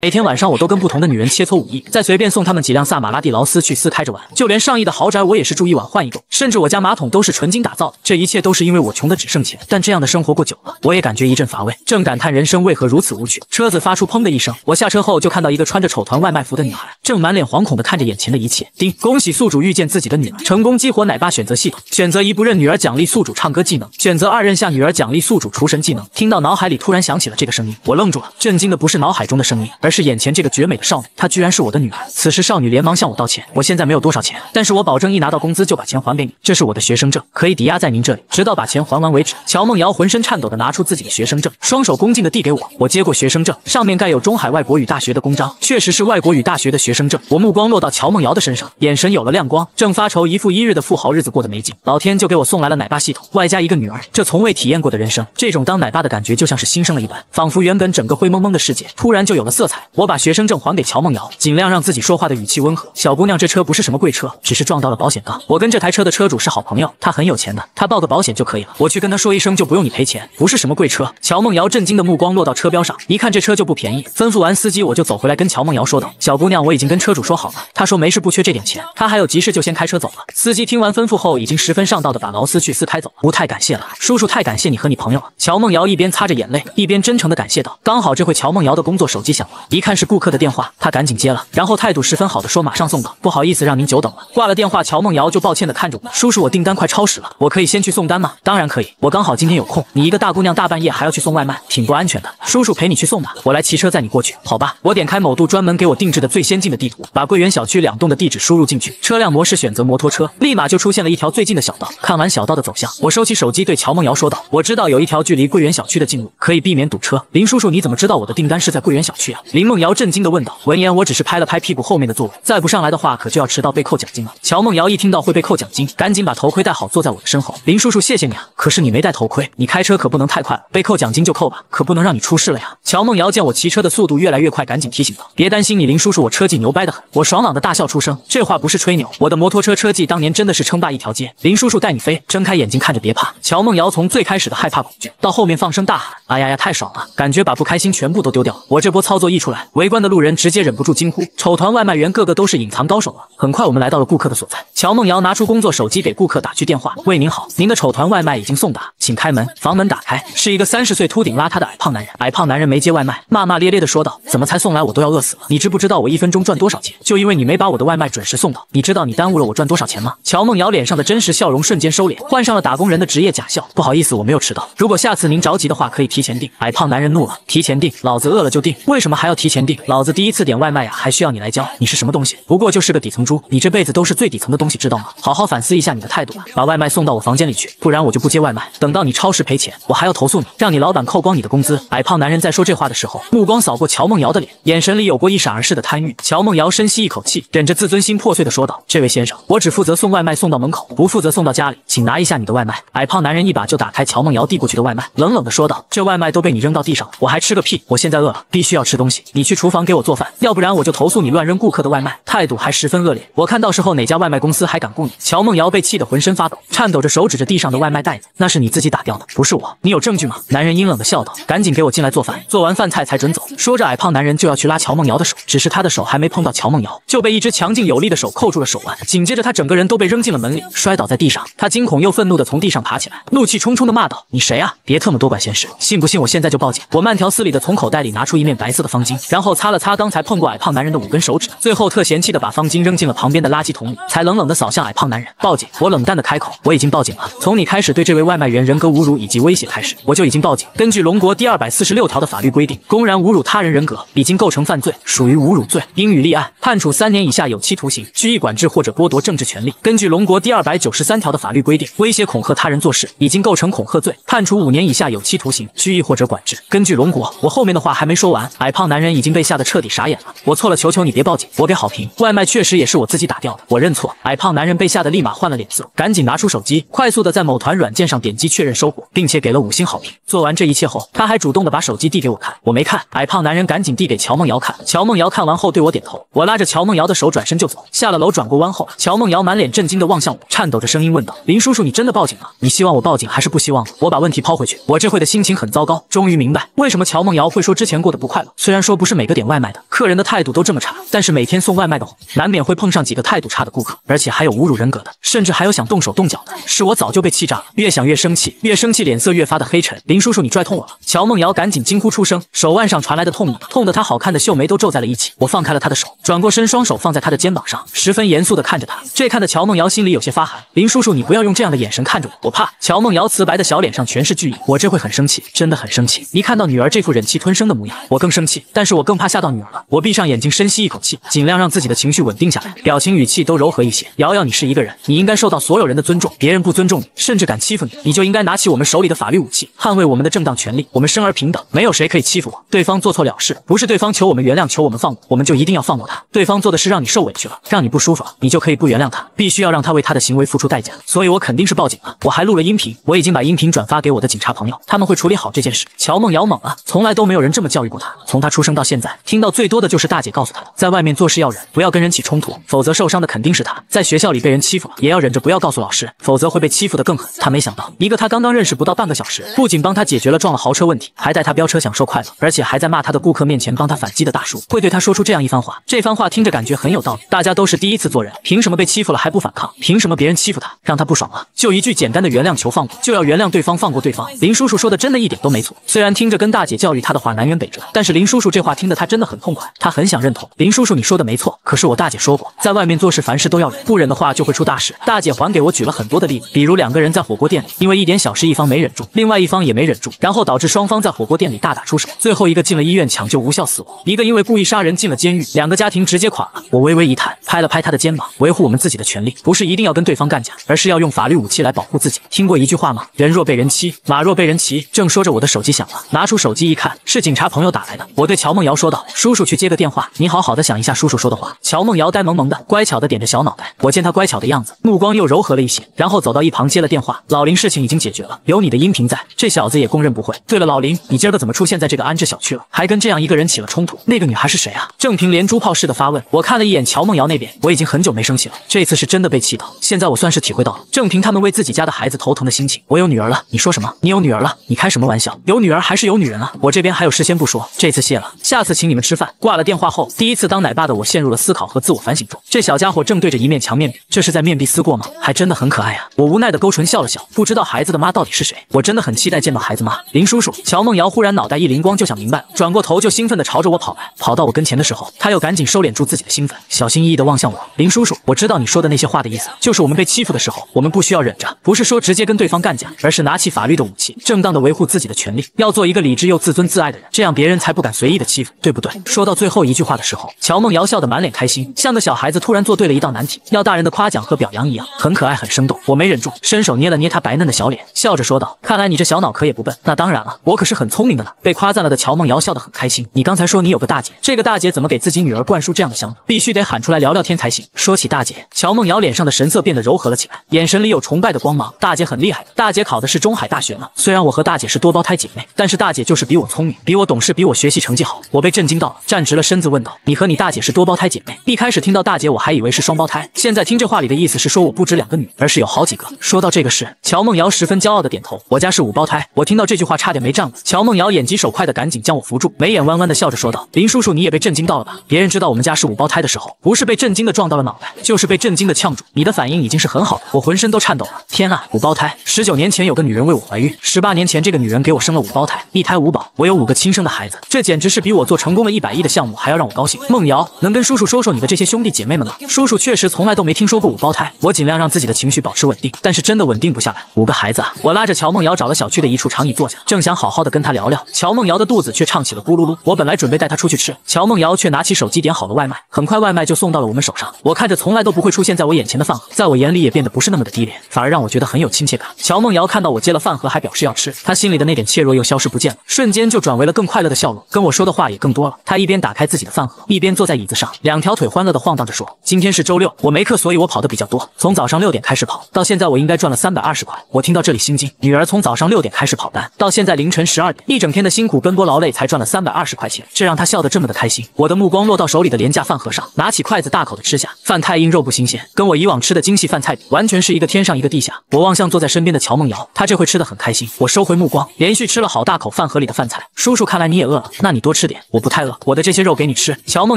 每天晚上我都跟不同的女人切磋武艺，再随便送他们几辆萨马拉蒂劳斯去私开着玩。就连上亿的豪宅，我也是住一晚换一栋，甚至我家马桶都是纯金打造的。这一切都是因为我穷的只剩钱。但这样的生活过久了，我也感觉一阵乏味，正感叹人生为何如此无趣。车子发出砰的一声，我下车后就看到一个穿着丑团外卖服的女孩，正满脸惶恐地看着眼前的一切。叮，恭喜宿主遇见自己的女儿，成功激活奶爸选择系统。选择一，不认女儿，奖励宿主唱歌技能；选择二，认下女儿，奖励宿主厨神技能。听到脑海里突然响起了这个声音，我愣住了，震惊的不是脑海中的声音，而。而是眼前这个绝美的少女，她居然是我的女儿。此时少女连忙向我道歉，我现在没有多少钱，但是我保证一拿到工资就把钱还给你。这是我的学生证，可以抵押在您这里，直到把钱还完为止。乔梦瑶浑身颤抖的拿出自己的学生证，双手恭敬的递给我。我接过学生证，上面盖有中海外国语大学的公章，确实是外国语大学的学生证。我目光落到乔梦瑶的身上，眼神有了亮光。正发愁一复一日的富豪日子过得没劲，老天就给我送来了奶爸系统，外加一个女儿。这从未体验过的人生，这种当奶爸的感觉就像是新生了一般，仿佛原本整个灰蒙蒙的世界突然就有了色彩。我把学生证还给乔梦瑶，尽量让自己说话的语气温和。小姑娘，这车不是什么贵车，只是撞到了保险杠。我跟这台车的车主是好朋友，他很有钱的，他报个保险就可以了。我去跟他说一声，就不用你赔钱。不是什么贵车。乔梦瑶震惊的目光落到车标上，一看这车就不便宜。吩咐完司机，我就走回来跟乔梦瑶说道：“小姑娘，我已经跟车主说好了，他说没事不缺这点钱，他还有急事，就先开车走了。”司机听完吩咐后，已经十分上道的把劳斯去斯开走了。不太感谢了，叔叔，太感谢你和你朋友了。乔梦瑶一边擦着眼泪，一边真诚的感谢道：“刚好这会，乔梦瑶的工作手机响了。”一看是顾客的电话，他赶紧接了，然后态度十分好的说：“马上送到，不好意思让您久等了。”挂了电话，乔梦瑶就抱歉的看着我：“叔叔，我订单快超时了，我可以先去送单吗？”“当然可以，我刚好今天有空。你一个大姑娘，大半夜还要去送外卖，挺不安全的。叔叔陪你去送吧，我来骑车载你过去，好吧？”我点开某度专门给我定制的最先进的地图，把桂园小区两栋的地址输入进去，车辆模式选择摩托车，立马就出现了一条最近的小道。看完小道的走向，我收起手机对乔梦瑶说道：“我知道有一条距离桂园小区的近路，可以避免堵车。林叔叔，你怎么知道我的订单是在桂园小区啊？”林梦瑶震惊地问道：“闻言，我只是拍了拍屁股后面的座位，再不上来的话，可就要迟到被扣奖金了。”乔梦瑶一听到会被扣奖金，赶紧把头盔戴好，坐在我的身后。林叔叔，谢谢你啊！可是你没戴头盔，你开车可不能太快了，被扣奖金就扣吧，可不能让你出事了呀！乔梦瑶见我骑车的速度越来越快，赶紧提醒道：“别担心，你林叔叔，我车技牛掰的很！”我爽朗的大笑出声，这话不是吹牛，我的摩托车车技当年真的是称霸一条街。林叔叔带你飞，睁开眼睛看着，别怕。乔梦瑶从最开始的害怕恐惧，到后面放声大喊：“哎呀呀，太爽了，感觉把不开心全部都丢掉了！”我这波操作一出。来围观的路人直接忍不住惊呼：“丑团外卖员个个都是隐藏高手了。”很快，我们来到了顾客的所在。乔梦瑶拿出工作手机给顾客打去电话：“喂，您好，您的丑团外卖已经送达，请开门。”房门打开，是一个三十岁秃顶、邋遢的矮胖男人。矮胖男人没接外卖，骂骂咧咧的说道：“怎么才送来？我都要饿死了！你知不知道我一分钟赚多少钱？就因为你没把我的外卖准时送到，你知道你耽误了我赚多少钱吗？”乔梦瑶脸上的真实笑容瞬间收敛，换上了打工人的职业假笑：“不好意思，我没有迟到。如果下次您着急的话，可以提前订。”矮胖男人怒了：“提前订？老子饿了就订，为什么还要？”提前订，老子第一次点外卖呀，还需要你来教？你是什么东西？不过就是个底层猪，你这辈子都是最底层的东西，知道吗？好好反思一下你的态度吧，把外卖送到我房间里去，不然我就不接外卖。等到你超时赔钱，我还要投诉你，让你老板扣光你的工资。矮胖男人在说这话的时候，目光扫过乔梦瑶的脸，眼神里有过一闪而逝的贪欲。乔梦瑶深吸一口气，忍着自尊心破碎的说道：“这位先生，我只负责送外卖送到门口，不负责送到家里，请拿一下你的外卖。”矮胖男人一把就打开乔梦瑶递过去的外卖，冷冷的说道：“这外卖都被你扔到地上了，我还吃个屁？我现在饿了，必须要吃东西。”你去厨房给我做饭，要不然我就投诉你乱扔顾客的外卖，态度还十分恶劣。我看到时候哪家外卖公司还敢雇你？乔梦瑶被气得浑身发抖，颤抖着手指着地上的外卖袋子，那是你自己打掉的，不是我。你有证据吗？男人阴冷的笑道。赶紧给我进来做饭，做完饭菜才准走。说着，矮胖男人就要去拉乔梦瑶的手，只是他的手还没碰到乔梦瑶，就被一只强劲有力的手扣住了手腕。紧接着，他整个人都被扔进了门里，摔倒在地上。他惊恐又愤怒的从地上爬起来，怒气冲冲的骂道：“你谁啊？别特么多管闲事！信不信我现在就报警？”我慢条斯理的从口袋里拿出一面白色的方巾。然后擦了擦刚才碰过矮胖男人的五根手指，最后特嫌弃的把方巾扔进了旁边的垃圾桶里，才冷冷的扫向矮胖男人，报警。我冷淡的开口，我已经报警了。从你开始对这位外卖员人格侮辱以及威胁开始，我就已经报警。根据龙国第二百四十六条的法律规定，公然侮辱他人人格已经构成犯罪，属于侮辱罪，应予立案，判处三年以下有期徒刑、拘役管制或者剥夺政治权利。根据龙国第二百九十三条的法律规定，威胁恐吓他人做事已经构成恐吓罪，判处五年以下有期徒刑、拘役或者管制。根据龙国，我后面的话还没说完，矮胖男。男人已经被吓得彻底傻眼了。我错了，求求你别报警，我给好评。外卖确实也是我自己打掉的，我认错。矮胖男人被吓得立马换了脸色，赶紧拿出手机，快速的在某团软件上点击确认收货，并且给了五星好评。做完这一切后，他还主动的把手机递给我看，我没看。矮胖男人赶紧递给乔梦瑶看，乔梦瑶看完后对我点头。我拉着乔梦瑶的手转身就走。下了楼转过弯后，乔梦瑶满脸震惊的望向我，颤抖着声音问道：“林叔叔，你真的报警了？你希望我报警还是不希望？”我把问题抛回去。我这会的心情很糟糕，终于明白为什么乔梦瑶会说之前过得不快乐。虽然。说不是每个点外卖的客人的态度都这么差，但是每天送外卖的难免会碰上几个态度差的顾客，而且还有侮辱人格的，甚至还有想动手动脚的。是我早就被气炸了，越想越生气，越生气脸色越发的黑沉。林叔叔，你拽痛我了！乔梦瑶赶紧惊呼出声，手腕上传来的痛意，痛得她好看的秀眉都皱在了一起。我放开了她的手，转过身，双手放在她的肩膀上，十分严肃地看着她。这看的乔梦瑶心里有些发寒。林叔叔，你不要用这样的眼神看着我，我怕。乔梦瑶瓷白的小脸上全是惧意，我这会很生气，真的很生气。一看到女儿这副忍气吞声的模样，我更生气。但是我更怕吓到女儿了。我闭上眼睛，深吸一口气，尽量让自己的情绪稳定下来，表情、语气都柔和一些。瑶瑶，你是一个人，你应该受到所有人的尊重。别人不尊重你，甚至敢欺负你，你就应该拿起我们手里的法律武器，捍卫我们的正当权利。我们生而平等，没有谁可以欺负我。对方做错了事，不是对方求我们原谅，求我们放过，我们就一定要放过他。对方做的是让你受委屈了，让你不舒服了，你就可以不原谅他，必须要让他为他的行为付出代价。所以我肯定是报警了，我还录了音频，我已经把音频转发给我的警察朋友，他们会处理好这件事。乔梦瑶懵了，从来都没有人这么教育过她，从她出生。生到现在，听到最多的就是大姐告诉他的，在外面做事要忍，不要跟人起冲突，否则受伤的肯定是他。在学校里被人欺负了，也要忍着，不要告诉老师，否则会被欺负的更狠。他没想到，一个他刚刚认识不到半个小时，不仅帮他解决了撞了豪车问题，还带他飙车享受快乐，而且还在骂他的顾客面前帮他反击的大叔，会对他说出这样一番话。这番话听着感觉很有道理，大家都是第一次做人，凭什么被欺负了还不反抗？凭什么别人欺负他，让他不爽了，就一句简单的原谅求放过，就要原谅对方放过对方？林叔叔说的真的一点都没错，虽然听着跟大姐教育他的话南辕北辙，但是林叔叔这。这话听得他真的很痛快，他很想认同林叔叔，你说的没错。可是我大姐说过，在外面做事，凡事都要忍，不忍的话就会出大事。大姐还给我举了很多的例子，比如两个人在火锅店里，因为一点小事，一方没忍住，另外一方也没忍住，然后导致双方在火锅店里大打出手，最后一个进了医院抢救无效死亡，一个因为故意杀人进了监狱，两个家庭直接垮了。我微微一叹，拍了拍他的肩膀，维护我们自己的权利，不是一定要跟对方干架，而是要用法律武器来保护自己。听过一句话吗？人若被人欺，马若被人骑。正说着，我的手机响了，拿出手机一看，是警察朋友打来的。我对乔。乔梦瑶说道：“叔叔去接个电话，你好好的想一下叔叔说的话。”乔梦瑶呆萌萌的，乖巧的点着小脑袋。我见他乖巧的样子，目光又柔和了一些，然后走到一旁接了电话。老林，事情已经解决了，有你的音频在，这小子也供认不讳。对了，老林，你今儿个怎么出现在这个安置小区了？还跟这样一个人起了冲突？那个女孩是谁啊？郑平连珠炮似的发问。我看了一眼乔梦瑶那边，我已经很久没生气了，这次是真的被气到。现在我算是体会到了郑平他们为自己家的孩子头疼的心情。我有女儿了，你说什么？你有女儿了？你开什么玩笑？有女儿还是有女人啊？我这边还有事，先不说，这次谢了。下次请你们吃饭。挂了电话后，第一次当奶爸的我陷入了思考和自我反省中。这小家伙正对着一面墙面壁，这是在面壁思过吗？还真的很可爱啊！我无奈的勾唇笑了笑，不知道孩子的妈到底是谁，我真的很期待见到孩子妈。林叔叔，乔梦瑶忽然脑袋一灵光，就想明白了，转过头就兴奋的朝着我跑来。跑到我跟前的时候，他又赶紧收敛住自己的兴奋，小心翼翼的望向我。林叔叔，我知道你说的那些话的意思，就是我们被欺负的时候，我们不需要忍着，不是说直接跟对方干架，而是拿起法律的武器，正当的维护自己的权利，要做一个理智又自尊自爱的人，这样别人才不敢随意的。欺负对不对？说到最后一句话的时候，乔梦瑶笑得满脸开心，像个小孩子突然做对了一道难题，要大人的夸奖和表扬一样，很可爱，很生动。我没忍住，伸手捏了捏她白嫩的小脸，笑着说道：“看来你这小脑壳也不笨，那当然了，我可是很聪明的呢。”被夸赞了的乔梦瑶笑得很开心。你刚才说你有个大姐，这个大姐怎么给自己女儿灌输这样的想法？必须得喊出来聊聊天才行。说起大姐，乔梦瑶脸上的神色变得柔和了起来，眼神里有崇拜的光芒。大姐很厉害的，大姐考的是中海大学呢。虽然我和大姐是多胞胎姐妹，但是大姐就是比我聪明，比我懂事，比我学习成绩好。我被震惊到了，站直了身子问道：“你和你大姐是多胞胎姐妹？一开始听到大姐，我还以为是双胞胎，现在听这话里的意思是说我不止两个女，而是有好几个。”说到这个事，乔梦瑶十分骄傲的点头：“我家是五胞胎。”我听到这句话差点没站住，乔梦瑶眼疾手快的赶紧将我扶住，眉眼弯弯的笑着说道：“林叔叔，你也被震惊到了吧？别人知道我们家是五胞胎的时候，不是被震惊的撞到了脑袋，就是被震惊的呛住。你的反应已经是很好了。”我浑身都颤抖了，天啊，五胞胎！十九年前有个女人为我怀孕，十八年前这个女人给我生了五胞胎，一胎五宝，我有五个亲生的孩子，这简直是！是比我做成功了一百亿的项目还要让我高兴。梦瑶，能跟叔叔说说你的这些兄弟姐妹们吗？叔叔确实从来都没听说过五胞胎。我尽量让自己的情绪保持稳定，但是真的稳定不下来。五个孩子啊！我拉着乔梦瑶找了小区的一处长椅坐下，正想好好的跟她聊聊，乔梦瑶的肚子却唱起了咕噜噜。我本来准备带她出去吃，乔梦瑶却拿起手机点好了外卖。很快外卖就送到了我们手上。我看着从来都不会出现在我眼前的饭盒，在我眼里也变得不是那么的低廉，反而让我觉得很有亲切感。乔梦瑶看到我接了饭盒，还表示要吃，她心里的那点怯弱又消失不见了，瞬间就转为了更快乐的笑容，跟我说。的话也更多了。他一边打开自己的饭盒，一边坐在椅子上，两条腿欢乐的晃荡着，说：“今天是周六，我没课，所以我跑的比较多。从早上六点开始跑到现在，我应该赚了三百二十块。”我听到这里心惊，女儿从早上六点开始跑单，到现在凌晨十二点，一整天的辛苦奔波劳累才赚了三百二十块钱，这让她笑得这么的开心。我的目光落到手里的廉价饭盒上，拿起筷子大口的吃下，饭太硬，肉不新鲜，跟我以往吃的精细饭菜比，完全是一个天上一个地下。我望向坐在身边的乔梦瑶，她这会吃的很开心。我收回目光，连续吃了好大口饭盒里的饭菜。叔叔，看来你也饿了，那你多吃。吃点，我不太饿。我的这些肉给你吃。乔梦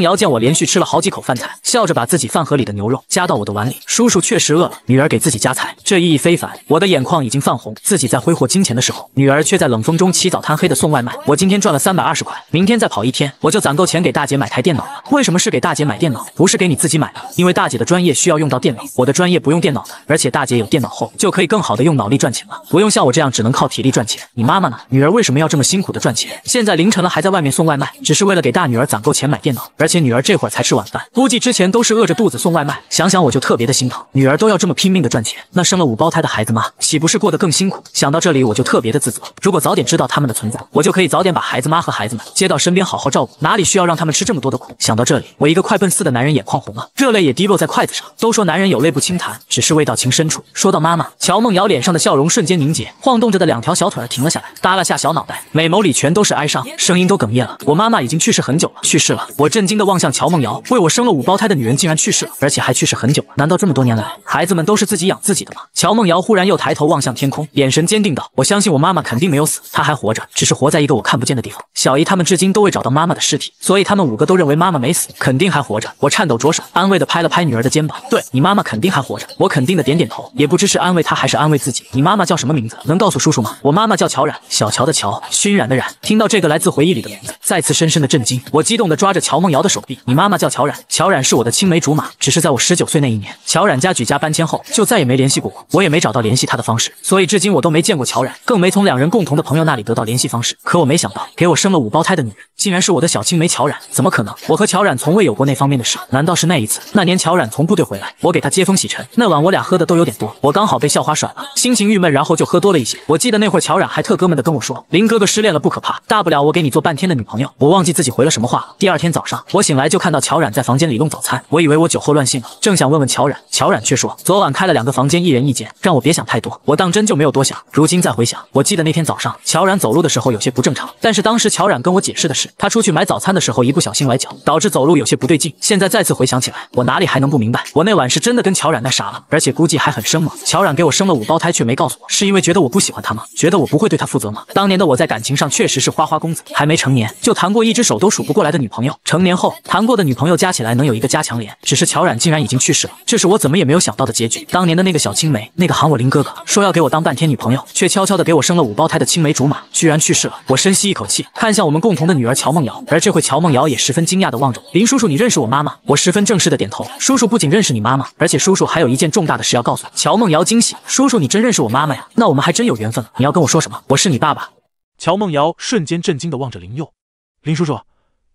瑶见我连续吃了好几口饭菜，笑着把自己饭盒里的牛肉夹到我的碗里。叔叔确实饿了，女儿给自己夹菜，这意义非凡。我的眼眶已经泛红，自己在挥霍金钱的时候，女儿却在冷风中起早贪黑的送外卖。我今天赚了三百二十块，明天再跑一天，我就攒够钱给大姐买台电脑了。为什么是给大姐买电脑，不是给你自己买的？因为大姐的专业需要用到电脑，我的专业不用电脑的。而且大姐有电脑后，就可以更好的用脑力赚钱了，不用像我这样只能靠体力赚钱。你妈妈呢？女儿为什么要这么辛苦的赚钱？现在凌晨了，还在外面送外。外卖只是为了给大女儿攒够钱买电脑，而且女儿这会儿才吃晚饭，估计之前都是饿着肚子送外卖。想想我就特别的心疼，女儿都要这么拼命的赚钱，那生了五胞胎的孩子妈岂不是过得更辛苦？想到这里，我就特别的自责。如果早点知道他们的存在，我就可以早点把孩子妈和孩子们接到身边好好照顾，哪里需要让他们吃这么多的苦？想到这里，我一个快奔四的男人眼眶红了，热泪也滴落在筷子上。都说男人有泪不轻弹，只是未到情深处。说到妈妈，乔梦瑶脸上的笑容瞬间凝结，晃动着的两条小腿儿停了下来，耷拉下小脑袋，美眸里全都是哀伤，声音都哽咽了。我妈妈已经去世很久了，去世了。我震惊的望向乔梦瑶，为我生了五胞胎的女人竟然去世了，而且还去世很久。了。难道这么多年来，孩子们都是自己养自己的吗？乔梦瑶忽然又抬头望向天空，眼神坚定道：“我相信我妈妈肯定没有死，她还活着，只是活在一个我看不见的地方。小姨他们至今都未找到妈妈的尸体，所以他们五个都认为妈妈没死，肯定还活着。”我颤抖着手，安慰的拍了拍女儿的肩膀：“对你妈妈肯定还活着。”我肯定的点点头，也不知是安慰她还是安慰自己。你妈妈叫什么名字？能告诉叔叔吗？我妈妈叫乔冉，小乔的乔，熏染的染。听到这个来自回忆里的名字。再次深深的震惊，我激动地抓着乔梦瑶的手臂。你妈妈叫乔冉，乔冉是我的青梅竹马，只是在我十九岁那一年，乔冉家举家搬迁后，就再也没联系过我，我也没找到联系她的方式，所以至今我都没见过乔冉，更没从两人共同的朋友那里得到联系方式。可我没想到，给我生了五胞胎的女人，竟然是我的小青梅乔冉，怎么可能？我和乔冉从未有过那方面的事，难道是那一次？那年乔冉从部队回来，我给她接风洗尘，那晚我俩喝的都有点多，我刚好被校花甩了，心情郁闷，然后就喝多了一些。我记得那会儿乔冉还特哥们的跟我说，林哥哥失恋了不可怕，大不了我给你做半天的女朋友。我忘记自己回了什么话。第二天早上，我醒来就看到乔冉在房间里弄早餐，我以为我酒后乱性了，正想问问乔冉，乔冉却说昨晚开了两个房间，一人一间，让我别想太多。我当真就没有多想。如今再回想，我记得那天早上乔冉走路的时候有些不正常，但是当时乔冉跟我解释的是，他出去买早餐的时候一不小心崴脚，导致走路有些不对劲。现在再次回想起来，我哪里还能不明白？我那晚是真的跟乔冉那啥了，而且估计还很生猛。乔冉给我生了五胞胎，却没告诉我，是因为觉得我不喜欢他吗？觉得我不会对他负责吗？当年的我在感情上确实是花花公子，还没成年。就谈过一只手都数不过来的女朋友，成年后谈过的女朋友加起来能有一个加强连。只是乔冉竟然已经去世了，这是我怎么也没有想到的结局。当年的那个小青梅，那个喊我林哥哥，说要给我当半天女朋友，却悄悄的给我生了五胞胎的青梅竹马，居然去世了。我深吸一口气，看向我们共同的女儿乔梦瑶。而这会，乔梦瑶也十分惊讶的望着我：“林叔叔，你认识我妈妈？”我十分正式的点头：“叔叔不仅认识你妈妈，而且叔叔还有一件重大的事要告诉乔梦瑶。”惊喜：“叔叔，你真认识我妈妈呀？那我们还真有缘分了。你要跟我说什么？”“我是你爸爸。”乔梦瑶瞬间震惊地望着林佑。林叔叔，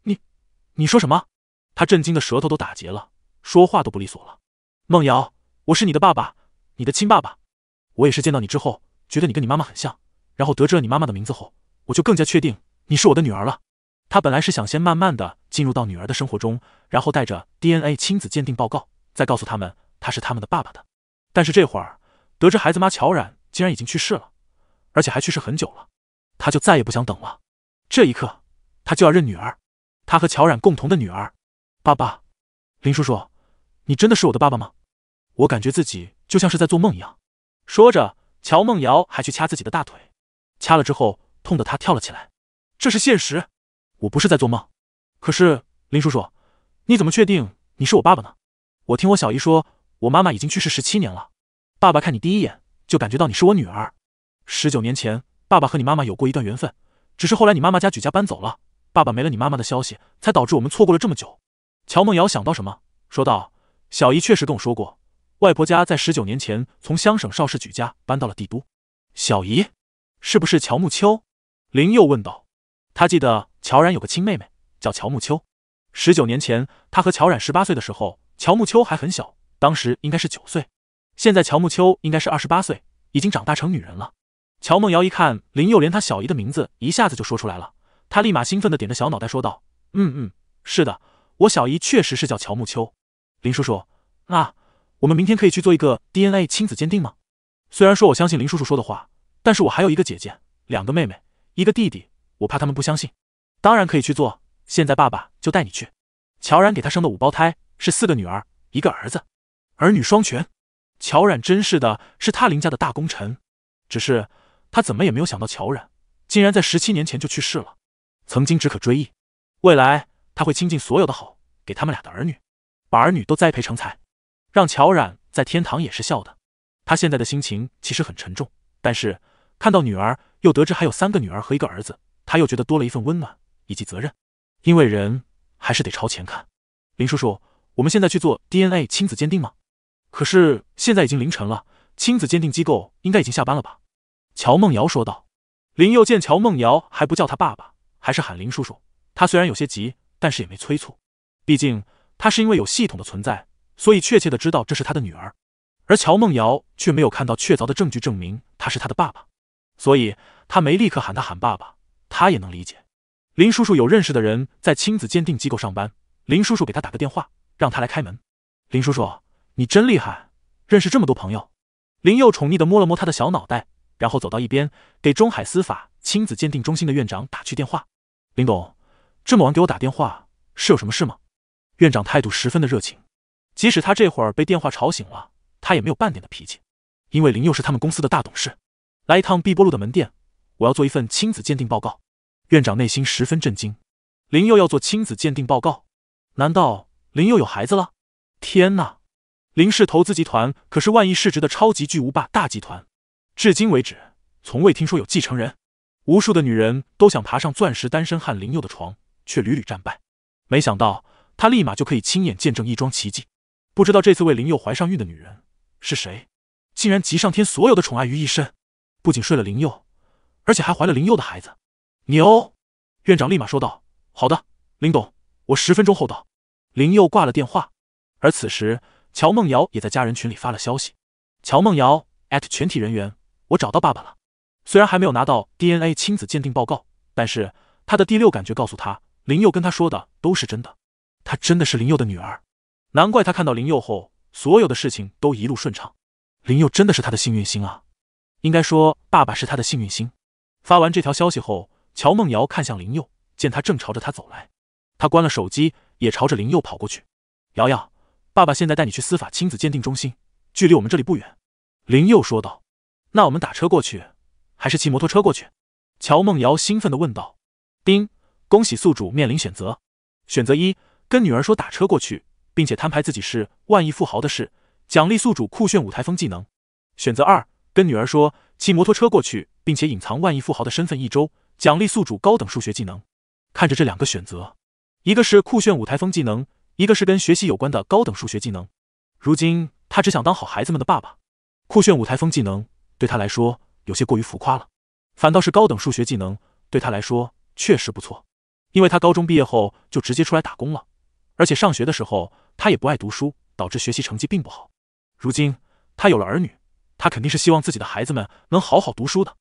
你，你说什么？他震惊的舌头都打结了，说话都不利索了。梦瑶，我是你的爸爸，你的亲爸爸。我也是见到你之后，觉得你跟你妈妈很像，然后得知了你妈妈的名字后，我就更加确定你是我的女儿了。他本来是想先慢慢的进入到女儿的生活中，然后带着 DNA 亲子鉴定报告，再告诉他们他是他们的爸爸的。但是这会儿得知孩子妈乔冉竟然已经去世了，而且还去世很久了，他就再也不想等了。这一刻。他就要认女儿，他和乔冉共同的女儿。爸爸，林叔叔，你真的是我的爸爸吗？我感觉自己就像是在做梦一样。说着，乔梦瑶还去掐自己的大腿，掐了之后，痛得她跳了起来。这是现实，我不是在做梦。可是，林叔叔，你怎么确定你是我爸爸呢？我听我小姨说，我妈妈已经去世十七年了。爸爸看你第一眼，就感觉到你是我女儿。十九年前，爸爸和你妈妈有过一段缘分，只是后来你妈妈家举家搬走了。爸爸没了，你妈妈的消息才导致我们错过了这么久。乔梦瑶想到什么，说道：“小姨确实跟我说过，外婆家在十九年前从乡省邵氏举家搬到了帝都。小姨是不是乔木秋？”林佑问道。他记得乔然有个亲妹妹叫乔木秋。十九年前，他和乔然十八岁的时候，乔木秋还很小，当时应该是九岁。现在乔木秋应该是二十八岁，已经长大成女人了。乔梦瑶一看林佑连她小姨的名字一下子就说出来了。他立马兴奋的点着小脑袋说道：“嗯嗯，是的，我小姨确实是叫乔木秋，林叔叔啊，我们明天可以去做一个 DNA 亲子鉴定吗？虽然说我相信林叔叔说的话，但是我还有一个姐姐，两个妹妹，一个弟弟，我怕他们不相信。当然可以去做，现在爸爸就带你去。乔冉给他生的五胞胎是四个女儿，一个儿子，儿女双全。乔冉真是的是他林家的大功臣，只是他怎么也没有想到乔冉竟然在十七年前就去世了。”曾经只可追忆，未来他会倾尽所有的好给他们俩的儿女，把儿女都栽培成才，让乔冉在天堂也是笑的。他现在的心情其实很沉重，但是看到女儿，又得知还有三个女儿和一个儿子，他又觉得多了一份温暖以及责任。因为人还是得朝前看。林叔叔，我们现在去做 DNA 亲子鉴定吗？可是现在已经凌晨了，亲子鉴定机构应该已经下班了吧？乔梦瑶说道。林佑见乔梦瑶还不叫他爸爸。还是喊林叔叔。他虽然有些急，但是也没催促，毕竟他是因为有系统的存在，所以确切的知道这是他的女儿。而乔梦瑶却没有看到确凿的证据证明他是他的爸爸，所以他没立刻喊他喊爸爸，他也能理解。林叔叔有认识的人在亲子鉴定机构上班，林叔叔给他打个电话，让他来开门。林叔叔，你真厉害，认识这么多朋友。林佑宠溺的摸了摸他的小脑袋，然后走到一边，给中海司法亲子鉴定中心的院长打去电话。林董，这么晚给我打电话是有什么事吗？院长态度十分的热情，即使他这会儿被电话吵醒了，他也没有半点的脾气，因为林佑是他们公司的大董事。来一趟碧波路的门店，我要做一份亲子鉴定报告。院长内心十分震惊，林佑要做亲子鉴定报告，难道林佑有孩子了？天哪，林氏投资集团可是万亿市值的超级巨无霸大集团，至今为止从未听说有继承人。无数的女人都想爬上钻石单身汉林佑的床，却屡屡战败。没想到他立马就可以亲眼见证一桩奇迹。不知道这次为林佑怀上孕的女人是谁，竟然集上天所有的宠爱于一身，不仅睡了林佑，而且还怀了林佑的孩子。牛院长立马说道：“好的，林董，我十分钟后到。”林佑挂了电话。而此时，乔梦瑶也在家人群里发了消息：“乔梦瑶全体人员，我找到爸爸了。”虽然还没有拿到 DNA 亲子鉴定报告，但是他的第六感觉告诉他，林佑跟他说的都是真的，他真的是林佑的女儿，难怪他看到林佑后，所有的事情都一路顺畅，林佑真的是他的幸运星啊，应该说爸爸是他的幸运星。发完这条消息后，乔梦瑶看向林佑，见他正朝着他走来，他关了手机，也朝着林佑跑过去。瑶瑶，爸爸现在带你去司法亲子鉴定中心，距离我们这里不远。林佑说道。那我们打车过去。还是骑摩托车过去？乔梦瑶兴奋的问道。丁，恭喜宿主面临选择。选择一，跟女儿说打车过去，并且摊牌自己是万亿富豪的事，奖励宿主酷炫舞台风技能。选择二，跟女儿说骑摩托车过去，并且隐藏万亿富豪的身份一周，奖励宿主高等数学技能。看着这两个选择，一个是酷炫舞台风技能，一个是跟学习有关的高等数学技能。如今他只想当好孩子们的爸爸。酷炫舞台风技能对他来说。有些过于浮夸了，反倒是高等数学技能对他来说确实不错，因为他高中毕业后就直接出来打工了，而且上学的时候他也不爱读书，导致学习成绩并不好。如今他有了儿女，他肯定是希望自己的孩子们能好好读书的，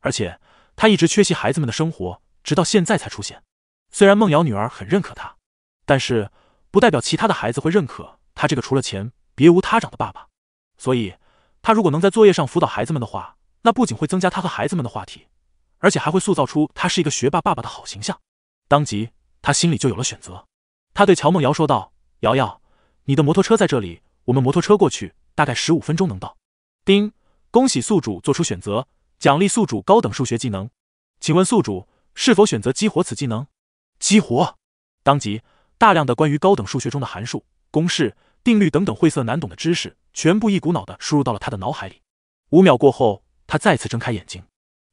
而且他一直缺席孩子们的生活，直到现在才出现。虽然梦瑶女儿很认可他，但是不代表其他的孩子会认可他这个除了钱别无他长的爸爸。所以，他如果能在作业上辅导孩子们的话，那不仅会增加他和孩子们的话题，而且还会塑造出他是一个学霸爸爸的好形象。当即，他心里就有了选择。他对乔梦瑶说道：“瑶瑶，你的摩托车在这里，我们摩托车过去大概十五分钟能到。”丁，恭喜宿主做出选择，奖励宿主高等数学技能。请问宿主是否选择激活此技能？激活。当即，大量的关于高等数学中的函数、公式、定律等等晦涩难懂的知识，全部一股脑的输入到了他的脑海里。五秒过后。他再次睁开眼睛，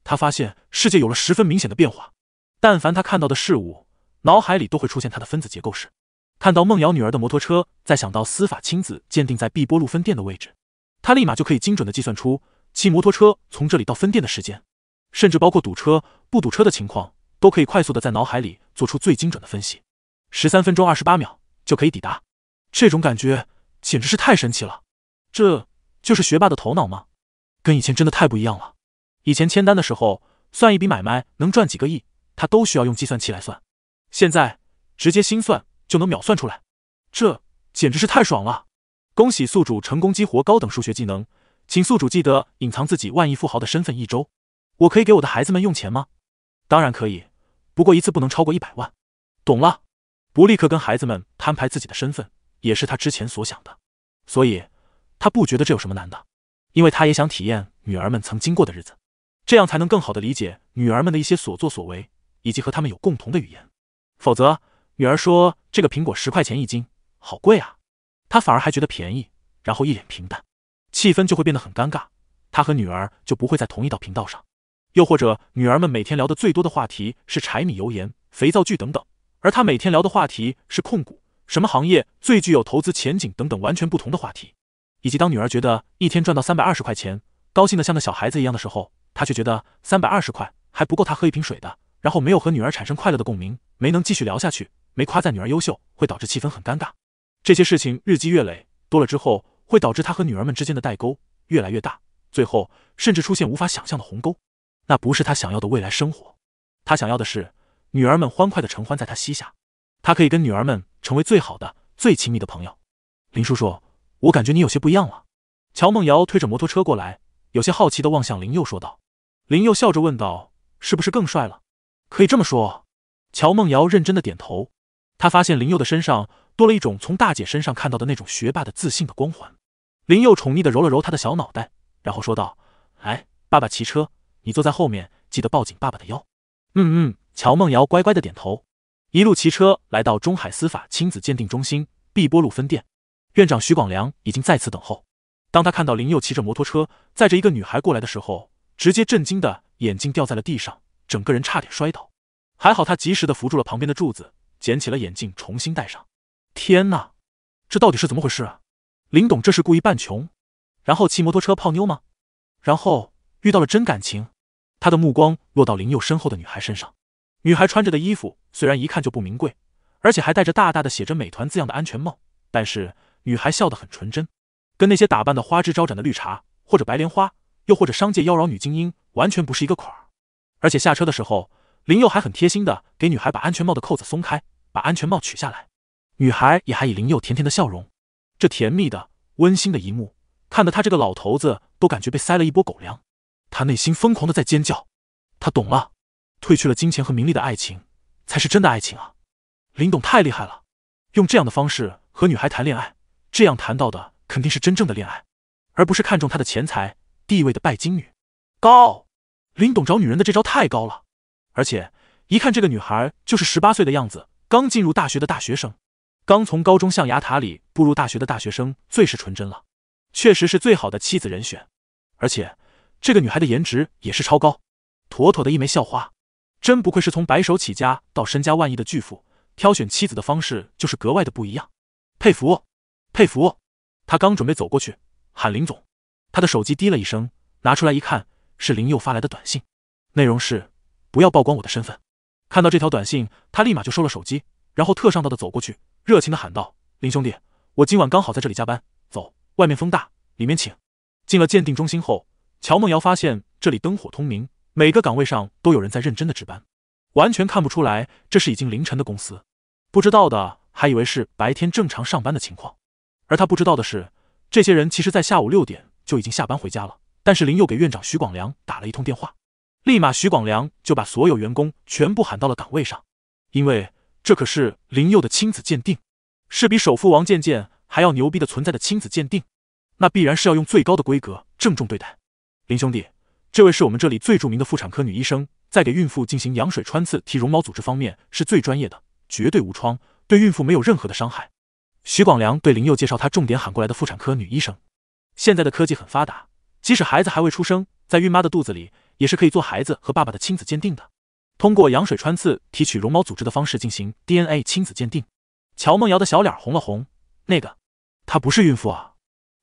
他发现世界有了十分明显的变化。但凡他看到的事物，脑海里都会出现它的分子结构式。看到梦瑶女儿的摩托车，再想到司法亲子鉴定在碧波路分店的位置，他立马就可以精准的计算出骑摩托车从这里到分店的时间，甚至包括堵车不堵车的情况，都可以快速的在脑海里做出最精准的分析。十三分钟二十八秒就可以抵达，这种感觉简直是太神奇了！这就是学霸的头脑吗？跟以前真的太不一样了。以前签单的时候，算一笔买卖能赚几个亿，他都需要用计算器来算。现在直接心算就能秒算出来，这简直是太爽了！恭喜宿主成功激活高等数学技能，请宿主记得隐藏自己万亿富豪的身份一周。我可以给我的孩子们用钱吗？当然可以，不过一次不能超过一百万。懂了。不立刻跟孩子们摊牌自己的身份，也是他之前所想的，所以他不觉得这有什么难的。因为他也想体验女儿们曾经过的日子，这样才能更好的理解女儿们的一些所作所为，以及和他们有共同的语言。否则，女儿说这个苹果十块钱一斤，好贵啊，他反而还觉得便宜，然后一脸平淡，气氛就会变得很尴尬。他和女儿就不会在同一道频道上。又或者，女儿们每天聊的最多的话题是柴米油盐、肥皂剧等等，而他每天聊的话题是控股什么行业最具有投资前景等等，完全不同的话题。以及当女儿觉得一天赚到三百二十块钱，高兴的像个小孩子一样的时候，他却觉得三百二十块还不够他喝一瓶水的。然后没有和女儿产生快乐的共鸣，没能继续聊下去，没夸赞女儿优秀，会导致气氛很尴尬。这些事情日积月累多了之后，会导致他和女儿们之间的代沟越来越大，最后甚至出现无法想象的鸿沟。那不是他想要的未来生活，他想要的是女儿们欢快的承欢在他膝下，他可以跟女儿们成为最好的、最亲密的朋友。林叔叔。我感觉你有些不一样了。乔梦瑶推着摩托车过来，有些好奇的望向林佑，说道：“林佑笑着问道，是不是更帅了？可以这么说。”乔梦瑶认真的点头。他发现林佑的身上多了一种从大姐身上看到的那种学霸的自信的光环。林佑宠溺的揉了揉他的小脑袋，然后说道：“来，爸爸骑车，你坐在后面，记得抱紧爸爸的腰。”“嗯嗯。”乔梦瑶乖乖的点头。一路骑车来到中海司法亲子鉴定中心碧波路分店。院长徐广良已经在此等候。当他看到林佑骑着摩托车载着一个女孩过来的时候，直接震惊的眼镜掉在了地上，整个人差点摔倒。还好他及时的扶住了旁边的柱子，捡起了眼镜重新戴上。天哪，这到底是怎么回事啊？林董这是故意扮穷，然后骑摩托车泡妞吗？然后遇到了真感情？他的目光落到林佑身后的女孩身上。女孩穿着的衣服虽然一看就不名贵，而且还戴着大大的写着“美团”字样的安全帽，但是。女孩笑得很纯真，跟那些打扮的花枝招展的绿茶或者白莲花，又或者商界妖娆女精英，完全不是一个款儿。而且下车的时候，林佑还很贴心的给女孩把安全帽的扣子松开，把安全帽取下来。女孩也还以林佑甜甜的笑容。这甜蜜的、温馨的一幕，看得他这个老头子都感觉被塞了一波狗粮。他内心疯狂的在尖叫。他懂了，褪去了金钱和名利的爱情，才是真的爱情啊！林董太厉害了，用这样的方式和女孩谈恋爱。这样谈到的肯定是真正的恋爱，而不是看中他的钱财地位的拜金女。高林董找女人的这招太高了，而且一看这个女孩就是十八岁的样子，刚进入大学的大学生，刚从高中象牙塔里步入大学的大学生最是纯真了，确实是最好的妻子人选。而且这个女孩的颜值也是超高，妥妥的一枚校花，真不愧是从白手起家到身家万亿的巨富，挑选妻子的方式就是格外的不一样，佩服。佩服，他刚准备走过去喊林总，他的手机滴了一声，拿出来一看，是林佑发来的短信，内容是不要曝光我的身份。看到这条短信，他立马就收了手机，然后特上道的走过去，热情的喊道：“林兄弟，我今晚刚好在这里加班，走，外面风大，里面请。”进了鉴定中心后，乔梦瑶发现这里灯火通明，每个岗位上都有人在认真的值班，完全看不出来这是已经凌晨的公司，不知道的还以为是白天正常上班的情况。而他不知道的是，这些人其实，在下午六点就已经下班回家了。但是林佑给院长徐广良打了一通电话，立马徐广良就把所有员工全部喊到了岗位上，因为这可是林佑的亲子鉴定，是比首富王健健还要牛逼的存在的亲子鉴定，那必然是要用最高的规格郑重对待。林兄弟，这位是我们这里最著名的妇产科女医生，在给孕妇进行羊水穿刺、提绒毛组织方面是最专业的，绝对无创，对孕妇没有任何的伤害。徐广良对林佑介绍他重点喊过来的妇产科女医生。现在的科技很发达，即使孩子还未出生，在孕妈的肚子里，也是可以做孩子和爸爸的亲子鉴定的。通过羊水穿刺提取绒毛组织的方式进行 DNA 亲子鉴定。乔梦瑶的小脸红了红，那个，她不是孕妇啊！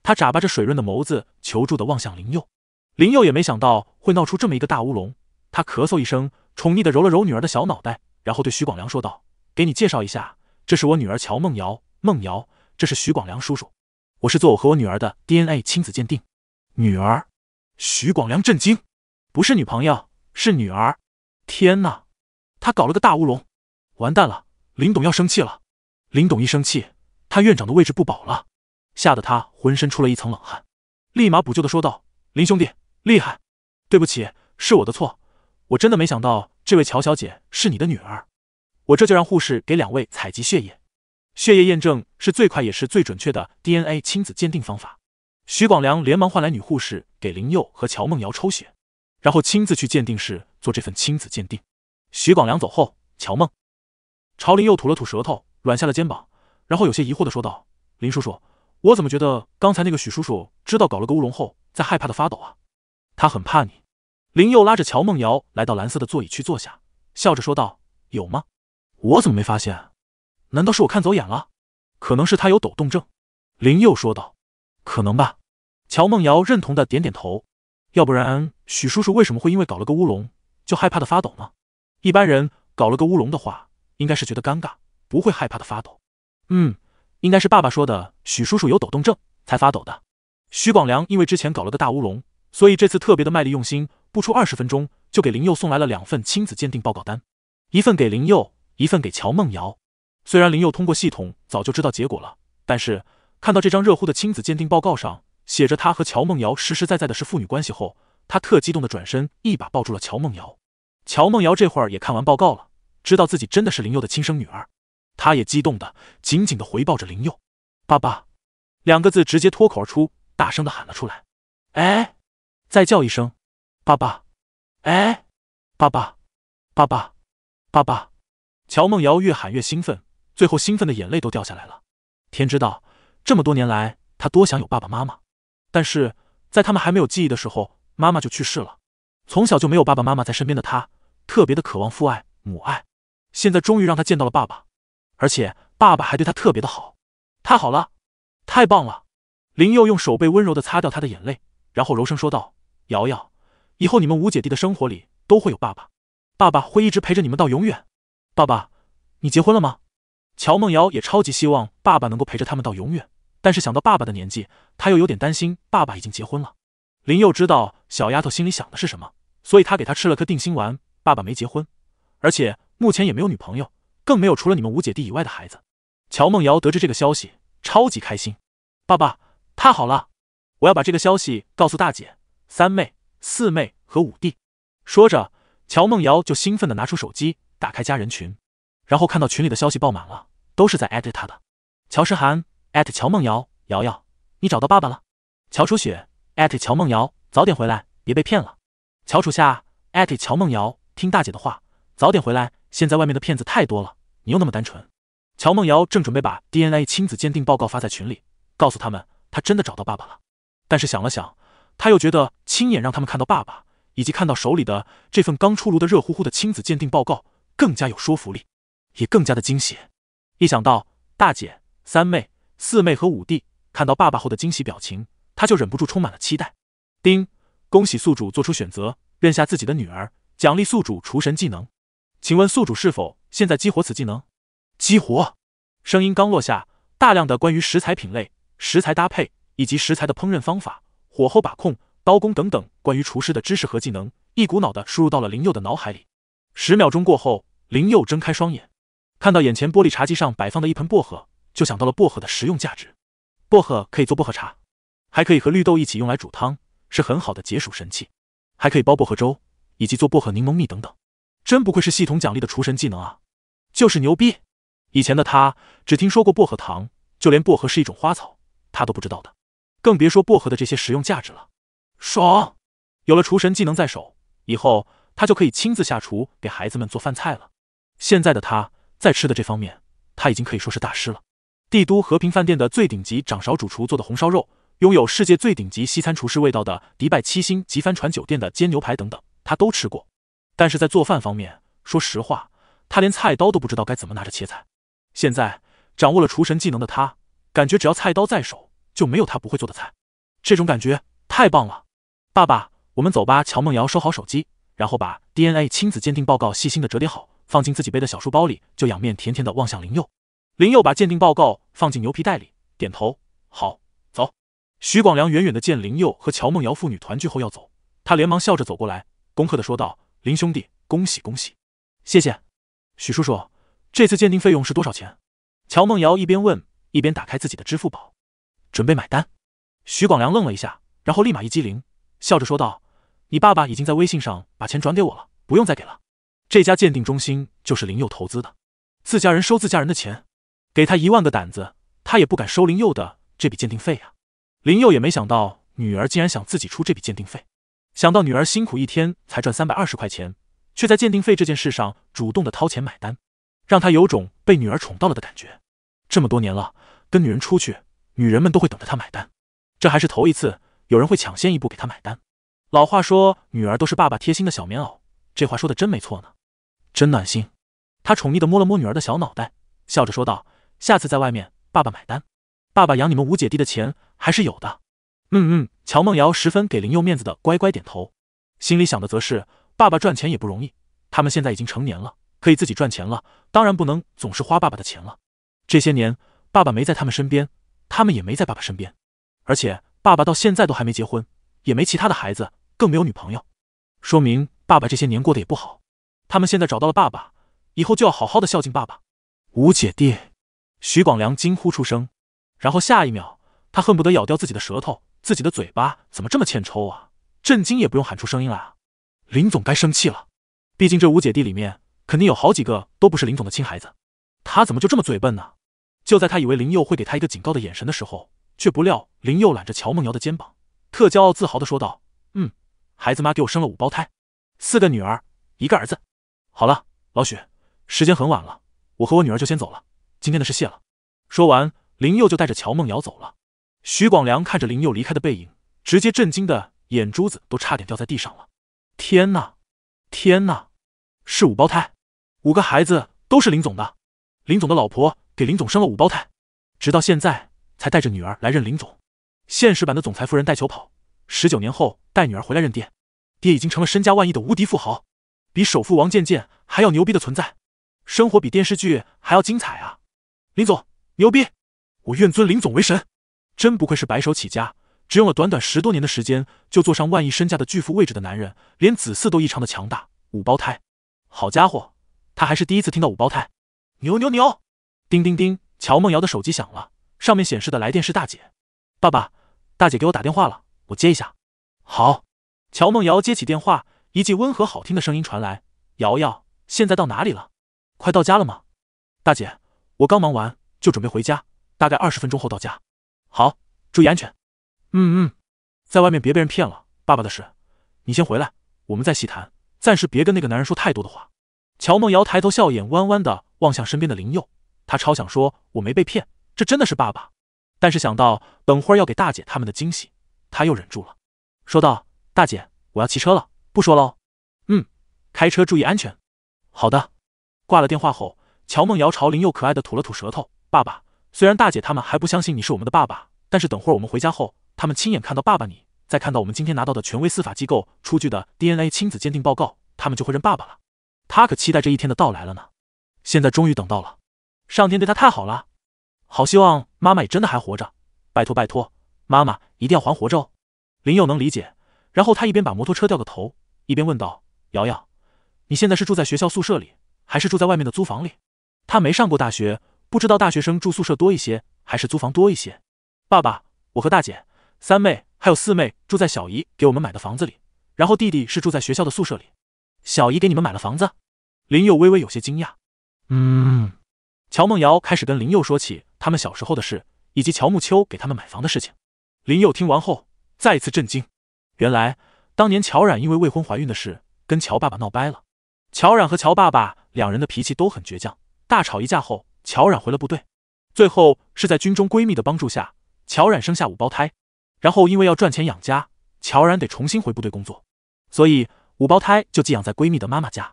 她眨巴着水润的眸子，求助的望向林佑。林佑也没想到会闹出这么一个大乌龙，他咳嗽一声，宠溺的揉了揉女儿的小脑袋，然后对徐广良说道：“给你介绍一下，这是我女儿乔梦瑶。”梦瑶，这是徐广良叔叔，我是做我和我女儿的 DNA 亲子鉴定。女儿，徐广良震惊，不是女朋友，是女儿。天哪，他搞了个大乌龙，完蛋了，林董要生气了。林董一生气，他院长的位置不保了，吓得他浑身出了一层冷汗，立马补救的说道：“林兄弟，厉害，对不起，是我的错，我真的没想到这位乔小姐是你的女儿，我这就让护士给两位采集血液。”血液验证是最快也是最准确的 DNA 亲子鉴定方法。徐广良连忙唤来女护士给林佑和乔梦瑶抽血，然后亲自去鉴定室做这份亲子鉴定。徐广良走后，乔梦朝林佑吐了吐舌头，软下了肩膀，然后有些疑惑的说道：“林叔叔，我怎么觉得刚才那个许叔叔知道搞了个乌龙后，在害怕的发抖啊？他很怕你。”林佑拉着乔梦瑶来到蓝色的座椅区坐下，笑着说道：“有吗？我怎么没发现？”难道是我看走眼了？可能是他有抖动症，林佑说道。可能吧。乔梦瑶认同的点点头。要不然许叔叔为什么会因为搞了个乌龙就害怕的发抖呢？一般人搞了个乌龙的话，应该是觉得尴尬，不会害怕的发抖。嗯，应该是爸爸说的许叔叔有抖动症才发抖的。徐广良因为之前搞了个大乌龙，所以这次特别的卖力用心，不出二十分钟就给林佑送来了两份亲子鉴定报告单，一份给林佑，一份给乔梦瑶。虽然林佑通过系统早就知道结果了，但是看到这张热乎的亲子鉴定报告上写着他和乔梦瑶实实在在的是父女关系后，他特激动的转身一把抱住了乔梦瑶。乔梦瑶这会儿也看完报告了，知道自己真的是林佑的亲生女儿，他也激动的紧紧的回抱着林佑，“爸爸”两个字直接脱口而出，大声的喊了出来。哎，再叫一声“爸爸”，哎，爸爸，爸爸，爸爸，乔梦瑶越喊越兴奋。最后，兴奋的眼泪都掉下来了。天知道，这么多年来，他多想有爸爸妈妈，但是在他们还没有记忆的时候，妈妈就去世了。从小就没有爸爸妈妈在身边的他，特别的渴望父爱母爱。现在终于让他见到了爸爸，而且爸爸还对他特别的好。太好了，太棒了！林佑用手背温柔的擦掉他的眼泪，然后柔声说道：“瑶瑶，以后你们五姐弟的生活里都会有爸爸，爸爸会一直陪着你们到永远。爸爸，你结婚了吗？”乔梦瑶也超级希望爸爸能够陪着他们到永远，但是想到爸爸的年纪，她又有点担心爸爸已经结婚了。林佑知道小丫头心里想的是什么，所以他给她吃了颗定心丸：爸爸没结婚，而且目前也没有女朋友，更没有除了你们五姐弟以外的孩子。乔梦瑶得知这个消息，超级开心，爸爸太好了！我要把这个消息告诉大姐、三妹、四妹和五弟。说着，乔梦瑶就兴奋地拿出手机，打开家人群。然后看到群里的消息爆满了，都是在艾特他的。乔诗涵艾特乔梦瑶，瑶瑶，你找到爸爸了。乔楚雪艾特乔梦瑶，早点回来，别被骗了。乔楚夏艾特乔梦瑶，听大姐的话，早点回来。现在外面的骗子太多了，你又那么单纯。乔梦瑶正准备把 DNA 亲子鉴定报告发在群里，告诉他们她真的找到爸爸了。但是想了想，她又觉得亲眼让他们看到爸爸，以及看到手里的这份刚出炉的热乎乎的亲子鉴定报告，更加有说服力。也更加的惊喜，一想到大姐、三妹、四妹和五弟看到爸爸后的惊喜表情，他就忍不住充满了期待。丁，恭喜宿主做出选择，认下自己的女儿，奖励宿主厨神技能。请问宿主是否现在激活此技能？激活。声音刚落下，大量的关于食材品类、食材搭配以及食材的烹饪方法、火候把控、刀工等等关于厨师的知识和技能，一股脑的输入到了林佑的脑海里。十秒钟过后，林佑睁开双眼。看到眼前玻璃茶几上摆放的一盆薄荷，就想到了薄荷的实用价值。薄荷可以做薄荷茶，还可以和绿豆一起用来煮汤，是很好的解暑神器。还可以煲薄荷粥，以及做薄荷柠檬蜜等等。真不愧是系统奖励的厨神技能啊，就是牛逼！以前的他只听说过薄荷糖，就连薄荷是一种花草他都不知道的，更别说薄荷的这些实用价值了。爽！有了厨神技能在手，以后他就可以亲自下厨给孩子们做饭菜了。现在的他。在吃的这方面，他已经可以说是大师了。帝都和平饭店的最顶级掌勺主厨做的红烧肉，拥有世界最顶级西餐厨师味道的迪拜七星级帆船酒店的煎牛排等等，他都吃过。但是在做饭方面，说实话，他连菜刀都不知道该怎么拿着切菜。现在掌握了厨神技能的他，感觉只要菜刀在手，就没有他不会做的菜。这种感觉太棒了！爸爸，我们走吧。乔梦瑶收好手机，然后把 DNA 亲子鉴定报告细心的折叠好。放进自己背的小书包里，就仰面甜甜的望向林佑。林佑把鉴定报告放进牛皮袋里，点头：“好，走。”徐广良远远的见林佑和乔梦瑶父女团聚后要走，他连忙笑着走过来，恭贺的说道：“林兄弟，恭喜恭喜！谢谢，许叔叔，这次鉴定费用是多少钱？”乔梦瑶一边问，一边打开自己的支付宝，准备买单。徐广良愣了一下，然后立马一激灵，笑着说道：“你爸爸已经在微信上把钱转给我了，不用再给了。”这家鉴定中心就是林佑投资的，自家人收自家人的钱，给他一万个胆子，他也不敢收林佑的这笔鉴定费啊！林佑也没想到女儿竟然想自己出这笔鉴定费，想到女儿辛苦一天才赚三百二十块钱，却在鉴定费这件事上主动的掏钱买单，让他有种被女儿宠到了的感觉。这么多年了，跟女人出去，女人们都会等着他买单，这还是头一次有人会抢先一步给他买单。老话说，女儿都是爸爸贴心的小棉袄，这话说的真没错呢。真暖心，他宠溺的摸了摸女儿的小脑袋，笑着说道：“下次在外面，爸爸买单。爸爸养你们五姐弟的钱还是有的。”嗯嗯，乔梦瑶十分给林佑面子的乖乖点头，心里想的则是：爸爸赚钱也不容易，他们现在已经成年了，可以自己赚钱了，当然不能总是花爸爸的钱了。这些年，爸爸没在他们身边，他们也没在爸爸身边，而且爸爸到现在都还没结婚，也没其他的孩子，更没有女朋友，说明爸爸这些年过得也不好。他们现在找到了爸爸，以后就要好好的孝敬爸爸。五姐弟，徐广良惊呼出声，然后下一秒，他恨不得咬掉自己的舌头，自己的嘴巴怎么这么欠抽啊！震惊也不用喊出声音来啊！林总该生气了，毕竟这五姐弟里面肯定有好几个都不是林总的亲孩子，他怎么就这么嘴笨呢？就在他以为林佑会给他一个警告的眼神的时候，却不料林佑揽着乔梦瑶的肩膀，特骄傲自豪的说道：“嗯，孩子妈给我生了五胞胎，四个女儿，一个儿子。”好了，老许，时间很晚了，我和我女儿就先走了。今天的事谢了。说完，林佑就带着乔梦瑶走了。徐广良看着林佑离开的背影，直接震惊的眼珠子都差点掉在地上了。天呐，天呐，是五胞胎，五个孩子都是林总的，林总的老婆给林总生了五胞胎，直到现在才带着女儿来认林总。现实版的总裁夫人带球跑，十九年后带女儿回来认爹，爹已经成了身家万亿的无敌富豪。比首富王健健还要牛逼的存在，生活比电视剧还要精彩啊！林总，牛逼！我愿尊林总为神，真不愧是白手起家，只用了短短十多年的时间就坐上万亿身价的巨富位置的男人，连子嗣都异常的强大，五胞胎！好家伙，他还是第一次听到五胞胎！牛牛牛！叮叮叮，乔梦瑶的手机响了，上面显示的来电是大姐。爸爸，大姐给我打电话了，我接一下。好，乔梦瑶接起电话。一记温和好听的声音传来：“瑶瑶，现在到哪里了？快到家了吗？”“大姐，我刚忙完，就准备回家，大概二十分钟后到家。”“好，注意安全。”“嗯嗯，在外面别被人骗了。”“爸爸的事，你先回来，我们再细谈。暂时别跟那个男人说太多的话。”乔梦瑶抬头，笑眼弯弯的望向身边的林佑，她超想说：“我没被骗，这真的是爸爸。”但是想到等会儿要给大姐他们的惊喜，她又忍住了，说道：“大姐，我要骑车了。”不说喽。嗯，开车注意安全。好的，挂了电话后，乔梦瑶朝林佑可爱的吐了吐舌头。爸爸，虽然大姐他们还不相信你是我们的爸爸，但是等会儿我们回家后，他们亲眼看到爸爸你，再看到我们今天拿到的权威司法机构出具的 DNA 亲子鉴定报告，他们就会认爸爸了。他可期待这一天的到来了呢。现在终于等到了，上天对他太好了。好希望妈妈也真的还活着，拜托拜托，妈妈一定要还活着哦。林佑能理解，然后他一边把摩托车掉个头。一边问道：“瑶瑶，你现在是住在学校宿舍里，还是住在外面的租房里？”他没上过大学，不知道大学生住宿舍多一些，还是租房多一些。爸爸，我和大姐、三妹还有四妹住在小姨给我们买的房子里，然后弟弟是住在学校的宿舍里。小姨给你们买了房子？林佑微微有些惊讶。嗯，乔梦瑶开始跟林佑说起他们小时候的事，以及乔木秋给他们买房的事情。林佑听完后再次震惊，原来。当年乔冉因为未婚怀孕的事，跟乔爸爸闹掰了。乔冉和乔爸爸两人的脾气都很倔强，大吵一架后，乔冉回了部队。最后是在军中闺蜜的帮助下，乔冉生下五胞胎。然后因为要赚钱养家，乔冉得重新回部队工作，所以五胞胎就寄养在闺蜜的妈妈家。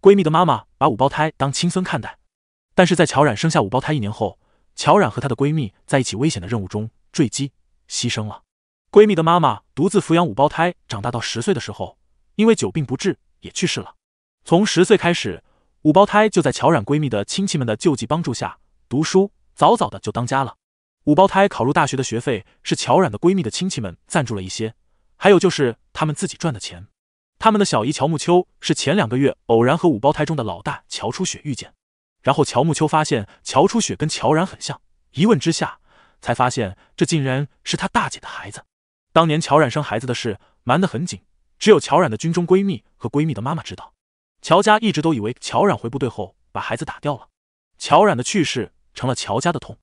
闺蜜的妈妈把五胞胎当亲孙看待。但是在乔冉生下五胞胎一年后，乔冉和她的闺蜜在一起危险的任务中坠机牺牲了。闺蜜的妈妈独自抚养五胞胎长大到十岁的时候，因为久病不治也去世了。从十岁开始，五胞胎就在乔冉闺蜜的亲戚们的救济帮助下读书，早早的就当家了。五胞胎考入大学的学费是乔冉的闺蜜的亲戚们赞助了一些，还有就是他们自己赚的钱。他们的小姨乔木秋是前两个月偶然和五胞胎中的老大乔初雪遇见，然后乔木秋发现乔初雪跟乔冉很像，一问之下才发现这竟然是他大姐的孩子。当年乔冉生孩子的事瞒得很紧，只有乔冉的军中闺蜜和闺蜜的妈妈知道。乔家一直都以为乔冉回部队后把孩子打掉了，乔冉的去世成了乔家的痛。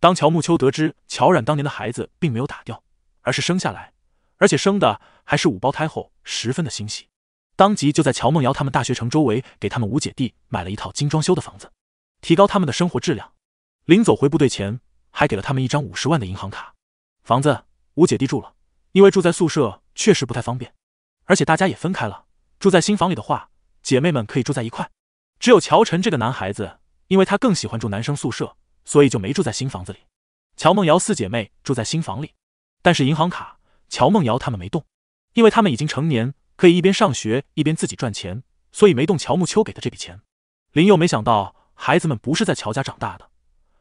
当乔木秋得知乔冉当年的孩子并没有打掉，而是生下来，而且生的还是五胞胎后，十分的欣喜，当即就在乔梦瑶他们大学城周围给他们五姐弟买了一套精装修的房子，提高他们的生活质量。临走回部队前，还给了他们一张五十万的银行卡，房子五姐弟住了。因为住在宿舍确实不太方便，而且大家也分开了。住在新房里的话，姐妹们可以住在一块。只有乔晨这个男孩子，因为他更喜欢住男生宿舍，所以就没住在新房子里。乔梦瑶四姐妹住在新房里，但是银行卡乔梦瑶他们没动，因为他们已经成年，可以一边上学一边自己赚钱，所以没动乔木秋给的这笔钱。林佑没想到，孩子们不是在乔家长大的，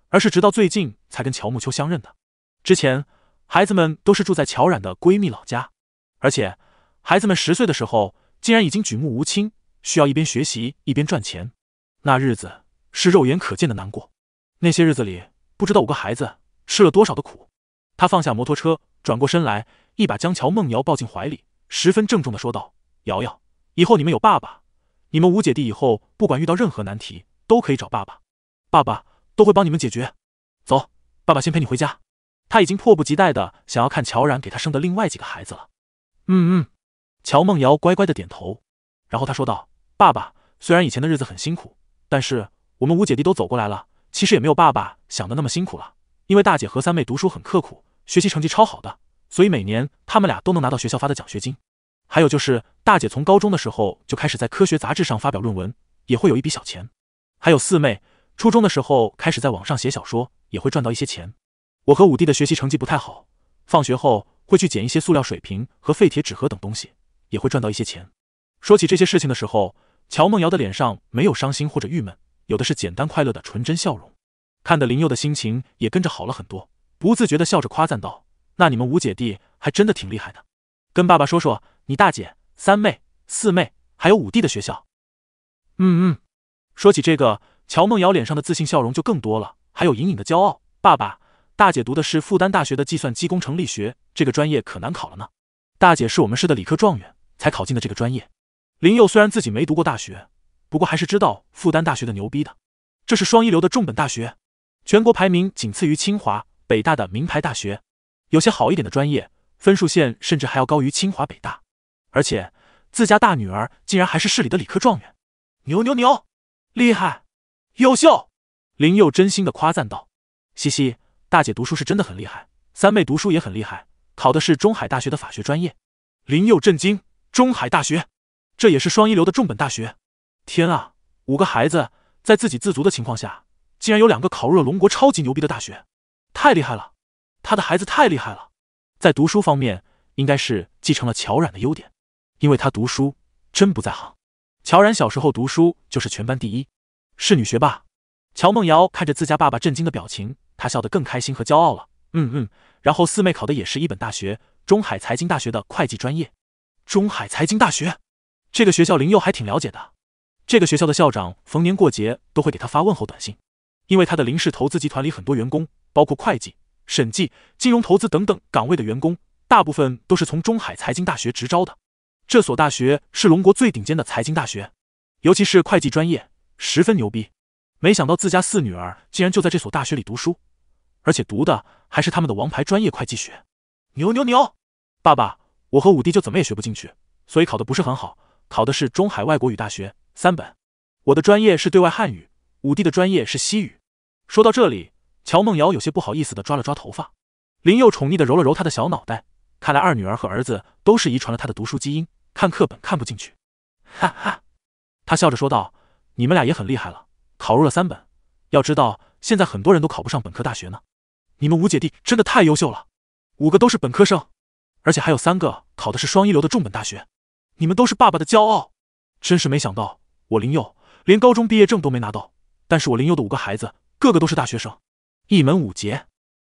而是直到最近才跟乔木秋相认的。之前。孩子们都是住在乔冉的闺蜜老家，而且孩子们十岁的时候竟然已经举目无亲，需要一边学习一边赚钱，那日子是肉眼可见的难过。那些日子里，不知道五个孩子吃了多少的苦。他放下摩托车，转过身来，一把将乔梦瑶抱进怀里，十分郑重地说道：“瑶瑶，以后你们有爸爸，你们五姐弟以后不管遇到任何难题，都可以找爸爸，爸爸都会帮你们解决。走，爸爸先陪你回家。”他已经迫不及待的想要看乔然给他生的另外几个孩子了。嗯嗯，乔梦瑶乖乖的点头，然后他说道：“爸爸，虽然以前的日子很辛苦，但是我们五姐弟都走过来了。其实也没有爸爸想的那么辛苦了，因为大姐和三妹读书很刻苦，学习成绩超好的，所以每年他们俩都能拿到学校发的奖学金。还有就是大姐从高中的时候就开始在科学杂志上发表论文，也会有一笔小钱。还有四妹初中的时候开始在网上写小说，也会赚到一些钱。”我和五弟的学习成绩不太好，放学后会去捡一些塑料水瓶和废铁纸盒等东西，也会赚到一些钱。说起这些事情的时候，乔梦瑶的脸上没有伤心或者郁闷，有的是简单快乐的纯真笑容，看得林佑的心情也跟着好了很多，不自觉地笑着夸赞道：“那你们五姐弟还真的挺厉害的。跟爸爸说说你大姐、三妹、四妹，还有五弟的学校。”嗯嗯，说起这个，乔梦瑶脸上的自信笑容就更多了，还有隐隐的骄傲。爸爸。大姐读的是复旦大学的计算机工程力学这个专业，可难考了呢。大姐是我们市的理科状元，才考进的这个专业。林佑虽然自己没读过大学，不过还是知道复旦大学的牛逼的。这是双一流的重本大学，全国排名仅次于清华、北大的名牌大学。有些好一点的专业，分数线甚至还要高于清华、北大。而且自家大女儿竟然还是市里的理科状元，牛牛牛，厉害，优秀！林佑真心的夸赞道：“嘻嘻。”大姐读书是真的很厉害，三妹读书也很厉害，考的是中海大学的法学专业。林佑震惊，中海大学，这也是双一流的重本大学。天啊，五个孩子在自给自足的情况下，竟然有两个考入了龙国超级牛逼的大学，太厉害了！他的孩子太厉害了，在读书方面应该是继承了乔冉的优点，因为他读书真不在行。乔冉小时候读书就是全班第一，是女学霸。乔梦瑶看着自家爸爸震惊的表情。他笑得更开心和骄傲了。嗯嗯，然后四妹考的也是一本大学，中海财经大学的会计专业。中海财经大学，这个学校林佑还挺了解的。这个学校的校长逢年过节都会给他发问候短信，因为他的林氏投资集团里很多员工，包括会计、审计、金融投资等等岗位的员工，大部分都是从中海财经大学直招的。这所大学是龙国最顶尖的财经大学，尤其是会计专业，十分牛逼。没想到自家四女儿竟然就在这所大学里读书。而且读的还是他们的王牌专业会计学，牛牛牛！爸爸，我和五弟就怎么也学不进去，所以考的不是很好，考的是中海外国语大学三本。我的专业是对外汉语，五弟的专业是西语。说到这里，乔梦瑶有些不好意思的抓了抓头发，林佑宠溺的揉了揉他的小脑袋。看来二女儿和儿子都是遗传了他的读书基因，看课本看不进去。哈哈，他笑着说道：“你们俩也很厉害了，考入了三本。要知道，现在很多人都考不上本科大学呢。”你们五姐弟真的太优秀了，五个都是本科生，而且还有三个考的是双一流的重本大学，你们都是爸爸的骄傲，真是没想到我林佑连高中毕业证都没拿到，但是我林佑的五个孩子个个都是大学生，一门五杰，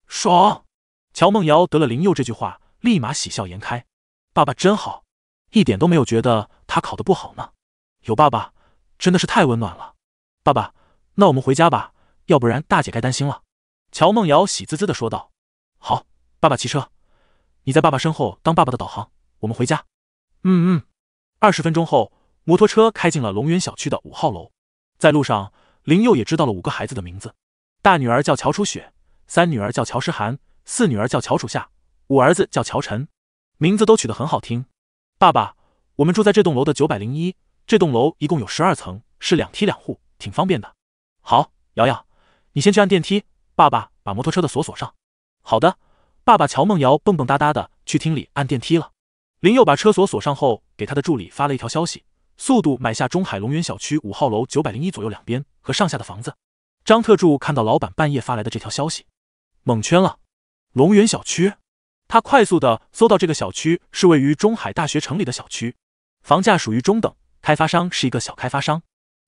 爽！乔梦瑶得了林佑这句话，立马喜笑颜开，爸爸真好，一点都没有觉得他考的不好呢，有爸爸真的是太温暖了，爸爸，那我们回家吧，要不然大姐该担心了。乔梦瑶喜滋滋的说道：“好，爸爸骑车，你在爸爸身后当爸爸的导航，我们回家。”“嗯嗯。”二十分钟后，摩托车开进了龙源小区的五号楼。在路上，林佑也知道了五个孩子的名字：大女儿叫乔初雪，三女儿叫乔诗涵，四女儿叫乔楚夏，五儿子叫乔晨，名字都取得很好听。爸爸，我们住在这栋楼的九百零一。这栋楼一共有十二层，是两梯两户，挺方便的。好，瑶瑶，你先去按电梯。爸爸把摩托车的锁锁上。好的，爸爸乔梦瑶蹦蹦哒哒的去厅里按电梯了。林佑把车锁锁上后，给他的助理发了一条消息：速度买下中海龙源小区五号楼九百零一左右两边和上下的房子。张特助看到老板半夜发来的这条消息，懵圈了。龙源小区，他快速的搜到这个小区是位于中海大学城里的小区，房价属于中等，开发商是一个小开发商。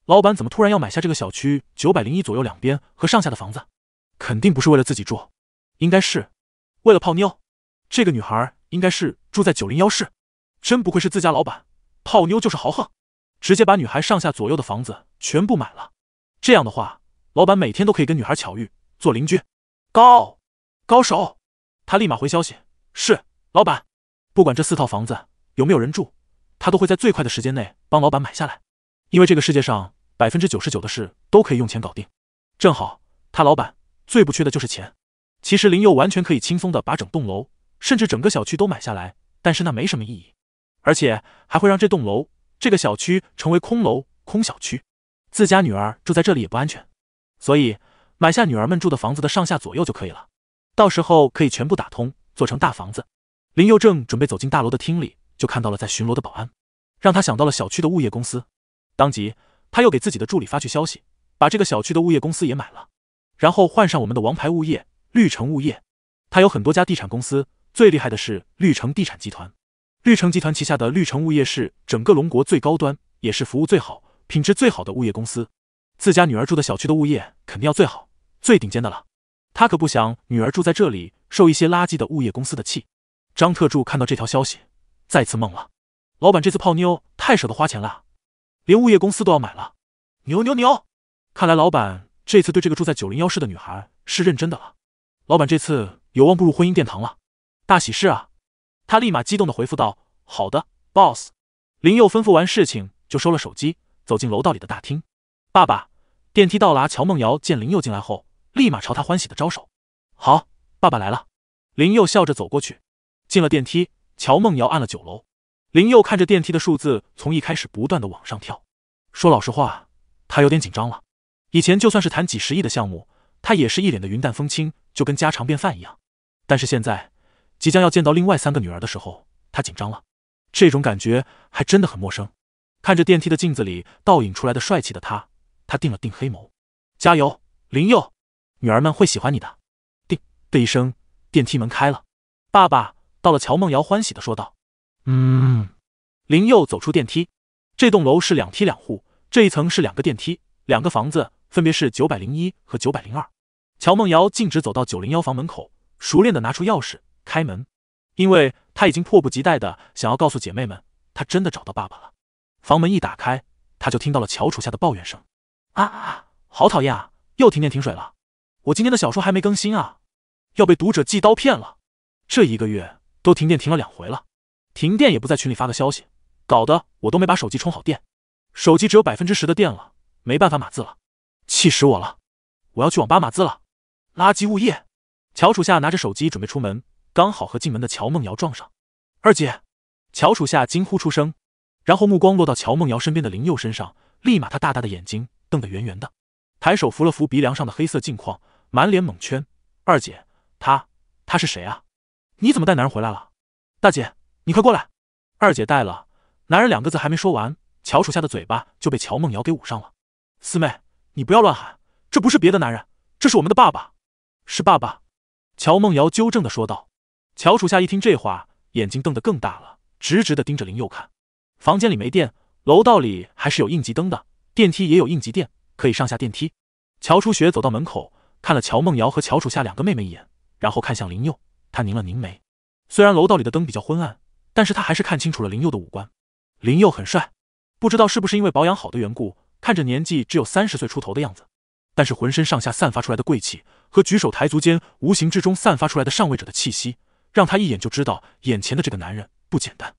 老板怎么突然要买下这个小区九百零一左右两边和上下的房子？肯定不是为了自己住，应该是为了泡妞。这个女孩应该是住在九零幺室。真不愧是自家老板，泡妞就是豪横，直接把女孩上下左右的房子全部买了。这样的话，老板每天都可以跟女孩巧遇，做邻居。高高手，他立马回消息：是老板，不管这四套房子有没有人住，他都会在最快的时间内帮老板买下来。因为这个世界上百分之九十九的事都可以用钱搞定。正好他老板。最不缺的就是钱，其实林佑完全可以轻松的把整栋楼甚至整个小区都买下来，但是那没什么意义，而且还会让这栋楼、这个小区成为空楼、空小区，自家女儿住在这里也不安全，所以买下女儿们住的房子的上下左右就可以了，到时候可以全部打通，做成大房子。林佑正准备走进大楼的厅里，就看到了在巡逻的保安，让他想到了小区的物业公司，当即他又给自己的助理发去消息，把这个小区的物业公司也买了。然后换上我们的王牌物业绿城物业，他有很多家地产公司，最厉害的是绿城地产集团。绿城集团旗下的绿城物业是整个龙国最高端，也是服务最好、品质最好的物业公司。自家女儿住的小区的物业肯定要最好、最顶尖的了。他可不想女儿住在这里受一些垃圾的物业公司的气。张特助看到这条消息，再次懵了。老板这次泡妞太舍得花钱了，连物业公司都要买了。牛牛牛！看来老板。这次对这个住在九零幺室的女孩是认真的了，老板这次有望步入婚姻殿堂了，大喜事啊！他立马激动的回复道：“好的，boss。”林佑吩咐完事情就收了手机，走进楼道里的大厅。爸爸，电梯到啦！乔梦瑶见林佑进来后，立马朝他欢喜的招手：“好，爸爸来了。”林佑笑着走过去，进了电梯。乔梦瑶按了九楼，林佑看着电梯的数字从一开始不断的往上跳，说老实话，他有点紧张了。以前就算是谈几十亿的项目，他也是一脸的云淡风轻，就跟家常便饭一样。但是现在，即将要见到另外三个女儿的时候，他紧张了，这种感觉还真的很陌生。看着电梯的镜子里倒影出来的帅气的他，他定了定黑眸，加油，林佑，女儿们会喜欢你的。叮的一声，电梯门开了，爸爸到了。乔梦瑶欢喜的说道：“嗯。”林佑走出电梯，这栋楼是两梯两户，这一层是两个电梯，两个房子。分别是九百零一和九百零二，乔梦瑶径直走到九零幺房门口，熟练的拿出钥匙开门，因为她已经迫不及待的想要告诉姐妹们，她真的找到爸爸了。房门一打开，她就听到了乔楚夏的抱怨声：“啊啊，好讨厌啊！又停电停水了，我今天的小说还没更新啊，要被读者寄刀片了。这一个月都停电停了两回了，停电也不在群里发个消息，搞得我都没把手机充好电，手机只有百分之十的电了，没办法码字了。”气死我了！我要去网吧码字了。垃圾物业！乔楚夏拿着手机准备出门，刚好和进门的乔梦瑶撞上。二姐！乔楚夏惊呼出声，然后目光落到乔梦瑶身边的林佑身上，立马他大大的眼睛瞪得圆圆的，抬手扶了扶鼻梁上的黑色镜框，满脸懵圈。二姐，他他是谁啊？你怎么带男人回来了？大姐，你快过来！二姐带了男人两个字还没说完，乔楚夏的嘴巴就被乔梦瑶给捂上了。四妹。你不要乱喊，这不是别的男人，这是我们的爸爸，是爸爸。乔梦瑶纠正的说道。乔楚夏一听这话，眼睛瞪得更大了，直直的盯着林佑看。房间里没电，楼道里还是有应急灯的，电梯也有应急电，可以上下电梯。乔初雪走到门口，看了乔梦瑶和乔楚夏两个妹妹一眼，然后看向林佑，她拧了拧眉。虽然楼道里的灯比较昏暗，但是他还是看清楚了林佑的五官。林佑很帅，不知道是不是因为保养好的缘故。看着年纪只有三十岁出头的样子，但是浑身上下散发出来的贵气和举手抬足间无形之中散发出来的上位者的气息，让他一眼就知道眼前的这个男人不简单。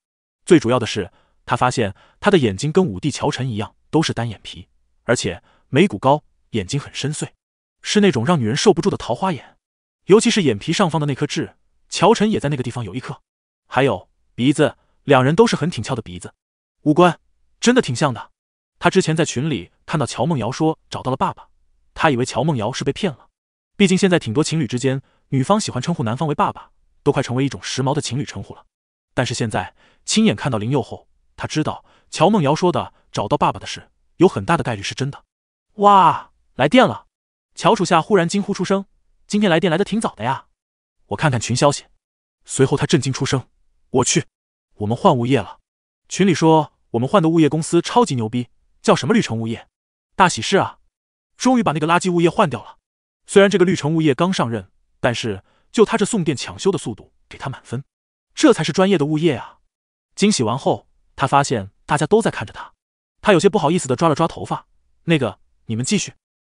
最主要的是，他发现他的眼睛跟武帝乔晨一样，都是单眼皮，而且眉骨高，眼睛很深邃，是那种让女人受不住的桃花眼。尤其是眼皮上方的那颗痣，乔晨也在那个地方有一颗。还有鼻子，两人都是很挺翘的鼻子，五官真的挺像的。他之前在群里看到乔梦瑶说找到了爸爸，他以为乔梦瑶是被骗了，毕竟现在挺多情侣之间，女方喜欢称呼男方为爸爸，都快成为一种时髦的情侣称呼了。但是现在亲眼看到林佑后，他知道乔梦瑶说的找到爸爸的事，有很大的概率是真的。哇，来电了！乔楚夏忽然惊呼出声。今天来电来的挺早的呀，我看看群消息。随后他震惊出声：“我去，我们换物业了！群里说我们换的物业公司超级牛逼。”叫什么绿城物业？大喜事啊！终于把那个垃圾物业换掉了。虽然这个绿城物业刚上任，但是就他这送电抢修的速度，给他满分。这才是专业的物业啊！惊喜完后，他发现大家都在看着他，他有些不好意思的抓了抓头发。那个，你们继续。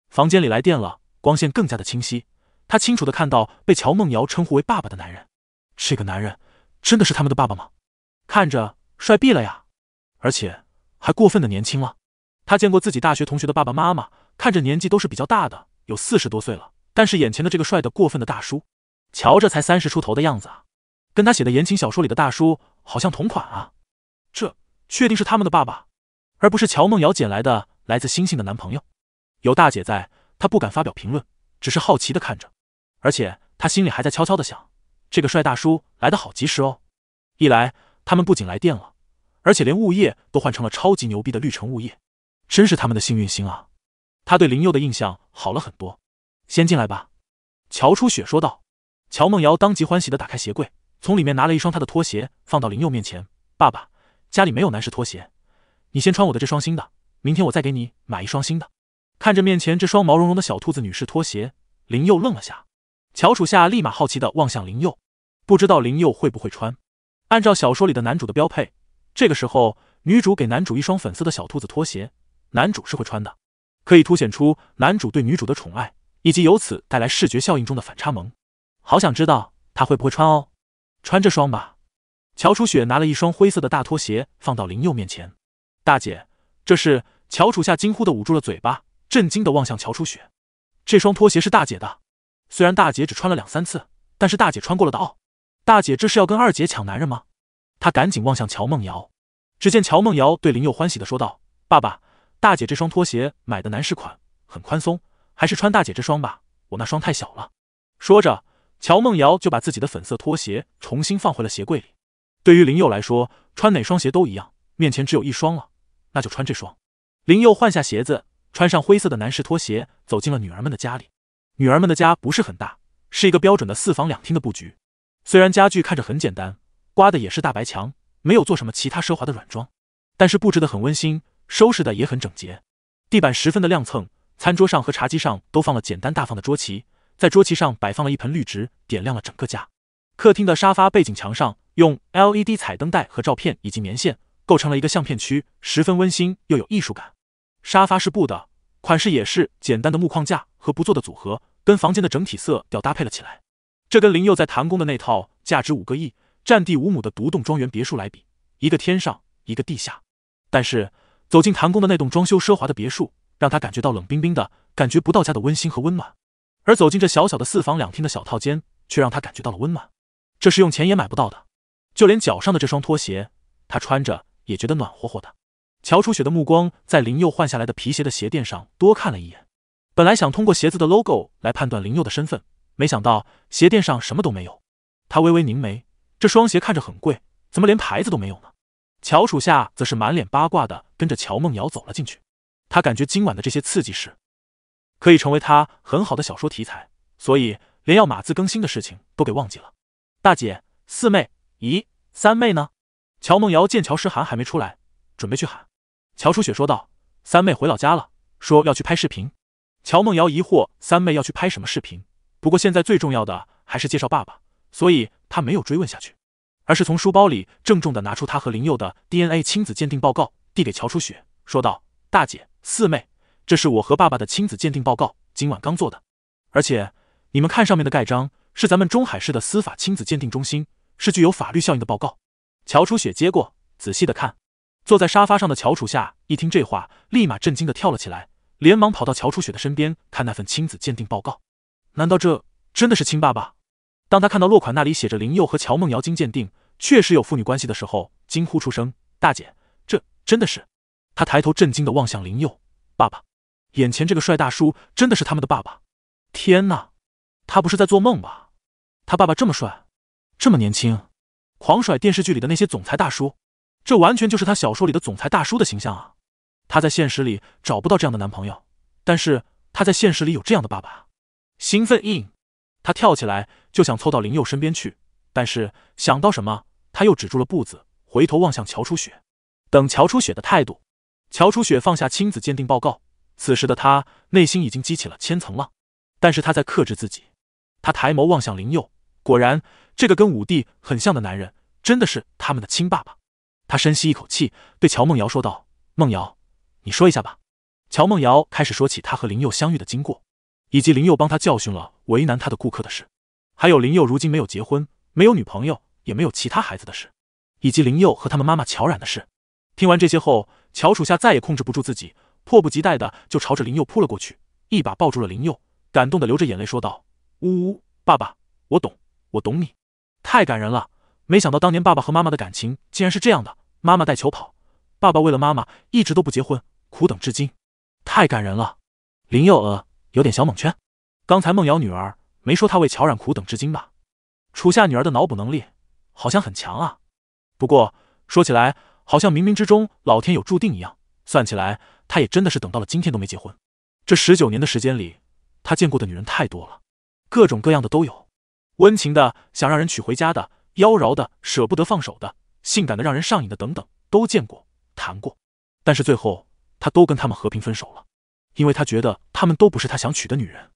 房间里来电了，光线更加的清晰。他清楚的看到被乔梦瑶称呼为爸爸的男人。这个男人真的是他们的爸爸吗？看着帅毙了呀，而且还过分的年轻了。他见过自己大学同学的爸爸妈妈，看着年纪都是比较大的，有四十多岁了。但是眼前的这个帅的过分的大叔，瞧着才三十出头的样子啊，跟他写的言情小说里的大叔好像同款啊。这确定是他们的爸爸，而不是乔梦瑶捡来的来自星星的男朋友？有大姐在，她不敢发表评论，只是好奇的看着。而且她心里还在悄悄的想，这个帅大叔来的好及时哦。一来，他们不仅来电了，而且连物业都换成了超级牛逼的绿城物业。真是他们的幸运星啊！他对林佑的印象好了很多。先进来吧，乔初雪说道。乔梦瑶当即欢喜的打开鞋柜，从里面拿了一双她的拖鞋放到林佑面前。爸爸，家里没有男士拖鞋，你先穿我的这双新的，明天我再给你买一双新的。看着面前这双毛茸茸的小兔子女士拖鞋，林佑愣了下。乔楚夏立马好奇的望向林佑，不知道林佑会不会穿。按照小说里的男主的标配，这个时候女主给男主一双粉色的小兔子拖鞋。男主是会穿的，可以凸显出男主对女主的宠爱，以及由此带来视觉效应中的反差萌。好想知道他会不会穿哦，穿这双吧。乔楚雪拿了一双灰色的大拖鞋放到林佑面前。大姐，这是乔楚夏惊呼的，捂住了嘴巴，震惊的望向乔楚雪。这双拖鞋是大姐的，虽然大姐只穿了两三次，但是大姐穿过了的哦。大姐这是要跟二姐抢男人吗？她赶紧望向乔梦瑶，只见乔梦瑶对林佑欢喜的说道：“爸爸。”大姐，这双拖鞋买的男士款，很宽松，还是穿大姐这双吧。我那双太小了。说着，乔梦瑶就把自己的粉色拖鞋重新放回了鞋柜里。对于林佑来说，穿哪双鞋都一样。面前只有一双了，那就穿这双。林佑换下鞋子，穿上灰色的男士拖鞋，走进了女儿们的家里。女儿们的家不是很大，是一个标准的四房两厅的布局。虽然家具看着很简单，刮的也是大白墙，没有做什么其他奢华的软装，但是布置的很温馨。收拾的也很整洁，地板十分的亮蹭，餐桌上和茶几上都放了简单大方的桌旗，在桌旗上摆放了一盆绿植，点亮了整个家。客厅的沙发背景墙上用 LED 彩灯带和照片以及棉线构成了一个相片区，十分温馨又有艺术感。沙发是布的，款式也是简单的木框架和不做的组合，跟房间的整体色调搭配了起来。这跟林佑在檀宫的那套价值五个亿、占地五亩的独栋庄园别墅来比，一个天上一个地下，但是。走进檀宫的那栋装修奢华的别墅，让他感觉到冷冰冰的，感觉不到家的温馨和温暖。而走进这小小的四房两厅的小套间，却让他感觉到了温暖，这是用钱也买不到的。就连脚上的这双拖鞋，他穿着也觉得暖和和的。乔楚雪的目光在林佑换下来的皮鞋的鞋垫上多看了一眼。本来想通过鞋子的 logo 来判断林佑的身份，没想到鞋垫上什么都没有。他微微凝眉，这双鞋看着很贵，怎么连牌子都没有呢？乔楚夏则是满脸八卦的跟着乔梦瑶走了进去，他感觉今晚的这些刺激事可以成为他很好的小说题材，所以连要码字更新的事情都给忘记了。大姐、四妹，咦，三妹呢？乔梦瑶见乔诗涵还没出来，准备去喊。乔楚雪说道：“三妹回老家了，说要去拍视频。”乔梦瑶疑惑三妹要去拍什么视频，不过现在最重要的还是介绍爸爸，所以他没有追问下去。而是从书包里郑重的拿出他和林佑的 DNA 亲子鉴定报告，递给乔初雪，说道：“大姐，四妹，这是我和爸爸的亲子鉴定报告，今晚刚做的。而且你们看上面的盖章，是咱们中海市的司法亲子鉴定中心，是具有法律效应的报告。”乔初雪接过，仔细的看。坐在沙发上的乔楚夏一听这话，立马震惊的跳了起来，连忙跑到乔初雪的身边，看那份亲子鉴定报告。难道这真的是亲爸爸？当他看到落款那里写着“林佑和乔梦瑶经鉴定”，确实有父女关系的时候，惊呼出声：“大姐，这真的是！”他抬头震惊的望向林佑，爸爸，眼前这个帅大叔真的是他们的爸爸？天哪，他不是在做梦吧？他爸爸这么帅，这么年轻，狂甩电视剧里的那些总裁大叔，这完全就是他小说里的总裁大叔的形象啊！他在现实里找不到这样的男朋友，但是他在现实里有这样的爸爸兴奋 i n 他跳起来就想凑到林佑身边去，但是想到什么？他又止住了步子，回头望向乔初雪，等乔初雪的态度。乔初雪放下亲子鉴定报告，此时的他内心已经激起了千层浪，但是他在克制自己。他抬眸望向林佑，果然，这个跟武帝很像的男人，真的是他们的亲爸爸。他深吸一口气，对乔梦瑶说道：“梦瑶，你说一下吧。”乔梦瑶开始说起他和林佑相遇的经过，以及林佑帮他教训了为难他的顾客的事，还有林佑如今没有结婚，没有女朋友。也没有其他孩子的事，以及林佑和他们妈妈乔冉的事。听完这些后，乔楚夏再也控制不住自己，迫不及待的就朝着林佑扑了过去，一把抱住了林佑，感动的流着眼泪说道：“呜呜，爸爸，我懂，我懂你，太感人了！没想到当年爸爸和妈妈的感情竟然是这样的，妈妈带球跑，爸爸为了妈妈一直都不结婚，苦等至今，太感人了。”林佑呃，有点小懵圈，刚才梦瑶女儿没说她为乔冉苦等至今吧？楚夏女儿的脑补能力。好像很强啊，不过说起来，好像冥冥之中老天有注定一样。算起来，他也真的是等到了今天都没结婚。这十九年的时间里，他见过的女人太多了，各种各样的都有：温情的，想让人娶回家的；妖娆的，舍不得放手的；性感的，让人上瘾的，等等，都见过、谈过。但是最后，他都跟他们和平分手了，因为他觉得他们都不是他想娶的女人。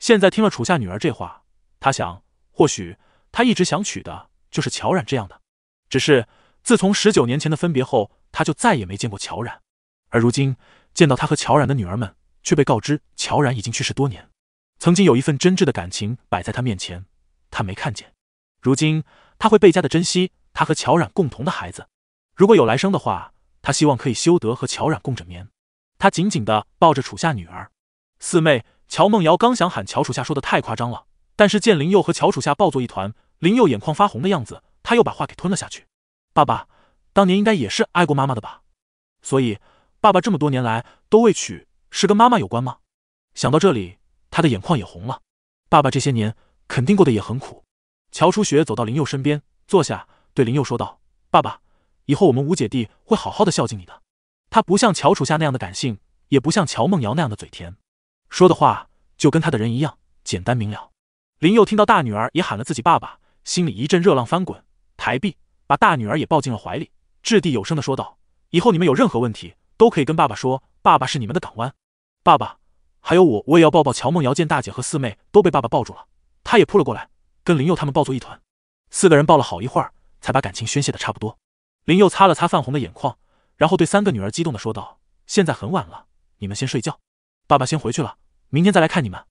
现在听了楚夏女儿这话，他想，或许他一直想娶的。就是乔冉这样的，只是自从十九年前的分别后，他就再也没见过乔冉。而如今见到他和乔冉的女儿们，却被告知乔冉已经去世多年。曾经有一份真挚的感情摆在他面前，他没看见。如今他会倍加的珍惜他和乔冉共同的孩子。如果有来生的话，他希望可以修得和乔冉共枕眠。他紧紧的抱着楚夏女儿四妹乔梦瑶，刚想喊乔楚夏说的太夸张了，但是见林佑和乔楚夏抱作一团。林佑眼眶发红的样子，他又把话给吞了下去。爸爸当年应该也是爱过妈妈的吧？所以爸爸这么多年来都未娶，是跟妈妈有关吗？想到这里，他的眼眶也红了。爸爸这些年肯定过得也很苦。乔初雪走到林佑身边坐下，对林佑说道：“爸爸，以后我们五姐弟会好好的孝敬你的。”他不像乔楚夏那样的感性，也不像乔梦瑶那样的嘴甜，说的话就跟他的人一样简单明了。林佑听到大女儿也喊了自己爸爸。心里一阵热浪翻滚，抬臂把大女儿也抱进了怀里，掷地有声的说道：“以后你们有任何问题都可以跟爸爸说，爸爸是你们的港湾。”“爸爸，还有我，我也要抱抱。”乔梦瑶见大姐和四妹都被爸爸抱住了，她也扑了过来，跟林佑他们抱作一团。四个人抱了好一会儿，才把感情宣泄的差不多。林佑擦了擦泛红的眼眶，然后对三个女儿激动的说道：“现在很晚了，你们先睡觉，爸爸先回去了，明天再来看你们。”“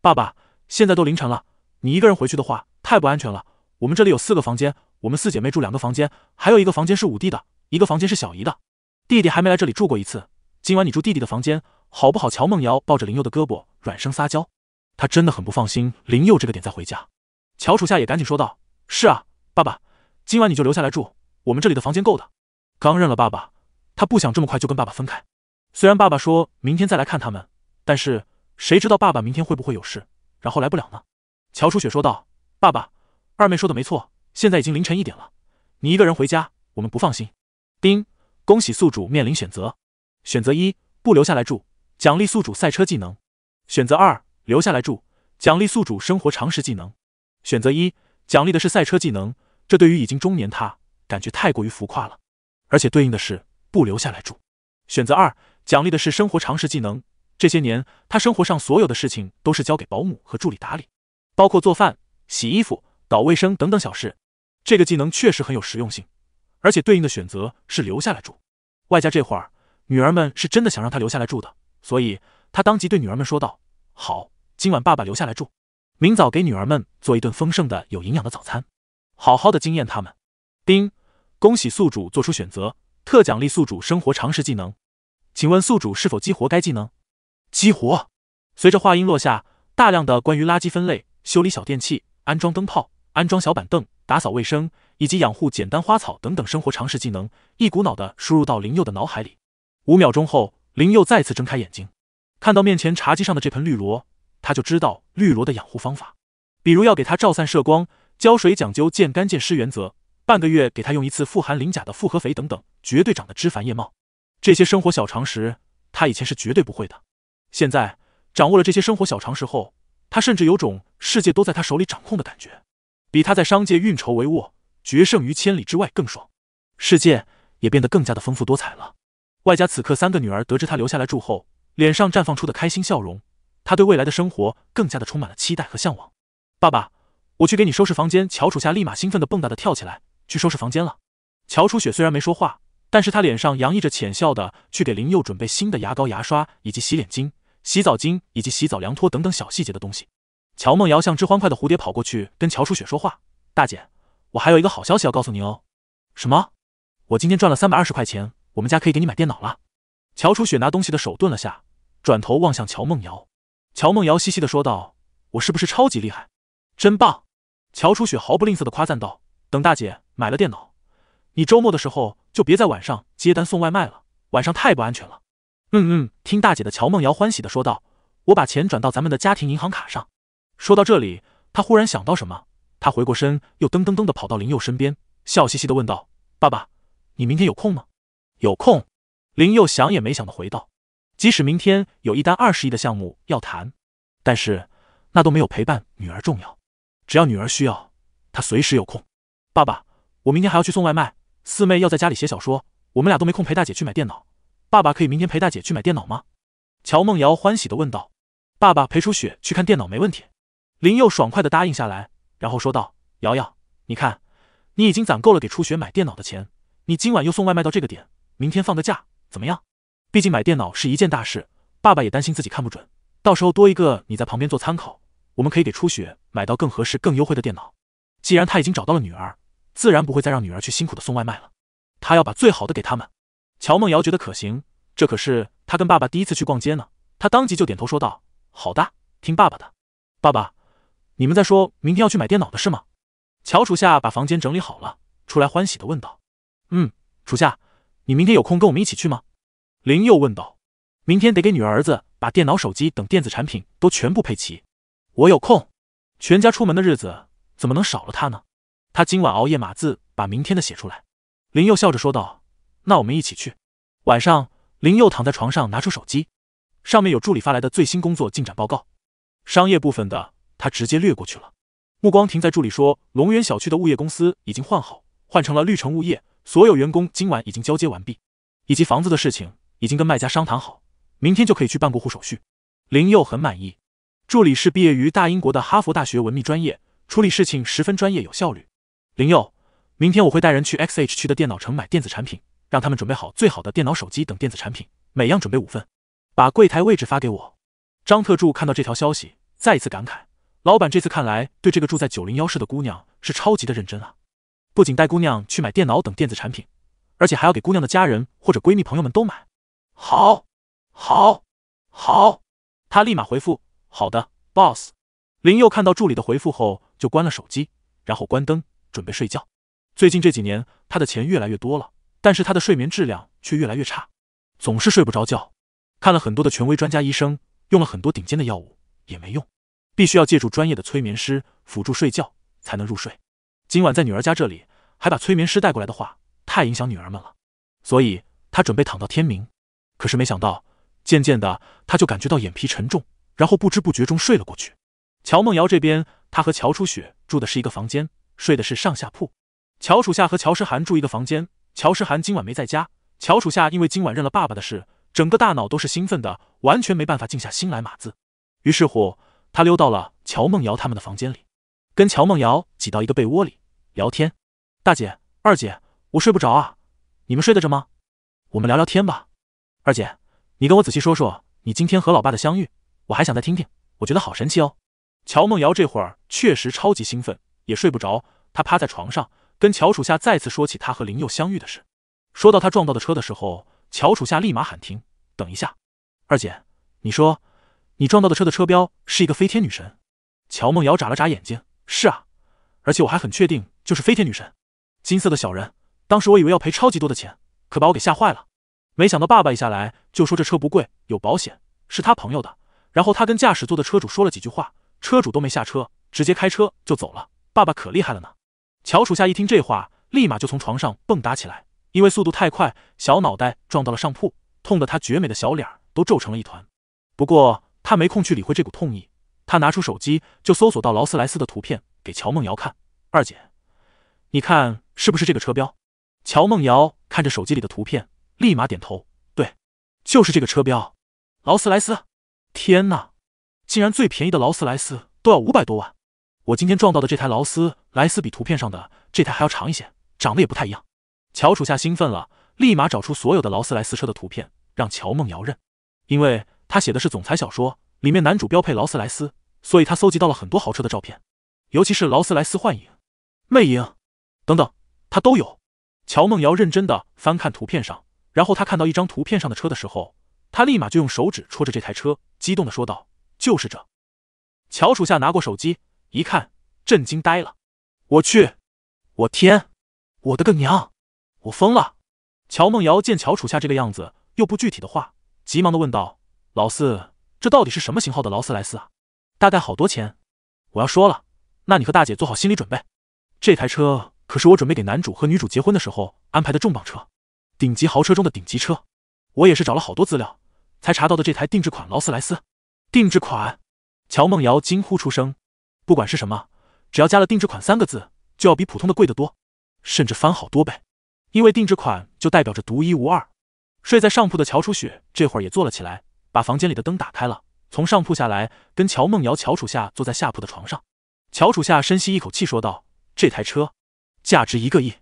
爸爸，现在都凌晨了，你一个人回去的话太不安全了。”我们这里有四个房间，我们四姐妹住两个房间，还有一个房间是五弟的，一个房间是小姨的。弟弟还没来这里住过一次，今晚你住弟弟的房间好不好？乔梦瑶抱着林佑的胳膊，软声撒娇。她真的很不放心林佑这个点再回家。乔楚夏也赶紧说道：“是啊，爸爸，今晚你就留下来住，我们这里的房间够的。”刚认了爸爸，他不想这么快就跟爸爸分开。虽然爸爸说明天再来看他们，但是谁知道爸爸明天会不会有事，然后来不了呢？乔楚雪说道：“爸爸。”二妹说的没错，现在已经凌晨一点了，你一个人回家，我们不放心。丁，恭喜宿主面临选择，选择一不留下来住，奖励宿主赛车技能；选择二留下来住，奖励宿主生活常识技能。选择一奖励的是赛车技能，这对于已经中年他感觉太过于浮夸了，而且对应的是不留下来住；选择二奖励的是生活常识技能，这些年他生活上所有的事情都是交给保姆和助理打理，包括做饭、洗衣服。搞卫生等等小事，这个技能确实很有实用性，而且对应的选择是留下来住，外加这会儿女儿们是真的想让他留下来住的，所以他当即对女儿们说道：“好，今晚爸爸留下来住，明早给女儿们做一顿丰盛的、有营养的早餐，好好的惊艳他们。”丁，恭喜宿主做出选择，特奖励宿主生活常识技能，请问宿主是否激活该技能？激活。随着话音落下，大量的关于垃圾分类、修理小电器、安装灯泡。安装小板凳、打扫卫生以及养护简单花草等等生活常识技能，一股脑的输入到林佑的脑海里。五秒钟后，林佑再次睁开眼睛，看到面前茶几上的这盆绿萝，他就知道绿萝的养护方法，比如要给它照散射光，浇水讲究见干见湿原则，半个月给它用一次富含磷钾的复合肥等等，绝对长得枝繁叶茂。这些生活小常识，他以前是绝对不会的。现在掌握了这些生活小常识后，他甚至有种世界都在他手里掌控的感觉。比他在商界运筹帷幄、决胜于千里之外更爽，世界也变得更加的丰富多彩了。外加此刻三个女儿得知他留下来住后，脸上绽放出的开心笑容，他对未来的生活更加的充满了期待和向往。爸爸，我去给你收拾房间。乔楚夏立马兴奋的蹦跶的跳起来去收拾房间了。乔楚雪虽然没说话，但是她脸上洋溢着浅笑的去给林佑准备新的牙膏、牙刷以及洗脸巾、洗澡巾以及洗澡凉拖等等小细节的东西。乔梦瑶像只欢快的蝴蝶跑过去跟乔楚雪说话：“大姐，我还有一个好消息要告诉你哦。”“什么？”“我今天赚了三百二十块钱，我们家可以给你买电脑了。”乔楚雪拿东西的手顿了下，转头望向乔梦瑶。乔梦瑶嘻嘻的说道：“我是不是超级厉害？真棒！”乔楚雪毫不吝啬的夸赞道：“等大姐买了电脑，你周末的时候就别在晚上接单送外卖了，晚上太不安全了。”“嗯嗯，听大姐的。”乔梦瑶欢喜的说道：“我把钱转到咱们的家庭银行卡上。”说到这里，他忽然想到什么，他回过身，又噔噔噔的跑到林佑身边，笑嘻嘻的问道：“爸爸，你明天有空吗？”“有空。”林佑想也没想的回道：“即使明天有一单二十亿的项目要谈，但是那都没有陪伴女儿重要。只要女儿需要，他随时有空。”“爸爸，我明天还要去送外卖，四妹要在家里写小说，我们俩都没空陪大姐去买电脑。爸爸可以明天陪大姐去买电脑吗？”乔梦瑶欢喜的问道：“爸爸陪初雪去看电脑没问题。”林佑爽快的答应下来，然后说道：“瑶瑶，你看，你已经攒够了给初雪买电脑的钱，你今晚又送外卖到这个点，明天放个假，怎么样？毕竟买电脑是一件大事，爸爸也担心自己看不准，到时候多一个你在旁边做参考，我们可以给初雪买到更合适、更优惠的电脑。既然他已经找到了女儿，自然不会再让女儿去辛苦的送外卖了，他要把最好的给他们。”乔梦瑶觉得可行，这可是她跟爸爸第一次去逛街呢，她当即就点头说道：“好的，听爸爸的，爸爸。”你们在说明天要去买电脑的事吗？乔楚夏把房间整理好了，出来欢喜的问道：“嗯，楚夏，你明天有空跟我们一起去吗？”林佑问道：“明天得给女儿子把电脑、手机等电子产品都全部配齐。”我有空，全家出门的日子怎么能少了他呢？他今晚熬夜码字，把明天的写出来。林佑笑着说道：“那我们一起去。”晚上，林佑躺在床上，拿出手机，上面有助理发来的最新工作进展报告，商业部分的。他直接略过去了，目光停在助理说：“龙源小区的物业公司已经换好，换成了绿城物业。所有员工今晚已经交接完毕，以及房子的事情已经跟卖家商谈好，明天就可以去办过户手续。”林佑很满意，助理是毕业于大英国的哈佛大学文秘专业，处理事情十分专业有效率。林佑，明天我会带人去 XH 区的电脑城买电子产品，让他们准备好最好的电脑、手机等电子产品，每样准备五份，把柜台位置发给我。张特助看到这条消息，再一次感慨。老板这次看来对这个住在九零幺室的姑娘是超级的认真啊，不仅带姑娘去买电脑等电子产品，而且还要给姑娘的家人或者闺蜜朋友们都买。好，好，好，他立马回复：“好的，boss。”林佑看到助理的回复后，就关了手机，然后关灯准备睡觉。最近这几年，他的钱越来越多了，但是他的睡眠质量却越来越差，总是睡不着觉。看了很多的权威专家医生，用了很多顶尖的药物，也没用。必须要借助专业的催眠师辅助睡觉才能入睡。今晚在女儿家这里还把催眠师带过来的话，太影响女儿们了。所以他准备躺到天明。可是没想到，渐渐的他就感觉到眼皮沉重，然后不知不觉中睡了过去。乔梦瑶这边，她和乔初雪住的是一个房间，睡的是上下铺。乔楚夏和乔诗涵住一个房间。乔诗涵今晚没在家。乔楚夏因为今晚认了爸爸的事，整个大脑都是兴奋的，完全没办法静下心来码字。于是乎。他溜到了乔梦瑶他们的房间里，跟乔梦瑶挤到一个被窝里聊天。大姐、二姐，我睡不着啊，你们睡得着吗？我们聊聊天吧。二姐，你跟我仔细说说你今天和老爸的相遇，我还想再听听，我觉得好神奇哦。乔梦瑶这会儿确实超级兴奋，也睡不着，她趴在床上跟乔楚夏再次说起她和林佑相遇的事。说到她撞到的车的时候，乔楚夏立马喊停：“等一下，二姐，你说。”你撞到的车的车标是一个飞天女神，乔梦瑶眨了眨眼睛，是啊，而且我还很确定就是飞天女神，金色的小人。当时我以为要赔超级多的钱，可把我给吓坏了。没想到爸爸一下来就说这车不贵，有保险，是他朋友的。然后他跟驾驶座的车主说了几句话，车主都没下车，直接开车就走了。爸爸可厉害了呢。乔楚夏一听这话，立马就从床上蹦跶起来，因为速度太快，小脑袋撞到了上铺，痛得他绝美的小脸儿都皱成了一团。不过。他没空去理会这股痛意，他拿出手机就搜索到劳斯莱斯的图片给乔梦瑶看。二姐，你看是不是这个车标？乔梦瑶看着手机里的图片，立马点头：“对，就是这个车标，劳斯莱斯。”天哪，竟然最便宜的劳斯莱斯都要五百多万！我今天撞到的这台劳斯莱斯比图片上的这台还要长一些，长得也不太一样。乔楚夏兴奋了，立马找出所有的劳斯莱斯车的图片让乔梦瑶认，因为。他写的是总裁小说，里面男主标配劳斯莱斯，所以他搜集到了很多豪车的照片，尤其是劳斯莱斯幻影、魅影等等，他都有。乔梦瑶认真的翻看图片上，然后他看到一张图片上的车的时候，他立马就用手指戳着这台车，激动的说道：“就是这。”乔楚夏拿过手机一看，震惊呆了：“我去，我天，我的个娘，我疯了！”乔梦瑶见乔楚夏这个样子，又不具体的话，急忙的问道。老四，这到底是什么型号的劳斯莱斯啊？大概好多钱？我要说了，那你和大姐做好心理准备，这台车可是我准备给男主和女主结婚的时候安排的重磅车，顶级豪车中的顶级车。我也是找了好多资料才查到的这台定制款劳斯莱斯。定制款！乔梦瑶惊呼出声。不管是什么，只要加了“定制款”三个字，就要比普通的贵得多，甚至翻好多倍。因为定制款就代表着独一无二。睡在上铺的乔初雪这会儿也坐了起来。把房间里的灯打开了，从上铺下来，跟乔梦瑶、乔楚夏坐在下铺的床上。乔楚夏深吸一口气，说道：“这台车，价值一个亿，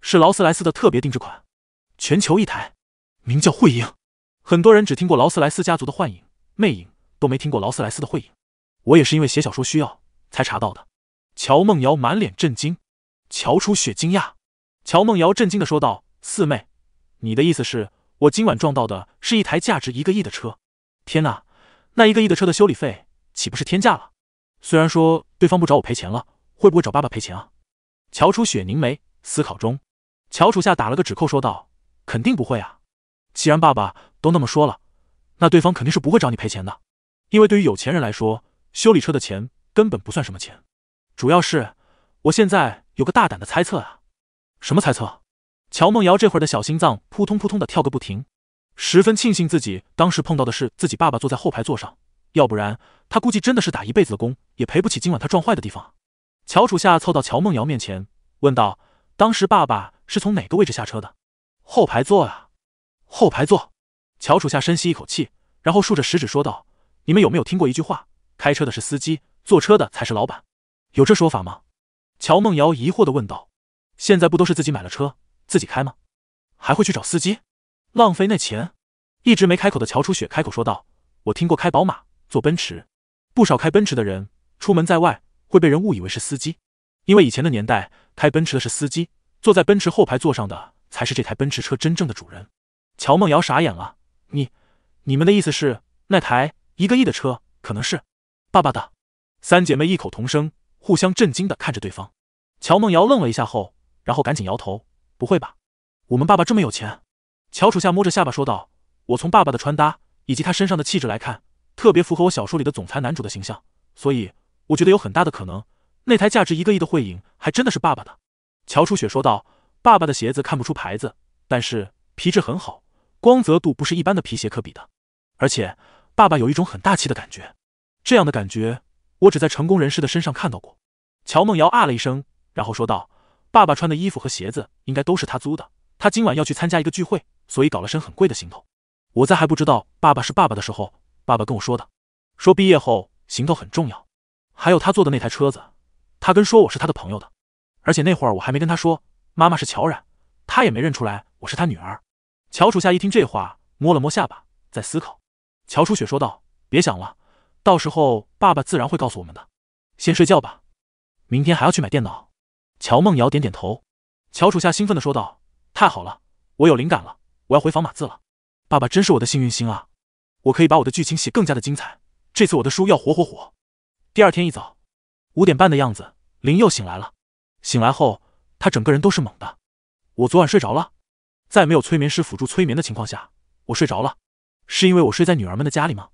是劳斯莱斯的特别定制款，全球一台，名叫慧影。很多人只听过劳斯莱斯家族的幻影、魅影，都没听过劳斯莱斯的慧影。我也是因为写小说需要才查到的。”乔梦瑶满脸震惊，乔楚雪惊讶。乔梦瑶震惊的说道：“四妹，你的意思是我今晚撞到的是一台价值一个亿的车？”天哪，那一个亿的车的修理费岂不是天价了？虽然说对方不找我赔钱了，会不会找爸爸赔钱啊？乔楚雪凝眉思考中，乔楚夏打了个指扣说道：“肯定不会啊！既然爸爸都那么说了，那对方肯定是不会找你赔钱的。因为对于有钱人来说，修理车的钱根本不算什么钱。主要是我现在有个大胆的猜测啊！什么猜测？”乔梦瑶这会儿的小心脏扑通扑通的跳个不停。十分庆幸自己当时碰到的是自己爸爸坐在后排座上，要不然他估计真的是打一辈子的工也赔不起今晚他撞坏的地方。乔楚夏凑到乔梦瑶面前问道：“当时爸爸是从哪个位置下车的？后排座啊，后排座。”乔楚夏深吸一口气，然后竖着食指说道：“你们有没有听过一句话？开车的是司机，坐车的才是老板，有这说法吗？”乔梦瑶疑惑地问道：“现在不都是自己买了车自己开吗？还会去找司机？”浪费那钱，一直没开口的乔初雪开口说道：“我听过开宝马、坐奔驰，不少开奔驰的人出门在外会被人误以为是司机，因为以前的年代开奔驰的是司机，坐在奔驰后排座上的才是这台奔驰车真正的主人。”乔梦瑶傻眼了：“你，你们的意思是那台一个亿的车可能是爸爸的？”三姐妹异口同声，互相震惊的看着对方。乔梦瑶愣了一下后，然后赶紧摇头：“不会吧，我们爸爸这么有钱？”乔楚夏摸着下巴说道：“我从爸爸的穿搭以及他身上的气质来看，特别符合我小说里的总裁男主的形象，所以我觉得有很大的可能，那台价值一个亿的慧影还真的是爸爸的。”乔楚雪说道：“爸爸的鞋子看不出牌子，但是皮质很好，光泽度不是一般的皮鞋可比的，而且爸爸有一种很大气的感觉，这样的感觉我只在成功人士的身上看到过。”乔梦瑶啊了一声，然后说道：“爸爸穿的衣服和鞋子应该都是他租的。”他今晚要去参加一个聚会，所以搞了身很贵的行头。我在还不知道爸爸是爸爸的时候，爸爸跟我说的，说毕业后行头很重要。还有他坐的那台车子，他跟说我是他的朋友的。而且那会儿我还没跟他说妈妈是乔冉，他也没认出来我是他女儿。乔楚夏一听这话，摸了摸下巴，在思考。乔楚雪说道：“别想了，到时候爸爸自然会告诉我们的。”先睡觉吧，明天还要去买电脑。乔梦瑶点点头。乔楚夏兴奋地说道。太好了，我有灵感了，我要回仿码字了。爸爸真是我的幸运星啊！我可以把我的剧情写更加的精彩。这次我的书要火火火！第二天一早，五点半的样子，林佑醒来了。醒来后，他整个人都是懵的。我昨晚睡着了，在没有催眠师辅助催眠的情况下，我睡着了，是因为我睡在女儿们的家里吗？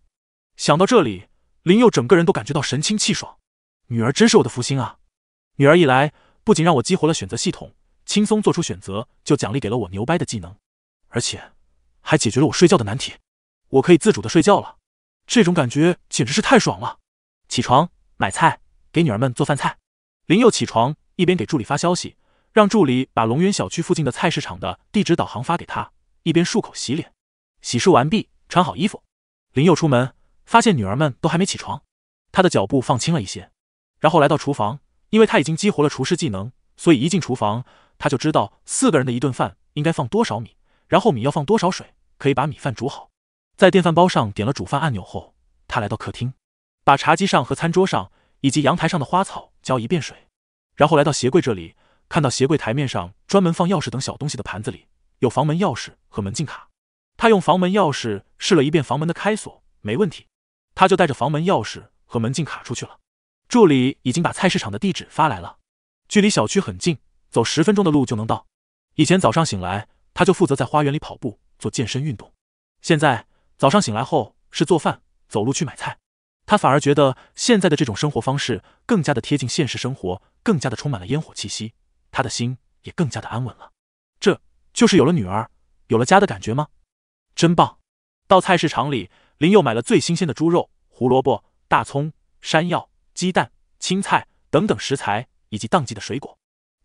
想到这里，林佑整个人都感觉到神清气爽。女儿真是我的福星啊！女儿一来，不仅让我激活了选择系统。轻松做出选择，就奖励给了我牛掰的技能，而且还解决了我睡觉的难题。我可以自主的睡觉了，这种感觉简直是太爽了！起床，买菜，给女儿们做饭菜。林佑起床，一边给助理发消息，让助理把龙源小区附近的菜市场的地址导航发给他，一边漱口洗脸。洗漱完毕，穿好衣服，林佑出门，发现女儿们都还没起床，他的脚步放轻了一些，然后来到厨房，因为他已经激活了厨师技能，所以一进厨房。他就知道四个人的一顿饭应该放多少米，然后米要放多少水，可以把米饭煮好。在电饭煲上点了煮饭按钮后，他来到客厅，把茶几上和餐桌上以及阳台上的花草浇一遍水，然后来到鞋柜这里，看到鞋柜台面上专门放钥匙等小东西的盘子里有房门钥匙和门禁卡。他用房门钥匙试了一遍房门的开锁，没问题，他就带着房门钥匙和门禁卡出去了。助理已经把菜市场的地址发来了，距离小区很近。走十分钟的路就能到。以前早上醒来，他就负责在花园里跑步做健身运动。现在早上醒来后是做饭、走路去买菜，他反而觉得现在的这种生活方式更加的贴近现实生活，更加的充满了烟火气息。他的心也更加的安稳了。这就是有了女儿、有了家的感觉吗？真棒！到菜市场里，林佑买了最新鲜的猪肉、胡萝卜、大葱、山药、鸡蛋、青菜等等食材，以及当季的水果。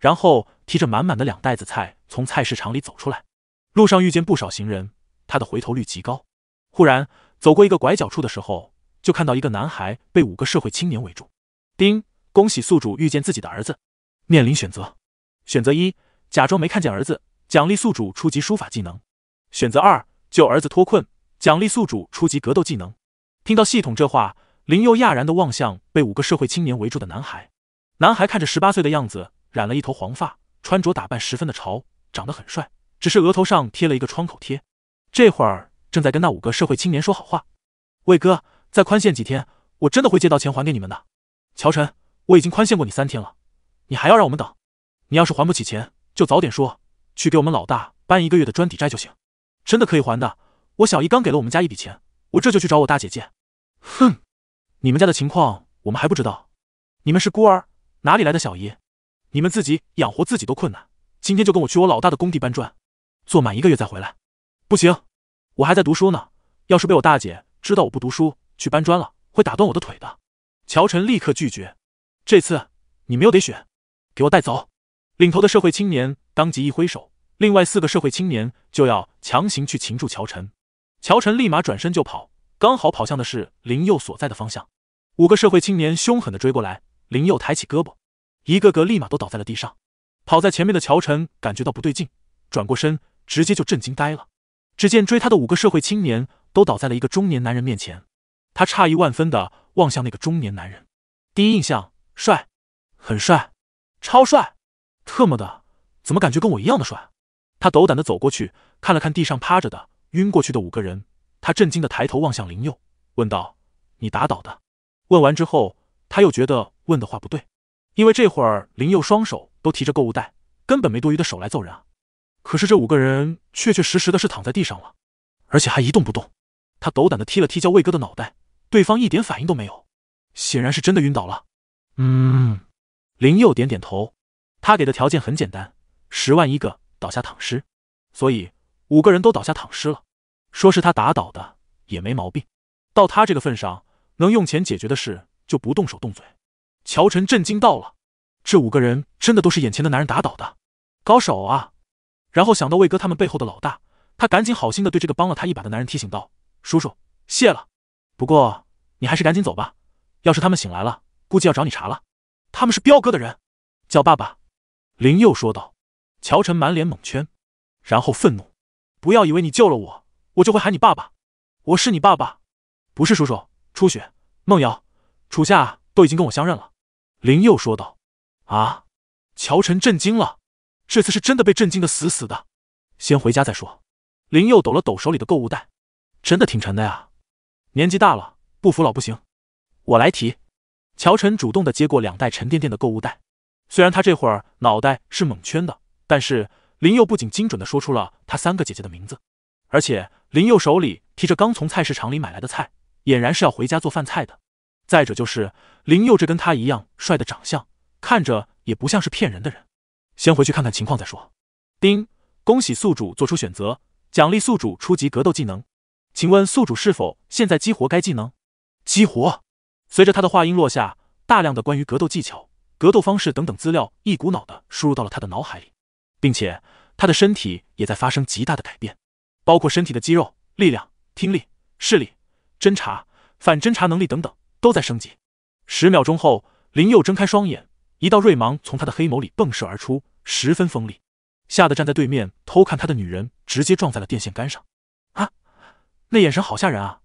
然后提着满满的两袋子菜从菜市场里走出来，路上遇见不少行人，他的回头率极高。忽然走过一个拐角处的时候，就看到一个男孩被五个社会青年围住。丁，恭喜宿主遇见自己的儿子，面临选择：选择一，假装没看见儿子，奖励宿主初级书法技能；选择二，救儿子脱困，奖励宿主初级格斗技能。听到系统这话，林佑讶然的望向被五个社会青年围住的男孩。男孩看着十八岁的样子。染了一头黄发，穿着打扮十分的潮，长得很帅，只是额头上贴了一个创口贴。这会儿正在跟那五个社会青年说好话：“魏哥，再宽限几天，我真的会借到钱还给你们的。”“乔晨，我已经宽限过你三天了，你还要让我们等？你要是还不起钱，就早点说，去给我们老大搬一个月的砖抵债就行。”“真的可以还的，我小姨刚给了我们家一笔钱，我这就去找我大姐借。哼，你们家的情况我们还不知道，你们是孤儿，哪里来的小姨？”你们自己养活自己都困难，今天就跟我去我老大的工地搬砖，做满一个月再回来。不行，我还在读书呢，要是被我大姐知道我不读书去搬砖了，会打断我的腿的。乔晨立刻拒绝。这次你们又得选，给我带走。领头的社会青年当即一挥手，另外四个社会青年就要强行去擒住乔晨。乔晨立马转身就跑，刚好跑向的是林佑所在的方向。五个社会青年凶狠的追过来，林佑抬起胳膊。一个个立马都倒在了地上，跑在前面的乔晨感觉到不对劲，转过身，直接就震惊呆了。只见追他的五个社会青年都倒在了一个中年男人面前，他诧异万分的望向那个中年男人，第一印象，帅，很帅，超帅，特么的，怎么感觉跟我一样的帅？他斗胆的走过去，看了看地上趴着的晕过去的五个人，他震惊的抬头望向林佑，问道：“你打倒的？”问完之后，他又觉得问的话不对。因为这会儿林佑双手都提着购物袋，根本没多余的手来揍人啊。可是这五个人确确实实的是躺在地上了，而且还一动不动。他斗胆的踢了踢叫魏哥的脑袋，对方一点反应都没有，显然是真的晕倒了。嗯，林佑点点头。他给的条件很简单：十万一个倒下躺尸，所以五个人都倒下躺尸了。说是他打倒的也没毛病。到他这个份上，能用钱解决的事就不动手动嘴。乔晨震惊到了，这五个人真的都是眼前的男人打倒的高手啊！然后想到魏哥他们背后的老大，他赶紧好心的对这个帮了他一把的男人提醒道：“叔叔，谢了，不过你还是赶紧走吧，要是他们醒来了，估计要找你查了。”他们是彪哥的人，叫爸爸。”林佑说道。乔晨满脸懵圈，然后愤怒：“不要以为你救了我，我就会喊你爸爸。我是你爸爸，不是叔叔。”初雪、梦瑶、楚夏都已经跟我相认了。林佑说道：“啊！”乔晨震惊了，这次是真的被震惊的死死的。先回家再说。林佑抖了抖手里的购物袋，真的挺沉的呀。年纪大了，不服老不行。我来提。乔晨主动的接过两袋沉甸甸的购物袋。虽然他这会儿脑袋是蒙圈的，但是林佑不仅精准的说出了他三个姐姐的名字，而且林佑手里提着刚从菜市场里买来的菜，俨然是要回家做饭菜的。再者就是林佑这跟他一样帅的长相，看着也不像是骗人的人。先回去看看情况再说。丁，恭喜宿主做出选择，奖励宿主初级格斗技能。请问宿主是否现在激活该技能？激活。随着他的话音落下，大量的关于格斗技巧、格斗方式等等资料一股脑的输入到了他的脑海里，并且他的身体也在发生极大的改变，包括身体的肌肉力量、听力、视力、侦查、反侦查能力等等。都在升级。十秒钟后，林佑睁开双眼，一道锐芒从他的黑眸里迸射而出，十分锋利，吓得站在对面偷看他的女人直接撞在了电线杆上。啊！那眼神好吓人啊，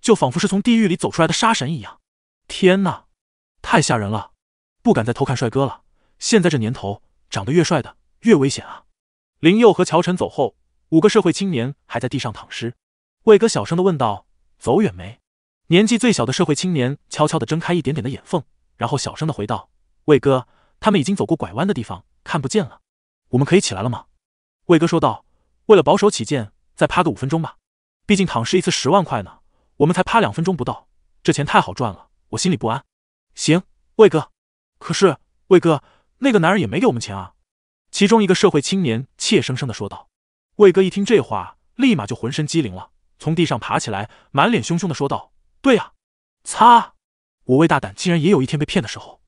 就仿佛是从地狱里走出来的杀神一样。天呐，太吓人了，不敢再偷看帅哥了。现在这年头，长得越帅的越危险啊。林佑和乔晨走后，五个社会青年还在地上躺尸。魏哥小声的问道：“走远没？”年纪最小的社会青年悄悄地睁开一点点的眼缝，然后小声地回道：“魏哥，他们已经走过拐弯的地方，看不见了。我们可以起来了吗？”魏哥说道：“为了保守起见，再趴个五分钟吧。毕竟躺尸一次十万块呢，我们才趴两分钟不到，这钱太好赚了，我心里不安。”“行，魏哥。”“可是魏哥，那个男人也没给我们钱啊！”其中一个社会青年怯生生地说道。魏哥一听这话，立马就浑身机灵了，从地上爬起来，满脸凶凶地说道。对呀，擦！我魏大胆竟然也有一天被骗的时候。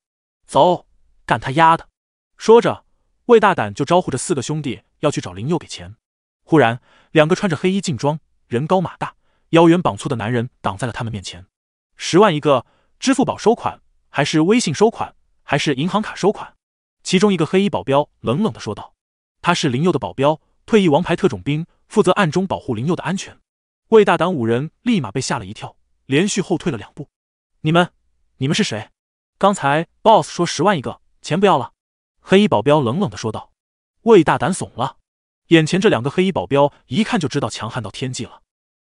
走，干他丫的！说着，魏大胆就招呼着四个兄弟要去找林佑给钱。忽然，两个穿着黑衣劲装、人高马大、腰圆膀粗的男人挡在了他们面前。十万一个，支付宝收款，还是微信收款，还是银行卡收款？其中一个黑衣保镖冷冷的说道：“他是林佑的保镖，退役王牌特种兵，负责暗中保护林佑的安全。”魏大胆五人立马被吓了一跳。连续后退了两步，你们，你们是谁？刚才 BOSS 说十万一个，钱不要了。黑衣保镖冷冷的说道。魏大胆怂了，眼前这两个黑衣保镖一看就知道强悍到天际了，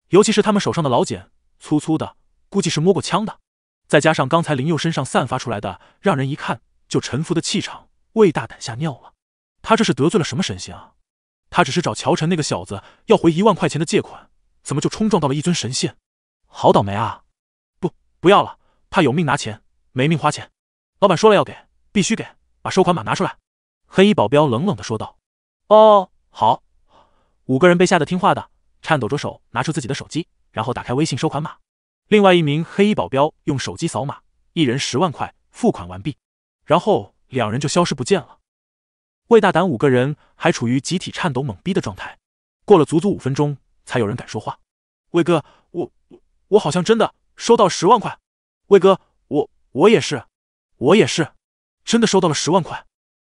尤其是他们手上的老茧，粗粗的，估计是摸过枪的。再加上刚才林佑身上散发出来的让人一看就臣服的气场，魏大胆吓尿了。他这是得罪了什么神仙啊？他只是找乔晨那个小子要回一万块钱的借款，怎么就冲撞到了一尊神仙？好倒霉啊！不，不要了，怕有命拿钱，没命花钱。老板说了要给，必须给，把收款码拿出来。黑衣保镖冷冷的说道：“哦，好。”五个人被吓得听话的，颤抖着手拿出自己的手机，然后打开微信收款码。另外一名黑衣保镖用手机扫码，一人十万块，付款完毕，然后两人就消失不见了。魏大胆五个人还处于集体颤抖、懵逼的状态，过了足足五分钟，才有人敢说话：“魏哥，我。”我好像真的收到十万块，魏哥，我我也是，我也是，真的收到了十万块。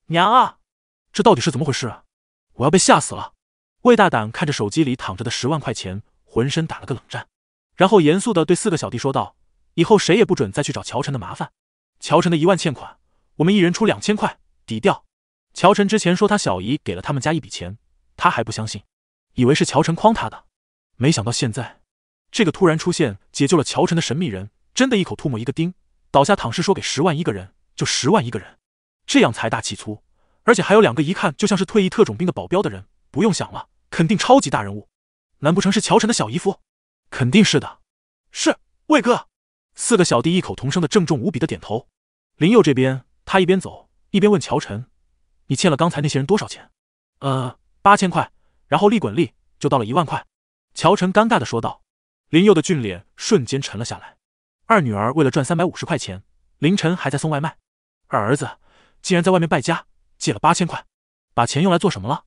娘啊，这到底是怎么回事？啊？我要被吓死了！魏大胆看着手机里躺着的十万块钱，浑身打了个冷战，然后严肃的对四个小弟说道：“以后谁也不准再去找乔晨的麻烦。乔晨的一万欠款，我们一人出两千块抵掉。乔晨之前说他小姨给了他们家一笔钱，他还不相信，以为是乔晨诓他的，没想到现在。”这个突然出现解救了乔晨的神秘人，真的一口吐沫一个钉，倒下躺尸说给十万一个人，就十万一个人，这样财大气粗，而且还有两个一看就像是退役特种兵的保镖的人，不用想了，肯定超级大人物，难不成是乔晨的小姨夫？肯定是的，是魏哥。四个小弟异口同声的郑重无比的点头。林佑这边，他一边走一边问乔晨：“你欠了刚才那些人多少钱？”“呃，八千块，然后利滚利就到了一万块。”乔晨尴尬的说道。林佑的俊脸瞬间沉了下来。二女儿为了赚三百五十块钱，凌晨还在送外卖；二儿子竟然在外面败家，借了八千块，把钱用来做什么了？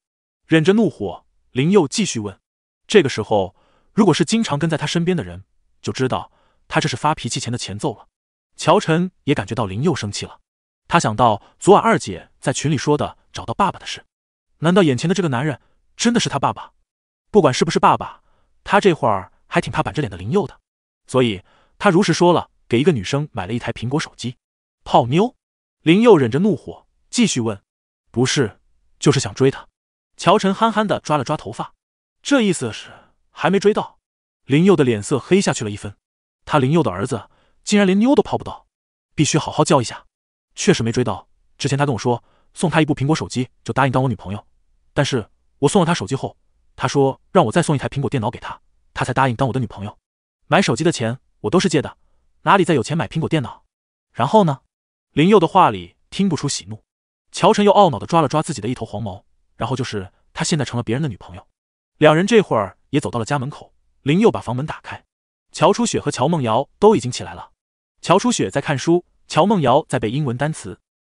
忍着怒火，林佑继续问。这个时候，如果是经常跟在他身边的人，就知道他这是发脾气前的前奏了。乔晨也感觉到林佑生气了，他想到昨晚二姐在群里说的找到爸爸的事，难道眼前的这个男人真的是他爸爸？不管是不是爸爸，他这会儿。还挺怕板着脸的林佑的，所以他如实说了，给一个女生买了一台苹果手机，泡妞。林佑忍着怒火继续问：“不是，就是想追她。”乔晨憨憨的抓了抓头发，这意思是还没追到？林佑的脸色黑下去了一分。他林佑的儿子竟然连妞都泡不到，必须好好教一下。确实没追到。之前他跟我说送他一部苹果手机就答应当我女朋友，但是我送了他手机后，他说让我再送一台苹果电脑给他。他才答应当我的女朋友，买手机的钱我都是借的，哪里再有钱买苹果电脑？然后呢？林佑的话里听不出喜怒。乔晨又懊恼地抓了抓自己的一头黄毛，然后就是他现在成了别人的女朋友。两人这会儿也走到了家门口，林佑把房门打开，乔初雪和乔梦瑶都已经起来了。乔初雪在看书，乔梦瑶在背英文单词。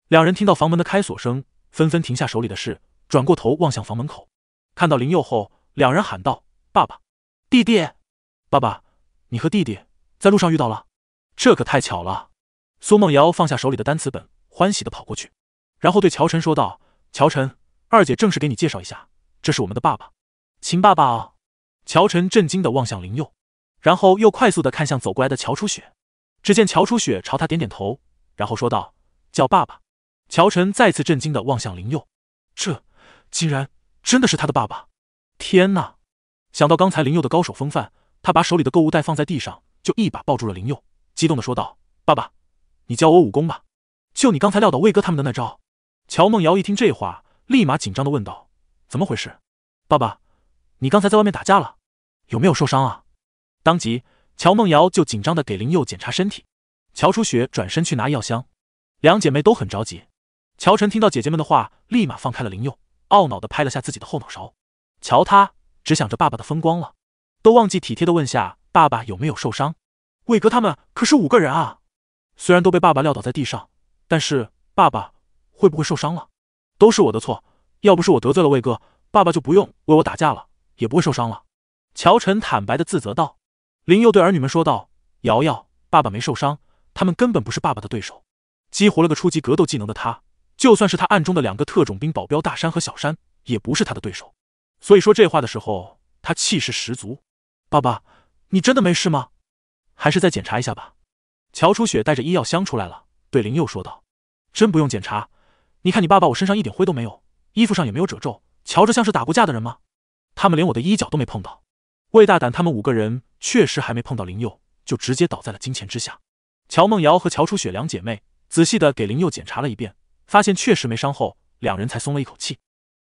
两人听到房门的开锁声，纷纷停下手里的事，转过头望向房门口，看到林佑后，两人喊道：“爸爸！”弟弟，爸爸，你和弟弟在路上遇到了，这可太巧了。苏梦瑶放下手里的单词本，欢喜的跑过去，然后对乔晨说道：“乔晨，二姐正式给你介绍一下，这是我们的爸爸，秦爸爸。”哦。”乔晨震惊的望向林佑，然后又快速的看向走过来的乔初雪。只见乔初雪朝他点点头，然后说道：“叫爸爸。”乔晨再次震惊的望向林佑，这竟然真的是他的爸爸！天哪！想到刚才林佑的高手风范，他把手里的购物袋放在地上，就一把抱住了林佑，激动的说道：“爸爸，你教我武功吧，就你刚才撂倒魏哥他们的那招。”乔梦瑶一听这话，立马紧张的问道：“怎么回事？爸爸，你刚才在外面打架了，有没有受伤啊？”当即，乔梦瑶就紧张的给林佑检查身体。乔初雪转身去拿药箱，两姐妹都很着急。乔晨听到姐姐们的话，立马放开了林佑，懊恼的拍了下自己的后脑勺，瞧他。只想着爸爸的风光了，都忘记体贴的问下爸爸有没有受伤。魏哥他们可是五个人啊，虽然都被爸爸撂倒在地上，但是爸爸会不会受伤了？都是我的错，要不是我得罪了魏哥，爸爸就不用为我打架了，也不会受伤了。乔晨坦白的自责道。林佑对儿女们说道：“瑶瑶，爸爸没受伤，他们根本不是爸爸的对手。激活了个初级格斗技能的他，就算是他暗中的两个特种兵保镖大山和小山，也不是他的对手。”所以说这话的时候，他气势十足。爸爸，你真的没事吗？还是再检查一下吧。乔初雪带着医药箱出来了，对林佑说道：“真不用检查，你看你爸爸我身上一点灰都没有，衣服上也没有褶皱，瞧着像是打过架的人吗？他们连我的衣角都没碰到。”魏大胆他们五个人确实还没碰到林佑，就直接倒在了金钱之下。乔梦瑶和乔初雪两姐妹仔细的给林佑检查了一遍，发现确实没伤后，两人才松了一口气。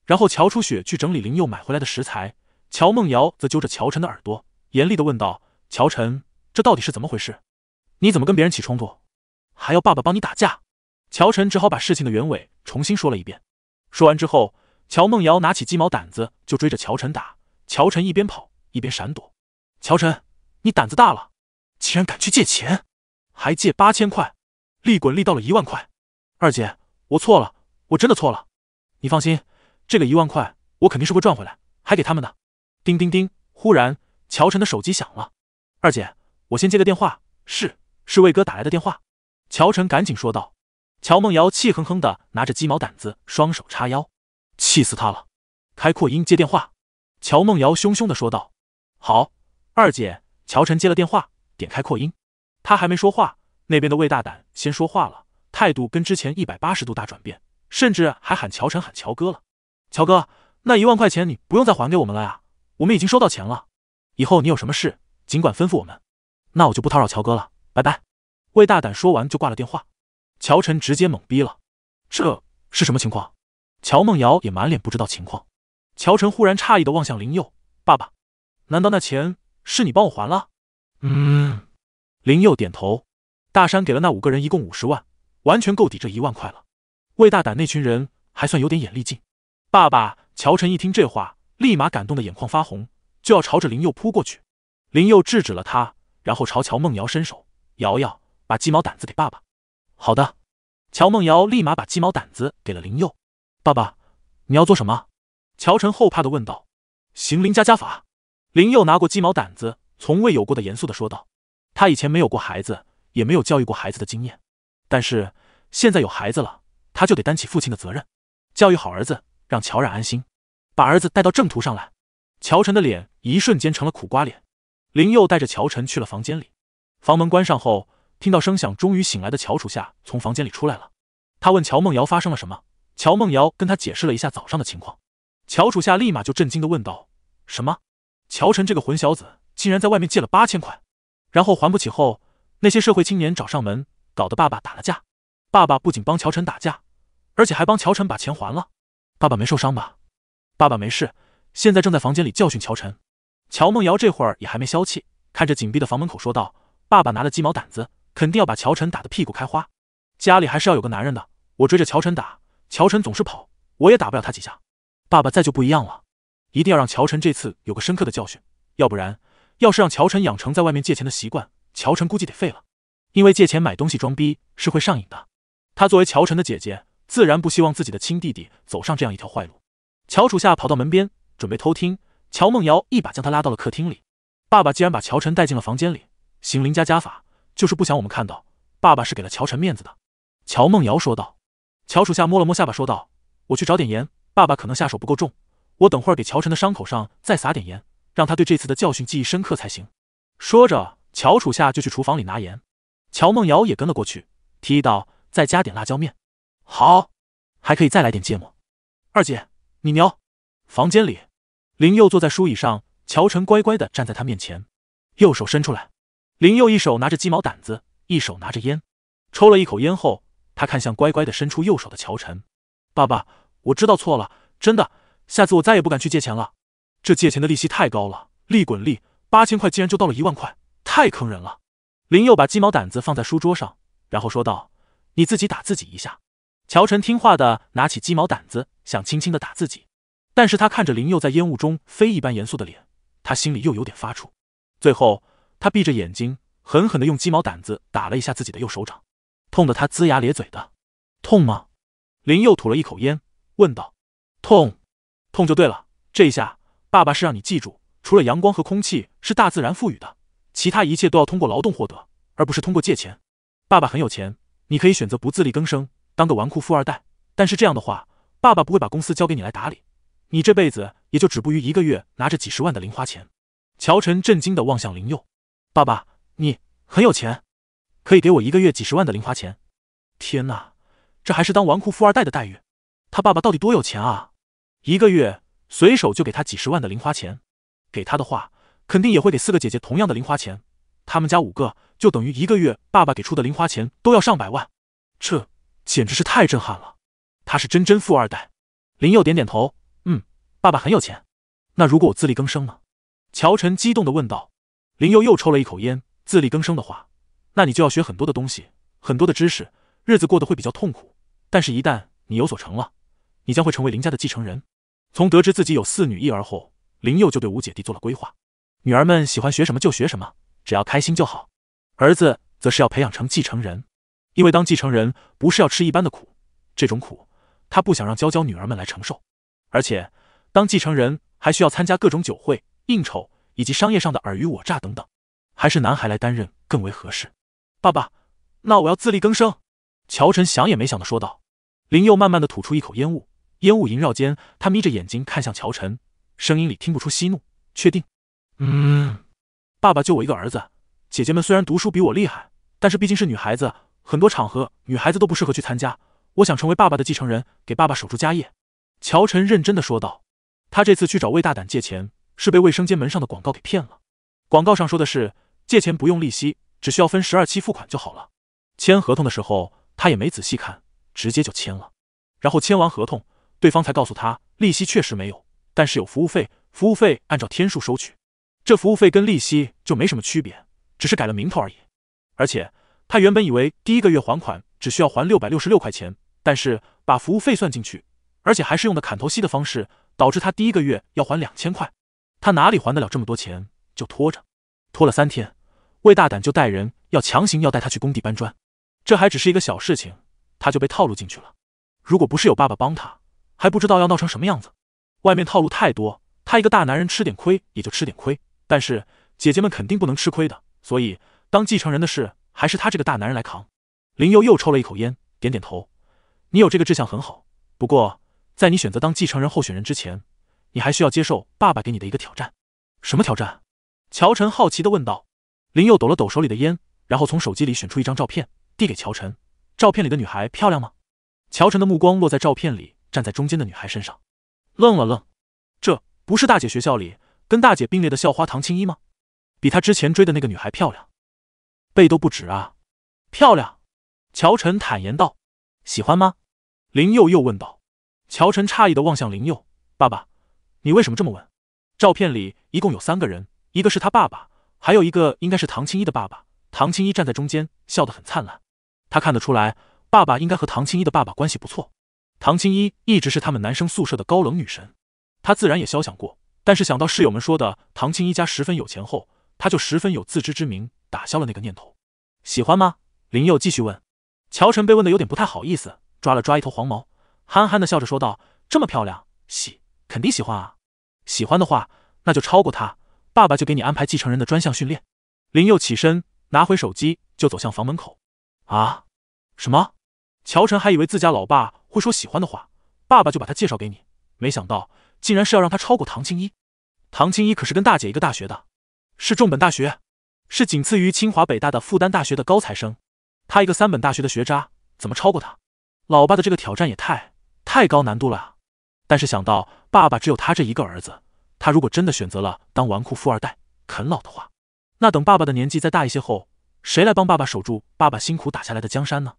然后乔初雪去整理林佑买回来的食材，乔梦瑶则揪着乔晨的耳朵，严厉的问道：“乔晨，这到底是怎么回事？你怎么跟别人起冲突，还要爸爸帮你打架？”乔晨只好把事情的原委重新说了一遍。说完之后，乔梦瑶拿起鸡毛掸子就追着乔晨打，乔晨一边跑一边闪躲。乔晨，你胆子大了，竟然敢去借钱，还借八千块，利滚利到了一万块。二姐，我错了，我真的错了，你放心。这个一万块，我肯定是会赚回来，还给他们的。叮叮叮！忽然，乔晨的手机响了。二姐，我先接个电话。是是，魏哥打来的电话。乔晨赶紧说道。乔梦瑶气哼哼的拿着鸡毛掸子，双手叉腰，气死他了。开扩音接电话。乔梦瑶凶凶的说道：“好，二姐。”乔晨接了电话，点开扩音。他还没说话，那边的魏大胆先说话了，态度跟之前一百八十度大转变，甚至还喊乔晨喊乔哥了。乔哥，那一万块钱你不用再还给我们了呀，我们已经收到钱了。以后你有什么事尽管吩咐我们。那我就不叨扰乔哥了，拜拜。魏大胆说完就挂了电话。乔晨直接懵逼了，这是什么情况？乔梦瑶也满脸不知道情况。乔晨忽然诧异的望向林佑爸爸，难道那钱是你帮我还了？嗯，林佑点头。大山给了那五个人一共五十万，完全够抵这一万块了。魏大胆那群人还算有点眼力劲。爸爸乔晨一听这话，立马感动的眼眶发红，就要朝着林佑扑过去。林佑制止了他，然后朝乔梦瑶伸手：“瑶瑶，把鸡毛掸子给爸爸。”“好的。”乔梦瑶立马把鸡毛掸子给了林佑。“爸爸，你要做什么？”乔晨后怕的问道。“行，林家家法。”林佑拿过鸡毛掸子，从未有过的严肃的说道：“他以前没有过孩子，也没有教育过孩子的经验，但是现在有孩子了，他就得担起父亲的责任，教育好儿子。”让乔冉安心，把儿子带到正途上来。乔晨的脸一瞬间成了苦瓜脸。林佑带着乔晨去了房间里，房门关上后，听到声响，终于醒来的乔楚夏从房间里出来了。他问乔梦瑶发生了什么，乔梦瑶跟他解释了一下早上的情况。乔楚夏立马就震惊的问道：“什么？乔晨这个混小子竟然在外面借了八千块，然后还不起后，那些社会青年找上门，搞得爸爸打了架。爸爸不仅帮乔晨打架，而且还帮乔晨把钱还了。”爸爸没受伤吧？爸爸没事，现在正在房间里教训乔晨。乔梦瑶这会儿也还没消气，看着紧闭的房门口说道：“爸爸拿了鸡毛掸子，肯定要把乔晨打得屁股开花。家里还是要有个男人的。我追着乔晨打，乔晨总是跑，我也打不了他几下。爸爸在就不一样了，一定要让乔晨这次有个深刻的教训，要不然要是让乔晨养成在外面借钱的习惯，乔晨估计得废了。因为借钱买东西装逼是会上瘾的。他作为乔晨的姐姐。”自然不希望自己的亲弟弟走上这样一条坏路。乔楚夏跑到门边准备偷听，乔梦瑶一把将他拉到了客厅里。爸爸既然把乔晨带进了房间里，行林家家法，就是不想我们看到。爸爸是给了乔晨面子的，乔梦瑶说道。乔楚夏摸了摸下巴说道：“我去找点盐，爸爸可能下手不够重，我等会儿给乔晨的伤口上再撒点盐，让他对这次的教训记忆深刻才行。”说着，乔楚夏就去厨房里拿盐，乔梦瑶也跟了过去，提议道：“再加点辣椒面。”好，还可以再来点芥末。二姐，你牛。房间里，林佑坐在书椅上，乔晨乖乖的站在他面前，右手伸出来。林佑一手拿着鸡毛掸子，一手拿着烟，抽了一口烟后，他看向乖乖的伸出右手的乔晨：“爸爸，我知道错了，真的，下次我再也不敢去借钱了。这借钱的利息太高了，利滚利，八千块竟然就到了一万块，太坑人了。”林佑把鸡毛掸子放在书桌上，然后说道：“你自己打自己一下。”乔晨听话的拿起鸡毛掸子，想轻轻的打自己，但是他看着林佑在烟雾中飞一般严肃的脸，他心里又有点发怵。最后，他闭着眼睛，狠狠的用鸡毛掸子打了一下自己的右手掌，痛得他龇牙咧嘴的。痛吗？林佑吐了一口烟，问道。痛，痛就对了。这一下，爸爸是让你记住，除了阳光和空气是大自然赋予的，其他一切都要通过劳动获得，而不是通过借钱。爸爸很有钱，你可以选择不自力更生。当个纨绔富二代，但是这样的话，爸爸不会把公司交给你来打理，你这辈子也就止步于一个月拿着几十万的零花钱。乔晨震惊的望向林佑，爸爸，你很有钱，可以给我一个月几十万的零花钱？天哪，这还是当纨绔富二代的待遇？他爸爸到底多有钱啊？一个月随手就给他几十万的零花钱，给他的话，肯定也会给四个姐姐同样的零花钱，他们家五个，就等于一个月爸爸给出的零花钱都要上百万，这。简直是太震撼了！他是真真富二代。林佑点点头，嗯，爸爸很有钱。那如果我自力更生呢？乔晨激动地问道。林佑又抽了一口烟。自力更生的话，那你就要学很多的东西，很多的知识，日子过得会比较痛苦。但是，一旦你有所成了，你将会成为林家的继承人。从得知自己有四女一儿后，林佑就对五姐弟做了规划：女儿们喜欢学什么就学什么，只要开心就好；儿子则是要培养成继承人。因为当继承人不是要吃一般的苦，这种苦他不想让娇娇女儿们来承受。而且当继承人还需要参加各种酒会、应酬以及商业上的尔虞我诈等等，还是男孩来担任更为合适。爸爸，那我要自力更生。”乔晨想也没想的说道。林佑慢慢的吐出一口烟雾，烟雾萦绕间，他眯着眼睛看向乔晨，声音里听不出息怒：“确定？嗯，爸爸就我一个儿子，姐姐们虽然读书比我厉害，但是毕竟是女孩子。”很多场合，女孩子都不适合去参加。我想成为爸爸的继承人，给爸爸守住家业。”乔晨认真的说道。他这次去找魏大胆借钱，是被卫生间门上的广告给骗了。广告上说的是借钱不用利息，只需要分十二期付款就好了。签合同的时候，他也没仔细看，直接就签了。然后签完合同，对方才告诉他，利息确实没有，但是有服务费，服务费按照天数收取。这服务费跟利息就没什么区别，只是改了名头而已。而且。他原本以为第一个月还款只需要还六百六十六块钱，但是把服务费算进去，而且还是用的砍头息的方式，导致他第一个月要还两千块。他哪里还得了这么多钱？就拖着，拖了三天，魏大胆就带人要强行要带他去工地搬砖。这还只是一个小事情，他就被套路进去了。如果不是有爸爸帮他，还不知道要闹成什么样子。外面套路太多，他一个大男人吃点亏也就吃点亏，但是姐姐们肯定不能吃亏的，所以当继承人的事。还是他这个大男人来扛。林佑又抽了一口烟，点点头：“你有这个志向很好，不过在你选择当继承人候选人之前，你还需要接受爸爸给你的一个挑战。什么挑战？”乔晨好奇的问道。林佑抖了抖手里的烟，然后从手机里选出一张照片，递给乔晨。照片里的女孩漂亮吗？乔晨的目光落在照片里站在中间的女孩身上，愣了愣：“这不是大姐学校里跟大姐并列的校花唐青衣吗？比她之前追的那个女孩漂亮。”背都不止啊！漂亮，乔晨坦言道：“喜欢吗？”林佑又问道。乔晨诧异的望向林佑：“爸爸，你为什么这么问？”照片里一共有三个人，一个是他爸爸，还有一个应该是唐青衣的爸爸。唐青衣站在中间，笑得很灿烂。他看得出来，爸爸应该和唐青衣的爸爸关系不错。唐青衣一直是他们男生宿舍的高冷女神，他自然也肖想过，但是想到室友们说的唐青衣家十分有钱后，他就十分有自知之明。打消了那个念头，喜欢吗？林佑继续问。乔晨被问的有点不太好意思，抓了抓一头黄毛，憨憨的笑着说道：“这么漂亮，喜肯定喜欢啊！喜欢的话，那就超过他，爸爸就给你安排继承人的专项训练。”林佑起身拿回手机，就走向房门口。啊？什么？乔晨还以为自家老爸会说喜欢的话，爸爸就把他介绍给你，没想到竟然是要让他超过唐青衣。唐青衣可是跟大姐一个大学的，是重本大学。是仅次于清华北大的复旦大学的高材生，他一个三本大学的学渣怎么超过他？老爸的这个挑战也太太高难度了啊！但是想到爸爸只有他这一个儿子，他如果真的选择了当纨绔富二代啃老的话，那等爸爸的年纪再大一些后，谁来帮爸爸守住爸爸辛苦打下来的江山呢？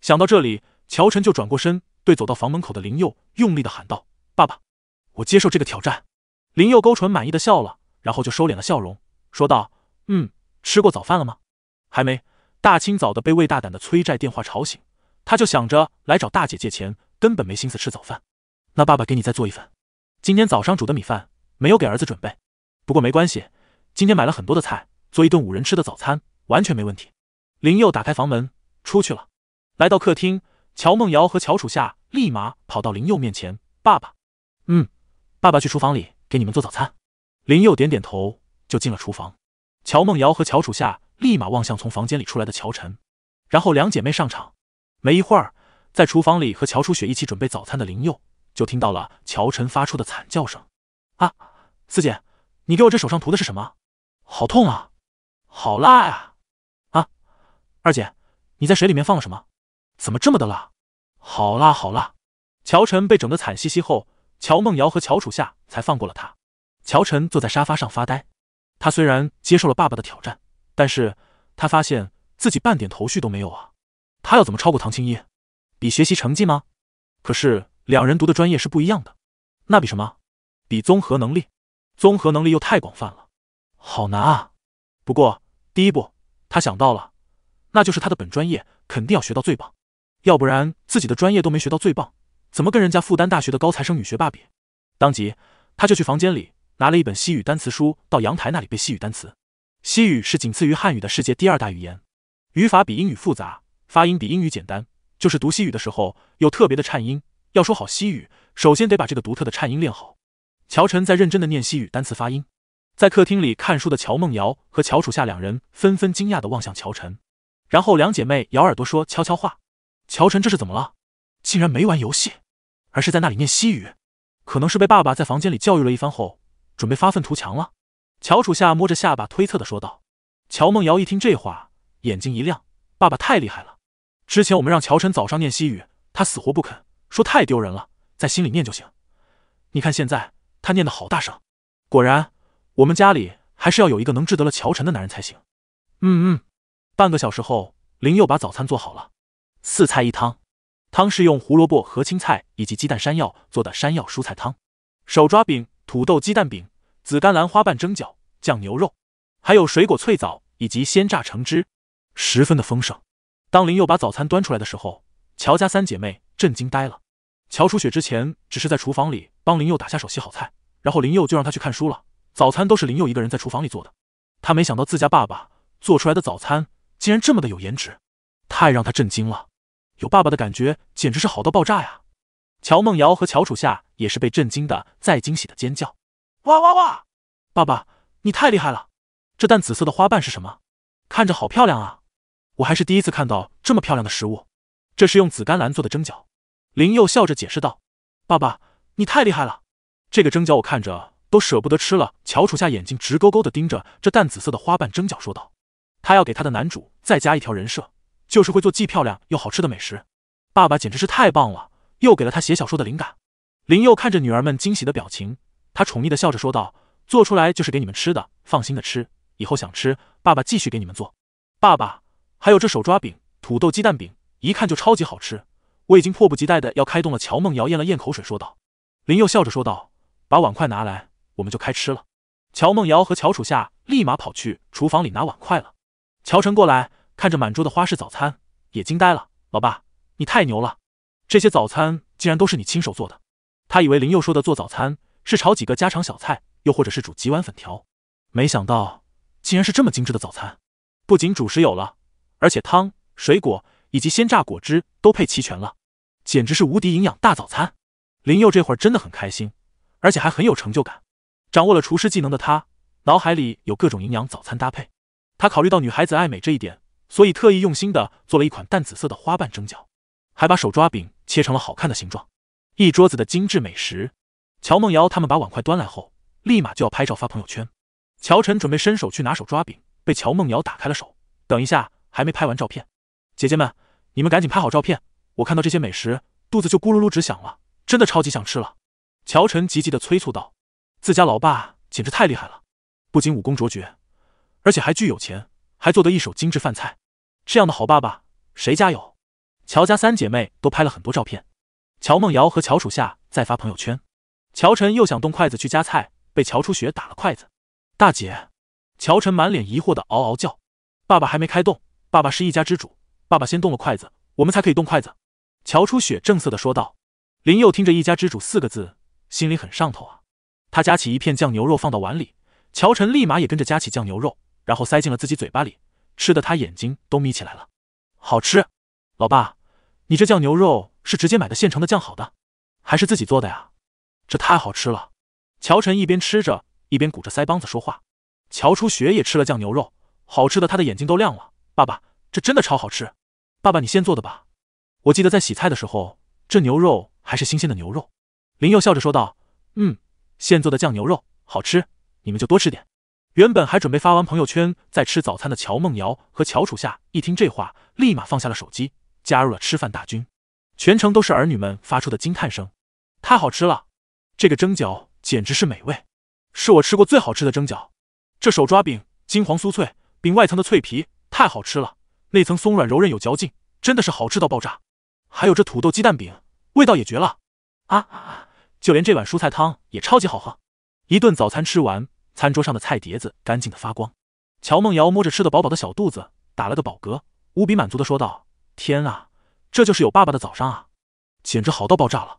想到这里，乔晨就转过身，对走到房门口的林佑用力的喊道：“爸爸，我接受这个挑战。”林佑勾唇满意的笑了，然后就收敛了笑容，说道：“嗯。”吃过早饭了吗？还没，大清早的被魏大胆的催债电话吵醒，他就想着来找大姐借钱，根本没心思吃早饭。那爸爸给你再做一份，今天早上煮的米饭没有给儿子准备，不过没关系，今天买了很多的菜，做一顿五人吃的早餐完全没问题。林佑打开房门出去了，来到客厅，乔梦瑶和乔楚夏立马跑到林佑面前。爸爸，嗯，爸爸去厨房里给你们做早餐。林佑点点头，就进了厨房。乔梦瑶和乔楚夏立马望向从房间里出来的乔晨，然后两姐妹上场。没一会儿，在厨房里和乔楚雪一起准备早餐的林佑就听到了乔晨发出的惨叫声：“啊，四姐，你给我这手上涂的是什么？好痛啊！好辣呀！啊，二姐，你在水里面放了什么？怎么这么的辣？好辣，好辣！”乔晨被整得惨兮兮后，乔梦瑶和乔楚夏才放过了他。乔晨坐在沙发上发呆。他虽然接受了爸爸的挑战，但是他发现自己半点头绪都没有啊！他要怎么超过唐青衣？比学习成绩吗？可是两人读的专业是不一样的，那比什么？比综合能力？综合能力又太广泛了，好难啊！不过第一步他想到了，那就是他的本专业肯定要学到最棒，要不然自己的专业都没学到最棒，怎么跟人家复旦大学的高材生女学霸比？当即他就去房间里。拿了一本西语单词书到阳台那里背西语单词。西语是仅次于汉语的世界第二大语言，语法比英语复杂，发音比英语简单。就是读西语的时候有特别的颤音。要说好西语，首先得把这个独特的颤音练好。乔晨在认真的念西语单词发音，在客厅里看书的乔梦瑶和乔楚夏两人纷纷惊讶的望向乔晨，然后两姐妹咬耳朵说悄悄话。乔晨这是怎么了？竟然没玩游戏，而是在那里念西语？可能是被爸爸在房间里教育了一番后。准备发愤图强了，乔楚夏摸着下巴推测的说道。乔梦瑶一听这话，眼睛一亮：“爸爸太厉害了！之前我们让乔晨早上念西语，他死活不肯，说太丢人了，在心里念就行。你看现在，他念的好大声！果然，我们家里还是要有一个能治得了乔晨的男人才行。”嗯嗯。半个小时后，林佑把早餐做好了，四菜一汤，汤是用胡萝卜和青菜以及鸡蛋、山药做的山药蔬菜汤，手抓饼。土豆鸡蛋饼、紫甘蓝花瓣蒸饺、酱牛肉，还有水果脆枣以及鲜榨橙汁，十分的丰盛。当林佑把早餐端出来的时候，乔家三姐妹震惊呆了。乔楚雪之前只是在厨房里帮林佑打下手、洗好菜，然后林佑就让他去看书了。早餐都是林佑一个人在厨房里做的。他没想到自家爸爸做出来的早餐竟然这么的有颜值，太让他震惊了。有爸爸的感觉简直是好到爆炸呀！乔梦瑶和乔楚夏。也是被震惊的，再惊喜的尖叫！哇哇哇！爸爸，你太厉害了！这淡紫色的花瓣是什么？看着好漂亮啊！我还是第一次看到这么漂亮的食物。这是用紫甘蓝做的蒸饺。林佑笑着解释道：“爸爸，你太厉害了！这个蒸饺我看着都舍不得吃了。”乔楚夏眼睛直勾勾的盯着这淡紫色的花瓣蒸饺说道：“他要给他的男主再加一条人设，就是会做既漂亮又好吃的美食。爸爸简直是太棒了，又给了他写小说的灵感。”林佑看着女儿们惊喜的表情，他宠溺的笑着说道：“做出来就是给你们吃的，放心的吃。以后想吃，爸爸继续给你们做。”“爸爸，还有这手抓饼、土豆鸡蛋饼，一看就超级好吃，我已经迫不及待的要开动了。”乔梦瑶咽了咽口水说道。林佑笑着说道：“把碗筷拿来，我们就开吃了。”乔梦瑶和乔楚夏立马跑去厨房里拿碗筷了。乔晨过来，看着满桌的花式早餐，也惊呆了：“老爸，你太牛了，这些早餐竟然都是你亲手做的！”他以为林佑说的做早餐是炒几个家常小菜，又或者是煮几碗粉条，没想到竟然是这么精致的早餐。不仅主食有了，而且汤、水果以及鲜榨果汁都配齐全了，简直是无敌营养大早餐。林佑这会儿真的很开心，而且还很有成就感。掌握了厨师技能的他，脑海里有各种营养早餐搭配。他考虑到女孩子爱美这一点，所以特意用心的做了一款淡紫色的花瓣蒸饺，还把手抓饼切成了好看的形状。一桌子的精致美食，乔梦瑶他们把碗筷端来后，立马就要拍照发朋友圈。乔晨准备伸手去拿手抓饼，被乔梦瑶打开了手。等一下，还没拍完照片，姐姐们，你们赶紧拍好照片。我看到这些美食，肚子就咕噜噜直响了，真的超级想吃了。乔晨急急的催促道：“自家老爸简直太厉害了，不仅武功卓绝，而且还巨有钱，还做得一手精致饭菜。这样的好爸爸，谁家有？”乔家三姐妹都拍了很多照片。乔梦瑶和乔楚夏在发朋友圈，乔晨又想动筷子去夹菜，被乔初雪打了筷子。大姐，乔晨满脸疑惑的嗷嗷叫。爸爸还没开动，爸爸是一家之主，爸爸先动了筷子，我们才可以动筷子。乔初雪正色的说道。林佑听着“一家之主”四个字，心里很上头啊。他夹起一片酱牛肉放到碗里，乔晨立马也跟着夹起酱牛肉，然后塞进了自己嘴巴里，吃的他眼睛都眯起来了，好吃。老爸，你这酱牛肉。是直接买的现成的酱好的，还是自己做的呀？这太好吃了！乔晨一边吃着一边鼓着腮帮子说话。乔初雪也吃了酱牛肉，好吃的她的眼睛都亮了。爸爸，这真的超好吃！爸爸，你现做的吧？我记得在洗菜的时候，这牛肉还是新鲜的牛肉。林佑笑着说道：“嗯，现做的酱牛肉好吃，你们就多吃点。”原本还准备发完朋友圈再吃早餐的乔梦瑶和乔楚夏一听这话，立马放下了手机，加入了吃饭大军。全程都是儿女们发出的惊叹声，太好吃了！这个蒸饺简直是美味，是我吃过最好吃的蒸饺。这手抓饼金黄酥脆，饼外层的脆皮太好吃了，内层松软柔韧有嚼劲，真的是好吃到爆炸。还有这土豆鸡蛋饼，味道也绝了啊！就连这碗蔬菜汤也超级好喝。一顿早餐吃完，餐桌上的菜碟子干净的发光。乔梦瑶摸着吃得饱饱的小肚子，打了个饱嗝，无比满足的说道：“天啊！”这就是有爸爸的早上啊，简直好到爆炸了！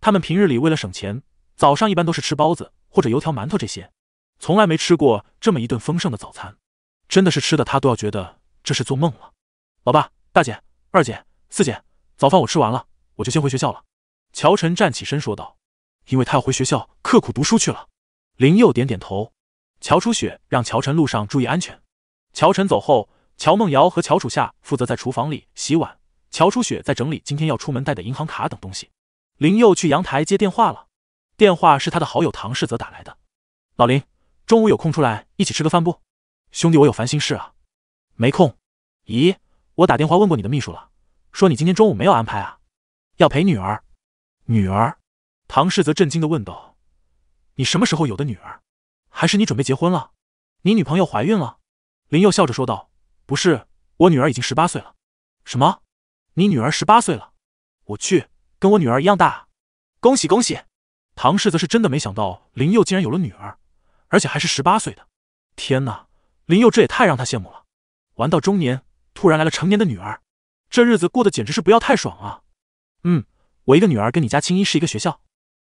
他们平日里为了省钱，早上一般都是吃包子或者油条、馒头这些，从来没吃过这么一顿丰盛的早餐，真的是吃的他都要觉得这是做梦了。老爸、大姐、二姐、四姐，早饭我吃完了，我就先回学校了。乔晨站起身说道，因为他要回学校刻苦读书去了。林佑点点头，乔初雪让乔晨路上注意安全。乔晨走后，乔梦瑶和乔楚夏负责在厨房里洗碗。乔初雪在整理今天要出门带的银行卡等东西，林佑去阳台接电话了。电话是他的好友唐世泽打来的。老林，中午有空出来一起吃个饭不？兄弟，我有烦心事啊。没空。咦，我打电话问过你的秘书了，说你今天中午没有安排啊，要陪女儿。女儿？唐世泽震惊的问道，你什么时候有的女儿？还是你准备结婚了？你女朋友怀孕了？林佑笑着说道，不是，我女儿已经十八岁了。什么？你女儿十八岁了，我去，跟我女儿一样大，恭喜恭喜！唐氏则是真的没想到林佑竟然有了女儿，而且还是十八岁的，天哪，林佑这也太让他羡慕了，玩到中年突然来了成年的女儿，这日子过得简直是不要太爽啊！嗯，我一个女儿跟你家青衣是一个学校，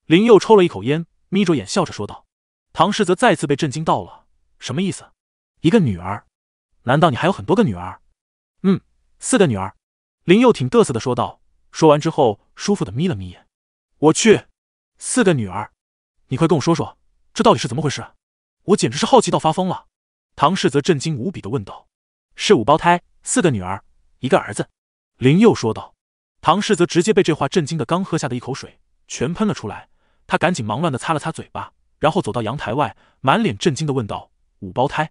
林佑抽了一口烟，眯着眼笑着说道。唐氏则再次被震惊到了，什么意思？一个女儿？难道你还有很多个女儿？嗯，四个女儿。林佑挺嘚瑟的说道，说完之后，舒服的眯了眯眼。我去，四个女儿，你快跟我说说，这到底是怎么回事？我简直是好奇到发疯了！唐氏则震惊无比的问道：“是五胞胎，四个女儿，一个儿子。”林佑说道。唐氏则直接被这话震惊的，刚喝下的一口水全喷了出来。他赶紧忙乱的擦了擦嘴巴，然后走到阳台外，满脸震惊的问道：“五胞胎，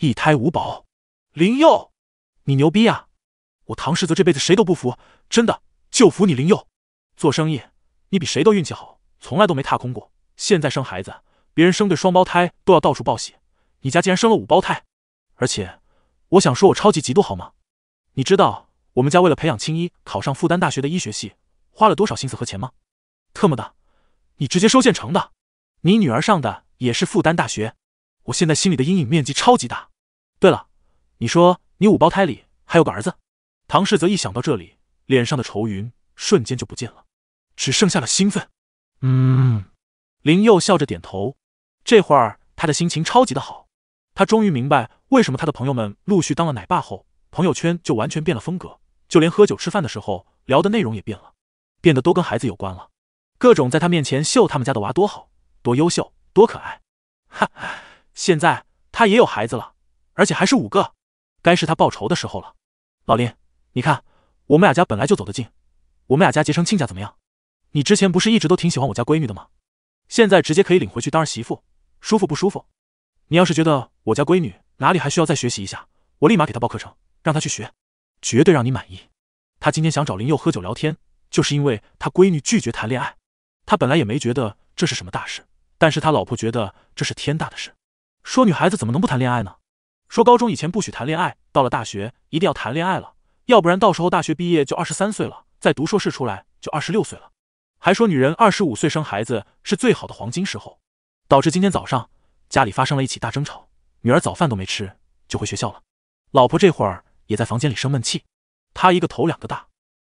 一胎五宝？”林佑，你牛逼啊！我唐世泽这辈子谁都不服，真的就服你林佑。做生意，你比谁都运气好，从来都没踏空过。现在生孩子，别人生对双胞胎都要到处报喜，你家竟然生了五胞胎！而且，我想说，我超级嫉妒，好吗？你知道我们家为了培养青衣考上复旦大学的医学系，花了多少心思和钱吗？特么的，你直接收现成的！你女儿上的也是复旦大学，我现在心里的阴影面积超级大。对了，你说你五胞胎里还有个儿子？唐世则一想到这里，脸上的愁云瞬间就不见了，只剩下了兴奋。嗯，林佑笑着点头。这会儿他的心情超级的好，他终于明白为什么他的朋友们陆续当了奶爸后，朋友圈就完全变了风格，就连喝酒吃饭的时候聊的内容也变了，变得都跟孩子有关了。各种在他面前秀他们家的娃多好、多优秀、多可爱。哈，现在他也有孩子了，而且还是五个。该是他报仇的时候了，老林。你看，我们俩家本来就走得近，我们俩家结成亲家怎么样？你之前不是一直都挺喜欢我家闺女的吗？现在直接可以领回去当儿媳妇，舒服不舒服？你要是觉得我家闺女哪里还需要再学习一下，我立马给她报课程，让她去学，绝对让你满意。他今天想找林佑喝酒聊天，就是因为他闺女拒绝谈恋爱。他本来也没觉得这是什么大事，但是他老婆觉得这是天大的事，说女孩子怎么能不谈恋爱呢？说高中以前不许谈恋爱，到了大学一定要谈恋爱了。要不然到时候大学毕业就二十三岁了，再读硕士出来就二十六岁了，还说女人二十五岁生孩子是最好的黄金时候，导致今天早上家里发生了一起大争吵，女儿早饭都没吃就回学校了，老婆这会儿也在房间里生闷气，她一个头两个大，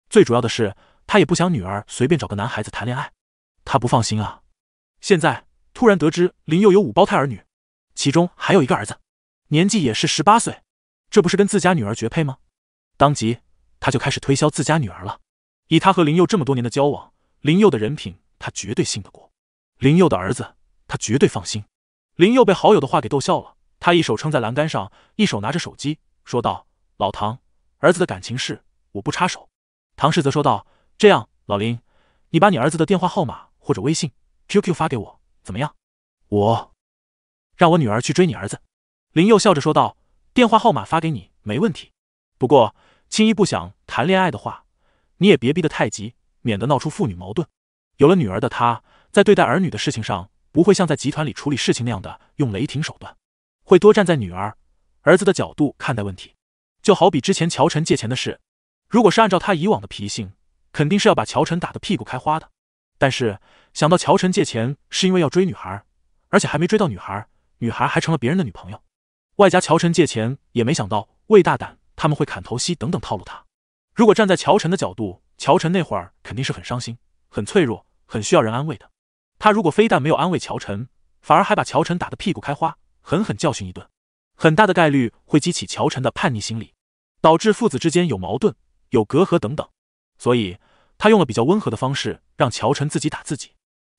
最主要的是她也不想女儿随便找个男孩子谈恋爱，她不放心啊，现在突然得知林佑有五胞胎儿女，其中还有一个儿子，年纪也是十八岁，这不是跟自家女儿绝配吗？当即，他就开始推销自家女儿了。以他和林佑这么多年的交往，林佑的人品他绝对信得过，林佑的儿子他绝对放心。林佑被好友的话给逗笑了，他一手撑在栏杆上，一手拿着手机说道：“老唐，儿子的感情事我不插手。”唐氏则说道：“这样，老林，你把你儿子的电话号码或者微信、QQ 发给我，怎么样？我让我女儿去追你儿子。”林佑笑着说道：“电话号码发给你没问题。”不过，青衣不想谈恋爱的话，你也别逼得太急，免得闹出父女矛盾。有了女儿的他，在对待儿女的事情上，不会像在集团里处理事情那样的用雷霆手段，会多站在女儿、儿子的角度看待问题。就好比之前乔晨借钱的事，如果是按照他以往的脾性，肯定是要把乔晨打得屁股开花的。但是想到乔晨借钱是因为要追女孩，而且还没追到女孩，女孩还成了别人的女朋友，外加乔晨借钱也没想到魏大胆。他们会砍头息等等套路他。如果站在乔晨的角度，乔晨那会儿肯定是很伤心、很脆弱、很需要人安慰的。他如果非但没有安慰乔晨，反而还把乔晨打得屁股开花，狠狠教训一顿，很大的概率会激起乔晨的叛逆心理，导致父子之间有矛盾、有隔阂等等。所以，他用了比较温和的方式让乔晨自己打自己。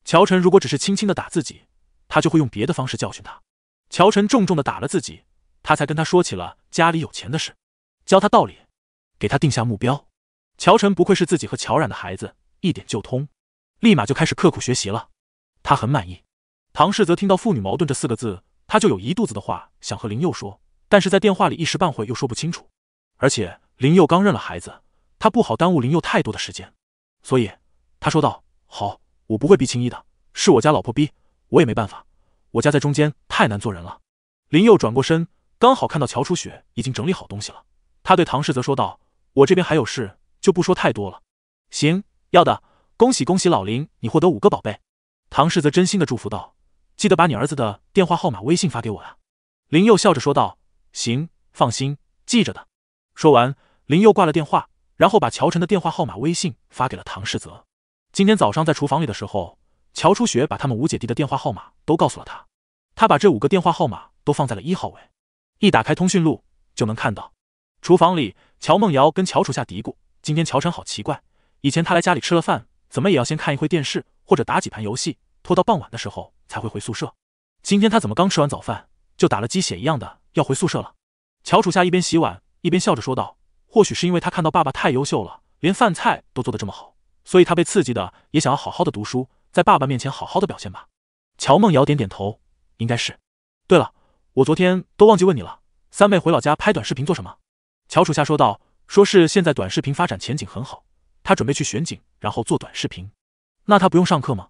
乔晨如果只是轻轻的打自己，他就会用别的方式教训他。乔晨重重的打了自己，他才跟他说起了家里有钱的事。教他道理，给他定下目标。乔晨不愧是自己和乔冉的孩子，一点就通，立马就开始刻苦学习了。他很满意。唐氏则听到“父女矛盾”这四个字，他就有一肚子的话想和林佑说，但是在电话里一时半会又说不清楚。而且林佑刚认了孩子，他不好耽误林佑太多的时间，所以他说道：“好，我不会逼青衣的，是我家老婆逼我，也没办法，我家在中间太难做人了。”林佑转过身，刚好看到乔初雪已经整理好东西了。他对唐世泽说道：“我这边还有事，就不说太多了。行，要的，恭喜恭喜老林，你获得五个宝贝。”唐世泽真心的祝福道：“记得把你儿子的电话号码、微信发给我呀。”林佑笑着说道：“行，放心，记着的。”说完，林佑挂了电话，然后把乔晨的电话号码、微信发给了唐世泽。今天早上在厨房里的时候，乔初雪把他们五姐弟的电话号码都告诉了他，他把这五个电话号码都放在了一号位，一打开通讯录就能看到。厨房里，乔梦瑶跟乔楚夏嘀咕：“今天乔晨好奇怪，以前他来家里吃了饭，怎么也要先看一会电视或者打几盘游戏，拖到傍晚的时候才会回宿舍。今天他怎么刚吃完早饭，就打了鸡血一样的要回宿舍了？”乔楚夏一边洗碗一边笑着说道：“或许是因为他看到爸爸太优秀了，连饭菜都做得这么好，所以他被刺激的也想要好好的读书，在爸爸面前好好的表现吧。”乔梦瑶点点头：“应该是。对了，我昨天都忘记问你了，三妹回老家拍短视频做什么？”乔楚夏说道：“说是现在短视频发展前景很好，他准备去选景，然后做短视频。那他不用上课吗？”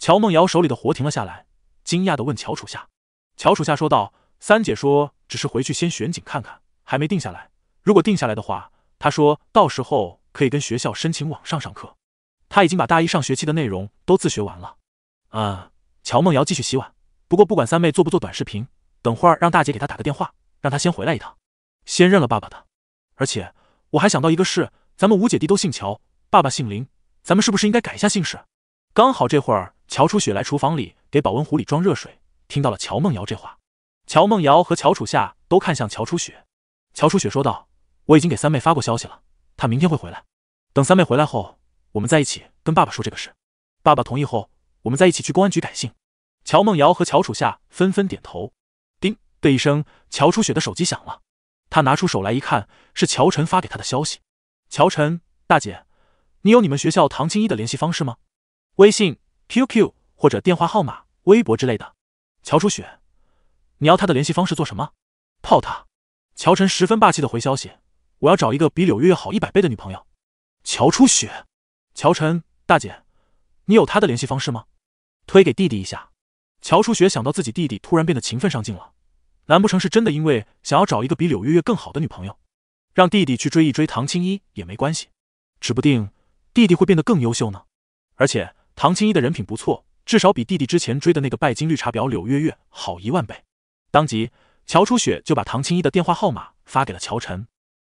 乔梦瑶手里的活停了下来，惊讶的问乔楚夏。乔楚夏说道：“三姐说，只是回去先选景看看，还没定下来。如果定下来的话，她说到时候可以跟学校申请网上上课。她已经把大一上学期的内容都自学完了。”啊，乔梦瑶继续洗碗。不过不管三妹做不做短视频，等会儿让大姐给她打个电话，让她先回来一趟。先认了爸爸的，而且我还想到一个事，咱们五姐弟都姓乔，爸爸姓林，咱们是不是应该改一下姓氏？刚好这会儿乔初雪来厨房里给保温壶里装热水，听到了乔梦瑶这话，乔梦瑶和乔楚夏都看向乔初雪。乔初雪说道：“我已经给三妹发过消息了，她明天会回来。等三妹回来后，我们再一起跟爸爸说这个事。爸爸同意后，我们再一起去公安局改姓。”乔梦瑶和乔楚夏纷纷点头。叮的一声，乔初雪的手机响了。他拿出手来一看，是乔晨发给他的消息。乔晨大姐，你有你们学校唐青衣的联系方式吗？微信、QQ 或者电话号码、微博之类的。乔初雪，你要他的联系方式做什么？泡他。乔晨十分霸气的回消息：我要找一个比柳月月好一百倍的女朋友。乔初雪，乔晨大姐，你有他的联系方式吗？推给弟弟一下。乔初雪想到自己弟弟突然变得勤奋上进了。难不成是真的因为想要找一个比柳月月更好的女朋友，让弟弟去追一追唐青衣也没关系，指不定弟弟会变得更优秀呢。而且唐青衣的人品不错，至少比弟弟之前追的那个拜金绿茶婊柳月月好一万倍。当即，乔初雪就把唐青衣的电话号码发给了乔晨。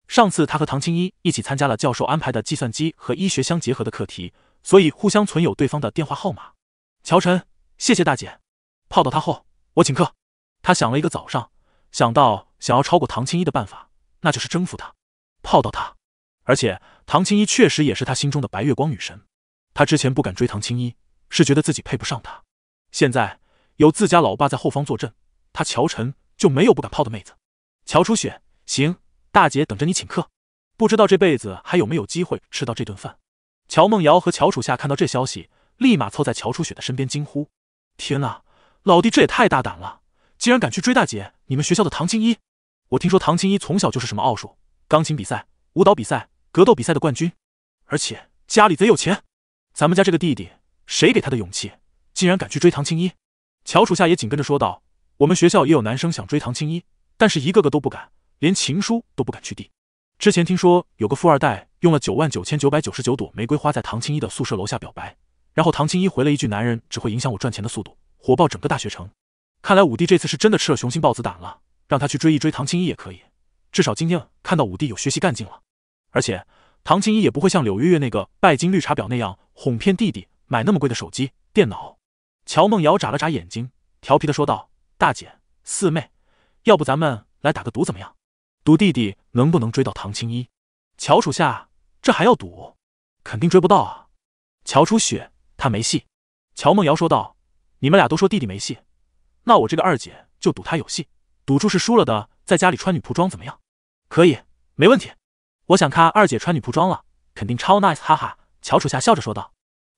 上次他和唐青衣一起参加了教授安排的计算机和医学相结合的课题，所以互相存有对方的电话号码。乔晨，谢谢大姐，泡到她后我请客。他想了一个早上，想到想要超过唐青衣的办法，那就是征服她，泡到她。而且唐青衣确实也是他心中的白月光女神。他之前不敢追唐青衣，是觉得自己配不上她。现在有自家老爸在后方坐镇，他乔晨就没有不敢泡的妹子。乔初雪，行大姐等着你请客。不知道这辈子还有没有机会吃到这顿饭。乔梦瑶和乔楚夏看到这消息，立马凑在乔初雪的身边惊呼：“天哪，老弟这也太大胆了！”竟然敢去追大姐！你们学校的唐青一，我听说唐青一从小就是什么奥数、钢琴比赛、舞蹈比赛、格斗比赛的冠军，而且家里贼有钱。咱们家这个弟弟，谁给他的勇气，竟然敢去追唐青一？乔楚夏也紧跟着说道：“我们学校也有男生想追唐青一，但是一个个都不敢，连情书都不敢去递。之前听说有个富二代用了九万九千九百九十九朵玫瑰花在唐青衣的宿舍楼下表白，然后唐青衣回了一句：‘男人只会影响我赚钱的速度，火爆整个大学城。’”看来五弟这次是真的吃了雄心豹子胆了，让他去追一追唐青衣也可以，至少今天看到五弟有学习干劲了。而且唐青衣也不会像柳月月那个拜金绿茶婊那样哄骗弟弟买那么贵的手机、电脑。乔梦瑶眨了眨眼睛，调皮的说道：“大姐、四妹，要不咱们来打个赌怎么样？赌弟弟能不能追到唐青衣？乔楚夏，这还要赌？肯定追不到啊！乔初雪，他没戏。乔梦瑶说道：“你们俩都说弟弟没戏。”那我这个二姐就赌她有戏，赌注是输了的，在家里穿女仆装怎么样？可以，没问题。我想看二姐穿女仆装了，肯定超 nice！哈哈，乔楚夏笑着说道。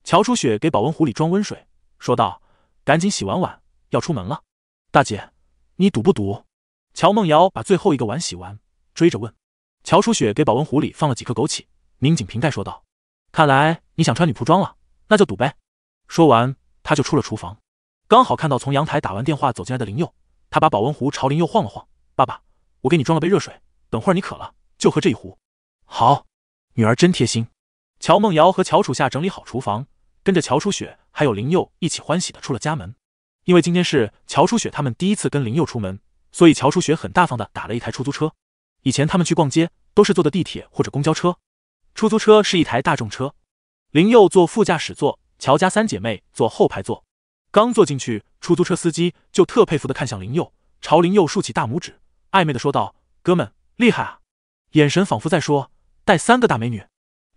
乔楚雪给保温壶里装温水，说道：“赶紧洗完碗，要出门了。”大姐，你赌不赌？乔梦瑶把最后一个碗洗完，追着问。乔楚雪给保温壶里放了几颗枸杞，拧紧瓶盖，说道：“看来你想穿女仆装了，那就赌呗。”说完，她就出了厨房。刚好看到从阳台打完电话走进来的林佑，他把保温壶朝林佑晃了晃：“爸爸，我给你装了杯热水，等会儿你渴了就喝这一壶。”“好，女儿真贴心。”乔梦瑶和乔楚夏整理好厨房，跟着乔初雪还有林佑一起欢喜的出了家门。因为今天是乔初雪他们第一次跟林佑出门，所以乔初雪很大方的打了一台出租车。以前他们去逛街都是坐的地铁或者公交车，出租车是一台大众车，林佑坐副驾驶座，乔家三姐妹坐后排座。刚坐进去，出租车司机就特佩服的看向林佑，朝林佑竖起大拇指，暧昧的说道：“哥们，厉害啊！”眼神仿佛在说：“带三个大美女。”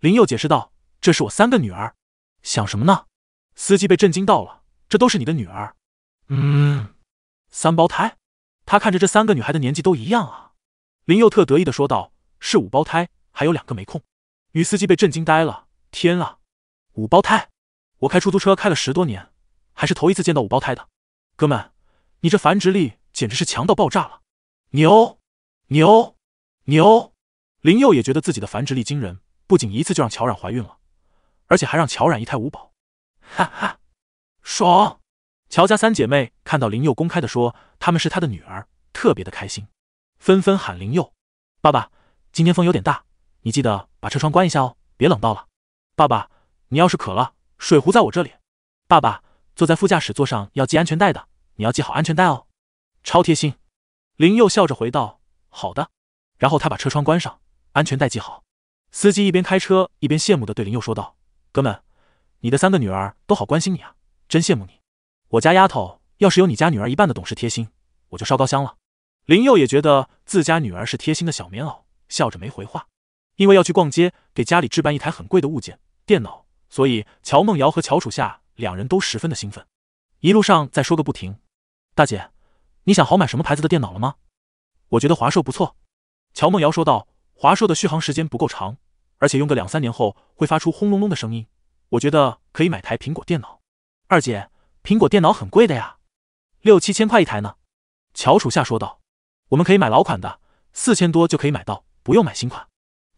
林佑解释道：“这是我三个女儿。”想什么呢？司机被震惊到了，这都是你的女儿？嗯，三胞胎？他看着这三个女孩的年纪都一样啊。林佑特得意的说道：“是五胞胎，还有两个没空。”女司机被震惊呆了，天啊，五胞胎！我开出租车开了十多年。还是头一次见到五胞胎的，哥们，你这繁殖力简直是强到爆炸了，牛，牛，牛！林佑也觉得自己的繁殖力惊人，不仅一次就让乔冉怀孕了，而且还让乔冉一胎五宝，哈哈，爽！乔家三姐妹看到林佑公开的说他们是他的女儿，特别的开心，纷纷喊林佑爸爸。今天风有点大，你记得把车窗关一下哦，别冷到了。爸爸，你要是渴了，水壶在我这里。爸爸。坐在副驾驶座上要系安全带的，你要系好安全带哦，超贴心。林佑笑着回道：“好的。”然后他把车窗关上，安全带系好。司机一边开车一边羡慕的对林佑说道：“哥们，你的三个女儿都好关心你啊，真羡慕你。我家丫头要是有你家女儿一半的懂事贴心，我就烧高香了。”林佑也觉得自家女儿是贴心的小棉袄，笑着没回话。因为要去逛街，给家里置办一台很贵的物件——电脑，所以乔梦瑶和乔楚夏。两人都十分的兴奋，一路上在说个不停。大姐，你想好买什么牌子的电脑了吗？我觉得华硕不错。乔梦瑶说道：“华硕的续航时间不够长，而且用个两三年后会发出轰隆隆的声音。我觉得可以买台苹果电脑。”二姐，苹果电脑很贵的呀，六七千块一台呢。乔楚夏说道：“我们可以买老款的，四千多就可以买到，不用买新款。”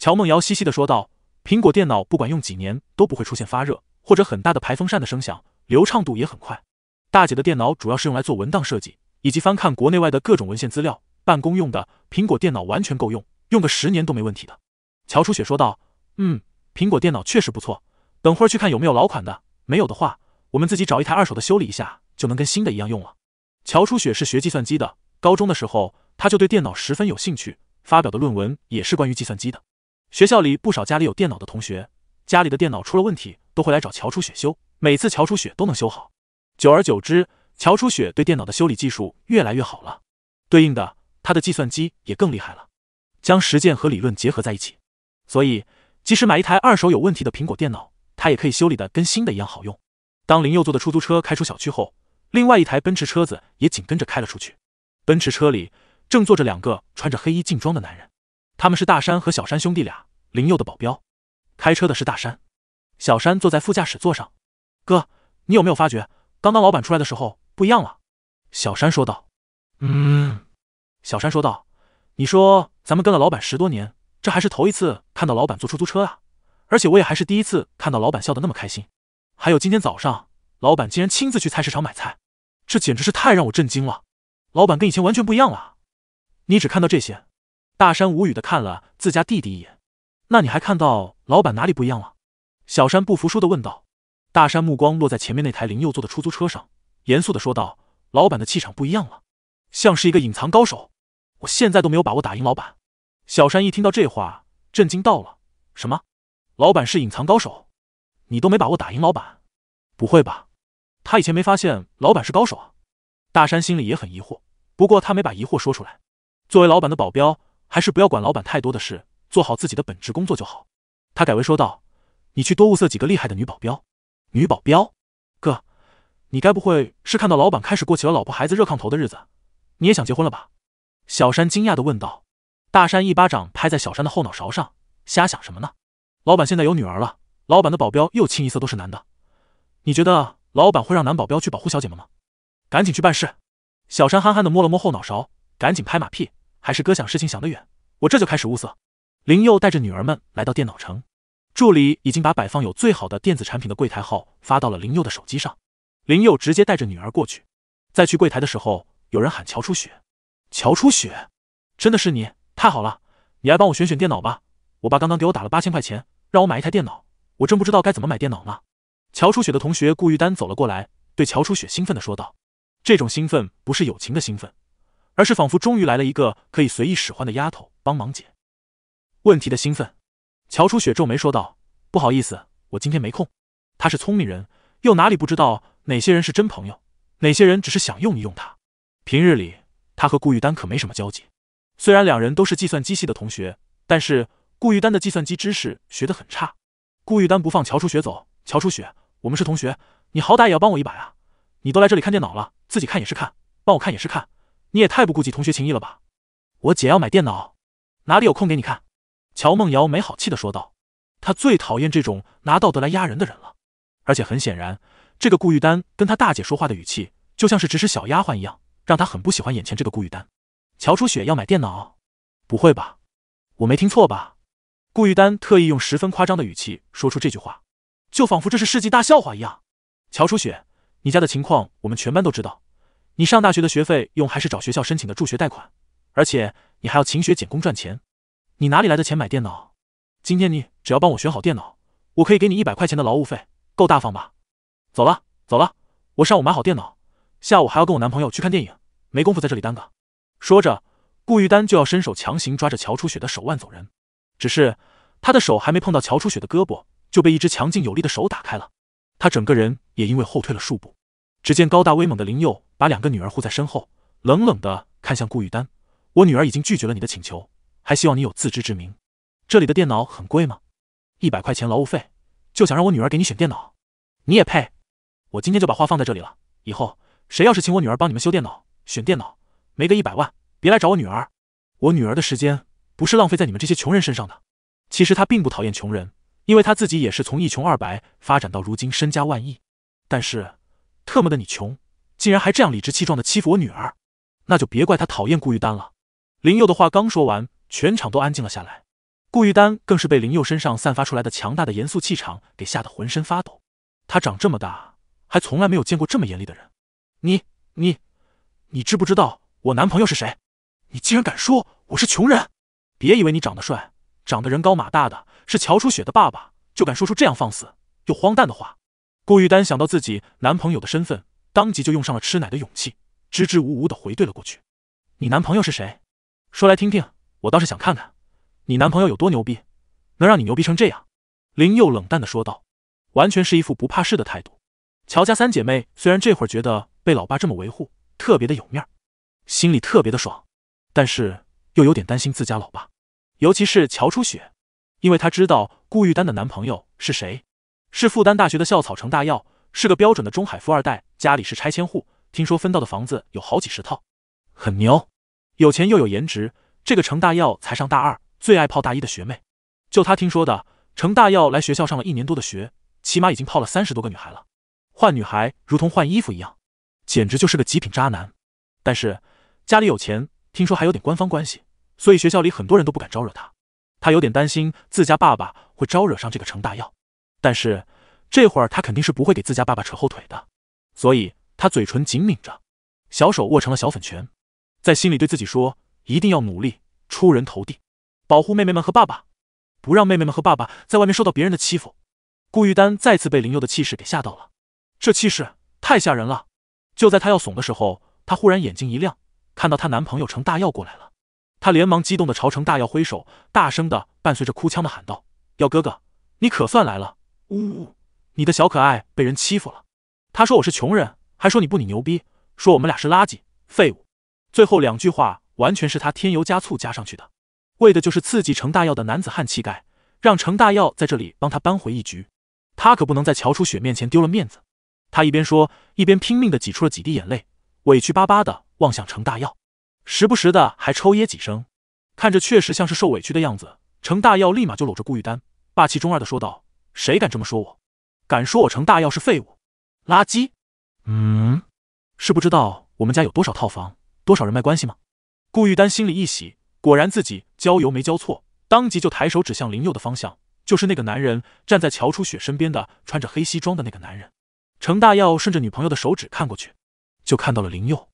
乔梦瑶嘻嘻的说道：“苹果电脑不管用几年都不会出现发热。”或者很大的排风扇的声响，流畅度也很快。大姐的电脑主要是用来做文档设计以及翻看国内外的各种文献资料，办公用的苹果电脑完全够用，用个十年都没问题的。乔初雪说道：“嗯，苹果电脑确实不错。等会儿去看有没有老款的，没有的话，我们自己找一台二手的修理一下，就能跟新的一样用了。”乔初雪是学计算机的，高中的时候他就对电脑十分有兴趣，发表的论文也是关于计算机的。学校里不少家里有电脑的同学，家里的电脑出了问题。都会来找乔初雪修，每次乔初雪都能修好。久而久之，乔初雪对电脑的修理技术越来越好了，对应的，他的计算机也更厉害了。将实践和理论结合在一起，所以即使买一台二手有问题的苹果电脑，他也可以修理的跟新的一样好用。当林佑坐的出租车开出小区后，另外一台奔驰车子也紧跟着开了出去。奔驰车里正坐着两个穿着黑衣劲装的男人，他们是大山和小山兄弟俩，林佑的保镖。开车的是大山。小山坐在副驾驶座上，哥，你有没有发觉，刚刚老板出来的时候不一样了？小山说道。嗯，小山说道，你说咱们跟了老板十多年，这还是头一次看到老板坐出租车啊！而且我也还是第一次看到老板笑得那么开心。还有今天早上，老板竟然亲自去菜市场买菜，这简直是太让我震惊了！老板跟以前完全不一样了。你只看到这些？大山无语的看了自家弟弟一眼。那你还看到老板哪里不一样了？小山不服输的问道：“大山，目光落在前面那台林佑坐的出租车上，严肃的说道：老板的气场不一样了，像是一个隐藏高手。我现在都没有把握打赢老板。”小山一听到这话，震惊到了：“什么？老板是隐藏高手？你都没把握打赢老板？不会吧？他以前没发现老板是高手啊？”大山心里也很疑惑，不过他没把疑惑说出来。作为老板的保镖，还是不要管老板太多的事，做好自己的本职工作就好。他改为说道。你去多物色几个厉害的女保镖。女保镖，哥，你该不会是看到老板开始过起了老婆孩子热炕头的日子，你也想结婚了吧？小山惊讶的问道。大山一巴掌拍在小山的后脑勺上：“瞎想什么呢？老板现在有女儿了，老板的保镖又清一色都是男的，你觉得老板会让男保镖去保护小姐们吗？赶紧去办事。”小山憨憨的摸了摸后脑勺，赶紧拍马屁：“还是哥想事情想得远，我这就开始物色。”林佑带着女儿们来到电脑城。助理已经把摆放有最好的电子产品的柜台号发到了林佑的手机上，林佑直接带着女儿过去。在去柜台的时候，有人喊乔初雪，乔初雪，真的是你，太好了，你来帮我选选电脑吧。我爸刚刚给我打了八千块钱，让我买一台电脑，我正不知道该怎么买电脑呢。乔初雪的同学顾玉丹走了过来，对乔初雪兴奋的说道：“这种兴奋不是友情的兴奋，而是仿佛终于来了一个可以随意使唤的丫头帮忙解决问题的兴奋。”乔初雪皱眉说道：“不好意思，我今天没空。”他是聪明人，又哪里不知道哪些人是真朋友，哪些人只是想用一用他。平日里，他和顾玉丹可没什么交集。虽然两人都是计算机系的同学，但是顾玉丹的计算机知识学得很差。顾玉丹不放乔初雪走：“乔初雪，我们是同学，你好歹也要帮我一把啊！你都来这里看电脑了，自己看也是看，帮我看也是看，你也太不顾及同学情谊了吧！”我姐要买电脑，哪里有空给你看？乔梦瑶没好气的说道：“她最讨厌这种拿道德来压人的人了。而且很显然，这个顾玉丹跟她大姐说话的语气，就像是指使小丫鬟一样，让她很不喜欢眼前这个顾玉丹。”乔初雪要买电脑？不会吧？我没听错吧？顾玉丹特意用十分夸张的语气说出这句话，就仿佛这是世纪大笑话一样。乔初雪，你家的情况我们全班都知道，你上大学的学费用还是找学校申请的助学贷款，而且你还要勤学俭工赚钱。你哪里来的钱买电脑？今天你只要帮我选好电脑，我可以给你一百块钱的劳务费，够大方吧？走了，走了，我上午买好电脑，下午还要跟我男朋友去看电影，没工夫在这里耽搁。说着，顾玉丹就要伸手强行抓着乔初雪的手腕走人，只是他的手还没碰到乔初雪的胳膊，就被一只强劲有力的手打开了，他整个人也因为后退了数步。只见高大威猛的林佑把两个女儿护在身后，冷冷的看向顾玉丹：“我女儿已经拒绝了你的请求。”还希望你有自知之明，这里的电脑很贵吗？一百块钱劳务费就想让我女儿给你选电脑，你也配？我今天就把话放在这里了，以后谁要是请我女儿帮你们修电脑、选电脑，没个一百万别来找我女儿。我女儿的时间不是浪费在你们这些穷人身上的。其实她并不讨厌穷人，因为她自己也是从一穷二白发展到如今身家万亿。但是特么的你穷，竟然还这样理直气壮的欺负我女儿，那就别怪她讨厌顾玉丹了。林佑的话刚说完。全场都安静了下来，顾玉丹更是被林佑身上散发出来的强大的严肃气场给吓得浑身发抖。他长这么大，还从来没有见过这么严厉的人。你、你、你知不知道我男朋友是谁？你竟然敢说我是穷人！别以为你长得帅，长得人高马大的是乔初雪的爸爸，就敢说出这样放肆又荒诞的话。顾玉丹想到自己男朋友的身份，当即就用上了吃奶的勇气，支支吾吾的回怼了过去：“你男朋友是谁？说来听听。”我倒是想看看，你男朋友有多牛逼，能让你牛逼成这样？林佑冷淡的说道，完全是一副不怕事的态度。乔家三姐妹虽然这会儿觉得被老爸这么维护，特别的有面，心里特别的爽，但是又有点担心自家老爸，尤其是乔初雪，因为她知道顾玉丹的男朋友是谁，是复旦大学的校草程大耀，是个标准的中海富二代，家里是拆迁户，听说分到的房子有好几十套，很牛，有钱又有颜值。这个程大耀才上大二，最爱泡大一的学妹。就他听说的，程大耀来学校上了一年多的学，起码已经泡了三十多个女孩了。换女孩如同换衣服一样，简直就是个极品渣男。但是家里有钱，听说还有点官方关系，所以学校里很多人都不敢招惹他。他有点担心自家爸爸会招惹上这个程大耀，但是这会儿他肯定是不会给自家爸爸扯后腿的。所以他嘴唇紧抿着，小手握成了小粉拳，在心里对自己说。一定要努力出人头地，保护妹妹们和爸爸，不让妹妹们和爸爸在外面受到别人的欺负。顾玉丹再次被林佑的气势给吓到了，这气势太吓人了。就在她要怂的时候，她忽然眼睛一亮，看到她男朋友程大耀过来了，她连忙激动的朝程大耀挥手，大声的伴随着哭腔的喊道：“耀哥哥，你可算来了！呜，你的小可爱被人欺负了。他说我是穷人，还说你不你牛逼，说我们俩是垃圾废物。最后两句话。”完全是他添油加醋加上去的，为的就是刺激程大耀的男子汉气概，让程大耀在这里帮他扳回一局。他可不能在乔初雪面前丢了面子。他一边说，一边拼命的挤出了几滴眼泪，委屈巴巴的望向程大耀，时不时的还抽噎几声，看着确实像是受委屈的样子。程大耀立马就搂着顾玉丹，霸气中二的说道：“谁敢这么说我？敢说我程大耀是废物、垃圾？嗯，是不知道我们家有多少套房、多少人脉关系吗？”顾玉丹心里一喜，果然自己交油没交错，当即就抬手指向林佑的方向，就是那个男人站在乔初雪身边的，穿着黑西装的那个男人。程大耀顺着女朋友的手指看过去，就看到了林佑。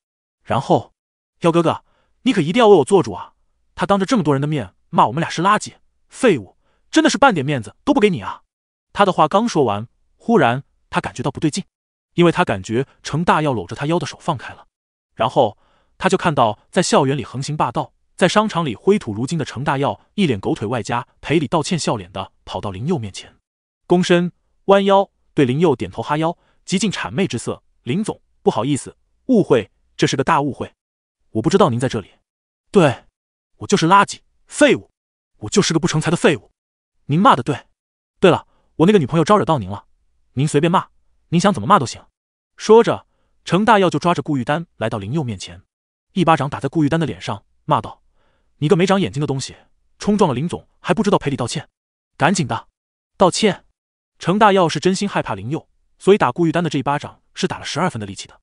然后，耀哥哥，你可一定要为我做主啊！他当着这么多人的面骂我们俩是垃圾、废物，真的是半点面子都不给你啊！他的话刚说完，忽然他感觉到不对劲，因为他感觉程大耀搂着他腰的手放开了，然后。他就看到在校园里横行霸道，在商场里挥土如金的程大耀，一脸狗腿外加赔礼道歉笑脸的跑到林佑面前，躬身弯腰对林佑点头哈腰，极尽谄媚之色。林总，不好意思，误会，这是个大误会，我不知道您在这里。对我就是垃圾废物，我就是个不成才的废物。您骂的对。对了，我那个女朋友招惹到您了，您随便骂，您想怎么骂都行。说着，程大耀就抓着顾玉丹来到林佑面前。一巴掌打在顾玉丹的脸上，骂道：“你个没长眼睛的东西，冲撞了林总还不知道赔礼道歉，赶紧的道歉！”程大耀是真心害怕林佑，所以打顾玉丹的这一巴掌是打了十二分的力气的，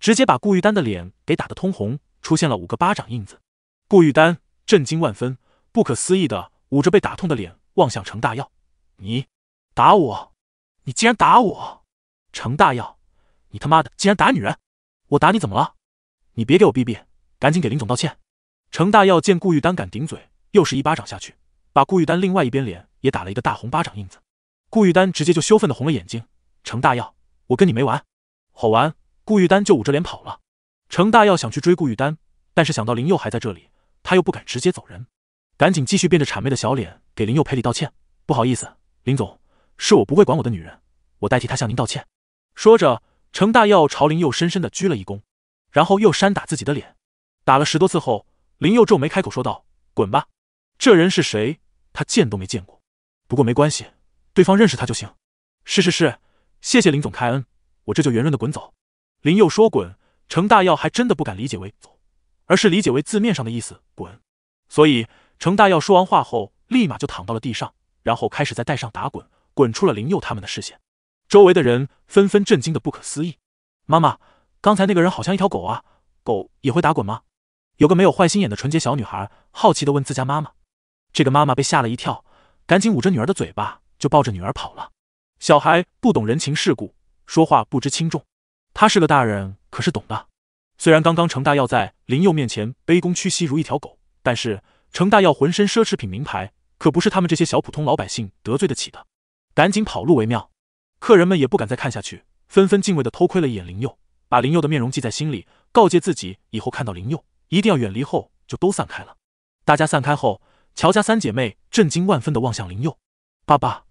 直接把顾玉丹的脸给打得通红，出现了五个巴掌印子。顾玉丹震惊万分，不可思议的捂着被打痛的脸，望向程大耀：“你打我？你竟然打我！程大耀，你他妈的竟然打女人！我打你怎么了？你别给我逼逼！”赶紧给林总道歉。程大耀见顾玉丹敢顶嘴，又是一巴掌下去，把顾玉丹另外一边脸也打了一个大红巴掌印子。顾玉丹直接就羞愤的红了眼睛。程大耀，我跟你没完！吼完，顾玉丹就捂着脸跑了。程大耀想去追顾玉丹，但是想到林佑还在这里，他又不敢直接走人，赶紧继续变着谄媚的小脸给林佑赔礼道歉。不好意思，林总，是我不会管我的女人，我代替她向您道歉。说着，程大耀朝林佑深深的鞠了一躬，然后又扇打自己的脸。打了十多次后，林佑皱眉开口说道：“滚吧，这人是谁？他见都没见过。不过没关系，对方认识他就行。”“是是是，谢谢林总开恩，我这就圆润的滚走。”林佑说：“滚。”程大耀还真的不敢理解为“走”，而是理解为字面上的意思“滚”。所以程大耀说完话后，立马就躺到了地上，然后开始在带上打滚，滚出了林佑他们的视线。周围的人纷纷震惊的不可思议：“妈妈，刚才那个人好像一条狗啊！狗也会打滚吗？”有个没有坏心眼的纯洁小女孩，好奇的问自家妈妈：“这个妈妈被吓了一跳，赶紧捂着女儿的嘴巴，就抱着女儿跑了。小孩不懂人情世故，说话不知轻重。他是个大人，可是懂的。虽然刚刚程大耀在林佑面前卑躬屈膝如一条狗，但是程大耀浑身奢侈品名牌，可不是他们这些小普通老百姓得罪得起的。赶紧跑路为妙。客人们也不敢再看下去，纷纷敬畏的偷窥了一眼林佑，把林佑的面容记在心里，告诫自己以后看到林佑。”一定要远离后，就都散开了。大家散开后，乔家三姐妹震惊万分的望向林佑：“爸爸，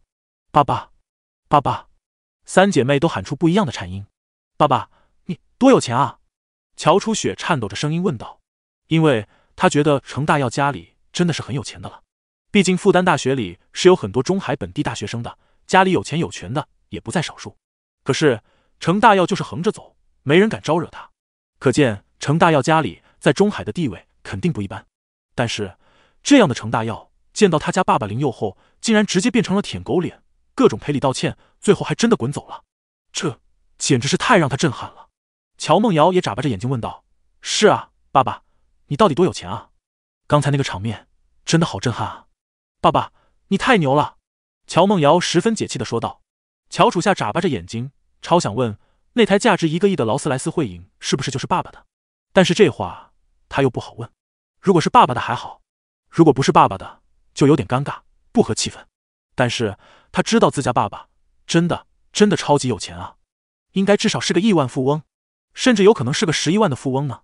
爸爸，爸爸！”三姐妹都喊出不一样的颤音：“爸爸，你多有钱啊！”乔初雪颤抖着声音问道，因为她觉得程大耀家里真的是很有钱的了。毕竟复旦大学里是有很多中海本地大学生的，家里有钱有权的也不在少数。可是程大耀就是横着走，没人敢招惹他，可见程大耀家里。在中海的地位肯定不一般，但是这样的程大耀见到他家爸爸林佑后，竟然直接变成了舔狗脸，各种赔礼道歉，最后还真的滚走了，这简直是太让他震撼了。乔梦瑶也眨巴着眼睛问道：“是啊，爸爸，你到底多有钱啊？刚才那个场面真的好震撼啊，爸爸，你太牛了。”乔梦瑶十分解气的说道。乔楚夏眨巴着眼睛，超想问那台价值一个亿的劳斯莱斯会影是不是就是爸爸的，但是这话。他又不好问，如果是爸爸的还好，如果不是爸爸的就有点尴尬，不合气氛。但是他知道自家爸爸真的真的超级有钱啊，应该至少是个亿万富翁，甚至有可能是个十亿万的富翁呢。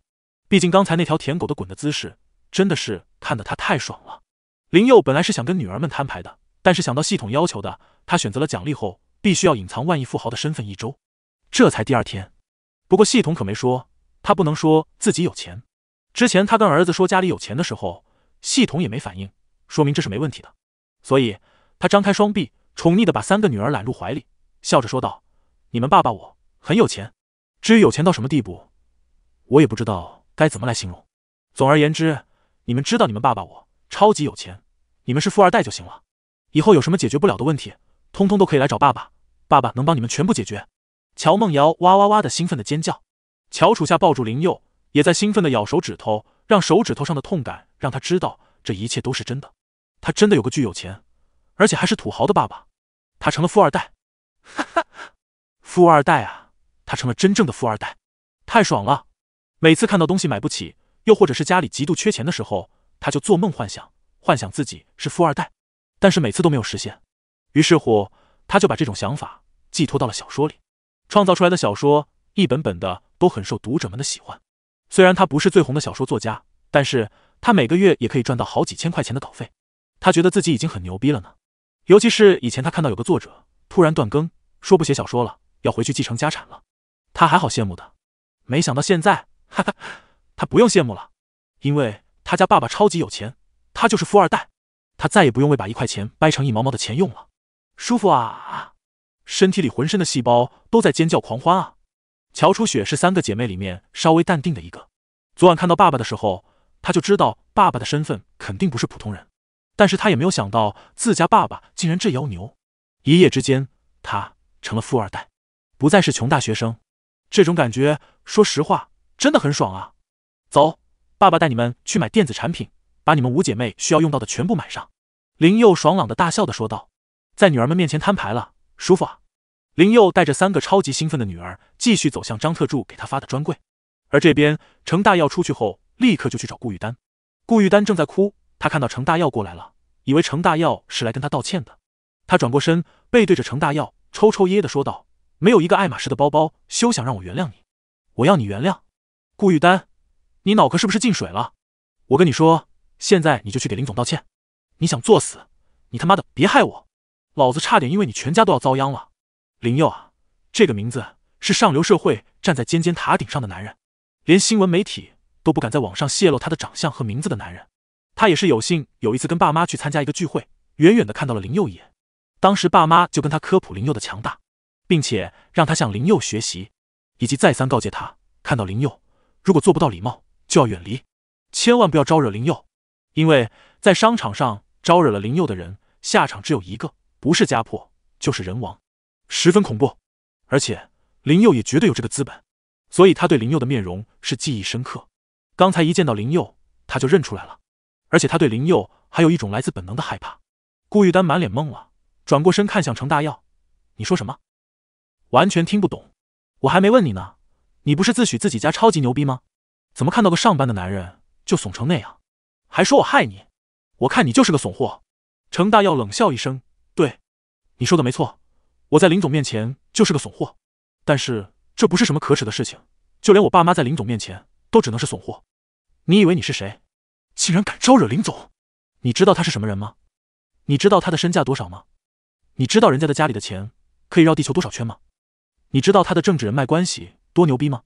毕竟刚才那条舔狗的滚的姿势真的是看得他太爽了。林佑本来是想跟女儿们摊牌的，但是想到系统要求的，他选择了奖励后必须要隐藏万亿富豪的身份一周，这才第二天。不过系统可没说他不能说自己有钱。之前他跟儿子说家里有钱的时候，系统也没反应，说明这是没问题的。所以，他张开双臂，宠溺的把三个女儿揽入怀里，笑着说道：“你们爸爸我很有钱，至于有钱到什么地步，我也不知道该怎么来形容。总而言之，你们知道你们爸爸我超级有钱，你们是富二代就行了。以后有什么解决不了的问题，通通都可以来找爸爸，爸爸能帮你们全部解决。”乔梦瑶哇哇哇的兴奋的尖叫，乔楚夏抱住林佑。也在兴奋地咬手指头，让手指头上的痛感让他知道这一切都是真的。他真的有个巨有钱，而且还是土豪的爸爸。他成了富二代，哈哈，富二代啊！他成了真正的富二代，太爽了！每次看到东西买不起，又或者是家里极度缺钱的时候，他就做梦幻想，幻想自己是富二代。但是每次都没有实现，于是乎他就把这种想法寄托到了小说里，创造出来的小说一本本的都很受读者们的喜欢。虽然他不是最红的小说作家，但是他每个月也可以赚到好几千块钱的稿费。他觉得自己已经很牛逼了呢。尤其是以前他看到有个作者突然断更，说不写小说了，要回去继承家产了，他还好羡慕的。没想到现在，哈哈，他不用羡慕了，因为他家爸爸超级有钱，他就是富二代，他再也不用为把一块钱掰成一毛毛的钱用了，舒服啊！身体里浑身的细胞都在尖叫狂欢啊！乔初雪是三个姐妹里面稍微淡定的一个。昨晚看到爸爸的时候，她就知道爸爸的身份肯定不是普通人，但是她也没有想到自家爸爸竟然这妖牛，一夜之间他成了富二代，不再是穷大学生，这种感觉说实话真的很爽啊！走，爸爸带你们去买电子产品，把你们五姐妹需要用到的全部买上。林佑爽朗的大笑的说道，在女儿们面前摊牌了，舒服啊！林佑带着三个超级兴奋的女儿，继续走向张特助给他发的专柜。而这边，程大耀出去后，立刻就去找顾玉丹。顾玉丹正在哭，他看到程大耀过来了，以为程大耀是来跟他道歉的。他转过身，背对着程大耀，抽抽噎噎的说道：“没有一个爱马仕的包包，休想让我原谅你！我要你原谅顾玉丹，你脑壳是不是进水了？我跟你说，现在你就去给林总道歉。你想作死？你他妈的别害我，老子差点因为你全家都要遭殃了。”林佑啊，这个名字是上流社会站在尖尖塔顶上的男人，连新闻媒体都不敢在网上泄露他的长相和名字的男人。他也是有幸有一次跟爸妈去参加一个聚会，远远的看到了林佑一眼。当时爸妈就跟他科普林佑的强大，并且让他向林佑学习，以及再三告诫他，看到林佑如果做不到礼貌，就要远离，千万不要招惹林佑，因为在商场上招惹了林佑的人，下场只有一个，不是家破就是人亡。十分恐怖，而且林佑也绝对有这个资本，所以他对林佑的面容是记忆深刻。刚才一见到林佑，他就认出来了，而且他对林佑还有一种来自本能的害怕。顾玉丹满脸懵了，转过身看向程大耀：“你说什么？完全听不懂。我还没问你呢，你不是自诩自己家超级牛逼吗？怎么看到个上班的男人就怂成那样，还说我害你？我看你就是个怂货。”程大耀冷笑一声：“对，你说的没错。”我在林总面前就是个怂货，但是这不是什么可耻的事情。就连我爸妈在林总面前都只能是怂货。你以为你是谁？竟然敢招惹林总？你知道他是什么人吗？你知道他的身价多少吗？你知道人家的家里的钱可以绕地球多少圈吗？你知道他的政治人脉关系多牛逼吗？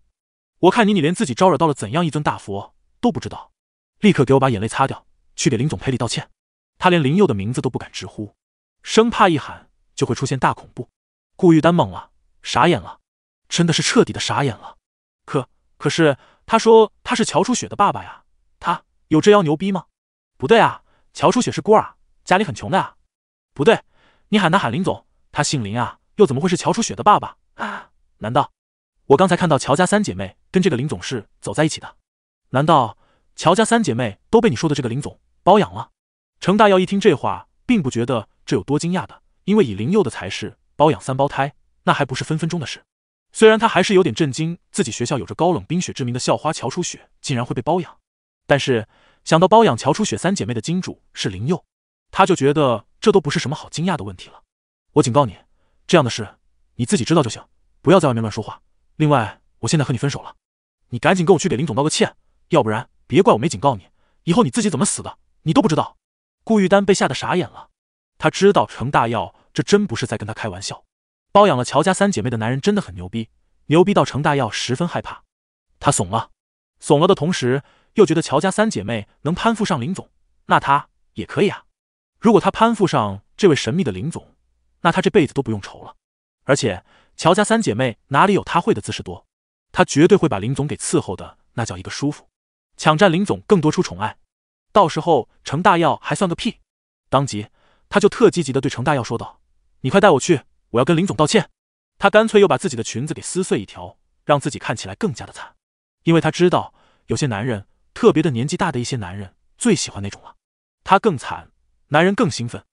我看你，你连自己招惹到了怎样一尊大佛都不知道。立刻给我把眼泪擦掉，去给林总赔礼道歉。他连林佑的名字都不敢直呼，生怕一喊。就会出现大恐怖，顾玉丹懵了，傻眼了，真的是彻底的傻眼了。可可是他说他是乔初雪的爸爸呀，他有这妖牛逼吗？不对啊，乔初雪是孤儿，家里很穷的啊。不对，你喊他喊林总，他姓林啊，又怎么会是乔初雪的爸爸啊？难道我刚才看到乔家三姐妹跟这个林总是走在一起的？难道乔家三姐妹都被你说的这个林总包养了？程大耀一听这话，并不觉得这有多惊讶的。因为以林佑的才识包养三胞胎那还不是分分钟的事。虽然他还是有点震惊，自己学校有着高冷冰雪之名的校花乔初雪竟然会被包养，但是想到包养乔初雪三姐妹的金主是林佑，他就觉得这都不是什么好惊讶的问题了。我警告你，这样的事你自己知道就行，不要在外面乱说话。另外，我现在和你分手了，你赶紧跟我去给林总道个歉，要不然别怪我没警告你。以后你自己怎么死的，你都不知道。顾玉丹被吓得傻眼了。他知道程大耀这真不是在跟他开玩笑，包养了乔家三姐妹的男人真的很牛逼，牛逼到程大耀十分害怕，他怂了，怂了的同时又觉得乔家三姐妹能攀附上林总，那他也可以啊。如果他攀附上这位神秘的林总，那他这辈子都不用愁了。而且乔家三姐妹哪里有他会的姿势多，他绝对会把林总给伺候的那叫一个舒服，抢占林总更多出宠爱，到时候程大耀还算个屁。当即。他就特积极的对程大耀说道：“你快带我去，我要跟林总道歉。”他干脆又把自己的裙子给撕碎一条，让自己看起来更加的惨。因为他知道，有些男人，特别的年纪大的一些男人，最喜欢那种了。他更惨，男人更兴奋，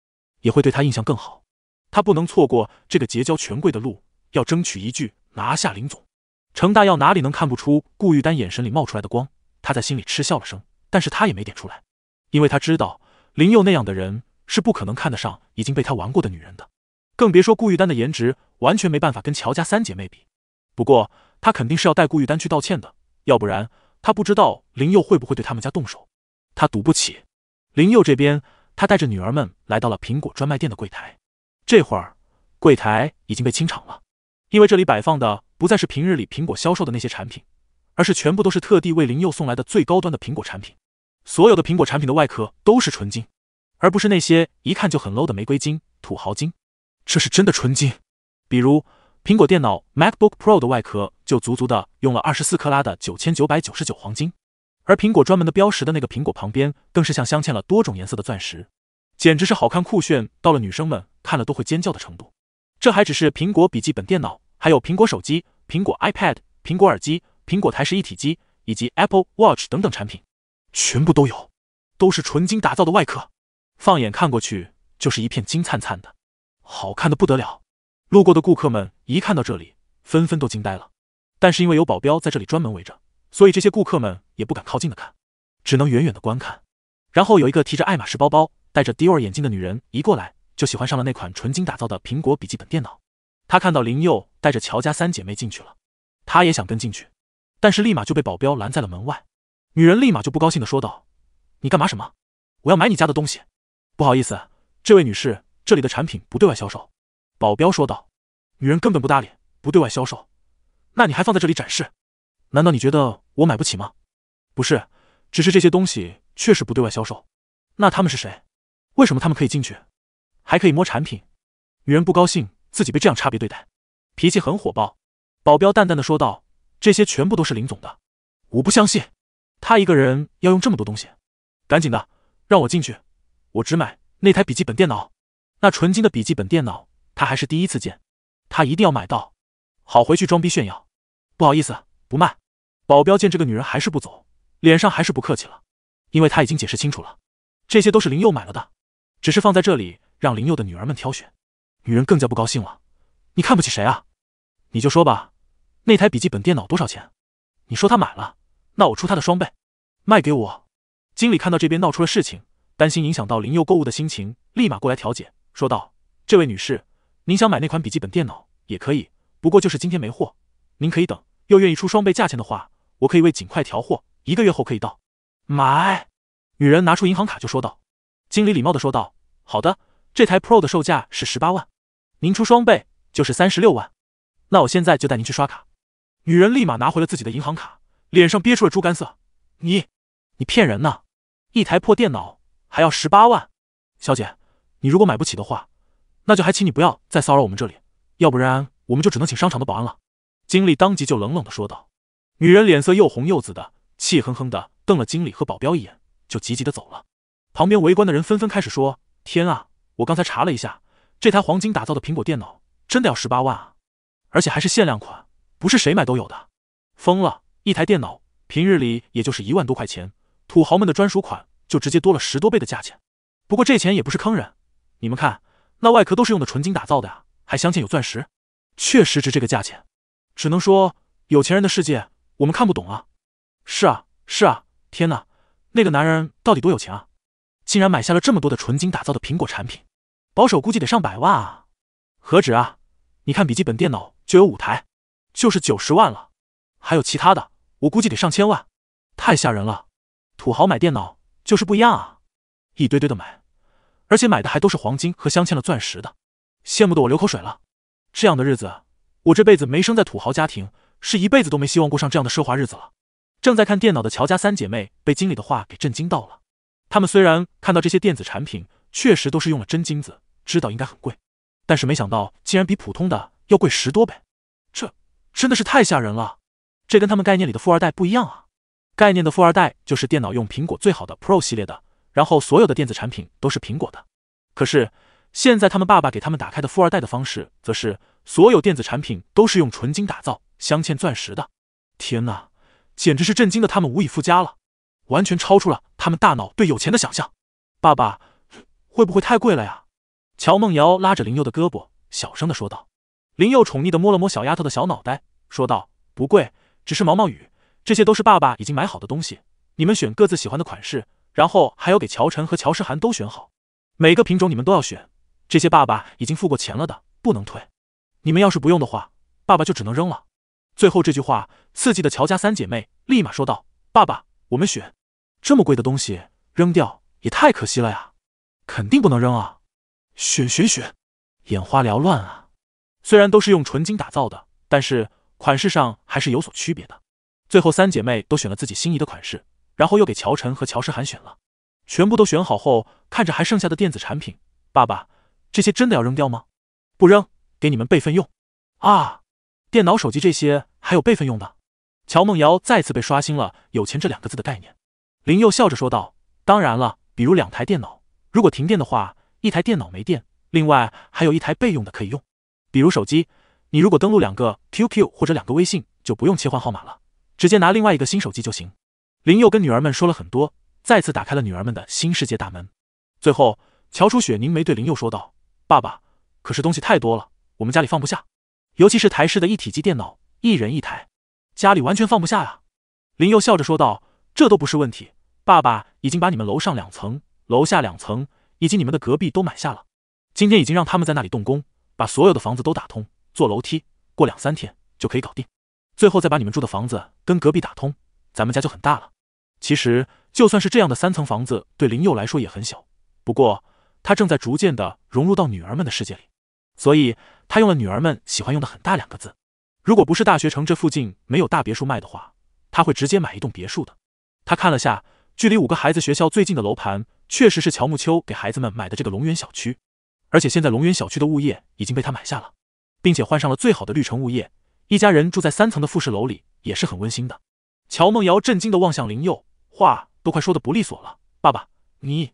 也会对他印象更好。他不能错过这个结交权贵的路，要争取一句拿下林总。程大耀哪里能看不出顾玉丹眼神里冒出来的光？他在心里嗤笑了声，但是他也没点出来，因为他知道林佑那样的人。是不可能看得上已经被他玩过的女人的，更别说顾玉丹的颜值完全没办法跟乔家三姐妹比。不过他肯定是要带顾玉丹去道歉的，要不然他不知道林佑会不会对他们家动手，他赌不起。林佑这边，他带着女儿们来到了苹果专卖店的柜台，这会儿柜台已经被清场了，因为这里摆放的不再是平日里苹果销售的那些产品，而是全部都是特地为林佑送来的最高端的苹果产品，所有的苹果产品的外壳都是纯金。而不是那些一看就很 low 的玫瑰金、土豪金，这是真的纯金。比如苹果电脑 MacBook Pro 的外壳就足足的用了二十四克拉的九千九百九十九黄金，而苹果专门的标识的那个苹果旁边更是像镶嵌了多种颜色的钻石，简直是好看酷炫到了女生们看了都会尖叫的程度。这还只是苹果笔记本电脑，还有苹果手机、苹果 iPad、苹果耳机、苹果台式一体机以及 Apple Watch 等等产品，全部都有，都是纯金打造的外壳。放眼看过去，就是一片金灿灿的，好看的不得了。路过的顾客们一看到这里，纷纷都惊呆了。但是因为有保镖在这里专门围着，所以这些顾客们也不敢靠近的看，只能远远的观看。然后有一个提着爱马仕包包、戴着迪奥眼镜的女人一过来，就喜欢上了那款纯金打造的苹果笔记本电脑。她看到林佑带着乔家三姐妹进去了，她也想跟进去，但是立马就被保镖拦在了门外。女人立马就不高兴的说道：“你干嘛？什么？我要买你家的东西。”不好意思，这位女士，这里的产品不对外销售。”保镖说道。女人根本不搭理，不对外销售，那你还放在这里展示？难道你觉得我买不起吗？不是，只是这些东西确实不对外销售。那他们是谁？为什么他们可以进去，还可以摸产品？女人不高兴，自己被这样差别对待，脾气很火爆。保镖淡淡的说道：“这些全部都是林总的，我不相信，他一个人要用这么多东西，赶紧的，让我进去。”我只买那台笔记本电脑，那纯金的笔记本电脑，他还是第一次见，他一定要买到，好回去装逼炫耀。不好意思，不卖。保镖见这个女人还是不走，脸上还是不客气了，因为他已经解释清楚了，这些都是林佑买了的，只是放在这里让林佑的女儿们挑选。女人更加不高兴了，你看不起谁啊？你就说吧，那台笔记本电脑多少钱？你说他买了，那我出他的双倍，卖给我。经理看到这边闹出了事情。担心影响到林佑购物的心情，立马过来调解，说道：“这位女士，您想买那款笔记本电脑也可以，不过就是今天没货，您可以等。又愿意出双倍价钱的话，我可以为尽快调货，一个月后可以到。”买。女人拿出银行卡就说道。经理礼貌的说道：“好的，这台 Pro 的售价是十八万，您出双倍就是三十六万，那我现在就带您去刷卡。”女人立马拿回了自己的银行卡，脸上憋出了猪肝色：“你，你骗人呢！一台破电脑。”还要十八万，小姐，你如果买不起的话，那就还请你不要再骚扰我们这里，要不然我们就只能请商场的保安了。经理当即就冷冷的说道。女人脸色又红又紫的，气哼哼的瞪了经理和保镖一眼，就急急的走了。旁边围观的人纷纷开始说：天啊，我刚才查了一下，这台黄金打造的苹果电脑真的要十八万啊，而且还是限量款，不是谁买都有的。疯了，一台电脑平日里也就是一万多块钱，土豪们的专属款。就直接多了十多倍的价钱，不过这钱也不是坑人，你们看那外壳都是用的纯金打造的呀，还镶嵌有钻石，确实值这个价钱。只能说有钱人的世界我们看不懂啊！是啊是啊，天哪，那个男人到底多有钱啊？竟然买下了这么多的纯金打造的苹果产品，保守估计得上百万啊！何止啊！你看笔记本电脑就有五台，就是九十万了，还有其他的，我估计得上千万，太吓人了！土豪买电脑。就是不一样啊，一堆堆的买，而且买的还都是黄金和镶嵌了钻石的，羡慕的我流口水了。这样的日子，我这辈子没生在土豪家庭，是一辈子都没希望过上这样的奢华日子了。正在看电脑的乔家三姐妹被经理的话给震惊到了。她们虽然看到这些电子产品确实都是用了真金子，知道应该很贵，但是没想到竟然比普通的要贵十多倍，这真的是太吓人了。这跟他们概念里的富二代不一样啊。概念的富二代就是电脑用苹果最好的 Pro 系列的，然后所有的电子产品都是苹果的。可是现在他们爸爸给他们打开的富二代的方式，则是所有电子产品都是用纯金打造、镶嵌钻石的。天哪，简直是震惊的他们无以复加了，完全超出了他们大脑对有钱的想象。爸爸会不会太贵了呀？乔梦瑶拉着林佑的胳膊，小声的说道。林佑宠溺的摸了摸小丫头的小脑袋，说道：“不贵，只是毛毛雨。”这些都是爸爸已经买好的东西，你们选各自喜欢的款式，然后还有给乔晨和乔诗涵都选好，每个品种你们都要选。这些爸爸已经付过钱了的，不能退。你们要是不用的话，爸爸就只能扔了。最后这句话刺激的乔家三姐妹立马说道：“爸爸，我们选，这么贵的东西扔掉也太可惜了呀，肯定不能扔啊！选选选，眼花缭乱啊！虽然都是用纯金打造的，但是款式上还是有所区别的。”最后三姐妹都选了自己心仪的款式，然后又给乔晨和乔诗涵选了，全部都选好后，看着还剩下的电子产品，爸爸，这些真的要扔掉吗？不扔，给你们备份用。啊，电脑、手机这些还有备份用的？乔梦瑶再次被刷新了“有钱”这两个字的概念。林佑笑着说道：“当然了，比如两台电脑，如果停电的话，一台电脑没电，另外还有一台备用的可以用。比如手机，你如果登录两个 QQ 或者两个微信，就不用切换号码了。”直接拿另外一个新手机就行。林佑跟女儿们说了很多，再次打开了女儿们的新世界大门。最后，乔楚雪凝眉对林佑说道：“爸爸，可是东西太多了，我们家里放不下，尤其是台式的一体机电脑，一人一台，家里完全放不下啊。”林佑笑着说道：“这都不是问题，爸爸已经把你们楼上两层、楼下两层以及你们的隔壁都买下了，今天已经让他们在那里动工，把所有的房子都打通，坐楼梯，过两三天就可以搞定。”最后再把你们住的房子跟隔壁打通，咱们家就很大了。其实就算是这样的三层房子，对林佑来说也很小。不过他正在逐渐的融入到女儿们的世界里，所以他用了女儿们喜欢用的“很大”两个字。如果不是大学城这附近没有大别墅卖的话，他会直接买一栋别墅的。他看了下，距离五个孩子学校最近的楼盘，确实是乔木秋给孩子们买的这个龙源小区。而且现在龙源小区的物业已经被他买下了，并且换上了最好的绿城物业。一家人住在三层的复式楼里，也是很温馨的。乔梦瑶震惊的望向林佑，话都快说的不利索了：“爸爸，你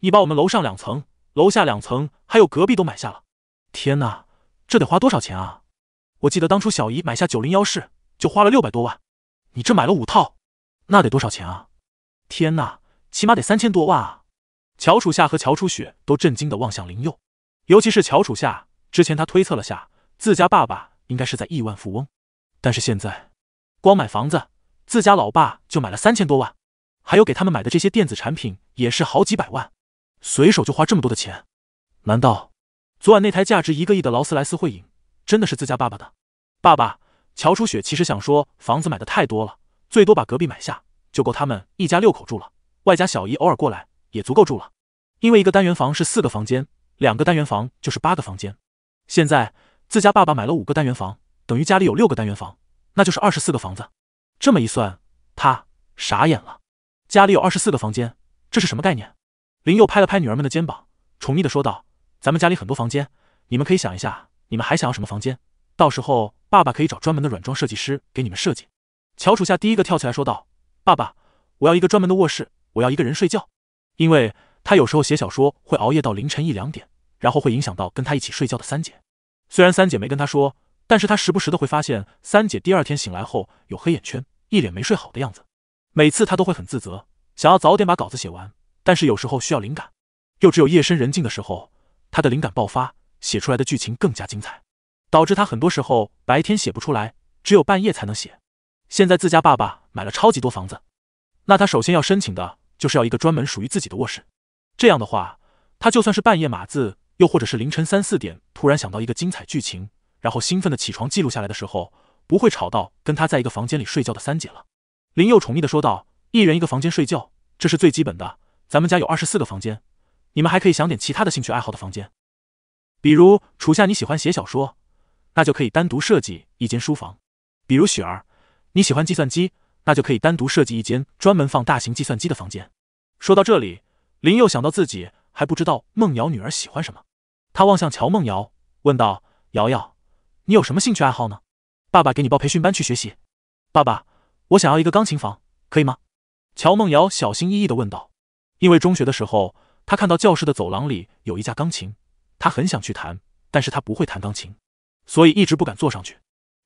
你把我们楼上两层、楼下两层，还有隔壁都买下了？天哪，这得花多少钱啊？我记得当初小姨买下九零幺室就花了六百多万，你这买了五套，那得多少钱啊？天哪，起码得三千多万啊！”乔楚夏和乔楚雪都震惊的望向林佑，尤其是乔楚夏，之前他推测了下自家爸爸。应该是在亿万富翁，但是现在，光买房子，自家老爸就买了三千多万，还有给他们买的这些电子产品也是好几百万，随手就花这么多的钱，难道昨晚那台价值一个亿的劳斯莱斯会影真的是自家爸爸的？爸爸乔初雪其实想说，房子买的太多了，最多把隔壁买下就够他们一家六口住了，外加小姨偶尔过来也足够住了，因为一个单元房是四个房间，两个单元房就是八个房间，现在。自家爸爸买了五个单元房，等于家里有六个单元房，那就是二十四个房子。这么一算，他傻眼了。家里有二十四个房间，这是什么概念？林佑拍了拍女儿们的肩膀，宠溺的说道：“咱们家里很多房间，你们可以想一下，你们还想要什么房间？到时候爸爸可以找专门的软装设计师给你们设计。”乔楚夏第一个跳起来说道：“爸爸，我要一个专门的卧室，我要一个人睡觉，因为他有时候写小说会熬夜到凌晨一两点，然后会影响到跟他一起睡觉的三姐。”虽然三姐没跟他说，但是他时不时的会发现三姐第二天醒来后有黑眼圈，一脸没睡好的样子。每次他都会很自责，想要早点把稿子写完，但是有时候需要灵感，又只有夜深人静的时候他的灵感爆发，写出来的剧情更加精彩，导致他很多时候白天写不出来，只有半夜才能写。现在自家爸爸买了超级多房子，那他首先要申请的就是要一个专门属于自己的卧室。这样的话，他就算是半夜码字。又或者是凌晨三四点突然想到一个精彩剧情，然后兴奋的起床记录下来的时候，不会吵到跟他在一个房间里睡觉的三姐了。林佑宠溺的说道：“一人一个房间睡觉，这是最基本的。咱们家有二十四个房间，你们还可以想点其他的兴趣爱好的房间。比如楚夏你喜欢写小说，那就可以单独设计一间书房；比如雪儿你喜欢计算机，那就可以单独设计一间专门放大型计算机的房间。”说到这里，林佑想到自己还不知道梦瑶女儿喜欢什么。他望向乔梦瑶，问道：“瑶瑶，你有什么兴趣爱好呢？爸爸给你报培训班去学习。爸爸，我想要一个钢琴房，可以吗？”乔梦瑶小心翼翼的问道。因为中学的时候，她看到教室的走廊里有一架钢琴，她很想去弹，但是她不会弹钢琴，所以一直不敢坐上去，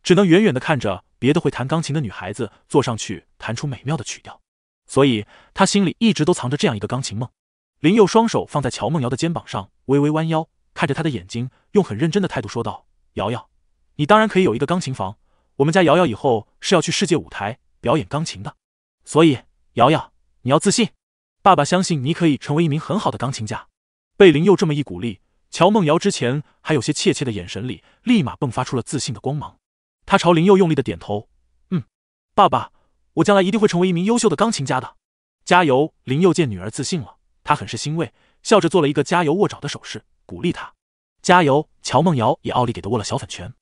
只能远远的看着别的会弹钢琴的女孩子坐上去弹出美妙的曲调。所以她心里一直都藏着这样一个钢琴梦。林佑双手放在乔梦瑶的肩膀上，微微弯腰。看着他的眼睛，用很认真的态度说道：“瑶瑶，你当然可以有一个钢琴房。我们家瑶瑶以后是要去世界舞台表演钢琴的，所以瑶瑶你要自信。爸爸相信你可以成为一名很好的钢琴家。”被林佑这么一鼓励，乔梦瑶之前还有些怯怯的眼神里立马迸发出了自信的光芒。他朝林佑用力的点头：“嗯，爸爸，我将来一定会成为一名优秀的钢琴家的，加油！”林佑见女儿自信了，他很是欣慰，笑着做了一个加油握爪的手势。鼓励他，加油！乔梦瑶也奥利给的握了小粉拳。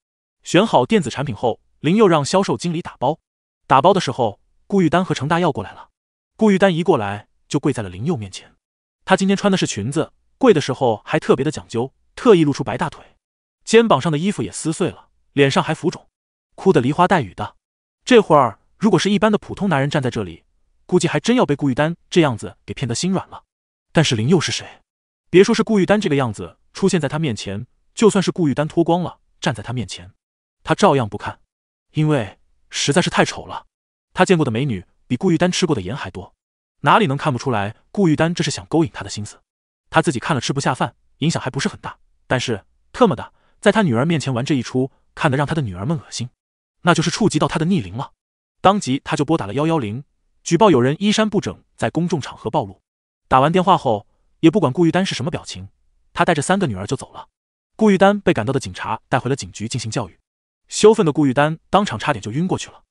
选好电子产品后，林佑让销售经理打包。打包的时候，顾玉丹和程大耀过来了。顾玉丹一过来就跪在了林佑面前。她今天穿的是裙子，跪的时候还特别的讲究，特意露出白大腿，肩膀上的衣服也撕碎了，脸上还浮肿，哭得梨花带雨的。这会儿如果是一般的普通男人站在这里，估计还真要被顾玉丹这样子给骗得心软了。但是林佑是谁？别说是顾玉丹这个样子出现在他面前，就算是顾玉丹脱光了站在他面前，他照样不看，因为实在是太丑了。他见过的美女比顾玉丹吃过的盐还多，哪里能看不出来顾玉丹这是想勾引他的心思？他自己看了吃不下饭，影响还不是很大。但是特么的，在他女儿面前玩这一出，看得让他的女儿们恶心，那就是触及到他的逆鳞了。当即他就拨打了幺幺零，举报有人衣衫不整在公众场合暴露。打完电话后。也不管顾玉丹是什么表情，她带着三个女儿就走了。顾玉丹被赶到的警察带回了警局进行教育，羞愤的顾玉丹当场差点就晕过去了。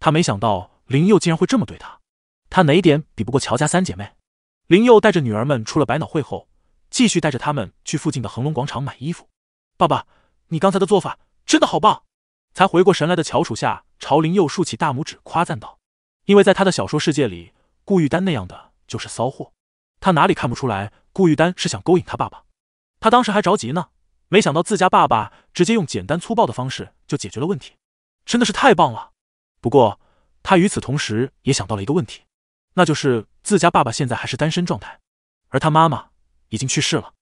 她没想到林佑竟然会这么对她，她哪点比不过乔家三姐妹？林佑带着女儿们出了百脑汇后，继续带着他们去附近的恒隆广场买衣服。爸爸，你刚才的做法真的好棒！才回过神来的乔楚夏朝林佑竖起大拇指夸赞道，因为在他的小说世界里，顾玉丹那样的就是骚货。他哪里看不出来顾玉丹是想勾引他爸爸？他当时还着急呢，没想到自家爸爸直接用简单粗暴的方式就解决了问题，真的是太棒了！不过他与此同时也想到了一个问题，那就是自家爸爸现在还是单身状态，而他妈妈已经去世了，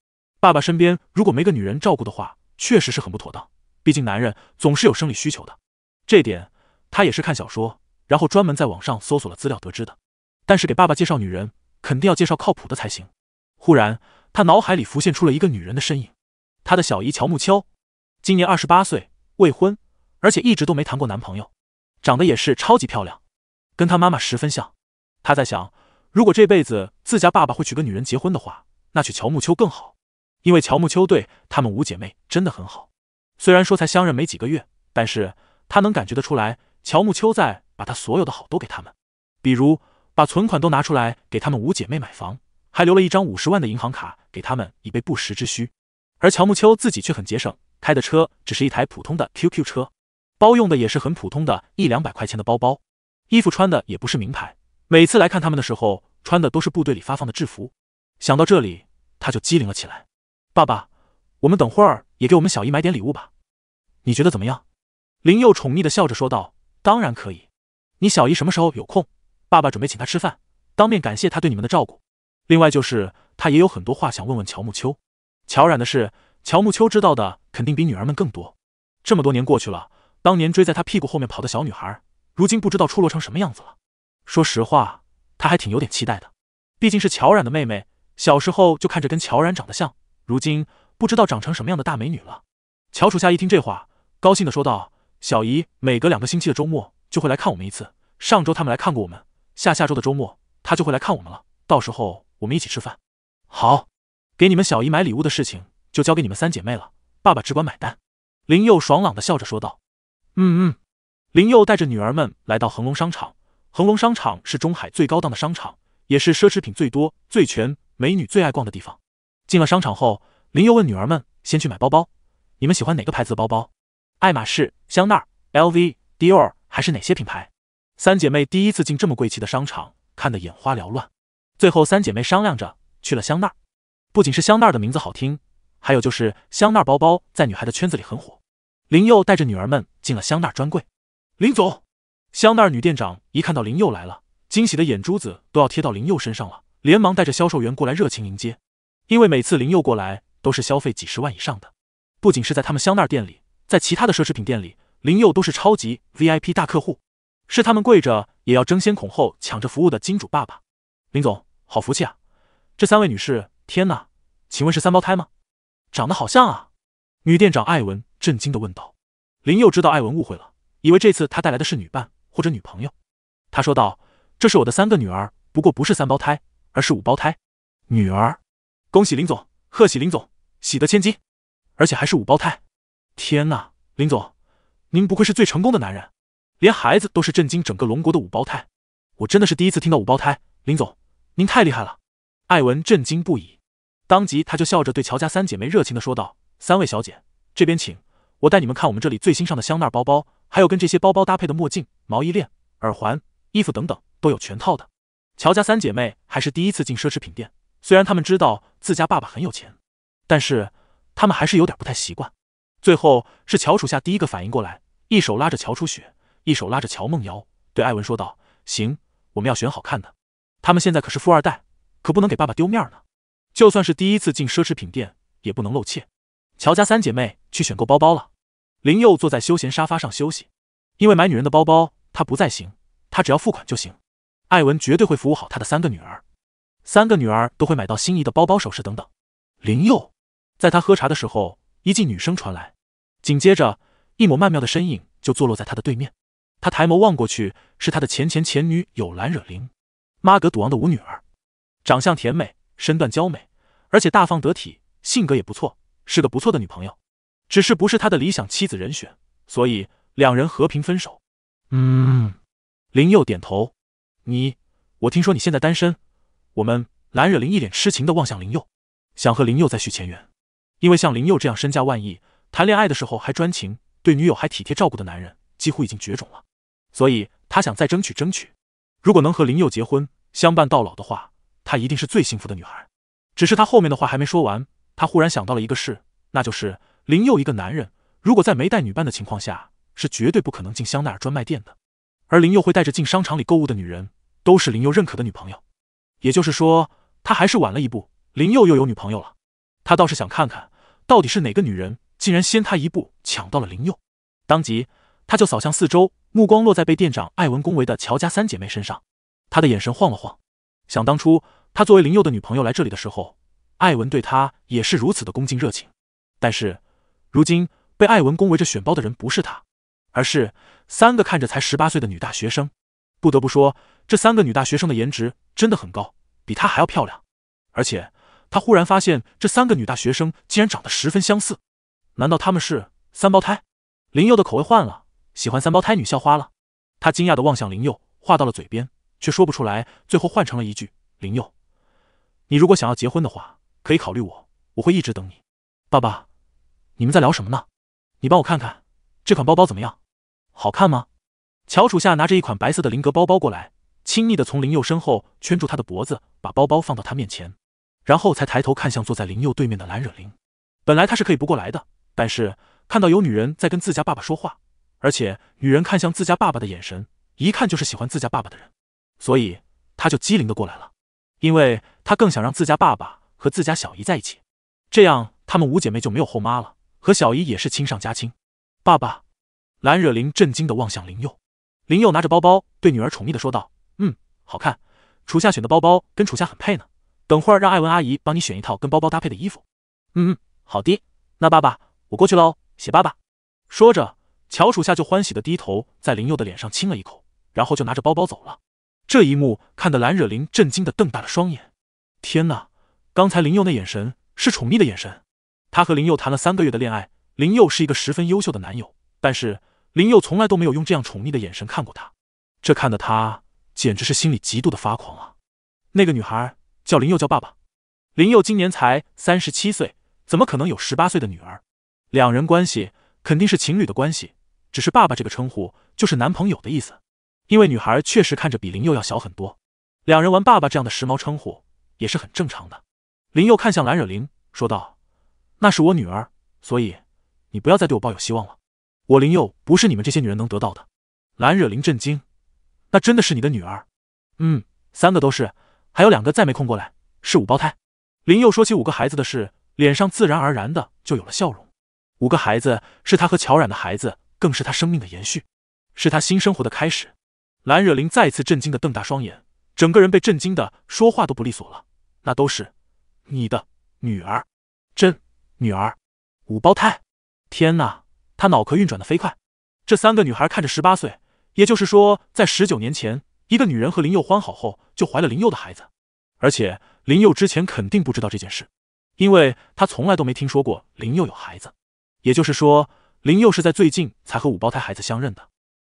爸爸身边如果没个女人照顾的话，确实是很不妥当。毕竟男人总是有生理需求的，这点他也是看小说，然后专门在网上搜索了资料得知的。但是给爸爸介绍女人。肯定要介绍靠谱的才行。忽然，他脑海里浮现出了一个女人的身影，他的小姨乔木秋，今年二十八岁，未婚，而且一直都没谈过男朋友，长得也是超级漂亮，跟他妈妈十分像。他在想，如果这辈子自家爸爸会娶个女人结婚的话，那娶乔木秋更好，因为乔木秋对他们五姐妹真的很好。虽然说才相认没几个月，但是他能感觉得出来，乔木秋在把她所有的好都给他们，比如。把存款都拿出来给他们五姐妹买房，还留了一张五十万的银行卡给他们，以备不时之需。而乔木秋自己却很节省，开的车只是一台普通的 QQ 车，包用的也是很普通的，一两百块钱的包包，衣服穿的也不是名牌。每次来看他们的时候，穿的都是部队里发放的制服。想到这里，他就机灵了起来。爸爸，我们等会儿也给我们小姨买点礼物吧，你觉得怎么样？林佑宠溺的笑着说道：“当然可以。你小姨什么时候有空？”爸爸准备请他吃饭，当面感谢他对你们的照顾。另外就是，他也有很多话想问问乔木秋。乔冉的事，乔木秋知道的肯定比女儿们更多。这么多年过去了，当年追在他屁股后面跑的小女孩，如今不知道出落成什么样子了。说实话，他还挺有点期待的。毕竟是乔冉的妹妹，小时候就看着跟乔冉长得像，如今不知道长成什么样的大美女了。乔楚夏一听这话，高兴的说道：“小姨每隔两个星期的周末就会来看我们一次。上周他们来看过我们。”下下周的周末，她就会来看我们了。到时候我们一起吃饭。好，给你们小姨买礼物的事情就交给你们三姐妹了，爸爸只管买单。林佑爽朗的笑着说道。嗯嗯。林佑带着女儿们来到恒隆商场，恒隆商场是中海最高档的商场，也是奢侈品最多、最全、美女最爱逛的地方。进了商场后，林佑问女儿们先去买包包，你们喜欢哪个牌子的包包？爱马仕、香奈儿、LV、Dior 还是哪些品牌？三姐妹第一次进这么贵气的商场，看得眼花缭乱。最后，三姐妹商量着去了香奈。儿，不仅是香奈儿的名字好听，还有就是香奈儿包包在女孩的圈子里很火。林佑带着女儿们进了香奈儿专柜。林总，香奈儿女店长一看到林佑来了，惊喜的眼珠子都要贴到林佑身上了，连忙带着销售员过来热情迎接。因为每次林佑过来都是消费几十万以上的，不仅是在他们香奈儿店里，在其他的奢侈品店里，林佑都是超级 VIP 大客户。是他们跪着也要争先恐后抢着服务的金主爸爸，林总好福气啊！这三位女士，天哪，请问是三胞胎吗？长得好像啊！女店长艾文震惊地问道。林佑知道艾文误会了，以为这次他带来的是女伴或者女朋友，他说道：“这是我的三个女儿，不过不是三胞胎，而是五胞胎。”女儿，恭喜林总，贺喜林总，喜得千金，而且还是五胞胎！天哪，林总，您不愧是最成功的男人。连孩子都是震惊整个龙国的五胞胎，我真的是第一次听到五胞胎。林总，您太厉害了！艾文震惊不已，当即他就笑着对乔家三姐妹热情的说道：“三位小姐，这边请，我带你们看我们这里最新上的香奈儿包包，还有跟这些包包搭配的墨镜、毛衣链、耳环、衣服等等都有全套的。”乔家三姐妹还是第一次进奢侈品店，虽然他们知道自家爸爸很有钱，但是他们还是有点不太习惯。最后是乔楚夏第一个反应过来，一手拉着乔初雪。一手拉着乔梦瑶，对艾文说道：“行，我们要选好看的。他们现在可是富二代，可不能给爸爸丢面呢。就算是第一次进奢侈品店，也不能露怯。”乔家三姐妹去选购包包了。林佑坐在休闲沙发上休息，因为买女人的包包，他不在行，他只要付款就行。艾文绝对会服务好他的三个女儿，三个女儿都会买到心仪的包包、首饰等等。林佑在他喝茶的时候，一记女声传来，紧接着一抹曼妙的身影就坐落在他的对面。他抬眸望过去，是他的前前前女友兰惹灵，玛格赌王的五女儿，长相甜美，身段娇美，而且大方得体，性格也不错，是个不错的女朋友。只是不是他的理想妻子人选，所以两人和平分手。嗯，林佑点头。你，我听说你现在单身。我们兰惹灵一脸痴情的望向林佑，想和林佑再续前缘。因为像林佑这样身价万亿，谈恋爱的时候还专情，对女友还体贴照顾的男人，几乎已经绝种了。所以，他想再争取争取。如果能和林佑结婚相伴到老的话，她一定是最幸福的女孩。只是他后面的话还没说完，他忽然想到了一个事，那就是林佑一个男人，如果在没带女伴的情况下，是绝对不可能进香奈儿专卖店的。而林佑会带着进商场里购物的女人，都是林佑认可的女朋友。也就是说，他还是晚了一步，林佑又有女朋友了。他倒是想看看，到底是哪个女人竟然先他一步抢到了林佑。当即，他就扫向四周。目光落在被店长艾文恭维的乔家三姐妹身上，他的眼神晃了晃。想当初，他作为林佑的女朋友来这里的时候，艾文对他也是如此的恭敬热情。但是，如今被艾文恭维着选包的人不是他，而是三个看着才十八岁的女大学生。不得不说，这三个女大学生的颜值真的很高，比她还要漂亮。而且，他忽然发现这三个女大学生竟然长得十分相似，难道他们是三胞胎？林佑的口味换了。喜欢三胞胎女校花了，他惊讶的望向林佑，话到了嘴边却说不出来，最后换成了一句：“林佑，你如果想要结婚的话，可以考虑我，我会一直等你。”爸爸，你们在聊什么呢？你帮我看看这款包包怎么样，好看吗？乔楚夏拿着一款白色的菱格包包过来，亲昵的从林佑身后圈住他的脖子，把包包放到他面前，然后才抬头看向坐在林佑对面的蓝惹灵。本来他是可以不过来的，但是看到有女人在跟自家爸爸说话。而且，女人看向自家爸爸的眼神，一看就是喜欢自家爸爸的人，所以她就机灵的过来了，因为她更想让自家爸爸和自家小姨在一起，这样他们五姐妹就没有后妈了，和小姨也是亲上加亲。爸爸，兰惹灵震惊的望向林佑，林佑拿着包包对女儿宠溺的说道：“嗯，好看，楚夏选的包包跟楚夏很配呢，等会儿让艾文阿姨帮你选一套跟包包搭配的衣服。”“嗯嗯，好的，那爸爸，我过去喽，写爸爸。”说着。乔楚夏就欢喜的低头在林佑的脸上亲了一口，然后就拿着包包走了。这一幕看得蓝惹灵震惊的瞪大了双眼，天呐！刚才林佑那眼神是宠溺的眼神。他和林佑谈了三个月的恋爱，林佑是一个十分优秀的男友，但是林佑从来都没有用这样宠溺的眼神看过他，这看得他简直是心里极度的发狂啊！那个女孩叫林佑叫爸爸，林佑今年才三十七岁，怎么可能有十八岁的女儿？两人关系肯定是情侣的关系。只是“爸爸”这个称呼就是男朋友的意思，因为女孩确实看着比林佑要小很多，两人玩“爸爸”这样的时髦称呼也是很正常的。林佑看向兰惹灵，说道：“那是我女儿，所以你不要再对我抱有希望了，我林佑不是你们这些女人能得到的。”兰惹灵震惊：“那真的是你的女儿？”“嗯，三个都是，还有两个再没空过来，是五胞胎。”林佑说起五个孩子的事，脸上自然而然的就有了笑容。五个孩子是他和乔冉的孩子。更是他生命的延续，是他新生活的开始。蓝惹灵再次震惊的瞪大双眼，整个人被震惊的说话都不利索了。那都是你的女儿，真女儿，五胞胎！天呐，他脑壳运转的飞快。这三个女孩看着十八岁，也就是说，在十九年前，一个女人和林佑欢好后就怀了林佑的孩子，而且林佑之前肯定不知道这件事，因为他从来都没听说过林佑有孩子。也就是说。林佑是在最近才和五胞胎孩子相认的，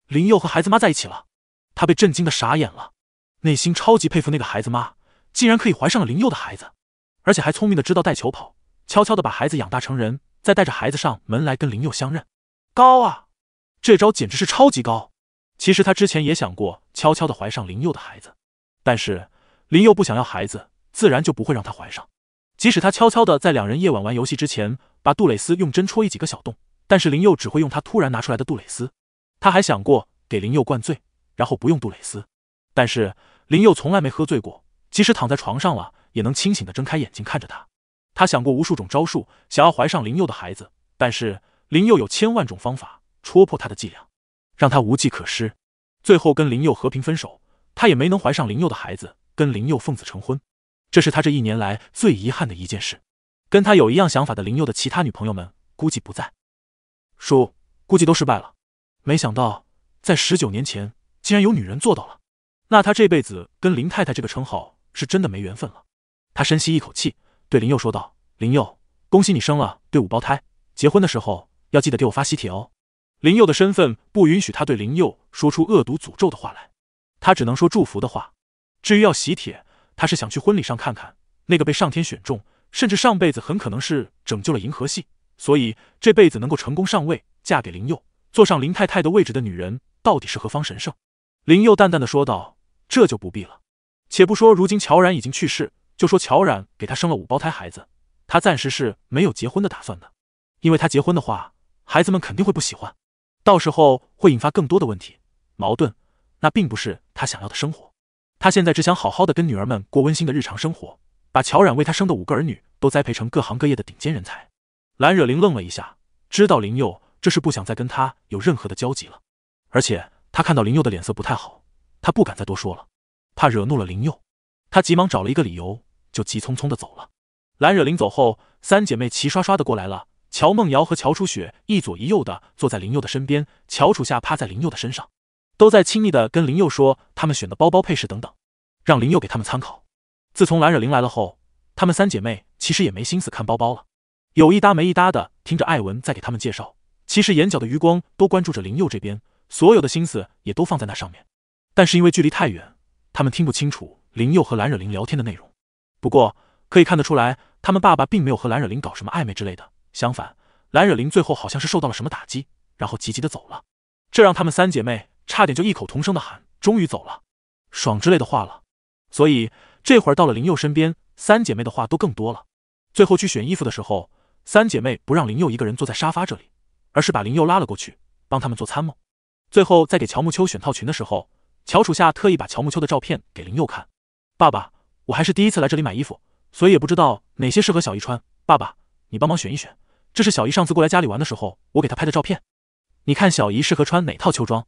林佑和孩子妈在一起了，他被震惊的傻眼了，内心超级佩服那个孩子妈，竟然可以怀上了林佑的孩子，而且还聪明的知道带球跑，悄悄的把孩子养大成人，再带着孩子上门来跟林佑相认，高啊！这招简直是超级高！其实他之前也想过悄悄的怀上林佑的孩子，但是林佑不想要孩子，自然就不会让他怀上，即使他悄悄的在两人夜晚玩游戏之前，把杜蕾斯用针戳一几个小洞。但是林佑只会用他突然拿出来的杜蕾斯，他还想过给林佑灌醉，然后不用杜蕾斯。但是林佑从来没喝醉过，即使躺在床上了，也能清醒的睁开眼睛看着他。他想过无数种招数，想要怀上林佑的孩子，但是林佑有千万种方法戳破他的伎俩，让他无计可施。最后跟林佑和平分手，他也没能怀上林佑的孩子，跟林佑奉子成婚，这是他这一年来最遗憾的一件事。跟他有一样想法的林佑的其他女朋友们估计不在。叔估计都失败了，没想到在十九年前，竟然有女人做到了。那他这辈子跟林太太这个称号是真的没缘分了。他深吸一口气，对林佑说道：“林佑，恭喜你生了对五胞胎。结婚的时候要记得给我发喜帖哦。”林佑的身份不允许他对林佑说出恶毒诅咒的话来，他只能说祝福的话。至于要喜帖，他是想去婚礼上看看那个被上天选中，甚至上辈子很可能是拯救了银河系。所以这辈子能够成功上位，嫁给林佑，坐上林太太的位置的女人，到底是何方神圣？林佑淡淡的说道：“这就不必了。且不说如今乔冉已经去世，就说乔冉给他生了五胞胎孩子，她暂时是没有结婚的打算的。因为她结婚的话，孩子们肯定会不喜欢，到时候会引发更多的问题、矛盾。那并不是她想要的生活。她现在只想好好的跟女儿们过温馨的日常生活，把乔冉为她生的五个儿女都栽培成各行各业的顶尖人才。”蓝惹灵愣了一下，知道林佑这是不想再跟他有任何的交集了，而且他看到林佑的脸色不太好，他不敢再多说了，怕惹怒了林佑。他急忙找了一个理由，就急匆匆的走了。蓝惹灵走后，三姐妹齐刷刷的过来了。乔梦瑶和乔楚雪一左一右的坐在林佑的身边，乔楚夏趴在林佑的身上，都在亲昵的跟林佑说他们选的包包、配饰等等，让林佑给他们参考。自从蓝惹灵来了后，她们三姐妹其实也没心思看包包了。有一搭没一搭的听着艾文在给他们介绍，其实眼角的余光都关注着灵佑这边，所有的心思也都放在那上面。但是因为距离太远，他们听不清楚灵佑和兰惹灵聊天的内容。不过可以看得出来，他们爸爸并没有和兰惹灵搞什么暧昧之类的。相反，兰惹灵最后好像是受到了什么打击，然后急急的走了。这让他们三姐妹差点就异口同声的喊“终于走了，爽”之类的话了。所以这会儿到了灵佑身边，三姐妹的话都更多了。最后去选衣服的时候。三姐妹不让林佑一个人坐在沙发这里，而是把林佑拉了过去，帮他们做参谋。最后，在给乔木秋选套裙的时候，乔楚夏特意把乔木秋的照片给林佑看。爸爸，我还是第一次来这里买衣服，所以也不知道哪些适合小姨穿。爸爸，你帮忙选一选。这是小姨上次过来家里玩的时候，我给她拍的照片。你看小姨适合穿哪套秋装？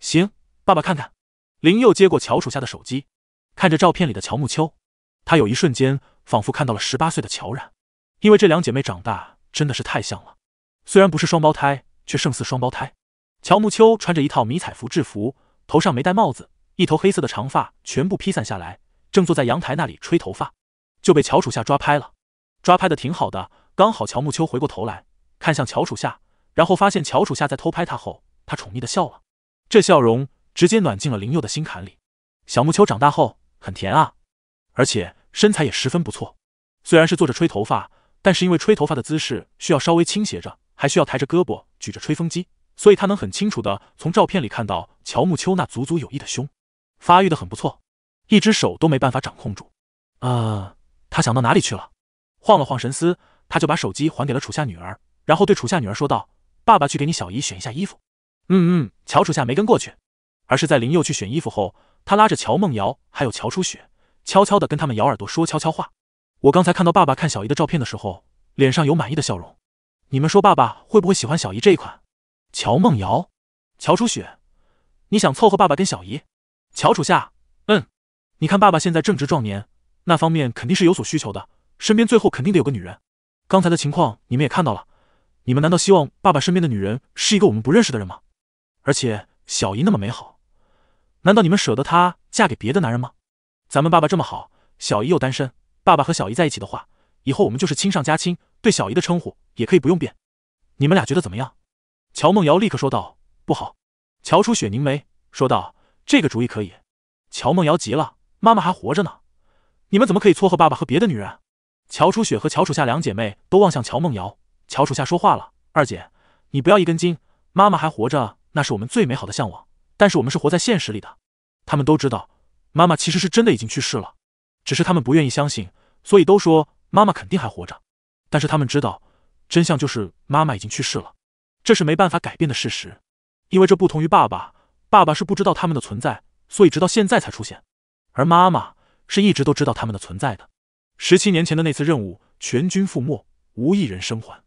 行，爸爸看看。林佑接过乔楚夏的手机，看着照片里的乔木秋，他有一瞬间仿佛看到了十八岁的乔然。因为这两姐妹长大真的是太像了，虽然不是双胞胎，却胜似双胞胎。乔木秋穿着一套迷彩服制服，头上没戴帽子，一头黑色的长发全部披散下来，正坐在阳台那里吹头发，就被乔楚夏抓拍了。抓拍的挺好的，刚好乔木秋回过头来看向乔楚夏，然后发现乔楚夏在偷拍他后，他宠溺的笑了，这笑容直接暖进了林佑的心坎里。小木秋长大后很甜啊，而且身材也十分不错，虽然是坐着吹头发。但是因为吹头发的姿势需要稍微倾斜着，还需要抬着胳膊举着吹风机，所以他能很清楚的从照片里看到乔木秋那足足有意的胸，发育的很不错，一只手都没办法掌控住。啊，他想到哪里去了？晃了晃神思，他就把手机还给了楚夏女儿，然后对楚夏女儿说道：“爸爸去给你小姨选一下衣服。”“嗯嗯。”乔楚夏没跟过去，而是在林佑去选衣服后，他拉着乔梦瑶还有乔初雪，悄悄的跟他们咬耳朵说悄悄话。我刚才看到爸爸看小姨的照片的时候，脸上有满意的笑容。你们说爸爸会不会喜欢小姨这一款？乔梦瑶，乔楚雪，你想凑合爸爸跟小姨？乔楚夏，嗯，你看爸爸现在正值壮年，那方面肯定是有所需求的，身边最后肯定得有个女人。刚才的情况你们也看到了，你们难道希望爸爸身边的女人是一个我们不认识的人吗？而且小姨那么美好，难道你们舍得她嫁给别的男人吗？咱们爸爸这么好，小姨又单身。爸爸和小姨在一起的话，以后我们就是亲上加亲，对小姨的称呼也可以不用变。你们俩觉得怎么样？乔梦瑶立刻说道：“不好。”乔初雪凝眉说道：“这个主意可以。”乔梦瑶急了：“妈妈还活着呢，你们怎么可以撮合爸爸和别的女人？”乔初雪和乔楚夏两姐妹都望向乔梦瑶。乔楚夏说话了：“二姐，你不要一根筋。妈妈还活着，那是我们最美好的向往。但是我们是活在现实里的，他们都知道，妈妈其实是真的已经去世了。”只是他们不愿意相信，所以都说妈妈肯定还活着。但是他们知道，真相就是妈妈已经去世了，这是没办法改变的事实。因为这不同于爸爸，爸爸是不知道他们的存在，所以直到现在才出现。而妈妈是一直都知道他们的存在的。十七年前的那次任务，全军覆没，无一人生还，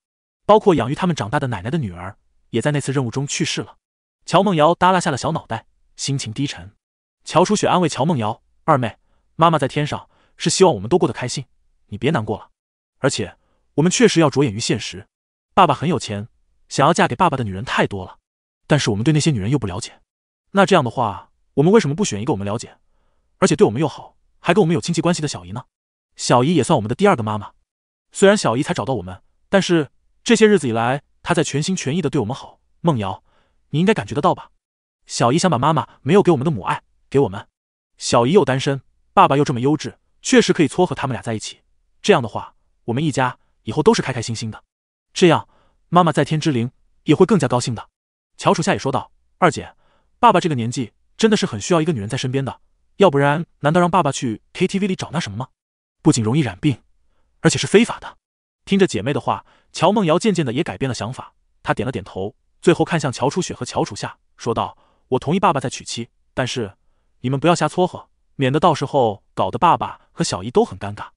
包括养育他们长大的奶奶的女儿，也在那次任务中去世了。乔梦瑶耷拉下了小脑袋，心情低沉。乔初雪安慰乔梦瑶：“二妹。”妈妈在天上是希望我们都过得开心，你别难过了。而且我们确实要着眼于现实。爸爸很有钱，想要嫁给爸爸的女人太多了，但是我们对那些女人又不了解。那这样的话，我们为什么不选一个我们了解，而且对我们又好，还跟我们有亲戚关系的小姨呢？小姨也算我们的第二个妈妈。虽然小姨才找到我们，但是这些日子以来，她在全心全意的对我们好。梦瑶，你应该感觉得到吧？小姨想把妈妈没有给我们的母爱给我们。小姨又单身。爸爸又这么优质，确实可以撮合他们俩在一起。这样的话，我们一家以后都是开开心心的。这样，妈妈在天之灵也会更加高兴的。乔楚夏也说道：“二姐，爸爸这个年纪真的是很需要一个女人在身边的，要不然难道让爸爸去 KTV 里找那什么吗？不仅容易染病，而且是非法的。”听着姐妹的话，乔梦瑶渐渐的也改变了想法，她点了点头，最后看向乔楚雪和乔楚夏，说道：“我同意爸爸再娶妻，但是你们不要瞎撮合。”免得到时候搞得爸爸和小姨都很尴尬，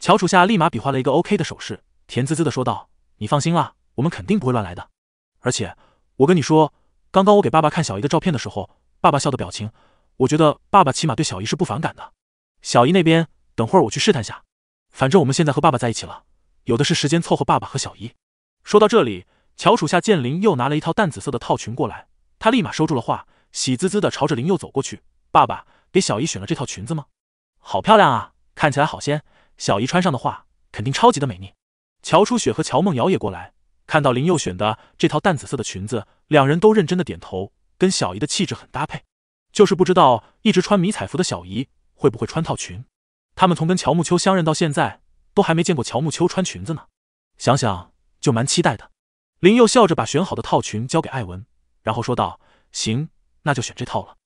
乔楚夏立马比划了一个 OK 的手势，甜滋滋的说道：“你放心啦，我们肯定不会乱来的。而且我跟你说，刚刚我给爸爸看小姨的照片的时候，爸爸笑的表情，我觉得爸爸起码对小姨是不反感的。小姨那边，等会儿我去试探下。反正我们现在和爸爸在一起了，有的是时间凑合爸爸和小姨。”说到这里，乔楚夏见林又拿了一套淡紫色的套裙过来，他立马收住了话，喜滋滋的朝着林佑走过去：“爸爸。”给小姨选了这套裙子吗？好漂亮啊，看起来好仙。小姨穿上的话，肯定超级的美丽。乔初雪和乔梦瑶也过来，看到林佑选的这套淡紫色的裙子，两人都认真的点头，跟小姨的气质很搭配。就是不知道一直穿迷彩服的小姨会不会穿套裙。他们从跟乔木秋相认到现在，都还没见过乔木秋穿裙子呢。想想就蛮期待的。林佑笑着把选好的套裙交给艾文，然后说道：“行，那就选这套了，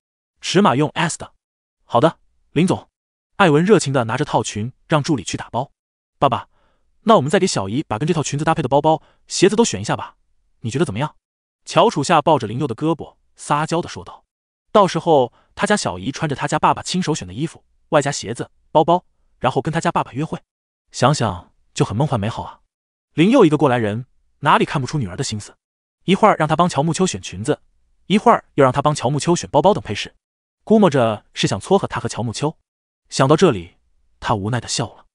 尺码用 S 的。”好的，林总，艾文热情的拿着套裙让助理去打包。爸爸，那我们再给小姨把跟这套裙子搭配的包包、鞋子都选一下吧，你觉得怎么样？乔楚夏抱着林佑的胳膊撒娇的说道。到时候他家小姨穿着他家爸爸亲手选的衣服，外加鞋子、包包，然后跟他家爸爸约会，想想就很梦幻美好啊。林佑一个过来人，哪里看不出女儿的心思？一会儿让他帮乔木秋选裙子，一会儿又让他帮乔木秋选包包等配饰。估摸着是想撮合他和乔木秋，想到这里，他无奈的笑了。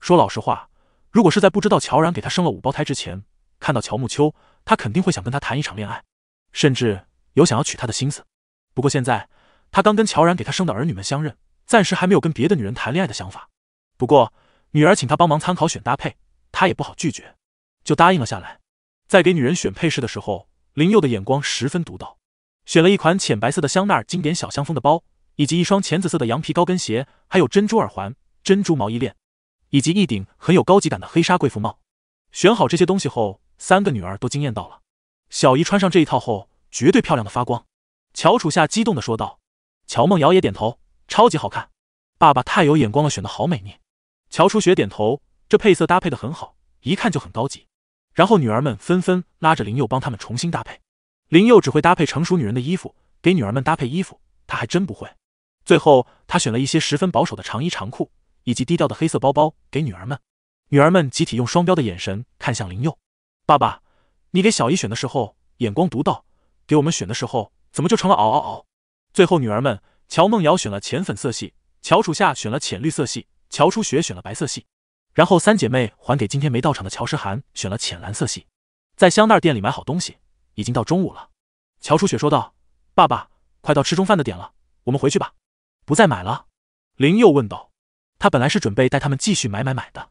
说老实话，如果是在不知道乔然给他生了五胞胎之前，看到乔木秋，他肯定会想跟他谈一场恋爱，甚至有想要娶她的心思。不过现在，他刚跟乔然给他生的儿女们相认，暂时还没有跟别的女人谈恋爱的想法。不过女儿请他帮忙参考选搭配，他也不好拒绝，就答应了下来。在给女人选配饰的时候，林佑的眼光十分独到。选了一款浅白色的香奈儿经典小香风的包，以及一双浅紫色的羊皮高跟鞋，还有珍珠耳环、珍珠毛衣链，以及一顶很有高级感的黑纱贵妇帽。选好这些东西后，三个女儿都惊艳到了。小姨穿上这一套后，绝对漂亮的发光。乔楚夏激动的说道。乔梦瑶也点头，超级好看。爸爸太有眼光了，选的好美丽。乔初雪点头，这配色搭配的很好，一看就很高级。然后女儿们纷纷拉着林佑帮他们重新搭配。林佑只会搭配成熟女人的衣服，给女儿们搭配衣服，他还真不会。最后，他选了一些十分保守的长衣长裤，以及低调的黑色包包给女儿们。女儿们集体用双标的眼神看向林佑：“爸爸，你给小姨选的时候眼光独到，给我们选的时候怎么就成了嗷嗷嗷？”最后，女儿们乔梦瑶选了浅粉色系，乔楚夏选了浅绿色系，乔初雪选了白色系。然后三姐妹还给今天没到场的乔诗涵选了浅蓝色系。在香奈儿店里买好东西。已经到中午了，乔初雪说道：“爸爸，快到吃中饭的点了，我们回去吧，不再买了。”林佑问道：“他本来是准备带他们继续买买买的，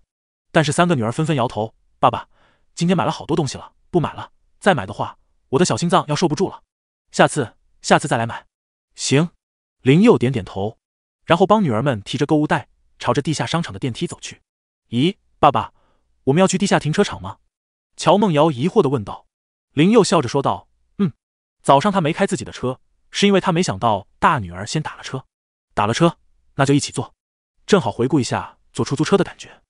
但是三个女儿纷纷摇头：‘爸爸，今天买了好多东西了，不买了。再买的话，我的小心脏要受不住了。’下次，下次再来买。”行，林佑点点头，然后帮女儿们提着购物袋，朝着地下商场的电梯走去。“咦，爸爸，我们要去地下停车场吗？”乔梦瑶疑惑的问道。林佑笑着说道：“嗯，早上他没开自己的车，是因为他没想到大女儿先打了车，打了车那就一起坐，正好回顾一下坐出租车的感觉。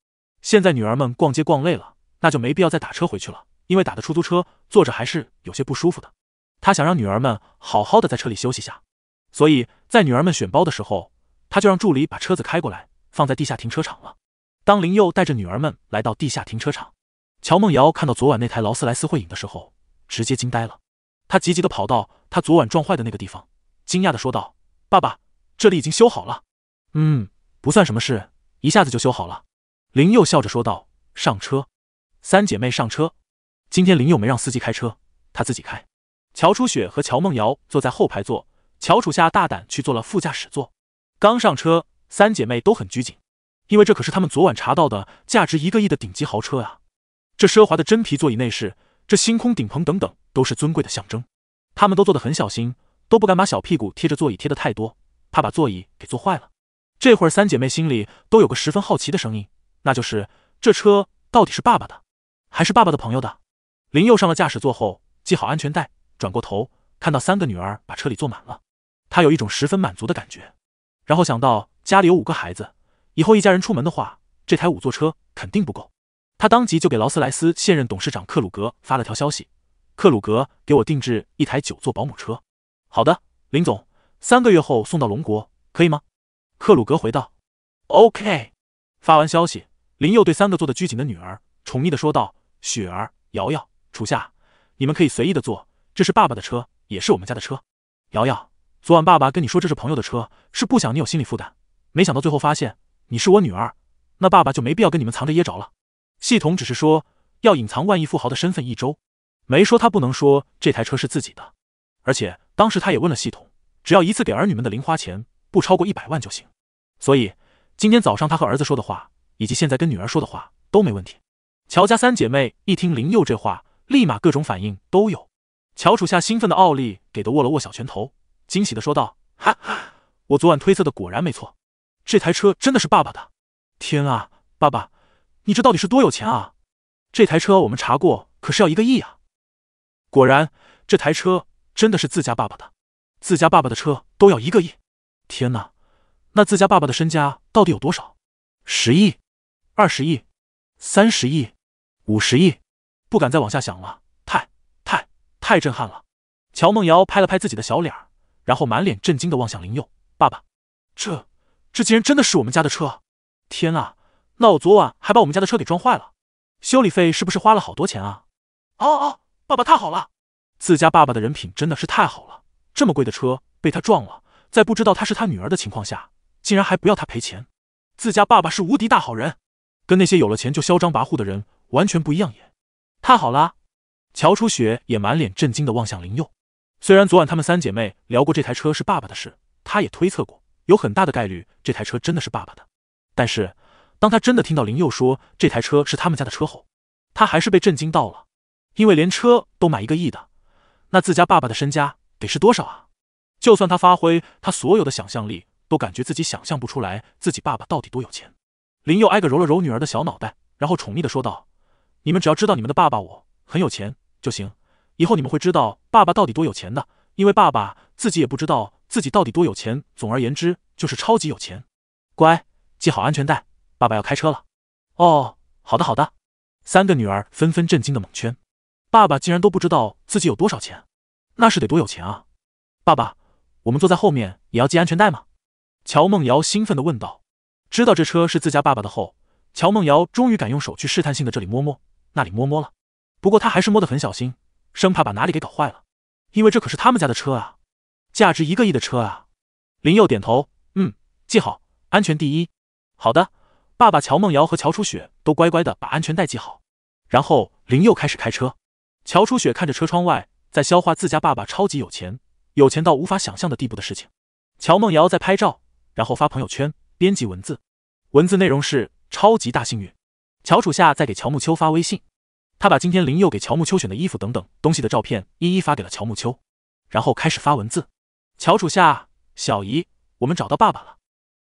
现在女儿们逛街逛累了，那就没必要再打车回去了，因为打的出租车坐着还是有些不舒服的。他想让女儿们好好的在车里休息下，所以在女儿们选包的时候，他就让助理把车子开过来，放在地下停车场了。当林佑带着女儿们来到地下停车场，乔梦瑶看到昨晚那台劳斯莱斯幻影的时候。”直接惊呆了，他急急的跑到他昨晚撞坏的那个地方，惊讶的说道：“爸爸，这里已经修好了。”“嗯，不算什么事，一下子就修好了。”林佑笑着说道：“上车，三姐妹上车。”今天林佑没让司机开车，他自己开。乔初雪和乔梦瑶坐在后排座，乔楚夏大胆去坐了副驾驶座。刚上车，三姐妹都很拘谨，因为这可是他们昨晚查到的价值一个亿的顶级豪车啊！这奢华的真皮座椅内饰。这星空顶棚等等都是尊贵的象征，他们都坐的很小心，都不敢把小屁股贴着座椅贴的太多，怕把座椅给坐坏了。这会儿三姐妹心里都有个十分好奇的声音，那就是这车到底是爸爸的，还是爸爸的朋友的？林佑上了驾驶座后，系好安全带，转过头看到三个女儿把车里坐满了，他有一种十分满足的感觉。然后想到家里有五个孩子，以后一家人出门的话，这台五座车肯定不够。他当即就给劳斯莱斯现任董事长克鲁格发了条消息：“克鲁格，给我定制一台九座保姆车。”“好的，林总，三个月后送到龙国，可以吗？”克鲁格回道：“OK。”发完消息，林又对三个坐的拘谨的女儿宠溺的说道：“雪儿、瑶瑶、楚夏，你们可以随意的坐，这是爸爸的车，也是我们家的车。瑶瑶，昨晚爸爸跟你说这是朋友的车，是不想你有心理负担。没想到最后发现你是我女儿，那爸爸就没必要跟你们藏着掖着了。”系统只是说要隐藏万亿富豪的身份一周，没说他不能说这台车是自己的。而且当时他也问了系统，只要一次给儿女们的零花钱不超过一百万就行。所以今天早上他和儿子说的话，以及现在跟女儿说的话都没问题。乔家三姐妹一听林佑这话，立马各种反应都有。乔楚夏兴奋的奥利给的握了握小拳头，惊喜的说道：“哈哈，我昨晚推测的果然没错，这台车真的是爸爸的！天啊，爸爸！”你这到底是多有钱啊？这台车我们查过，可是要一个亿啊！果然，这台车真的是自家爸爸的，自家爸爸的车都要一个亿！天哪，那自家爸爸的身家到底有多少？十亿、二十亿、三十亿、五十亿，不敢再往下想了，太太太震撼了！乔梦瑶拍了拍自己的小脸，然后满脸震惊的望向林佑爸爸：“这，这竟然真的是我们家的车！天啊！”那我昨晚还把我们家的车给撞坏了，修理费是不是花了好多钱啊？哦哦，爸爸太好了，自家爸爸的人品真的是太好了，这么贵的车被他撞了，在不知道他是他女儿的情况下，竟然还不要他赔钱，自家爸爸是无敌大好人，跟那些有了钱就嚣张跋扈的人完全不一样也。太好了，乔初雪也满脸震惊的望向林佑，虽然昨晚他们三姐妹聊过这台车是爸爸的事，她也推测过有很大的概率这台车真的是爸爸的，但是。当他真的听到林佑说这台车是他们家的车后，他还是被震惊到了，因为连车都买一个亿的，那自家爸爸的身家得是多少啊？就算他发挥他所有的想象力，都感觉自己想象不出来自己爸爸到底多有钱。林佑挨个揉了揉女儿的小脑袋，然后宠溺的说道：“你们只要知道你们的爸爸我很有钱就行，以后你们会知道爸爸到底多有钱的，因为爸爸自己也不知道自己到底多有钱。总而言之，就是超级有钱。乖，系好安全带。”爸爸要开车了，哦，好的好的。三个女儿纷纷震惊的蒙圈，爸爸竟然都不知道自己有多少钱，那是得多有钱啊！爸爸，我们坐在后面也要系安全带吗？乔梦瑶兴奋的问道。知道这车是自家爸爸的后，乔梦瑶终于敢用手去试探性的这里摸摸，那里摸摸了。不过她还是摸得很小心，生怕把哪里给搞坏了，因为这可是他们家的车啊，价值一个亿的车啊！林佑点头，嗯，系好，安全第一。好的。爸爸乔梦瑶和乔初雪都乖乖的把安全带系好，然后林佑开始开车。乔初雪看着车窗外，在消化自家爸爸超级有钱，有钱到无法想象的地步的事情。乔梦瑶在拍照，然后发朋友圈，编辑文字，文字内容是超级大幸运。乔楚夏在给乔木秋发微信，他把今天林佑给乔木秋选的衣服等等东西的照片一一发给了乔木秋，然后开始发文字。乔楚夏，小姨，我们找到爸爸了，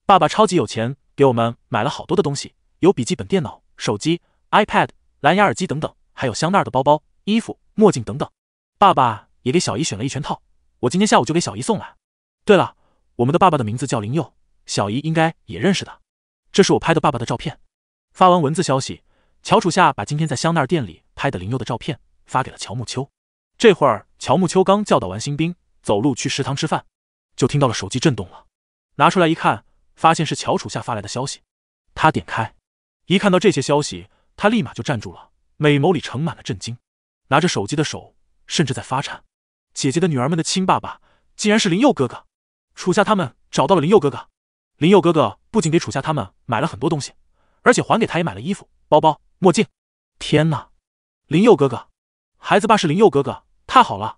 爸爸超级有钱。给我们买了好多的东西，有笔记本电脑、手机、iPad、蓝牙耳机等等，还有香奈儿的包包、衣服、墨镜等等。爸爸也给小姨选了一全套，我今天下午就给小姨送来。对了，我们的爸爸的名字叫林佑，小姨应该也认识的。这是我拍的爸爸的照片。发完文字消息，乔楚夏把今天在香奈儿店里拍的林佑的照片发给了乔木秋。这会儿，乔木秋刚教导完新兵，走路去食堂吃饭，就听到了手机震动了，拿出来一看。发现是乔楚夏发来的消息，他点开，一看到这些消息，他立马就站住了，美眸里盛满了震惊，拿着手机的手甚至在发颤。姐姐的女儿们的亲爸爸，竟然是林佑哥哥！楚夏他们找到了林佑哥哥，林佑哥哥不仅给楚夏他们买了很多东西，而且还给他也买了衣服、包包、墨镜。天哪！林佑哥哥，孩子爸是林佑哥哥，太好了！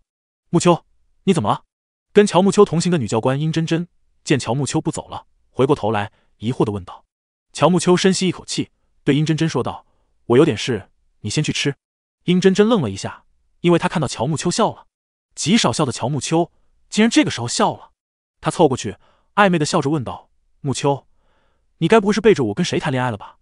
木秋，你怎么了？跟乔木秋同行的女教官殷真真见乔木秋不走了。回过头来，疑惑的问道：“乔木秋深吸一口气，对殷真真说道：‘我有点事，你先去吃。’”殷真真愣了一下，因为她看到乔木秋笑了，极少笑的乔木秋竟然这个时候笑了。他凑过去，暧昧的笑着问道：“木秋，你该不会是背着我跟谁谈恋爱了吧？”“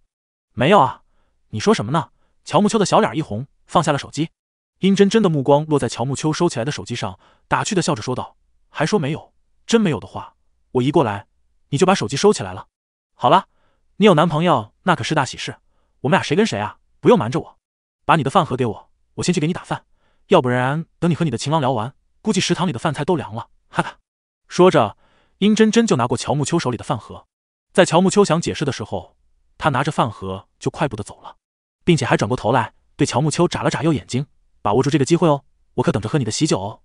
没有啊，你说什么呢？”乔木秋的小脸一红，放下了手机。殷真真的目光落在乔木秋收起来的手机上，打趣的笑着说道：“还说没有？真没有的话，我移过来。”你就把手机收起来了。好了，你有男朋友那可是大喜事，我们俩谁跟谁啊？不用瞒着我，把你的饭盒给我，我先去给你打饭。要不然等你和你的情郎聊完，估计食堂里的饭菜都凉了。哈哈。说着，殷真真就拿过乔木秋手里的饭盒，在乔木秋想解释的时候，他拿着饭盒就快步的走了，并且还转过头来对乔木秋眨了眨右眼睛，把握住这个机会哦，我可等着喝你的喜酒哦，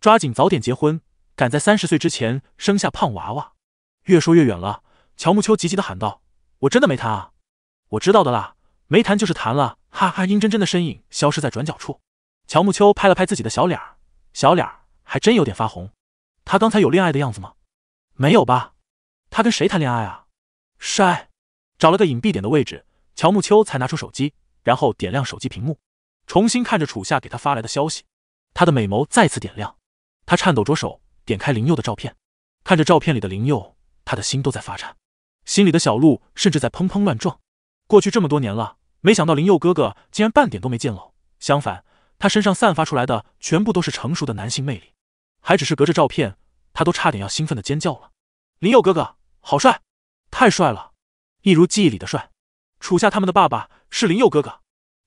抓紧早点结婚，赶在三十岁之前生下胖娃娃。越说越远了，乔木秋急急的喊道：“我真的没谈啊！我知道的啦，没谈就是谈了。”哈哈，阴真真的身影消失在转角处。乔木秋拍了拍自己的小脸儿，小脸儿还真有点发红。他刚才有恋爱的样子吗？没有吧？他跟谁谈恋爱啊？帅，找了个隐蔽点的位置，乔木秋才拿出手机，然后点亮手机屏幕，重新看着楚夏给他发来的消息。他的美眸再次点亮，他颤抖着手点开林佑的照片，看着照片里的林佑。他的心都在发颤，心里的小鹿甚至在砰砰乱撞。过去这么多年了，没想到林佑哥哥竟然半点都没见老，相反，他身上散发出来的全部都是成熟的男性魅力。还只是隔着照片，他都差点要兴奋的尖叫了。林佑哥哥好帅，太帅了，一如记忆里的帅。楚夏他们的爸爸是林佑哥哥，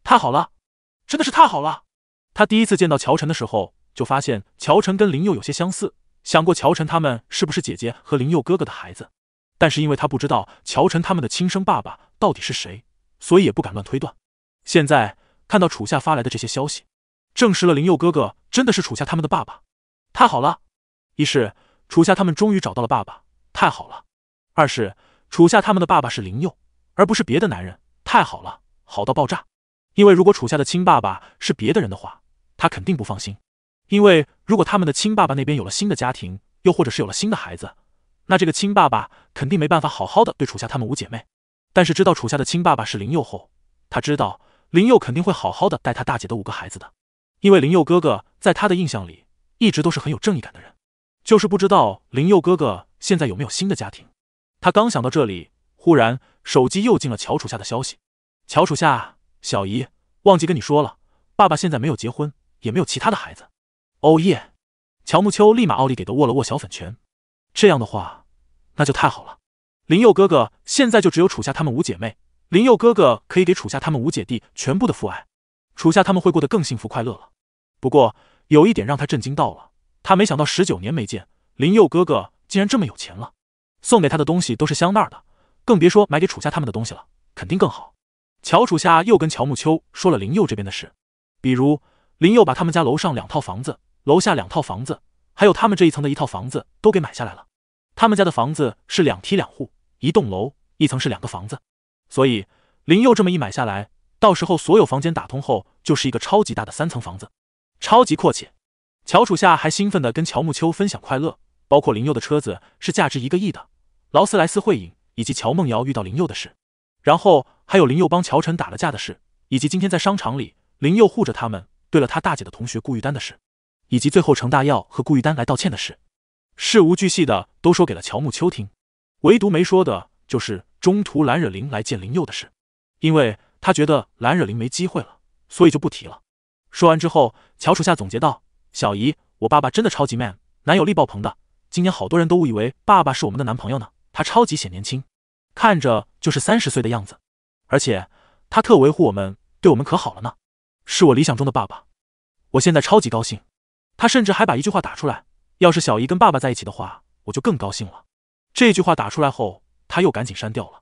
太好了，真的是太好了。他第一次见到乔晨的时候，就发现乔晨跟林佑有些相似。想过乔晨他们是不是姐姐和林佑哥哥的孩子，但是因为他不知道乔晨他们的亲生爸爸到底是谁，所以也不敢乱推断。现在看到楚夏发来的这些消息，证实了林佑哥哥真的是楚夏他们的爸爸，太好了！一是楚夏他们终于找到了爸爸，太好了；二是楚夏他们的爸爸是林佑，而不是别的男人，太好了，好到爆炸！因为如果楚夏的亲爸爸是别的人的话，他肯定不放心。因为如果他们的亲爸爸那边有了新的家庭，又或者是有了新的孩子，那这个亲爸爸肯定没办法好好的对楚夏他们五姐妹。但是知道楚夏的亲爸爸是林佑后，他知道林佑肯定会好好的带他大姐的五个孩子的。因为林佑哥哥在他的印象里一直都是很有正义感的人，就是不知道林佑哥哥现在有没有新的家庭。他刚想到这里，忽然手机又进了乔楚夏的消息。乔楚夏，小姨，忘记跟你说了，爸爸现在没有结婚，也没有其他的孩子。哦耶！乔木秋立马奥利给的握了握小粉拳，这样的话，那就太好了。林佑哥哥现在就只有楚夏他们五姐妹，林佑哥哥可以给楚夏他们五姐弟全部的父爱，楚夏他们会过得更幸福快乐了。不过有一点让他震惊到了，他没想到十九年没见，林佑哥哥竟然这么有钱了，送给他的东西都是香奈儿的，更别说买给楚夏他们的东西了，肯定更好。乔楚夏又跟乔木秋说了林佑这边的事，比如林佑把他们家楼上两套房子。楼下两套房子，还有他们这一层的一套房子都给买下来了。他们家的房子是两梯两户，一栋楼一层是两个房子，所以林佑这么一买下来，到时候所有房间打通后就是一个超级大的三层房子，超级阔气。乔楚夏还兴奋的跟乔木秋分享快乐，包括林佑的车子是价值一个亿的劳斯莱斯会影，以及乔梦瑶遇到林佑的事，然后还有林佑帮乔晨打了架的事，以及今天在商场里林佑护着他们，对了，他大姐的同学顾玉丹的事。以及最后程大耀和顾玉丹来道歉的事，事无巨细的都说给了乔木秋听，唯独没说的就是中途蓝惹灵来见林佑的事，因为他觉得蓝惹灵没机会了，所以就不提了。说完之后，乔楚夏总结道：“小姨，我爸爸真的超级 man，男友力爆棚的。今年好多人都误以为爸爸是我们的男朋友呢。他超级显年轻，看着就是三十岁的样子，而且他特维护我们，对我们可好了呢。是我理想中的爸爸，我现在超级高兴。”他甚至还把一句话打出来：“要是小姨跟爸爸在一起的话，我就更高兴了。”这句话打出来后，他又赶紧删掉了，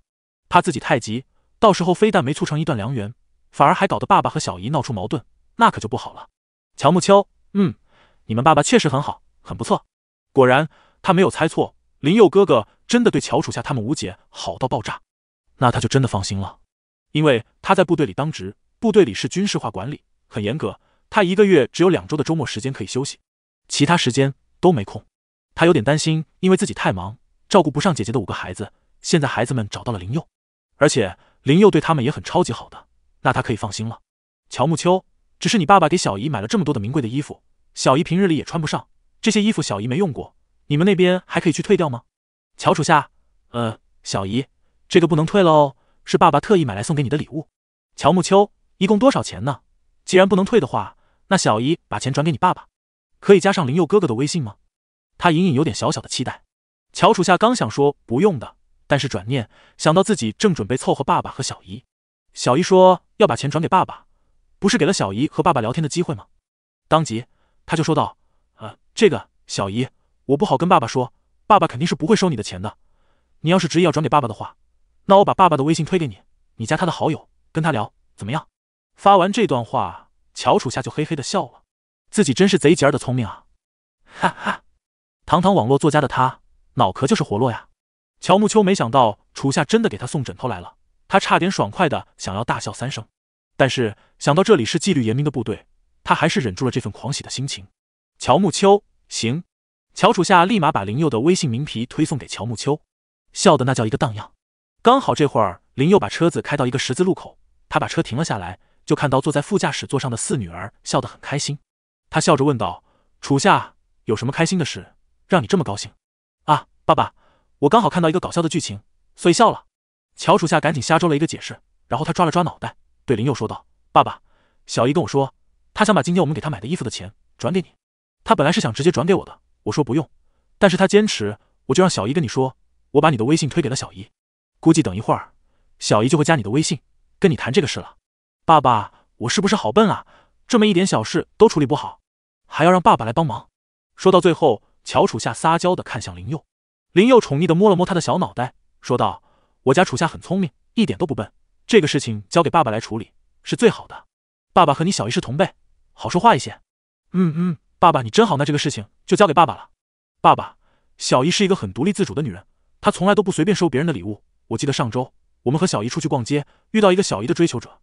怕自己太急，到时候非但没促成一段良缘，反而还搞得爸爸和小姨闹出矛盾，那可就不好了。乔木秋，嗯，你们爸爸确实很好，很不错。果然，他没有猜错，林佑哥哥真的对乔楚夏他们五姐好到爆炸，那他就真的放心了。因为他在部队里当值，部队里是军事化管理，很严格。他一个月只有两周的周末时间可以休息，其他时间都没空。他有点担心，因为自己太忙，照顾不上姐姐的五个孩子。现在孩子们找到了林佑，而且林佑对他们也很超级好，的那他可以放心了。乔木秋，只是你爸爸给小姨买了这么多的名贵的衣服，小姨平日里也穿不上，这些衣服小姨没用过，你们那边还可以去退掉吗？乔楚夏，呃，小姨，这个不能退了哦，是爸爸特意买来送给你的礼物。乔木秋，一共多少钱呢？既然不能退的话。那小姨把钱转给你爸爸，可以加上林佑哥哥的微信吗？他隐隐有点小小的期待。乔楚夏刚想说不用的，但是转念想到自己正准备凑合爸爸和小姨，小姨说要把钱转给爸爸，不是给了小姨和爸爸聊天的机会吗？当即他就说道：“啊，这个小姨，我不好跟爸爸说，爸爸肯定是不会收你的钱的。你要是执意要转给爸爸的话，那我把爸爸的微信推给你，你加他的好友，跟他聊，怎么样？”发完这段话。乔楚夏就嘿嘿的笑了，自己真是贼吉儿的聪明啊，哈哈！堂堂网络作家的他，脑壳就是活络呀。乔木秋没想到楚夏真的给他送枕头来了，他差点爽快的想要大笑三声，但是想到这里是纪律严明的部队，他还是忍住了这份狂喜的心情。乔木秋，行！乔楚夏立马把林佑的微信名皮推送给乔木秋，笑的那叫一个荡漾。刚好这会儿林佑把车子开到一个十字路口，他把车停了下来。就看到坐在副驾驶座上的四女儿笑得很开心，他笑着问道：“楚夏，有什么开心的事让你这么高兴啊？”爸爸，我刚好看到一个搞笑的剧情，所以笑了。乔楚夏赶紧瞎诌了一个解释，然后他抓了抓脑袋，对林佑说道：“爸爸，小姨跟我说，她想把今天我们给她买的衣服的钱转给你。她本来是想直接转给我的，我说不用，但是她坚持，我就让小姨跟你说。我把你的微信推给了小姨，估计等一会儿，小姨就会加你的微信，跟你谈这个事了。”爸爸，我是不是好笨啊？这么一点小事都处理不好，还要让爸爸来帮忙。说到最后，乔楚夏撒娇的看向林佑，林佑宠溺的摸了摸他的小脑袋，说道：“我家楚夏很聪明，一点都不笨。这个事情交给爸爸来处理是最好的。爸爸和你小姨是同辈，好说话一些。”“嗯嗯，爸爸你真好。那这个事情就交给爸爸了。”“爸爸，小姨是一个很独立自主的女人，她从来都不随便收别人的礼物。我记得上周我们和小姨出去逛街，遇到一个小姨的追求者。”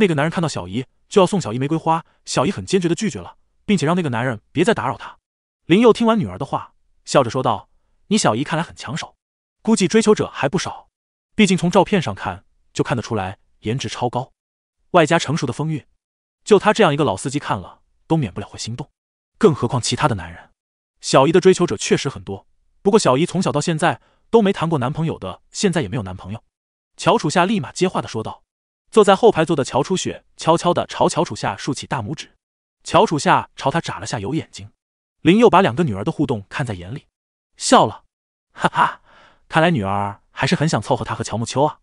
那个男人看到小姨就要送小姨玫瑰花，小姨很坚决的拒绝了，并且让那个男人别再打扰她。林佑听完女儿的话，笑着说道：“你小姨看来很抢手，估计追求者还不少。毕竟从照片上看就看得出来，颜值超高，外加成熟的风韵。就他这样一个老司机看了都免不了会心动，更何况其他的男人。小姨的追求者确实很多，不过小姨从小到现在都没谈过男朋友的，现在也没有男朋友。”乔楚夏立马接话的说道。坐在后排座的乔楚雪悄悄地朝乔楚夏竖起大拇指，乔楚夏朝他眨了下油眼睛。林又把两个女儿的互动看在眼里，笑了，哈哈，看来女儿还是很想凑合他和乔木秋啊。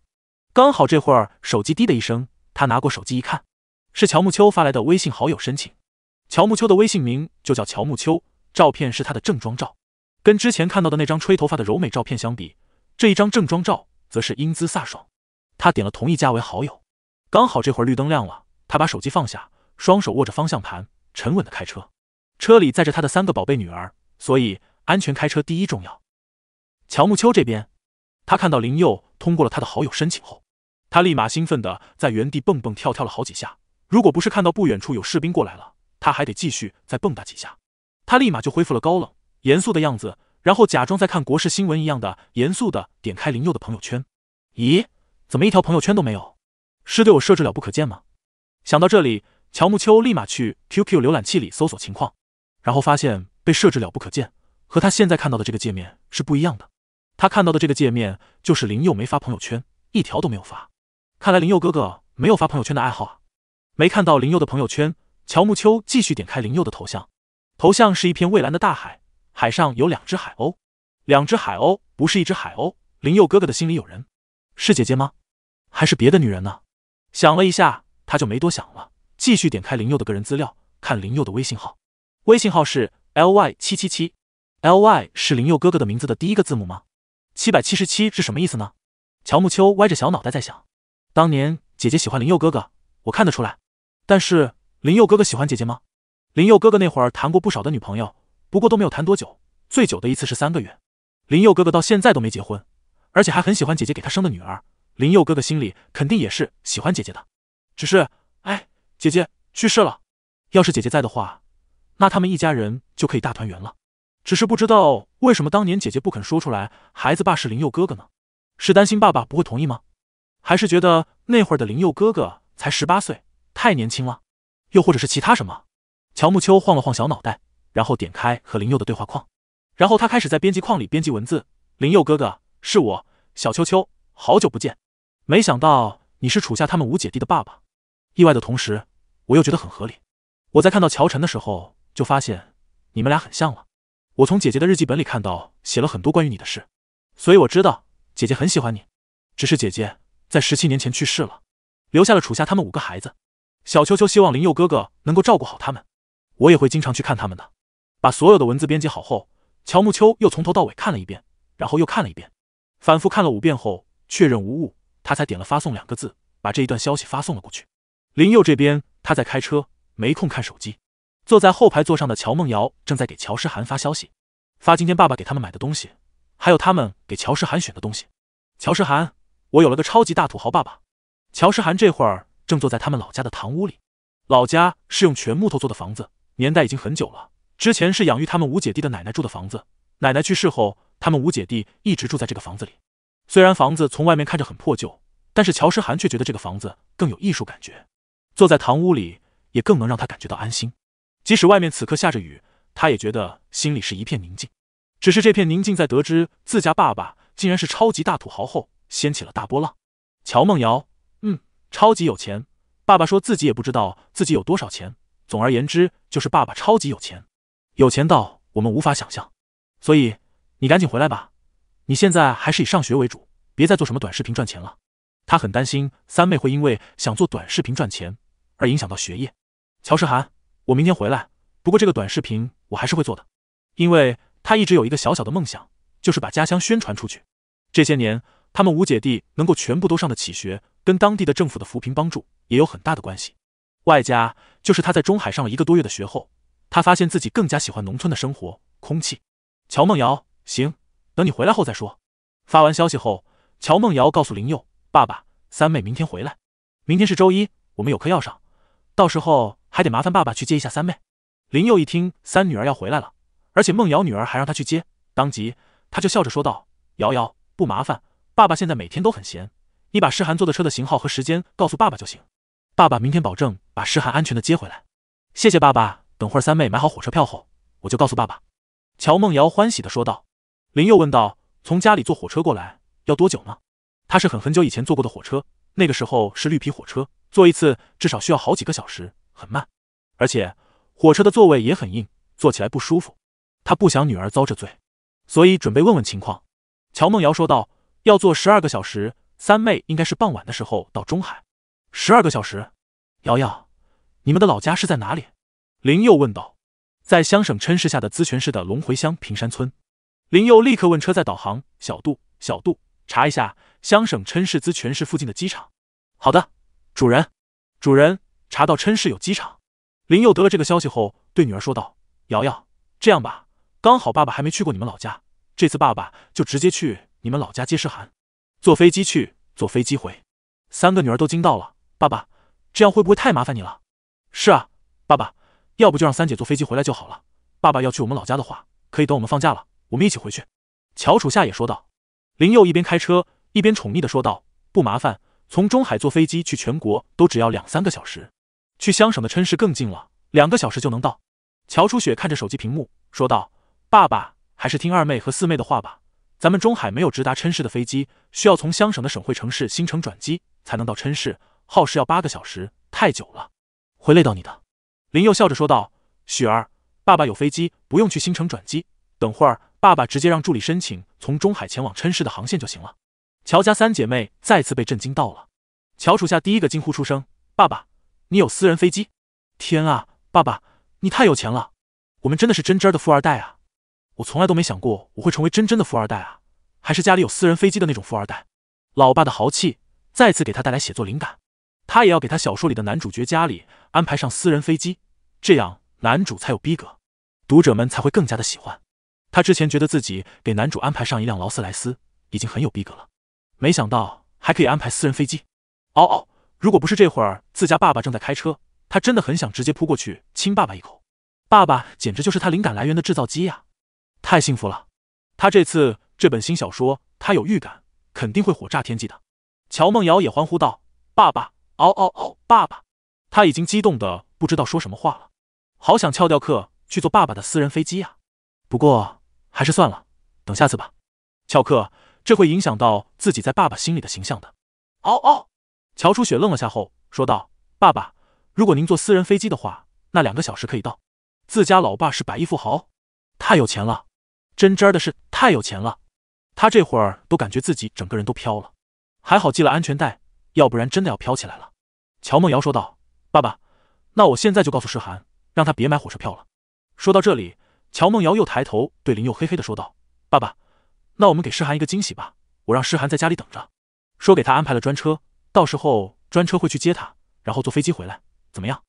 刚好这会儿手机滴的一声，他拿过手机一看，是乔木秋发来的微信好友申请。乔木秋的微信名就叫乔木秋，照片是他的正装照，跟之前看到的那张吹头发的柔美照片相比，这一张正装照则是英姿飒爽。他点了同意加为好友。刚好这会儿绿灯亮了，他把手机放下，双手握着方向盘，沉稳的开车。车里载着他的三个宝贝女儿，所以安全开车第一重要。乔木秋这边，他看到林佑通过了他的好友申请后，他立马兴奋的在原地蹦蹦跳跳了好几下。如果不是看到不远处有士兵过来了，他还得继续再蹦跶几下。他立马就恢复了高冷严肃的样子，然后假装在看国事新闻一样的严肃的点开林佑的朋友圈。咦，怎么一条朋友圈都没有？是对我设置了不可见吗？想到这里，乔木秋立马去 QQ 浏览器里搜索情况，然后发现被设置了不可见，和他现在看到的这个界面是不一样的。他看到的这个界面就是林佑没发朋友圈，一条都没有发。看来林佑哥哥没有发朋友圈的爱好啊。没看到林佑的朋友圈，乔木秋继续点开林佑的头像，头像是一片蔚蓝的大海，海上有两只海鸥。两只海鸥，不是一只海鸥。林佑哥哥的心里有人，是姐姐吗？还是别的女人呢？想了一下，他就没多想了，继续点开林佑的个人资料，看林佑的微信号。微信号是 l y 七七七，l y 是林佑哥哥的名字的第一个字母吗？七百七十七是什么意思呢？乔木秋歪着小脑袋在想，当年姐姐喜欢林佑哥哥，我看得出来。但是林佑哥哥喜欢姐姐吗？林佑哥哥那会儿谈过不少的女朋友，不过都没有谈多久，最久的一次是三个月。林佑哥哥到现在都没结婚，而且还很喜欢姐姐给他生的女儿。林佑哥哥心里肯定也是喜欢姐姐的，只是哎，姐姐去世了。要是姐姐在的话，那他们一家人就可以大团圆了。只是不知道为什么当年姐姐不肯说出来，孩子爸是林佑哥哥呢？是担心爸爸不会同意吗？还是觉得那会儿的林佑哥哥才十八岁，太年轻了？又或者是其他什么？乔木秋晃了晃小脑袋，然后点开和林佑的对话框，然后他开始在编辑框里编辑文字：“林佑哥哥，是我小秋秋，好久不见。”没想到你是楚夏他们五姐弟的爸爸，意外的同时，我又觉得很合理。我在看到乔晨的时候，就发现你们俩很像了。我从姐姐的日记本里看到，写了很多关于你的事，所以我知道姐姐很喜欢你。只是姐姐在十七年前去世了，留下了楚夏他们五个孩子。小秋秋希望林佑哥哥能够照顾好他们，我也会经常去看他们的。把所有的文字编辑好后，乔木秋又从头到尾看了一遍，然后又看了一遍，反复看了五遍后确认无误。他才点了“发送”两个字，把这一段消息发送了过去。林佑这边，他在开车，没空看手机。坐在后排座上的乔梦瑶正在给乔诗涵发消息，发今天爸爸给他们买的东西，还有他们给乔诗涵选的东西。乔诗涵，我有了个超级大土豪爸爸。乔诗涵这会儿正坐在他们老家的堂屋里，老家是用全木头做的房子，年代已经很久了。之前是养育他们五姐弟的奶奶住的房子，奶奶去世后，他们五姐弟一直住在这个房子里。虽然房子从外面看着很破旧，但是乔诗涵却觉得这个房子更有艺术感觉，坐在堂屋里也更能让他感觉到安心。即使外面此刻下着雨，他也觉得心里是一片宁静。只是这片宁静，在得知自家爸爸竟然是超级大土豪后，掀起了大波浪。乔梦瑶，嗯，超级有钱。爸爸说自己也不知道自己有多少钱，总而言之就是爸爸超级有钱，有钱到我们无法想象。所以你赶紧回来吧。你现在还是以上学为主，别再做什么短视频赚钱了。他很担心三妹会因为想做短视频赚钱而影响到学业。乔诗涵，我明天回来。不过这个短视频我还是会做的，因为他一直有一个小小的梦想，就是把家乡宣传出去。这些年，他们五姐弟能够全部都上的起学，跟当地的政府的扶贫帮助也有很大的关系。外加就是他在中海上了一个多月的学后，他发现自己更加喜欢农村的生活，空气。乔梦瑶，行。等你回来后再说。发完消息后，乔梦瑶告诉林佑：“爸爸，三妹明天回来，明天是周一，我们有课要上，到时候还得麻烦爸爸去接一下三妹。”林佑一听三女儿要回来了，而且梦瑶女儿还让他去接，当即他就笑着说道：“瑶瑶，不麻烦，爸爸现在每天都很闲，你把诗涵坐的车的型号和时间告诉爸爸就行，爸爸明天保证把诗涵安全的接回来。谢谢爸爸。等会儿三妹买好火车票后，我就告诉爸爸。”乔梦瑶欢喜的说道。林又问道：“从家里坐火车过来要多久呢？”他是很很久以前坐过的火车，那个时候是绿皮火车，坐一次至少需要好几个小时，很慢，而且火车的座位也很硬，坐起来不舒服。他不想女儿遭这罪，所以准备问问情况。乔梦瑶说道：“要坐十二个小时，三妹应该是傍晚的时候到中海。十二个小时，瑶瑶，你们的老家是在哪里？”林又问道：“在乡省琛市下的资泉市的龙回乡平山村。”林佑立刻问车载导航：“小度，小度，查一下湘省郴市资泉市附近的机场。”“好的，主人，主人，查到郴市有机场。”林佑得了这个消息后，对女儿说道：“瑶瑶，这样吧，刚好爸爸还没去过你们老家，这次爸爸就直接去你们老家接诗涵，坐飞机去，坐飞机回。”三个女儿都惊到了：“爸爸，这样会不会太麻烦你了？”“是啊，爸爸，要不就让三姐坐飞机回来就好了。爸爸要去我们老家的话，可以等我们放假了。”我们一起回去，乔楚夏也说道。林佑一边开车一边宠溺的说道：“不麻烦，从中海坐飞机去全国都只要两三个小时，去乡省的琛市更近了，两个小时就能到。”乔楚雪看着手机屏幕说道：“爸爸，还是听二妹和四妹的话吧，咱们中海没有直达琛市的飞机，需要从乡省的省会城市新城转机才能到琛市，耗时要八个小时，太久了，会累到你的。”林佑笑着说道：“雪儿，爸爸有飞机，不用去新城转机。”等会儿，爸爸直接让助理申请从中海前往琛市的航线就行了。乔家三姐妹再次被震惊到了。乔楚夏第一个惊呼出声：“爸爸，你有私人飞机！天啊，爸爸，你太有钱了！我们真的是真真的富二代啊！我从来都没想过我会成为真真的富二代啊，还是家里有私人飞机的那种富二代。”老爸的豪气再次给他带来写作灵感，他也要给他小说里的男主角家里安排上私人飞机，这样男主才有逼格，读者们才会更加的喜欢。他之前觉得自己给男主安排上一辆劳斯莱斯已经很有逼格了，没想到还可以安排私人飞机。嗷嗷！如果不是这会儿自家爸爸正在开车，他真的很想直接扑过去亲爸爸一口。爸爸简直就是他灵感来源的制造机呀！太幸福了！他这次这本新小说，他有预感肯定会火炸天际的。乔梦瑶也欢呼道：“爸爸！嗷嗷嗷！爸爸！”他已经激动的不知道说什么话了，好想翘掉课去坐爸爸的私人飞机啊！不过。还是算了，等下次吧。翘课这会影响到自己在爸爸心里的形象的。哦哦，乔初雪愣了下后说道：“爸爸，如果您坐私人飞机的话，那两个小时可以到。自家老爸是百亿富豪，太有钱了，真真儿的是太有钱了。他这会儿都感觉自己整个人都飘了，还好系了安全带，要不然真的要飘起来了。”乔梦瑶说道：“爸爸，那我现在就告诉诗涵，让他别买火车票了。”说到这里。乔梦瑶又抬头对林佑嘿嘿的说道：“爸爸，那我们给诗涵一个惊喜吧，我让诗涵在家里等着，说给他安排了专车，到时候专车会去接他，然后坐飞机回来，怎么样？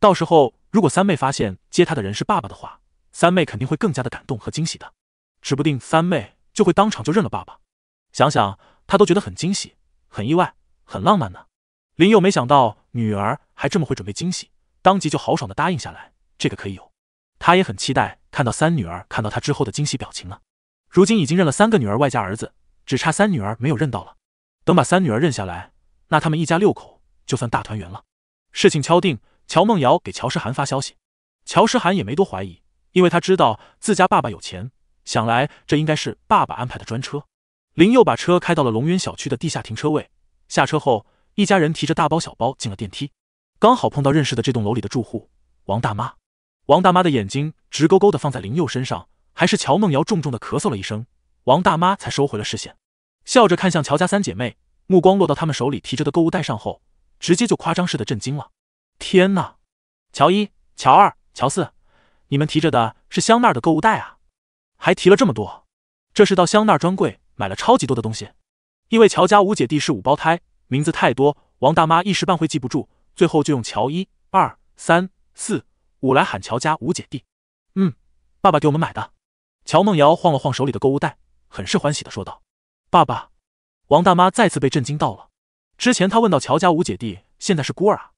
到时候如果三妹发现接他的人是爸爸的话，三妹肯定会更加的感动和惊喜的，指不定三妹就会当场就认了爸爸。想想他都觉得很惊喜、很意外、很浪漫呢。”林佑没想到女儿还这么会准备惊喜，当即就豪爽的答应下来，这个可以有。他也很期待。看到三女儿看到他之后的惊喜表情了。如今已经认了三个女儿外加儿子，只差三女儿没有认到了。等把三女儿认下来，那他们一家六口就算大团圆了。事情敲定，乔梦瑶给乔诗涵发消息，乔诗涵也没多怀疑，因为他知道自家爸爸有钱，想来这应该是爸爸安排的专车。林又把车开到了龙渊小区的地下停车位，下车后，一家人提着大包小包进了电梯，刚好碰到认识的这栋楼里的住户王大妈。王大妈的眼睛直勾勾的放在林佑身上，还是乔梦瑶重重的咳嗽了一声，王大妈才收回了视线，笑着看向乔家三姐妹，目光落到她们手里提着的购物袋上后，直接就夸张式的震惊了：“天呐，乔一、乔二、乔四，你们提着的是香奈儿的购物袋啊？还提了这么多？这是到香奈儿专柜买了超级多的东西？因为乔家五姐弟是五胞胎，名字太多，王大妈一时半会记不住，最后就用乔一、二、三、四。”我来喊乔家五姐弟，嗯，爸爸给我们买的。乔梦瑶晃了晃手里的购物袋，很是欢喜的说道：“爸爸。”王大妈再次被震惊到了。之前她问到乔家五姐弟现在是孤儿啊？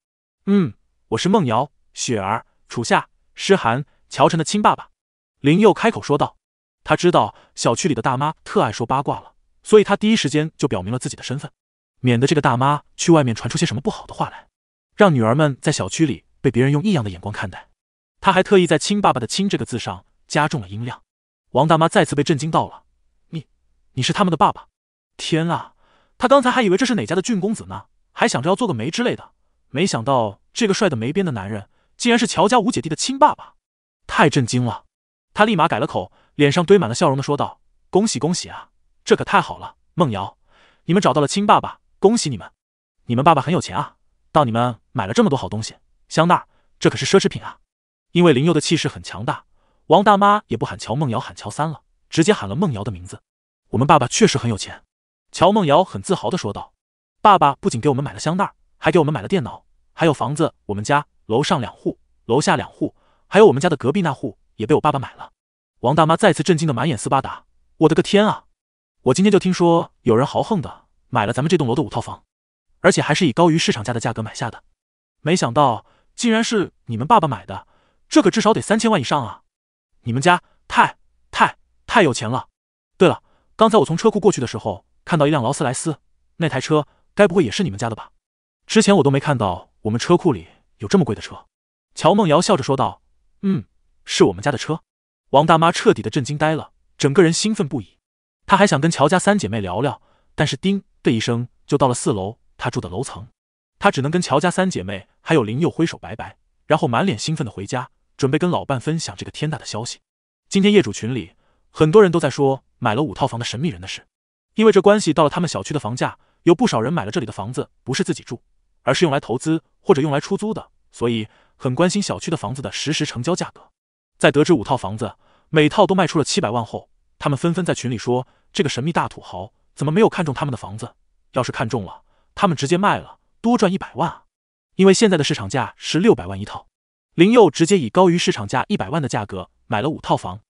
嗯，我是梦瑶、雪儿、楚夏、诗涵、乔晨的亲爸爸。林佑开口说道。他知道小区里的大妈特爱说八卦了，所以他第一时间就表明了自己的身份，免得这个大妈去外面传出些什么不好的话来，让女儿们在小区里被别人用异样的眼光看待。他还特意在“亲爸爸”的“亲”这个字上加重了音量，王大妈再次被震惊到了。你，你是他们的爸爸？天啊！她刚才还以为这是哪家的俊公子呢，还想着要做个媒之类的。没想到这个帅的没边的男人，竟然是乔家五姐弟的亲爸爸，太震惊了！她立马改了口，脸上堆满了笑容的说道：“恭喜恭喜啊，这可太好了！梦瑶，你们找到了亲爸爸，恭喜你们！你们爸爸很有钱啊，到你们买了这么多好东西，香奈，这可是奢侈品啊！”因为林佑的气势很强大，王大妈也不喊乔梦瑶，喊乔三了，直接喊了梦瑶的名字。我们爸爸确实很有钱，乔梦瑶很自豪的说道：“爸爸不仅给我们买了香奈儿，还给我们买了电脑，还有房子。我们家楼上两户，楼下两户，还有我们家的隔壁那户也被我爸爸买了。”王大妈再次震惊的满眼斯巴达：“我的个天啊！我今天就听说有人豪横的买了咱们这栋楼的五套房，而且还是以高于市场价的价格买下的。没想到竟然是你们爸爸买的。”这可至少得三千万以上啊！你们家太太太有钱了。对了，刚才我从车库过去的时候，看到一辆劳斯莱斯，那台车该不会也是你们家的吧？之前我都没看到我们车库里有这么贵的车。乔梦瑶笑着说道：“嗯，是我们家的车。”王大妈彻底的震惊呆了，整个人兴奋不已。她还想跟乔家三姐妹聊聊，但是叮的一声就到了四楼她住的楼层，她只能跟乔家三姐妹还有林佑挥手拜拜，然后满脸兴奋的回家。准备跟老伴分享这个天大的消息。今天业主群里很多人都在说买了五套房的神秘人的事，因为这关系到了他们小区的房价，有不少人买了这里的房子不是自己住，而是用来投资或者用来出租的，所以很关心小区的房子的实时成交价格。在得知五套房子每套都卖出了七百万后，他们纷纷在群里说：“这个神秘大土豪怎么没有看中他们的房子？要是看中了，他们直接卖了，多赚一百万啊！因为现在的市场价是六百万一套。”林佑直接以高于市场价一百万的价格买了五套房，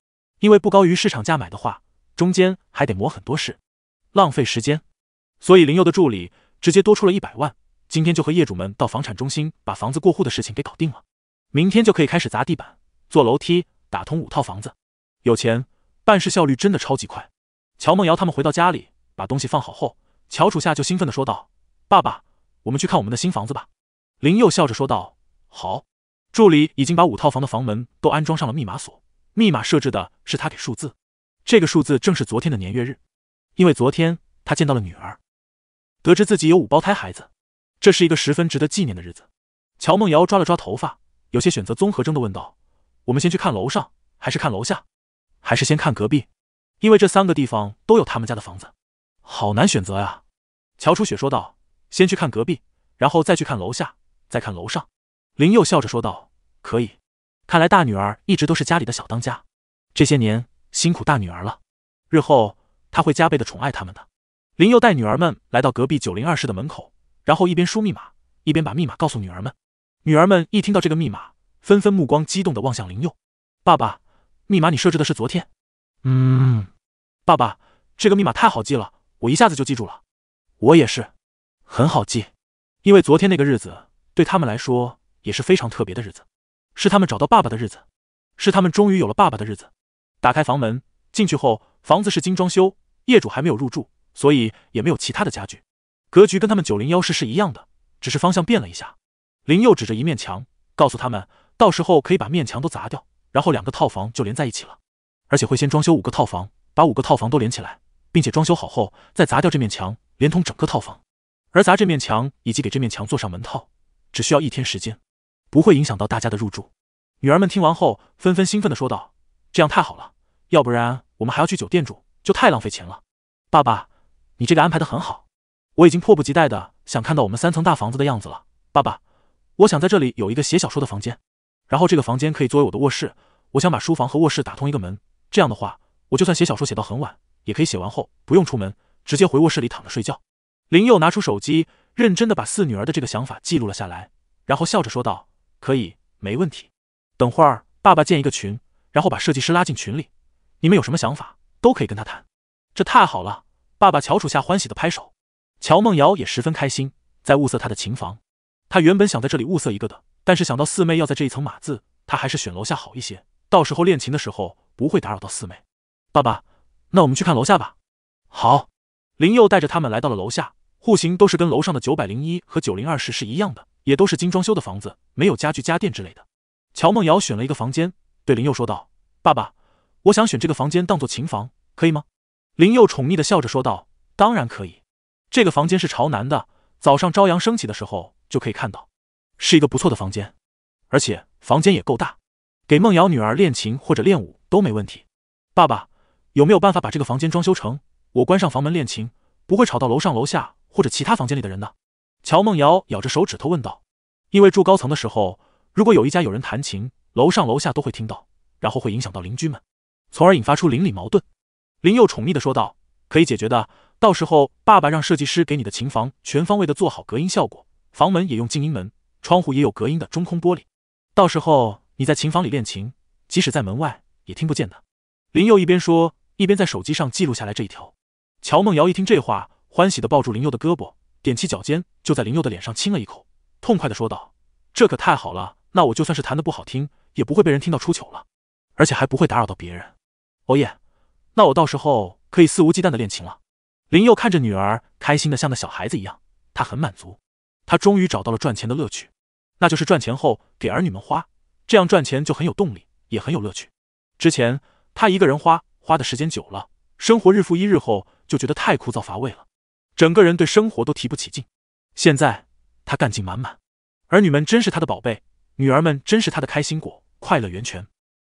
因为不高于市场价买的话，中间还得磨很多事，浪费时间。所以林佑的助理直接多出了一百万，今天就和业主们到房产中心把房子过户的事情给搞定了，明天就可以开始砸地板、做楼梯、打通五套房子。有钱，办事效率真的超级快。乔梦瑶他们回到家里，把东西放好后，乔楚夏就兴奋的说道：“爸爸，我们去看我们的新房子吧。”林佑笑着说道：“好。”助理已经把五套房的房门都安装上了密码锁，密码设置的是他给数字，这个数字正是昨天的年月日，因为昨天他见到了女儿，得知自己有五胞胎孩子，这是一个十分值得纪念的日子。乔梦瑶抓了抓头发，有些选择综合症的问道：“我们先去看楼上，还是看楼下，还是先看隔壁？因为这三个地方都有他们家的房子，好难选择呀。”乔初雪说道：“先去看隔壁，然后再去看楼下，再看楼上。”林佑笑着说道：“可以，看来大女儿一直都是家里的小当家，这些年辛苦大女儿了，日后她会加倍的宠爱他们的。”林佑带女儿们来到隔壁九零二室的门口，然后一边输密码，一边把密码告诉女儿们。女儿们一听到这个密码，纷纷目光激动的望向林佑：“爸爸，密码你设置的是昨天？”“嗯，爸爸，这个密码太好记了，我一下子就记住了。”“我也是，很好记，因为昨天那个日子对他们来说。”也是非常特别的日子，是他们找到爸爸的日子，是他们终于有了爸爸的日子。打开房门进去后，房子是精装修，业主还没有入住，所以也没有其他的家具。格局跟他们九零幺室是一样的，只是方向变了一下。林佑指着一面墙，告诉他们，到时候可以把面墙都砸掉，然后两个套房就连在一起了。而且会先装修五个套房，把五个套房都连起来，并且装修好后再砸掉这面墙，连通整个套房。而砸这面墙以及给这面墙做上门套，只需要一天时间。不会影响到大家的入住。女儿们听完后，纷纷兴奋地说道：“这样太好了，要不然我们还要去酒店住，就太浪费钱了。”爸爸，你这个安排的很好，我已经迫不及待地想看到我们三层大房子的样子了。爸爸，我想在这里有一个写小说的房间，然后这个房间可以作为我的卧室。我想把书房和卧室打通一个门，这样的话，我就算写小说写到很晚，也可以写完后不用出门，直接回卧室里躺着睡觉。林佑拿出手机，认真地把四女儿的这个想法记录了下来，然后笑着说道。可以，没问题。等会儿，爸爸建一个群，然后把设计师拉进群里。你们有什么想法，都可以跟他谈。这太好了！爸爸乔楚夏欢喜的拍手。乔梦瑶也十分开心，在物色他的琴房。他原本想在这里物色一个的，但是想到四妹要在这一层码字，他还是选楼下好一些。到时候练琴的时候不会打扰到四妹。爸爸，那我们去看楼下吧。好。林佑带着他们来到了楼下，户型都是跟楼上的九百零一和九零二室是一样的。也都是精装修的房子，没有家具、家电之类的。乔梦瑶选了一个房间，对林佑说道：“爸爸，我想选这个房间当做琴房，可以吗？”林佑宠溺的笑着说道：“当然可以，这个房间是朝南的，早上朝阳升起的时候就可以看到，是一个不错的房间，而且房间也够大，给梦瑶女儿练琴或者练舞都没问题。爸爸，有没有办法把这个房间装修成我关上房门练琴，不会吵到楼上楼下或者其他房间里的人呢？乔梦瑶咬着手指头问道：“因为住高层的时候，如果有一家有人弹琴，楼上楼下都会听到，然后会影响到邻居们，从而引发出邻里矛盾。”林佑宠溺的说道：“可以解决的，到时候爸爸让设计师给你的琴房全方位的做好隔音效果，房门也用静音门，窗户也有隔音的中空玻璃。到时候你在琴房里练琴，即使在门外也听不见的。”林佑一边说，一边在手机上记录下来这一条。乔梦瑶一听这话，欢喜的抱住林佑的胳膊。踮起脚尖，就在林佑的脸上亲了一口，痛快的说道：“这可太好了！那我就算是弹的不好听，也不会被人听到出糗了，而且还不会打扰到别人。欧耶，那我到时候可以肆无忌惮的练琴了。”林佑看着女儿，开心的像个小孩子一样，他很满足，他终于找到了赚钱的乐趣，那就是赚钱后给儿女们花，这样赚钱就很有动力，也很有乐趣。之前他一个人花，花的时间久了，生活日复一日后，就觉得太枯燥乏味了。整个人对生活都提不起劲，现在他干劲满满，儿女们真是他的宝贝，女儿们真是他的开心果、快乐源泉。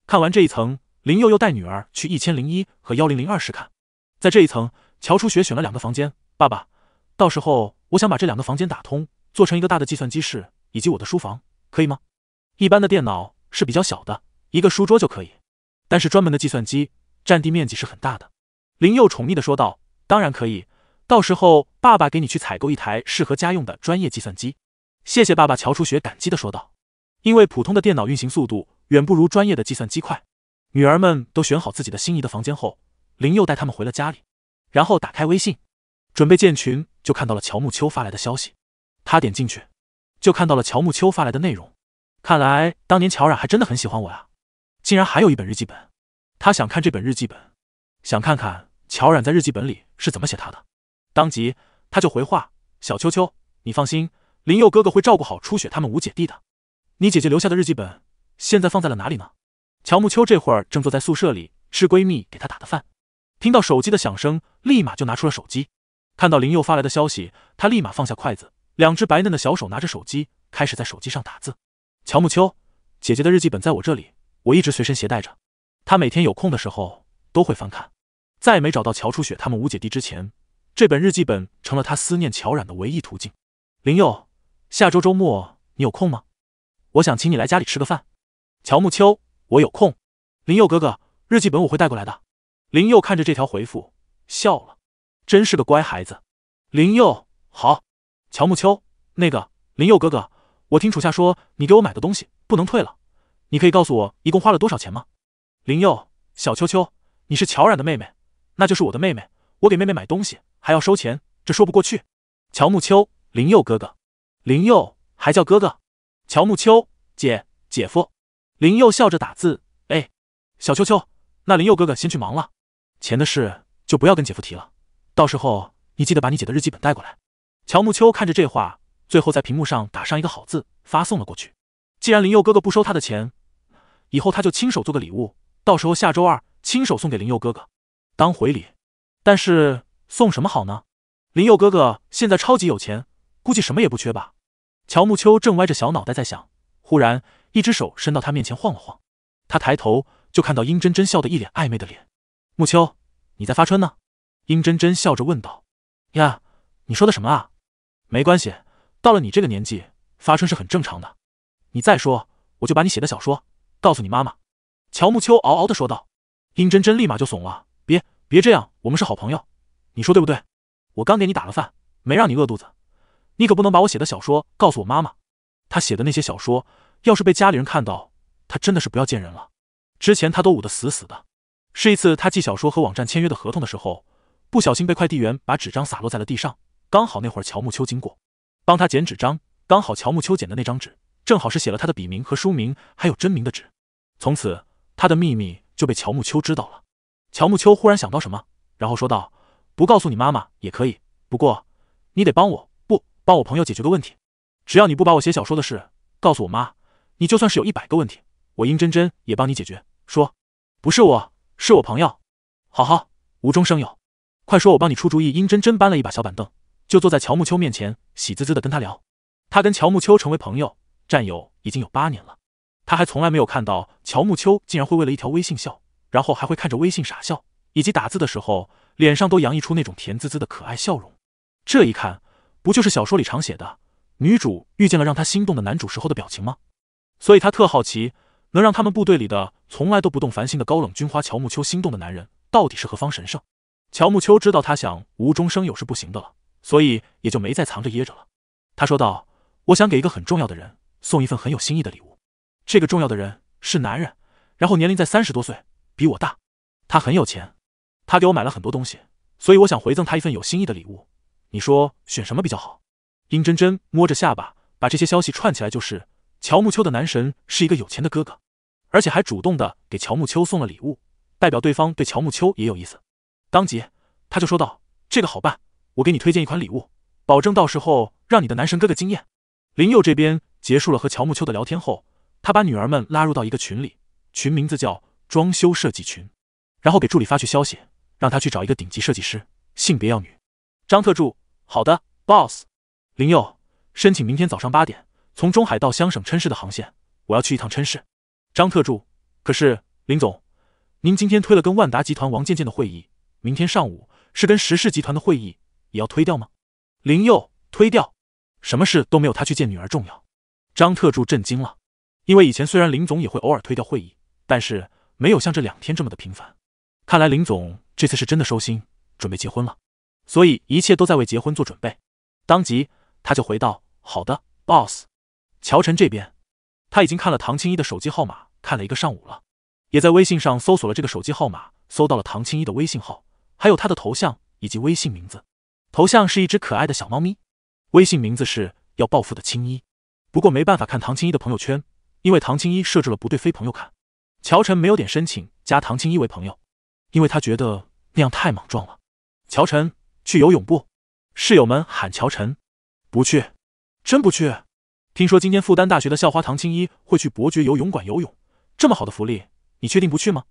看完这一层，林佑又带女儿去一千零一和幺零零二室看。在这一层，乔初雪选了两个房间。爸爸，到时候我想把这两个房间打通，做成一个大的计算机室以及我的书房，可以吗？一般的电脑是比较小的，一个书桌就可以，但是专门的计算机占地面积是很大的。林佑宠溺的说道：“当然可以。”到时候爸爸给你去采购一台适合家用的专业计算机。谢谢爸爸，乔初学感激的说道。因为普通的电脑运行速度远不如专业的计算机快。女儿们都选好自己的心仪的房间后，林佑带他们回了家里，然后打开微信，准备建群，就看到了乔木秋发来的消息。他点进去，就看到了乔木秋发来的内容。看来当年乔冉还真的很喜欢我啊，竟然还有一本日记本。他想看这本日记本，想看看乔冉在日记本里是怎么写他的。当即，他就回话：“小秋秋，你放心，林佑哥哥会照顾好初雪他们五姐弟的。你姐姐留下的日记本，现在放在了哪里呢？”乔木秋这会儿正坐在宿舍里吃闺蜜给她打的饭，听到手机的响声，立马就拿出了手机。看到林佑发来的消息，她立马放下筷子，两只白嫩的小手拿着手机，开始在手机上打字。乔木秋，姐姐的日记本在我这里，我一直随身携带着。她每天有空的时候都会翻看。在没找到乔初雪他们五姐弟之前。这本日记本成了他思念乔冉的唯一途径。林佑，下周周末你有空吗？我想请你来家里吃个饭。乔木秋，我有空。林佑哥哥，日记本我会带过来的。林佑看着这条回复笑了，真是个乖孩子。林佑，好。乔木秋，那个林佑哥哥，我听楚夏说你给我买的东西不能退了，你可以告诉我一共花了多少钱吗？林佑，小秋秋，你是乔冉的妹妹，那就是我的妹妹，我给妹妹买东西。还要收钱，这说不过去。乔木秋，林佑哥哥，林佑还叫哥哥。乔木秋，姐姐夫。林佑笑着打字：“哎，小秋秋，那林佑哥哥先去忙了，钱的事就不要跟姐夫提了。到时候你记得把你姐的日记本带过来。”乔木秋看着这话，最后在屏幕上打上一个“好”字，发送了过去。既然林佑哥哥不收他的钱，以后他就亲手做个礼物，到时候下周二亲手送给林佑哥哥当回礼。但是。送什么好呢？林佑哥哥现在超级有钱，估计什么也不缺吧。乔木秋正歪着小脑袋在想，忽然一只手伸到他面前晃了晃，他抬头就看到殷真真笑得一脸暧昧的脸。木秋，你在发春呢？殷真真笑着问道。呀，你说的什么啊？没关系，到了你这个年纪发春是很正常的。你再说，我就把你写的小说告诉你妈妈。乔木秋嗷嗷的说道。殷真真立马就怂了，别别这样，我们是好朋友。你说对不对？我刚给你打了饭，没让你饿肚子。你可不能把我写的小说告诉我妈妈。她写的那些小说，要是被家里人看到，她真的是不要见人了。之前她都捂得死死的。是一次她寄小说和网站签约的合同的时候，不小心被快递员把纸张洒落在了地上。刚好那会儿乔木秋经过，帮他捡纸张。刚好乔木秋捡的那张纸，正好是写了他的笔名和书名，还有真名的纸。从此他的秘密就被乔木秋知道了。乔木秋忽然想到什么，然后说道。不告诉你妈妈也可以，不过你得帮我不帮我朋友解决个问题。只要你不把我写小说的事告诉我妈，你就算是有一百个问题，我殷真真也帮你解决。说，不是我，是我朋友。好，好，无中生有。快说，我帮你出主意。殷真真搬了一把小板凳，就坐在乔木秋面前，喜滋滋的跟他聊。他跟乔木秋成为朋友、战友已经有八年了，他还从来没有看到乔木秋竟然会为了一条微信笑，然后还会看着微信傻笑，以及打字的时候。脸上都洋溢出那种甜滋滋的可爱笑容，这一看，不就是小说里常写的女主遇见了让她心动的男主时候的表情吗？所以她特好奇，能让他们部队里的从来都不动凡心的高冷军花乔木秋心动的男人到底是何方神圣？乔木秋知道他想无中生有是不行的了，所以也就没再藏着掖着了。他说道：“我想给一个很重要的人送一份很有心意的礼物，这个重要的人是男人，然后年龄在三十多岁，比我大，他很有钱。”他给我买了很多东西，所以我想回赠他一份有心意的礼物。你说选什么比较好？殷真真摸着下巴，把这些消息串起来，就是乔木秋的男神是一个有钱的哥哥，而且还主动的给乔木秋送了礼物，代表对方对乔木秋也有意思。当即他就说道：“这个好办，我给你推荐一款礼物，保证到时候让你的男神哥哥惊艳。”林佑这边结束了和乔木秋的聊天后，他把女儿们拉入到一个群里，群名字叫“装修设计群”，然后给助理发去消息。让他去找一个顶级设计师，性别要女。张特助，好的，boss。林佑，申请明天早上八点从中海到香省郴市的航线，我要去一趟郴市。张特助，可是林总，您今天推了跟万达集团王建建的会议，明天上午是跟石氏集团的会议，也要推掉吗？林佑，推掉，什么事都没有他去见女儿重要。张特助震惊了，因为以前虽然林总也会偶尔推掉会议，但是没有像这两天这么的频繁。看来林总。这次是真的收心，准备结婚了，所以一切都在为结婚做准备。当即他就回到：“好的，boss。”乔晨这边，他已经看了唐青衣的手机号码看了一个上午了，也在微信上搜索了这个手机号码，搜到了唐青衣的微信号，还有他的头像以及微信名字。头像是一只可爱的小猫咪，微信名字是要报复的青衣。不过没办法看唐青衣的朋友圈，因为唐青衣设置了不对非朋友看。乔晨没有点申请加唐青衣为朋友。因为他觉得那样太莽撞了。乔晨，去游泳不？室友们喊乔晨，不去，真不去。听说今天复旦大学的校花唐青衣会去伯爵游泳馆游泳，这么好的福利，你确定不去吗？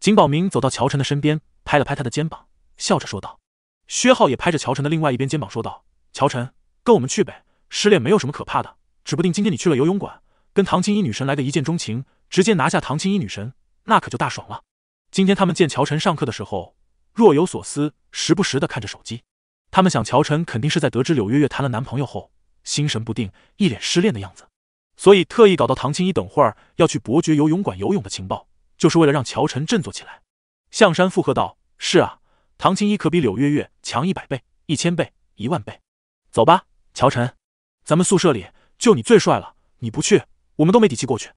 景宝明走到乔晨的身边，拍了拍他的肩膀，笑着说道。薛浩也拍着乔晨的另外一边肩膀说道：“乔晨，跟我们去呗。失恋没有什么可怕的，指不定今天你去了游泳馆，跟唐青衣女神来个一见钟情，直接拿下唐青衣女神，那可就大爽了。”今天他们见乔晨上课的时候若有所思，时不时的看着手机。他们想乔晨肯定是在得知柳月月谈了男朋友后心神不定，一脸失恋的样子，所以特意搞到唐青衣等会儿要去伯爵游泳馆游泳的情报，就是为了让乔晨振作起来。向山附和道：“是啊，唐青衣可比柳月月强一百倍、一千倍、一万倍。走吧，乔晨，咱们宿舍里就你最帅了，你不去，我们都没底气过去。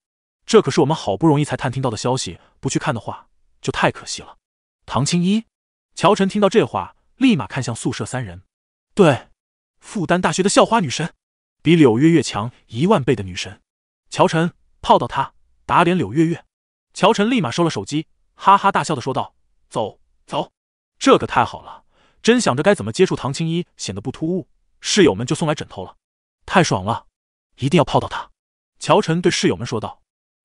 这可是我们好不容易才探听到的消息，不去看的话。”就太可惜了。唐青衣，乔晨听到这话，立马看向宿舍三人。对，复旦大学的校花女神，比柳月月强一万倍的女神。乔晨泡到她，打脸柳月月。乔晨立马收了手机，哈哈大笑的说道：“走走，这可太好了！真想着该怎么接触唐青衣，显得不突兀。室友们就送来枕头了，太爽了！一定要泡到她。”乔晨对室友们说道。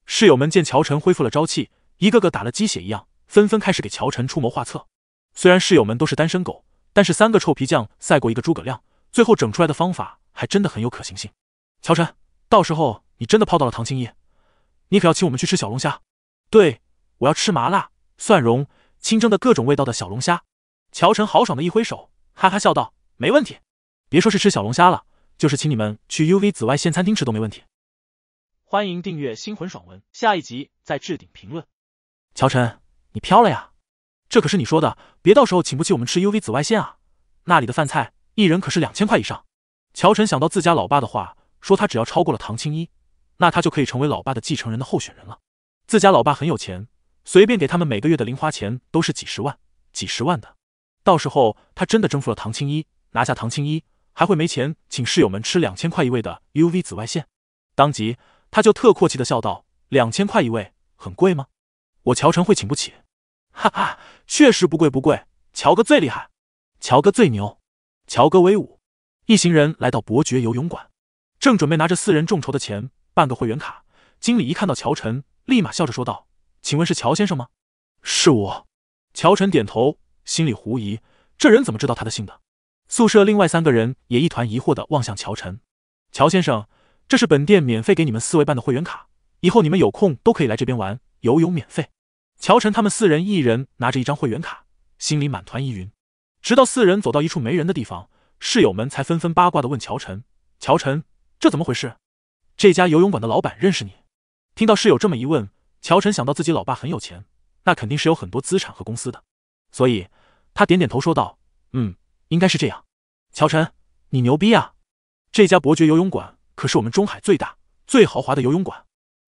室友们见乔晨恢复了朝气。一个个打了鸡血一样，纷纷开始给乔晨出谋划策。虽然室友们都是单身狗，但是三个臭皮匠赛过一个诸葛亮，最后整出来的方法还真的很有可行性。乔晨，到时候你真的泡到了唐青叶，你可要请我们去吃小龙虾。对，我要吃麻辣蒜蓉清蒸的各种味道的小龙虾。乔晨豪爽的一挥手，哈哈笑道：“没问题，别说是吃小龙虾了，就是请你们去 UV 紫外线餐厅吃都没问题。”欢迎订阅《星魂爽文》，下一集在置顶评论。乔晨，你飘了呀？这可是你说的，别到时候请不起我们吃 UV 紫外线啊！那里的饭菜一人可是两千块以上。乔晨想到自家老爸的话，说他只要超过了唐青一，那他就可以成为老爸的继承人的候选人了。自家老爸很有钱，随便给他们每个月的零花钱都是几十万、几十万的。到时候他真的征服了唐青一，拿下唐青一，还会没钱请室友们吃两千块一位的 UV 紫外线？当即他就特阔气的笑道：“两千块一位，很贵吗？”我乔晨会请不起，哈哈，确实不贵不贵。乔哥最厉害，乔哥最牛，乔哥威武。一行人来到伯爵游泳馆，正准备拿着四人众筹的钱办个会员卡，经理一看到乔晨，立马笑着说道：“请问是乔先生吗？”“是我。”乔晨点头，心里狐疑：这人怎么知道他的姓的？宿舍另外三个人也一团疑惑的望向乔晨。乔先生，这是本店免费给你们四位办的会员卡，以后你们有空都可以来这边玩，游泳免费。乔晨他们四人一人拿着一张会员卡，心里满团疑云。直到四人走到一处没人的地方，室友们才纷纷八卦的问乔晨：“乔晨，这怎么回事？这家游泳馆的老板认识你？”听到室友这么一问，乔晨想到自己老爸很有钱，那肯定是有很多资产和公司的，所以他点点头说道：“嗯，应该是这样。”乔晨，你牛逼啊！这家伯爵游泳馆可是我们中海最大、最豪华的游泳馆，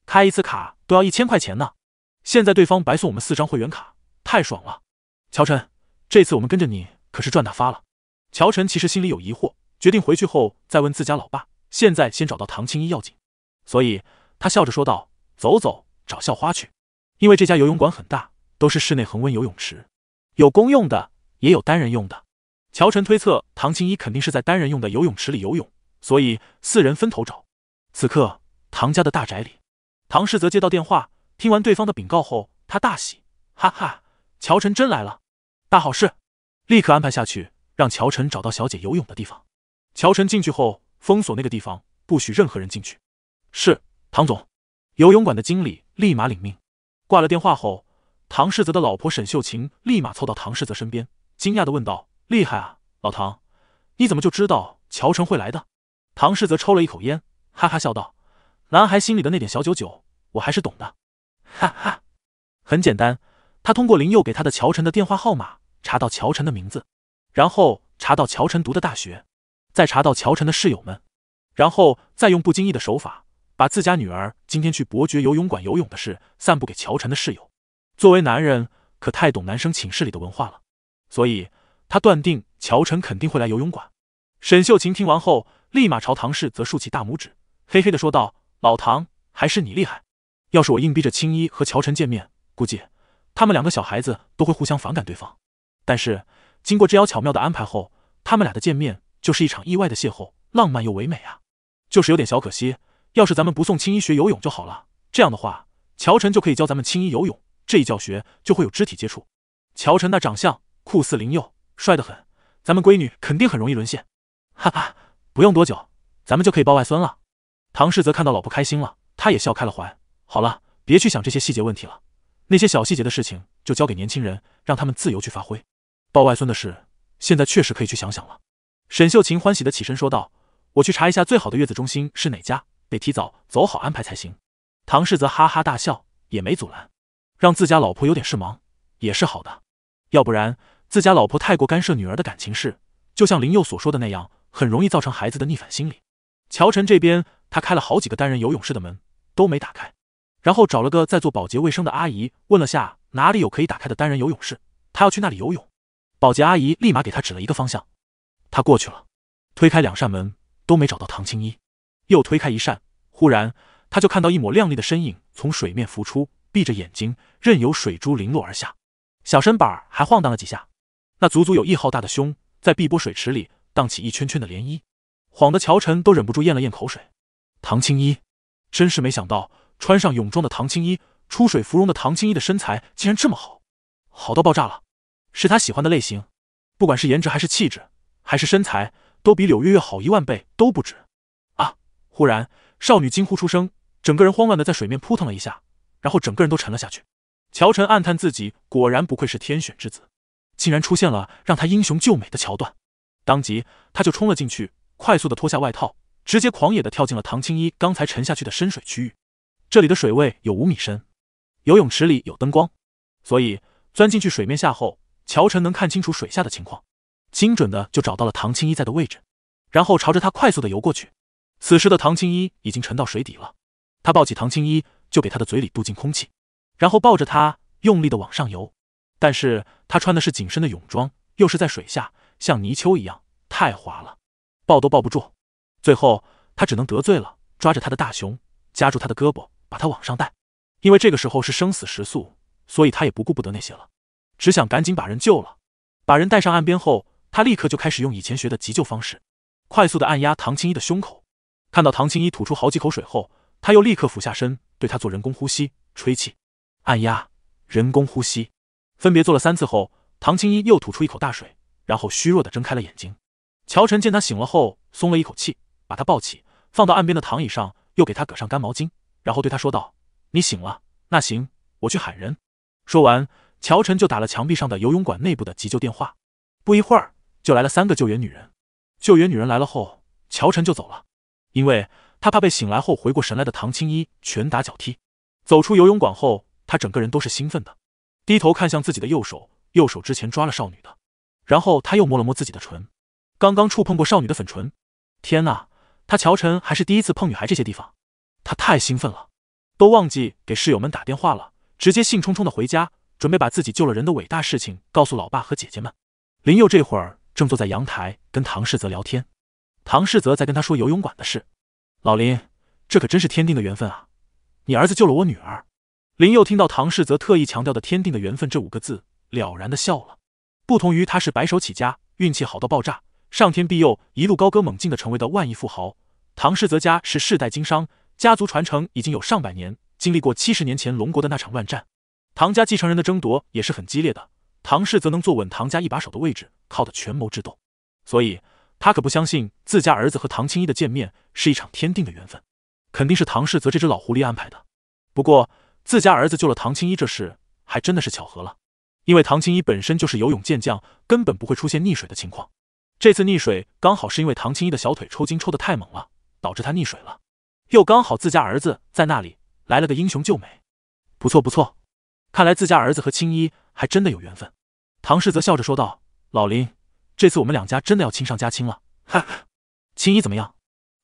开一次卡都要一千块钱呢。现在对方白送我们四张会员卡，太爽了！乔晨，这次我们跟着你可是赚大发了。乔晨其实心里有疑惑，决定回去后再问自家老爸。现在先找到唐青衣要紧，所以他笑着说道：“走走，找校花去。”因为这家游泳馆很大，都是室内恒温游泳池，有公用的，也有单人用的。乔晨推测唐青衣肯定是在单人用的游泳池里游泳，所以四人分头找。此刻，唐家的大宅里，唐世泽接到电话。听完对方的禀告后，他大喜，哈哈，乔晨真来了，大好事！立刻安排下去，让乔晨找到小姐游泳的地方。乔晨进去后，封锁那个地方，不许任何人进去。是唐总，游泳馆的经理立马领命。挂了电话后，唐世泽的老婆沈秀琴立马凑到唐世泽身边，惊讶的问道：“厉害啊，老唐，你怎么就知道乔晨会来的？”唐世泽抽了一口烟，哈哈笑道：“男孩心里的那点小九九，我还是懂的。”哈哈，很简单，他通过林佑给他的乔晨的电话号码查到乔晨的名字，然后查到乔晨读的大学，再查到乔晨的室友们，然后再用不经意的手法把自家女儿今天去伯爵游泳馆游泳的事散布给乔晨的室友。作为男人，可太懂男生寝室里的文化了，所以他断定乔晨肯定会来游泳馆。沈秀琴听完后，立马朝唐氏则竖起大拇指，嘿嘿的说道：“老唐，还是你厉害。”要是我硬逼着青衣和乔晨见面，估计他们两个小孩子都会互相反感对方。但是经过这妖巧妙的安排后，他们俩的见面就是一场意外的邂逅，浪漫又唯美啊！就是有点小可惜，要是咱们不送青衣学游泳就好了。这样的话，乔晨就可以教咱们青衣游泳，这一教学就会有肢体接触。乔晨那长相酷似林佑，帅得很，咱们闺女肯定很容易沦陷。哈哈，不用多久，咱们就可以抱外孙了。唐世泽看到老婆开心了，他也笑开了怀。好了，别去想这些细节问题了，那些小细节的事情就交给年轻人，让他们自由去发挥。抱外孙的事，现在确实可以去想想了。沈秀琴欢喜的起身说道：“我去查一下最好的月子中心是哪家，得提早走好安排才行。”唐氏则哈哈大笑，也没阻拦，让自家老婆有点事忙也是好的，要不然自家老婆太过干涉女儿的感情事，就像林佑所说的那样，很容易造成孩子的逆反心理。乔晨这边，他开了好几个单人游泳室的门，都没打开。然后找了个在做保洁卫生的阿姨，问了下哪里有可以打开的单人游泳室，他要去那里游泳。保洁阿姨立马给他指了一个方向，他过去了，推开两扇门都没找到唐青衣，又推开一扇，忽然他就看到一抹亮丽的身影从水面浮出，闭着眼睛，任由水珠零落而下，小身板儿还晃荡了几下，那足足有一号大的胸在碧波水池里荡起一圈圈的涟漪，晃得乔晨都忍不住咽了咽口水。唐青衣，真是没想到。穿上泳装的唐青衣，出水芙蓉的唐青衣的身材竟然这么好，好到爆炸了，是他喜欢的类型，不管是颜值还是气质还是身材，都比柳月月好一万倍都不止。啊！忽然，少女惊呼出声，整个人慌乱的在水面扑腾了一下，然后整个人都沉了下去。乔晨暗叹自己果然不愧是天选之子，竟然出现了让他英雄救美的桥段。当即，他就冲了进去，快速的脱下外套，直接狂野的跳进了唐青衣刚才沉下去的深水区域。这里的水位有五米深，游泳池里有灯光，所以钻进去水面下后，乔晨能看清楚水下的情况，精准的就找到了唐青衣在的位置，然后朝着他快速的游过去。此时的唐青衣已经沉到水底了，他抱起唐青衣就给他的嘴里渡进空气，然后抱着他用力的往上游。但是他穿的是紧身的泳装，又是在水下，像泥鳅一样太滑了，抱都抱不住。最后他只能得罪了，抓着他的大熊夹住他的胳膊。把他往上带，因为这个时候是生死时速，所以他也不顾不得那些了，只想赶紧把人救了。把人带上岸边后，他立刻就开始用以前学的急救方式，快速的按压唐青衣的胸口。看到唐青衣吐出好几口水后，他又立刻俯下身对他做人工呼吸，吹气，按压，人工呼吸，分别做了三次后，唐青衣又吐出一口大水，然后虚弱的睁开了眼睛。乔晨见他醒了后，松了一口气，把他抱起放到岸边的躺椅上，又给他搁上干毛巾。然后对他说道：“你醒了？那行，我去喊人。”说完，乔晨就打了墙壁上的游泳馆内部的急救电话。不一会儿，就来了三个救援女人。救援女人来了后，乔晨就走了，因为他怕被醒来后回过神来的唐青衣拳打脚踢。走出游泳馆后，他整个人都是兴奋的，低头看向自己的右手，右手之前抓了少女的。然后他又摸了摸自己的唇，刚刚触碰过少女的粉唇。天哪，他乔晨还是第一次碰女孩这些地方。他太兴奋了，都忘记给室友们打电话了，直接兴冲冲的回家，准备把自己救了人的伟大事情告诉老爸和姐姐们。林佑这会儿正坐在阳台跟唐世泽聊天，唐世泽在跟他说游泳馆的事。老林，这可真是天定的缘分啊！你儿子救了我女儿。林佑听到唐世泽特意强调的“天定的缘分”这五个字，了然的笑了。不同于他是白手起家，运气好到爆炸，上天庇佑，一路高歌猛进的成为的万亿富豪，唐世泽家是世代经商。家族传承已经有上百年，经历过七十年前龙国的那场乱战，唐家继承人的争夺也是很激烈的。唐氏则能坐稳唐家一把手的位置，靠的权谋之斗。所以，他可不相信自家儿子和唐青衣的见面是一场天定的缘分，肯定是唐氏则这只老狐狸安排的。不过，自家儿子救了唐青衣这事还真的是巧合了，因为唐青衣本身就是游泳健将，根本不会出现溺水的情况。这次溺水刚好是因为唐青衣的小腿抽筋抽的太猛了，导致他溺水了。又刚好自家儿子在那里来了个英雄救美，不错不错，看来自家儿子和青衣还真的有缘分。唐氏则笑着说道：“老林，这次我们两家真的要亲上加亲了。”哈哈，青衣怎么样？”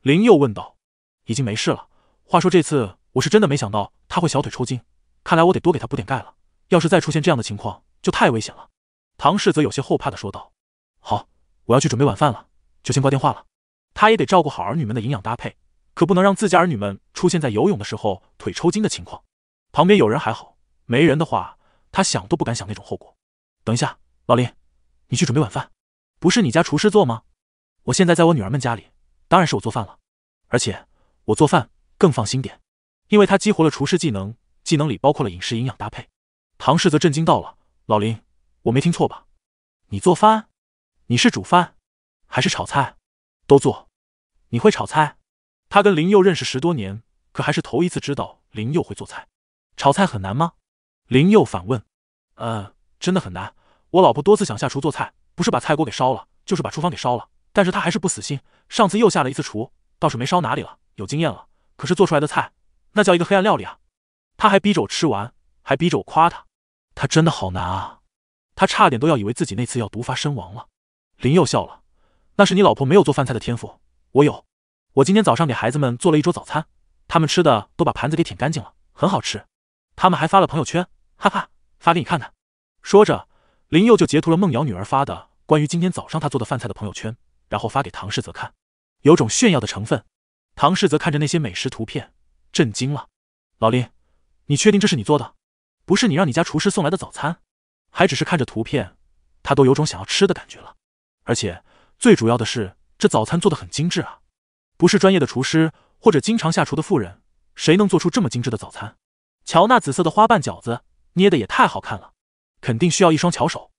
林又问道。“已经没事了。话说这次我是真的没想到他会小腿抽筋，看来我得多给他补点钙了。要是再出现这样的情况，就太危险了。”唐氏则有些后怕的说道。“好，我要去准备晚饭了，就先挂电话了。他也得照顾好儿女们的营养搭配。”可不能让自家儿女们出现在游泳的时候腿抽筋的情况。旁边有人还好，没人的话，他想都不敢想那种后果。等一下，老林，你去准备晚饭，不是你家厨师做吗？我现在在我女儿们家里，当然是我做饭了，而且我做饭更放心点，因为他激活了厨师技能，技能里包括了饮食营养搭配。唐氏则震惊到了，老林，我没听错吧？你做饭？你是煮饭，还是炒菜？都做。你会炒菜？他跟林佑认识十多年，可还是头一次知道林佑会做菜。炒菜很难吗？林佑反问。嗯，真的很难。我老婆多次想下厨做菜，不是把菜锅给烧了，就是把厨房给烧了。但是她还是不死心，上次又下了一次厨，倒是没烧哪里了，有经验了。可是做出来的菜，那叫一个黑暗料理啊！他还逼着我吃完，还逼着我夸他。他真的好难啊！他差点都要以为自己那次要毒发身亡了。林佑笑了，那是你老婆没有做饭菜的天赋，我有。我今天早上给孩子们做了一桌早餐，他们吃的都把盘子给舔干净了，很好吃。他们还发了朋友圈，哈哈，发给你看看。说着，林佑就截图了梦瑶女儿发的关于今天早上她做的饭菜的朋友圈，然后发给唐世泽看，有种炫耀的成分。唐世泽看着那些美食图片，震惊了。老林，你确定这是你做的？不是你让你家厨师送来的早餐？还只是看着图片，他都有种想要吃的感觉了。而且最主要的是，这早餐做的很精致啊。不是专业的厨师或者经常下厨的妇人，谁能做出这么精致的早餐？瞧那紫色的花瓣饺子，捏的也太好看了，肯定需要一双巧手。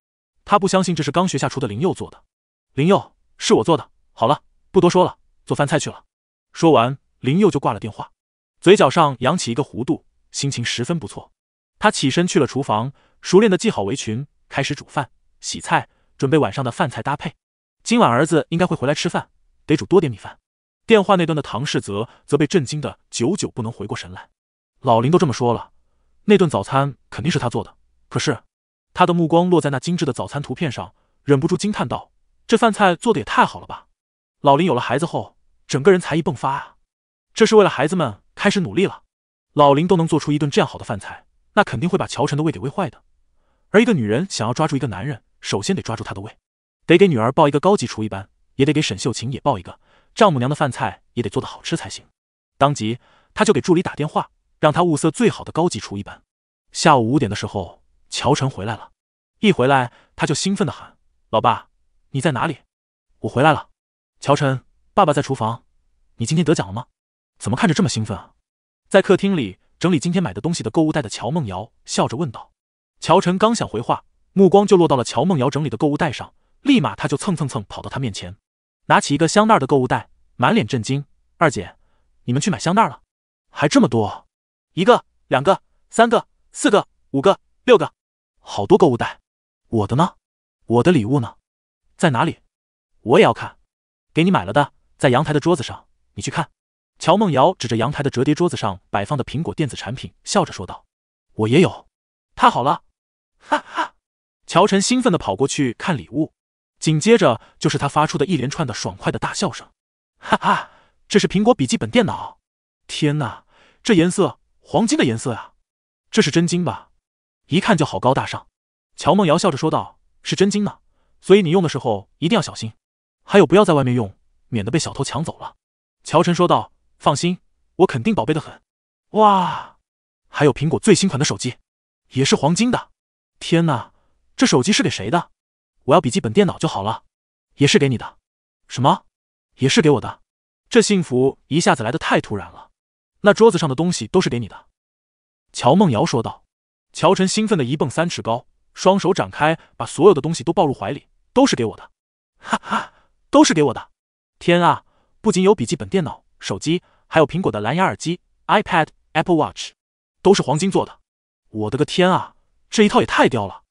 他不相信这是刚学下厨的林佑做的。林佑是我做的。好了，不多说了，做饭菜去了。说完，林佑就挂了电话，嘴角上扬起一个弧度，心情十分不错。他起身去了厨房，熟练的系好围裙，开始煮饭、洗菜，准备晚上的饭菜搭配。今晚儿子应该会回来吃饭，得煮多点米饭。电话那端的唐世泽则被震惊的久久不能回过神来，老林都这么说了，那顿早餐肯定是他做的。可是，他的目光落在那精致的早餐图片上，忍不住惊叹道：“这饭菜做的也太好了吧！”老林有了孩子后，整个人才艺迸发啊！这是为了孩子们开始努力了。老林都能做出一顿这样好的饭菜，那肯定会把乔晨的胃给喂坏的。而一个女人想要抓住一个男人，首先得抓住他的胃，得给女儿报一个高级厨艺班，也得给沈秀琴也报一个。丈母娘的饭菜也得做得好吃才行。当即，他就给助理打电话，让他物色最好的高级厨艺班。下午五点的时候，乔晨回来了，一回来他就兴奋的喊：“老爸，你在哪里？我回来了。”乔晨，爸爸在厨房，你今天得奖了吗？怎么看着这么兴奋啊？在客厅里整理今天买的东西的购物袋的乔梦瑶笑着问道。乔晨刚想回话，目光就落到了乔梦瑶整理的购物袋上，立马他就蹭蹭蹭跑到他面前。拿起一个香奈儿的购物袋，满脸震惊：“二姐，你们去买香奈儿了，还这么多！一个、两个、三个、四个、五个、六个，好多购物袋。我的呢？我的礼物呢？在哪里？我也要看。给你买了的，在阳台的桌子上，你去看。”乔梦瑶指着阳台的折叠桌子上摆放的苹果电子产品，笑着说道：“我也有，太好了！哈哈！”乔晨兴奋的跑过去看礼物。紧接着就是他发出的一连串的爽快的大笑声，哈哈！这是苹果笔记本电脑，天哪，这颜色，黄金的颜色呀，这是真金吧？一看就好高大上。乔梦瑶笑着说道：“是真金呢，所以你用的时候一定要小心，还有不要在外面用，免得被小偷抢走了。”乔晨说道：“放心，我肯定宝贝的很。”哇，还有苹果最新款的手机，也是黄金的，天哪，这手机是给谁的？我要笔记本电脑就好了，也是给你的，什么，也是给我的。这幸福一下子来得太突然了。那桌子上的东西都是给你的，乔梦瑶说道。乔晨兴奋的一蹦三尺高，双手展开，把所有的东西都抱入怀里，都是给我的，哈哈，都是给我的。天啊，不仅有笔记本电脑、手机，还有苹果的蓝牙耳机、iPad、Apple Watch，都是黄金做的。我的个天啊，这一套也太屌了，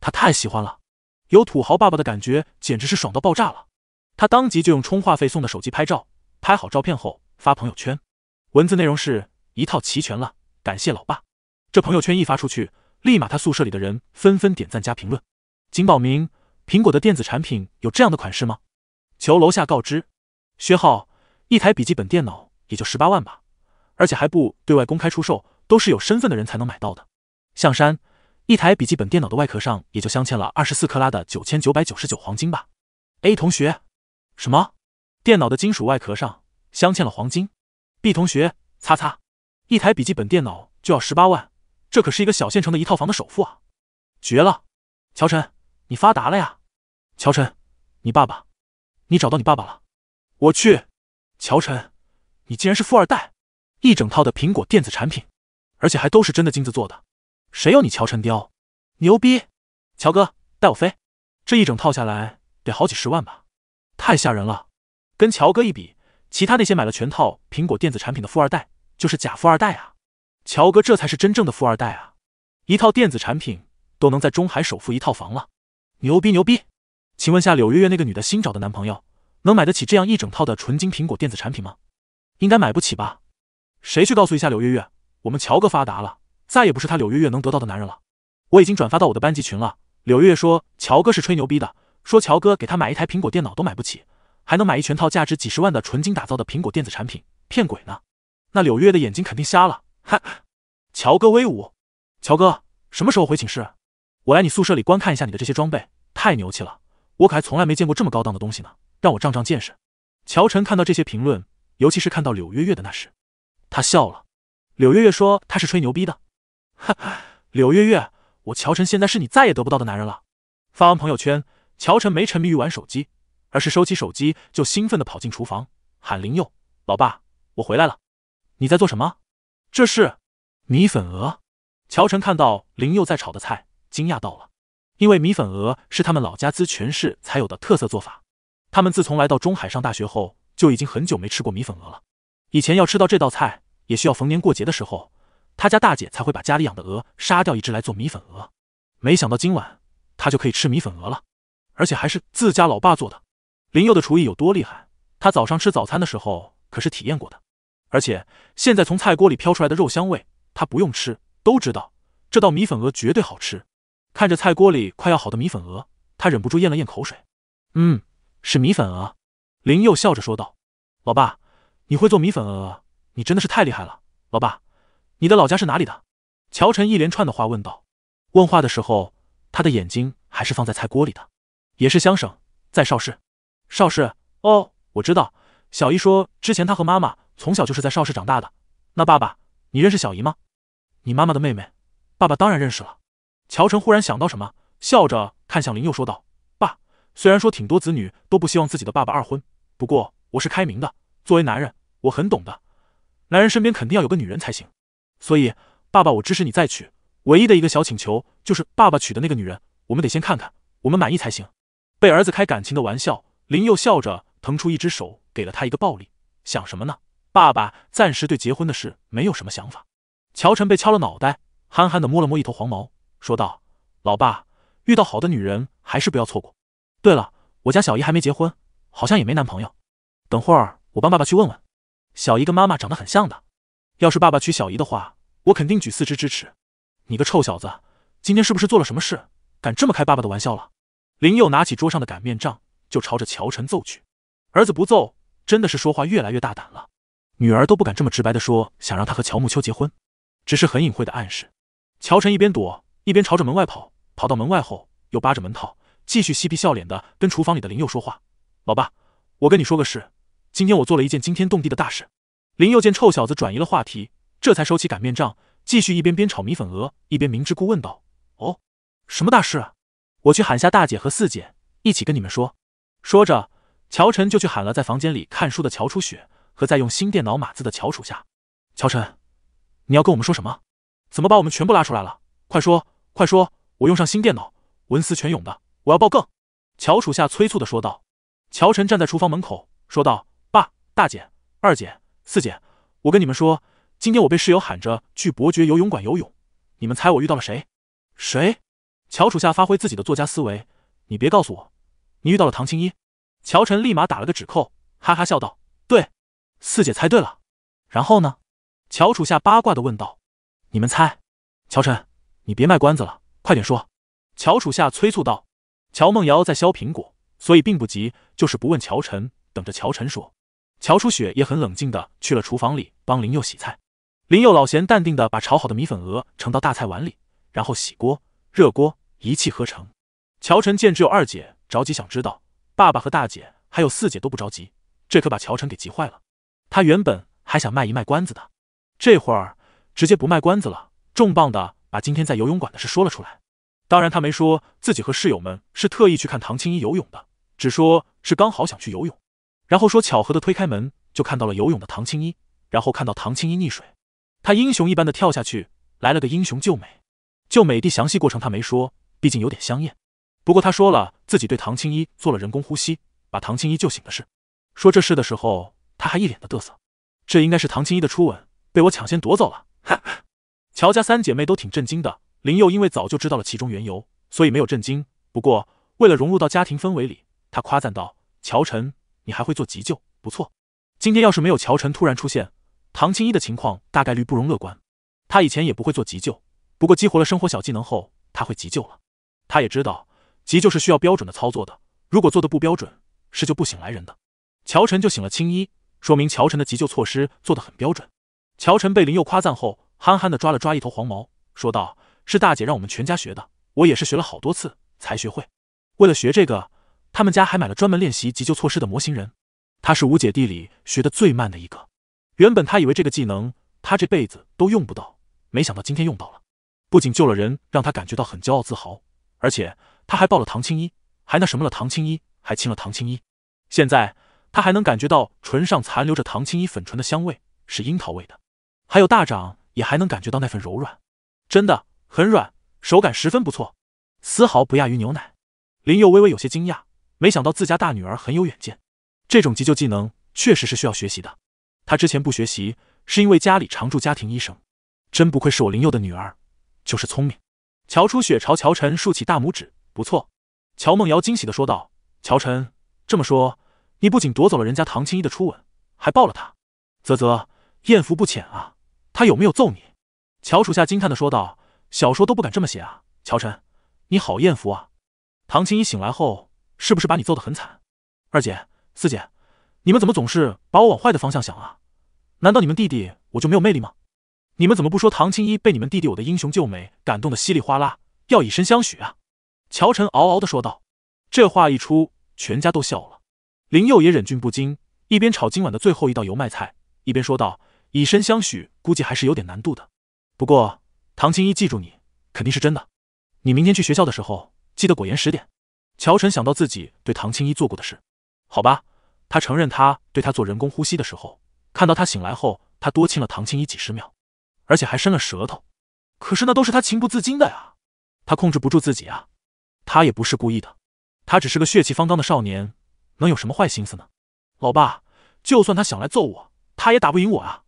他太喜欢了。有土豪爸爸的感觉，简直是爽到爆炸了。他当即就用充话费送的手机拍照，拍好照片后发朋友圈，文字内容是一套齐全了，感谢老爸。这朋友圈一发出去，立马他宿舍里的人纷纷点赞加评论。仅宝明，苹果的电子产品有这样的款式吗？求楼下告知。薛浩，一台笔记本电脑也就十八万吧，而且还不对外公开出售，都是有身份的人才能买到的。向山。一台笔记本电脑的外壳上也就镶嵌了二十四克拉的九千九百九十九黄金吧。A 同学，什么？电脑的金属外壳上镶嵌了黄金？B 同学，擦擦，一台笔记本电脑就要十八万，这可是一个小县城的一套房的首付啊！绝了，乔晨，你发达了呀！乔晨，你爸爸，你找到你爸爸了？我去，乔晨，你竟然是富二代！一整套的苹果电子产品，而且还都是真的金子做的。谁有你乔晨雕，牛逼！乔哥带我飞，这一整套下来得好几十万吧？太吓人了！跟乔哥一比，其他那些买了全套苹果电子产品的富二代就是假富二代啊！乔哥这才是真正的富二代啊！一套电子产品都能在中海首付一套房了，牛逼牛逼！请问下，柳月月那个女的新找的男朋友能买得起这样一整套的纯金苹果电子产品吗？应该买不起吧？谁去告诉一下柳月月，我们乔哥发达了。再也不是他柳月月能得到的男人了。我已经转发到我的班级群了。柳月月说：“乔哥是吹牛逼的，说乔哥给他买一台苹果电脑都买不起，还能买一全套价值几十万的纯金打造的苹果电子产品，骗鬼呢？那柳月月的眼睛肯定瞎了。”哈，乔哥威武！乔哥什么时候回寝室？我来你宿舍里观看一下你的这些装备，太牛气了！我可还从来没见过这么高档的东西呢，让我长长见识。乔晨看到这些评论，尤其是看到柳月月的那时，他笑了。柳月月说他是吹牛逼的。哈哈，柳月月，我乔晨现在是你再也得不到的男人了。发完朋友圈，乔晨没沉迷于玩手机，而是收起手机就兴奋的跑进厨房，喊林佑：“老爸，我回来了，你在做什么？”这是米粉鹅。乔晨看到林佑在炒的菜，惊讶到了，因为米粉鹅是他们老家资泉市才有的特色做法，他们自从来到中海上大学后，就已经很久没吃过米粉鹅了，以前要吃到这道菜，也需要逢年过节的时候。他家大姐才会把家里养的鹅杀掉一只来做米粉鹅，没想到今晚他就可以吃米粉鹅了，而且还是自家老爸做的。林佑的厨艺有多厉害，他早上吃早餐的时候可是体验过的。而且现在从菜锅里飘出来的肉香味，他不用吃都知道这道米粉鹅绝对好吃。看着菜锅里快要好的米粉鹅，他忍不住咽了咽口水。嗯，是米粉鹅。林佑笑着说道：“老爸，你会做米粉鹅，你真的是太厉害了，老爸。”你的老家是哪里的？乔晨一连串的话问道。问话的时候，他的眼睛还是放在菜锅里的。也是乡省，在邵氏。邵氏，哦，我知道。小姨说，之前她和妈妈从小就是在邵氏长大的。那爸爸，你认识小姨吗？你妈妈的妹妹，爸爸当然认识了。乔晨忽然想到什么，笑着看向林佑说道：“爸，虽然说挺多子女都不希望自己的爸爸二婚，不过我是开明的。作为男人，我很懂的，男人身边肯定要有个女人才行。”所以，爸爸，我支持你再娶。唯一的一个小请求就是，爸爸娶的那个女人，我们得先看看，我们满意才行。被儿子开感情的玩笑，林佑笑着腾出一只手，给了他一个暴力。想什么呢？爸爸暂时对结婚的事没有什么想法。乔晨被敲了脑袋，憨憨的摸了摸一头黄毛，说道：“老爸，遇到好的女人还是不要错过。对了，我家小姨还没结婚，好像也没男朋友。等会儿我帮爸爸去问问。小姨跟妈妈长得很像的。”要是爸爸娶小姨的话，我肯定举四肢支持。你个臭小子，今天是不是做了什么事，敢这么开爸爸的玩笑了？林佑拿起桌上的擀面杖就朝着乔晨揍去。儿子不揍，真的是说话越来越大胆了。女儿都不敢这么直白的说想让他和乔木秋结婚，只是很隐晦的暗示。乔晨一边躲一边朝着门外跑，跑到门外后又扒着门套，继续嬉皮笑脸的跟厨房里的林佑说话：“老爸，我跟你说个事，今天我做了一件惊天动地的大事。”林又见臭小子转移了话题，这才收起擀面杖，继续一边煸炒米粉鹅，一边明知故问道：“哦，什么大事？啊？我去喊下大姐和四姐，一起跟你们说。”说着，乔晨就去喊了在房间里看书的乔楚雪和在用新电脑码字的乔楚夏。乔晨，你要跟我们说什么？怎么把我们全部拉出来了？快说，快说！我用上新电脑，文思泉涌的，我要爆更！乔楚夏催促的说道。乔晨站在厨房门口说道：“爸，大姐，二姐。”四姐，我跟你们说，今天我被室友喊着去伯爵游泳馆游泳，你们猜我遇到了谁？谁？乔楚夏发挥自己的作家思维，你别告诉我，你遇到了唐青一。乔晨立马打了个指扣，哈哈笑道：“对，四姐猜对了。”然后呢？乔楚夏八卦的问道：“你们猜？”乔晨，你别卖关子了，快点说。”乔楚夏催促道。乔梦瑶在削苹果，所以并不急，就是不问乔晨，等着乔晨说。乔初雪也很冷静的去了厨房里帮林佑洗菜，林佑老贤淡定的把炒好的米粉鹅盛到大菜碗里，然后洗锅、热锅，一气呵成。乔晨见只有二姐着急想知道，爸爸和大姐还有四姐都不着急，这可把乔晨给急坏了。他原本还想卖一卖关子的，这会儿直接不卖关子了，重磅的把今天在游泳馆的事说了出来。当然他没说自己和室友们是特意去看唐青衣游泳的，只说是刚好想去游泳。然后说，巧合的推开门，就看到了游泳的唐青衣，然后看到唐青衣溺水，他英雄一般的跳下去，来了个英雄救美，救美的详细过程他没说，毕竟有点香艳。不过他说了自己对唐青衣做了人工呼吸，把唐青衣救醒的事。说这事的时候，他还一脸的嘚瑟，这应该是唐青衣的初吻，被我抢先夺走了。哈，乔家三姐妹都挺震惊的，林佑因为早就知道了其中缘由，所以没有震惊。不过为了融入到家庭氛围里，他夸赞道：“乔晨。”你还会做急救，不错。今天要是没有乔晨突然出现，唐青衣的情况大概率不容乐观。他以前也不会做急救，不过激活了生活小技能后，他会急救了。他也知道急救是需要标准的操作的，如果做的不标准，是救不醒来人的。乔晨就醒了青衣，说明乔晨的急救措施做得很标准。乔晨被林佑夸赞后，憨憨的抓了抓一头黄毛，说道：“是大姐让我们全家学的，我也是学了好多次才学会。为了学这个。”他们家还买了专门练习急救措施的模型人，他是五姐弟里学的最慢的一个。原本他以为这个技能他这辈子都用不到，没想到今天用到了，不仅救了人，让他感觉到很骄傲自豪，而且他还抱了唐青衣，还那什么了唐青衣，还亲了唐青衣。现在他还能感觉到唇上残留着唐青衣粉唇的香味，是樱桃味的，还有大掌也还能感觉到那份柔软，真的很软，手感十分不错，丝毫不亚于牛奶。林佑微微有些惊讶。没想到自家大女儿很有远见，这种急救技能确实是需要学习的。她之前不学习，是因为家里常驻家庭医生。真不愧是我林佑的女儿，就是聪明。乔初雪朝乔晨竖起大拇指，不错。乔梦瑶惊喜的说道：“乔晨，这么说，你不仅夺走了人家唐青衣的初吻，还抱了她？啧啧，艳福不浅啊！他有没有揍你？”乔楚夏惊叹的说道：“小说都不敢这么写啊！乔晨，你好艳福啊！”唐青衣醒来后。是不是把你揍得很惨，二姐、四姐，你们怎么总是把我往坏的方向想啊？难道你们弟弟我就没有魅力吗？你们怎么不说唐青衣被你们弟弟我的英雄救美感动的稀里哗啦，要以身相许啊？乔晨嗷嗷的说道。这话一出，全家都笑了。林佑也忍俊不禁，一边炒今晚的最后一道油麦菜，一边说道：“以身相许，估计还是有点难度的。不过唐青衣记住你，肯定是真的。你明天去学校的时候，记得果言实点。”乔晨想到自己对唐青衣做过的事，好吧，他承认，他对他做人工呼吸的时候，看到他醒来后，他多亲了唐青衣几十秒，而且还伸了舌头。可是那都是他情不自禁的呀，他控制不住自己啊，他也不是故意的，他只是个血气方刚的少年，能有什么坏心思呢？老爸，就算他想来揍我，他也打不赢我啊，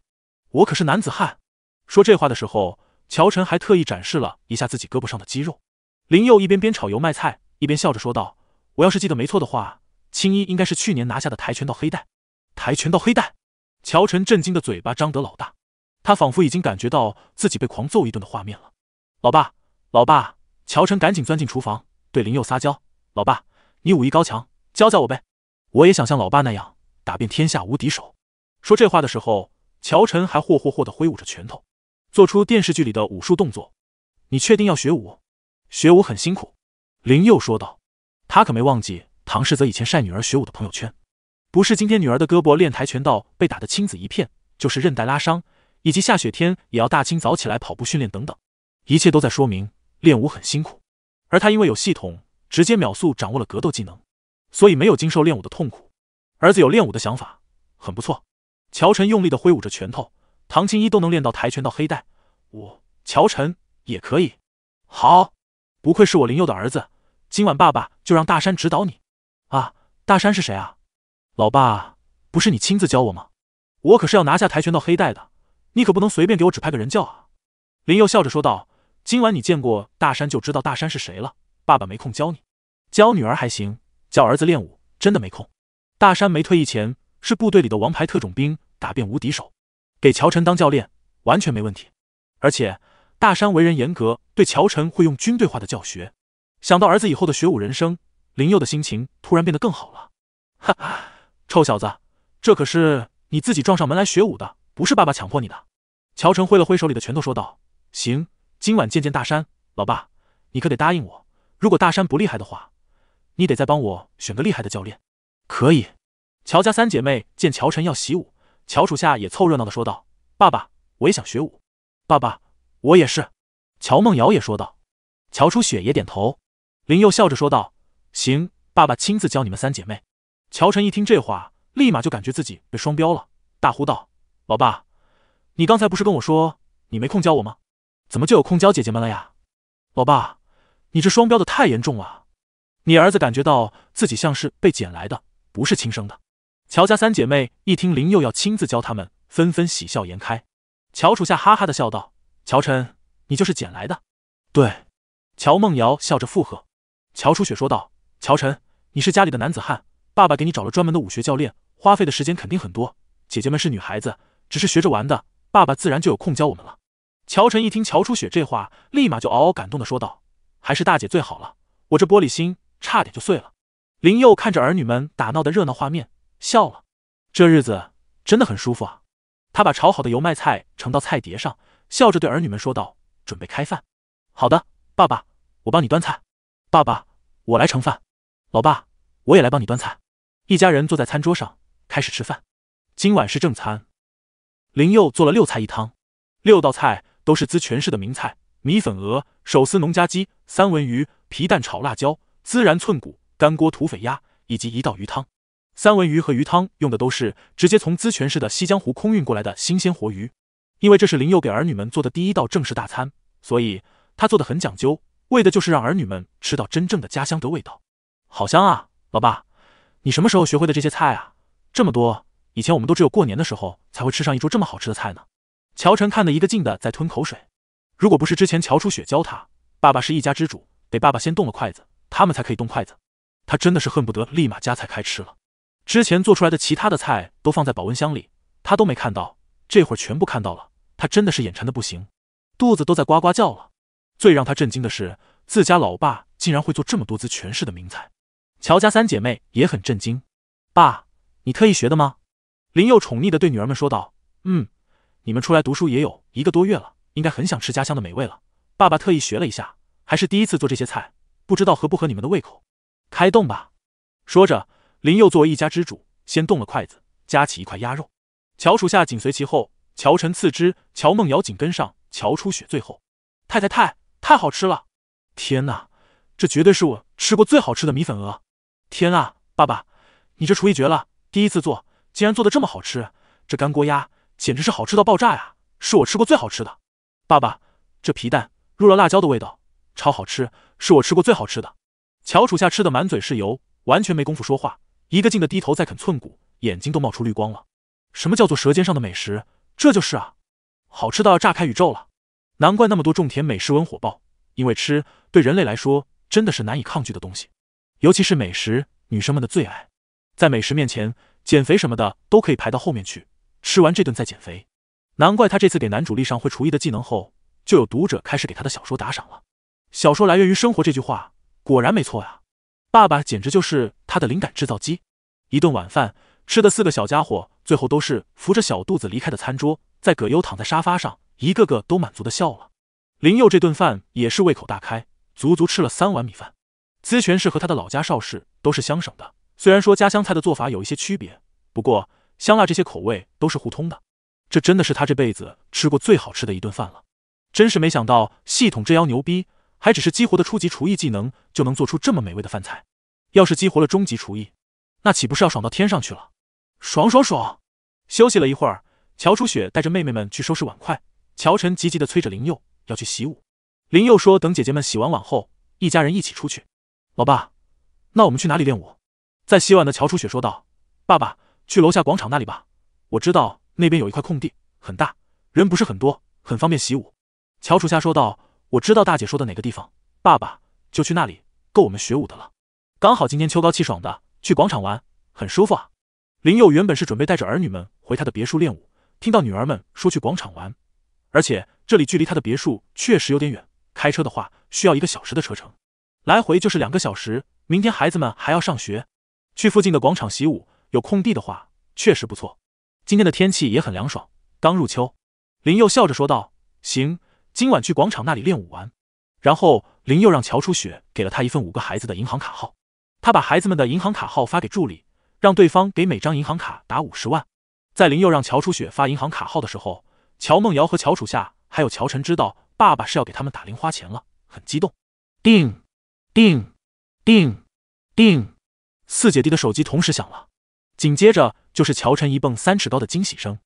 我可是男子汉。说这话的时候，乔晨还特意展示了一下自己胳膊上的肌肉。林佑一边煸炒油麦菜。一边笑着说道：“我要是记得没错的话，青衣应该是去年拿下的跆拳道黑带。”跆拳道黑带，乔晨震惊的嘴巴张得老大，他仿佛已经感觉到自己被狂揍一顿的画面了。老爸，老爸！乔晨赶紧钻进厨房，对林佑撒娇：“老爸，你武艺高强，教教我呗！我也想像老爸那样，打遍天下无敌手。”说这话的时候，乔晨还霍霍霍的挥舞着拳头，做出电视剧里的武术动作。你确定要学武？学武很辛苦。林佑说道：“他可没忘记唐世泽以前晒女儿学武的朋友圈，不是今天女儿的胳膊练跆拳道被打得青紫一片，就是韧带拉伤，以及下雪天也要大清早起来跑步训练等等，一切都在说明练武很辛苦。而他因为有系统，直接秒速掌握了格斗技能，所以没有经受练武的痛苦。儿子有练武的想法，很不错。”乔晨用力的挥舞着拳头，唐青衣都能练到跆拳道黑带，我乔晨也可以。好，不愧是我林佑的儿子。今晚爸爸就让大山指导你，啊，大山是谁啊？老爸，不是你亲自教我吗？我可是要拿下跆拳道黑带的，你可不能随便给我指派个人教啊！林佑笑着说道：“今晚你见过大山就知道大山是谁了。爸爸没空教你，教女儿还行，教儿子练武真的没空。大山没退役前是部队里的王牌特种兵，打遍无敌手，给乔晨当教练完全没问题。而且大山为人严格，对乔晨会用军队化的教学。”想到儿子以后的学武人生，林佑的心情突然变得更好了。哈哈，臭小子，这可是你自己撞上门来学武的，不是爸爸强迫你的。乔晨挥了挥手里的拳头，说道：“行，今晚见见大山，老爸，你可得答应我，如果大山不厉害的话，你得再帮我选个厉害的教练。”可以。乔家三姐妹见乔晨要习武，乔楚夏也凑热闹的说道：“爸爸，我也想学武。”“爸爸，我也是。”乔梦瑶也说道。乔初雪也点头。林佑笑着说道：“行，爸爸亲自教你们三姐妹。”乔晨一听这话，立马就感觉自己被双标了，大呼道：“老爸，你刚才不是跟我说你没空教我吗？怎么就有空教姐姐们了呀？老爸，你这双标的太严重了！你儿子感觉到自己像是被捡来的，不是亲生的。”乔家三姐妹一听林佑要亲自教他们，纷纷喜笑颜开。乔楚夏哈哈的笑道：“乔晨，你就是捡来的。”对，乔梦瑶笑着附和。乔初雪说道：“乔晨，你是家里的男子汉，爸爸给你找了专门的武学教练，花费的时间肯定很多。姐姐们是女孩子，只是学着玩的，爸爸自然就有空教我们了。”乔晨一听乔初雪这话，立马就嗷嗷感动的说道：“还是大姐最好了，我这玻璃心差点就碎了。”林佑看着儿女们打闹的热闹画面，笑了。这日子真的很舒服啊！他把炒好的油麦菜盛到菜碟上，笑着对儿女们说道：“准备开饭。”“好的，爸爸，我帮你端菜。”爸爸，我来盛饭。老爸，我也来帮你端菜。一家人坐在餐桌上开始吃饭。今晚是正餐，林佑做了六菜一汤，六道菜都是资泉市的名菜：米粉鹅、手撕农家鸡、三文鱼、皮蛋炒辣椒、孜然寸骨、干锅土匪鸭，以及一道鱼汤。三文鱼和鱼汤用的都是直接从资泉市的西江湖空运过来的新鲜活鱼。因为这是林佑给儿女们做的第一道正式大餐，所以他做的很讲究。为的就是让儿女们吃到真正的家乡的味道，好香啊！老爸，你什么时候学会的这些菜啊？这么多，以前我们都只有过年的时候才会吃上一桌这么好吃的菜呢。乔晨看的一个劲的在吞口水，如果不是之前乔初雪教他，爸爸是一家之主，得爸爸先动了筷子，他们才可以动筷子。他真的是恨不得立马夹菜开吃了。之前做出来的其他的菜都放在保温箱里，他都没看到，这会儿全部看到了，他真的是眼馋的不行，肚子都在呱呱叫了。最让他震惊的是，自家老爸竟然会做这么多姿全市的名菜。乔家三姐妹也很震惊：“爸，你特意学的吗？”林佑宠溺的对女儿们说道：“嗯，你们出来读书也有一个多月了，应该很想吃家乡的美味了。爸爸特意学了一下，还是第一次做这些菜，不知道合不合你们的胃口？开动吧。”说着，林佑作为一家之主，先动了筷子，夹起一块鸭肉。乔楚夏紧随其后，乔晨次之，乔梦瑶紧跟上，乔初雪最后。太太太。太好吃了！天哪，这绝对是我吃过最好吃的米粉鹅！天啊，爸爸，你这厨艺绝了！第一次做，竟然做的这么好吃！这干锅鸭简直是好吃到爆炸呀，是我吃过最好吃的！爸爸，这皮蛋入了辣椒的味道，超好吃，是我吃过最好吃的！乔楚夏吃的满嘴是油，完全没工夫说话，一个劲的低头在啃寸骨，眼睛都冒出绿光了。什么叫做舌尖上的美食？这就是啊，好吃到要炸开宇宙了！难怪那么多种田美食文火爆，因为吃对人类来说真的是难以抗拒的东西，尤其是美食，女生们的最爱。在美食面前，减肥什么的都可以排到后面去，吃完这顿再减肥。难怪他这次给男主立上会厨艺的技能后，就有读者开始给他的小说打赏了。小说来源于生活这句话果然没错呀，爸爸简直就是他的灵感制造机。一顿晚饭吃的四个小家伙最后都是扶着小肚子离开的餐桌，在葛优躺在沙发上。一个个都满足的笑了，林佑这顿饭也是胃口大开，足足吃了三碗米饭。资权氏和他的老家邵氏都是乡省的，虽然说家乡菜的做法有一些区别，不过香辣这些口味都是互通的。这真的是他这辈子吃过最好吃的一顿饭了，真是没想到系统这妖牛逼，还只是激活的初级厨艺技能就能做出这么美味的饭菜。要是激活了终极厨艺，那岂不是要爽到天上去了？爽爽爽！休息了一会儿，乔楚雪带着妹妹们去收拾碗筷。乔晨急急地催着林佑要去习武，林佑说：“等姐姐们洗完碗后，一家人一起出去。”老爸，那我们去哪里练武？在洗碗的乔楚雪说道：“爸爸，去楼下广场那里吧，我知道那边有一块空地，很大，人不是很多，很方便习武。”乔楚夏说道：“我知道大姐说的哪个地方，爸爸就去那里，够我们学武的了。刚好今天秋高气爽的，去广场玩很舒服啊。”林佑原本是准备带着儿女们回他的别墅练武，听到女儿们说去广场玩。而且这里距离他的别墅确实有点远，开车的话需要一个小时的车程，来回就是两个小时。明天孩子们还要上学，去附近的广场习武，有空地的话确实不错。今天的天气也很凉爽，刚入秋。林佑笑着说道：“行，今晚去广场那里练舞玩。”然后林佑让乔初雪给了他一份五个孩子的银行卡号，他把孩子们的银行卡号发给助理，让对方给每张银行卡打五十万。在林佑让乔初雪发银行卡号的时候。乔梦瑶和乔楚夏还有乔晨知道爸爸是要给他们打零花钱了，很激动。叮，叮，叮，叮，四姐弟的手机同时响了，紧接着就是乔晨一蹦三尺高的惊喜声：“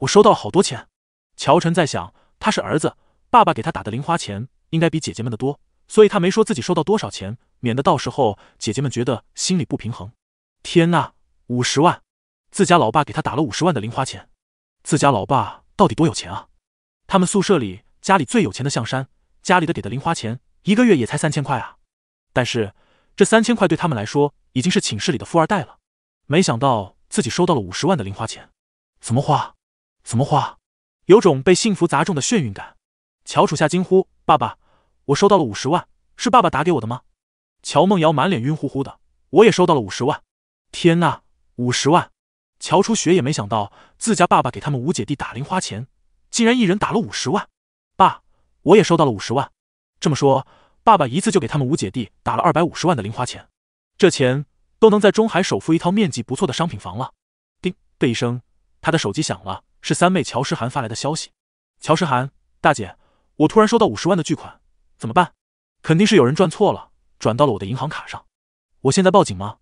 我收到了好多钱！”乔晨在想，他是儿子，爸爸给他打的零花钱应该比姐姐们的多，所以他没说自己收到多少钱，免得到时候姐姐们觉得心里不平衡。天呐，五十万！自家老爸给他打了五十万的零花钱，自家老爸。到底多有钱啊！他们宿舍里家里最有钱的向山，家里的给的零花钱一个月也才三千块啊。但是这三千块对他们来说已经是寝室里的富二代了。没想到自己收到了五十万的零花钱，怎么花？怎么花？有种被幸福砸中的眩晕感。乔楚夏惊呼：“爸爸，我收到了五十万，是爸爸打给我的吗？”乔梦瑶满脸晕乎乎的：“我也收到了五十万，天呐，五十万！”乔初雪也没想到，自家爸爸给他们五姐弟打零花钱，竟然一人打了五十万。爸，我也收到了五十万。这么说，爸爸一次就给他们五姐弟打了二百五十万的零花钱，这钱都能在中海首付一套面积不错的商品房了。叮的一声，他的手机响了，是三妹乔诗涵发来的消息。乔诗涵，大姐，我突然收到五十万的巨款，怎么办？肯定是有人转错了，转到了我的银行卡上。我现在报警吗？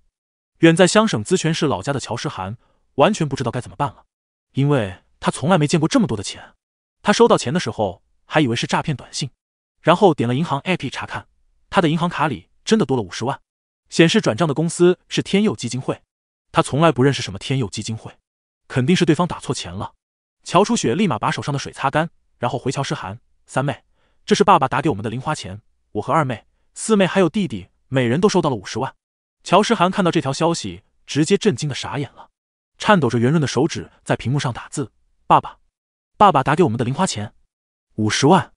远在乡省资泉市老家的乔诗涵。完全不知道该怎么办了，因为他从来没见过这么多的钱。他收到钱的时候还以为是诈骗短信，然后点了银行 APP 查看，他的银行卡里真的多了五十万，显示转账的公司是天佑基金会。他从来不认识什么天佑基金会，肯定是对方打错钱了。乔初雪立马把手上的水擦干，然后回乔诗涵：“三妹，这是爸爸打给我们的零花钱，我和二妹、四妹还有弟弟每人都收到了五十万。”乔诗涵看到这条消息，直接震惊的傻眼了。颤抖着圆润的手指在屏幕上打字：“爸爸，爸爸打给我们的零花钱，五十万。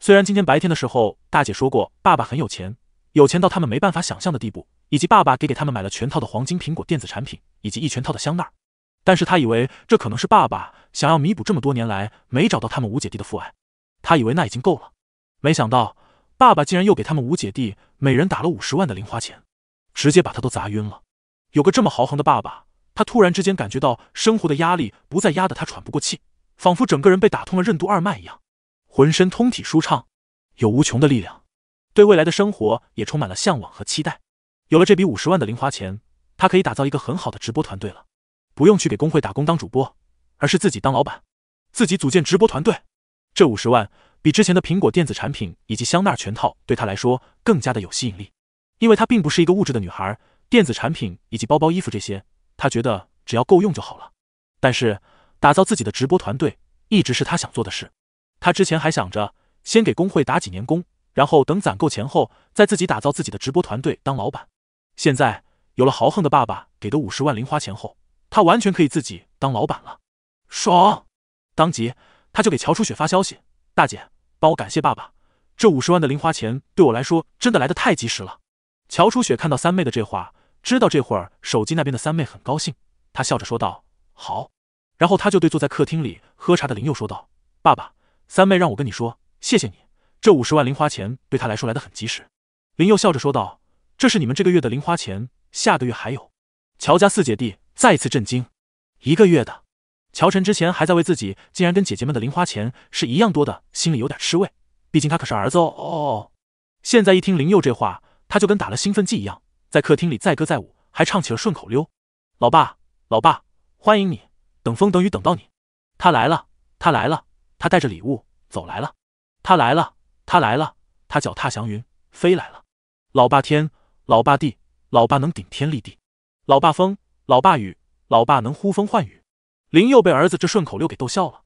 虽然今天白天的时候，大姐说过爸爸很有钱，有钱到他们没办法想象的地步，以及爸爸给给他们买了全套的黄金苹果电子产品以及一全套的香奈儿，但是他以为这可能是爸爸想要弥补这么多年来没找到他们五姐弟的父爱，他以为那已经够了。没想到爸爸竟然又给他们五姐弟每人打了五十万的零花钱，直接把他都砸晕了。有个这么豪横的爸爸！”他突然之间感觉到生活的压力不再压得他喘不过气，仿佛整个人被打通了任督二脉一样，浑身通体舒畅，有无穷的力量，对未来的生活也充满了向往和期待。有了这笔五十万的零花钱，他可以打造一个很好的直播团队了，不用去给工会打工当主播，而是自己当老板，自己组建直播团队。这五十万比之前的苹果电子产品以及香奈儿全套对他来说更加的有吸引力，因为她并不是一个物质的女孩，电子产品以及包包、衣服这些。他觉得只要够用就好了，但是打造自己的直播团队一直是他想做的事。他之前还想着先给工会打几年工，然后等攒够钱后再自己打造自己的直播团队当老板。现在有了豪横的爸爸给的五十万零花钱后，他完全可以自己当老板了，爽！当即他就给乔初雪发消息：“大姐，帮我感谢爸爸，这五十万的零花钱对我来说真的来得太及时了。”乔初雪看到三妹的这话。知道这会儿手机那边的三妹很高兴，她笑着说道：“好。”然后她就对坐在客厅里喝茶的林佑说道：“爸爸，三妹让我跟你说，谢谢你，这五十万零花钱对她来说来得很及时。”林佑笑着说道：“这是你们这个月的零花钱，下个月还有。”乔家四姐弟再一次震惊。一个月的乔晨之前还在为自己竟然跟姐姐们的零花钱是一样多的，心里有点吃味。毕竟他可是儿子哦。现在一听林佑这话，他就跟打了兴奋剂一样。在客厅里载歌载舞，还唱起了顺口溜：“老爸，老爸，欢迎你！等风等雨等到你，他来了，他来了，他带着礼物走来了，他来了，他来了，他脚踏祥云飞来了。老爸天，老爸地，老爸能顶天立地；老爸风，老爸雨，老爸能呼风唤雨。”林又被儿子这顺口溜给逗笑了。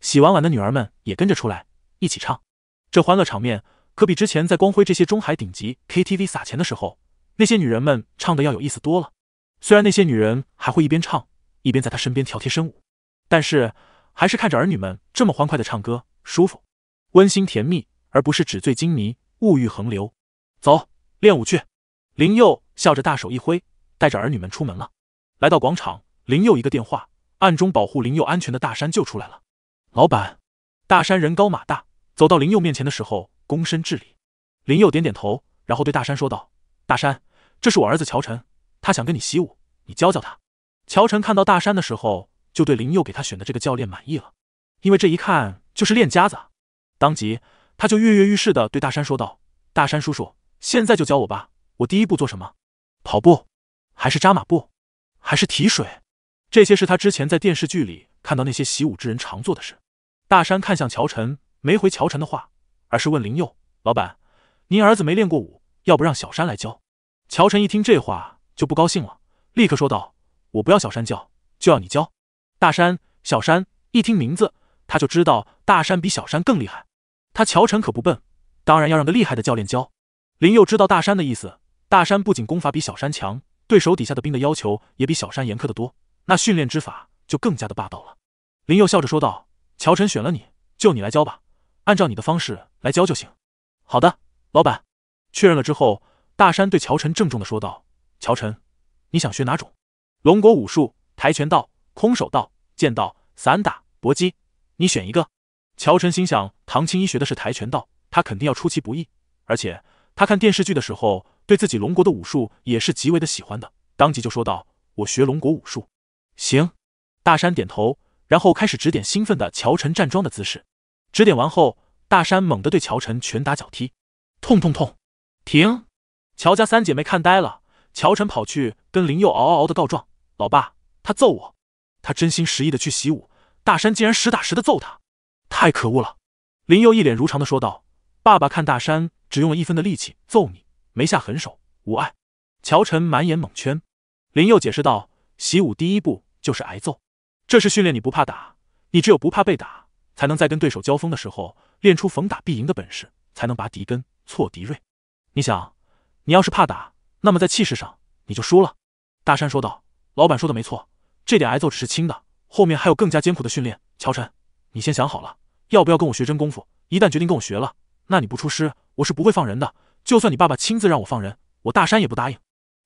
洗完碗的女儿们也跟着出来一起唱，这欢乐场面可比之前在光辉这些中海顶级 KTV 撒钱的时候。那些女人们唱的要有意思多了，虽然那些女人还会一边唱一边在他身边跳贴身舞，但是还是看着儿女们这么欢快的唱歌舒服，温馨甜蜜，而不是纸醉金迷、物欲横流。走，练舞去。林佑笑着，大手一挥，带着儿女们出门了。来到广场，林佑一个电话，暗中保护林佑安全的大山就出来了。老板，大山人高马大，走到林佑面前的时候，躬身致礼。林佑点点头，然后对大山说道。大山，这是我儿子乔晨，他想跟你习武，你教教他。乔晨看到大山的时候，就对林佑给他选的这个教练满意了，因为这一看就是练家子。当即他就跃跃欲试的对大山说道：“大山叔叔，现在就教我吧，我第一步做什么？跑步，还是扎马步，还是提水？这些是他之前在电视剧里看到那些习武之人常做的事。”大山看向乔晨，没回乔晨的话，而是问林佑老板：“您儿子没练过武？”要不让小山来教？乔晨一听这话就不高兴了，立刻说道：“我不要小山教，就要你教。”大山、小山一听名字，他就知道大山比小山更厉害。他乔晨可不笨，当然要让个厉害的教练教。林佑知道大山的意思，大山不仅功法比小山强，对手底下的兵的要求也比小山严苛的多，那训练之法就更加的霸道了。林佑笑着说道：“乔晨选了你就你来教吧，按照你的方式来教就行。”好的，老板。确认了之后，大山对乔晨郑重的说道：“乔晨，你想学哪种？龙国武术、跆拳道、空手道、剑道、散打、搏击，你选一个。”乔晨心想唐青衣学的是跆拳道，他肯定要出其不意，而且他看电视剧的时候对自己龙国的武术也是极为的喜欢的，当即就说道：“我学龙国武术。”行，大山点头，然后开始指点兴奋的乔晨站桩的姿势。指点完后，大山猛地对乔晨拳打脚踢，痛痛痛！停！乔家三姐妹看呆了。乔晨跑去跟林佑嗷嗷嗷的告状：“老爸，他揍我！他真心实意的去习武，大山竟然实打实的揍他，太可恶了！”林佑一脸如常的说道：“爸爸看大山只用了一分的力气揍你，没下狠手，无碍。”乔晨满眼蒙圈。林佑解释道：“习武第一步就是挨揍，这是训练你不怕打。你只有不怕被打，才能在跟对手交锋的时候练出逢打必赢的本事，才能拔敌根，挫敌锐。”你想，你要是怕打，那么在气势上你就输了。”大山说道，“老板说的没错，这点挨揍只是轻的，后面还有更加艰苦的训练。”乔晨，你先想好了，要不要跟我学真功夫？一旦决定跟我学了，那你不出师，我是不会放人的。就算你爸爸亲自让我放人，我大山也不答应。”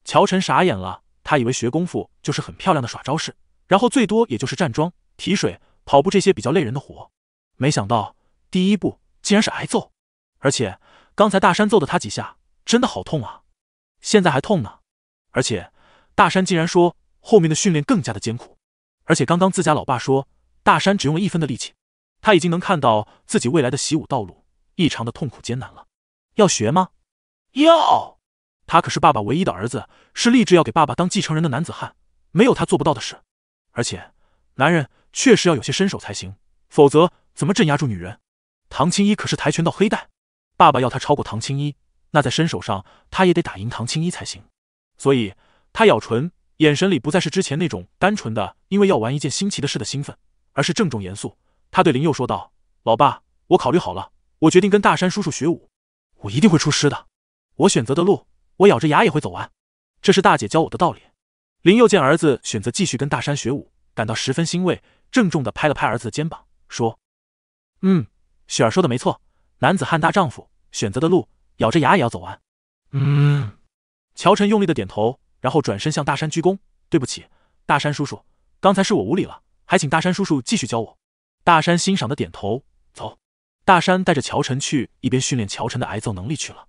乔晨傻眼了，他以为学功夫就是很漂亮的耍招式，然后最多也就是站桩、提水、跑步这些比较累人的活，没想到第一步竟然是挨揍，而且刚才大山揍的他几下。真的好痛啊！现在还痛呢，而且大山竟然说后面的训练更加的艰苦，而且刚刚自家老爸说大山只用了一分的力气，他已经能看到自己未来的习武道路异常的痛苦艰难了。要学吗？要！他可是爸爸唯一的儿子，是立志要给爸爸当继承人的男子汉，没有他做不到的事。而且男人确实要有些身手才行，否则怎么镇压住女人？唐青衣可是跆拳道黑带，爸爸要他超过唐青衣那在身手上，他也得打赢唐青衣才行。所以，他咬唇，眼神里不再是之前那种单纯的因为要玩一件新奇的事的兴奋，而是郑重严肃。他对林佑说道：“老爸，我考虑好了，我决定跟大山叔叔学武，我一定会出师的。我选择的路，我咬着牙也会走完。这是大姐教我的道理。”林佑见儿子选择继续跟大山学武，感到十分欣慰，郑重的拍了拍儿子的肩膀，说：“嗯，雪儿说的没错，男子汉大丈夫，选择的路。”咬着牙也要走完。嗯，乔晨用力的点头，然后转身向大山鞠躬：“对不起，大山叔叔，刚才是我无礼了，还请大山叔叔继续教我。”大山欣赏的点头。走，大山带着乔晨去一边训练乔晨的挨揍能力去了。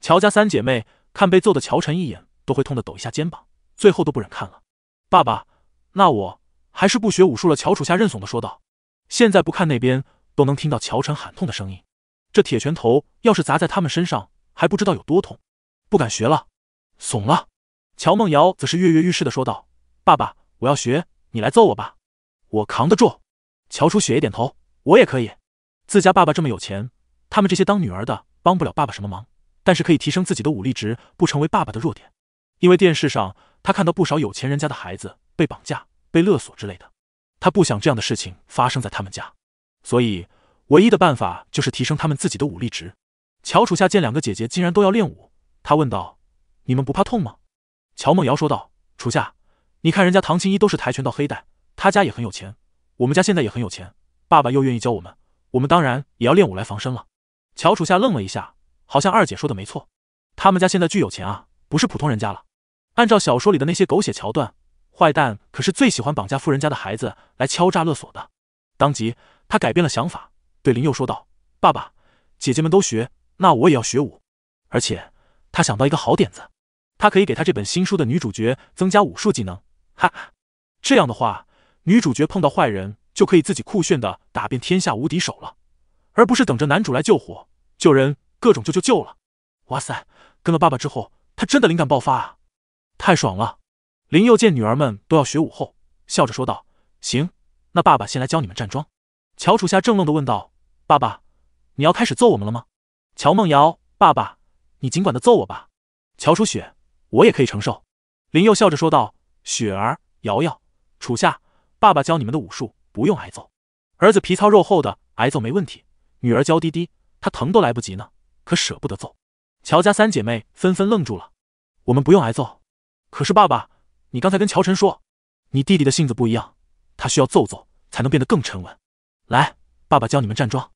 乔家三姐妹看被揍的乔晨一眼，都会痛的抖一下肩膀，最后都不忍看了。爸爸，那我还是不学武术了。乔楚夏认怂的说道。现在不看那边，都能听到乔晨喊痛的声音。这铁拳头要是砸在他们身上。还不知道有多痛，不敢学了，怂了。乔梦瑶则是跃跃欲试的说道：“爸爸，我要学，你来揍我吧，我扛得住。”乔初雪也点头：“我也可以。”自家爸爸这么有钱，他们这些当女儿的帮不了爸爸什么忙，但是可以提升自己的武力值，不成为爸爸的弱点。因为电视上他看到不少有钱人家的孩子被绑架、被勒索之类的，他不想这样的事情发生在他们家，所以唯一的办法就是提升他们自己的武力值。乔楚夏见两个姐姐竟然都要练武，他问道：“你们不怕痛吗？”乔梦瑶说道：“楚夏，你看人家唐青衣都是跆拳道黑带，他家也很有钱。我们家现在也很有钱，爸爸又愿意教我们，我们当然也要练武来防身了。”乔楚夏愣了一下，好像二姐说的没错，他们家现在巨有钱啊，不是普通人家了。按照小说里的那些狗血桥段，坏蛋可是最喜欢绑架富人家的孩子来敲诈勒索的。当即，他改变了想法，对林佑说道：“爸爸，姐姐们都学。”那我也要学武，而且他想到一个好点子，他可以给他这本新书的女主角增加武术技能，哈哈，这样的话，女主角碰到坏人就可以自己酷炫的打遍天下无敌手了，而不是等着男主来救火、救人，各种救救救了。哇塞，跟了爸爸之后，他真的灵感爆发啊，太爽了！林佑见女儿们都要学武后，笑着说道：“行，那爸爸先来教你们站桩。”乔楚夏正愣的问道：“爸爸，你要开始揍我们了吗？”乔梦瑶，爸爸，你尽管的揍我吧。乔楚雪，我也可以承受。林佑笑着说道：“雪儿，瑶瑶，楚夏，爸爸教你们的武术不用挨揍。儿子皮糙肉厚的，挨揍没问题。女儿娇滴滴，她疼都来不及呢，可舍不得揍。”乔家三姐妹纷纷愣住了。我们不用挨揍，可是爸爸，你刚才跟乔晨说，你弟弟的性子不一样，他需要揍揍才能变得更沉稳。来，爸爸教你们站桩。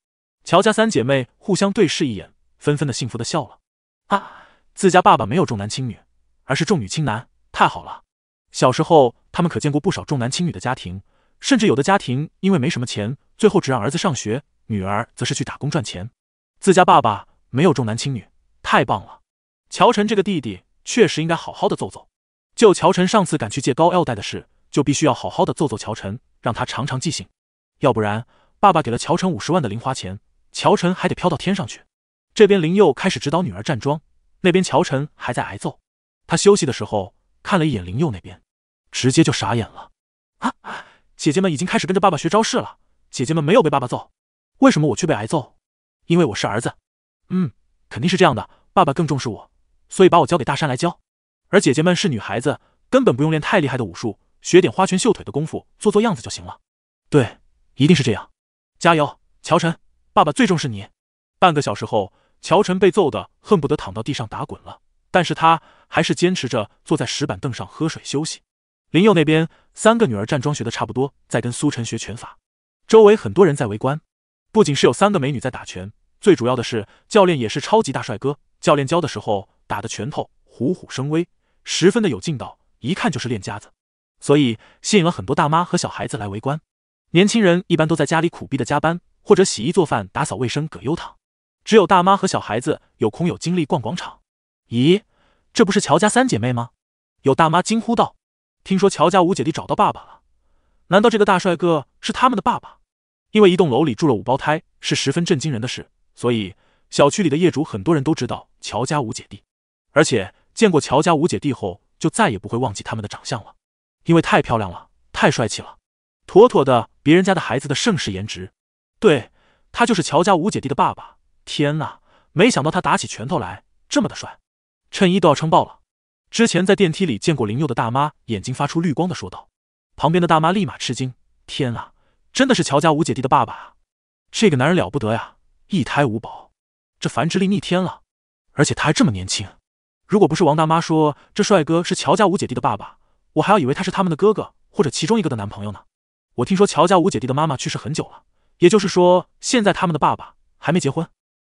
乔家三姐妹互相对视一眼，纷纷的幸福的笑了。啊，自家爸爸没有重男轻女，而是重女轻男，太好了！小时候他们可见过不少重男轻女的家庭，甚至有的家庭因为没什么钱，最后只让儿子上学，女儿则是去打工赚钱。自家爸爸没有重男轻女，太棒了！乔晨这个弟弟确实应该好好的揍揍。就乔晨上次敢去借高腰贷的事，就必须要好好的揍揍乔晨，让他长长记性。要不然，爸爸给了乔晨五十万的零花钱。乔晨还得飘到天上去，这边林佑开始指导女儿站桩，那边乔晨还在挨揍。他休息的时候看了一眼林佑那边，直接就傻眼了。啊，姐姐们已经开始跟着爸爸学招式了，姐姐们没有被爸爸揍，为什么我却被挨揍？因为我是儿子。嗯，肯定是这样的。爸爸更重视我，所以把我交给大山来教，而姐姐们是女孩子，根本不用练太厉害的武术，学点花拳绣腿的功夫做做样子就行了。对，一定是这样。加油，乔晨。爸爸最重视你。半个小时后，乔晨被揍的恨不得躺到地上打滚了，但是他还是坚持着坐在石板凳上喝水休息。林佑那边，三个女儿站桩学的差不多，在跟苏晨学拳法。周围很多人在围观，不仅是有三个美女在打拳，最主要的是教练也是超级大帅哥。教练教的时候打的拳头虎虎生威，十分的有劲道，一看就是练家子，所以吸引了很多大妈和小孩子来围观。年轻人一般都在家里苦逼的加班。或者洗衣做饭打扫卫生葛优躺，只有大妈和小孩子有空有精力逛广场。咦，这不是乔家三姐妹吗？有大妈惊呼道：“听说乔家五姐弟找到爸爸了，难道这个大帅哥是他们的爸爸？”因为一栋楼里住了五胞胎是十分震惊人的事，所以小区里的业主很多人都知道乔家五姐弟，而且见过乔家五姐弟后就再也不会忘记他们的长相了，因为太漂亮了，太帅气了，妥妥的别人家的孩子的盛世颜值。对，他就是乔家五姐弟的爸爸。天哪，没想到他打起拳头来这么的帅，衬衣都要撑爆了。之前在电梯里见过林佑的大妈，眼睛发出绿光的说道。旁边的大妈立马吃惊：“天啊，真的是乔家五姐弟的爸爸啊！这个男人了不得呀，一胎五宝，这繁殖力逆天了。而且他还这么年轻。如果不是王大妈说这帅哥是乔家五姐弟的爸爸，我还要以为他是他们的哥哥或者其中一个的男朋友呢。我听说乔家五姐弟的妈妈去世很久了。”也就是说，现在他们的爸爸还没结婚。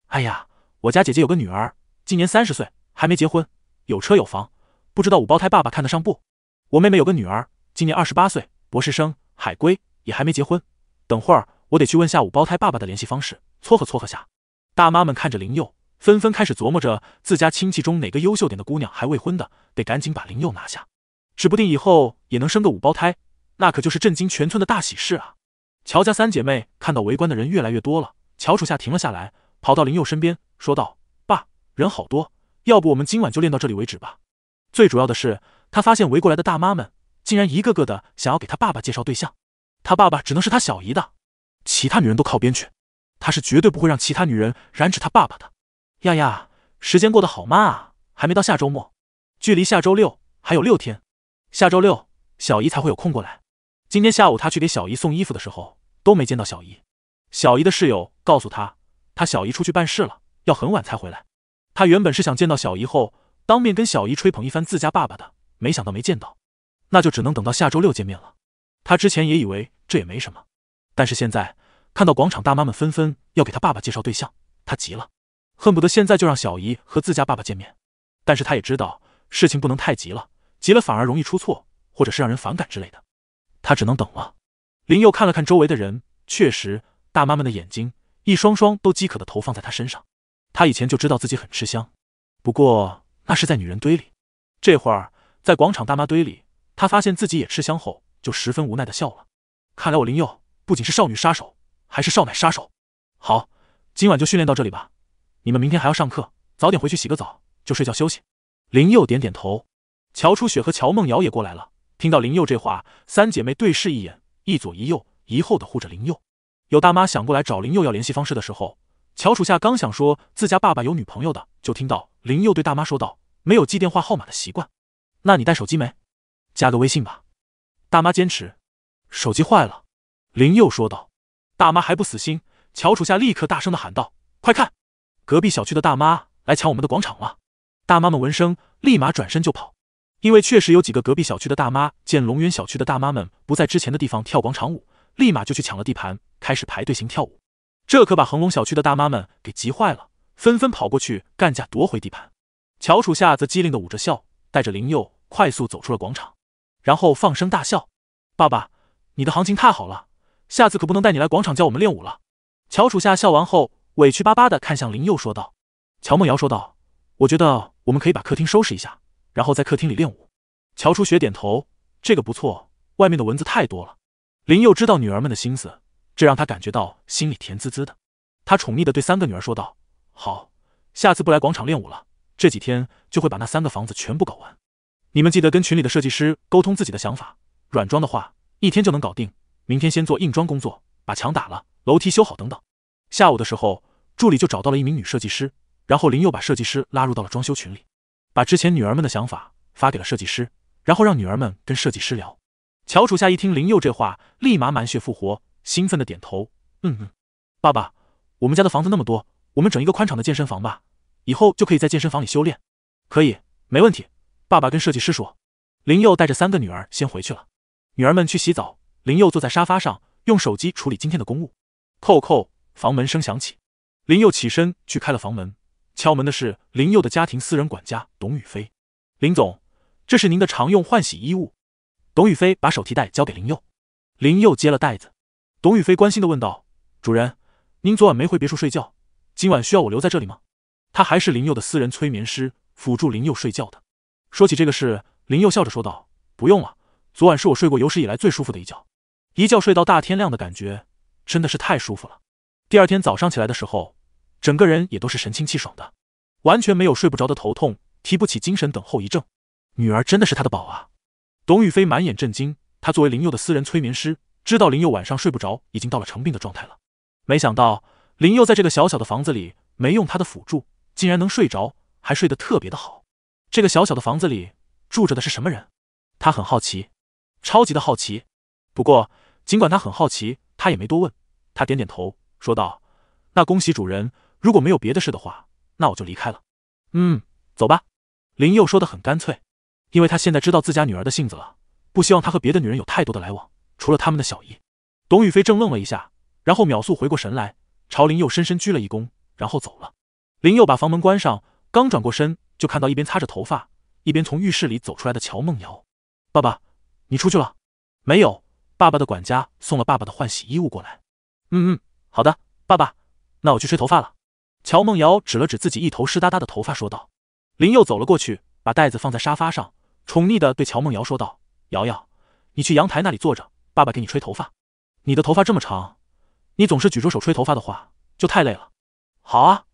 哎呀，我家姐姐有个女儿，今年三十岁，还没结婚，有车有房，不知道五胞胎爸爸看得上不？我妹妹有个女儿，今年二十八岁，博士生，海归，也还没结婚。等会儿我得去问下五胞胎爸爸的联系方式，撮合撮合下。大妈们看着林佑，纷纷开始琢磨着自家亲戚中哪个优秀点的姑娘还未婚的，得赶紧把林佑拿下，指不定以后也能生个五胞胎，那可就是震惊全村的大喜事啊！乔家三姐妹看到围观的人越来越多了，乔楚夏停了下来，跑到林佑身边，说道：“爸，人好多，要不我们今晚就练到这里为止吧。”最主要的是，他发现围过来的大妈们竟然一个个的想要给他爸爸介绍对象，他爸爸只能是他小姨的，其他女人都靠边去，他是绝对不会让其他女人染指他爸爸的。呀呀，时间过得好慢啊，还没到下周末，距离下周六还有六天，下周六小姨才会有空过来。今天下午，他去给小姨送衣服的时候，都没见到小姨。小姨的室友告诉他，他小姨出去办事了，要很晚才回来。他原本是想见到小姨后，当面跟小姨吹捧一番自家爸爸的，没想到没见到，那就只能等到下周六见面了。他之前也以为这也没什么，但是现在看到广场大妈们纷纷要给他爸爸介绍对象，他急了，恨不得现在就让小姨和自家爸爸见面。但是他也知道事情不能太急了，急了反而容易出错，或者是让人反感之类的。他只能等了。林佑看了看周围的人，确实，大妈们的眼睛一双双都饥渴的投放在他身上。他以前就知道自己很吃香，不过那是在女人堆里。这会儿在广场大妈堆里，他发现自己也吃香后，就十分无奈的笑了。看来我林佑不仅是少女杀手，还是少奶杀手。好，今晚就训练到这里吧。你们明天还要上课，早点回去洗个澡就睡觉休息。林佑点点头。乔初雪和乔梦瑶也过来了。听到林佑这话，三姐妹对视一眼，一左一右，一后的护着林佑。有大妈想过来找林佑要联系方式的时候，乔楚夏刚想说自家爸爸有女朋友的，就听到林佑对大妈说道：“没有记电话号码的习惯，那你带手机没？加个微信吧。”大妈坚持，手机坏了。林佑说道。大妈还不死心，乔楚夏立刻大声的喊道：“快看，隔壁小区的大妈来抢我们的广场了！”大妈们闻声，立马转身就跑。因为确实有几个隔壁小区的大妈见龙源小区的大妈们不在之前的地方跳广场舞，立马就去抢了地盘，开始排队型跳舞，这可把恒隆小区的大妈们给急坏了，纷纷跑过去干架夺回地盘。乔楚夏则机灵的捂着笑，带着林佑快速走出了广场，然后放声大笑：“爸爸，你的行情太好了，下次可不能带你来广场教我们练舞了。”乔楚夏笑完后，委屈巴巴的看向林佑说道：“乔梦瑶说道，我觉得我们可以把客厅收拾一下。”然后在客厅里练舞，乔初雪点头，这个不错。外面的蚊子太多了。林佑知道女儿们的心思，这让他感觉到心里甜滋滋的。他宠溺的对三个女儿说道：“好，下次不来广场练舞了。这几天就会把那三个房子全部搞完。你们记得跟群里的设计师沟通自己的想法。软装的话，一天就能搞定。明天先做硬装工作，把墙打了，楼梯修好，等等。”下午的时候，助理就找到了一名女设计师，然后林佑把设计师拉入到了装修群里。把之前女儿们的想法发给了设计师，然后让女儿们跟设计师聊。乔楚夏一听林佑这话，立马满血复活，兴奋的点头：“嗯嗯，爸爸，我们家的房子那么多，我们整一个宽敞的健身房吧，以后就可以在健身房里修炼。可以，没问题。爸爸跟设计师说。”林佑带着三个女儿先回去了，女儿们去洗澡，林佑坐在沙发上用手机处理今天的公务。叩叩，房门声响起，林佑起身去开了房门。敲门的是林佑的家庭私人管家董宇飞。林总，这是您的常用换洗衣物。董宇飞把手提袋交给林佑，林佑接了袋子。董宇飞关心的问道：“主人，您昨晚没回别墅睡觉，今晚需要我留在这里吗？”他还是林佑的私人催眠师，辅助林佑睡觉的。说起这个事，林佑笑着说道：“不用了，昨晚是我睡过有史以来最舒服的一觉，一觉睡到大天亮的感觉真的是太舒服了。”第二天早上起来的时候。整个人也都是神清气爽的，完全没有睡不着的头痛、提不起精神等后遗症。女儿真的是他的宝啊！董宇飞满眼震惊。他作为林佑的私人催眠师，知道林佑晚上睡不着，已经到了成病的状态了。没想到林佑在这个小小的房子里，没用他的辅助，竟然能睡着，还睡得特别的好。这个小小的房子里住着的是什么人？他很好奇，超级的好奇。不过，尽管他很好奇，他也没多问。他点点头，说道：“那恭喜主人。”如果没有别的事的话，那我就离开了。嗯，走吧。林佑说的很干脆，因为他现在知道自家女儿的性子了，不希望她和别的女人有太多的来往，除了他们的小姨。董宇飞正愣了一下，然后秒速回过神来，朝林佑深深鞠了一躬，然后走了。林佑把房门关上，刚转过身，就看到一边擦着头发，一边从浴室里走出来的乔梦瑶。爸爸，你出去了？没有，爸爸的管家送了爸爸的换洗衣物过来。嗯嗯，好的，爸爸，那我去吹头发了。乔梦瑶指了指自己一头湿哒哒的头发，说道：“林佑走了过去，把袋子放在沙发上，宠溺的对乔梦瑶说道：‘瑶瑶，你去阳台那里坐着，爸爸给你吹头发。你的头发这么长，你总是举着手吹头发的话，就太累了。’好啊。”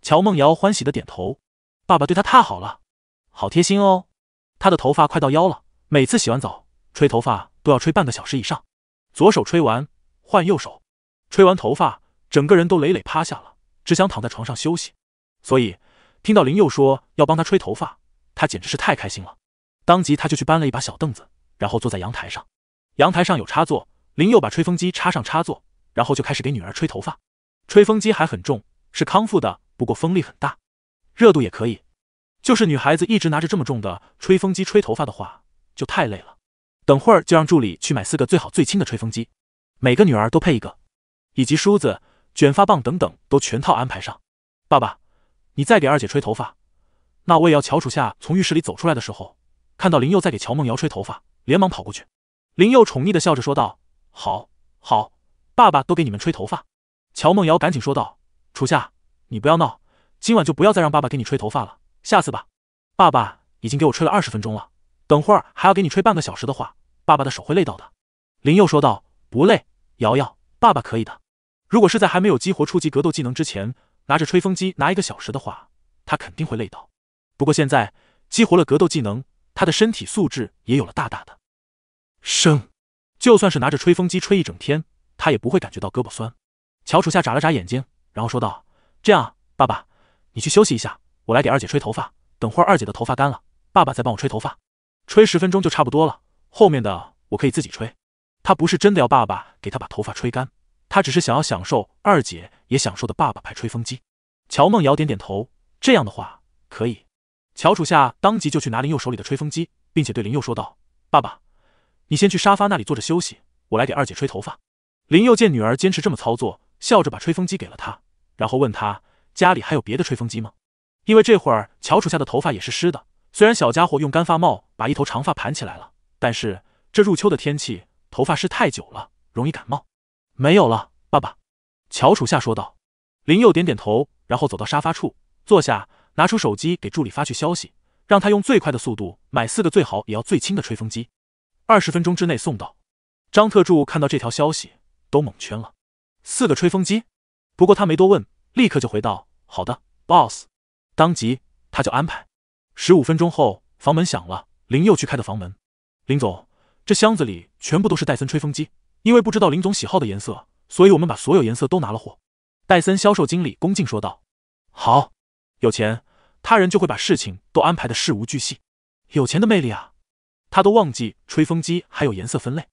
乔梦瑶欢喜的点头：“爸爸对她太好了，好贴心哦。她的头发快到腰了，每次洗完澡吹头发都要吹半个小时以上，左手吹完换右手，吹完头发整个人都累累趴下了。”只想躺在床上休息，所以听到林佑说要帮他吹头发，他简直是太开心了。当即他就去搬了一把小凳子，然后坐在阳台上。阳台上有插座，林佑把吹风机插上插座，然后就开始给女儿吹头发。吹风机还很重，是康复的，不过风力很大，热度也可以。就是女孩子一直拿着这么重的吹风机吹头发的话，就太累了。等会儿就让助理去买四个最好最轻的吹风机，每个女儿都配一个，以及梳子。卷发棒等等都全套安排上，爸爸，你再给二姐吹头发，那我也要乔楚夏从浴室里走出来的时候，看到林佑在给乔梦瑶吹头发，连忙跑过去。林佑宠溺的笑着说道：“好，好，爸爸都给你们吹头发。”乔梦瑶赶紧说道：“楚夏，你不要闹，今晚就不要再让爸爸给你吹头发了，下次吧。爸爸已经给我吹了二十分钟了，等会儿还要给你吹半个小时的话，爸爸的手会累到的。”林佑说道：“不累，瑶瑶，爸爸可以的。”如果是在还没有激活初级格斗技能之前，拿着吹风机拿一个小时的话，他肯定会累到。不过现在激活了格斗技能，他的身体素质也有了大大的升，就算是拿着吹风机吹一整天，他也不会感觉到胳膊酸。乔楚夏眨了眨眼睛，然后说道：“这样，爸爸你去休息一下，我来给二姐吹头发。等会儿二姐的头发干了，爸爸再帮我吹头发，吹十分钟就差不多了，后面的我可以自己吹。”他不是真的要爸爸给他把头发吹干。他只是想要享受二姐也享受的爸爸牌吹风机。乔梦瑶点点头，这样的话可以。乔楚夏当即就去拿林佑手里的吹风机，并且对林佑说道：“爸爸，你先去沙发那里坐着休息，我来给二姐吹头发。”林佑见女儿坚持这么操作，笑着把吹风机给了她，然后问她家里还有别的吹风机吗？”因为这会儿乔楚夏的头发也是湿的，虽然小家伙用干发帽把一头长发盘起来了，但是这入秋的天气，头发湿太久了，容易感冒。没有了，爸爸。”乔楚夏说道。林佑点点头，然后走到沙发处坐下，拿出手机给助理发去消息，让他用最快的速度买四个最好也要最轻的吹风机，二十分钟之内送到。张特助看到这条消息都蒙圈了，四个吹风机？不过他没多问，立刻就回道：“好的，Boss。”当即他就安排。十五分钟后，房门响了，林佑去开的房门。林总，这箱子里全部都是戴森吹风机。因为不知道林总喜好的颜色，所以我们把所有颜色都拿了货。戴森销售经理恭敬说道：“好，有钱，他人就会把事情都安排的事无巨细。有钱的魅力啊！他都忘记吹风机还有颜色分类。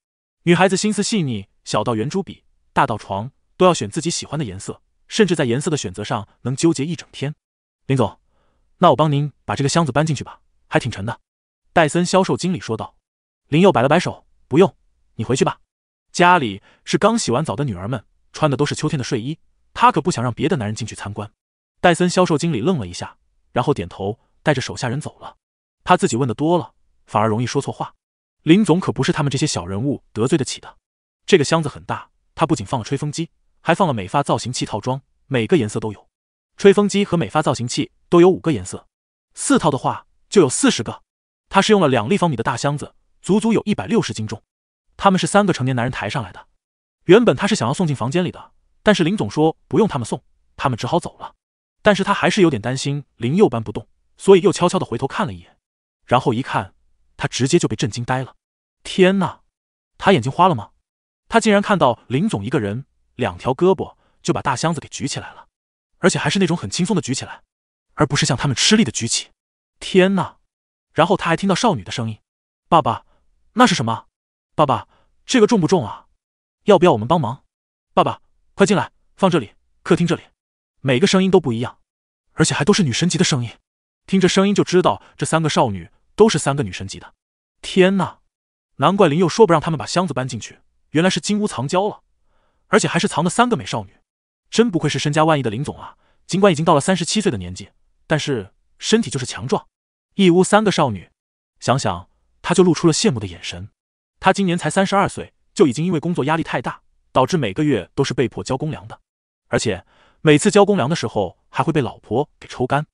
女孩子心思细腻，小到圆珠笔，大到床，都要选自己喜欢的颜色，甚至在颜色的选择上能纠结一整天。林总，那我帮您把这个箱子搬进去吧，还挺沉的。”戴森销售经理说道。林佑摆了摆手：“不用，你回去吧。”家里是刚洗完澡的女儿们，穿的都是秋天的睡衣。他可不想让别的男人进去参观。戴森销售经理愣了一下，然后点头，带着手下人走了。他自己问的多了，反而容易说错话。林总可不是他们这些小人物得罪得起的。这个箱子很大，他不仅放了吹风机，还放了美发造型器套装，每个颜色都有。吹风机和美发造型器都有五个颜色，四套的话就有四十个。他是用了两立方米的大箱子，足足有一百六十斤重。他们是三个成年男人抬上来的，原本他是想要送进房间里的，但是林总说不用他们送，他们只好走了。但是他还是有点担心林佑搬不动，所以又悄悄的回头看了一眼，然后一看，他直接就被震惊呆了。天哪，他眼睛花了吗？他竟然看到林总一个人两条胳膊就把大箱子给举起来了，而且还是那种很轻松的举起来，而不是像他们吃力的举起。天哪！然后他还听到少女的声音：“爸爸，那是什么？”爸爸。这个重不重啊？要不要我们帮忙？爸爸，快进来，放这里，客厅这里。每个声音都不一样，而且还都是女神级的声音。听这声音就知道，这三个少女都是三个女神级的。天呐，难怪林佑说不让他们把箱子搬进去，原来是金屋藏娇了，而且还是藏的三个美少女。真不愧是身家万亿的林总啊！尽管已经到了三十七岁的年纪，但是身体就是强壮。一屋三个少女，想想他就露出了羡慕的眼神。他今年才三十二岁，就已经因为工作压力太大，导致每个月都是被迫交公粮的，而且每次交公粮的时候，还会被老婆给抽干，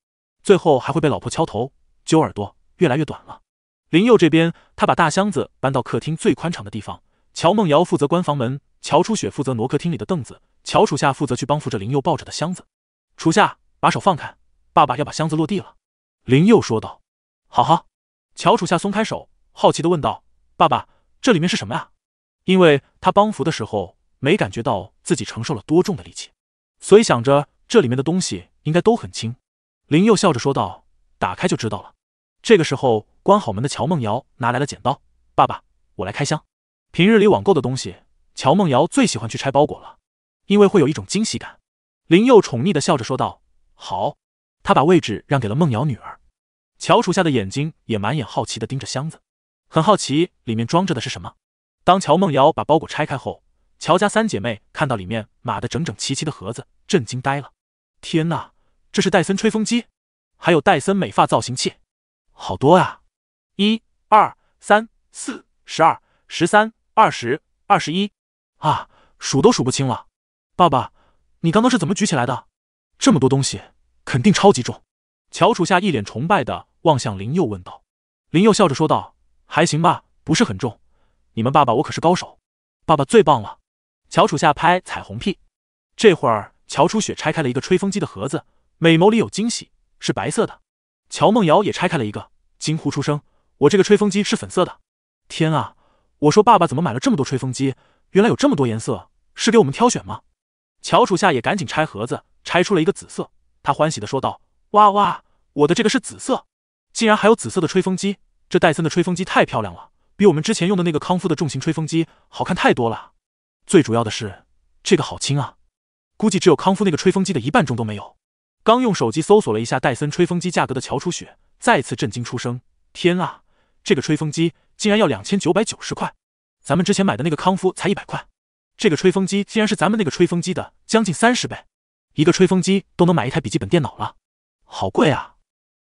最后还会被老婆敲头揪耳朵，越来越短了。林佑这边，他把大箱子搬到客厅最宽敞的地方，乔梦瑶负责关房门，乔初雪负责挪客厅里的凳子，乔楚夏负责去帮扶着林佑抱着的箱子。楚夏，把手放开，爸爸要把箱子落地了。林佑说道。好好，乔楚夏松开手，好奇的问道：“爸爸。”这里面是什么呀？因为他帮扶的时候没感觉到自己承受了多重的力气，所以想着这里面的东西应该都很轻。林佑笑着说道：“打开就知道了。”这个时候，关好门的乔梦瑶拿来了剪刀：“爸爸，我来开箱。”平日里网购的东西，乔梦瑶最喜欢去拆包裹了，因为会有一种惊喜感。林佑宠溺的笑着说道：“好。”他把位置让给了梦瑶女儿。乔楚夏的眼睛也满眼好奇的盯着箱子。很好奇里面装着的是什么。当乔梦瑶把包裹拆开后，乔家三姐妹看到里面码的整整齐齐的盒子，震惊呆了。天哪，这是戴森吹风机，还有戴森美发造型器，好多啊！一二三四十二十三二十二十一啊，数都数不清了。爸爸，你刚刚是怎么举起来的？这么多东西肯定超级重。乔楚夏一脸崇拜的望向林佑问道。林佑笑着说道。还行吧，不是很重。你们爸爸我可是高手，爸爸最棒了。乔楚夏拍彩虹屁。这会儿，乔楚雪拆开了一个吹风机的盒子，美眸里有惊喜，是白色的。乔梦瑶也拆开了一个，惊呼出声：“我这个吹风机是粉色的！”天啊，我说爸爸怎么买了这么多吹风机？原来有这么多颜色，是给我们挑选吗？乔楚夏也赶紧拆盒子，拆出了一个紫色，他欢喜的说道：“哇哇，我的这个是紫色，竟然还有紫色的吹风机！”这戴森的吹风机太漂亮了，比我们之前用的那个康夫的重型吹风机好看太多了。最主要的是这个好轻啊，估计只有康夫那个吹风机的一半重都没有。刚用手机搜索了一下戴森吹风机价格的乔初雪再次震惊出声：“天啊，这个吹风机竟然要两千九百九十块！咱们之前买的那个康夫才一百块，这个吹风机竟然是咱们那个吹风机的将近三十倍，一个吹风机都能买一台笔记本电脑了，好贵啊！”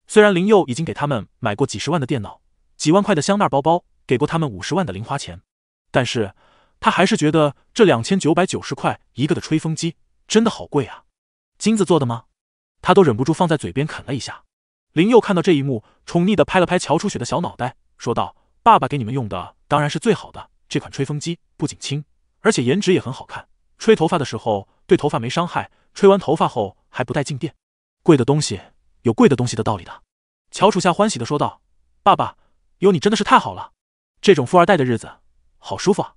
虽然林佑已经给他们买过几十万的电脑。几万块的香奈包包，给过他们五十万的零花钱，但是他还是觉得这两千九百九十块一个的吹风机真的好贵啊！金子做的吗？他都忍不住放在嘴边啃了一下。林佑看到这一幕，宠溺的拍了拍乔初雪的小脑袋，说道：“爸爸给你们用的当然是最好的，这款吹风机不仅轻，而且颜值也很好看，吹头发的时候对头发没伤害，吹完头发后还不带静电。贵的东西有贵的东西的道理的。”乔楚夏欢喜的说道：“爸爸。”有你真的是太好了，这种富二代的日子好舒服啊！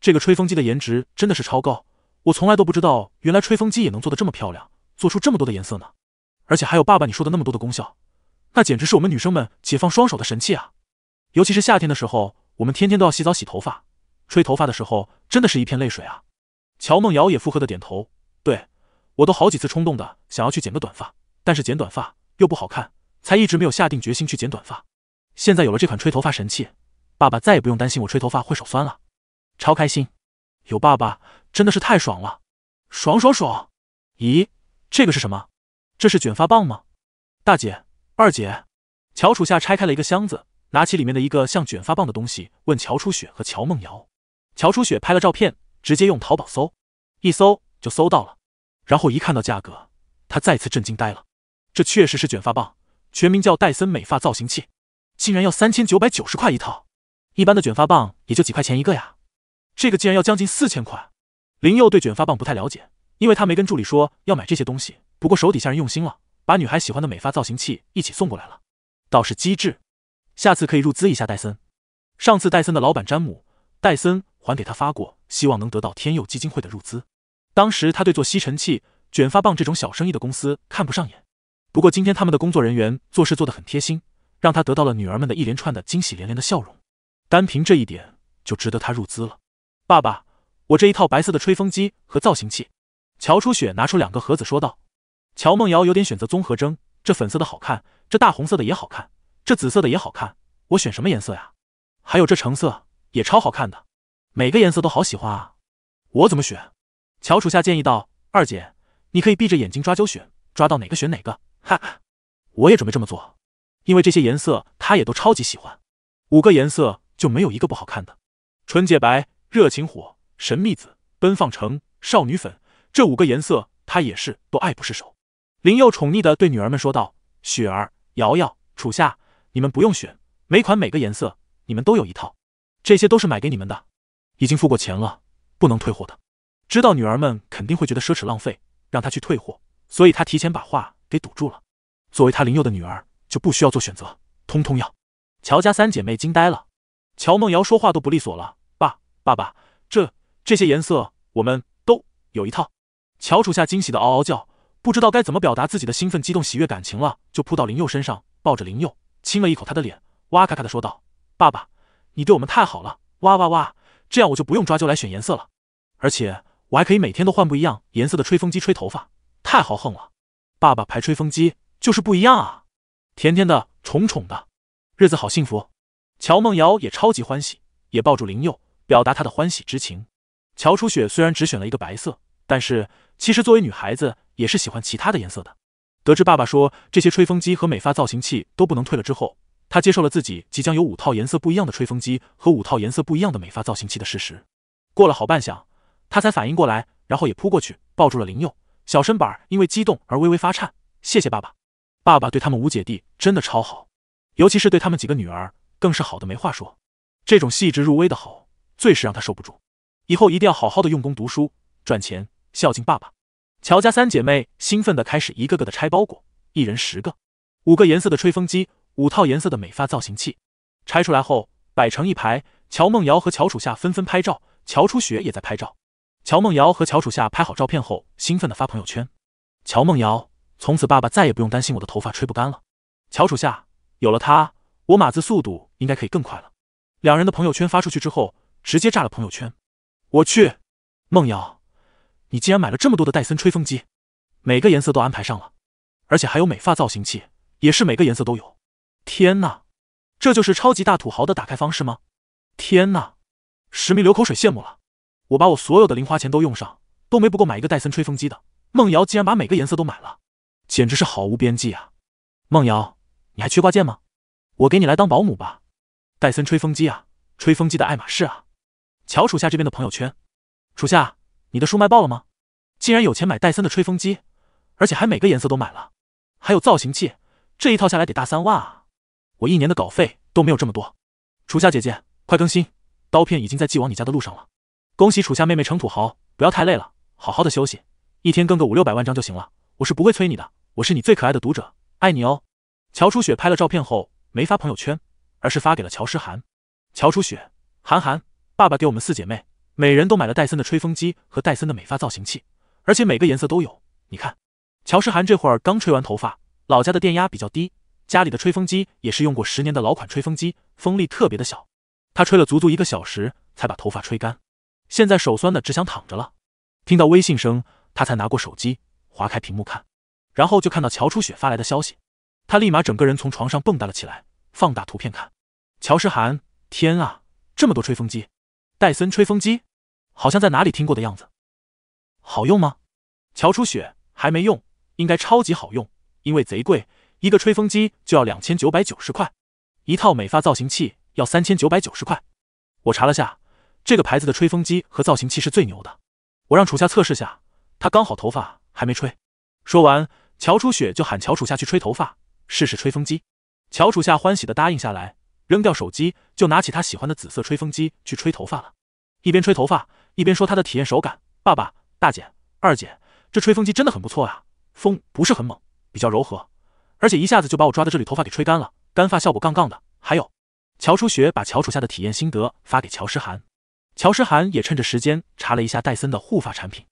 这个吹风机的颜值真的是超高，我从来都不知道，原来吹风机也能做的这么漂亮，做出这么多的颜色呢！而且还有爸爸你说的那么多的功效，那简直是我们女生们解放双手的神器啊！尤其是夏天的时候，我们天天都要洗澡、洗头发、吹头发的时候，真的是一片泪水啊！乔梦瑶也附和的点头，对我都好几次冲动的想要去剪个短发，但是剪短发又不好看，才一直没有下定决心去剪短发。现在有了这款吹头发神器，爸爸再也不用担心我吹头发会手酸了，超开心！有爸爸真的是太爽了，爽爽爽！咦，这个是什么？这是卷发棒吗？大姐、二姐，乔楚夏拆开了一个箱子，拿起里面的一个像卷发棒的东西，问乔初雪和乔梦瑶。乔初雪拍了照片，直接用淘宝搜，一搜就搜到了。然后一看到价格，她再次震惊呆了。这确实是卷发棒，全名叫戴森美发造型器。竟然要三千九百九十块一套，一般的卷发棒也就几块钱一个呀，这个竟然要将近四千块。林佑对卷发棒不太了解，因为他没跟助理说要买这些东西。不过手底下人用心了，把女孩喜欢的美发造型器一起送过来了，倒是机智。下次可以入资一下戴森。上次戴森的老板詹姆·戴森还给他发过，希望能得到天佑基金会的入资。当时他对做吸尘器、卷发棒这种小生意的公司看不上眼，不过今天他们的工作人员做事做得很贴心。让他得到了女儿们的一连串的惊喜连连的笑容，单凭这一点就值得他入资了。爸爸，我这一套白色的吹风机和造型器。乔初雪拿出两个盒子说道。乔梦瑶有点选择综合征，这粉色的好看，这大红色的也好看，这紫色的也好看，我选什么颜色呀？还有这橙色也超好看的，每个颜色都好喜欢啊，我怎么选？乔楚夏建议道：“二姐，你可以闭着眼睛抓阄选，抓到哪个选哪个。”哈哈，我也准备这么做。因为这些颜色他也都超级喜欢，五个颜色就没有一个不好看的，纯洁白、热情火、神秘紫、奔放橙、少女粉，这五个颜色他也是都爱不释手。林佑宠溺的对女儿们说道：“雪儿、瑶瑶、楚夏，你们不用选，每款每个颜色你们都有一套，这些都是买给你们的，已经付过钱了，不能退货的。知道女儿们肯定会觉得奢侈浪费，让他去退货，所以他提前把话给堵住了。作为他林佑的女儿。”就不需要做选择，通通要。乔家三姐妹惊呆了，乔梦瑶说话都不利索了。爸，爸爸，这这些颜色我们都有一套。乔楚夏惊喜的嗷嗷叫，不知道该怎么表达自己的兴奋、激动、喜悦感情了，就扑到林佑身上，抱着林佑亲了一口他的脸，哇咔咔的说道：“爸爸，你对我们太好了！哇哇哇！这样我就不用抓阄来选颜色了，而且我还可以每天都换不一样颜色的吹风机吹头发，太豪横了！爸爸牌吹风机就是不一样啊！”甜甜的、宠宠的，日子好幸福。乔梦瑶也超级欢喜，也抱住林佑，表达她的欢喜之情。乔初雪虽然只选了一个白色，但是其实作为女孩子也是喜欢其他的颜色的。得知爸爸说这些吹风机和美发造型器都不能退了之后，她接受了自己即将有五套颜色不一样的吹风机和五套颜色不一样的美发造型器的事实。过了好半晌，她才反应过来，然后也扑过去抱住了林佑，小身板因为激动而微微发颤。谢谢爸爸。爸爸对他们五姐弟真的超好，尤其是对他们几个女儿，更是好的没话说。这种细致入微的好，最是让他受不住。以后一定要好好的用功读书，赚钱孝敬爸爸。乔家三姐妹兴奋的开始一个个的拆包裹，一人十个，五个颜色的吹风机，五套颜色的美发造型器。拆出来后摆成一排，乔梦瑶和乔楚夏纷纷拍照，乔初雪也在拍照。乔梦瑶和乔楚夏拍好照片后，兴奋的发朋友圈。乔梦瑶。从此爸爸再也不用担心我的头发吹不干了。乔楚夏，有了它，我码字速度应该可以更快了。两人的朋友圈发出去之后，直接炸了朋友圈。我去，梦瑶，你竟然买了这么多的戴森吹风机，每个颜色都安排上了，而且还有美发造型器，也是每个颜色都有。天呐，这就是超级大土豪的打开方式吗？天呐，十名流口水羡慕了。我把我所有的零花钱都用上，都没不够买一个戴森吹风机的。梦瑶竟然把每个颜色都买了。简直是毫无边际啊！梦瑶，你还缺挂件吗？我给你来当保姆吧。戴森吹风机啊，吹风机的爱马仕啊。乔楚夏这边的朋友圈，楚夏，你的书卖爆了吗？竟然有钱买戴森的吹风机，而且还每个颜色都买了，还有造型器，这一套下来得大三万啊！我一年的稿费都没有这么多。楚夏姐姐，快更新，刀片已经在寄往你家的路上了。恭喜楚夏妹妹成土豪，不要太累了，好好的休息，一天更个五六百万张就行了。我是不会催你的，我是你最可爱的读者，爱你哦。乔初雪拍了照片后没发朋友圈，而是发给了乔诗涵。乔初雪，涵涵，爸爸给我们四姐妹每人都买了戴森的吹风机和戴森的美发造型器，而且每个颜色都有。你看，乔诗涵这会儿刚吹完头发，老家的电压比较低，家里的吹风机也是用过十年的老款吹风机，风力特别的小，她吹了足足一个小时才把头发吹干，现在手酸的只想躺着了。听到微信声，她才拿过手机。划开屏幕看，然后就看到乔初雪发来的消息，他立马整个人从床上蹦跶了起来，放大图片看。乔诗涵，天啊，这么多吹风机，戴森吹风机，好像在哪里听过的样子，好用吗？乔初雪还没用，应该超级好用，因为贼贵，一个吹风机就要两千九百九十块，一套美发造型器要三千九百九十块。我查了下，这个牌子的吹风机和造型器是最牛的，我让楚夏测试下，他刚好头发。还没吹，说完，乔初雪就喊乔楚夏去吹头发，试试吹风机。乔楚夏欢喜的答应下来，扔掉手机，就拿起他喜欢的紫色吹风机去吹头发了。一边吹头发，一边说他的体验手感。爸爸、大姐、二姐，这吹风机真的很不错啊，风不是很猛，比较柔和，而且一下子就把我抓的这缕头发给吹干了，干发效果杠杠的。还有，乔初雪把乔楚夏的体验心得发给乔诗涵，乔诗涵也趁着时间查了一下戴森的护发产品，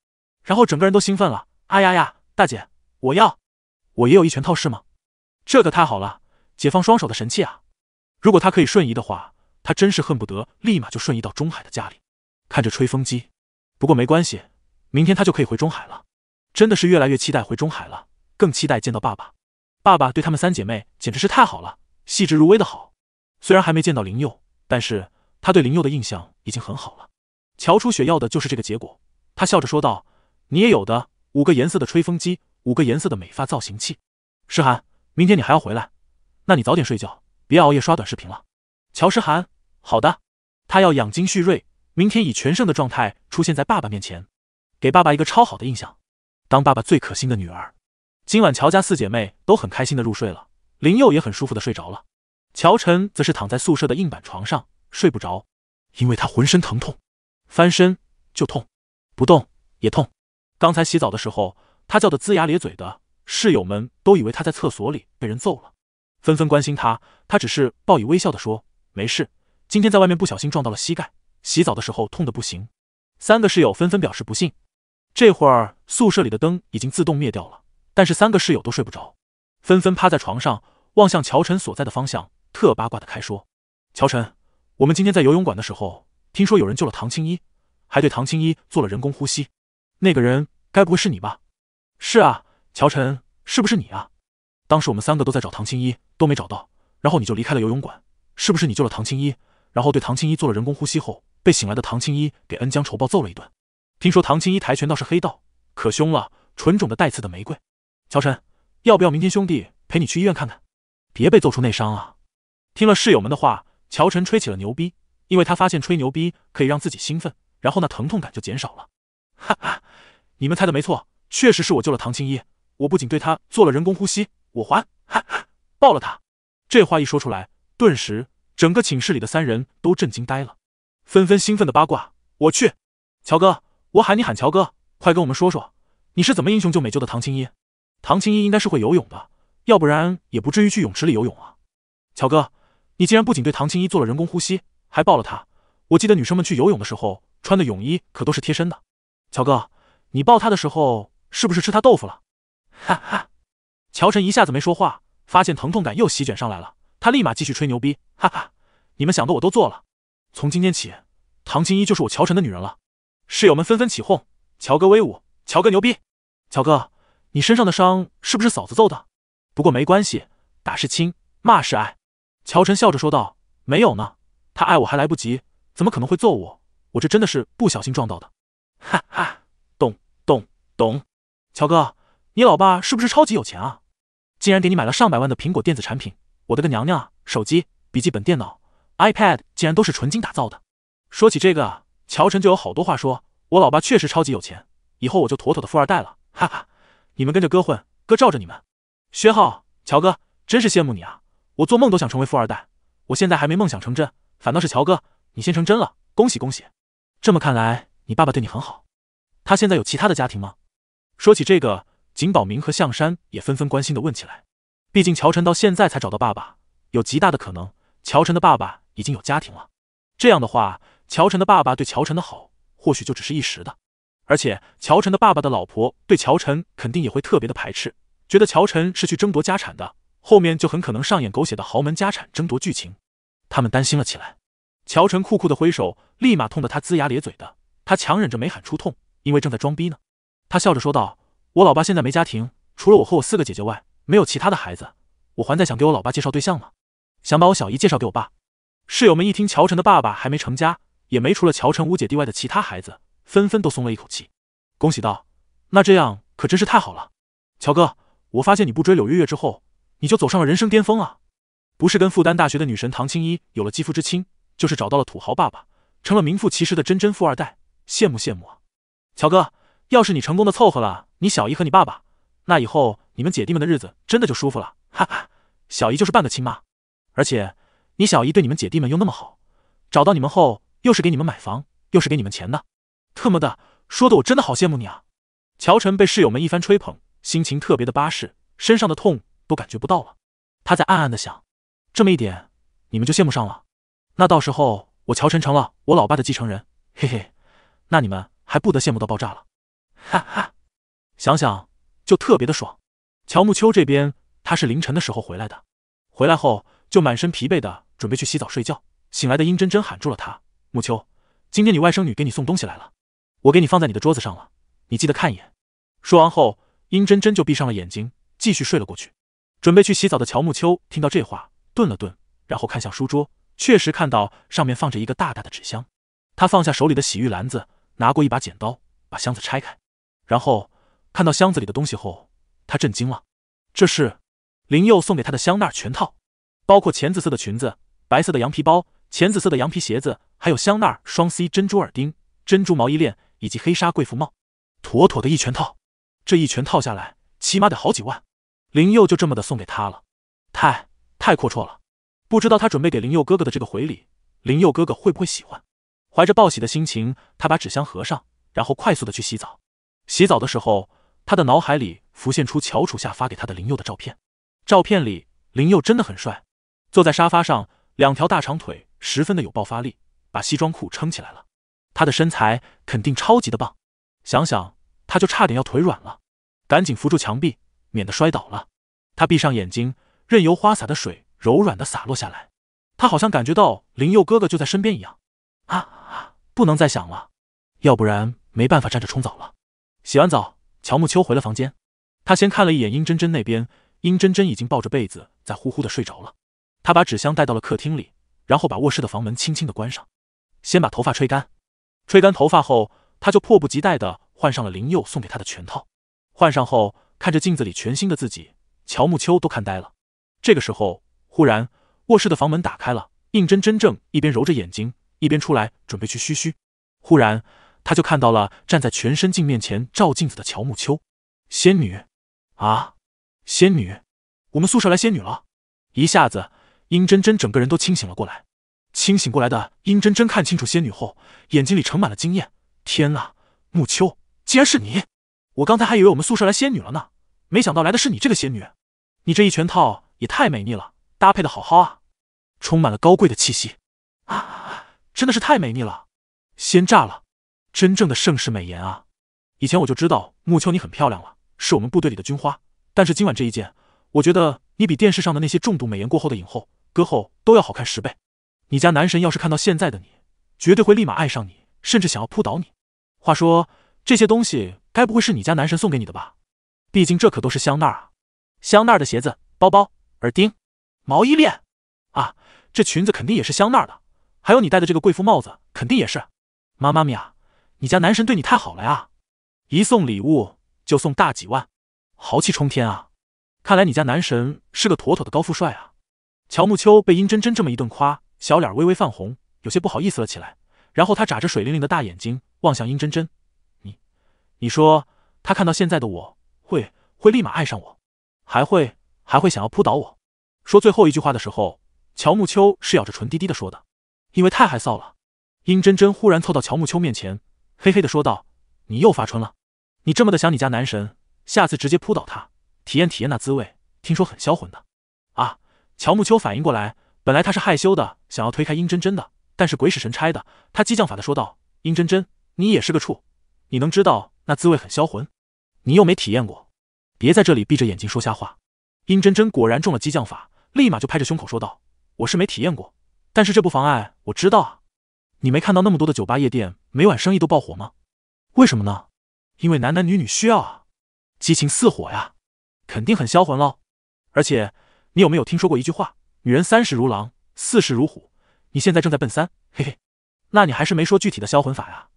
然后整个人都兴奋了。哎呀呀，大姐，我要，我也有一拳套是吗？这可太好了，解放双手的神器啊！如果他可以瞬移的话，他真是恨不得立马就瞬移到中海的家里。看着吹风机，不过没关系，明天他就可以回中海了。真的是越来越期待回中海了，更期待见到爸爸。爸爸对他们三姐妹简直是太好了，细致入微的好。虽然还没见到林佑，但是他对林佑的印象已经很好了。乔初雪要的就是这个结果，他笑着说道：“你也有的。”五个颜色的吹风机，五个颜色的美发造型器。诗涵，明天你还要回来，那你早点睡觉，别熬夜刷短视频了。乔诗涵，好的。他要养精蓄锐，明天以全胜的状态出现在爸爸面前，给爸爸一个超好的印象，当爸爸最可心的女儿。今晚乔家四姐妹都很开心的入睡了，林佑也很舒服的睡着了，乔晨则是躺在宿舍的硬板床上睡不着，因为他浑身疼痛，翻身就痛，不动也痛。刚才洗澡的时候，他叫的龇牙咧嘴的，室友们都以为他在厕所里被人揍了，纷纷关心他。他只是报以微笑的说：“没事，今天在外面不小心撞到了膝盖，洗澡的时候痛的不行。”三个室友纷纷表示不信。这会儿宿舍里的灯已经自动灭掉了，但是三个室友都睡不着，纷纷趴在床上望向乔晨所在的方向，特八卦的开说：“乔晨，我们今天在游泳馆的时候，听说有人救了唐青衣，还对唐青衣做了人工呼吸。”那个人该不会是你吧？是啊，乔晨，是不是你啊？当时我们三个都在找唐青一，都没找到，然后你就离开了游泳馆。是不是你救了唐青一？然后对唐青一做了人工呼吸后，被醒来的唐青一给恩将仇报揍了一顿。听说唐青一跆拳道是黑道，可凶了，纯种的带刺的玫瑰。乔晨，要不要明天兄弟陪你去医院看看？别被揍出内伤啊！听了室友们的话，乔晨吹起了牛逼，因为他发现吹牛逼可以让自己兴奋，然后那疼痛感就减少了。哈哈，你们猜的没错，确实是我救了唐青衣。我不仅对他做了人工呼吸，我还哈哈抱了他。这话一说出来，顿时整个寝室里的三人都震惊呆了，纷纷兴奋的八卦。我去，乔哥，我喊你喊乔哥，快跟我们说说，你是怎么英雄救美救的唐青衣？唐青衣应该是会游泳的，要不然也不至于去泳池里游泳啊。乔哥，你竟然不仅对唐青衣做了人工呼吸，还抱了他。我记得女生们去游泳的时候穿的泳衣可都是贴身的。乔哥，你抱他的时候是不是吃他豆腐了？哈哈，乔晨一下子没说话，发现疼痛感又席卷上来了，他立马继续吹牛逼，哈哈，你们想的我都做了，从今天起，唐青衣就是我乔晨的女人了。室友们纷纷起哄，乔哥威武，乔哥牛逼，乔哥，你身上的伤是不是嫂子揍的？不过没关系，打是亲，骂是爱。乔晨笑着说道：“没有呢，他爱我还来不及，怎么可能会揍我？我这真的是不小心撞到的。”哈哈，懂懂懂，乔哥，你老爸是不是超级有钱啊？竟然给你买了上百万的苹果电子产品，我的个娘娘手机、笔记本电脑、iPad 竟然都是纯金打造的。说起这个，乔晨就有好多话说。我老爸确实超级有钱，以后我就妥妥的富二代了。哈哈，你们跟着哥混，哥罩着你们。薛浩，乔哥，真是羡慕你啊！我做梦都想成为富二代，我现在还没梦想成真，反倒是乔哥，你先成真了，恭喜恭喜。这么看来。你爸爸对你很好，他现在有其他的家庭吗？说起这个，景宝明和向山也纷纷关心的问起来。毕竟乔晨到现在才找到爸爸，有极大的可能乔晨的爸爸已经有家庭了。这样的话，乔晨的爸爸对乔晨的好或许就只是一时的，而且乔晨的爸爸的老婆对乔晨肯定也会特别的排斥，觉得乔晨是去争夺家产的，后面就很可能上演狗血的豪门家产争夺剧情。他们担心了起来。乔晨酷酷的挥手，立马痛得他龇牙咧嘴的。他强忍着没喊出痛，因为正在装逼呢。他笑着说道：“我老爸现在没家庭，除了我和我四个姐姐外，没有其他的孩子。我还在想给我老爸介绍对象呢，想把我小姨介绍给我爸。”室友们一听乔晨的爸爸还没成家，也没除了乔晨五姐弟外的其他孩子，纷纷都松了一口气，恭喜道：“那这样可真是太好了，乔哥！我发现你不追柳月月之后，你就走上了人生巅峰啊！不是跟复旦大学的女神唐青衣有了肌肤之亲，就是找到了土豪爸爸，成了名副其实的真真富二代。”羡慕羡慕啊，乔哥，要是你成功的凑合了你小姨和你爸爸，那以后你们姐弟们的日子真的就舒服了，哈哈。小姨就是半个亲妈，而且你小姨对你们姐弟们又那么好，找到你们后又是给你们买房又是给你们钱的，特么的，说的我真的好羡慕你啊！乔晨被室友们一番吹捧，心情特别的巴适，身上的痛都感觉不到了。他在暗暗的想，这么一点你们就羡慕上了，那到时候我乔晨成了我老爸的继承人，嘿嘿。那你们还不得羡慕到爆炸了，哈哈，想想就特别的爽。乔木秋这边，他是凌晨的时候回来的，回来后就满身疲惫的准备去洗澡睡觉。醒来的殷真真喊住了他：“木秋，今天你外甥女给你送东西来了，我给你放在你的桌子上了，你记得看一眼。”说完后，殷真真就闭上了眼睛，继续睡了过去。准备去洗澡的乔木秋听到这话，顿了顿，然后看向书桌，确实看到上面放着一个大大的纸箱。他放下手里的洗浴篮子。拿过一把剪刀，把箱子拆开，然后看到箱子里的东西后，他震惊了。这是林佑送给他的香奈儿全套，包括浅紫色的裙子、白色的羊皮包、浅紫色的羊皮鞋子，还有香奈儿双 C 珍珠耳钉、珍珠毛衣链以及黑纱贵妇帽，妥妥的一全套。这一全套下来，起码得好几万。林佑就这么的送给他了，太太阔绰了。不知道他准备给林佑哥哥的这个回礼，林佑哥哥会不会喜欢？怀着报喜的心情，他把纸箱合上，然后快速的去洗澡。洗澡的时候，他的脑海里浮现出乔楚夏发给他的林佑的照片。照片里，林佑真的很帅，坐在沙发上，两条大长腿十分的有爆发力，把西装裤撑起来了。他的身材肯定超级的棒，想想他就差点要腿软了，赶紧扶住墙壁，免得摔倒了。他闭上眼睛，任由花洒的水柔软的洒落下来。他好像感觉到林佑哥哥就在身边一样。啊啊！不能再想了，要不然没办法站着冲澡了。洗完澡，乔木秋回了房间。他先看了一眼殷真真那边，殷真真已经抱着被子在呼呼的睡着了。他把纸箱带到了客厅里，然后把卧室的房门轻轻的关上。先把头发吹干，吹干头发后，他就迫不及待的换上了林佑送给他的全套。换上后，看着镜子里全新的自己，乔木秋都看呆了。这个时候，忽然卧室的房门打开了，殷真真正一边揉着眼睛。一边出来准备去嘘嘘，忽然他就看到了站在全身镜面前照镜子的乔木秋，仙女，啊，仙女，我们宿舍来仙女了！一下子，殷真真整个人都清醒了过来。清醒过来的殷真真看清楚仙女后，眼睛里盛满了惊艳。天啊，木秋，竟然是你！我刚才还以为我们宿舍来仙女了呢，没想到来的是你这个仙女。你这一全套也太美丽了，搭配的好好啊，充满了高贵的气息。啊！真的是太美腻了，先炸了！真正的盛世美颜啊！以前我就知道木秋你很漂亮了，是我们部队里的军花。但是今晚这一件，我觉得你比电视上的那些重度美颜过后的影后、歌后都要好看十倍。你家男神要是看到现在的你，绝对会立马爱上你，甚至想要扑倒你。话说这些东西，该不会是你家男神送给你的吧？毕竟这可都是香奈儿、啊！香奈儿的鞋子、包包、耳钉、毛衣链啊，这裙子肯定也是香奈儿的。还有你戴的这个贵妇帽子，肯定也是。妈妈咪啊，你家男神对你太好了呀！一送礼物就送大几万，豪气冲天啊！看来你家男神是个妥妥的高富帅啊！乔木秋被殷真真这么一顿夸，小脸微微泛红，有些不好意思了起来。然后他眨着水灵灵的大眼睛望向殷真真：“你，你说他看到现在的我，会会立马爱上我，还会还会想要扑倒我？”说最后一句话的时候，乔木秋是咬着唇低低的说的。因为太害臊了，殷真真忽然凑到乔木秋面前，嘿嘿的说道：“你又发春了？你这么的想你家男神，下次直接扑倒他，体验体验那滋味，听说很销魂的。”啊！乔木秋反应过来，本来他是害羞的，想要推开殷真真的，但是鬼使神差的，他激将法的说道：“殷真真，你也是个畜，你能知道那滋味很销魂？你又没体验过，别在这里闭着眼睛说瞎话。”殷真真果然中了激将法，立马就拍着胸口说道：“我是没体验过。”但是这不妨碍，我知道啊，你没看到那么多的酒吧夜店，每晚生意都爆火吗？为什么呢？因为男男女女需要啊，激情似火呀，肯定很销魂喽。而且，你有没有听说过一句话：女人三十如狼，四十如虎？你现在正在奔三，嘿嘿，那你还是没说具体的销魂法呀？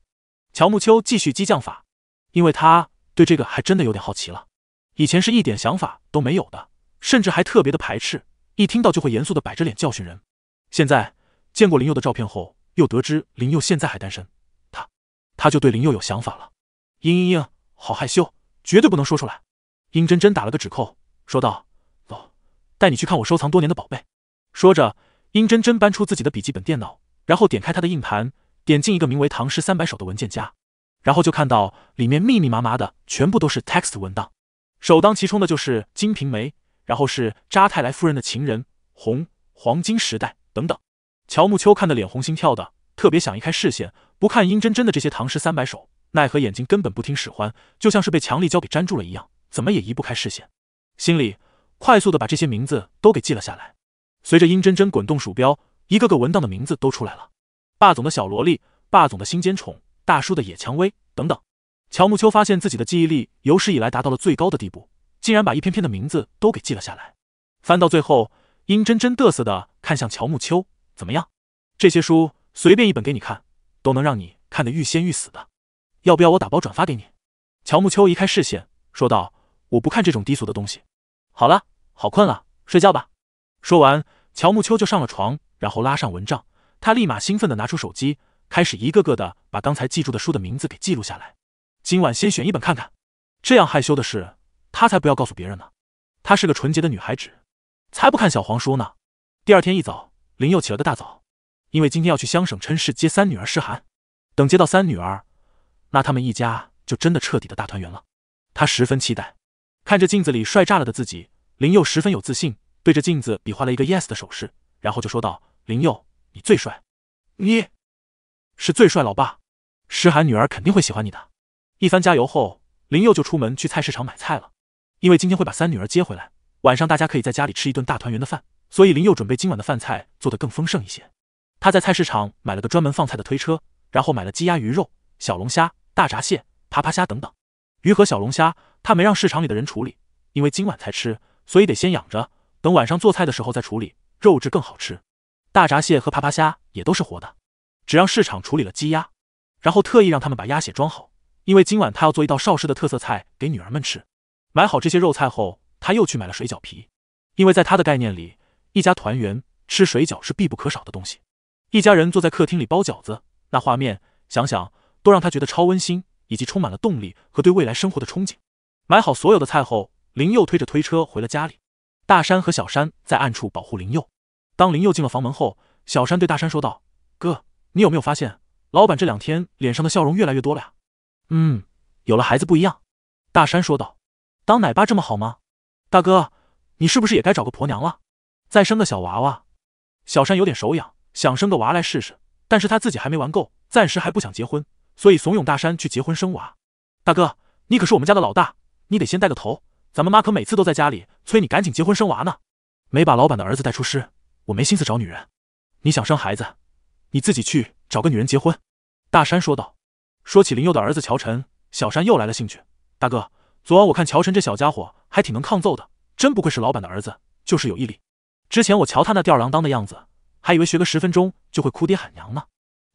乔木秋继续激将法，因为他对这个还真的有点好奇了。以前是一点想法都没有的，甚至还特别的排斥，一听到就会严肃的摆着脸教训人。现在见过林佑的照片后，又得知林佑现在还单身，他他就对林佑有想法了。嘤嘤嘤，好害羞，绝对不能说出来。殷真真打了个指扣，说道：“走，带你去看我收藏多年的宝贝。”说着，殷真真搬出自己的笔记本电脑，然后点开他的硬盘，点进一个名为《唐诗三百首》的文件夹，然后就看到里面密密麻麻的，全部都是 TXT e 文档。首当其冲的就是《金瓶梅》，然后是《扎泰莱夫人的情人》《红》《黄金时代》。等等，乔木秋看得脸红心跳的，特别想移开视线，不看殷真真的这些唐诗三百首，奈何眼睛根本不听使唤，就像是被强力胶给粘住了一样，怎么也移不开视线。心里快速的把这些名字都给记了下来。随着殷真真滚动鼠标，一个个文档的名字都出来了：霸总的小萝莉、霸总的心尖宠、大叔的野蔷薇等等。乔木秋发现自己的记忆力有史以来达到了最高的地步，竟然把一篇篇的名字都给记了下来。翻到最后，殷真真得瑟的。看向乔木秋，怎么样？这些书随便一本给你看，都能让你看得欲仙欲死的。要不要我打包转发给你？乔木秋移开视线，说道：“我不看这种低俗的东西。”好了，好困了，睡觉吧。说完，乔木秋就上了床，然后拉上蚊帐。他立马兴奋地拿出手机，开始一个个的把刚才记住的书的名字给记录下来。今晚先选一本看看。这样害羞的事，他才不要告诉别人呢。她是个纯洁的女孩纸，才不看小黄书呢。第二天一早，林佑起了个大早，因为今天要去乡省琛市接三女儿诗涵。等接到三女儿，那他们一家就真的彻底的大团圆了。他十分期待，看着镜子里帅炸了的自己，林佑十分有自信，对着镜子比划了一个 yes 的手势，然后就说道：“林佑，你最帅，你是最帅老爸，诗涵女儿肯定会喜欢你的。”一番加油后，林佑就出门去菜市场买菜了，因为今天会把三女儿接回来，晚上大家可以在家里吃一顿大团圆的饭。所以林佑准备今晚的饭菜做得更丰盛一些。他在菜市场买了个专门放菜的推车，然后买了鸡鸭鱼肉、小龙虾、大闸蟹、爬爬虾等等。鱼和小龙虾他没让市场里的人处理，因为今晚才吃，所以得先养着，等晚上做菜的时候再处理，肉质更好吃。大闸蟹和爬爬虾也都是活的，只让市场处理了鸡鸭，然后特意让他们把鸭血装好，因为今晚他要做一道邵氏的特色菜给女儿们吃。买好这些肉菜后，他又去买了水饺皮，因为在他的概念里。一家团圆吃水饺是必不可少的东西。一家人坐在客厅里包饺子，那画面想想都让他觉得超温馨，以及充满了动力和对未来生活的憧憬。买好所有的菜后，林佑推着推车回了家里。大山和小山在暗处保护林佑。当林佑进了房门后，小山对大山说道：“哥，你有没有发现老板这两天脸上的笑容越来越多了呀？”“嗯，有了孩子不一样。”大山说道，“当奶爸这么好吗？”“大哥，你是不是也该找个婆娘了？”再生个小娃娃，小山有点手痒，想生个娃来试试。但是他自己还没玩够，暂时还不想结婚，所以怂恿大山去结婚生娃。大哥，你可是我们家的老大，你得先带个头。咱们妈可每次都在家里催你赶紧结婚生娃呢。没把老板的儿子带出师，我没心思找女人。你想生孩子，你自己去找个女人结婚。大山说道。说起林佑的儿子乔晨，小山又来了兴趣。大哥，昨晚我看乔晨这小家伙还挺能抗揍的，真不愧是老板的儿子，就是有毅力。之前我瞧他那吊儿郎当的样子，还以为学个十分钟就会哭爹喊娘呢，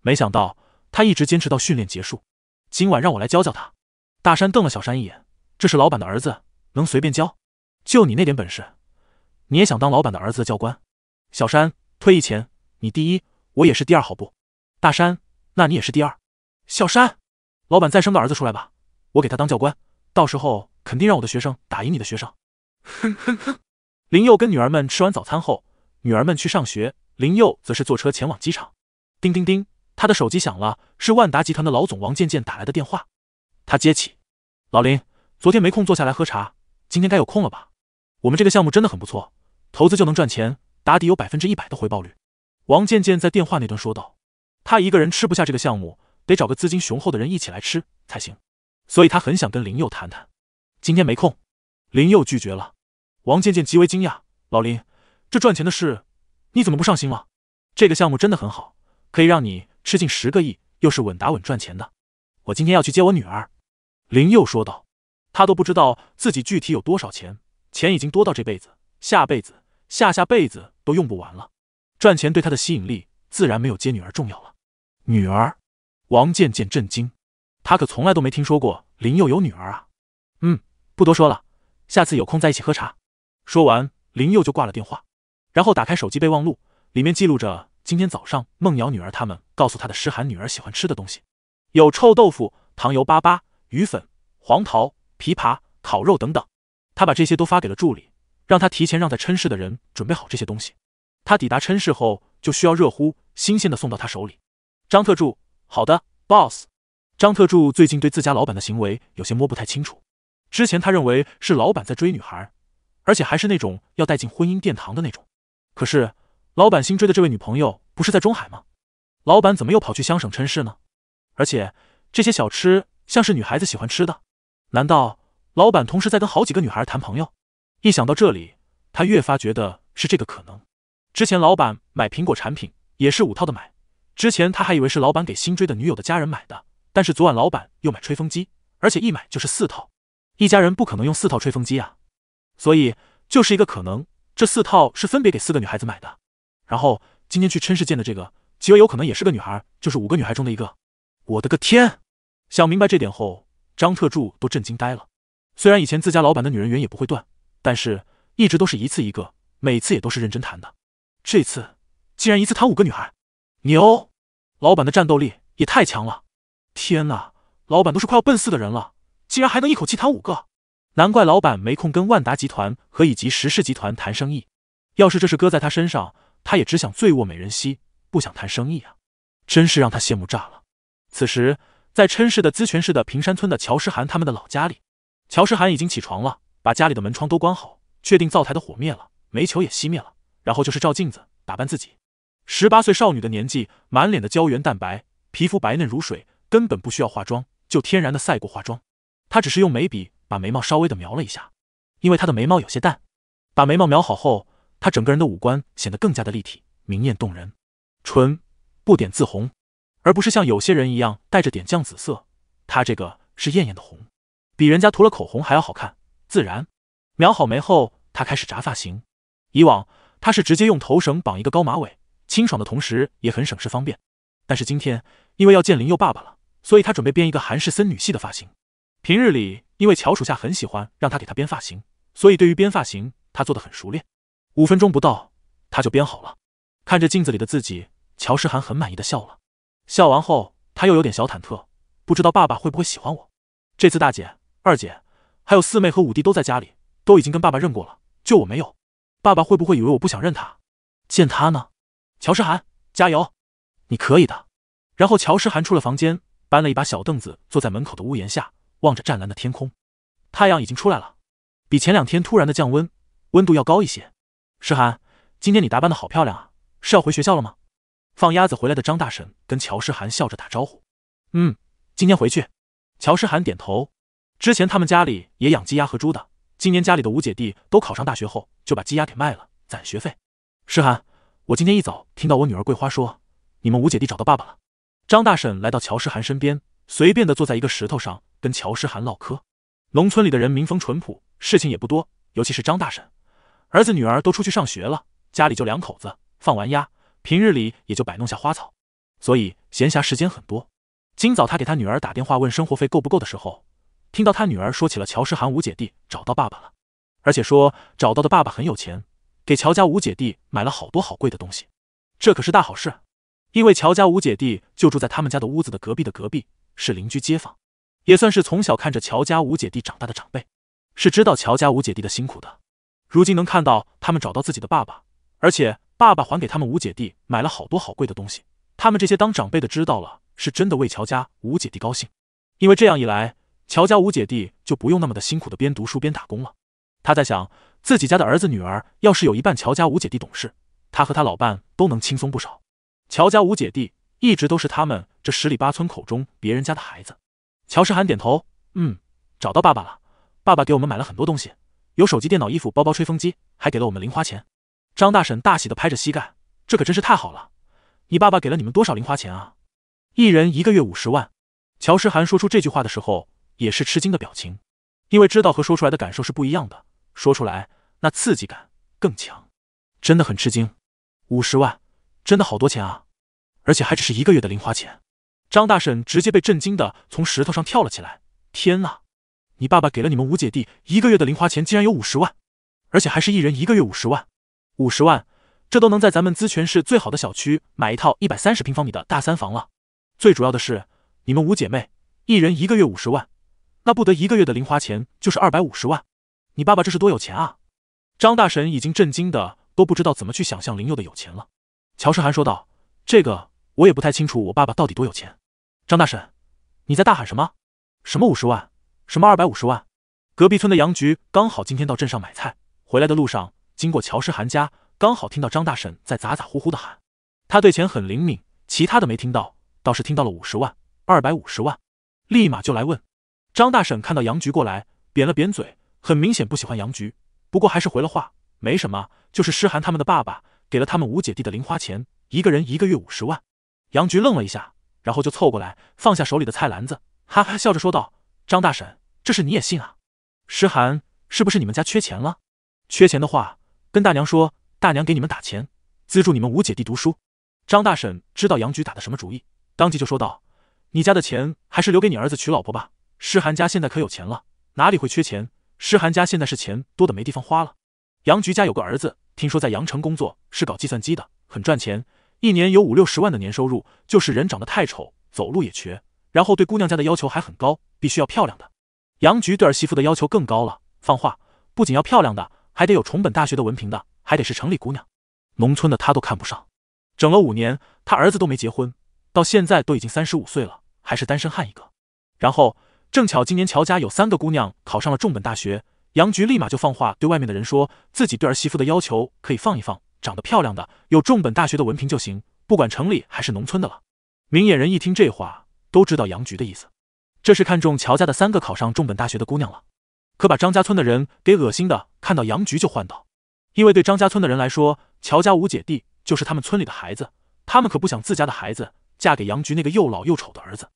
没想到他一直坚持到训练结束。今晚让我来教教他。大山瞪了小山一眼：“这是老板的儿子，能随便教？就你那点本事，你也想当老板的儿子的教官？”小山，退役前你第一，我也是第二，好不？大山，那你也是第二。小山，老板再生个儿子出来吧，我给他当教官，到时候肯定让我的学生打赢你的学生。哼哼哼。林佑跟女儿们吃完早餐后，女儿们去上学，林佑则是坐车前往机场。叮叮叮，他的手机响了，是万达集团的老总王健健打来的电话。他接起：“老林，昨天没空坐下来喝茶，今天该有空了吧？我们这个项目真的很不错，投资就能赚钱，打底有百分之一百的回报率。”王健健在电话那端说道：“他一个人吃不下这个项目，得找个资金雄厚的人一起来吃才行，所以他很想跟林佑谈谈。今天没空。”林佑拒绝了。王健健极为惊讶：“老林，这赚钱的事你怎么不上心了？这个项目真的很好，可以让你吃进十个亿，又是稳打稳赚钱的。”我今天要去接我女儿。”林佑说道。他都不知道自己具体有多少钱，钱已经多到这辈子、下辈子、下下辈子都用不完了。赚钱对他的吸引力自然没有接女儿重要了。女儿？王健健震惊，他可从来都没听说过林佑有女儿啊！嗯，不多说了，下次有空再一起喝茶。说完，林佑就挂了电话，然后打开手机备忘录，里面记录着今天早上梦瑶女儿他们告诉他的诗涵女儿喜欢吃的东西，有臭豆腐、糖油粑粑、鱼粉、黄桃、枇杷、烤肉等等。他把这些都发给了助理，让他提前让在琛市的人准备好这些东西。他抵达琛市后，就需要热乎、新鲜的送到他手里。张特助，好的，boss。张特助最近对自家老板的行为有些摸不太清楚，之前他认为是老板在追女孩。而且还是那种要带进婚姻殿堂的那种。可是，老板新追的这位女朋友不是在中海吗？老板怎么又跑去乡省城市呢？而且这些小吃像是女孩子喜欢吃的，难道老板同时在跟好几个女孩谈朋友？一想到这里，他越发觉得是这个可能。之前老板买苹果产品也是五套的买，之前他还以为是老板给新追的女友的家人买的，但是昨晚老板又买吹风机，而且一买就是四套，一家人不可能用四套吹风机啊。所以，就是一个可能，这四套是分别给四个女孩子买的。然后，今天去春市见的这个，极为有可能也是个女孩，就是五个女孩中的一个。我的个天！想明白这点后，张特助都震惊呆了。虽然以前自家老板的女人缘也不会断，但是一直都是一次一个，每次也都是认真谈的。这次竟然一次谈五个女孩，牛！老板的战斗力也太强了！天哪，老板都是快要奔四的人了，竟然还能一口气谈五个！难怪老板没空跟万达集团和以及石氏集团谈生意。要是这事搁在他身上，他也只想醉卧美人膝，不想谈生意啊！真是让他羡慕炸了。此时，在郴市的资泉市的平山村的乔诗涵他们的老家里，乔诗涵已经起床了，把家里的门窗都关好，确定灶台的火灭了，煤球也熄灭了，然后就是照镜子打扮自己。十八岁少女的年纪，满脸的胶原蛋白，皮肤白嫩如水，根本不需要化妆，就天然的赛过化妆。她只是用眉笔。把眉毛稍微的描了一下，因为她的眉毛有些淡。把眉毛描好后，她整个人的五官显得更加的立体、明艳动人。唇不点自红，而不是像有些人一样带着点酱紫色。她这个是艳艳的红，比人家涂了口红还要好看，自然。描好眉后，她开始扎发型。以往她是直接用头绳绑一个高马尾，清爽的同时也很省事方便。但是今天因为要见林佑爸爸了，所以她准备编一个韩式森女系的发型。平日里，因为乔楚夏很喜欢让他给他编发型，所以对于编发型他做的很熟练。五分钟不到，他就编好了。看着镜子里的自己，乔诗涵很满意的笑了。笑完后，他又有点小忐忑，不知道爸爸会不会喜欢我。这次大姐、二姐、还有四妹和五弟都在家里，都已经跟爸爸认过了，就我没有。爸爸会不会以为我不想认他？见他呢？乔诗涵，加油，你可以的。然后乔诗涵出了房间，搬了一把小凳子，坐在门口的屋檐下。望着湛蓝的天空，太阳已经出来了，比前两天突然的降温，温度要高一些。诗涵，今天你打扮的好漂亮啊，是要回学校了吗？放鸭子回来的张大婶跟乔诗涵笑着打招呼。嗯，今天回去。乔诗涵点头。之前他们家里也养鸡鸭和猪的，今年家里的五姐弟都考上大学后，就把鸡鸭给卖了，攒学费。诗涵，我今天一早听到我女儿桂花说，你们五姐弟找到爸爸了。张大婶来到乔诗涵身边，随便的坐在一个石头上。跟乔诗涵唠嗑，农村里的人民风淳朴，事情也不多。尤其是张大婶，儿子女儿都出去上学了，家里就两口子，放完鸭，平日里也就摆弄下花草，所以闲暇时间很多。今早他给他女儿打电话问生活费够不够的时候，听到他女儿说起了乔诗涵五姐弟找到爸爸了，而且说找到的爸爸很有钱，给乔家五姐弟买了好多好贵的东西，这可是大好事。因为乔家五姐弟就住在他们家的屋子的隔壁的隔壁，是邻居街坊。也算是从小看着乔家五姐弟长大的长辈，是知道乔家五姐弟的辛苦的。如今能看到他们找到自己的爸爸，而且爸爸还给他们五姐弟买了好多好贵的东西，他们这些当长辈的知道了，是真的为乔家五姐弟高兴。因为这样一来，乔家五姐弟就不用那么的辛苦的边读书边打工了。他在想，自己家的儿子女儿要是有一半乔家五姐弟懂事，他和他老伴都能轻松不少。乔家五姐弟一直都是他们这十里八村口中别人家的孩子。乔诗涵点头，嗯，找到爸爸了。爸爸给我们买了很多东西，有手机、电脑、衣服、包包、吹风机，还给了我们零花钱。张大婶大喜的拍着膝盖，这可真是太好了！你爸爸给了你们多少零花钱啊？一人一个月五十万。乔诗涵说出这句话的时候，也是吃惊的表情，因为知道和说出来的感受是不一样的，说出来那刺激感更强，真的很吃惊。五十万，真的好多钱啊！而且还只是一个月的零花钱。张大婶直接被震惊的从石头上跳了起来！天呐，你爸爸给了你们五姐弟一个月的零花钱，竟然有五十万，而且还是一人一个月五十万！五十万，这都能在咱们资泉市最好的小区买一套一百三十平方米的大三房了！最主要的是，你们五姐妹一人一个月五十万，那不得一个月的零花钱就是二百五十万？你爸爸这是多有钱啊！张大婶已经震惊的都不知道怎么去想象林佑的有钱了。乔诗涵说道：“这个我也不太清楚，我爸爸到底多有钱。”张大婶，你在大喊什么？什么五十万？什么二百五十万？隔壁村的杨菊刚好今天到镇上买菜，回来的路上经过乔诗涵家，刚好听到张大婶在咋咋呼呼的喊。他对钱很灵敏，其他的没听到，倒是听到了五十万、二百五十万，立马就来问。张大婶看到杨菊过来，扁了扁嘴，很明显不喜欢杨菊，不过还是回了话：没什么，就是诗涵他们的爸爸给了他们五姐弟的零花钱，一个人一个月五十万。杨菊愣了一下。然后就凑过来，放下手里的菜篮子，哈哈笑着说道：“张大婶，这事你也信啊？诗涵是不是你们家缺钱了？缺钱的话，跟大娘说，大娘给你们打钱，资助你们五姐弟读书。”张大婶知道杨菊打的什么主意，当即就说道：“你家的钱还是留给你儿子娶老婆吧。诗涵家现在可有钱了，哪里会缺钱？诗涵家现在是钱多的没地方花了。杨菊家有个儿子，听说在羊城工作，是搞计算机的，很赚钱。”一年有五六十万的年收入，就是人长得太丑，走路也瘸，然后对姑娘家的要求还很高，必须要漂亮的。杨菊对儿媳妇的要求更高了，放话不仅要漂亮的，还得有重本大学的文凭的，还得是城里姑娘，农村的她都看不上。整了五年，他儿子都没结婚，到现在都已经三十五岁了，还是单身汉一个。然后正巧今年乔家有三个姑娘考上了重本大学，杨菊立马就放话对外面的人说，自己对儿媳妇的要求可以放一放。长得漂亮的，有重本大学的文凭就行，不管城里还是农村的了。明眼人一听这话，都知道杨局的意思，这是看中乔家的三个考上重本大学的姑娘了。可把张家村的人给恶心的，看到杨局就换道，因为对张家村的人来说，乔家五姐弟就是他们村里的孩子，他们可不想自家的孩子嫁给杨局那个又老又丑的儿子。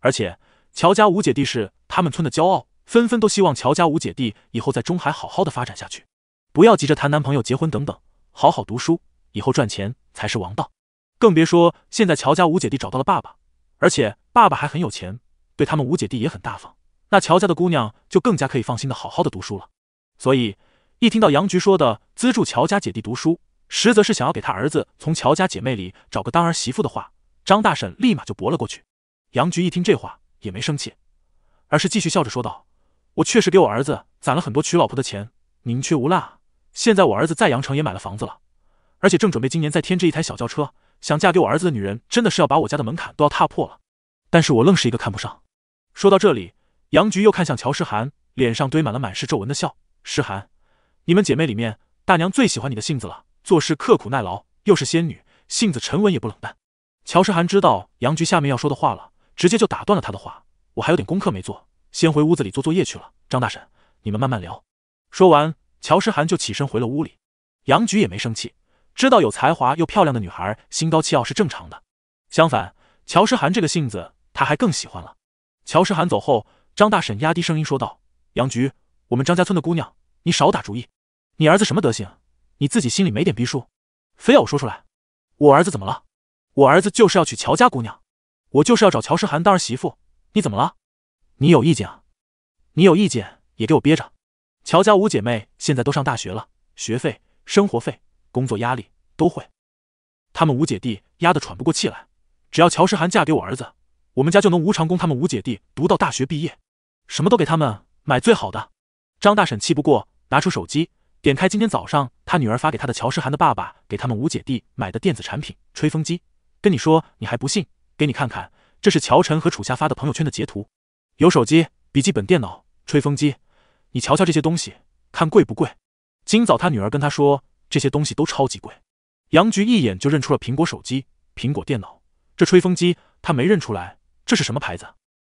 而且乔家五姐弟是他们村的骄傲，纷纷都希望乔家五姐弟以后在中海好好的发展下去，不要急着谈男朋友、结婚等等。好好读书，以后赚钱才是王道。更别说现在乔家五姐弟找到了爸爸，而且爸爸还很有钱，对他们五姐弟也很大方。那乔家的姑娘就更加可以放心的好好的读书了。所以一听到杨菊说的资助乔家姐弟读书，实则是想要给他儿子从乔家姐妹里找个当儿媳妇的话，张大婶立马就驳了过去。杨菊一听这话也没生气，而是继续笑着说道：“我确实给我儿子攒了很多娶老婆的钱，宁缺毋滥啊。”现在我儿子在阳城也买了房子了，而且正准备今年再添置一台小轿车。想嫁给我儿子的女人真的是要把我家的门槛都要踏破了，但是我愣是一个看不上。说到这里，杨菊又看向乔诗涵，脸上堆满了满是皱纹的笑。诗涵，你们姐妹里面，大娘最喜欢你的性子了，做事刻苦耐劳，又是仙女，性子沉稳也不冷淡。乔诗涵知道杨菊下面要说的话了，直接就打断了她的话。我还有点功课没做，先回屋子里做作业去了。张大婶，你们慢慢聊。说完。乔诗涵就起身回了屋里，杨菊也没生气，知道有才华又漂亮的女孩心高气傲是正常的。相反，乔诗涵这个性子，她还更喜欢了。乔诗涵走后，张大婶压低声音说道：“杨菊，我们张家村的姑娘，你少打主意。你儿子什么德行？你自己心里没点逼数，非要我说出来？我儿子怎么了？我儿子就是要娶乔家姑娘，我就是要找乔诗涵当儿媳妇。你怎么了？你有意见啊？你有意见也给我憋着。”乔家五姐妹现在都上大学了，学费、生活费、工作压力都会，他们五姐弟压得喘不过气来。只要乔诗涵嫁给我儿子，我们家就能无偿供他们五姐弟读到大学毕业，什么都给他们买最好的。张大婶气不过，拿出手机，点开今天早上他女儿发给他的乔诗涵的爸爸给他们五姐弟买的电子产品——吹风机。跟你说你还不信，给你看看，这是乔晨和楚夏发的朋友圈的截图，有手机、笔记本电脑、吹风机。你瞧瞧这些东西，看贵不贵？今早他女儿跟他说，这些东西都超级贵。杨菊一眼就认出了苹果手机、苹果电脑，这吹风机他没认出来，这是什么牌子？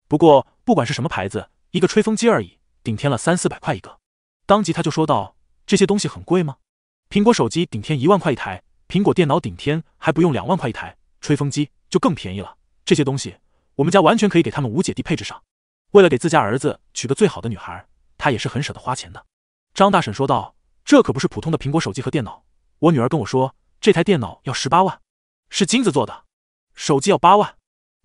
不过不管是什么牌子，一个吹风机而已，顶天了三四百块一个。当即他就说道：“这些东西很贵吗？苹果手机顶天一万块一台，苹果电脑顶天还不用两万块一台，吹风机就更便宜了。这些东西我们家完全可以给他们五姐弟配置上，为了给自家儿子娶个最好的女孩。”他也是很舍得花钱的，张大婶说道：“这可不是普通的苹果手机和电脑，我女儿跟我说，这台电脑要十八万，是金子做的；手机要八万，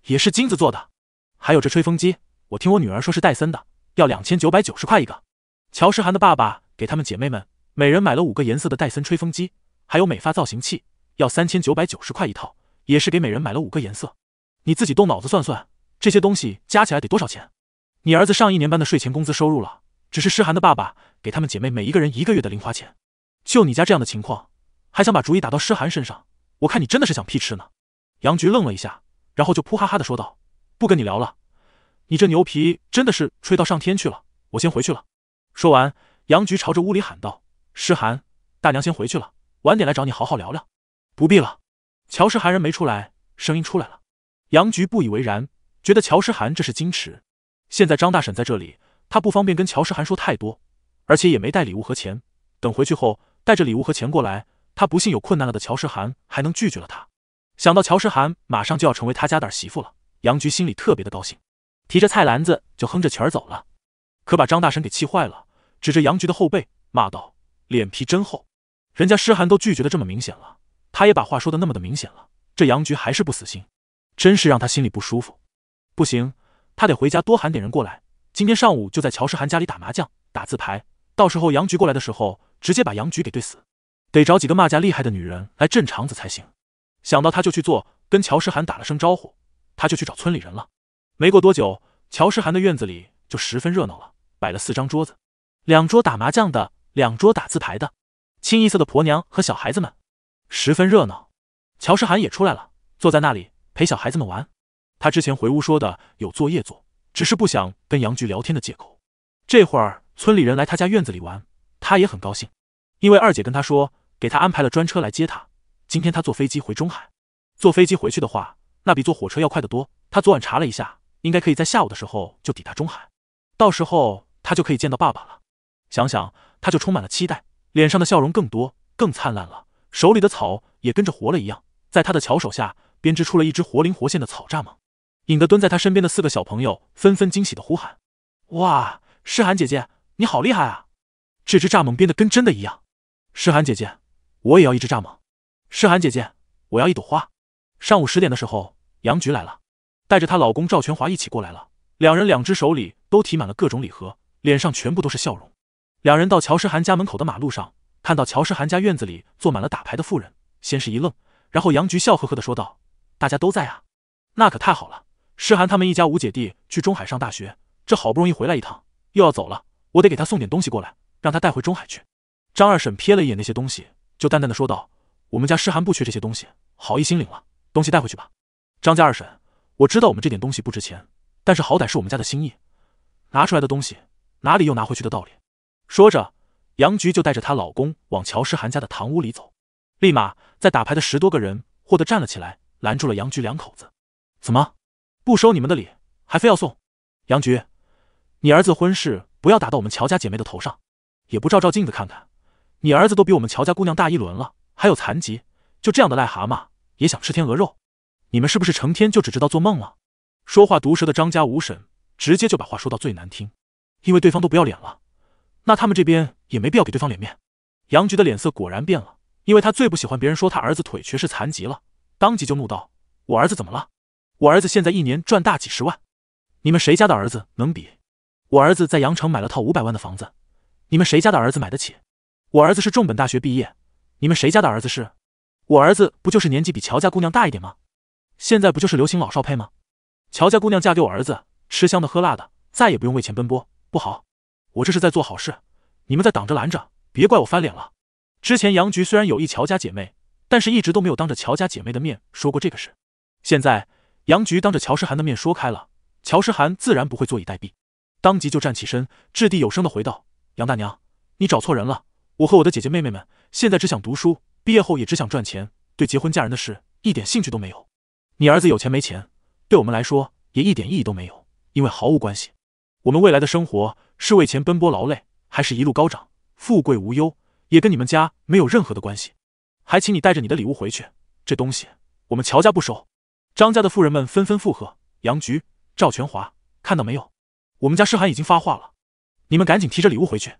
也是金子做的。还有这吹风机，我听我女儿说是戴森的，要两千九百九十块一个。乔诗涵的爸爸给他们姐妹们每人买了五个颜色的戴森吹风机，还有美发造型器，要三千九百九十块一套，也是给每人买了五个颜色。你自己动脑子算算，这些东西加起来得多少钱？你儿子上一年班的税前工资收入了？”只是诗涵的爸爸给他们姐妹每一个人一个月的零花钱，就你家这样的情况，还想把主意打到诗涵身上，我看你真的是想屁吃呢。杨菊愣了一下，然后就扑哈哈的说道：“不跟你聊了，你这牛皮真的是吹到上天去了，我先回去了。”说完，杨菊朝着屋里喊道：“诗涵，大娘先回去了，晚点来找你好好聊聊。”不必了，乔诗涵人没出来，声音出来了。杨菊不以为然，觉得乔诗涵这是矜持。现在张大婶在这里。他不方便跟乔诗涵说太多，而且也没带礼物和钱。等回去后带着礼物和钱过来，他不信有困难了的乔诗涵还能拒绝了他。想到乔诗涵马上就要成为他家的儿媳妇了，杨菊心里特别的高兴，提着菜篮子就哼着曲儿走了。可把张大神给气坏了，指着杨菊的后背骂道：“脸皮真厚，人家诗涵都拒绝的这么明显了，他也把话说的那么的明显了，这杨菊还是不死心，真是让他心里不舒服。不行，他得回家多喊点人过来。”今天上午就在乔诗涵家里打麻将、打字牌，到时候杨局过来的时候，直接把杨局给怼死，得找几个骂架厉害的女人来镇场子才行。想到他就去做，跟乔诗涵打了声招呼，他就去找村里人了。没过多久，乔诗涵的院子里就十分热闹了，摆了四张桌子，两桌打麻将的，两桌打字牌的，清一色的婆娘和小孩子们，十分热闹。乔诗涵也出来了，坐在那里陪小孩子们玩。他之前回屋说的有作业做。只是不想跟杨菊聊天的借口。这会儿村里人来他家院子里玩，他也很高兴，因为二姐跟他说给他安排了专车来接他。今天他坐飞机回中海，坐飞机回去的话，那比坐火车要快得多。他昨晚查了一下，应该可以在下午的时候就抵达中海。到时候他就可以见到爸爸了。想想他就充满了期待，脸上的笑容更多、更灿烂了，手里的草也跟着活了一样，在他的巧手下编织出了一只活灵活现的草蚱蜢。引得蹲在他身边的四个小朋友纷纷惊喜的呼喊：“哇，诗涵姐姐，你好厉害啊！这只蚱蜢编的跟真的一样。”诗涵姐姐，我也要一只蚱蜢。诗涵姐姐，我要一朵花。上午十点的时候，杨菊来了，带着她老公赵全华一起过来了。两人两只手里都提满了各种礼盒，脸上全部都是笑容。两人到乔诗涵家门口的马路上，看到乔诗涵家院子里坐满了打牌的妇人，先是一愣，然后杨菊笑呵呵的说道：“大家都在啊，那可太好了。”诗涵他们一家五姐弟去中海上大学，这好不容易回来一趟，又要走了，我得给他送点东西过来，让他带回中海去。张二婶瞥了一眼那些东西，就淡淡的说道：“我们家诗涵不缺这些东西，好意心领了，东西带回去吧。”张家二婶，我知道我们这点东西不值钱，但是好歹是我们家的心意，拿出来的东西哪里有拿回去的道理？说着，杨菊就带着她老公往乔诗涵家的堂屋里走，立马在打牌的十多个人霍得站了起来，拦住了杨菊两口子：“怎么？”不收你们的礼，还非要送？杨局，你儿子婚事不要打到我们乔家姐妹的头上，也不照照镜子看看，你儿子都比我们乔家姑娘大一轮了，还有残疾，就这样的癞蛤蟆也想吃天鹅肉？你们是不是成天就只知道做梦了？说话毒舌的张家五婶直接就把话说到最难听，因为对方都不要脸了，那他们这边也没必要给对方脸面。杨局的脸色果然变了，因为他最不喜欢别人说他儿子腿瘸是残疾了，当即就怒道：“我儿子怎么了？”我儿子现在一年赚大几十万，你们谁家的儿子能比？我儿子在阳城买了套五百万的房子，你们谁家的儿子买得起？我儿子是重本大学毕业，你们谁家的儿子是？我儿子不就是年纪比乔家姑娘大一点吗？现在不就是流行老少配吗？乔家姑娘嫁给我儿子，吃香的喝辣的，再也不用为钱奔波。不好，我这是在做好事，你们在挡着拦着，别怪我翻脸了。之前杨局虽然有意乔家姐妹，但是一直都没有当着乔家姐妹的面说过这个事。现在。杨菊当着乔诗涵的面说开了，乔诗涵自然不会坐以待毙，当即就站起身，掷地有声的回道：“杨大娘，你找错人了。我和我的姐姐妹妹们现在只想读书，毕业后也只想赚钱，对结婚嫁人的事一点兴趣都没有。你儿子有钱没钱，对我们来说也一点意义都没有，因为毫无关系。我们未来的生活是为钱奔波劳累，还是一路高涨富贵无忧，也跟你们家没有任何的关系。还请你带着你的礼物回去，这东西我们乔家不收。”张家的富人们纷纷附和。杨菊、赵全华，看到没有？我们家诗涵已经发话了，你们赶紧提着礼物回去。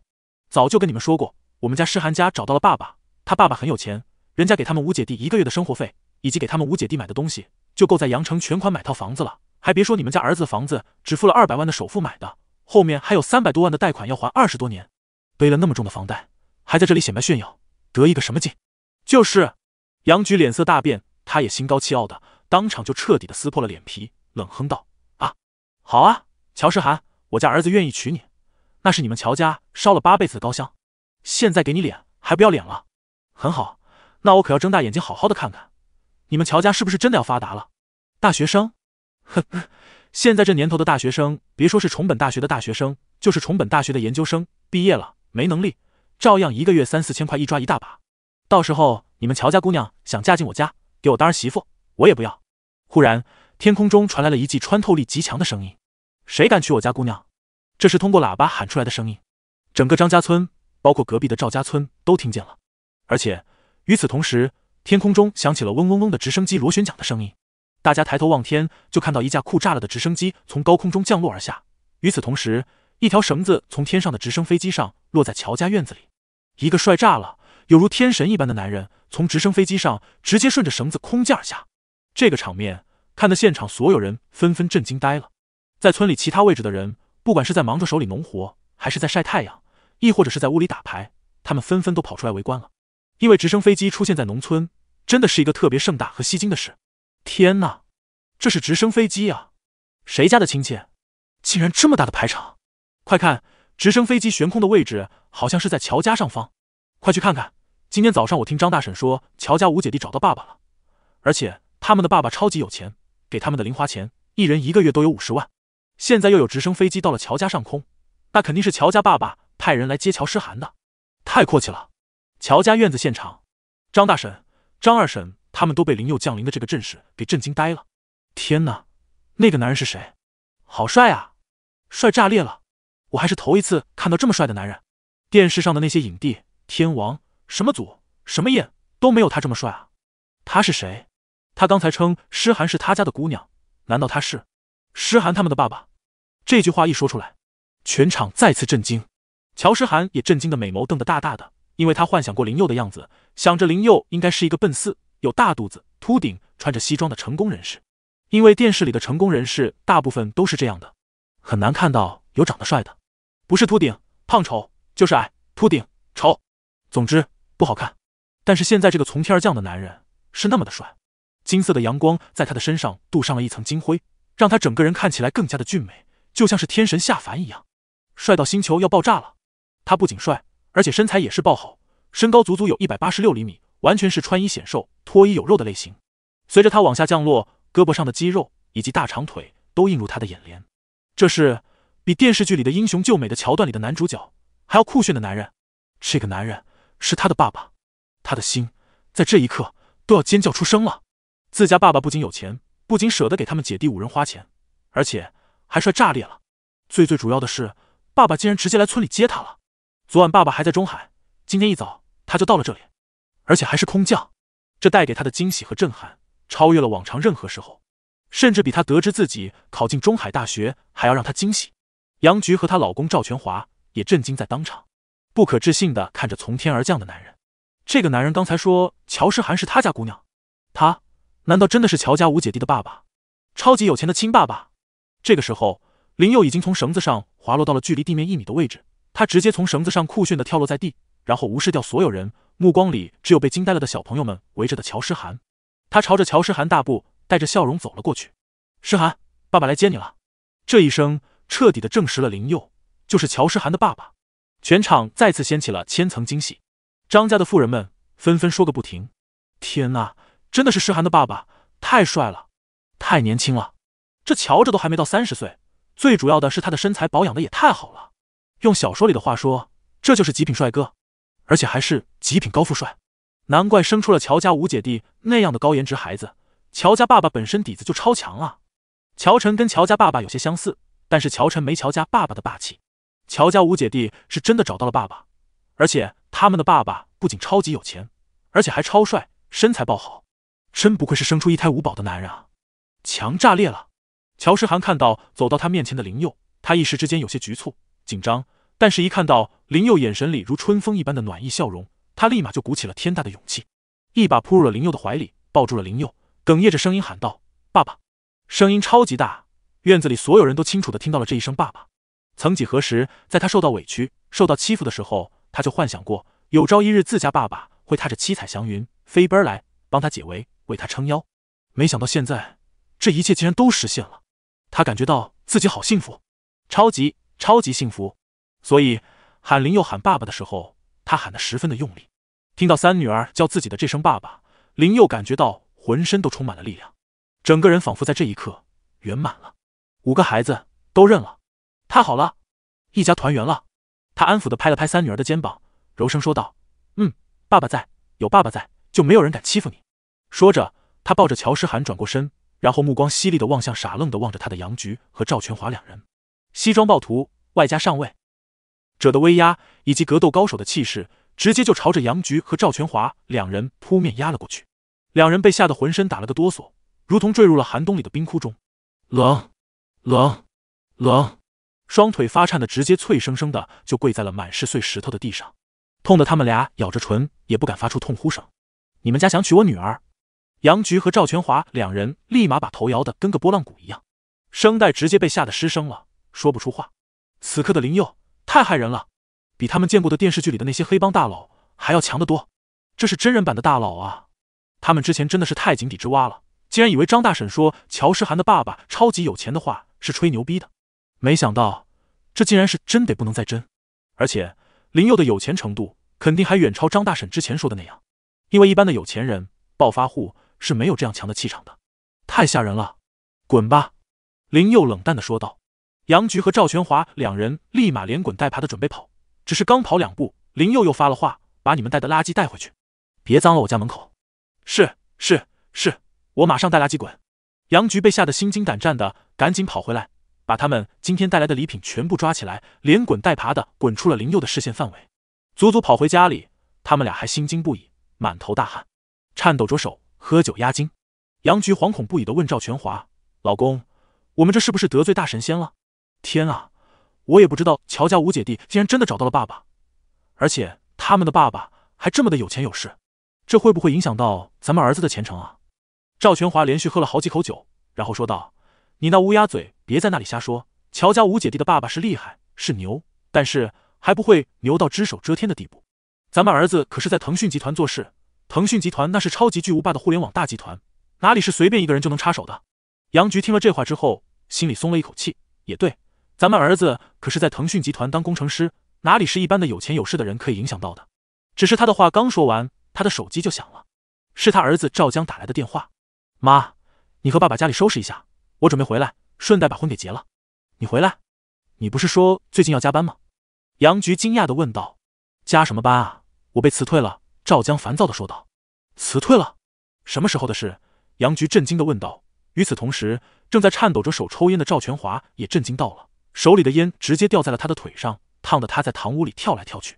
早就跟你们说过，我们家诗涵家找到了爸爸，他爸爸很有钱，人家给他们五姐弟一个月的生活费，以及给他们五姐弟买的东西，就够在阳城全款买套房子了。还别说，你们家儿子的房子只付了二百万的首付买的，后面还有三百多万的贷款要还二十多年，背了那么重的房贷，还在这里显摆炫耀，得意个什么劲？就是。杨菊脸色大变，他也心高气傲的。当场就彻底的撕破了脸皮，冷哼道：“啊，好啊，乔诗涵，我家儿子愿意娶你，那是你们乔家烧了八辈子的高香，现在给你脸还不要脸了。很好，那我可要睁大眼睛好好的看看，你们乔家是不是真的要发达了？大学生，呵呵，现在这年头的大学生，别说是重本大学的大学生，就是重本大学的研究生毕业了没能力，照样一个月三四千块一抓一大把。到时候你们乔家姑娘想嫁进我家，给我当儿媳妇，我也不要。”忽然，天空中传来了一记穿透力极强的声音：“谁敢娶我家姑娘？”这是通过喇叭喊出来的声音，整个张家村，包括隔壁的赵家村都听见了。而且与此同时，天空中响起了嗡嗡嗡的直升机螺旋桨的声音。大家抬头望天，就看到一架酷炸了的直升机从高空中降落而下。与此同时，一条绳子从天上的直升飞机上落在乔家院子里，一个帅炸了、犹如天神一般的男人从直升飞机上直接顺着绳子空降而下。这个场面看得现场所有人纷纷震惊呆了，在村里其他位置的人，不管是在忙着手里农活，还是在晒太阳，亦或者是在屋里打牌，他们纷纷都跑出来围观了。因为直升飞机出现在农村，真的是一个特别盛大和吸睛的事。天哪，这是直升飞机啊！谁家的亲戚，竟然这么大的排场？快看，直升飞机悬空的位置好像是在乔家上方。快去看看！今天早上我听张大婶说，乔家五姐弟找到爸爸了，而且。他们的爸爸超级有钱，给他们的零花钱，一人一个月都有五十万。现在又有直升飞机到了乔家上空，那肯定是乔家爸爸派人来接乔诗涵的，太阔气了。乔家院子现场，张大婶、张二婶他们都被林佑降临的这个阵势给震惊呆了。天哪，那个男人是谁？好帅啊，帅炸裂了！我还是头一次看到这么帅的男人。电视上的那些影帝、天王，什么祖什么燕，都没有他这么帅啊。他是谁？他刚才称诗涵是他家的姑娘，难道他是诗涵他们的爸爸？这句话一说出来，全场再次震惊。乔诗涵也震惊的美眸瞪得大大的，因为他幻想过林佑的样子，想着林佑应该是一个奔四，有大肚子、秃顶、穿着西装的成功人士，因为电视里的成功人士大部分都是这样的，很难看到有长得帅的，不是秃顶、胖丑就是矮秃顶丑，总之不好看。但是现在这个从天而降的男人是那么的帅。金色的阳光在他的身上镀上了一层金辉，让他整个人看起来更加的俊美，就像是天神下凡一样，帅到星球要爆炸了。他不仅帅，而且身材也是爆好，身高足足有一百八十六厘米，完全是穿衣显瘦、脱衣有肉的类型。随着他往下降落，胳膊上的肌肉以及大长腿都映入他的眼帘。这是比电视剧里的英雄救美的桥段里的男主角还要酷炫的男人。这个男人是他的爸爸，他的心在这一刻都要尖叫出声了。自家爸爸不仅有钱，不仅舍得给他们姐弟五人花钱，而且还帅炸裂了。最最主要的是，爸爸竟然直接来村里接他了。昨晚爸爸还在中海，今天一早他就到了这里，而且还是空降。这带给他的惊喜和震撼，超越了往常任何时候，甚至比他得知自己考进中海大学还要让他惊喜。杨菊和她老公赵全华也震惊在当场，不可置信的看着从天而降的男人。这个男人刚才说乔诗涵是他家姑娘，他。难道真的是乔家五姐弟的爸爸，超级有钱的亲爸爸？这个时候，林佑已经从绳子上滑落到了距离地面一米的位置，他直接从绳子上酷炫的跳落在地，然后无视掉所有人，目光里只有被惊呆了的小朋友们围着的乔诗涵。他朝着乔诗涵大步带着笑容走了过去：“诗涵，爸爸来接你了。”这一声彻底的证实了林佑就是乔诗涵的爸爸，全场再次掀起了千层惊喜，张家的富人们纷纷说个不停：“天哪！”真的是诗涵的爸爸，太帅了，太年轻了，这瞧着都还没到三十岁。最主要的是他的身材保养的也太好了，用小说里的话说，这就是极品帅哥，而且还是极品高富帅。难怪生出了乔家五姐弟那样的高颜值孩子，乔家爸爸本身底子就超强啊。乔晨跟乔家爸爸有些相似，但是乔晨没乔家爸爸的霸气。乔家五姐弟是真的找到了爸爸，而且他们的爸爸不仅超级有钱，而且还超帅，身材爆好。真不愧是生出一胎五宝的男人啊！墙炸裂了！乔诗涵看到走到他面前的林佑，他一时之间有些局促紧张，但是一看到林佑眼神里如春风一般的暖意笑容，他立马就鼓起了天大的勇气，一把扑入了林佑的怀里，抱住了林佑，哽咽着声音喊道：“爸爸！”声音超级大，院子里所有人都清楚的听到了这一声“爸爸”。曾几何时，在他受到委屈、受到欺负的时候，他就幻想过有朝一日自家爸爸会踏着七彩祥云飞奔来帮他解围。为他撑腰，没想到现在这一切竟然都实现了。他感觉到自己好幸福，超级超级幸福。所以喊林佑喊爸爸的时候，他喊得十分的用力。听到三女儿叫自己的这声爸爸，林佑感觉到浑身都充满了力量，整个人仿佛在这一刻圆满了。五个孩子都认了，太好了，一家团圆了。他安抚的拍了拍三女儿的肩膀，柔声说道：“嗯，爸爸在，有爸爸在，就没有人敢欺负你。”说着，他抱着乔诗涵转过身，然后目光犀利的望向傻愣的望着他的杨菊和赵全华两人。西装暴徒外加上位者的威压，以及格斗高手的气势，直接就朝着杨菊和赵全华两人扑面压了过去。两人被吓得浑身打了个哆嗦，如同坠入了寒冬里的冰窟中，冷，冷，冷，双腿发颤的直接脆生生的就跪在了满是碎石头的地上，痛得他们俩咬着唇也不敢发出痛呼声。你们家想娶我女儿？杨菊和赵全华两人立马把头摇得跟个波浪鼓一样，声带直接被吓得失声了，说不出话。此刻的林佑太害人了，比他们见过的电视剧里的那些黑帮大佬还要强得多。这是真人版的大佬啊！他们之前真的是太井底之蛙了，竟然以为张大婶说乔诗涵的爸爸超级有钱的话是吹牛逼的，没想到这竟然是真得不能再真。而且林佑的有钱程度肯定还远超张大婶之前说的那样，因为一般的有钱人、暴发户。是没有这样强的气场的，太吓人了！滚吧！林佑冷淡的说道。杨菊和赵全华两人立马连滚带爬的准备跑，只是刚跑两步，林佑又发了话，把你们带的垃圾带回去，别脏了我家门口。是是是，我马上带垃圾滚！杨菊被吓得心惊胆战的，赶紧跑回来，把他们今天带来的礼品全部抓起来，连滚带爬的滚出了林佑的视线范围，足足跑回家里。他们俩还心惊不已，满头大汗，颤抖着手。喝酒压惊。杨菊惶恐不已的问赵全华：“老公，我们这是不是得罪大神仙了？天啊，我也不知道乔家五姐弟竟然真的找到了爸爸，而且他们的爸爸还这么的有钱有势，这会不会影响到咱们儿子的前程啊？”赵全华连续喝了好几口酒，然后说道：“你那乌鸦嘴，别在那里瞎说。乔家五姐弟的爸爸是厉害，是牛，但是还不会牛到只手遮天的地步。咱们儿子可是在腾讯集团做事。”腾讯集团那是超级巨无霸的互联网大集团，哪里是随便一个人就能插手的？杨局听了这话之后，心里松了一口气。也对，咱们儿子可是在腾讯集团当工程师，哪里是一般的有钱有势的人可以影响到的？只是他的话刚说完，他的手机就响了，是他儿子赵江打来的电话。妈，你和爸爸家里收拾一下，我准备回来，顺带把婚给结了。你回来？你不是说最近要加班吗？杨局惊讶的问道。加什么班啊？我被辞退了。赵江烦躁的说道：“辞退了？什么时候的事？”杨局震惊的问道。与此同时，正在颤抖着手抽烟的赵全华也震惊到了，手里的烟直接掉在了他的腿上，烫得他在堂屋里跳来跳去。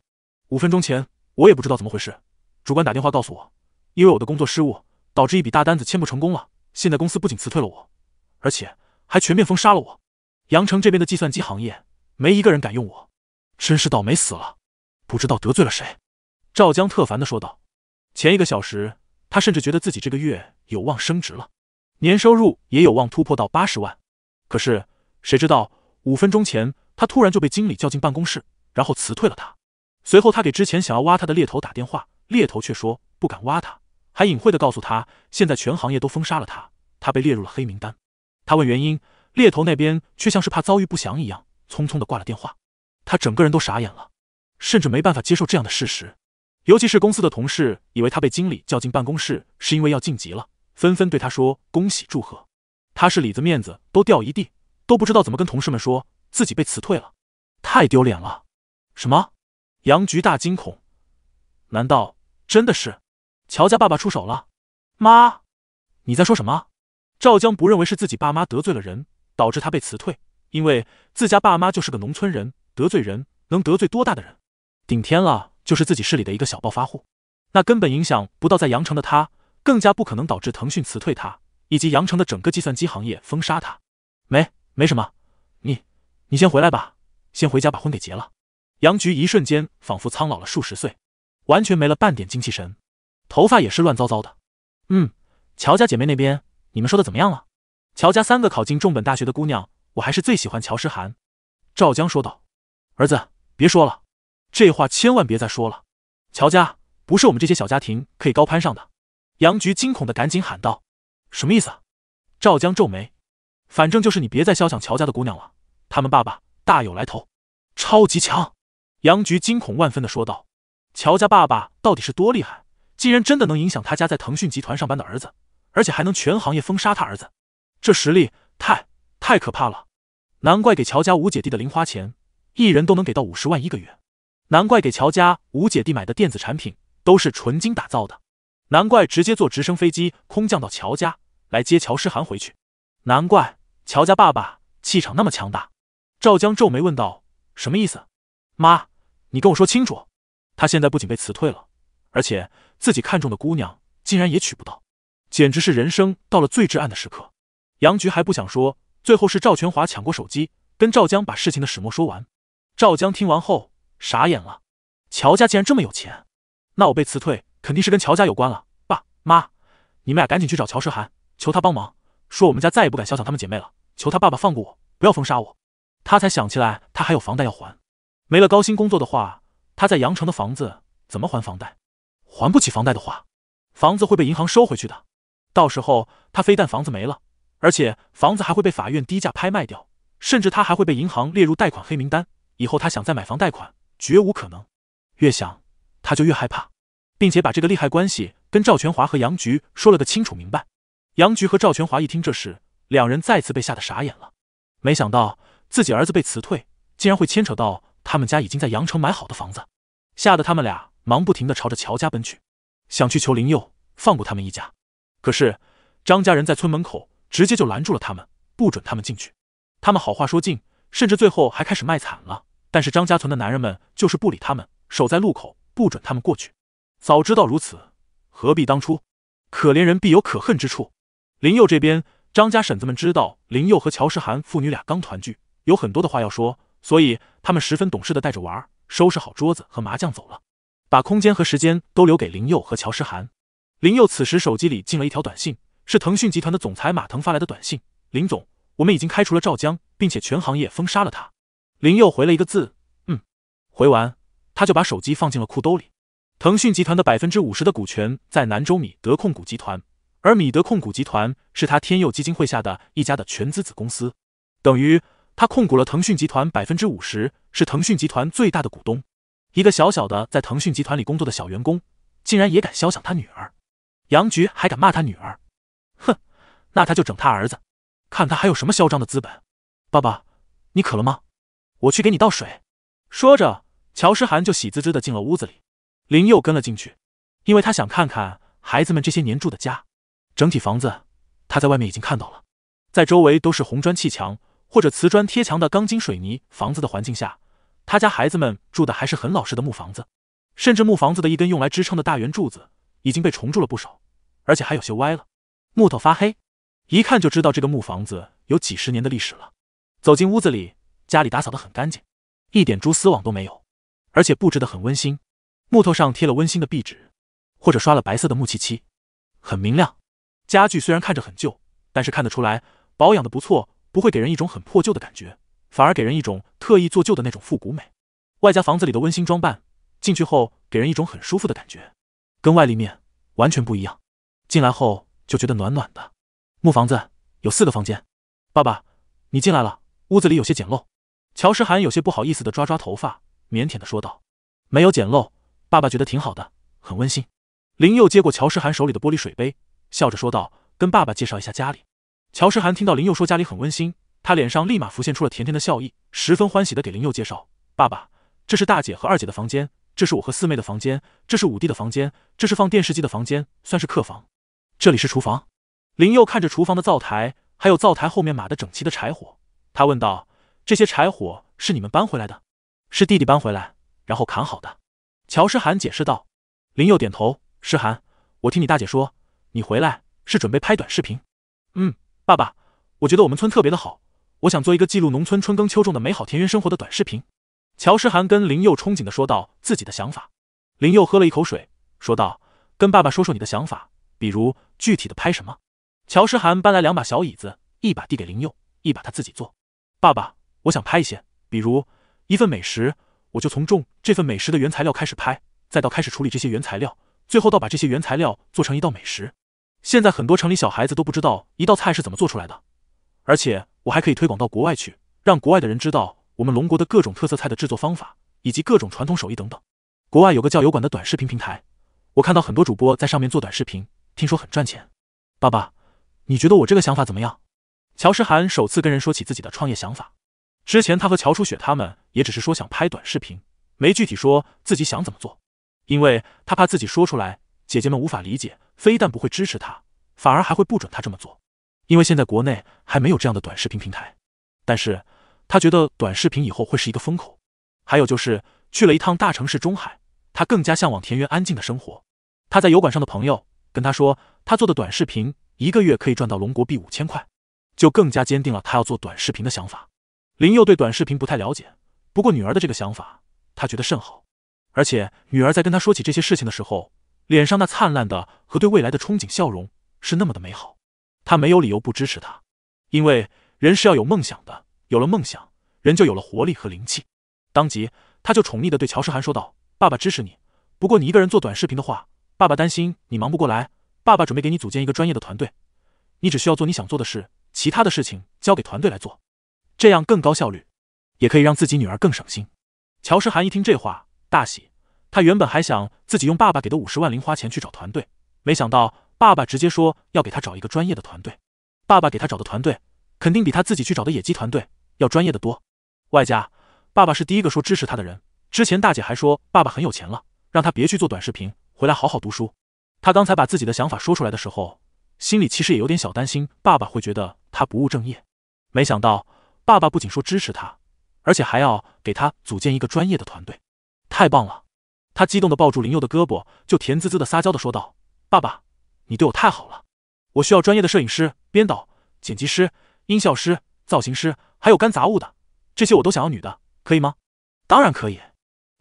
五分钟前，我也不知道怎么回事，主管打电话告诉我，因为我的工作失误，导致一笔大单子签不成功了。现在公司不仅辞退了我，而且还全面封杀了我。阳城这边的计算机行业，没一个人敢用我，真是倒霉死了！不知道得罪了谁。赵江特烦的说道：“前一个小时，他甚至觉得自己这个月有望升职了，年收入也有望突破到八十万。可是谁知道五分钟前，他突然就被经理叫进办公室，然后辞退了他。随后，他给之前想要挖他的猎头打电话，猎头却说不敢挖他，还隐晦的告诉他，现在全行业都封杀了他，他被列入了黑名单。他问原因，猎头那边却像是怕遭遇不祥一样，匆匆的挂了电话。他整个人都傻眼了，甚至没办法接受这样的事实。”尤其是公司的同事以为他被经理叫进办公室是因为要晋级了，纷纷对他说：“恭喜祝贺！”他是里子面子都掉一地，都不知道怎么跟同事们说自己被辞退了，太丢脸了。什么？杨局大惊恐，难道真的是乔家爸爸出手了？妈，你在说什么？赵江不认为是自己爸妈得罪了人导致他被辞退，因为自家爸妈就是个农村人，得罪人能得罪多大的人？顶天了。就是自己市里的一个小暴发户，那根本影响不到在阳城的他，更加不可能导致腾讯辞退他，以及阳城的整个计算机行业封杀他。没，没什么。你，你先回来吧，先回家把婚给结了。杨菊一瞬间仿佛苍老了数十岁，完全没了半点精气神，头发也是乱糟糟的。嗯，乔家姐妹那边你们说的怎么样了？乔家三个考进重本大学的姑娘，我还是最喜欢乔诗涵。赵江说道：“儿子，别说了。”这话千万别再说了，乔家不是我们这些小家庭可以高攀上的。杨菊惊恐的赶紧喊道：“什么意思？”赵江皱眉：“反正就是你别再肖想乔家的姑娘了，他们爸爸大有来头，超级强。”杨菊惊恐万分的说道：“乔家爸爸到底是多厉害？竟然真的能影响他家在腾讯集团上班的儿子，而且还能全行业封杀他儿子，这实力太太可怕了！难怪给乔家五姐弟的零花钱，一人都能给到五十万一个月。”难怪给乔家五姐弟买的电子产品都是纯金打造的，难怪直接坐直升飞机空降到乔家来接乔诗涵回去，难怪乔家爸爸气场那么强大。赵江皱眉问道：“什么意思？妈，你跟我说清楚。他现在不仅被辞退了，而且自己看中的姑娘竟然也娶不到，简直是人生到了最至暗的时刻。”杨菊还不想说，最后是赵全华抢过手机，跟赵江把事情的始末说完。赵江听完后。傻眼了，乔家竟然这么有钱，那我被辞退肯定是跟乔家有关了。爸妈，你们俩赶紧去找乔诗涵，求她帮忙，说我们家再也不敢小想他们姐妹了。求他爸爸放过我，不要封杀我。他才想起来，他还有房贷要还，没了高薪工作的话，他在阳城的房子怎么还房贷？还不起房贷的话，房子会被银行收回去的。到时候他非但房子没了，而且房子还会被法院低价拍卖掉，甚至他还会被银行列入贷款黑名单。以后他想再买房贷款。绝无可能，越想他就越害怕，并且把这个利害关系跟赵全华和杨菊说了个清楚明白。杨菊和赵全华一听这事，两人再次被吓得傻眼了。没想到自己儿子被辞退，竟然会牵扯到他们家已经在阳城买好的房子，吓得他们俩忙不停的朝着乔家奔去，想去求林佑放过他们一家。可是张家人在村门口直接就拦住了他们，不准他们进去。他们好话说尽，甚至最后还开始卖惨了。但是张家村的男人们就是不理他们，守在路口，不准他们过去。早知道如此，何必当初？可怜人必有可恨之处。林佑这边，张家婶子们知道林佑和乔诗涵父女俩刚团聚，有很多的话要说，所以他们十分懂事的带着娃儿收拾好桌子和麻将走了，把空间和时间都留给林佑和乔诗涵。林佑此时手机里进了一条短信，是腾讯集团的总裁马腾发来的短信：“林总，我们已经开除了赵江，并且全行业封杀了他。”林佑回了一个字，嗯，回完，他就把手机放进了裤兜里。腾讯集团的百分之五十的股权在南州米德控股集团，而米德控股集团是他天佑基金会下的一家的全资子公司，等于他控股了腾讯集团百分之五十，是腾讯集团最大的股东。一个小小的在腾讯集团里工作的小员工，竟然也敢肖想他女儿，杨菊还敢骂他女儿，哼，那他就整他儿子，看他还有什么嚣张的资本。爸爸，你渴了吗？我去给你倒水，说着，乔诗涵就喜滋滋的进了屋子里，林佑跟了进去，因为他想看看孩子们这些年住的家。整体房子，他在外面已经看到了，在周围都是红砖砌墙或者瓷砖贴墙的钢筋水泥房子的环境下，他家孩子们住的还是很老式的木房子，甚至木房子的一根用来支撑的大圆柱子已经被虫蛀了不少，而且还有些歪了，木头发黑，一看就知道这个木房子有几十年的历史了。走进屋子里。家里打扫的很干净，一点蛛丝网都没有，而且布置的很温馨。木头上贴了温馨的壁纸，或者刷了白色的木漆漆，很明亮。家具虽然看着很旧，但是看得出来保养的不错，不会给人一种很破旧的感觉，反而给人一种特意做旧的那种复古美。外加房子里的温馨装扮，进去后给人一种很舒服的感觉，跟外立面完全不一样。进来后就觉得暖暖的。木房子有四个房间，爸爸，你进来了。屋子里有些简陋。乔诗涵有些不好意思的抓抓头发，腼腆的说道：“没有捡漏，爸爸觉得挺好的，很温馨。”林佑接过乔诗涵手里的玻璃水杯，笑着说道：“跟爸爸介绍一下家里。”乔诗涵听到林佑说家里很温馨，他脸上立马浮现出了甜甜的笑意，十分欢喜的给林佑介绍：“爸爸，这是大姐和二姐的房间，这是我和四妹的房间，这是五弟的房间，这是放电视机的房间，算是客房。这里是厨房。”林佑看着厨房的灶台，还有灶台后面码的整齐的柴火，他问道。这些柴火是你们搬回来的，是弟弟搬回来，然后砍好的。乔诗涵解释道。林佑点头。诗涵，我听你大姐说，你回来是准备拍短视频？嗯，爸爸，我觉得我们村特别的好，我想做一个记录农村春耕秋种的美好田园生活的短视频。乔诗涵跟林佑憧憬的说道自己的想法。林佑喝了一口水，说道：“跟爸爸说说你的想法，比如具体的拍什么。”乔诗涵搬来两把小椅子，一把递给林佑，一把他自己坐。爸爸。我想拍一些，比如一份美食，我就从种这份美食的原材料开始拍，再到开始处理这些原材料，最后到把这些原材料做成一道美食。现在很多城里小孩子都不知道一道菜是怎么做出来的，而且我还可以推广到国外去，让国外的人知道我们龙国的各种特色菜的制作方法以及各种传统手艺等等。国外有个叫油管的短视频平台，我看到很多主播在上面做短视频，听说很赚钱。爸爸，你觉得我这个想法怎么样？乔诗涵首次跟人说起自己的创业想法。之前他和乔初雪他们也只是说想拍短视频，没具体说自己想怎么做，因为他怕自己说出来，姐姐们无法理解，非但不会支持他，反而还会不准他这么做。因为现在国内还没有这样的短视频平台，但是他觉得短视频以后会是一个风口。还有就是去了一趟大城市中海，他更加向往田园安静的生活。他在油管上的朋友跟他说，他做的短视频一个月可以赚到龙国币五千块，就更加坚定了他要做短视频的想法。林佑对短视频不太了解，不过女儿的这个想法他觉得甚好，而且女儿在跟他说起这些事情的时候，脸上那灿烂的和对未来的憧憬笑容是那么的美好，他没有理由不支持他，因为人是要有梦想的，有了梦想，人就有了活力和灵气。当即他就宠溺的对乔诗涵说道：“爸爸支持你，不过你一个人做短视频的话，爸爸担心你忙不过来，爸爸准备给你组建一个专业的团队，你只需要做你想做的事，其他的事情交给团队来做。”这样更高效率，也可以让自己女儿更省心。乔诗涵一听这话，大喜。他原本还想自己用爸爸给的五十万零花钱去找团队，没想到爸爸直接说要给他找一个专业的团队。爸爸给他找的团队，肯定比他自己去找的野鸡团队要专业的多。外加爸爸是第一个说支持他的人。之前大姐还说爸爸很有钱了，让他别去做短视频，回来好好读书。他刚才把自己的想法说出来的时候，心里其实也有点小担心，爸爸会觉得他不务正业。没想到。爸爸不仅说支持他，而且还要给他组建一个专业的团队，太棒了！他激动地抱住林佑的胳膊，就甜滋滋的撒娇地说道：“爸爸，你对我太好了，我需要专业的摄影师、编导、剪辑师、音效师、造型师，还有干杂物的，这些我都想要女的，可以吗？”“当然可以。”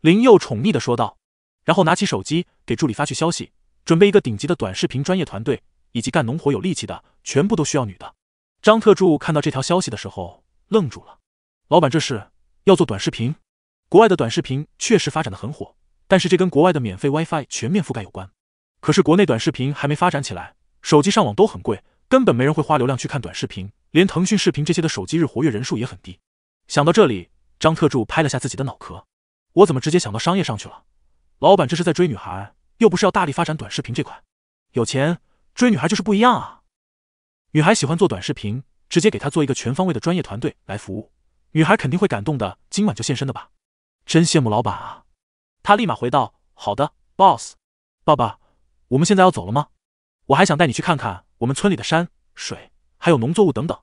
林佑宠溺地说道，然后拿起手机给助理发去消息：“准备一个顶级的短视频专业团队，以及干农活有力气的，全部都需要女的。”张特助看到这条消息的时候。愣住了，老板，这事要做短视频？国外的短视频确实发展的很火，但是这跟国外的免费 WiFi 全面覆盖有关。可是国内短视频还没发展起来，手机上网都很贵，根本没人会花流量去看短视频。连腾讯视频这些的手机日活跃人数也很低。想到这里，张特助拍了下自己的脑壳，我怎么直接想到商业上去了？老板这是在追女孩，又不是要大力发展短视频这块。有钱追女孩就是不一样啊，女孩喜欢做短视频。直接给他做一个全方位的专业团队来服务，女孩肯定会感动的，今晚就现身的吧？真羡慕老板啊！他立马回道：“好的，boss，爸爸，我们现在要走了吗？我还想带你去看看我们村里的山水，还有农作物等等，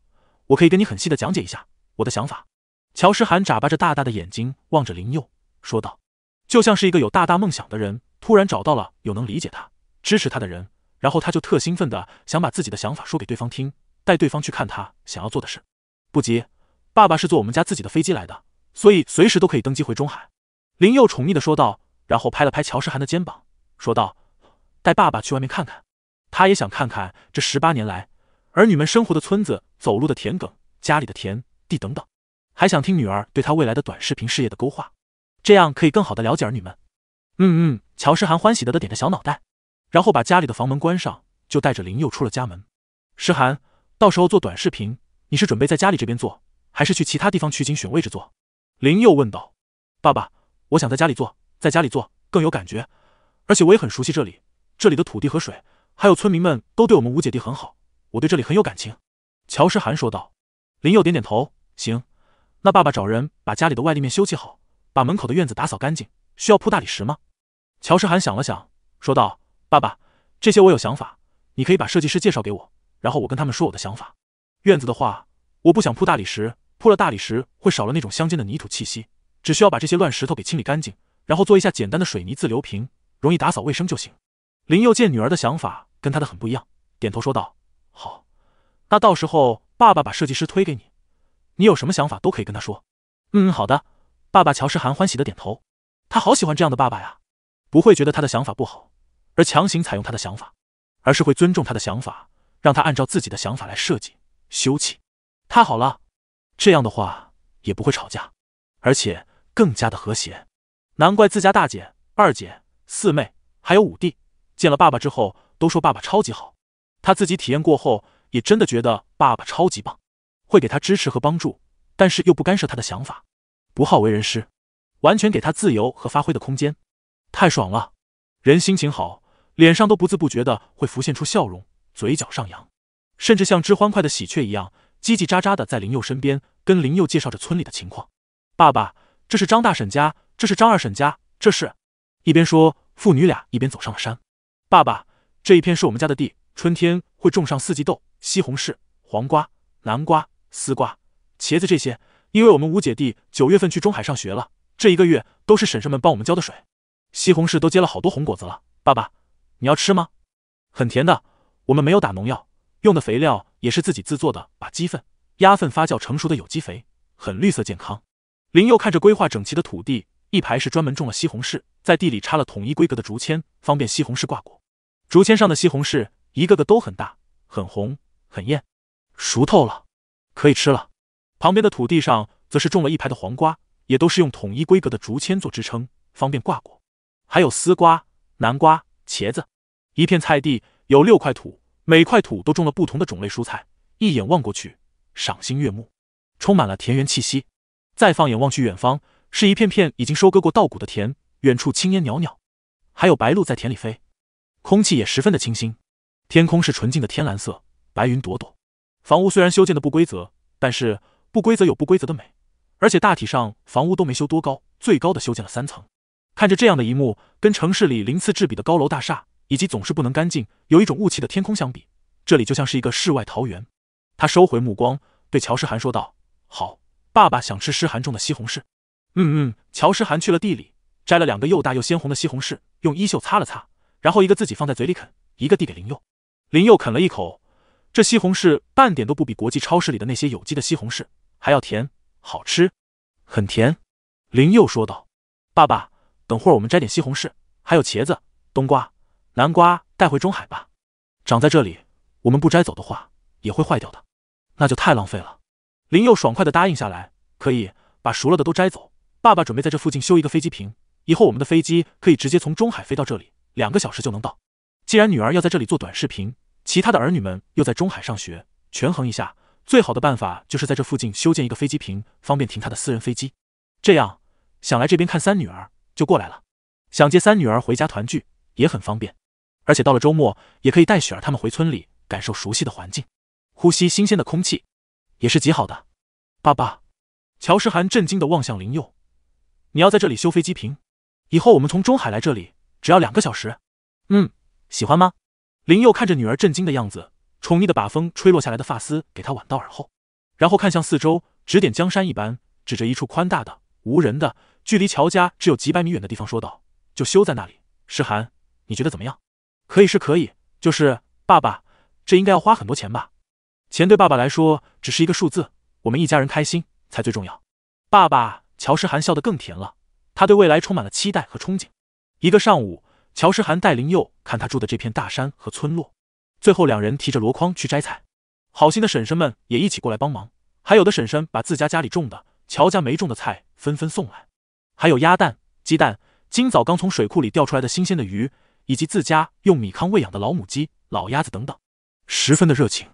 我可以跟你很细的讲解一下我的想法。”乔诗涵眨巴着大大的眼睛望着林佑，说道：“就像是一个有大大梦想的人，突然找到了有能理解他、支持他的人，然后他就特兴奋的想把自己的想法说给对方听。”带对方去看他想要做的事，不急。爸爸是坐我们家自己的飞机来的，所以随时都可以登机回中海。林佑宠溺的说道，然后拍了拍乔诗涵的肩膀，说道：“带爸爸去外面看看，他也想看看这十八年来儿女们生活的村子、走路的田埂、家里的田地等等，还想听女儿对他未来的短视频事业的勾画，这样可以更好的了解儿女们。”嗯嗯，乔诗涵欢喜的的点着小脑袋，然后把家里的房门关上，就带着林佑出了家门。诗涵。到时候做短视频，你是准备在家里这边做，还是去其他地方取景选位置做？林佑问道。爸爸，我想在家里做，在家里做更有感觉，而且我也很熟悉这里，这里的土地和水，还有村民们都对我们五姐弟很好，我对这里很有感情。乔诗涵说道。林佑点点头，行，那爸爸找人把家里的外立面修砌好，把门口的院子打扫干净，需要铺大理石吗？乔诗涵想了想，说道：“爸爸，这些我有想法，你可以把设计师介绍给我。”然后我跟他们说我的想法，院子的话，我不想铺大理石，铺了大理石会少了那种乡间的泥土气息。只需要把这些乱石头给清理干净，然后做一下简单的水泥自流平，容易打扫卫生就行。林佑见女儿的想法跟他的很不一样，点头说道：“好，那到时候爸爸把设计师推给你，你有什么想法都可以跟他说。”“嗯，好的。”爸爸乔诗涵欢喜的点头，他好喜欢这样的爸爸呀，不会觉得他的想法不好，而强行采用他的想法，而是会尊重他的想法。让他按照自己的想法来设计修葺，太好了！这样的话也不会吵架，而且更加的和谐。难怪自家大姐、二姐、四妹还有五弟见了爸爸之后都说爸爸超级好。他自己体验过后也真的觉得爸爸超级棒，会给他支持和帮助，但是又不干涉他的想法，不好为人师，完全给他自由和发挥的空间。太爽了！人心情好，脸上都不自不觉的会浮现出笑容。嘴角上扬，甚至像只欢快的喜鹊一样叽叽喳喳的在林佑身边跟林佑介绍着村里的情况。爸爸，这是张大婶家，这是张二婶家，这是……一边说，父女俩一边走上了山。爸爸，这一片是我们家的地，春天会种上四季豆、西红柿、黄瓜、南瓜、丝瓜、茄子这些。因为我们五姐弟九月份去中海上学了，这一个月都是婶婶们帮我们浇的水。西红柿都结了好多红果子了，爸爸，你要吃吗？很甜的。我们没有打农药，用的肥料也是自己制作的，把鸡粪、鸭粪发酵成熟的有机肥，很绿色健康。林佑看着规划整齐的土地，一排是专门种了西红柿，在地里插了统一规格的竹签，方便西红柿挂果。竹签上的西红柿一个个都很大，很红，很艳，熟透了，可以吃了。旁边的土地上则是种了一排的黄瓜，也都是用统一规格的竹签做支撑，方便挂果。还有丝瓜、南瓜、茄子，一片菜地有六块土。每块土都种了不同的种类蔬菜，一眼望过去，赏心悦目，充满了田园气息。再放眼望去，远方是一片片已经收割过稻谷的田，远处青烟袅袅，还有白鹭在田里飞，空气也十分的清新。天空是纯净的天蓝色，白云朵朵。房屋虽然修建的不规则，但是不规则有不规则的美，而且大体上房屋都没修多高，最高的修建了三层。看着这样的一幕，跟城市里鳞次栉比的高楼大厦。以及总是不能干净，有一种雾气的天空相比，这里就像是一个世外桃源。他收回目光，对乔诗涵说道：“好，爸爸想吃诗涵种的西红柿。”“嗯嗯。”乔诗涵去了地里，摘了两个又大又鲜红的西红柿，用衣袖擦了擦，然后一个自己放在嘴里啃，一个递给林佑。林佑啃了一口，这西红柿半点都不比国际超市里的那些有机的西红柿还要甜，好吃，很甜。林佑说道：“爸爸，等会儿我们摘点西红柿，还有茄子、冬瓜。”南瓜带回中海吧，长在这里，我们不摘走的话也会坏掉的，那就太浪费了。林佑爽快的答应下来，可以把熟了的都摘走。爸爸准备在这附近修一个飞机坪，以后我们的飞机可以直接从中海飞到这里，两个小时就能到。既然女儿要在这里做短视频，其他的儿女们又在中海上学，权衡一下，最好的办法就是在这附近修建一个飞机坪，方便停他的私人飞机。这样想来这边看三女儿就过来了，想接三女儿回家团聚也很方便。而且到了周末，也可以带雪儿他们回村里，感受熟悉的环境，呼吸新鲜的空气，也是极好的。爸爸，乔诗涵震惊的望向林佑：“你要在这里修飞机坪？以后我们从中海来这里，只要两个小时。”嗯，喜欢吗？林佑看着女儿震惊的样子，宠溺的把风吹落下来的发丝给她挽到耳后，然后看向四周，指点江山一般，指着一处宽大的、无人的、距离乔家只有几百米远的地方，说道：“就修在那里，诗涵，你觉得怎么样？”可以是可以，就是爸爸，这应该要花很多钱吧？钱对爸爸来说只是一个数字，我们一家人开心才最重要。爸爸乔诗涵笑得更甜了，他对未来充满了期待和憧憬。一个上午，乔诗涵带林佑看他住的这片大山和村落，最后两人提着箩筐去摘菜。好心的婶婶们也一起过来帮忙，还有的婶婶把自家家里种的、乔家没种的菜纷纷送来，还有鸭蛋、鸡蛋，今早刚从水库里钓出来的新鲜的鱼。以及自家用米糠喂养的老母鸡、老鸭子等等，十分的热情。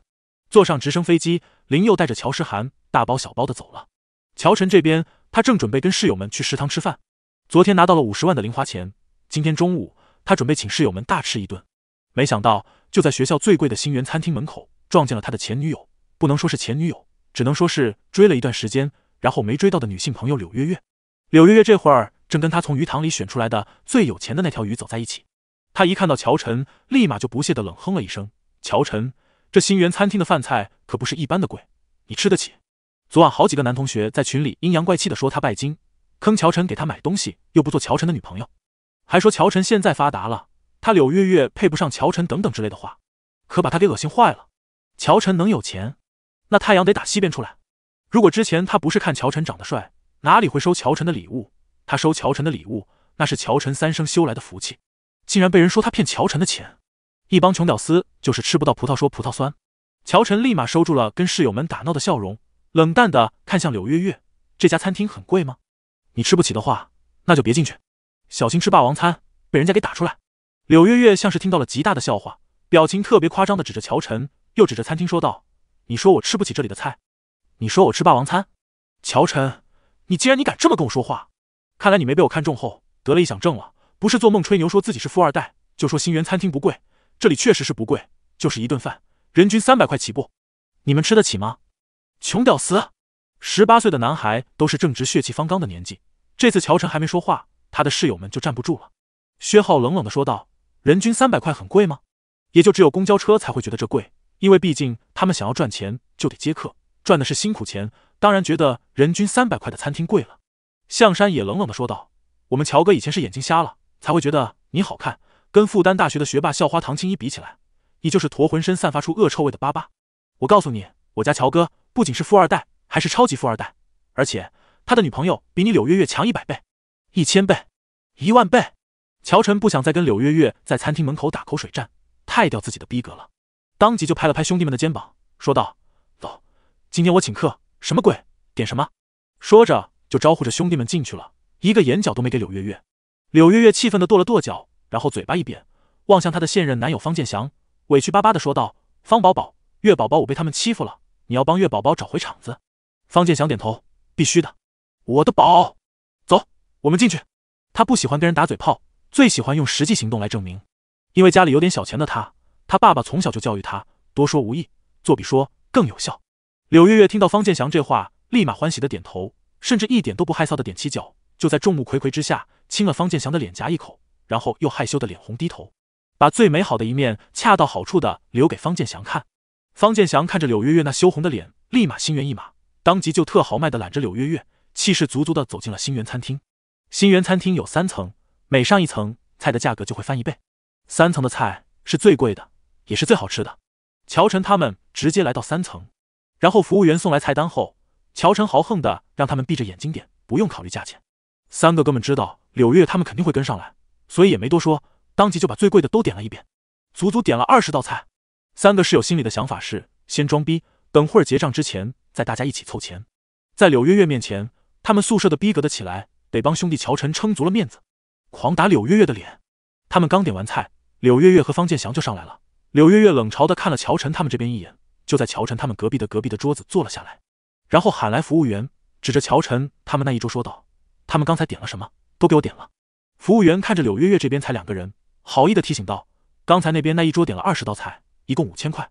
坐上直升飞机，林佑带着乔诗涵大包小包的走了。乔晨这边，他正准备跟室友们去食堂吃饭。昨天拿到了五十万的零花钱，今天中午他准备请室友们大吃一顿。没想到就在学校最贵的星源餐厅门口撞见了他的前女友，不能说是前女友，只能说是追了一段时间然后没追到的女性朋友柳月月。柳月月这会儿正跟他从鱼塘里选出来的最有钱的那条鱼走在一起。他一看到乔晨，立马就不屑的冷哼了一声。乔晨，这新源餐厅的饭菜可不是一般的贵，你吃得起？昨晚好几个男同学在群里阴阳怪气的说他拜金，坑乔晨给他买东西又不做乔晨的女朋友，还说乔晨现在发达了，他柳月月配不上乔晨等等之类的话，可把他给恶心坏了。乔晨能有钱，那太阳得打西边出来。如果之前他不是看乔晨长得帅，哪里会收乔晨的礼物？他收乔晨的礼物，那是乔晨三生修来的福气。竟然被人说他骗乔晨的钱，一帮穷屌丝就是吃不到葡萄说葡萄酸。乔晨立马收住了跟室友们打闹的笑容，冷淡的看向柳月月：“这家餐厅很贵吗？你吃不起的话，那就别进去，小心吃霸王餐被人家给打出来。”柳月月像是听到了极大的笑话，表情特别夸张的指着乔晨，又指着餐厅说道：“你说我吃不起这里的菜？你说我吃霸王餐？乔晨，你竟然你敢这么跟我说话？看来你没被我看中后得了臆想症了。”不是做梦吹牛说自己是富二代，就说新源餐厅不贵，这里确实是不贵，就是一顿饭人均三百块起步，你们吃得起吗？穷屌丝！十八岁的男孩都是正值血气方刚的年纪，这次乔晨还没说话，他的室友们就站不住了。薛浩冷冷的说道：“人均三百块很贵吗？也就只有公交车才会觉得这贵，因为毕竟他们想要赚钱就得接客，赚的是辛苦钱，当然觉得人均三百块的餐厅贵了。”向山也冷冷的说道：“我们乔哥以前是眼睛瞎了。”才会觉得你好看，跟复旦大学的学霸校花唐青一比起来，你就是坨浑身散发出恶臭味的粑粑。我告诉你，我家乔哥不仅是富二代，还是超级富二代，而且他的女朋友比你柳月月强一百倍、一千倍、一万倍。乔晨不想再跟柳月月在餐厅门口打口水战，太掉自己的逼格了，当即就拍了拍兄弟们的肩膀，说道：“走，今天我请客，什么鬼？点什么。”说着就招呼着兄弟们进去了，一个眼角都没给柳月月。柳月月气愤的跺了跺脚，然后嘴巴一扁，望向她的现任男友方建祥，委屈巴巴的说道：“方宝宝，月宝宝，我被他们欺负了，你要帮月宝宝找回场子。”方建祥点头：“必须的，我的宝，走，我们进去。”他不喜欢跟人打嘴炮，最喜欢用实际行动来证明。因为家里有点小钱的他，他爸爸从小就教育他，多说无益，做比说更有效。柳月月听到方建祥这话，立马欢喜的点头，甚至一点都不害臊的踮起脚，就在众目睽睽之下。亲了方建祥的脸颊一口，然后又害羞的脸红低头，把最美好的一面恰到好处的留给方建祥看。方建祥看着柳月月那羞红的脸，立马心猿意马，当即就特豪迈的揽着柳月月，气势足足的走进了新源餐厅。新源餐厅有三层，每上一层菜的价格就会翻一倍，三层的菜是最贵的，也是最好吃的。乔晨他们直接来到三层，然后服务员送来菜单后，乔晨豪横的让他们闭着眼睛点，不用考虑价钱。三个哥们知道。柳月月他们肯定会跟上来，所以也没多说，当即就把最贵的都点了一遍，足足点了二十道菜。三个室友心里的想法是：先装逼，等会儿结账之前再大家一起凑钱。在柳月月面前，他们宿舍的逼格的起来，得帮兄弟乔晨撑足了面子，狂打柳月月的脸。他们刚点完菜，柳月月和方建祥就上来了。柳月月冷嘲的看了乔晨他们这边一眼，就在乔晨他们隔壁的隔壁的桌子坐了下来，然后喊来服务员，指着乔晨他们那一桌说道：“他们刚才点了什么？”都给我点了！服务员看着柳月月这边才两个人，好意的提醒道：“刚才那边那一桌点了二十道菜，一共五千块，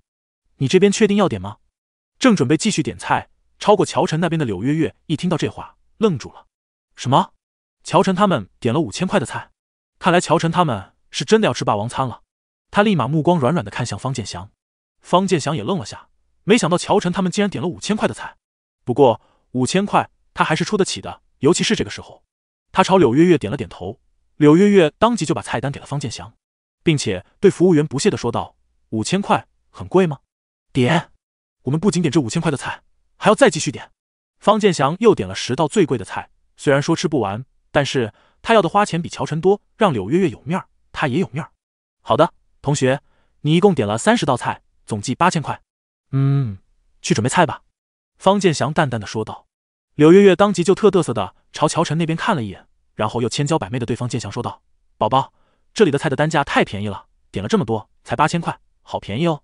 你这边确定要点吗？”正准备继续点菜，超过乔晨那边的柳月月一听到这话愣住了：“什么？乔晨他们点了五千块的菜？看来乔晨他们是真的要吃霸王餐了。”他立马目光软软的看向方建祥，方建祥也愣了下，没想到乔晨他们竟然点了五千块的菜。不过五千块他还是出得起的，尤其是这个时候。他朝柳月月点了点头，柳月月当即就把菜单给了方建祥，并且对服务员不屑的说道：“五千块很贵吗？点，我们不仅点这五千块的菜，还要再继续点。”方建祥又点了十道最贵的菜，虽然说吃不完，但是他要的花钱比乔晨多，让柳月月有面儿，他也有面儿。好的，同学，你一共点了三十道菜，总计八千块。嗯，去准备菜吧。”方建祥淡淡的说道。柳月月当即就特嘚瑟的。朝乔晨那边看了一眼，然后又千娇百媚的对方建祥说道：“宝宝，这里的菜的单价太便宜了，点了这么多才八千块，好便宜哦。”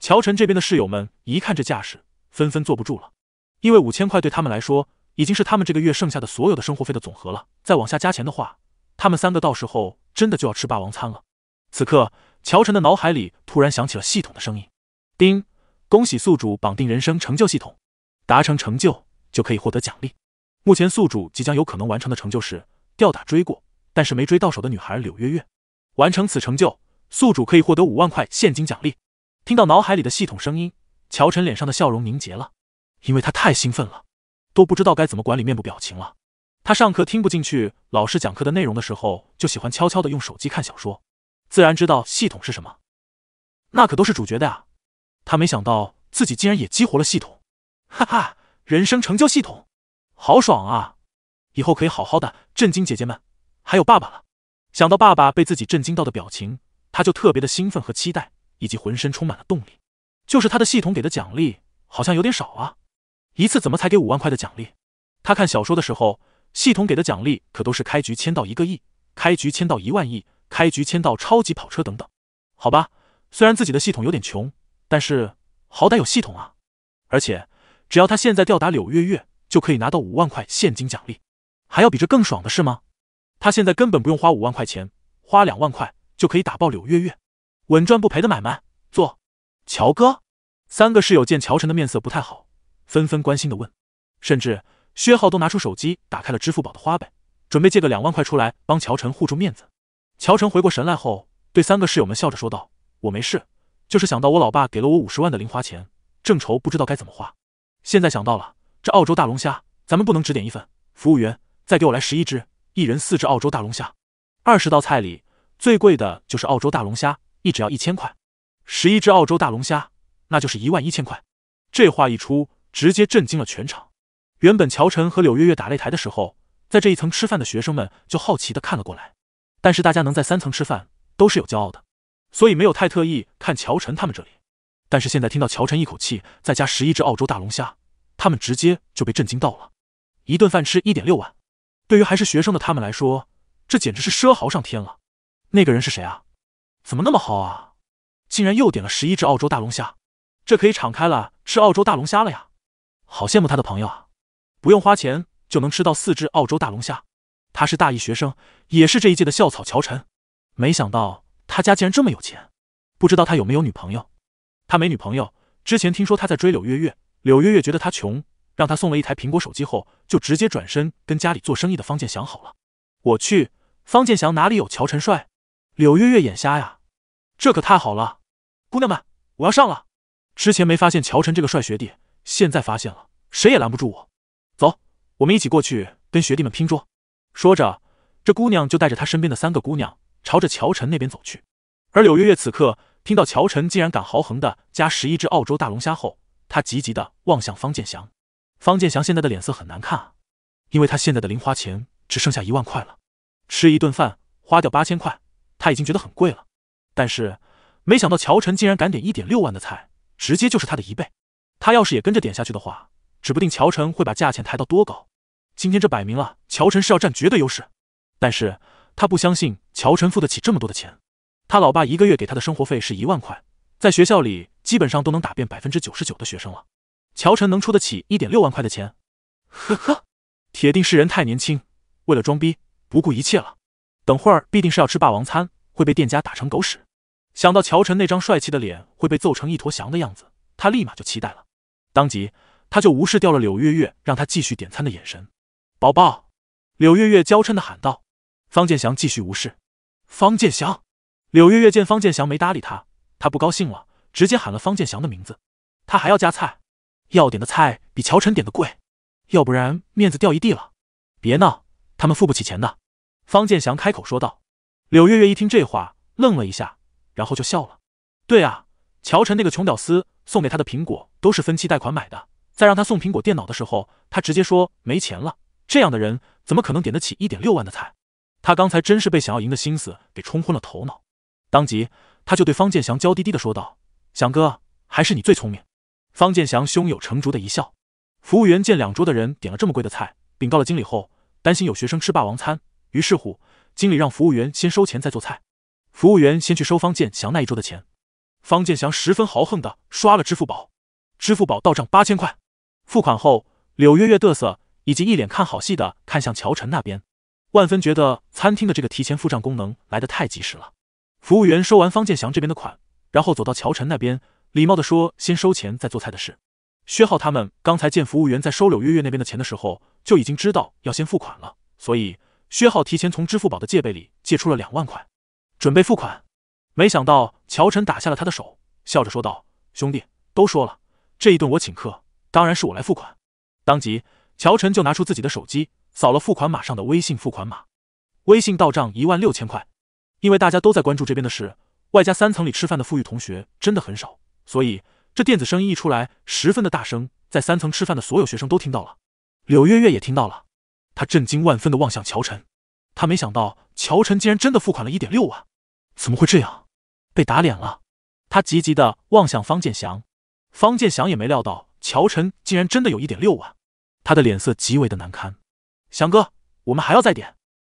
乔晨这边的室友们一看这架势，纷纷坐不住了，因为五千块对他们来说已经是他们这个月剩下的所有的生活费的总和了，再往下加钱的话，他们三个到时候真的就要吃霸王餐了。此刻，乔晨的脑海里突然响起了系统的声音：“叮，恭喜宿主绑定人生成就系统，达成成就就可以获得奖励。”目前宿主即将有可能完成的成就，是吊打追过但是没追到手的女孩柳月月。完成此成就，宿主可以获得五万块现金奖励。听到脑海里的系统声音，乔晨脸上的笑容凝结了，因为他太兴奋了，都不知道该怎么管理面部表情了。他上课听不进去老师讲课的内容的时候，就喜欢悄悄的用手机看小说，自然知道系统是什么。那可都是主角的呀！他没想到自己竟然也激活了系统，哈哈，人生成就系统。好爽啊！以后可以好好的震惊姐姐们，还有爸爸了。想到爸爸被自己震惊到的表情，他就特别的兴奋和期待，以及浑身充满了动力。就是他的系统给的奖励好像有点少啊，一次怎么才给五万块的奖励？他看小说的时候，系统给的奖励可都是开局签到一个亿，开局签到一万亿，开局签到超级跑车等等。好吧，虽然自己的系统有点穷，但是好歹有系统啊。而且只要他现在吊打柳月月。就可以拿到五万块现金奖励，还要比这更爽的事吗？他现在根本不用花五万块钱，花两万块就可以打爆柳月月，稳赚不赔的买卖。做，乔哥。三个室友见乔晨的面色不太好，纷纷关心的问，甚至薛浩都拿出手机打开了支付宝的花呗，准备借个两万块出来帮乔晨护住面子。乔晨回过神来后，对三个室友们笑着说道：“我没事，就是想到我老爸给了我五十万的零花钱，正愁不知道该怎么花，现在想到了。”这澳洲大龙虾，咱们不能只点一份。服务员，再给我来十一只，一人四只澳洲大龙虾。二十道菜里最贵的就是澳洲大龙虾，一只要一千块，十一只澳洲大龙虾，那就是一万一千块。这话一出，直接震惊了全场。原本乔晨和柳月月打擂台的时候，在这一层吃饭的学生们就好奇的看了过来，但是大家能在三层吃饭都是有骄傲的，所以没有太特意看乔晨他们这里。但是现在听到乔晨一口气再加十一只澳洲大龙虾，他们直接就被震惊到了，一顿饭吃一点六万，对于还是学生的他们来说，这简直是奢豪上天了。那个人是谁啊？怎么那么豪啊？竟然又点了十一只澳洲大龙虾，这可以敞开了吃澳洲大龙虾了呀！好羡慕他的朋友啊，不用花钱就能吃到四只澳洲大龙虾。他是大一学生，也是这一届的校草乔晨。没想到他家竟然这么有钱，不知道他有没有女朋友？他没女朋友，之前听说他在追柳月月。柳月月觉得他穷，让他送了一台苹果手机后，就直接转身跟家里做生意的方建祥好了。我去，方建祥哪里有乔晨帅？柳月月眼瞎呀！这可太好了，姑娘们，我要上了！之前没发现乔晨这个帅学弟，现在发现了，谁也拦不住我。走，我们一起过去跟学弟们拼桌。说着，这姑娘就带着她身边的三个姑娘朝着乔晨那边走去。而柳月月此刻听到乔晨竟然敢豪横的加十一只澳洲大龙虾后，他急急地望向方建祥，方建祥现在的脸色很难看啊，因为他现在的零花钱只剩下一万块了，吃一顿饭花掉八千块，他已经觉得很贵了。但是没想到乔晨竟然敢点一点六万的菜，直接就是他的一倍。他要是也跟着点下去的话，指不定乔晨会把价钱抬到多高。今天这摆明了乔晨是要占绝对优势，但是他不相信乔晨付得起这么多的钱。他老爸一个月给他的生活费是一万块。在学校里，基本上都能打遍百分之九十九的学生了。乔晨能出得起一点六万块的钱？呵呵，铁定是人太年轻，为了装逼不顾一切了。等会儿必定是要吃霸王餐，会被店家打成狗屎。想到乔晨那张帅气的脸会被揍成一坨翔的样子，他立马就期待了。当即，他就无视掉了柳月月让他继续点餐的眼神。宝宝，柳月月娇嗔的喊道。方建祥继续无视。方建祥，柳月月见方建祥没搭理他。他不高兴了，直接喊了方建祥的名字。他还要加菜，要点的菜比乔晨点的贵，要不然面子掉一地了。别闹，他们付不起钱的。方建祥开口说道。柳月月一听这话，愣了一下，然后就笑了。对啊，乔晨那个穷屌丝送给他的苹果都是分期贷款买的，在让他送苹果电脑的时候，他直接说没钱了。这样的人怎么可能点得起一点六万的菜？他刚才真是被想要赢的心思给冲昏了头脑，当即。他就对方建祥娇滴滴的说道：“祥哥，还是你最聪明。”方建祥胸有成竹的一笑。服务员见两桌的人点了这么贵的菜，禀告了经理后，担心有学生吃霸王餐，于是乎，经理让服务员先收钱再做菜。服务员先去收方建祥那一桌的钱。方建祥十分豪横的刷了支付宝，支付宝到账八千块。付款后，柳月月嘚瑟，以及一脸看好戏的看向乔晨那边，万分觉得餐厅的这个提前付账功能来得太及时了。服务员收完方建祥这边的款，然后走到乔晨那边，礼貌地说：“先收钱再做菜的事。”薛浩他们刚才见服务员在收柳月月那边的钱的时候，就已经知道要先付款了，所以薛浩提前从支付宝的借呗里借出了两万块，准备付款。没想到乔晨打下了他的手，笑着说道：“兄弟，都说了，这一顿我请客，当然是我来付款。”当即，乔晨就拿出自己的手机，扫了付款码上的微信付款码，微信到账一万六千块。因为大家都在关注这边的事，外加三层里吃饭的富裕同学真的很少，所以这电子声音一出来，十分的大声，在三层吃饭的所有学生都听到了，柳月月也听到了，她震惊万分的望向乔晨，她没想到乔晨竟然真的付款了一点六万，怎么会这样？被打脸了！他急急的望向方建祥，方建祥也没料到乔晨竟然真的有一点六万，他的脸色极为的难堪，翔哥，我们还要再点，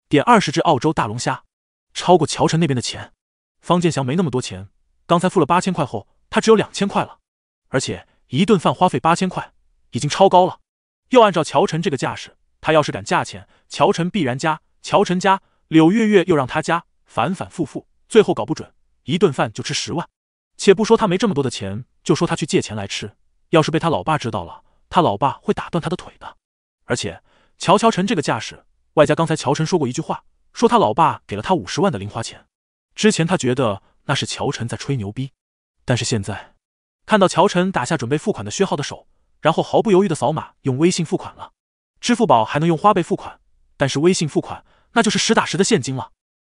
点二十只澳洲大龙虾。超过乔晨那边的钱，方建祥没那么多钱。刚才付了八千块后，他只有两千块了。而且一顿饭花费八千块，已经超高了。又按照乔晨这个架势，他要是敢价钱，乔晨必然加。乔晨加，柳月月又让他加，反反复复，最后搞不准一顿饭就吃十万。且不说他没这么多的钱，就说他去借钱来吃，要是被他老爸知道了，他老爸会打断他的腿的。而且乔乔晨这个架势，外加刚才乔晨说过一句话。说他老爸给了他五十万的零花钱，之前他觉得那是乔晨在吹牛逼，但是现在看到乔晨打下准备付款的薛浩的手，然后毫不犹豫的扫码用微信付款了，支付宝还能用花呗付款，但是微信付款那就是实打实的现金了，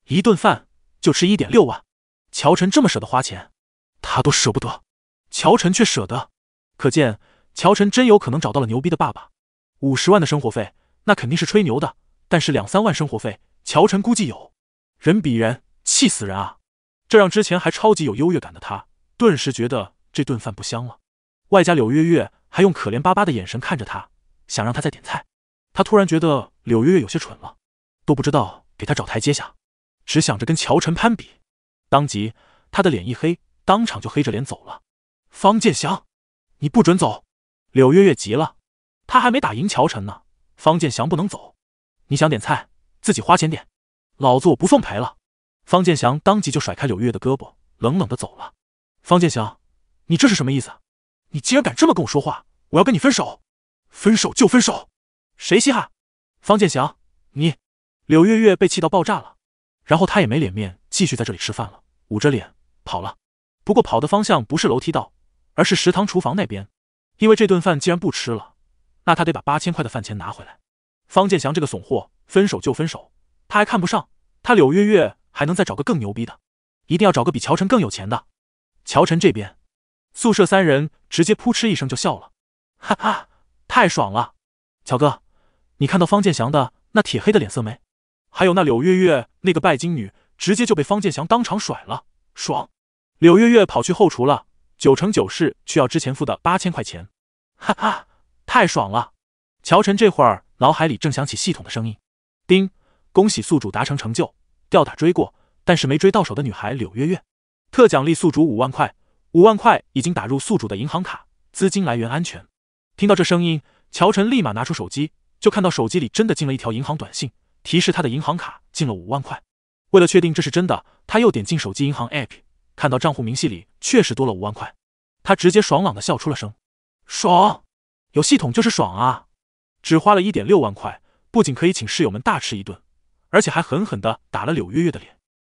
一顿饭就吃一点六万，乔晨这么舍得花钱，他都舍不得，乔晨却舍得，可见乔晨真有可能找到了牛逼的爸爸，五十万的生活费那肯定是吹牛的，但是两三万生活费。乔晨估计有人比人气死人啊！这让之前还超级有优越感的他，顿时觉得这顿饭不香了。外加柳月月还用可怜巴巴的眼神看着他，想让他再点菜。他突然觉得柳月月有些蠢了，都不知道给他找台阶下，只想着跟乔晨攀比。当即，他的脸一黑，当场就黑着脸走了。方建祥，你不准走！柳月月急了，他还没打赢乔晨呢，方建祥不能走。你想点菜？自己花钱点，老子我不奉陪了。方建祥当即就甩开柳月月的胳膊，冷冷的走了。方建祥，你这是什么意思？你竟然敢这么跟我说话，我要跟你分手！分手就分手，谁稀罕？方建祥，你……柳月月被气到爆炸了，然后她也没脸面继续在这里吃饭了，捂着脸跑了。不过跑的方向不是楼梯道，而是食堂厨房那边，因为这顿饭既然不吃了，那他得把八千块的饭钱拿回来。方建祥这个怂货。分手就分手，他还看不上他柳月月，还能再找个更牛逼的，一定要找个比乔晨更有钱的。乔晨这边，宿舍三人直接噗嗤一声就笑了，哈哈，太爽了！乔哥，你看到方建祥的那铁黑的脸色没？还有那柳月月那个拜金女，直接就被方建祥当场甩了，爽！柳月月跑去后厨了，九成九是去要之前付的八千块钱。哈哈，太爽了！乔晨这会儿脑海里正想起系统的声音。丁，恭喜宿主达成成就，吊打追过但是没追到手的女孩柳月月，特奖励宿主五万块，五万块已经打入宿主的银行卡，资金来源安全。听到这声音，乔晨立马拿出手机，就看到手机里真的进了一条银行短信，提示他的银行卡进了五万块。为了确定这是真的，他又点进手机银行 app，看到账户明细里确实多了五万块，他直接爽朗的笑出了声，爽，有系统就是爽啊，只花了一点六万块。不仅可以请室友们大吃一顿，而且还狠狠的打了柳月月的脸，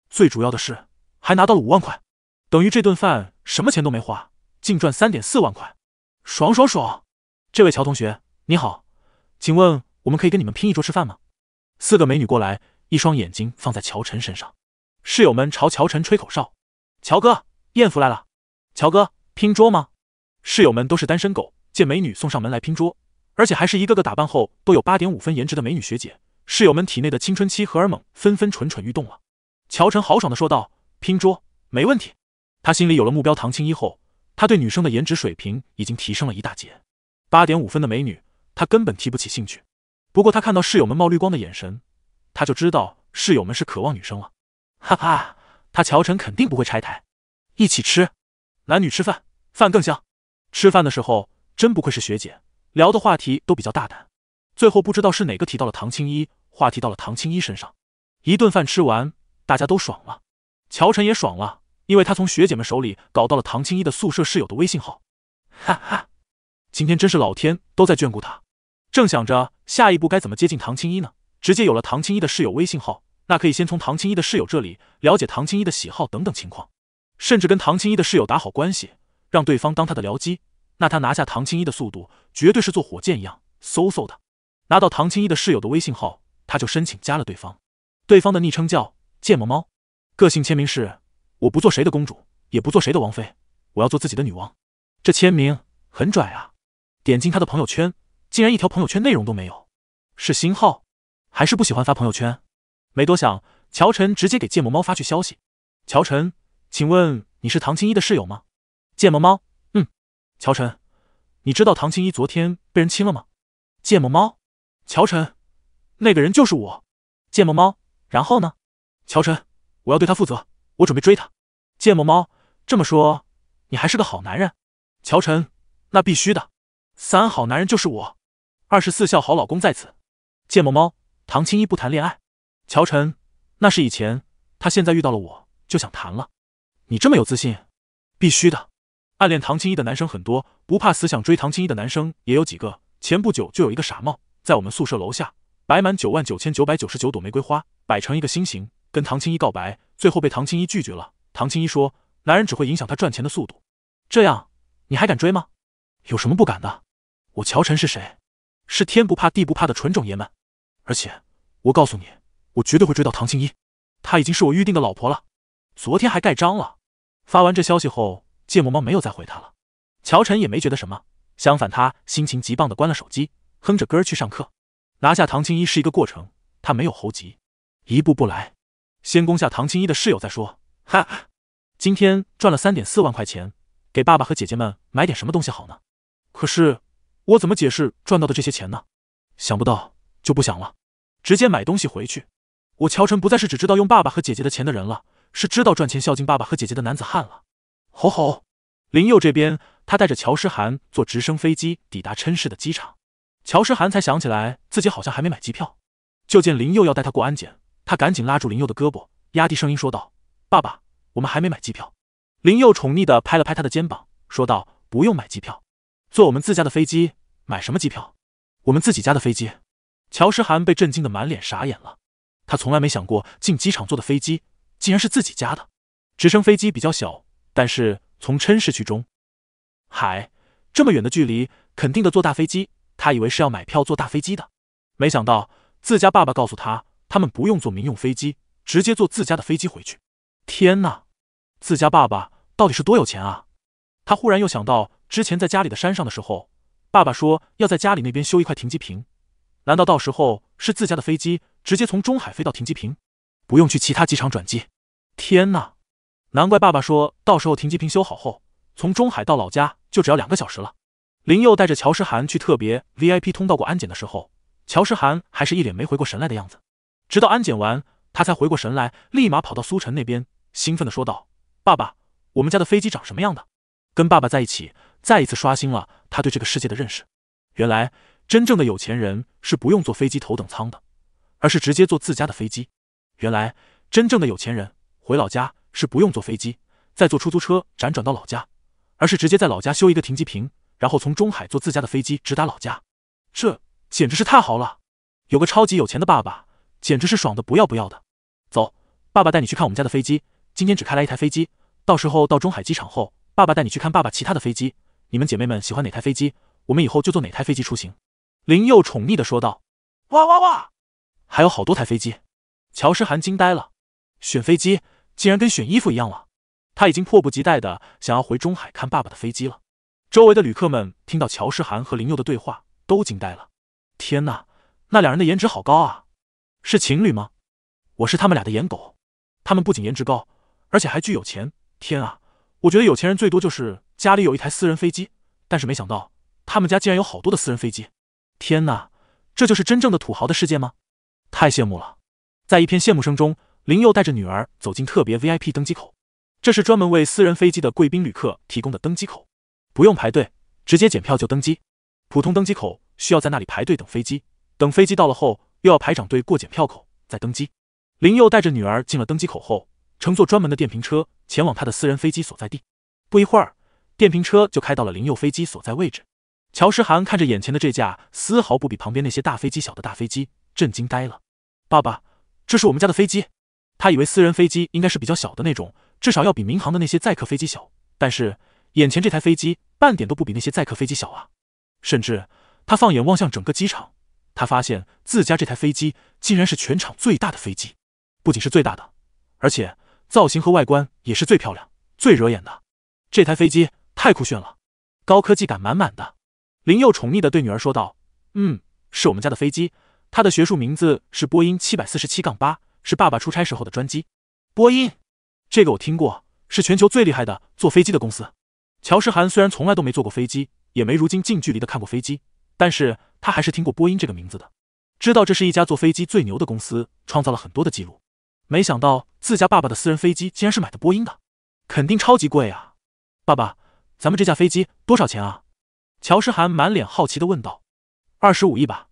最主要的是还拿到了五万块，等于这顿饭什么钱都没花，净赚三点四万块，爽爽爽！这位乔同学你好，请问我们可以跟你们拼一桌吃饭吗？四个美女过来，一双眼睛放在乔晨身上，室友们朝乔晨吹口哨，乔哥艳福来了，乔哥拼桌吗？室友们都是单身狗，见美女送上门来拼桌。而且还是一个个打扮后都有八点五分颜值的美女学姐，室友们体内的青春期荷尔蒙纷纷蠢蠢欲动了。乔晨豪爽地说道：“拼桌没问题。”他心里有了目标唐青衣后，他对女生的颜值水平已经提升了一大截。八点五分的美女，他根本提不起兴趣。不过他看到室友们冒绿光的眼神，他就知道室友们是渴望女生了。哈哈，他乔晨肯定不会拆台。一起吃，男女吃饭饭更香。吃饭的时候，真不愧是学姐。聊的话题都比较大胆，最后不知道是哪个提到了唐青一，话题到了唐青一身上。一顿饭吃完，大家都爽了，乔晨也爽了，因为他从学姐们手里搞到了唐青一的宿舍室友的微信号。哈哈，今天真是老天都在眷顾他。正想着下一步该怎么接近唐青衣呢，直接有了唐青衣的室友微信号，那可以先从唐青衣的室友这里了解唐青衣的喜好等等情况，甚至跟唐青衣的室友打好关系，让对方当他的僚机。那他拿下唐青衣的速度绝对是坐火箭一样嗖嗖的。拿到唐青衣的室友的微信号，他就申请加了对方。对方的昵称叫“芥末猫”，个性签名是“我不做谁的公主，也不做谁的王妃，我要做自己的女王”。这签名很拽啊！点进他的朋友圈，竟然一条朋友圈内容都没有，是新号还是不喜欢发朋友圈？没多想，乔晨直接给芥末猫发去消息：“乔晨，请问你是唐青衣的室友吗？”芥末猫。乔晨，你知道唐青一昨天被人亲了吗？芥末猫，乔晨，那个人就是我。芥末猫，然后呢？乔晨，我要对他负责，我准备追他。芥末猫，这么说，你还是个好男人？乔晨，那必须的，三好男人就是我，二十四孝好老公在此。芥末猫，唐青一不谈恋爱。乔晨，那是以前，他现在遇到了我就想谈了。你这么有自信？必须的。暗恋唐青衣的男生很多，不怕死想追唐青衣的男生也有几个。前不久就有一个傻帽在我们宿舍楼下摆满九万九千九百九十九朵玫瑰花，摆成一个心形，跟唐青衣告白，最后被唐青衣拒绝了。唐青衣说：“男人只会影响他赚钱的速度，这样你还敢追吗？有什么不敢的？我乔晨是谁？是天不怕地不怕的纯种爷们。而且我告诉你，我绝对会追到唐青衣，她已经是我预定的老婆了，昨天还盖章了。发完这消息后。”芥末猫没有再回他了，乔晨也没觉得什么，相反他心情极棒的关了手机，哼着歌儿去上课。拿下唐青衣是一个过程，他没有猴急，一步步来，先攻下唐青衣的室友再说。哈哈，今天赚了三点四万块钱，给爸爸和姐姐们买点什么东西好呢？可是我怎么解释赚到的这些钱呢？想不到就不想了，直接买东西回去。我乔晨不再是只知道用爸爸和姐姐的钱的人了，是知道赚钱孝敬爸爸和姐姐的男子汉了。吼吼！林佑这边，他带着乔诗涵坐直升飞机抵达琛市的机场。乔诗涵才想起来自己好像还没买机票，就见林佑要带他过安检，他赶紧拉住林佑的胳膊，压低声音说道：“爸爸，我们还没买机票。”林佑宠溺的拍了拍他的肩膀，说道：“不用买机票，坐我们自家的飞机，买什么机票？我们自己家的飞机。”乔诗涵被震惊的满脸傻眼了，他从来没想过进机场坐的飞机竟然是自己家的。直升飞机比较小。但是从琛市去中海这么远的距离，肯定得坐大飞机。他以为是要买票坐大飞机的，没想到自家爸爸告诉他，他们不用坐民用飞机，直接坐自家的飞机回去。天哪，自家爸爸到底是多有钱啊！他忽然又想到之前在家里的山上的时候，爸爸说要在家里那边修一块停机坪。难道到时候是自家的飞机直接从中海飞到停机坪，不用去其他机场转机？天哪！难怪爸爸说到时候停机坪修好后，从中海到老家就只要两个小时了。林佑带着乔诗涵去特别 VIP 通道过安检的时候，乔诗涵还是一脸没回过神来的样子，直到安检完，他才回过神来，立马跑到苏晨那边，兴奋地说道：“爸爸，我们家的飞机长什么样的？”跟爸爸在一起，再一次刷新了他对这个世界的认识。原来，真正的有钱人是不用坐飞机头等舱的，而是直接坐自家的飞机。原来，真正的有钱人回老家。是不用坐飞机，再坐出租车辗转到老家，而是直接在老家修一个停机坪，然后从中海坐自家的飞机直达老家。这简直是太好了！有个超级有钱的爸爸，简直是爽的不要不要的。走，爸爸带你去看我们家的飞机。今天只开来一台飞机，到时候到中海机场后，爸爸带你去看爸爸其他的飞机。你们姐妹们喜欢哪台飞机，我们以后就坐哪台飞机出行。林佑宠溺的说道。哇哇哇！还有好多台飞机！乔诗涵惊呆了。选飞机。竟然跟选衣服一样了，他已经迫不及待的想要回中海看爸爸的飞机了。周围的旅客们听到乔诗涵和林佑的对话，都惊呆了。天哪，那两人的颜值好高啊！是情侣吗？我是他们俩的颜狗。他们不仅颜值高，而且还巨有钱。天啊，我觉得有钱人最多就是家里有一台私人飞机，但是没想到他们家竟然有好多的私人飞机。天哪，这就是真正的土豪的世界吗？太羡慕了！在一片羡慕声中。林佑带着女儿走进特别 VIP 登机口，这是专门为私人飞机的贵宾旅客提供的登机口，不用排队，直接检票就登机。普通登机口需要在那里排队等飞机，等飞机到了后又要排长队过检票口再登机。林佑带着女儿进了登机口后，乘坐专门的电瓶车前往他的私人飞机所在地。不一会儿，电瓶车就开到了林佑飞机所在位置。乔诗涵看着眼前的这架丝毫不比旁边那些大飞机小的大飞机，震惊呆了：“爸爸，这是我们家的飞机。”他以为私人飞机应该是比较小的那种，至少要比民航的那些载客飞机小。但是眼前这台飞机半点都不比那些载客飞机小啊！甚至他放眼望向整个机场，他发现自家这台飞机竟然是全场最大的飞机。不仅是最大的，而且造型和外观也是最漂亮、最惹眼的。这台飞机太酷炫了，高科技感满满的。林佑宠溺的对女儿说道：“嗯，是我们家的飞机，它的学术名字是波音七百四十七杠八。”是爸爸出差时候的专机，波音，这个我听过，是全球最厉害的坐飞机的公司。乔诗涵虽然从来都没坐过飞机，也没如今近距离的看过飞机，但是他还是听过波音这个名字的，知道这是一家坐飞机最牛的公司，创造了很多的记录。没想到自家爸爸的私人飞机竟然是买的波音的，肯定超级贵啊！爸爸，咱们这架飞机多少钱啊？乔诗涵满脸好奇的问道。二十五亿吧，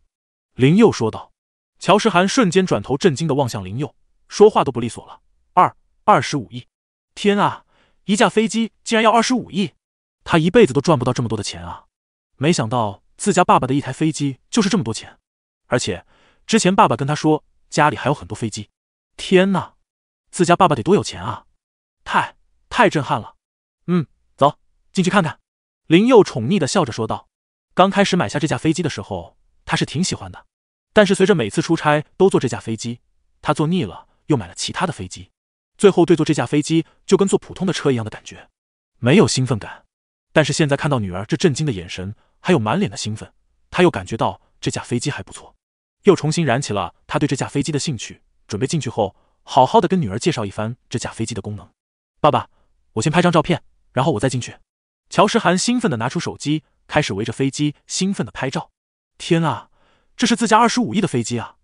林佑说道。乔诗涵瞬间转头，震惊的望向林佑，说话都不利索了。二二十五亿！天啊，一架飞机竟然要二十五亿！他一辈子都赚不到这么多的钱啊！没想到自家爸爸的一台飞机就是这么多钱，而且之前爸爸跟他说家里还有很多飞机。天呐，自家爸爸得多有钱啊！太太震撼了。嗯，走进去看看。林佑宠溺的笑着说道：“刚开始买下这架飞机的时候，他是挺喜欢的。”但是随着每次出差都坐这架飞机，他坐腻了，又买了其他的飞机，最后对坐这架飞机就跟坐普通的车一样的感觉，没有兴奋感。但是现在看到女儿这震惊的眼神，还有满脸的兴奋，他又感觉到这架飞机还不错，又重新燃起了他对这架飞机的兴趣，准备进去后好好的跟女儿介绍一番这架飞机的功能。爸爸，我先拍张照片，然后我再进去。乔诗涵兴奋的拿出手机，开始围着飞机兴奋的拍照。天啊！这是自家二十五亿的飞机啊！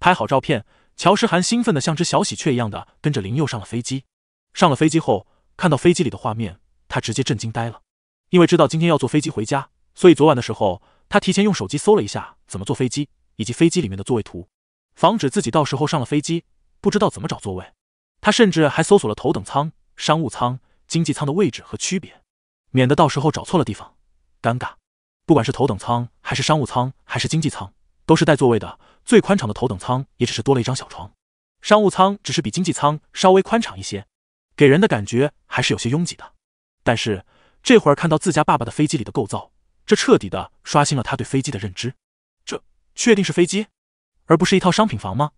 拍好照片，乔诗涵兴奋的像只小喜鹊一样的跟着林佑上了飞机。上了飞机后，看到飞机里的画面，他直接震惊呆了。因为知道今天要坐飞机回家，所以昨晚的时候，他提前用手机搜了一下怎么坐飞机，以及飞机里面的座位图，防止自己到时候上了飞机不知道怎么找座位。他甚至还搜索了头等舱、商务舱、经济舱的位置和区别，免得到时候找错了地方，尴尬。不管是头等舱还是商务舱还是经济舱。都是带座位的，最宽敞的头等舱也只是多了一张小床，商务舱只是比经济舱稍微宽敞一些，给人的感觉还是有些拥挤的。但是这会儿看到自家爸爸的飞机里的构造，这彻底的刷新了他对飞机的认知。这确定是飞机，而不是一套商品房吗？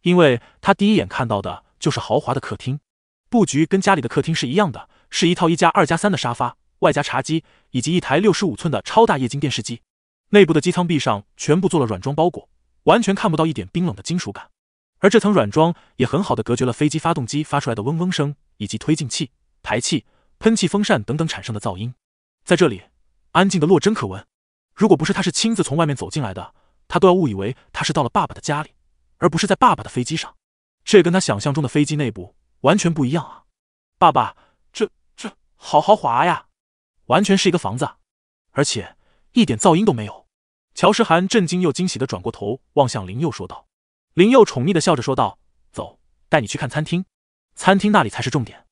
因为他第一眼看到的就是豪华的客厅，布局跟家里的客厅是一样的，是一套一加二加三的沙发，外加茶几以及一台六十五寸的超大液晶电视机。内部的机舱壁上全部做了软装包裹，完全看不到一点冰冷的金属感。而这层软装也很好的隔绝了飞机发动机发出来的嗡嗡声，以及推进器、排气、喷气风扇等等产生的噪音。在这里，安静的洛真可闻。如果不是他是亲自从外面走进来的，他都要误以为他是到了爸爸的家里，而不是在爸爸的飞机上。这跟他想象中的飞机内部完全不一样啊！爸爸，这这好豪华呀，完全是一个房子，而且。一点噪音都没有，乔诗涵震惊又惊喜的转过头望向林佑，说道：“林佑宠溺的笑着说道，走，带你去看餐厅。餐厅那里才是重点，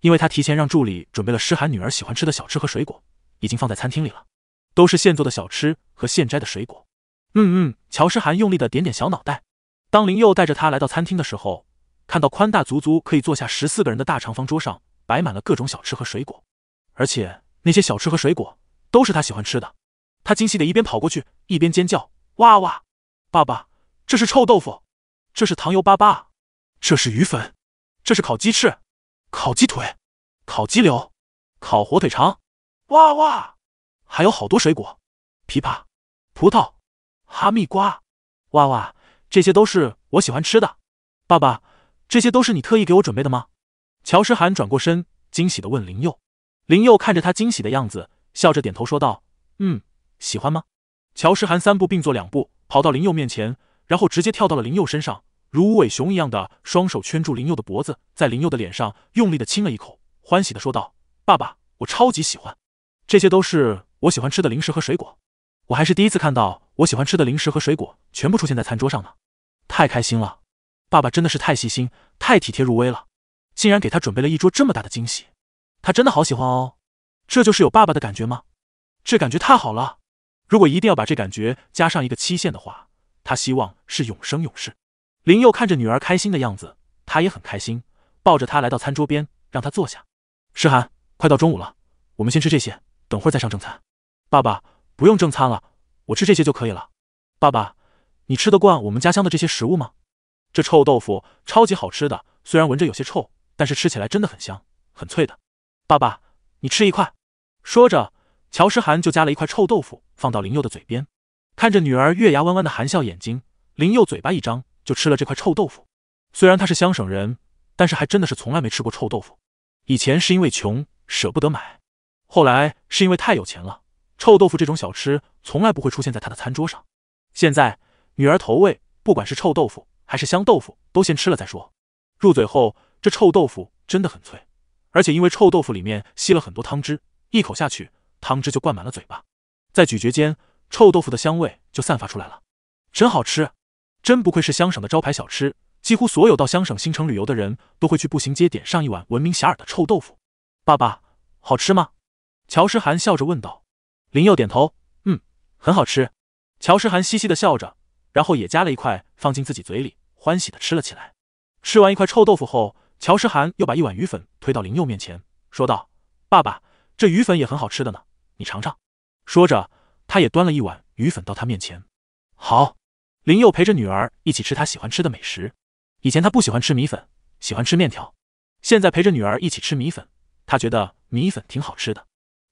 因为他提前让助理准备了诗涵女儿喜欢吃的小吃和水果，已经放在餐厅里了，都是现做的小吃和现摘的水果。嗯嗯，乔诗涵用力的点点小脑袋。当林佑带着他来到餐厅的时候，看到宽大足足可以坐下十四个人的大长方桌上摆满了各种小吃和水果，而且那些小吃和水果都是他喜欢吃的。”他惊喜的一边跑过去，一边尖叫：“哇哇，爸爸，这是臭豆腐，这是糖油粑粑，这是鱼粉，这是烤鸡翅，烤鸡腿，烤鸡柳，烤火腿肠，哇哇，还有好多水果，枇杷、葡萄、哈密瓜，哇哇，这些都是我喜欢吃的。爸爸，这些都是你特意给我准备的吗？”乔诗涵转过身，惊喜的问林佑。林佑看着他惊喜的样子，笑着点头说道：“嗯。”喜欢吗？乔诗涵三步并作两步跑到林佑面前，然后直接跳到了林佑身上，如无尾熊一样的双手圈住林佑的脖子，在林佑的脸上用力的亲了一口，欢喜的说道：“爸爸，我超级喜欢。这些都是我喜欢吃的零食和水果，我还是第一次看到我喜欢吃的零食和水果全部出现在餐桌上呢，太开心了！爸爸真的是太细心、太体贴入微了，竟然给他准备了一桌这么大的惊喜，他真的好喜欢哦！这就是有爸爸的感觉吗？这感觉太好了！”如果一定要把这感觉加上一个期限的话，他希望是永生永世。林佑看着女儿开心的样子，他也很开心，抱着她来到餐桌边，让她坐下。诗涵，快到中午了，我们先吃这些，等会儿再上正餐。爸爸，不用正餐了，我吃这些就可以了。爸爸，你吃得惯我们家乡的这些食物吗？这臭豆腐超级好吃的，虽然闻着有些臭，但是吃起来真的很香，很脆的。爸爸，你吃一块。说着。乔诗涵就夹了一块臭豆腐放到林佑的嘴边，看着女儿月牙弯弯的含笑眼睛，林佑嘴巴一张就吃了这块臭豆腐。虽然他是乡省人，但是还真的是从来没吃过臭豆腐。以前是因为穷舍不得买，后来是因为太有钱了，臭豆腐这种小吃从来不会出现在他的餐桌上。现在女儿投喂，不管是臭豆腐还是香豆腐，都先吃了再说。入嘴后，这臭豆腐真的很脆，而且因为臭豆腐里面吸了很多汤汁，一口下去。汤汁就灌满了嘴巴，在咀嚼间，臭豆腐的香味就散发出来了，真好吃！真不愧是香省的招牌小吃。几乎所有到香省新城旅游的人都会去步行街点上一碗闻名遐迩的臭豆腐。爸爸，好吃吗？乔诗涵笑着问道。林佑点头，嗯，很好吃。乔诗涵嘻嘻的笑着，然后也夹了一块放进自己嘴里，欢喜的吃了起来。吃完一块臭豆腐后，乔诗涵又把一碗鱼粉推到林佑面前，说道：“爸爸，这鱼粉也很好吃的呢。”你尝尝，说着，他也端了一碗鱼粉到他面前。好，林佑陪着女儿一起吃他喜欢吃的美食。以前他不喜欢吃米粉，喜欢吃面条。现在陪着女儿一起吃米粉，他觉得米粉挺好吃的，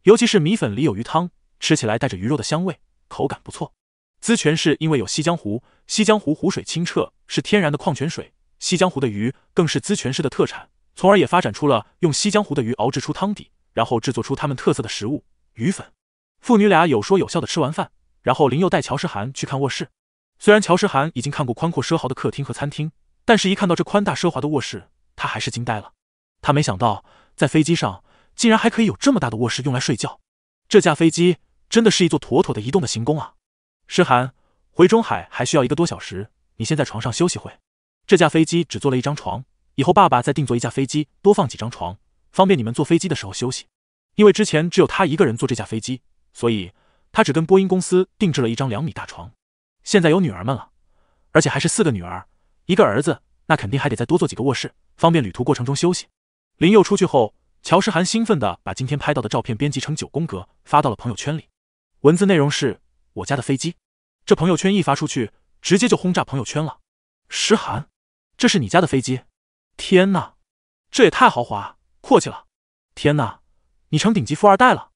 尤其是米粉里有鱼汤，吃起来带着鱼肉的香味，口感不错。资泉市因为有西江湖，西江湖湖水清澈，是天然的矿泉水。西江湖的鱼更是资泉市的特产，从而也发展出了用西江湖的鱼熬制出汤底，然后制作出他们特色的食物。鱼粉，父女俩有说有笑的吃完饭，然后林佑带乔诗涵去看卧室。虽然乔诗涵已经看过宽阔奢华的客厅和餐厅，但是一看到这宽大奢华的卧室，他还是惊呆了。他没想到在飞机上竟然还可以有这么大的卧室用来睡觉，这架飞机真的是一座妥妥的移动的行宫啊！诗涵，回中海还需要一个多小时，你先在床上休息会。这架飞机只做了一张床，以后爸爸再定做一架飞机，多放几张床，方便你们坐飞机的时候休息。因为之前只有他一个人坐这架飞机，所以他只跟波音公司定制了一张两米大床。现在有女儿们了，而且还是四个女儿，一个儿子，那肯定还得再多做几个卧室，方便旅途过程中休息。林佑出去后，乔诗涵兴奋的把今天拍到的照片编辑成九宫格，发到了朋友圈里。文字内容是：我家的飞机。这朋友圈一发出去，直接就轰炸朋友圈了。诗涵，这是你家的飞机？天呐，这也太豪华阔气了！天呐，你成顶级富二代了！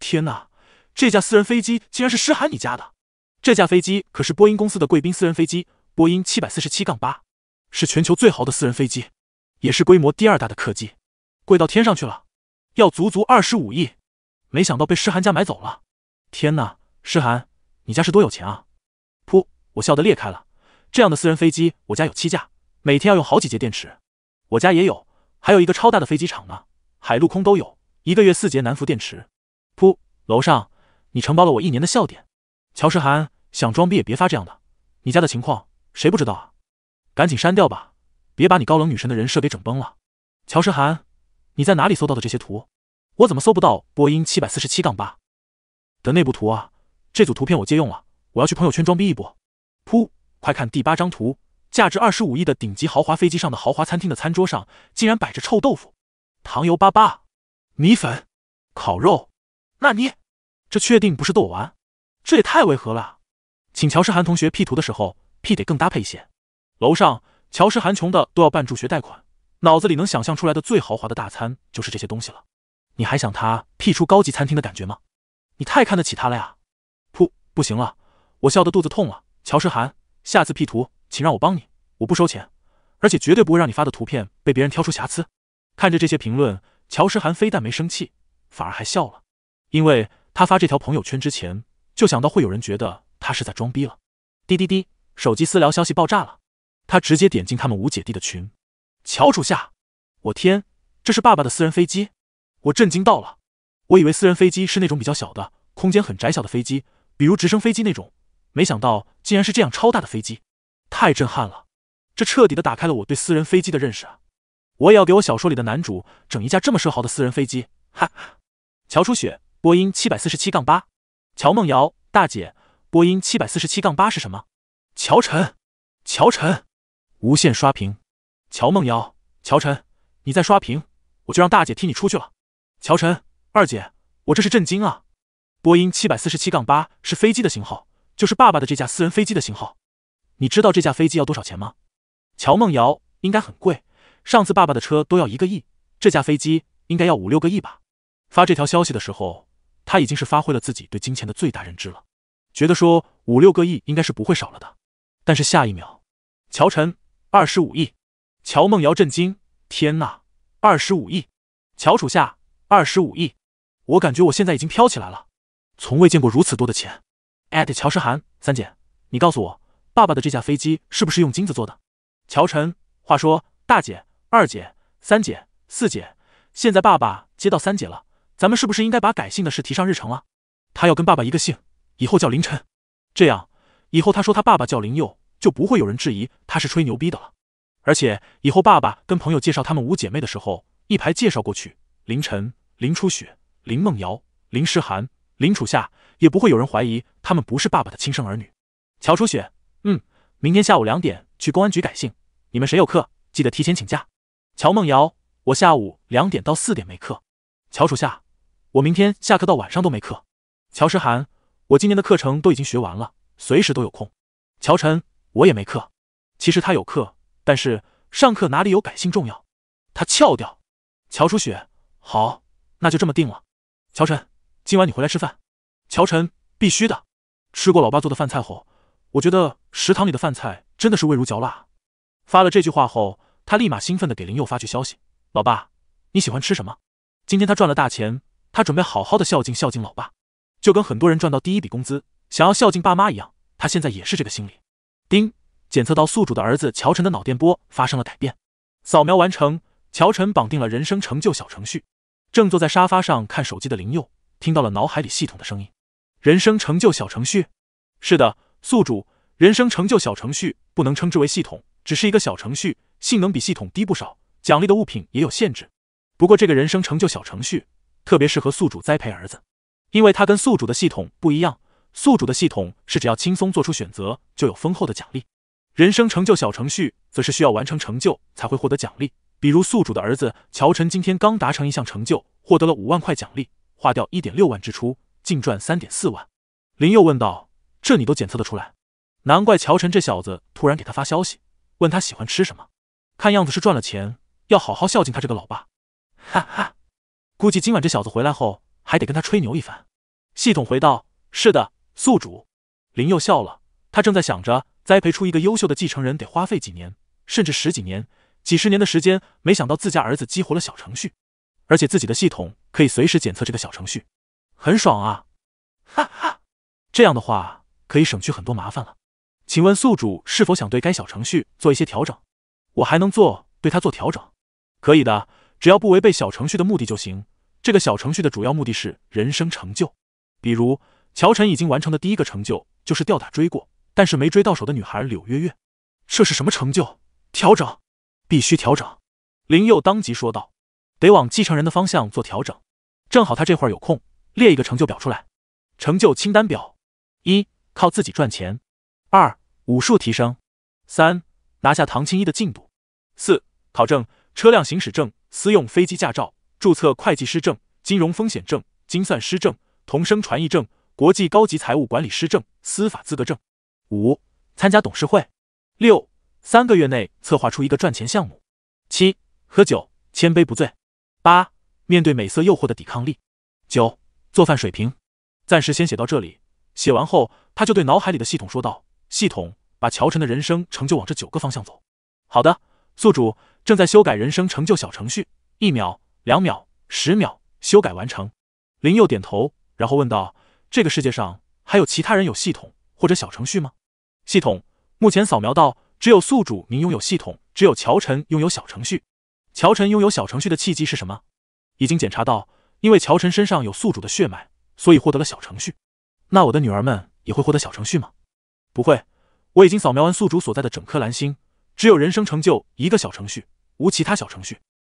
天哪，这架私人飞机竟然是诗涵你家的！这架飞机可是波音公司的贵宾私人飞机，波音七百四十七杠八，是全球最豪的私人飞机，也是规模第二大的客机，贵到天上去了，要足足二十五亿！没想到被诗涵家买走了！天哪，诗涵，你家是多有钱啊！噗，我笑得裂开了。这样的私人飞机，我家有七架，每天要用好几节电池。我家也有，还有一个超大的飞机场呢，海陆空都有。一个月四节南孚电池，噗！楼上，你承包了我一年的笑点。乔诗涵，想装逼也别发这样的，你家的情况谁不知道啊？赶紧删掉吧，别把你高冷女神的人设给整崩了。乔诗涵，你在哪里搜到的这些图？我怎么搜不到波音七百四十七杠八的内部图啊？这组图片我借用了，我要去朋友圈装逼一波。噗！快看第八张图，价值二十五亿的顶级豪华飞机上的豪华餐厅的餐桌上，竟然摆着臭豆腐、糖油粑粑。米粉，烤肉，纳尼？这确定不是逗我玩？这也太违和了！请乔诗涵同学 P 图的时候，P 得更搭配一些。楼上乔诗涵穷的都要办助学贷款，脑子里能想象出来的最豪华的大餐就是这些东西了。你还想他 P 出高级餐厅的感觉吗？你太看得起他了呀！噗，不行了，我笑得肚子痛了。乔诗涵，下次 P 图请让我帮你，我不收钱，而且绝对不会让你发的图片被别人挑出瑕疵。看着这些评论。乔诗涵非但没生气，反而还笑了，因为他发这条朋友圈之前就想到会有人觉得他是在装逼了。滴滴滴，手机私聊消息爆炸了，他直接点进他们五姐弟的群。乔楚夏，我天，这是爸爸的私人飞机，我震惊到了。我以为私人飞机是那种比较小的，空间很窄小的飞机，比如直升飞机那种，没想到竟然是这样超大的飞机，太震撼了，这彻底的打开了我对私人飞机的认识啊。我也要给我小说里的男主整一架这么奢豪的私人飞机，哈哈。乔初雪，波音七百四十七杠八。乔梦瑶，大姐，波音七百四十七杠八是什么？乔晨，乔晨，无限刷屏。乔梦瑶，乔晨，你在刷屏，我就让大姐替你出去了。乔晨，二姐，我这是震惊啊。波音七百四十七杠八是飞机的型号，就是爸爸的这架私人飞机的型号。你知道这架飞机要多少钱吗？乔梦瑶，应该很贵。上次爸爸的车都要一个亿，这架飞机应该要五六个亿吧？发这条消息的时候，他已经是发挥了自己对金钱的最大认知了，觉得说五六个亿应该是不会少了的。但是下一秒，乔晨二十五亿，乔梦瑶震惊：天呐，二十五亿！乔楚夏二十五亿，我感觉我现在已经飘起来了，从未见过如此多的钱。艾特乔诗涵三姐，你告诉我，爸爸的这架飞机是不是用金子做的？乔晨，话说大姐。二姐、三姐、四姐，现在爸爸接到三姐了，咱们是不是应该把改姓的事提上日程了？她要跟爸爸一个姓，以后叫林晨。这样，以后她说她爸爸叫林佑，就不会有人质疑她是吹牛逼的了。而且以后爸爸跟朋友介绍他们五姐妹的时候，一排介绍过去，林晨、林初雪、林梦瑶、林诗涵、林楚夏，也不会有人怀疑他们不是爸爸的亲生儿女。乔初雪，嗯，明天下午两点去公安局改姓。你们谁有课，记得提前请假。乔梦瑶，我下午两点到四点没课。乔楚夏，我明天下课到晚上都没课。乔诗涵，我今年的课程都已经学完了，随时都有空。乔晨，我也没课。其实他有课，但是上课哪里有改性重要？他翘掉。乔初雪，好，那就这么定了。乔晨，今晚你回来吃饭。乔晨，必须的。吃过老爸做的饭菜后，我觉得食堂里的饭菜真的是味如嚼蜡。发了这句话后。他立马兴奋地给林佑发去消息：“老爸，你喜欢吃什么？今天他赚了大钱，他准备好好的孝敬孝敬老爸，就跟很多人赚到第一笔工资想要孝敬爸妈一样，他现在也是这个心理。”丁检测到宿主的儿子乔晨的脑电波发生了改变，扫描完成。乔晨绑定了人生成就小程序，正坐在沙发上看手机的林佑听到了脑海里系统的声音：“人生成就小程序，是的，宿主人生成就小程序不能称之为系统，只是一个小程序。”性能比系统低不少，奖励的物品也有限制。不过这个人生成就小程序特别适合宿主栽培儿子，因为它跟宿主的系统不一样。宿主的系统是只要轻松做出选择就有丰厚的奖励，人生成就小程序则是需要完成成就才会获得奖励。比如宿主的儿子乔晨今天刚达成一项成就，获得了五万块奖励，花掉一点六万支出，净赚三点四万。林佑问道：“这你都检测得出来？难怪乔晨这小子突然给他发消息，问他喜欢吃什么。”看样子是赚了钱，要好好孝敬他这个老爸。哈哈，估计今晚这小子回来后还得跟他吹牛一番。系统回道：“是的，宿主。”林佑笑了，他正在想着栽培出一个优秀的继承人得花费几年，甚至十几年、几十年的时间。没想到自家儿子激活了小程序，而且自己的系统可以随时检测这个小程序，很爽啊！哈哈，这样的话可以省去很多麻烦了。请问宿主是否想对该小程序做一些调整？我还能做，对他做调整，可以的，只要不违背小程序的目的就行。这个小程序的主要目的是人生成就，比如乔晨已经完成的第一个成就就是吊打追过但是没追到手的女孩柳月月，这是什么成就？调整，必须调整。林佑当即说道：“得往继承人的方向做调整，正好他这会有空，列一个成就表出来。成就清单表：一、靠自己赚钱；二、武术提升；三。”拿下唐青一的进度。四、考证：车辆行驶证、私用飞机驾照、注册会计师证、金融风险证、精算师证、同声传译证、国际高级财务管理师证、司法资格证。五、参加董事会。六、三个月内策划出一个赚钱项目。七、喝酒，千杯不醉。八、面对美色诱惑的抵抗力。九、做饭水平。暂时先写到这里。写完后，他就对脑海里的系统说道：“系统。”把乔晨的人生成就往这九个方向走。好的，宿主正在修改人生成就小程序。一秒，两秒，十秒，修改完成。林佑点头，然后问道：“这个世界上还有其他人有系统或者小程序吗？”系统目前扫描到，只有宿主您拥有系统，只有乔晨拥有小程序。乔晨拥有小程序的契机是什么？已经检查到，因为乔晨身上有宿主的血脉，所以获得了小程序。那我的女儿们也会获得小程序吗？不会。我已经扫描完宿主所在的整颗蓝星，只有人生成就一个小程序，无其他小程序。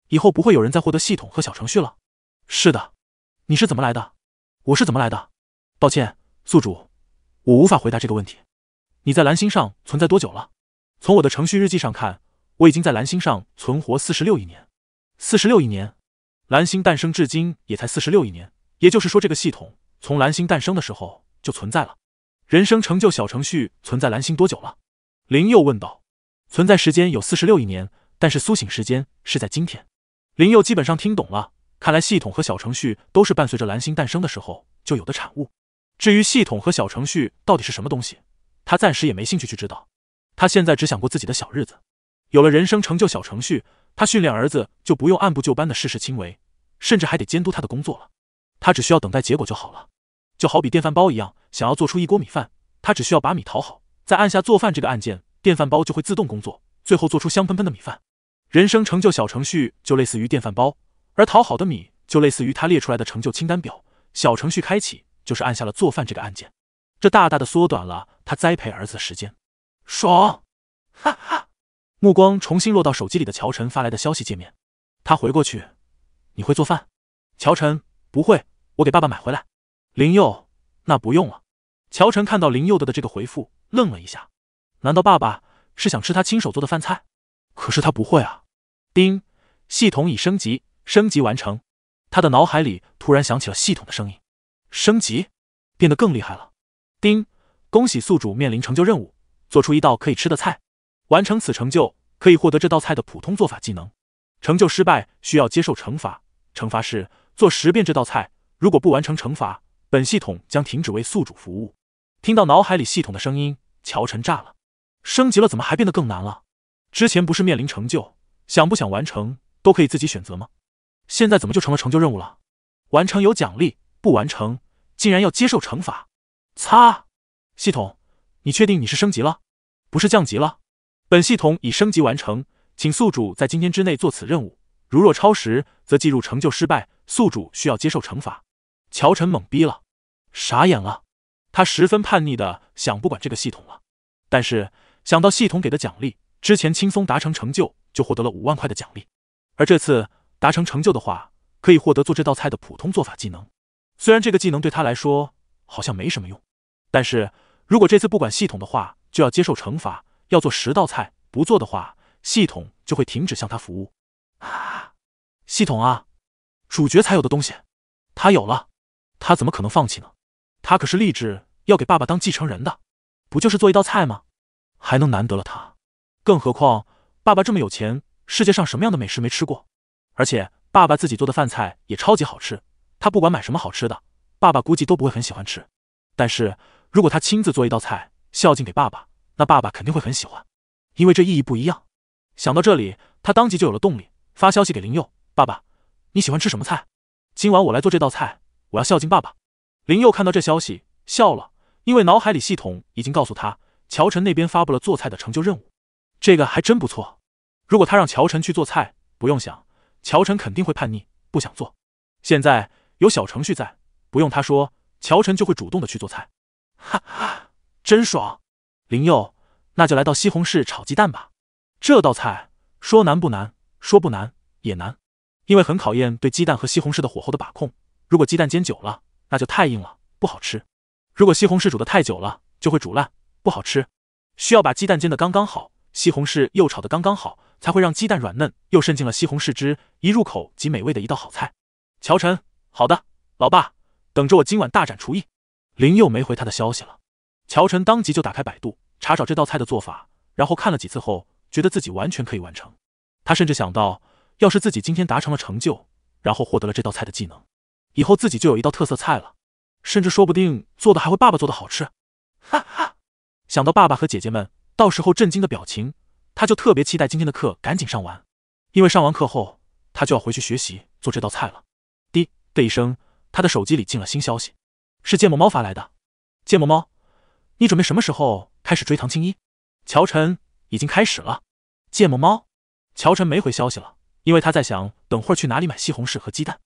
以后不会有人再获得系统和小程序了。是的，你是怎么来的？我是怎么来的？抱歉，宿主，我无法回答这个问题。你在蓝星上存在多久了？从我的程序日记上看，我已经在蓝星上存活四十六亿年。四十六亿年？蓝星诞生至今也才四十六亿年，也就是说，这个系统从蓝星诞生的时候就存在了。人生成就小程序存在蓝星多久了？林佑问道。存在时间有四十六亿年，但是苏醒时间是在今天。林佑基本上听懂了，看来系统和小程序都是伴随着蓝星诞生的时候就有的产物。至于系统和小程序到底是什么东西，他暂时也没兴趣去知道。他现在只想过自己的小日子。有了人生成就小程序，他训练儿子就不用按部就班的事事亲为，甚至还得监督他的工作了。他只需要等待结果就好了。就好比电饭煲一样，想要做出一锅米饭，他只需要把米淘好，再按下做饭这个按键，电饭煲就会自动工作，最后做出香喷喷的米饭。人生成就小程序就类似于电饭煲，而淘好的米就类似于他列出来的成就清单表。小程序开启就是按下了做饭这个按键，这大大的缩短了他栽培儿子的时间，爽！哈哈，目光重新落到手机里的乔晨发来的消息界面，他回过去：你会做饭？乔晨不会，我给爸爸买回来。林佑，那不用了。乔晨看到林佑的的这个回复，愣了一下。难道爸爸是想吃他亲手做的饭菜？可是他不会啊。丁，系统已升级，升级完成。他的脑海里突然响起了系统的声音：升级，变得更厉害了。丁，恭喜宿主面临成就任务，做出一道可以吃的菜。完成此成就，可以获得这道菜的普通做法技能。成就失败，需要接受惩罚，惩罚是做十遍这道菜。如果不完成惩罚。本系统将停止为宿主服务。听到脑海里系统的声音，乔晨炸了。升级了，怎么还变得更难了？之前不是面临成就，想不想完成都可以自己选择吗？现在怎么就成了成就任务了？完成有奖励，不完成竟然要接受惩罚？擦！系统，你确定你是升级了，不是降级了？本系统已升级完成，请宿主在今天之内做此任务，如若超时，则计入成就失败，宿主需要接受惩罚。乔晨懵逼了，傻眼了。他十分叛逆的想不管这个系统了，但是想到系统给的奖励，之前轻松达成成就就获得了五万块的奖励，而这次达成成就的话，可以获得做这道菜的普通做法技能。虽然这个技能对他来说好像没什么用，但是如果这次不管系统的话，就要接受惩罚，要做十道菜，不做的话，系统就会停止向他服务。啊，系统啊，主角才有的东西，他有了。他怎么可能放弃呢？他可是立志要给爸爸当继承人的。不就是做一道菜吗？还能难得了他？更何况爸爸这么有钱，世界上什么样的美食没吃过？而且爸爸自己做的饭菜也超级好吃。他不管买什么好吃的，爸爸估计都不会很喜欢吃。但是如果他亲自做一道菜，孝敬给爸爸，那爸爸肯定会很喜欢，因为这意义不一样。想到这里，他当即就有了动力，发消息给林佑：“爸爸，你喜欢吃什么菜？今晚我来做这道菜。”我要孝敬爸爸。林佑看到这消息笑了，因为脑海里系统已经告诉他，乔晨那边发布了做菜的成就任务，这个还真不错。如果他让乔晨去做菜，不用想，乔晨肯定会叛逆，不想做。现在有小程序在，不用他说，乔晨就会主动的去做菜。哈哈，真爽！林佑，那就来到西红柿炒鸡蛋吧。这道菜说难不难，说不难也难，因为很考验对鸡蛋和西红柿的火候的把控。如果鸡蛋煎久了，那就太硬了，不好吃；如果西红柿煮的太久了，就会煮烂，不好吃。需要把鸡蛋煎的刚刚好，西红柿又炒的刚刚好，才会让鸡蛋软嫩，又渗进了西红柿汁，一入口即美味的一道好菜。乔晨，好的，老爸，等着我今晚大展厨艺。林又没回他的消息了，乔晨当即就打开百度查找这道菜的做法，然后看了几次后，觉得自己完全可以完成。他甚至想到，要是自己今天达成了成就，然后获得了这道菜的技能。以后自己就有一道特色菜了，甚至说不定做的还会爸爸做的好吃。哈哈，想到爸爸和姐姐们到时候震惊的表情，他就特别期待今天的课赶紧上完，因为上完课后他就要回去学习做这道菜了。滴的一声，他的手机里进了新消息，是芥末猫发来的。芥末猫，你准备什么时候开始追唐青衣？乔晨已经开始了。芥末猫，乔晨没回消息了，因为他在想等会儿去哪里买西红柿和鸡蛋。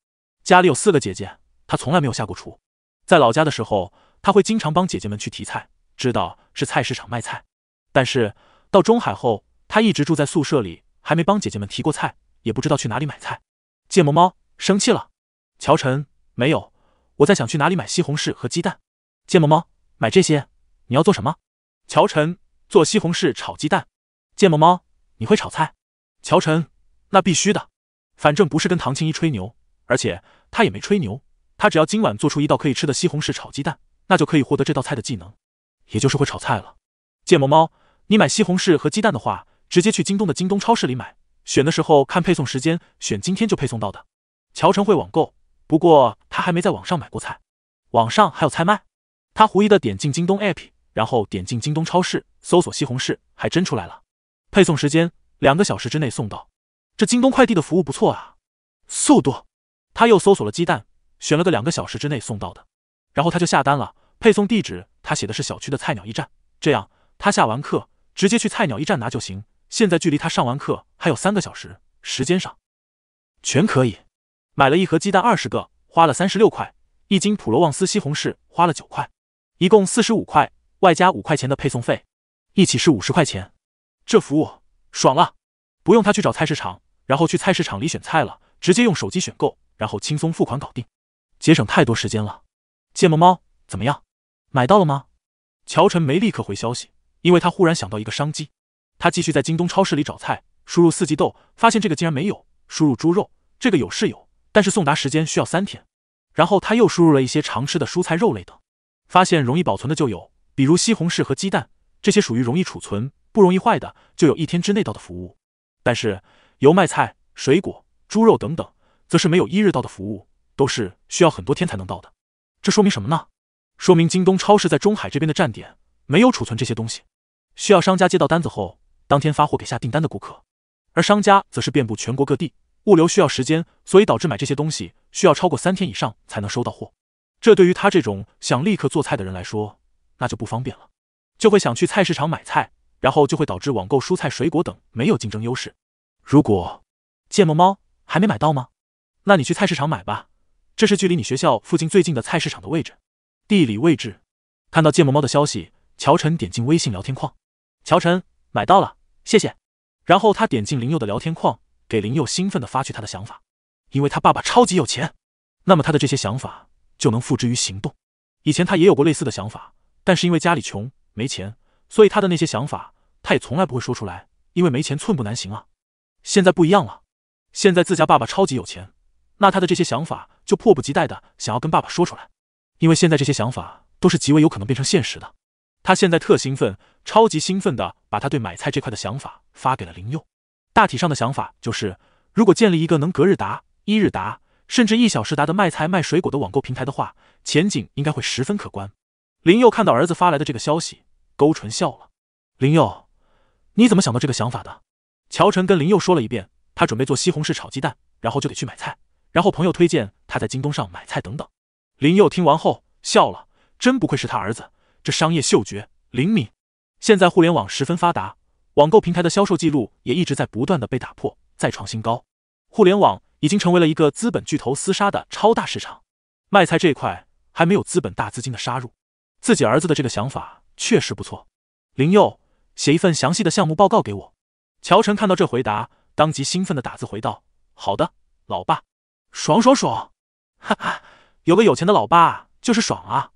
家里有四个姐姐，她从来没有下过厨。在老家的时候，她会经常帮姐姐们去提菜，知道是菜市场卖菜。但是到中海后，她一直住在宿舍里，还没帮姐姐们提过菜，也不知道去哪里买菜。芥末猫生气了。乔晨，没有，我在想去哪里买西红柿和鸡蛋。芥末猫，买这些，你要做什么？乔晨，做西红柿炒鸡蛋。芥末猫，你会炒菜？乔晨，那必须的，反正不是跟唐青一吹牛。而且他也没吹牛，他只要今晚做出一道可以吃的西红柿炒鸡蛋，那就可以获得这道菜的技能，也就是会炒菜了。芥末猫，你买西红柿和鸡蛋的话，直接去京东的京东超市里买，选的时候看配送时间，选今天就配送到的。乔晨会网购，不过他还没在网上买过菜。网上还有菜卖？他狐疑的点进京东 APP，然后点进京东超市，搜索西红柿，还真出来了。配送时间两个小时之内送到，这京东快递的服务不错啊，速度。他又搜索了鸡蛋，选了个两个小时之内送到的，然后他就下单了。配送地址他写的是小区的菜鸟驿站，这样他下完课直接去菜鸟驿站拿就行。现在距离他上完课还有三个小时，时间上全可以。买了一盒鸡蛋二十个，花了三十六块；一斤普罗旺斯西红柿花了九块，一共四十五块，外加五块钱的配送费，一起是五十块钱。这服务爽了，不用他去找菜市场，然后去菜市场里选菜了，直接用手机选购。然后轻松付款搞定，节省太多时间了。芥末猫怎么样？买到了吗？乔晨没立刻回消息，因为他忽然想到一个商机。他继续在京东超市里找菜，输入四季豆，发现这个竟然没有；输入猪肉，这个有是有，但是送达时间需要三天。然后他又输入了一些常吃的蔬菜、肉类等，发现容易保存的就有，比如西红柿和鸡蛋，这些属于容易储存、不容易坏的，就有一天之内到的服务。但是油麦菜、水果、猪肉等等。则是没有一日到的服务，都是需要很多天才能到的，这说明什么呢？说明京东超市在中海这边的站点没有储存这些东西，需要商家接到单子后当天发货给下订单的顾客，而商家则是遍布全国各地，物流需要时间，所以导致买这些东西需要超过三天以上才能收到货。这对于他这种想立刻做菜的人来说，那就不方便了，就会想去菜市场买菜，然后就会导致网购蔬菜水果等没有竞争优势。如果芥末猫还没买到吗？那你去菜市场买吧，这是距离你学校附近最近的菜市场的位置，地理位置。看到芥末猫的消息，乔晨点进微信聊天框。乔晨买到了，谢谢。然后他点进林佑的聊天框，给林佑兴奋地发去他的想法，因为他爸爸超级有钱，那么他的这些想法就能付之于行动。以前他也有过类似的想法，但是因为家里穷没钱，所以他的那些想法他也从来不会说出来，因为没钱寸步难行啊。现在不一样了，现在自家爸爸超级有钱。那他的这些想法就迫不及待的想要跟爸爸说出来，因为现在这些想法都是极为有可能变成现实的。他现在特兴奋，超级兴奋的把他对买菜这块的想法发给了林佑。大体上的想法就是，如果建立一个能隔日达、一日达，甚至一小时达的卖菜卖水果的网购平台的话，前景应该会十分可观。林佑看到儿子发来的这个消息，勾唇笑了。林佑，你怎么想到这个想法的？乔晨跟林佑说了一遍，他准备做西红柿炒鸡蛋，然后就得去买菜。然后朋友推荐他在京东上买菜等等，林佑听完后笑了，真不愧是他儿子，这商业嗅觉灵敏。现在互联网十分发达，网购平台的销售记录也一直在不断的被打破，再创新高。互联网已经成为了一个资本巨头厮杀的超大市场，卖菜这块还没有资本大资金的杀入，自己儿子的这个想法确实不错。林佑写一份详细的项目报告给我。乔晨看到这回答，当即兴奋的打字回道：“好的，老爸。”爽爽爽，哈哈，有个有钱的老爸就是爽啊！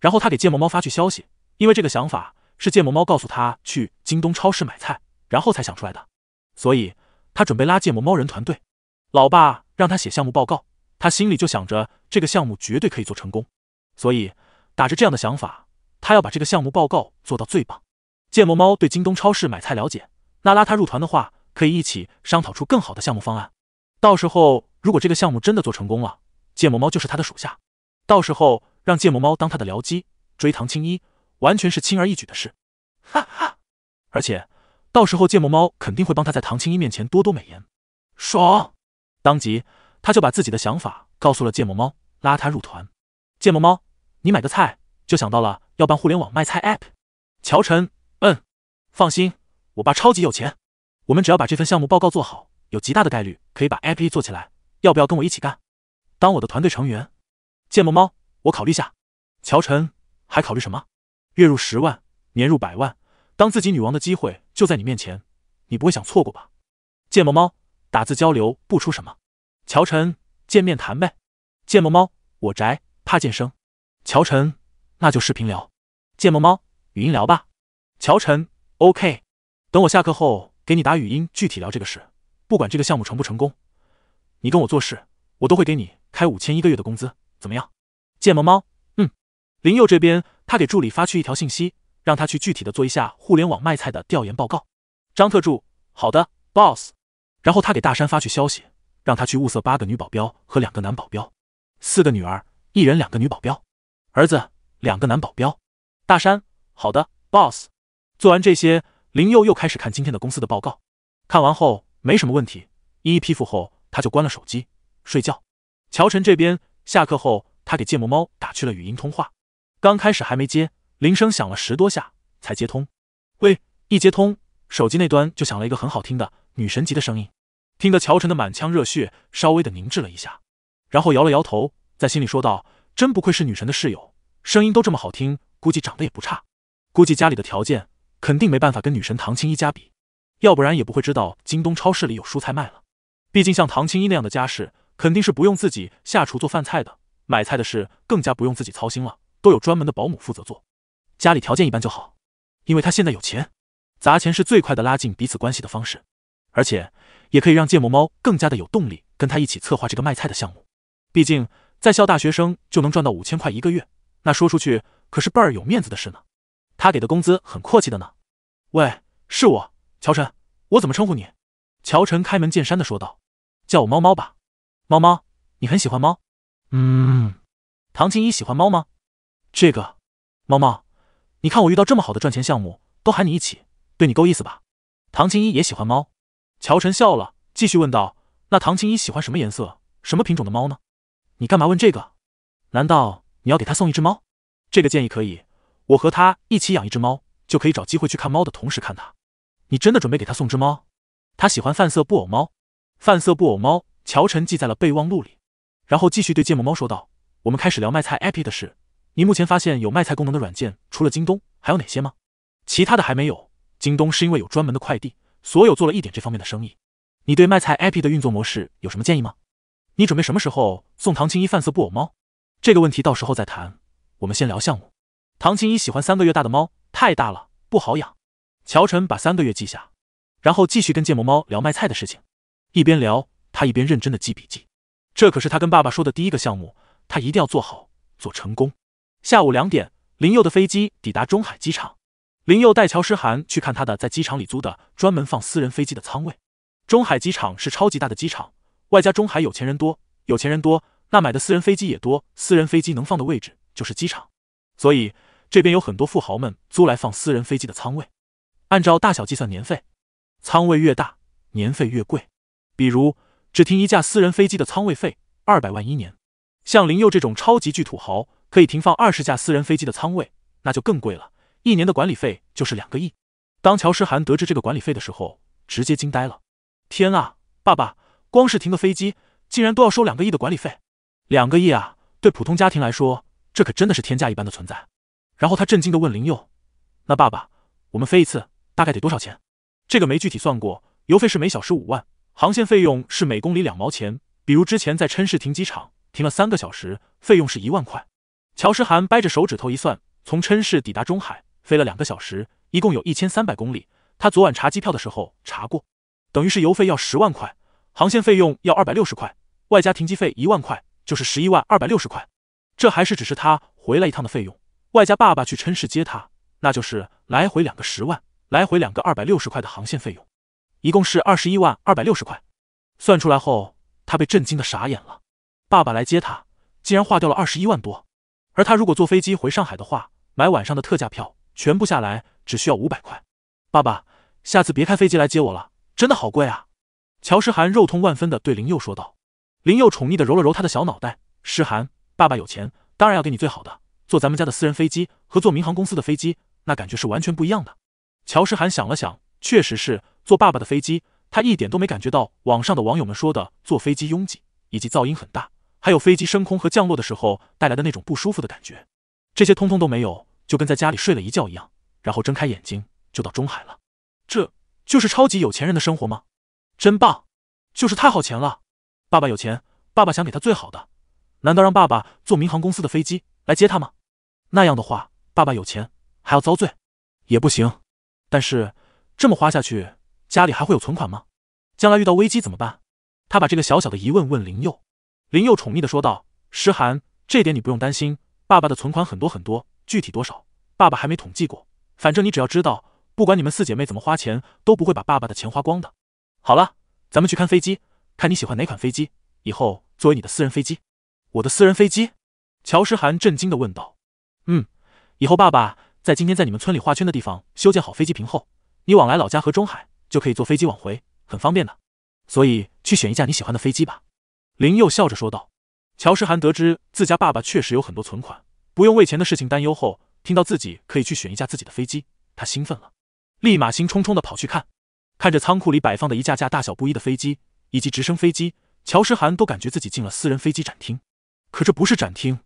然后他给芥末猫发去消息，因为这个想法是芥末猫告诉他去京东超市买菜，然后才想出来的，所以他准备拉芥末猫人团队。老爸让他写项目报告，他心里就想着这个项目绝对可以做成功，所以打着这样的想法，他要把这个项目报告做到最棒。芥末猫对京东超市买菜了解，那拉他入团的话，可以一起商讨出更好的项目方案。到时候，如果这个项目真的做成功了，芥末猫就是他的属下。到时候让芥末猫当他的僚机，追唐青一，完全是轻而易举的事。哈哈！而且到时候芥末猫肯定会帮他在唐青一面前多多美言，爽！当即他就把自己的想法告诉了芥末猫，拉他入团。芥末猫，你买个菜就想到了要办互联网卖菜 app？乔晨，嗯，放心，我爸超级有钱，我们只要把这份项目报告做好。有极大的概率可以把 App 做起来，要不要跟我一起干？当我的团队成员，剑魔猫，我考虑下。乔晨，还考虑什么？月入十万，年入百万，当自己女王的机会就在你面前，你不会想错过吧？剑魔猫，打字交流不出什么。乔晨，见面谈呗。剑魔猫，我宅，怕见生。乔晨，那就视频聊。剑魔猫，语音聊吧。乔晨，OK。等我下课后给你打语音，具体聊这个事。不管这个项目成不成功，你跟我做事，我都会给你开五千一个月的工资，怎么样？贱萌猫，嗯。林佑这边，他给助理发去一条信息，让他去具体的做一下互联网卖菜的调研报告。张特助，好的，boss。然后他给大山发去消息，让他去物色八个女保镖和两个男保镖，四个女儿，一人两个女保镖，儿子两个男保镖。大山，好的，boss。做完这些，林佑又开始看今天的公司的报告。看完后。没什么问题，一一批复后，他就关了手机睡觉。乔晨这边下课后，他给芥末猫打去了语音通话，刚开始还没接，铃声响了十多下才接通。喂，一接通，手机那端就响了一个很好听的女神级的声音，听得乔晨的满腔热血稍微的凝滞了一下，然后摇了摇头，在心里说道：“真不愧是女神的室友，声音都这么好听，估计长得也不差，估计家里的条件肯定没办法跟女神唐青一家比。”要不然也不会知道京东超市里有蔬菜卖了。毕竟像唐青衣那样的家世，肯定是不用自己下厨做饭菜的，买菜的事更加不用自己操心了，都有专门的保姆负责做。家里条件一般就好，因为他现在有钱，砸钱是最快的拉近彼此关系的方式，而且也可以让芥末猫更加的有动力跟他一起策划这个卖菜的项目。毕竟在校大学生就能赚到五千块一个月，那说出去可是倍儿有面子的事呢。他给的工资很阔气的呢。喂，是我。乔晨，我怎么称呼你？乔晨开门见山的说道：“叫我猫猫吧，猫猫，你很喜欢猫，嗯，唐青衣喜欢猫吗？这个，猫猫，你看我遇到这么好的赚钱项目，都喊你一起，对你够意思吧？唐青衣也喜欢猫。乔晨笑了，继续问道：那唐青衣喜欢什么颜色、什么品种的猫呢？你干嘛问这个？难道你要给他送一只猫？这个建议可以，我和他一起养一只猫，就可以找机会去看猫的同时看他。”你真的准备给他送只猫？他喜欢泛色布偶猫。泛色布偶猫，乔晨记在了备忘录里，然后继续对芥末猫说道：“我们开始聊卖菜 APP 的事。你目前发现有卖菜功能的软件，除了京东，还有哪些吗？其他的还没有。京东是因为有专门的快递，所有做了一点这方面的生意。你对卖菜 APP 的运作模式有什么建议吗？你准备什么时候送唐青一泛色布偶猫？这个问题到时候再谈。我们先聊项目。唐青一喜欢三个月大的猫，太大了不好养。”乔晨把三个月记下，然后继续跟芥末猫聊卖菜的事情。一边聊，他一边认真的记笔记。这可是他跟爸爸说的第一个项目，他一定要做好，做成功。下午两点，林佑的飞机抵达中海机场。林佑带乔诗涵去看他的在机场里租的专门放私人飞机的仓位。中海机场是超级大的机场，外加中海有钱人多，有钱人多，那买的私人飞机也多，私人飞机能放的位置就是机场，所以这边有很多富豪们租来放私人飞机的仓位。按照大小计算年费，仓位越大，年费越贵。比如，只停一架私人飞机的仓位费二百万一年。像林佑这种超级巨土豪，可以停放二十架私人飞机的仓位，那就更贵了，一年的管理费就是两个亿。当乔诗涵得知这个管理费的时候，直接惊呆了。天啊，爸爸，光是停个飞机，竟然都要收两个亿的管理费？两个亿啊！对普通家庭来说，这可真的是天价一般的存在。然后他震惊地问林佑：“那爸爸，我们飞一次？”大概得多少钱？这个没具体算过，油费是每小时五万，航线费用是每公里两毛钱。比如之前在琛市停机场停了三个小时，费用是一万块。乔诗涵掰着手指头一算，从琛市抵达中海，飞了两个小时，一共有一千三百公里。他昨晚查机票的时候查过，等于是油费要十万块，航线费用要二百六十块，外加停机费一万块，就是十一万二百六十块。这还是只是他回来一趟的费用，外加爸爸去琛市接他，那就是来回两个十万。来回两个二百六十块的航线费用，一共是二十一万二百六十块。算出来后，他被震惊的傻眼了。爸爸来接他，竟然花掉了二十一万多。而他如果坐飞机回上海的话，买晚上的特价票，全部下来只需要五百块。爸爸，下次别开飞机来接我了，真的好贵啊！乔诗涵肉痛万分的对林佑说道。林佑宠溺的揉了揉他的小脑袋：“诗涵，爸爸有钱，当然要给你最好的。坐咱们家的私人飞机和坐民航公司的飞机，那感觉是完全不一样的。”乔诗涵想了想，确实是坐爸爸的飞机，他一点都没感觉到网上的网友们说的坐飞机拥挤，以及噪音很大，还有飞机升空和降落的时候带来的那种不舒服的感觉，这些通通都没有，就跟在家里睡了一觉一样。然后睁开眼睛就到中海了，这就是超级有钱人的生活吗？真棒，就是太好钱了。爸爸有钱，爸爸想给他最好的，难道让爸爸坐民航公司的飞机来接他吗？那样的话，爸爸有钱还要遭罪，也不行。但是，这么花下去，家里还会有存款吗？将来遇到危机怎么办？他把这个小小的疑问问林佑，林佑宠溺的说道：“诗涵，这点你不用担心，爸爸的存款很多很多，具体多少，爸爸还没统计过。反正你只要知道，不管你们四姐妹怎么花钱，都不会把爸爸的钱花光的。好了，咱们去看飞机，看你喜欢哪款飞机，以后作为你的私人飞机，我的私人飞机。”乔诗涵震惊的问道：“嗯，以后爸爸。”在今天在你们村里画圈的地方修建好飞机坪后，你往来老家和中海就可以坐飞机往回，很方便的。所以去选一架你喜欢的飞机吧。”林佑笑着说道。乔诗涵得知自家爸爸确实有很多存款，不用为钱的事情担忧后，听到自己可以去选一架自己的飞机，他兴奋了，立马兴冲冲的跑去看。看着仓库里摆放的一架架大小不一的飞机以及直升飞机，乔诗涵都感觉自己进了私人飞机展厅。可这不是展厅，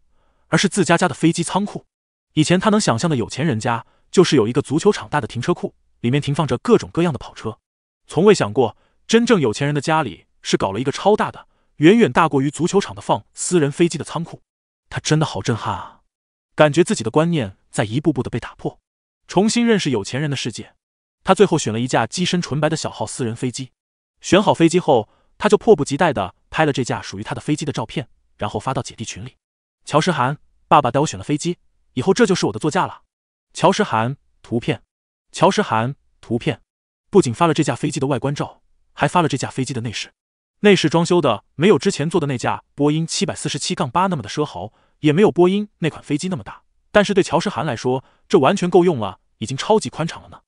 而是自家家的飞机仓库。以前他能想象的有钱人家，就是有一个足球场大的停车库，里面停放着各种各样的跑车。从未想过，真正有钱人的家里是搞了一个超大的，远远大过于足球场的放私人飞机的仓库。他真的好震撼啊，感觉自己的观念在一步步的被打破，重新认识有钱人的世界。他最后选了一架机身纯白的小号私人飞机。选好飞机后，他就迫不及待的拍了这架属于他的飞机的照片，然后发到姐弟群里。乔诗涵，爸爸带我选了飞机。以后这就是我的座驾了，乔诗涵图片，乔诗涵图片，不仅发了这架飞机的外观照，还发了这架飞机的内饰。内饰装修的没有之前坐的那架波音七百四十七杠八那么的奢豪，也没有波音那款飞机那么大，但是对乔诗涵来说，这完全够用了，已经超级宽敞了呢。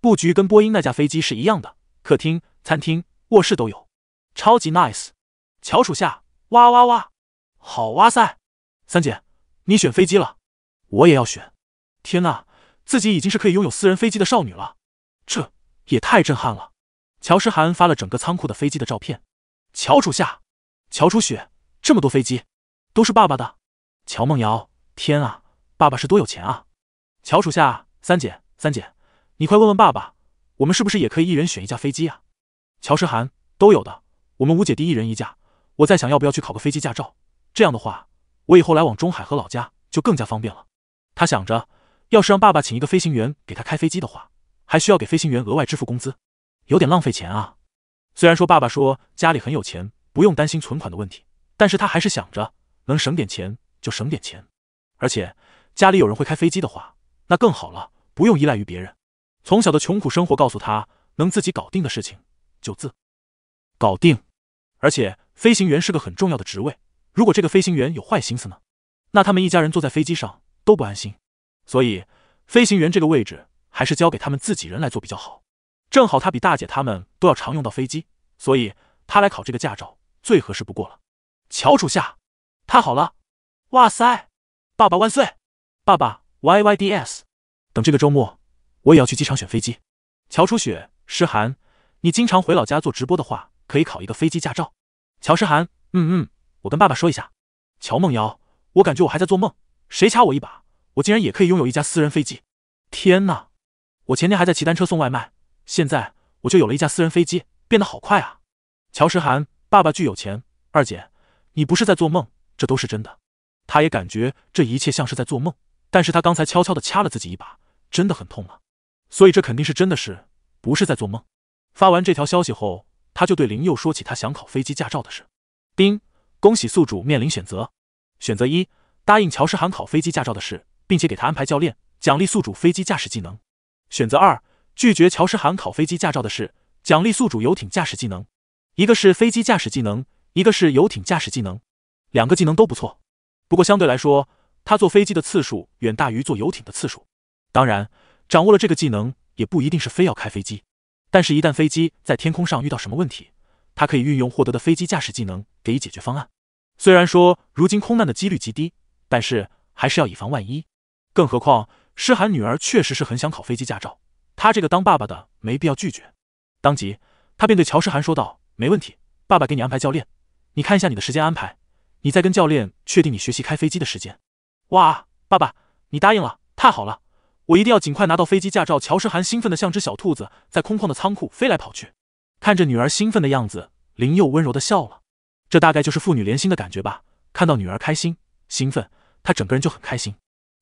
布局跟波音那架飞机是一样的，客厅、餐厅、卧室都有，超级 nice。乔楚夏，哇哇哇，好哇塞！三姐，你选飞机了？我也要选，天呐，自己已经是可以拥有私人飞机的少女了，这也太震撼了！乔诗涵发了整个仓库的飞机的照片，乔楚夏、乔楚雪，这么多飞机，都是爸爸的。乔梦瑶，天啊，爸爸是多有钱啊！乔楚夏，三姐，三姐，你快问问爸爸，我们是不是也可以一人选一架飞机啊？乔诗涵都有的，我们五姐弟一人一架，我在想要不要去考个飞机驾照，这样的话，我以后来往中海和老家就更加方便了。他想着，要是让爸爸请一个飞行员给他开飞机的话，还需要给飞行员额外支付工资，有点浪费钱啊。虽然说爸爸说家里很有钱，不用担心存款的问题，但是他还是想着能省点钱就省点钱。而且家里有人会开飞机的话，那更好了，不用依赖于别人。从小的穷苦生活告诉他，能自己搞定的事情就自搞定。而且飞行员是个很重要的职位，如果这个飞行员有坏心思呢？那他们一家人坐在飞机上。都不安心，所以飞行员这个位置还是交给他们自己人来做比较好。正好他比大姐他们都要常用到飞机，所以他来考这个驾照最合适不过了。乔楚夏，太好了！哇塞，爸爸万岁！爸爸 YYDS！等这个周末，我也要去机场选飞机。乔楚雪，诗涵，你经常回老家做直播的话，可以考一个飞机驾照。乔诗涵，嗯嗯，我跟爸爸说一下。乔梦瑶，我感觉我还在做梦。谁掐我一把，我竟然也可以拥有一架私人飞机！天呐，我前天还在骑单车送外卖，现在我就有了一架私人飞机，变得好快啊！乔诗涵，爸爸巨有钱，二姐，你不是在做梦，这都是真的。他也感觉这一切像是在做梦，但是他刚才悄悄的掐了自己一把，真的很痛啊，所以这肯定是真的，是不是在做梦？发完这条消息后，他就对林佑说起他想考飞机驾照的事。丁，恭喜宿主面临选择，选择一。答应乔诗涵考飞机驾照的事，并且给他安排教练，奖励宿主飞机驾驶技能。选择二，拒绝乔诗涵考飞机驾照的事，奖励宿主游艇驾驶技能。一个是飞机驾驶技能，一个是游艇驾驶技能，两个技能都不错。不过相对来说，他坐飞机的次数远大于坐游艇的次数。当然，掌握了这个技能也不一定是非要开飞机，但是，一旦飞机在天空上遇到什么问题，他可以运用获得的飞机驾驶技能给予解决方案。虽然说如今空难的几率极低。但是还是要以防万一，更何况诗涵女儿确实是很想考飞机驾照，她这个当爸爸的没必要拒绝。当即，他便对乔诗涵说道：“没问题，爸爸给你安排教练，你看一下你的时间安排，你再跟教练确定你学习开飞机的时间。”哇，爸爸，你答应了，太好了！我一定要尽快拿到飞机驾照。乔诗涵兴奋的像只小兔子，在空旷的仓库飞来跑去。看着女儿兴奋的样子，林佑温柔的笑了。这大概就是父女连心的感觉吧。看到女儿开心。兴奋，他整个人就很开心。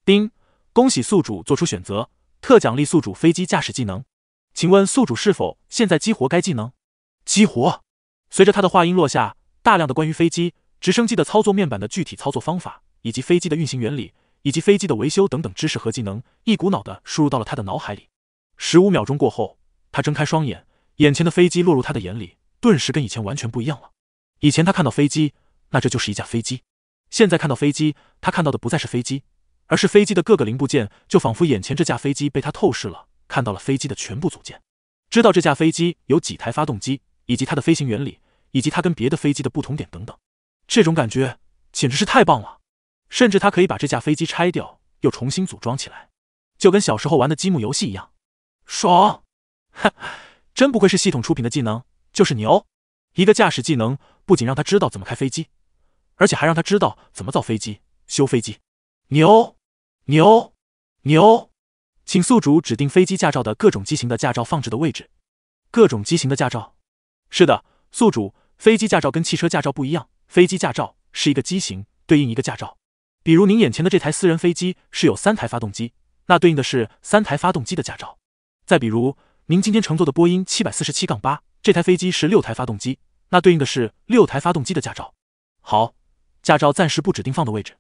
丁，恭喜宿主做出选择，特奖励宿主飞机驾驶技能。请问宿主是否现在激活该技能？激活。随着他的话音落下，大量的关于飞机、直升机的操作面板的具体操作方法，以及飞机的运行原理，以及飞机的维修等等知识和技能，一股脑的输入到了他的脑海里。十五秒钟过后，他睁开双眼，眼前的飞机落入他的眼里，顿时跟以前完全不一样了。以前他看到飞机，那这就是一架飞机。现在看到飞机，他看到的不再是飞机，而是飞机的各个零部件。就仿佛眼前这架飞机被他透视了，看到了飞机的全部组件，知道这架飞机有几台发动机，以及它的飞行原理，以及它跟别的飞机的不同点等等。这种感觉简直是太棒了！甚至他可以把这架飞机拆掉，又重新组装起来，就跟小时候玩的积木游戏一样，爽！哼，真不愧是系统出品的技能，就是牛！一个驾驶技能不仅让他知道怎么开飞机。而且还让他知道怎么造飞机、修飞机，牛牛牛！请宿主指定飞机驾照的各种机型的驾照放置的位置。各种机型的驾照，是的，宿主，飞机驾照跟汽车驾照不一样，飞机驾照是一个机型对应一个驾照。比如您眼前的这台私人飞机是有三台发动机，那对应的是三台发动机的驾照。再比如您今天乘坐的波音七百四十七杠八这台飞机是六台发动机，那对应的是六台发动机的驾照。好。驾照暂时不指定放的位置，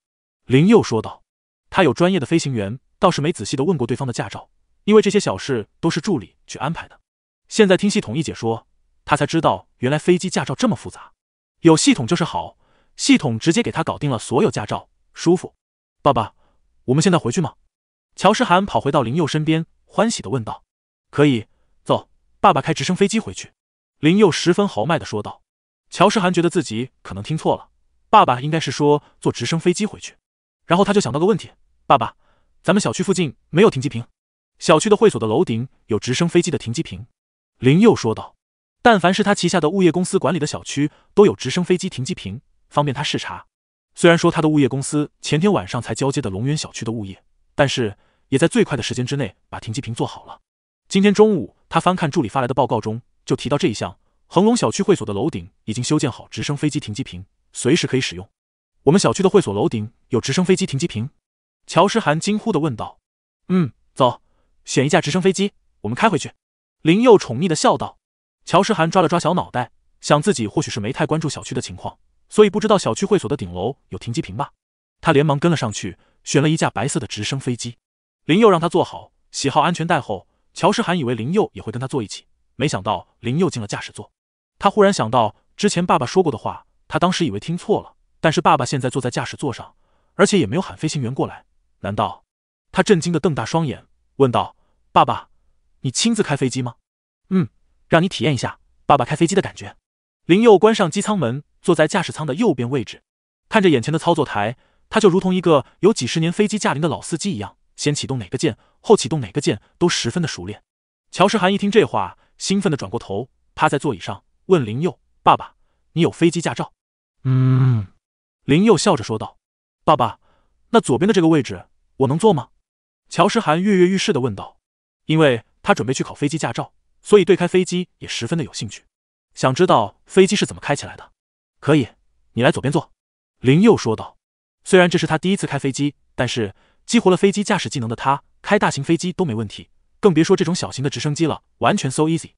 林佑说道。他有专业的飞行员，倒是没仔细的问过对方的驾照，因为这些小事都是助理去安排的。现在听系统一解说，他才知道原来飞机驾照这么复杂。有系统就是好，系统直接给他搞定了所有驾照，舒服。爸爸，我们现在回去吗？乔诗涵跑回到林佑身边，欢喜的问道。可以，走，爸爸开直升飞机回去。林佑十分豪迈的说道。乔诗涵觉得自己可能听错了。爸爸应该是说坐直升飞机回去，然后他就想到个问题：爸爸，咱们小区附近没有停机坪，小区的会所的楼顶有直升飞机的停机坪。林佑说道：“但凡是他旗下的物业公司管理的小区，都有直升飞机停机坪，方便他视察。虽然说他的物业公司前天晚上才交接的龙源小区的物业，但是也在最快的时间之内把停机坪做好了。今天中午，他翻看助理发来的报告中，就提到这一项：恒隆小区会所的楼顶已经修建好直升飞机停机坪。”随时可以使用，我们小区的会所楼顶有直升飞机停机坪。乔诗涵惊呼的问道：“嗯，走，选一架直升飞机，我们开回去。”林佑宠溺的笑道。乔诗涵抓了抓小脑袋，想自己或许是没太关注小区的情况，所以不知道小区会所的顶楼有停机坪吧。他连忙跟了上去，选了一架白色的直升飞机。林佑让他坐好，系好安全带后，乔诗涵以为林佑也会跟他坐一起，没想到林佑进了驾驶座。他忽然想到之前爸爸说过的话。他当时以为听错了，但是爸爸现在坐在驾驶座上，而且也没有喊飞行员过来。难道？他震惊的瞪大双眼，问道：“爸爸，你亲自开飞机吗？”“嗯，让你体验一下爸爸开飞机的感觉。”林佑关上机舱门，坐在驾驶舱的右边位置，看着眼前的操作台，他就如同一个有几十年飞机驾龄的老司机一样，先启动哪个键，后启动哪个键，都十分的熟练。乔诗涵一听这话，兴奋的转过头，趴在座椅上问林佑：“爸爸，你有飞机驾照？”嗯，林佑笑着说道：“爸爸，那左边的这个位置我能坐吗？”乔诗涵跃跃欲试的问道，因为他准备去考飞机驾照，所以对开飞机也十分的有兴趣，想知道飞机是怎么开起来的。可以，你来左边坐。”林佑说道。虽然这是他第一次开飞机，但是激活了飞机驾驶技能的他，开大型飞机都没问题，更别说这种小型的直升机了，完全 so easy，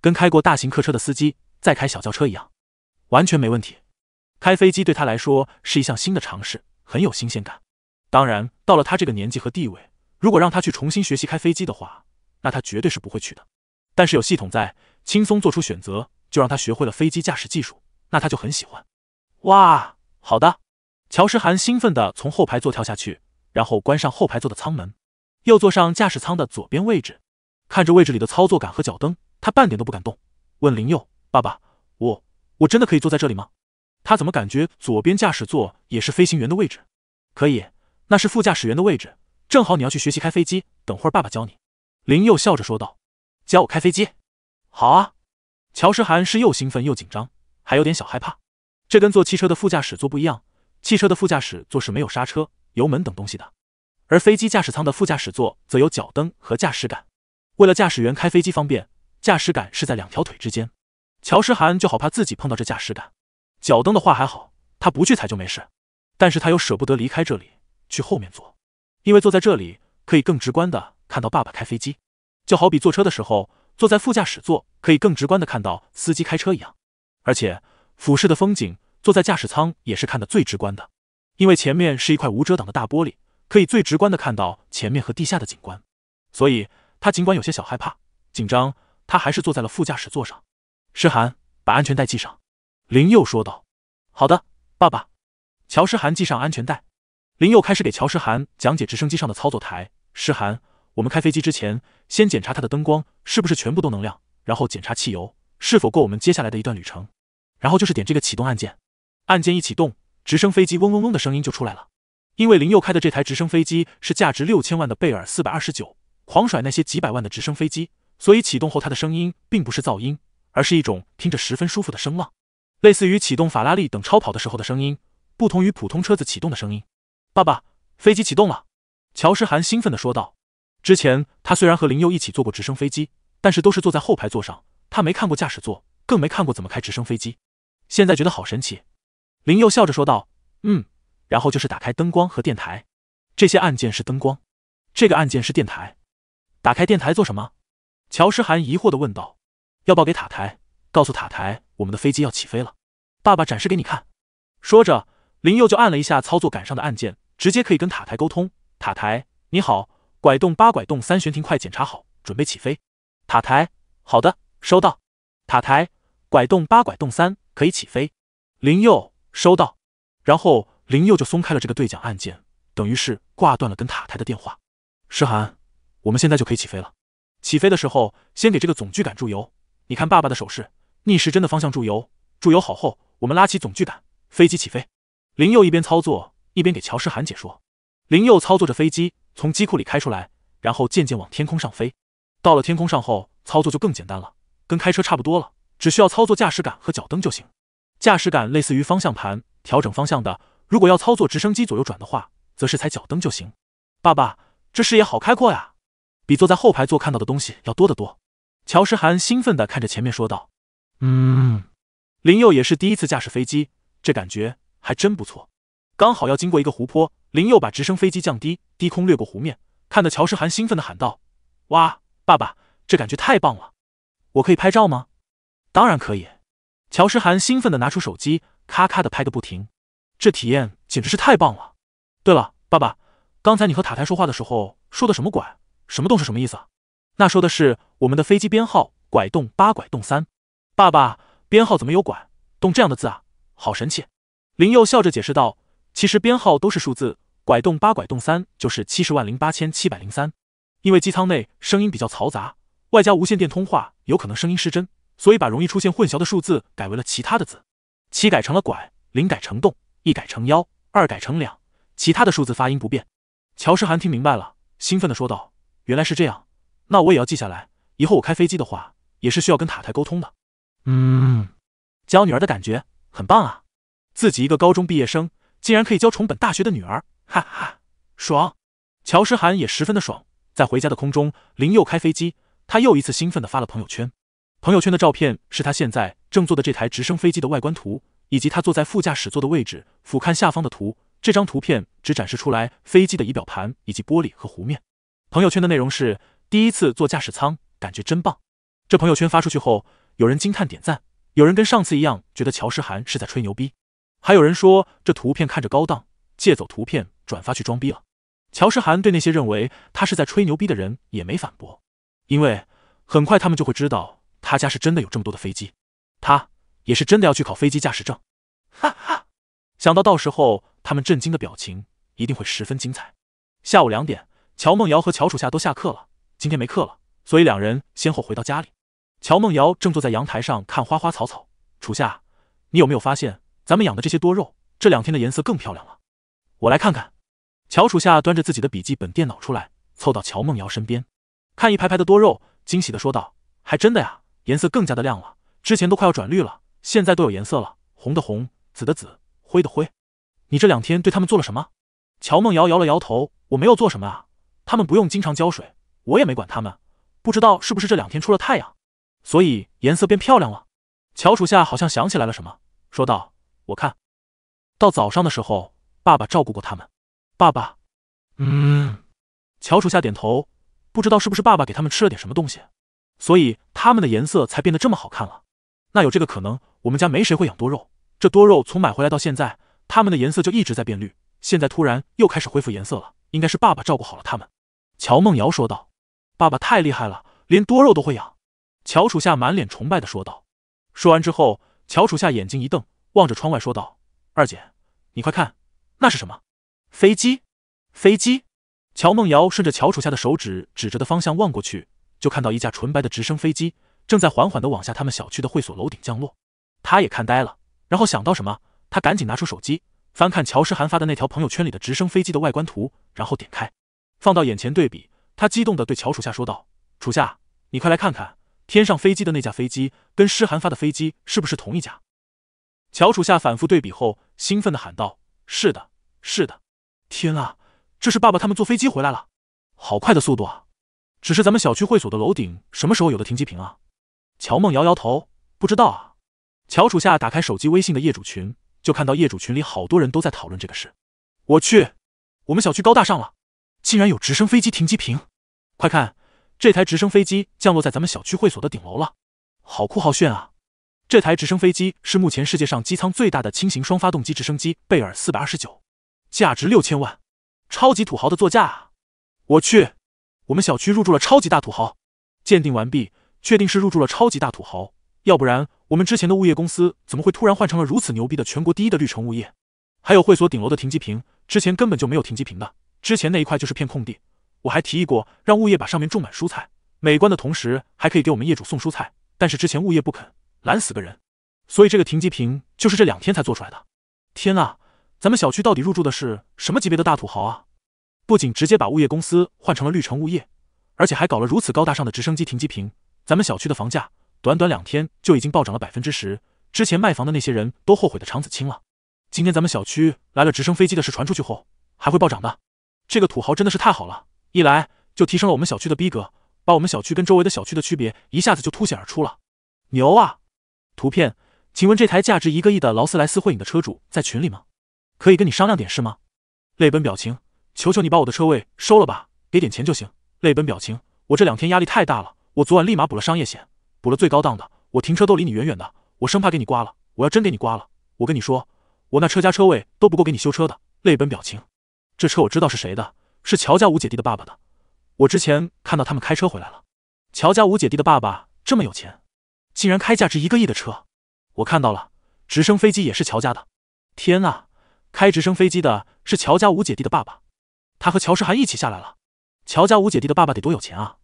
跟开过大型客车的司机在开小轿车一样，完全没问题。开飞机对他来说是一项新的尝试，很有新鲜感。当然，到了他这个年纪和地位，如果让他去重新学习开飞机的话，那他绝对是不会去的。但是有系统在，轻松做出选择，就让他学会了飞机驾驶技术，那他就很喜欢。哇，好的！乔诗涵兴奋地从后排座跳下去，然后关上后排座的舱门，又坐上驾驶舱的左边位置，看着位置里的操作杆和脚蹬，他半点都不敢动，问林佑爸爸：“我，我真的可以坐在这里吗？”他怎么感觉左边驾驶座也是飞行员的位置？可以，那是副驾驶员的位置。正好你要去学习开飞机，等会儿爸爸教你。林佑笑着说道：“教我开飞机？”好啊。乔诗涵是又兴奋又紧张，还有点小害怕。这跟坐汽车的副驾驶座不一样，汽车的副驾驶座是没有刹车、油门等东西的，而飞机驾驶舱的副驾驶座则有脚蹬和驾驶杆。为了驾驶员开飞机方便，驾驶杆是在两条腿之间。乔诗涵就好怕自己碰到这驾驶杆。脚蹬的话还好，他不去踩就没事。但是他又舍不得离开这里，去后面坐，因为坐在这里可以更直观的看到爸爸开飞机，就好比坐车的时候坐在副驾驶座可以更直观的看到司机开车一样。而且俯视的风景，坐在驾驶舱也是看得最直观的，因为前面是一块无遮挡的大玻璃，可以最直观的看到前面和地下的景观。所以他尽管有些小害怕、紧张，他还是坐在了副驾驶座上。诗涵，把安全带系上。林又说道：“好的，爸爸。”乔诗涵系上安全带。林又开始给乔诗涵讲解直升机上的操作台。诗涵，我们开飞机之前，先检查它的灯光是不是全部都能亮，然后检查汽油是否够我们接下来的一段旅程，然后就是点这个启动按键。按键一启动，直升飞机嗡嗡嗡的声音就出来了。因为林又开的这台直升飞机是价值六千万的贝尔四百二十九，狂甩那些几百万的直升飞机，所以启动后它的声音并不是噪音，而是一种听着十分舒服的声浪。类似于启动法拉利等超跑的时候的声音，不同于普通车子启动的声音。爸爸，飞机启动了！乔诗涵兴奋的说道。之前他虽然和林佑一起坐过直升飞机，但是都是坐在后排座上，他没看过驾驶座，更没看过怎么开直升飞机。现在觉得好神奇。林佑笑着说道：“嗯，然后就是打开灯光和电台。这些按键是灯光，这个按键是电台。打开电台做什么？”乔诗涵疑惑的问道。“要报给塔台，告诉塔台。”我们的飞机要起飞了，爸爸展示给你看。说着，林佑就按了一下操作杆上的按键，直接可以跟塔台沟通。塔台，你好，拐动八，拐动三，悬停，快检查好，准备起飞。塔台，好的，收到。塔台，拐动八，拐动三，可以起飞。林佑，收到。然后林佑就松开了这个对讲按键，等于是挂断了跟塔台的电话。诗涵，我们现在就可以起飞了。起飞的时候，先给这个总距杆注油。你看爸爸的手势。逆时针的方向注油，注油好后，我们拉起总距杆，飞机起飞。林佑一边操作一边给乔诗涵解说。林佑操作着飞机从机库里开出来，然后渐渐往天空上飞。到了天空上后，操作就更简单了，跟开车差不多了，只需要操作驾驶杆和脚蹬就行。驾驶杆类似于方向盘，调整方向的；如果要操作直升机左右转的话，则是踩脚蹬就行。爸爸，这视野好开阔呀，比坐在后排座看到的东西要多得多。乔诗涵兴奋地看着前面说道。嗯，林佑也是第一次驾驶飞机，这感觉还真不错。刚好要经过一个湖泊，林佑把直升飞机降低，低空掠过湖面，看得乔诗涵兴奋的喊道：“哇，爸爸，这感觉太棒了！我可以拍照吗？”“当然可以。”乔诗涵兴奋的拿出手机，咔咔的拍个不停。这体验简直是太棒了。对了，爸爸，刚才你和塔台说话的时候说的什么“拐”什么“动”是什么意思？那说的是我们的飞机编号“拐动八拐动三”。爸爸，编号怎么有拐动这样的字啊？好神奇！林佑笑着解释道：“其实编号都是数字，拐动八拐动三就是七十万零八千七百零三。因为机舱内声音比较嘈杂，外加无线电通话有可能声音失真，所以把容易出现混淆的数字改为了其他的字。七改成了拐，零改成动，一改成幺，二改成两，其他的数字发音不变。”乔诗涵听明白了，兴奋地说道：“原来是这样，那我也要记下来。以后我开飞机的话，也是需要跟塔台沟通的。”嗯，教女儿的感觉很棒啊！自己一个高中毕业生，竟然可以教重本大学的女儿，哈哈，爽！乔诗涵也十分的爽。在回家的空中，林佑开飞机，他又一次兴奋的发了朋友圈。朋友圈的照片是他现在正坐的这台直升飞机的外观图，以及他坐在副驾驶座的位置俯瞰下方的图。这张图片只展示出来飞机的仪表盘以及玻璃和弧面。朋友圈的内容是第一次坐驾驶舱，感觉真棒。这朋友圈发出去后。有人惊叹点赞，有人跟上次一样觉得乔诗涵是在吹牛逼，还有人说这图片看着高档，借走图片转发去装逼了。乔诗涵对那些认为他是在吹牛逼的人也没反驳，因为很快他们就会知道他家是真的有这么多的飞机，他也是真的要去考飞机驾驶证。哈哈，想到到时候他们震惊的表情一定会十分精彩。下午两点，乔梦瑶和乔楚夏都下课了，今天没课了，所以两人先后回到家里。乔梦瑶正坐在阳台上看花花草草，楚夏，你有没有发现咱们养的这些多肉这两天的颜色更漂亮了？我来看看。乔楚夏端着自己的笔记本电脑出来，凑到乔梦瑶身边，看一排排的多肉，惊喜的说道：“还真的呀，颜色更加的亮了，之前都快要转绿了，现在都有颜色了，红的红，紫的紫，灰的灰。你这两天对他们做了什么？”乔梦瑶摇了摇头：“我没有做什么啊，他们不用经常浇水，我也没管他们，不知道是不是这两天出了太阳。”所以颜色变漂亮了，乔楚夏好像想起来了什么，说道：“我看，到早上的时候，爸爸照顾过他们。爸爸，嗯。”乔楚夏点头，不知道是不是爸爸给他们吃了点什么东西，所以他们的颜色才变得这么好看了。那有这个可能？我们家没谁会养多肉，这多肉从买回来到现在，他们的颜色就一直在变绿，现在突然又开始恢复颜色了，应该是爸爸照顾好了他们。”乔梦瑶说道：“爸爸太厉害了，连多肉都会养。”乔楚夏满脸崇拜的说道。说完之后，乔楚夏眼睛一瞪，望着窗外说道：“二姐，你快看，那是什么？飞机？飞机？”乔梦瑶顺着乔楚夏的手指指着的方向望过去，就看到一架纯白的直升飞机正在缓缓的往下他们小区的会所楼顶降落。他也看呆了，然后想到什么，他赶紧拿出手机，翻看乔诗涵发的那条朋友圈里的直升飞机的外观图，然后点开，放到眼前对比。他激动的对乔楚夏说道：“楚夏，你快来看看。”天上飞机的那架飞机，跟诗涵发的飞机是不是同一架？乔楚夏反复对比后，兴奋的喊道：“是的，是的！天啊，这是爸爸他们坐飞机回来了，好快的速度啊！只是咱们小区会所的楼顶什么时候有的停机坪啊？”乔梦摇摇头，不知道啊。乔楚夏打开手机微信的业主群，就看到业主群里好多人都在讨论这个事。我去，我们小区高大上了，竟然有直升飞机停机坪！快看！这台直升飞机降落在咱们小区会所的顶楼了，好酷好炫啊！这台直升飞机是目前世界上机舱最大的轻型双发动机直升机贝尔四百二十九，价值六千万，超级土豪的座驾啊！我去，我们小区入住了超级大土豪！鉴定完毕，确定是入住了超级大土豪，要不然我们之前的物业公司怎么会突然换成了如此牛逼的全国第一的绿城物业？还有会所顶楼的停机坪，之前根本就没有停机坪的，之前那一块就是片空地。我还提议过让物业把上面种满蔬菜，美观的同时还可以给我们业主送蔬菜，但是之前物业不肯，懒死个人。所以这个停机坪就是这两天才做出来的。天啊，咱们小区到底入住的是什么级别的大土豪啊？不仅直接把物业公司换成了绿城物业，而且还搞了如此高大上的直升机停机坪。咱们小区的房价短短两天就已经暴涨了百分之十，之前卖房的那些人都后悔的肠子青了。今天咱们小区来了直升飞机的事传出去后，还会暴涨的。这个土豪真的是太好了。一来就提升了我们小区的逼格，把我们小区跟周围的小区的区别一下子就凸显而出了。牛啊！图片，请问这台价值一个亿的劳斯莱斯会影的车主在群里吗？可以跟你商量点事吗？泪奔表情，求求你把我的车位收了吧，给点钱就行。泪奔表情，我这两天压力太大了，我昨晚立马补了商业险，补了最高档的。我停车都离你远远的，我生怕给你刮了。我要真给你刮了，我跟你说，我那车加车位都不够给你修车的。泪奔表情，这车我知道是谁的。是乔家五姐弟的爸爸的，我之前看到他们开车回来了。乔家五姐弟的爸爸这么有钱，竟然开价值一个亿的车，我看到了，直升飞机也是乔家的。天啊，开直升飞机的是乔家五姐弟的爸爸，他和乔诗涵一起下来了。乔家五姐弟的爸爸得多有钱啊，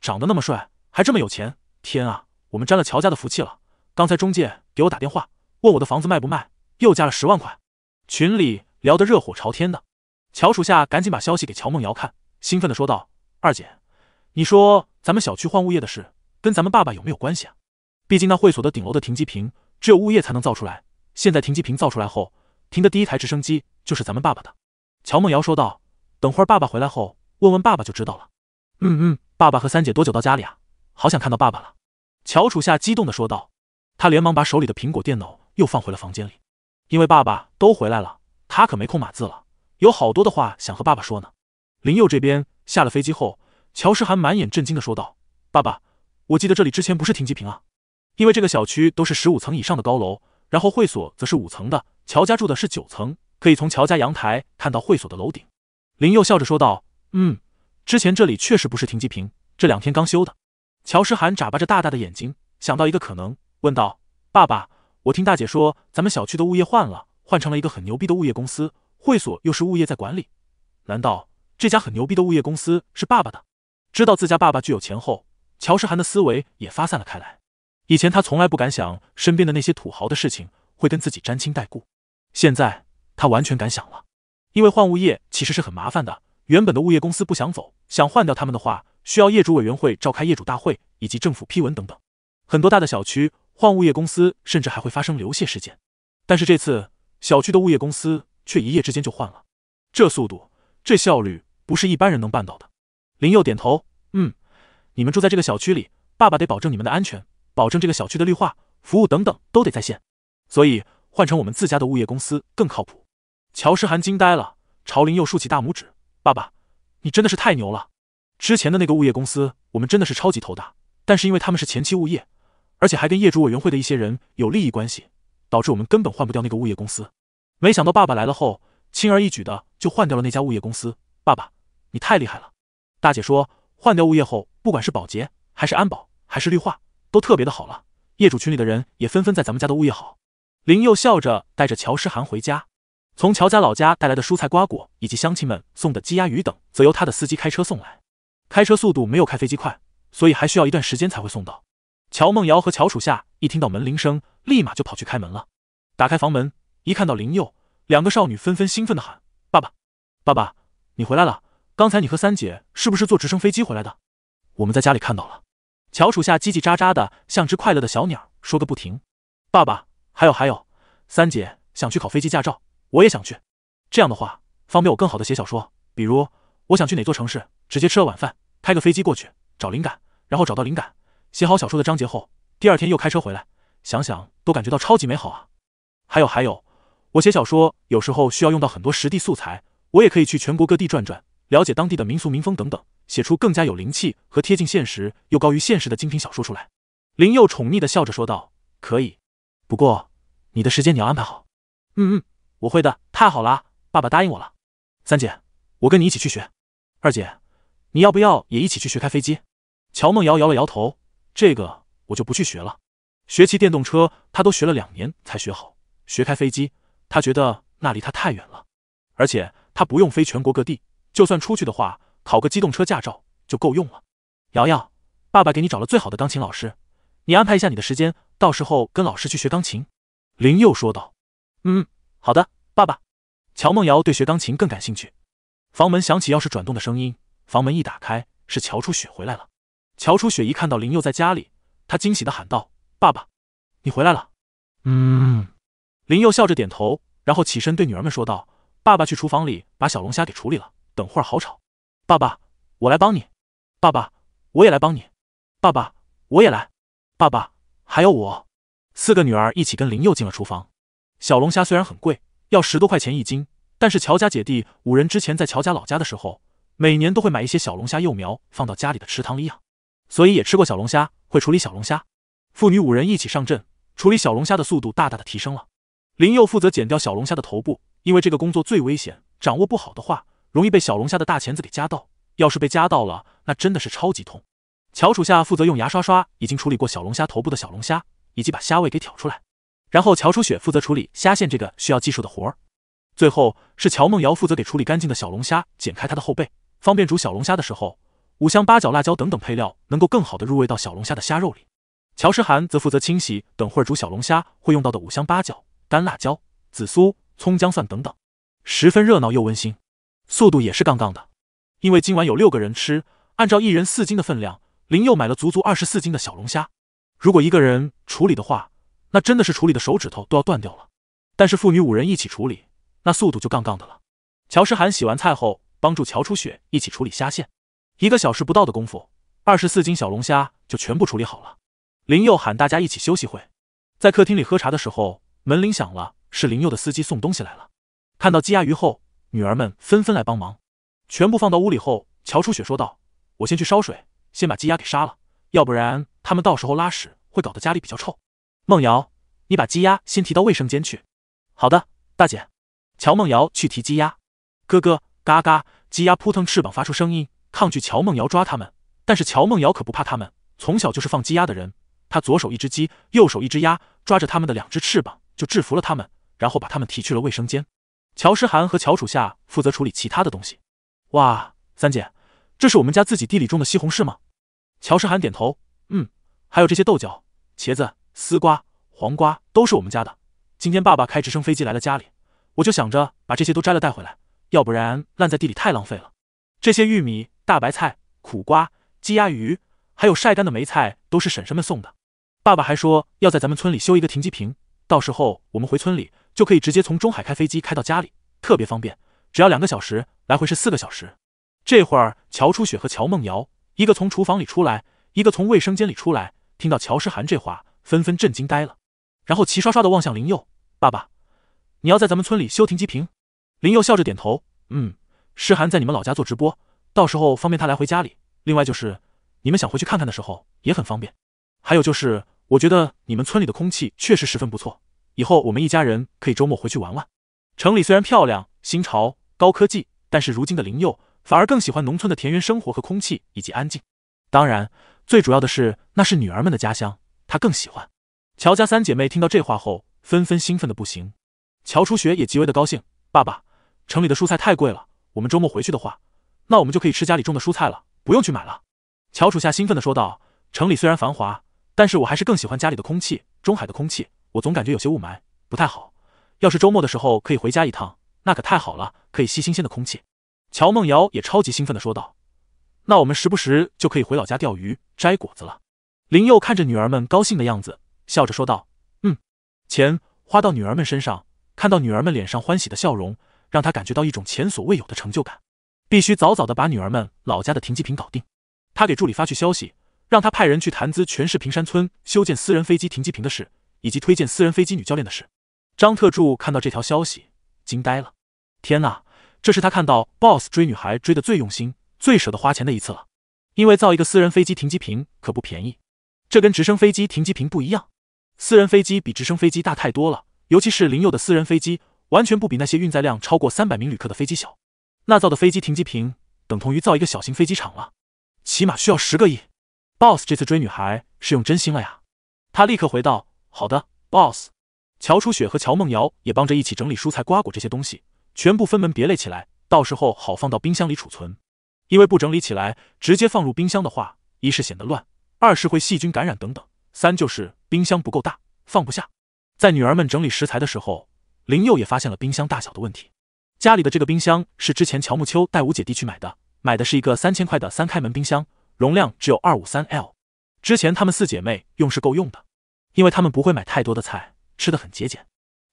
长得那么帅，还这么有钱。天啊，我们沾了乔家的福气了。刚才中介给我打电话，问我的房子卖不卖，又加了十万块。群里聊得热火朝天的。乔楚夏赶紧把消息给乔梦瑶看，兴奋的说道：“二姐，你说咱们小区换物业的事，跟咱们爸爸有没有关系啊？毕竟那会所的顶楼的停机坪，只有物业才能造出来。现在停机坪造出来后，停的第一台直升机就是咱们爸爸的。”乔梦瑶说道：“等会儿爸爸回来后，问问爸爸就知道了。”“嗯嗯，爸爸和三姐多久到家里啊？好想看到爸爸了。”乔楚夏激动的说道，他连忙把手里的苹果电脑又放回了房间里，因为爸爸都回来了，他可没空码字了。有好多的话想和爸爸说呢。林佑这边下了飞机后，乔诗涵满眼震惊的说道：“爸爸，我记得这里之前不是停机坪啊，因为这个小区都是十五层以上的高楼，然后会所则是五层的，乔家住的是九层，可以从乔家阳台看到会所的楼顶。”林佑笑着说道：“嗯，之前这里确实不是停机坪，这两天刚修的。”乔诗涵眨巴着大大的眼睛，想到一个可能，问道：“爸爸，我听大姐说咱们小区的物业换了，换成了一个很牛逼的物业公司。”会所又是物业在管理，难道这家很牛逼的物业公司是爸爸的？知道自家爸爸具有钱后，乔诗涵的思维也发散了开来。以前他从来不敢想身边的那些土豪的事情会跟自己沾亲带故，现在他完全敢想了。因为换物业其实是很麻烦的，原本的物业公司不想走，想换掉他们的话，需要业主委员会召开业主大会以及政府批文等等。很多大的小区换物业公司，甚至还会发生流血事件。但是这次小区的物业公司。却一夜之间就换了，这速度，这效率不是一般人能办到的。林佑点头，嗯，你们住在这个小区里，爸爸得保证你们的安全，保证这个小区的绿化、服务等等都得在线，所以换成我们自家的物业公司更靠谱。乔诗涵惊呆了，朝林佑竖起大拇指：“爸爸，你真的是太牛了！之前的那个物业公司，我们真的是超级头大，但是因为他们是前期物业，而且还跟业主委员会的一些人有利益关系，导致我们根本换不掉那个物业公司。”没想到爸爸来了后，轻而易举的就换掉了那家物业公司。爸爸，你太厉害了！大姐说，换掉物业后，不管是保洁，还是安保，还是绿化，都特别的好了。业主群里的人也纷纷在咱们家的物业好。林佑笑着带着乔诗涵回家，从乔家老家带来的蔬菜瓜果，以及乡亲们送的鸡鸭鱼等，则由他的司机开车送来。开车速度没有开飞机快，所以还需要一段时间才会送到。乔梦瑶和乔楚夏一听到门铃声，立马就跑去开门了。打开房门。一看到林佑，两个少女纷纷兴奋的喊：“爸爸，爸爸，你回来了！刚才你和三姐是不是坐直升飞机回来的？我们在家里看到了。”乔楚夏叽叽喳喳的，像只快乐的小鸟，说个不停：“爸爸，还有还有，三姐想去考飞机驾照，我也想去。这样的话，方便我更好的写小说。比如，我想去哪座城市，直接吃了晚饭，开个飞机过去找灵感，然后找到灵感，写好小说的章节后，第二天又开车回来。想想都感觉到超级美好啊！还有还有。”我写小说有时候需要用到很多实地素材，我也可以去全国各地转转，了解当地的民俗民风等等，写出更加有灵气和贴近现实又高于现实的精品小说出来。林佑宠溺的笑着说道：“可以，不过你的时间你要安排好。”“嗯嗯，我会的，太好了，爸爸答应我了。”“三姐，我跟你一起去学。”“二姐，你要不要也一起去学开飞机？”乔梦瑶摇了摇头：“这个我就不去学了，学骑电动车，她都学了两年才学好，学开飞机。”他觉得那离他太远了，而且他不用飞全国各地，就算出去的话，考个机动车驾照就够用了。瑶瑶，爸爸给你找了最好的钢琴老师，你安排一下你的时间，到时候跟老师去学钢琴。林佑说道。嗯，好的，爸爸。乔梦瑶对学钢琴更感兴趣。房门响起钥匙转动的声音，房门一打开，是乔初雪回来了。乔初雪一看到林佑在家里，她惊喜的喊道：“爸爸，你回来了。”嗯。林佑笑着点头，然后起身对女儿们说道：“爸爸去厨房里把小龙虾给处理了，等会儿好炒。”“爸爸，我来帮你。”“爸爸，我也来帮你。”“爸爸，我也来。”“爸爸，还有我。”四个女儿一起跟林佑进了厨房。小龙虾虽然很贵，要十多块钱一斤，但是乔家姐弟五人之前在乔家老家的时候，每年都会买一些小龙虾幼苗放到家里的池塘里养，所以也吃过小龙虾，会处理小龙虾。父女五人一起上阵，处理小龙虾的速度大大的提升了。林佑负责剪掉小龙虾的头部，因为这个工作最危险，掌握不好的话，容易被小龙虾的大钳子给夹到。要是被夹到了，那真的是超级痛。乔楚夏负责用牙刷刷已经处理过小龙虾头部的小龙虾，以及把虾尾给挑出来。然后乔楚雪负责处理虾线这个需要技术的活儿。最后是乔梦瑶负责给处理干净的小龙虾剪开它的后背，方便煮小龙虾的时候，五香八角辣椒等等配料能够更好的入味到小龙虾的虾肉里。乔诗涵则负责清洗等会儿煮小龙虾会用到的五香八角。干辣椒、紫苏、葱、姜、蒜等等，十分热闹又温馨，速度也是杠杠的。因为今晚有六个人吃，按照一人四斤的分量，林佑买了足足二十四斤的小龙虾。如果一个人处理的话，那真的是处理的手指头都要断掉了。但是父女五人一起处理，那速度就杠杠的了。乔诗涵洗完菜后，帮助乔初雪一起处理虾线。一个小时不到的功夫，二十四斤小龙虾就全部处理好了。林佑喊大家一起休息会，在客厅里喝茶的时候。门铃响了，是林佑的司机送东西来了。看到鸡鸭鱼后，女儿们纷纷来帮忙。全部放到屋里后，乔初雪说道：“我先去烧水，先把鸡鸭给杀了，要不然他们到时候拉屎会搞得家里比较臭。”梦瑶，你把鸡鸭先提到卫生间去。好的，大姐。乔梦瑶去提鸡鸭。咯咯嘎嘎，鸡鸭扑腾翅膀，发出声音，抗拒乔梦瑶抓他们。但是乔梦瑶可不怕他们，从小就是放鸡鸭的人。她左手一只鸡，右手一只鸭，抓着他们的两只翅膀。就制服了他们，然后把他们提去了卫生间。乔诗涵和乔楚夏负责处理其他的东西。哇，三姐，这是我们家自己地里种的西红柿吗？乔诗涵点头，嗯，还有这些豆角、茄子、丝瓜、黄瓜都是我们家的。今天爸爸开直升飞机来了家里，我就想着把这些都摘了带回来，要不然烂在地里太浪费了。这些玉米、大白菜、苦瓜、鸡鸭鱼，还有晒干的梅菜都是婶婶们送的。爸爸还说要在咱们村里修一个停机坪。到时候我们回村里，就可以直接从中海开飞机开到家里，特别方便，只要两个小时，来回是四个小时。这会儿，乔初雪和乔梦瑶，一个从厨房里出来，一个从卫生间里出来，听到乔诗涵这话，纷纷震惊呆了，然后齐刷刷的望向林佑爸爸：“你要在咱们村里修停机坪？”林佑笑着点头：“嗯，诗涵在你们老家做直播，到时候方便他来回家里。另外就是，你们想回去看看的时候也很方便。还有就是。”我觉得你们村里的空气确实十分不错，以后我们一家人可以周末回去玩玩。城里虽然漂亮、新潮、高科技，但是如今的林佑反而更喜欢农村的田园生活和空气以及安静。当然，最主要的是那是女儿们的家乡，她更喜欢。乔家三姐妹听到这话后，纷纷兴奋的不行。乔初雪也极为的高兴，爸爸，城里的蔬菜太贵了，我们周末回去的话，那我们就可以吃家里种的蔬菜了，不用去买了。乔楚夏兴奋的说道：“城里虽然繁华。”但是我还是更喜欢家里的空气，中海的空气，我总感觉有些雾霾不太好。要是周末的时候可以回家一趟，那可太好了，可以吸新鲜的空气。乔梦瑶也超级兴奋的说道：“那我们时不时就可以回老家钓鱼、摘果子了。”林佑看着女儿们高兴的样子，笑着说道：“嗯，钱花到女儿们身上，看到女儿们脸上欢喜的笑容，让他感觉到一种前所未有的成就感。必须早早的把女儿们老家的停机坪搞定。”他给助理发去消息。让他派人去谈资全市平山村修建私人飞机停机坪的事，以及推荐私人飞机女教练的事。张特助看到这条消息，惊呆了。天哪，这是他看到 BOSS 追女孩追的最用心、最舍得花钱的一次了。因为造一个私人飞机停机坪可不便宜，这跟直升飞机停机坪不一样。私人飞机比直升飞机大太多了，尤其是林佑的私人飞机，完全不比那些运载量超过三百名旅客的飞机小。那造的飞机停机坪等同于造一个小型飞机场了，起码需要十个亿。boss 这次追女孩是用真心了呀，他立刻回道：“好的，boss。”乔初雪和乔梦瑶也帮着一起整理蔬菜瓜果这些东西，全部分门别类起来，到时候好放到冰箱里储存。因为不整理起来，直接放入冰箱的话，一是显得乱，二是会细菌感染等等，三就是冰箱不够大，放不下。在女儿们整理食材的时候，林佑也发现了冰箱大小的问题。家里的这个冰箱是之前乔木秋带五姐弟去买的，买的是一个三千块的三开门冰箱。容量只有二五三 L，之前她们四姐妹用是够用的，因为她们不会买太多的菜，吃的很节俭。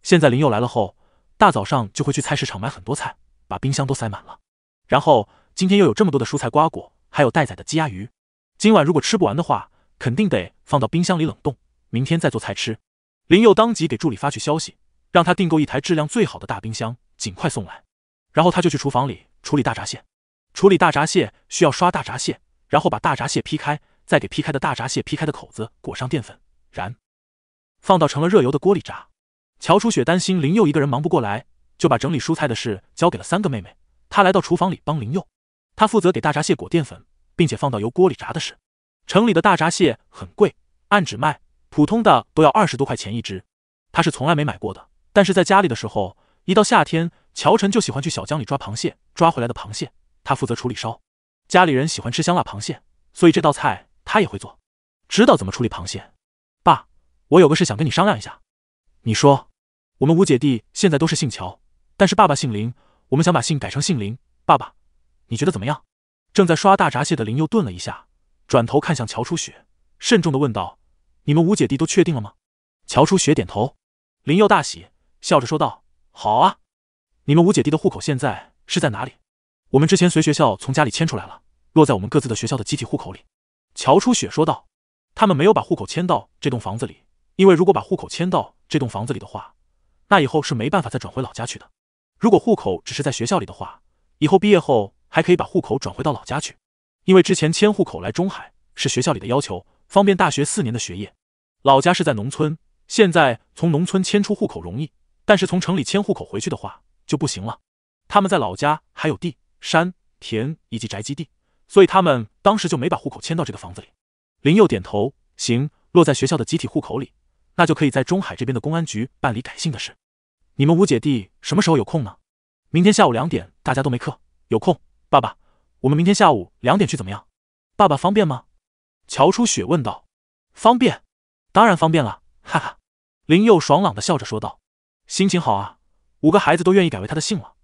现在林佑来了后，大早上就会去菜市场买很多菜，把冰箱都塞满了。然后今天又有这么多的蔬菜瓜果，还有待宰的鸡鸭鱼，今晚如果吃不完的话，肯定得放到冰箱里冷冻，明天再做菜吃。林佑当即给助理发去消息，让他订购一台质量最好的大冰箱，尽快送来。然后他就去厨房里处理大闸蟹，处理大闸蟹需要刷大闸蟹。然后把大闸蟹劈开，再给劈开的大闸蟹劈开的口子裹上淀粉，然放到盛了热油的锅里炸。乔初雪担心林佑一个人忙不过来，就把整理蔬菜的事交给了三个妹妹。她来到厨房里帮林佑，她负责给大闸蟹裹淀粉，并且放到油锅里炸的事。城里的大闸蟹很贵，按只卖，普通的都要二十多块钱一只。她是从来没买过的，但是在家里的时候，一到夏天，乔晨就喜欢去小江里抓螃蟹，抓回来的螃蟹，他负责处理烧。家里人喜欢吃香辣螃蟹，所以这道菜他也会做，知道怎么处理螃蟹。爸，我有个事想跟你商量一下。你说，我们五姐弟现在都是姓乔，但是爸爸姓林，我们想把姓改成姓林。爸爸，你觉得怎么样？正在刷大闸蟹的林佑顿了一下，转头看向乔初雪，慎重的问道：“你们五姐弟都确定了吗？”乔初雪点头，林佑大喜，笑着说道：“好啊，你们五姐弟的户口现在是在哪里？”我们之前随学校从家里迁出来了，落在我们各自的学校的集体户口里。”乔初雪说道，“他们没有把户口迁到这栋房子里，因为如果把户口迁到这栋房子里的话，那以后是没办法再转回老家去的。如果户口只是在学校里的话，以后毕业后还可以把户口转回到老家去。因为之前迁户口来中海是学校里的要求，方便大学四年的学业。老家是在农村，现在从农村迁出户口容易，但是从城里迁户口回去的话就不行了。他们在老家还有地。”山田以及宅基地，所以他们当时就没把户口迁到这个房子里。林佑点头，行，落在学校的集体户口里，那就可以在中海这边的公安局办理改姓的事。你们五姐弟什么时候有空呢？明天下午两点，大家都没课，有空。爸爸，我们明天下午两点去怎么样？爸爸方便吗？乔初雪问道。方便，当然方便了。哈哈，林佑爽朗的笑着说道。心情好啊，五个孩子都愿意改为他的姓了。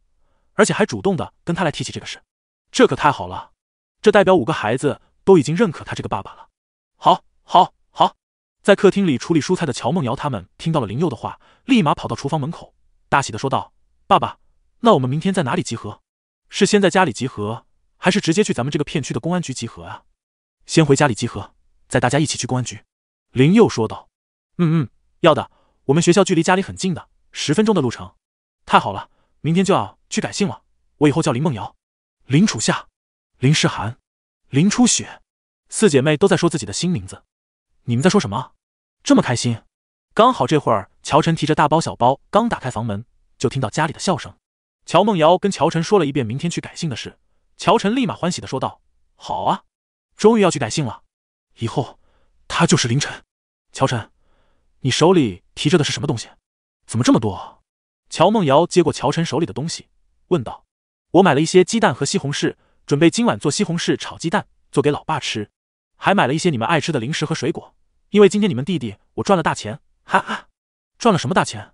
而且还主动的跟他来提起这个事，这可太好了！这代表五个孩子都已经认可他这个爸爸了。好，好，好！在客厅里处理蔬菜的乔梦瑶他们听到了林佑的话，立马跑到厨房门口，大喜的说道：“爸爸，那我们明天在哪里集合？是先在家里集合，还是直接去咱们这个片区的公安局集合啊？”“先回家里集合，再大家一起去公安局。”林佑说道。“嗯嗯，要的。我们学校距离家里很近的，十分钟的路程。太好了。”明天就要去改姓了，我以后叫林梦瑶、林楚夏、林诗涵、林初雪，四姐妹都在说自己的新名字。你们在说什么？这么开心？刚好这会儿，乔晨提着大包小包，刚打开房门，就听到家里的笑声。乔梦瑶跟乔晨说了一遍明天去改姓的事，乔晨立马欢喜的说道：“好啊，终于要去改姓了，以后他就是林晨。”乔晨，你手里提着的是什么东西？怎么这么多？乔梦瑶接过乔晨手里的东西，问道：“我买了一些鸡蛋和西红柿，准备今晚做西红柿炒鸡蛋，做给老爸吃。还买了一些你们爱吃的零食和水果，因为今天你们弟弟我赚了大钱，哈哈，赚了什么大钱？”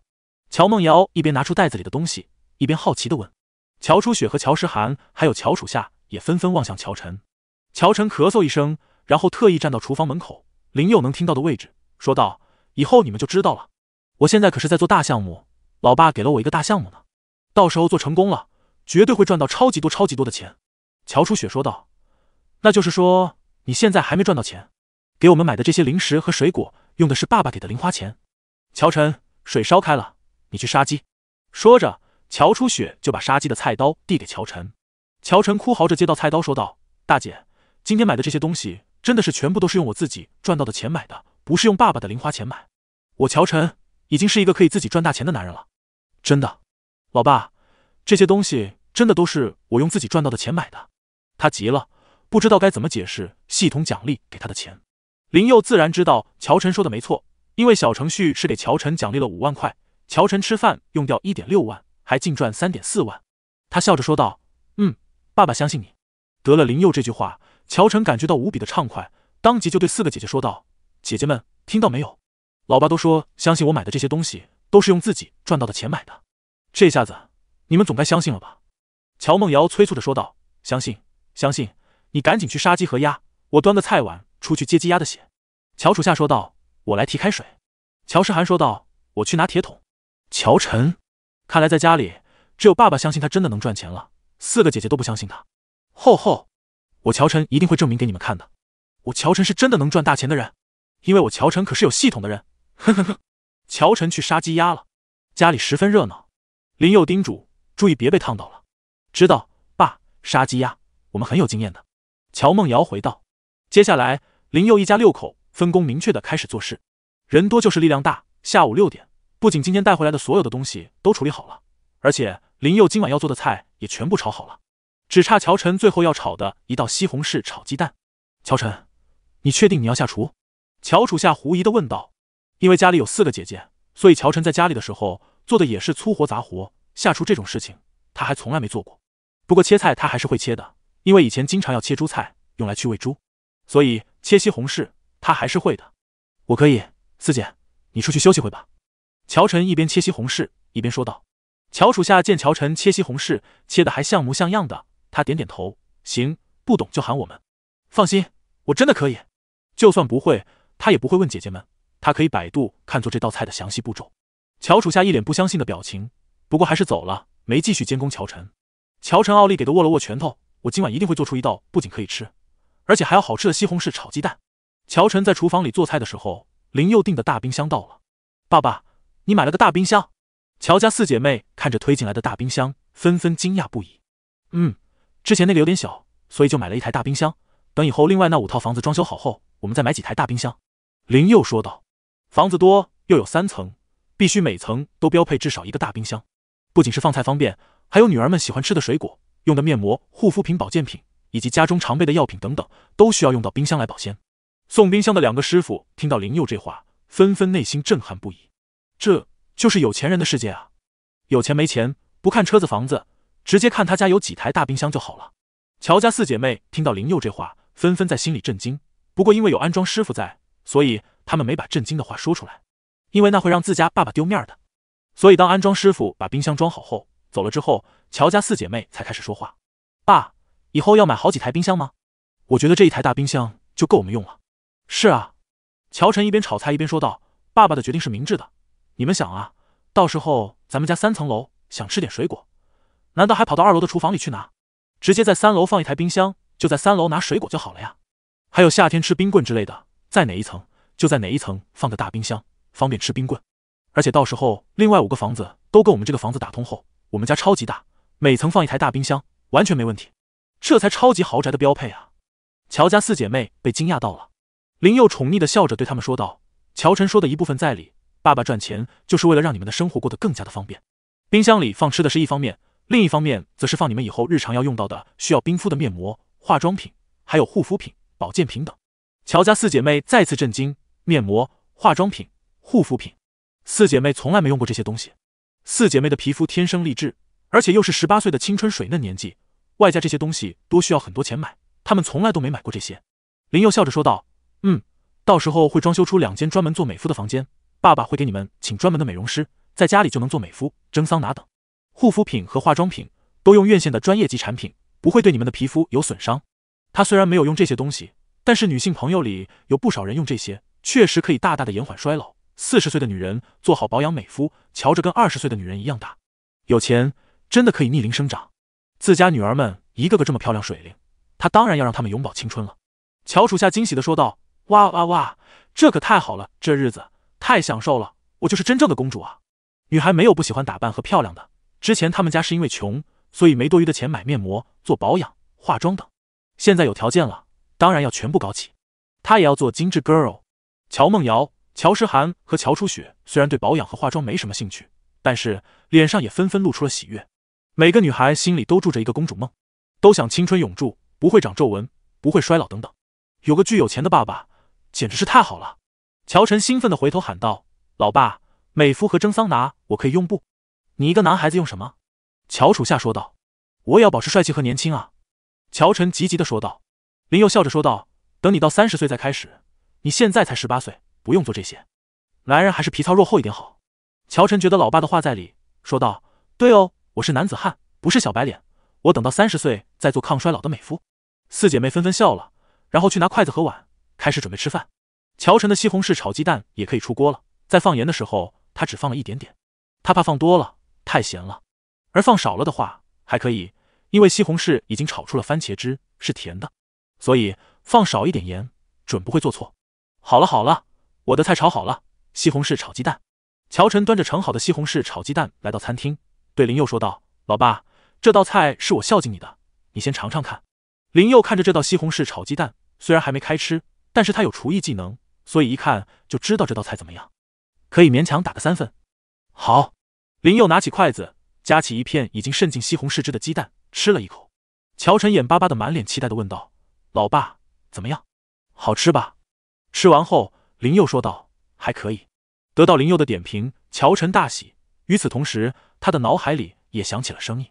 乔梦瑶一边拿出袋子里的东西，一边好奇的问。乔初雪和乔诗涵还有乔楚夏也纷纷望向乔晨。乔晨咳嗽一声，然后特意站到厨房门口，林佑能听到的位置，说道：“以后你们就知道了。我现在可是在做大项目。”老爸给了我一个大项目呢，到时候做成功了，绝对会赚到超级多、超级多的钱。”乔初雪说道，“那就是说，你现在还没赚到钱，给我们买的这些零食和水果，用的是爸爸给的零花钱。”乔晨，水烧开了，你去杀鸡。”说着，乔初雪就把杀鸡的菜刀递给乔晨。乔晨哭嚎着接到菜刀，说道：“大姐，今天买的这些东西，真的是全部都是用我自己赚到的钱买的，不是用爸爸的零花钱买。我乔晨已经是一个可以自己赚大钱的男人了。”真的，老爸，这些东西真的都是我用自己赚到的钱买的。他急了，不知道该怎么解释系统奖励给他的钱。林佑自然知道乔晨说的没错，因为小程序是给乔晨奖励了五万块，乔晨吃饭用掉一点六万，还净赚三点四万。他笑着说道：“嗯，爸爸相信你。”得了林佑这句话，乔晨感觉到无比的畅快，当即就对四个姐姐说道：“姐姐们，听到没有？老爸都说相信我买的这些东西。”都是用自己赚到的钱买的，这下子你们总该相信了吧？乔梦瑶催促着说道：“相信，相信，你赶紧去杀鸡和鸭，我端个菜碗出去接鸡鸭的血。”乔楚夏说道：“我来提开水。”乔诗涵说道：“我去拿铁桶。”乔晨，看来在家里只有爸爸相信他真的能赚钱了，四个姐姐都不相信他。吼吼，我乔晨一定会证明给你们看的，我乔晨是真的能赚大钱的人，因为我乔晨可是有系统的人，哼哼哼。乔晨去杀鸡鸭了，家里十分热闹。林佑叮嘱：“注意别被烫到了。”知道，爸，杀鸡鸭我们很有经验的。乔梦瑶回道：“接下来，林佑一家六口分工明确的开始做事，人多就是力量大。”下午六点，不仅今天带回来的所有的东西都处理好了，而且林佑今晚要做的菜也全部炒好了，只差乔晨最后要炒的一道西红柿炒鸡蛋。乔晨，你确定你要下厨？乔楚夏狐疑的问道。因为家里有四个姐姐，所以乔晨在家里的时候做的也是粗活杂活。下厨这种事情，他还从来没做过。不过切菜他还是会切的，因为以前经常要切猪菜用来去喂猪，所以切西红柿他还是会的。我可以，四姐，你出去休息会吧。乔晨一边切西红柿一边说道。乔楚夏见乔晨切西红柿切的还像模像样的，他点点头，行，不懂就喊我们。放心，我真的可以。就算不会，他也不会问姐姐们。他可以百度看做这道菜的详细步骤。乔楚夏一脸不相信的表情，不过还是走了，没继续监工。乔晨、乔晨、奥利给的握了握拳头，我今晚一定会做出一道不仅可以吃，而且还要好吃的西红柿炒鸡蛋。乔晨在厨房里做菜的时候，林佑订的大冰箱到了。爸爸，你买了个大冰箱？乔家四姐妹看着推进来的大冰箱，纷纷惊讶不已。嗯，之前那个有点小，所以就买了一台大冰箱。等以后另外那五套房子装修好后，我们再买几台大冰箱。林佑说道。房子多又有三层，必须每层都标配至少一个大冰箱，不仅是放菜方便，还有女儿们喜欢吃的水果、用的面膜、护肤品、保健品，以及家中常备的药品等等，都需要用到冰箱来保鲜。送冰箱的两个师傅听到林佑这话，纷纷内心震撼不已，这就是有钱人的世界啊！有钱没钱，不看车子房子，直接看他家有几台大冰箱就好了。乔家四姐妹听到林佑这话，纷纷在心里震惊，不过因为有安装师傅在，所以。他们没把震惊的话说出来，因为那会让自家爸爸丢面的。所以当安装师傅把冰箱装好后走了之后，乔家四姐妹才开始说话：“爸，以后要买好几台冰箱吗？我觉得这一台大冰箱就够我们用了。”“是啊。”乔晨一边炒菜一边说道：“爸爸的决定是明智的。你们想啊，到时候咱们家三层楼，想吃点水果，难道还跑到二楼的厨房里去拿？直接在三楼放一台冰箱，就在三楼拿水果就好了呀。还有夏天吃冰棍之类的，在哪一层？”就在哪一层放个大冰箱，方便吃冰棍，而且到时候另外五个房子都跟我们这个房子打通后，我们家超级大，每层放一台大冰箱完全没问题，这才超级豪宅的标配啊！乔家四姐妹被惊讶到了，林佑宠溺的笑着对他们说道：“乔晨说的一部分在理，爸爸赚钱就是为了让你们的生活过得更加的方便。冰箱里放吃的是一方面，另一方面则是放你们以后日常要用到的需要冰敷的面膜、化妆品，还有护肤品、保健品等。”乔家四姐妹再次震惊。面膜、化妆品、护肤品，四姐妹从来没用过这些东西。四姐妹的皮肤天生丽质，而且又是十八岁的青春水嫩年纪，外加这些东西多需要很多钱买，她们从来都没买过这些。林佑笑着说道：“嗯，到时候会装修出两间专门做美肤的房间，爸爸会给你们请专门的美容师，在家里就能做美肤、蒸桑拿等。护肤品和化妆品都用院线的专业级产品，不会对你们的皮肤有损伤。”他虽然没有用这些东西，但是女性朋友里有不少人用这些。确实可以大大的延缓衰老。四十岁的女人做好保养美肤，瞧着跟二十岁的女人一样大。有钱真的可以逆龄生长。自家女儿们一个个这么漂亮水灵，她当然要让她们永葆青春了。乔楚夏惊喜的说道：“哇哇哇，这可太好了！这日子太享受了，我就是真正的公主啊！”女孩没有不喜欢打扮和漂亮的。之前他们家是因为穷，所以没多余的钱买面膜、做保养、化妆等。现在有条件了，当然要全部搞起。她也要做精致 girl。乔梦瑶、乔诗涵和乔初雪虽然对保养和化妆没什么兴趣，但是脸上也纷纷露出了喜悦。每个女孩心里都住着一个公主梦，都想青春永驻，不会长皱纹，不会衰老等等。有个巨有钱的爸爸，简直是太好了！乔晨兴奋地回头喊道：“老爸，美肤和蒸桑拿我可以用不？你一个男孩子用什么？”乔楚夏说道：“我也要保持帅气和年轻啊！”乔晨急急地说道。林佑笑着说道：“等你到三十岁再开始。”你现在才十八岁，不用做这些。男人还是皮糙肉厚一点好。乔晨觉得老爸的话在理，说道：“对哦，我是男子汉，不是小白脸。我等到三十岁再做抗衰老的美肤。”四姐妹纷纷笑了，然后去拿筷子和碗，开始准备吃饭。乔晨的西红柿炒鸡蛋也可以出锅了。在放盐的时候，他只放了一点点，他怕放多了太咸了，而放少了的话还可以，因为西红柿已经炒出了番茄汁，是甜的，所以放少一点盐准不会做错。好了好了，我的菜炒好了，西红柿炒鸡蛋。乔晨端着盛好的西红柿炒鸡蛋来到餐厅，对林佑说道：“老爸，这道菜是我孝敬你的，你先尝尝看。”林佑看着这道西红柿炒鸡蛋，虽然还没开吃，但是他有厨艺技能，所以一看就知道这道菜怎么样，可以勉强打个三分。好，林佑拿起筷子夹起一片已经渗进西红柿汁的鸡蛋，吃了一口。乔晨眼巴巴的，满脸期待的问道：“老爸，怎么样？好吃吧？”吃完后，林佑说道：“还可以。”得到林佑的点评，乔晨大喜。与此同时，他的脑海里也响起了声音：“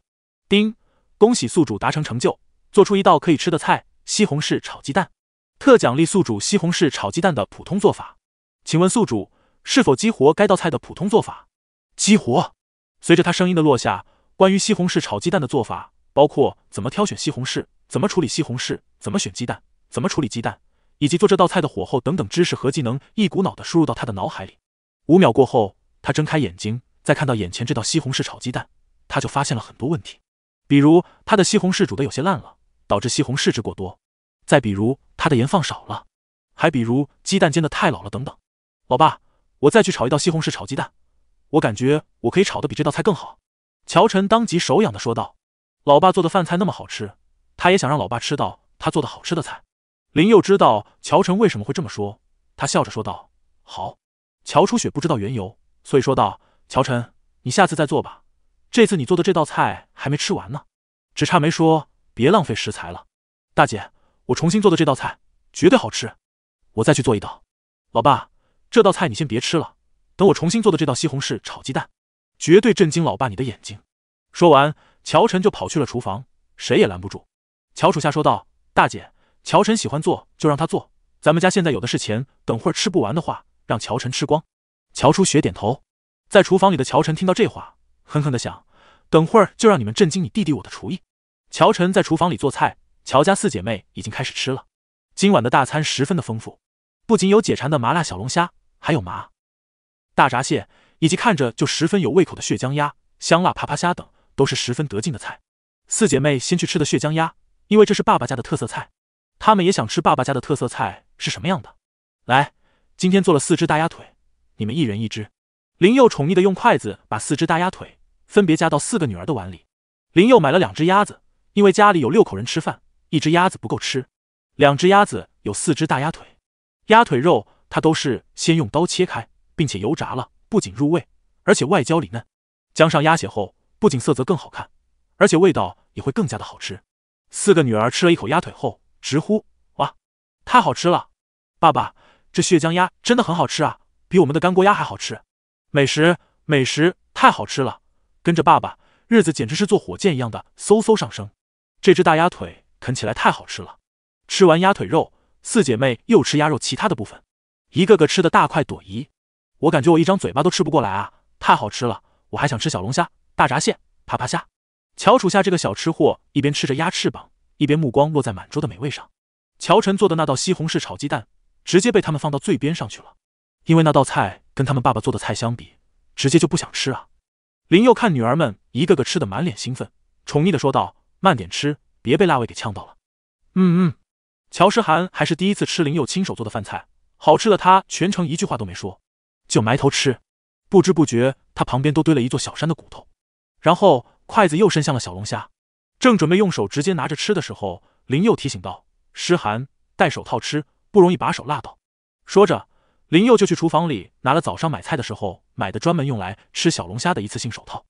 丁，恭喜宿主达成成就，做出一道可以吃的菜——西红柿炒鸡蛋，特奖励宿主西红柿炒鸡蛋的普通做法。请问宿主是否激活该道菜的普通做法？”激活。随着他声音的落下，关于西红柿炒鸡蛋的做法，包括怎么挑选西红柿、怎么处理西红柿、怎么选鸡蛋、怎么处理鸡蛋。以及做这道菜的火候等等知识和技能一股脑的输入到他的脑海里。五秒过后，他睁开眼睛，再看到眼前这道西红柿炒鸡蛋，他就发现了很多问题，比如他的西红柿煮的有些烂了，导致西红柿汁过多；再比如他的盐放少了，还比如鸡蛋煎的太老了等等。老爸，我再去炒一道西红柿炒鸡蛋，我感觉我可以炒的比这道菜更好。乔晨当即手痒的说道：“老爸做的饭菜那么好吃，他也想让老爸吃到他做的好吃的菜。”林佑知道乔晨为什么会这么说，他笑着说道：“好。”乔初雪不知道缘由，所以说道：“乔晨，你下次再做吧，这次你做的这道菜还没吃完呢，只差没说别浪费食材了。”大姐，我重新做的这道菜绝对好吃，我再去做一道。老爸，这道菜你先别吃了，等我重新做的这道西红柿炒鸡蛋，绝对震惊老爸你的眼睛。说完，乔晨就跑去了厨房，谁也拦不住。乔楚夏说道：“大姐。”乔晨喜欢做，就让他做。咱们家现在有的是钱，等会儿吃不完的话，让乔晨吃光。乔初雪点头。在厨房里的乔晨听到这话，狠狠的想：等会儿就让你们震惊你弟弟我的厨艺。乔晨在厨房里做菜，乔家四姐妹已经开始吃了。今晚的大餐十分的丰富，不仅有解馋的麻辣小龙虾，还有麻大闸蟹，以及看着就十分有胃口的血浆鸭、香辣啪啪虾等，都是十分得劲的菜。四姐妹先去吃的血浆鸭，因为这是爸爸家的特色菜。他们也想吃爸爸家的特色菜是什么样的？来，今天做了四只大鸭腿，你们一人一只。林佑宠溺的用筷子把四只大鸭腿分别夹到四个女儿的碗里。林佑买了两只鸭子，因为家里有六口人吃饭，一只鸭子不够吃，两只鸭子有四只大鸭腿。鸭腿肉他都是先用刀切开，并且油炸了，不仅入味，而且外焦里嫩。浇上鸭血后，不仅色泽更好看，而且味道也会更加的好吃。四个女儿吃了一口鸭腿后。直呼哇，太好吃了！爸爸，这血浆鸭真的很好吃啊，比我们的干锅鸭还好吃。美食，美食，太好吃了！跟着爸爸，日子简直是坐火箭一样的嗖嗖上升。这只大鸭腿啃起来太好吃了，吃完鸭腿肉，四姐妹又吃鸭肉其他的部分，一个个吃的大快朵颐。我感觉我一张嘴巴都吃不过来啊，太好吃了！我还想吃小龙虾、大闸蟹、爬爬虾。乔楚夏这个小吃货一边吃着鸭翅膀。一边目光落在满桌的美味上，乔晨做的那道西红柿炒鸡蛋直接被他们放到最边上去了，因为那道菜跟他们爸爸做的菜相比，直接就不想吃啊。林佑看女儿们一个个吃的满脸兴奋，宠溺的说道：“慢点吃，别被辣味给呛到了。”嗯嗯，乔诗涵还是第一次吃林佑亲手做的饭菜，好吃的她全程一句话都没说，就埋头吃，不知不觉她旁边都堆了一座小山的骨头，然后筷子又伸向了小龙虾。正准备用手直接拿着吃的时候，林佑提醒道：“诗涵，戴手套吃不容易把手辣到。”说着，林佑就去厨房里拿了早上买菜的时候买的专门用来吃小龙虾的一次性手套。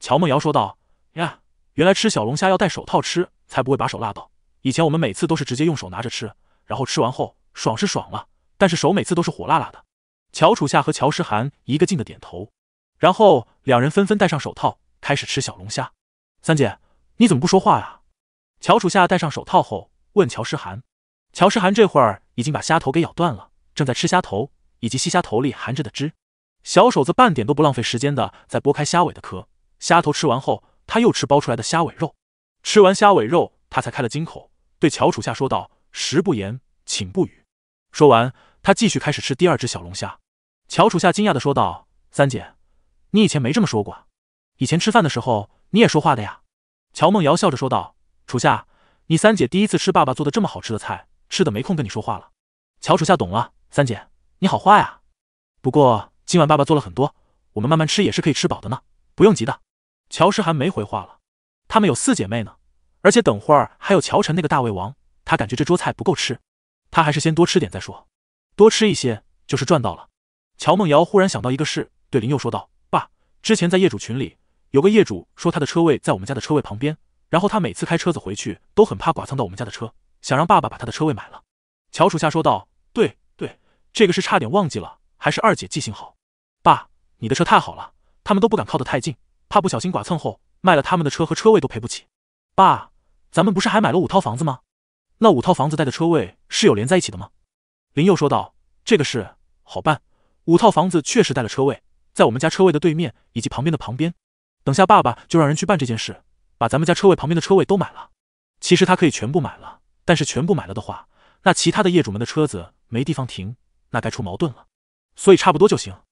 乔梦瑶说道：“呀，原来吃小龙虾要戴手套吃才不会把手辣到。以前我们每次都是直接用手拿着吃，然后吃完后爽是爽了，但是手每次都是火辣辣的。”乔楚夏和乔诗涵一个劲的点头，然后两人纷纷戴上手套开始吃小龙虾。三姐。你怎么不说话呀？乔楚夏戴上手套后问乔诗涵。乔诗涵这会儿已经把虾头给咬断了，正在吃虾头以及吸虾头里含着的汁。小手子半点都不浪费时间的在剥开虾尾的壳。虾头吃完后，他又吃剥出来的虾尾肉。吃完虾尾肉，他才开了金口，对乔楚夏说道：“食不言，寝不语。”说完，他继续开始吃第二只小龙虾。乔楚夏惊讶的说道：“三姐，你以前没这么说过。以前吃饭的时候你也说话的呀。”乔梦瑶笑着说道：“楚夏，你三姐第一次吃爸爸做的这么好吃的菜，吃的没空跟你说话了。”乔楚夏懂了，三姐你好坏啊！不过今晚爸爸做了很多，我们慢慢吃也是可以吃饱的呢，不用急的。乔诗涵没回话了，他们有四姐妹呢，而且等会儿还有乔晨那个大胃王，他感觉这桌菜不够吃，他还是先多吃点再说，多吃一些就是赚到了。乔梦瑶忽然想到一个事，对林佑说道：“爸，之前在业主群里。”有个业主说他的车位在我们家的车位旁边，然后他每次开车子回去都很怕剐蹭到我们家的车，想让爸爸把他的车位买了。乔楚夏说道：“对对，这个事差点忘记了，还是二姐记性好。爸，你的车太好了，他们都不敢靠得太近，怕不小心剐蹭后卖了他们的车和车位都赔不起。爸，咱们不是还买了五套房子吗？那五套房子带的车位是有连在一起的吗？”林佑说道：“这个事好办，五套房子确实带了车位，在我们家车位的对面以及旁边的旁边。”等下，爸爸就让人去办这件事，把咱们家车位旁边的车位都买了。其实他可以全部买了，但是全部买了的话，那其他的业主们的车子没地方停，那该出矛盾了。所以差不多就行，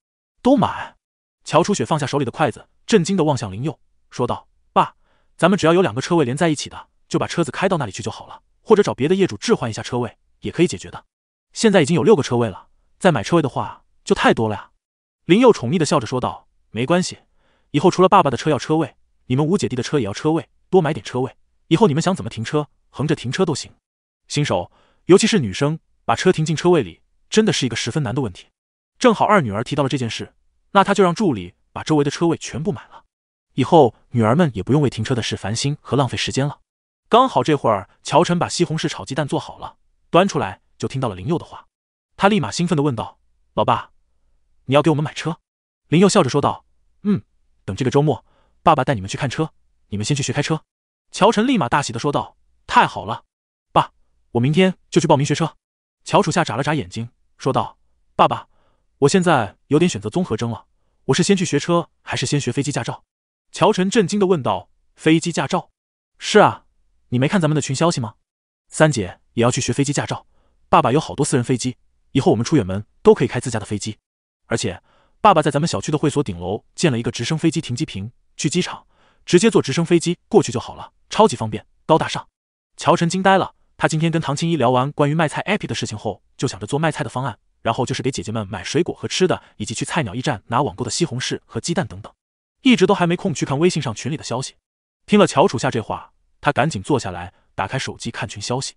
都买。乔初雪放下手里的筷子，震惊的望向林佑，说道：“爸，咱们只要有两个车位连在一起的，就把车子开到那里去就好了，或者找别的业主置换一下车位，也可以解决的。现在已经有六个车位了，再买车位的话就太多了呀。”林佑宠溺的笑着说道：“没关系。”以后除了爸爸的车要车位，你们五姐弟的车也要车位，多买点车位。以后你们想怎么停车，横着停车都行。新手，尤其是女生，把车停进车位里，真的是一个十分难的问题。正好二女儿提到了这件事，那她就让助理把周围的车位全部买了。以后女儿们也不用为停车的事烦心和浪费时间了。刚好这会儿，乔晨把西红柿炒鸡蛋做好了，端出来就听到了林佑的话，他立马兴奋的问道：“老爸，你要给我们买车？”林佑笑着说道：“嗯。”等这个周末，爸爸带你们去看车，你们先去学开车。乔晨立马大喜的说道：“太好了，爸，我明天就去报名学车。”乔楚夏眨了眨眼睛，说道：“爸爸，我现在有点选择综合征了，我是先去学车，还是先学飞机驾照？”乔晨震惊的问道：“飞机驾照？是啊，你没看咱们的群消息吗？三姐也要去学飞机驾照，爸爸有好多私人飞机，以后我们出远门都可以开自家的飞机，而且……”爸爸在咱们小区的会所顶楼建了一个直升飞机停机坪，去机场直接坐直升飞机过去就好了，超级方便，高大上。乔晨惊呆了，他今天跟唐青衣聊完关于卖菜 app 的事情后，就想着做卖菜的方案，然后就是给姐姐们买水果和吃的，以及去菜鸟驿站拿网购的西红柿和鸡蛋等等，一直都还没空去看微信上群里的消息。听了乔楚夏这话，他赶紧坐下来，打开手机看群消息，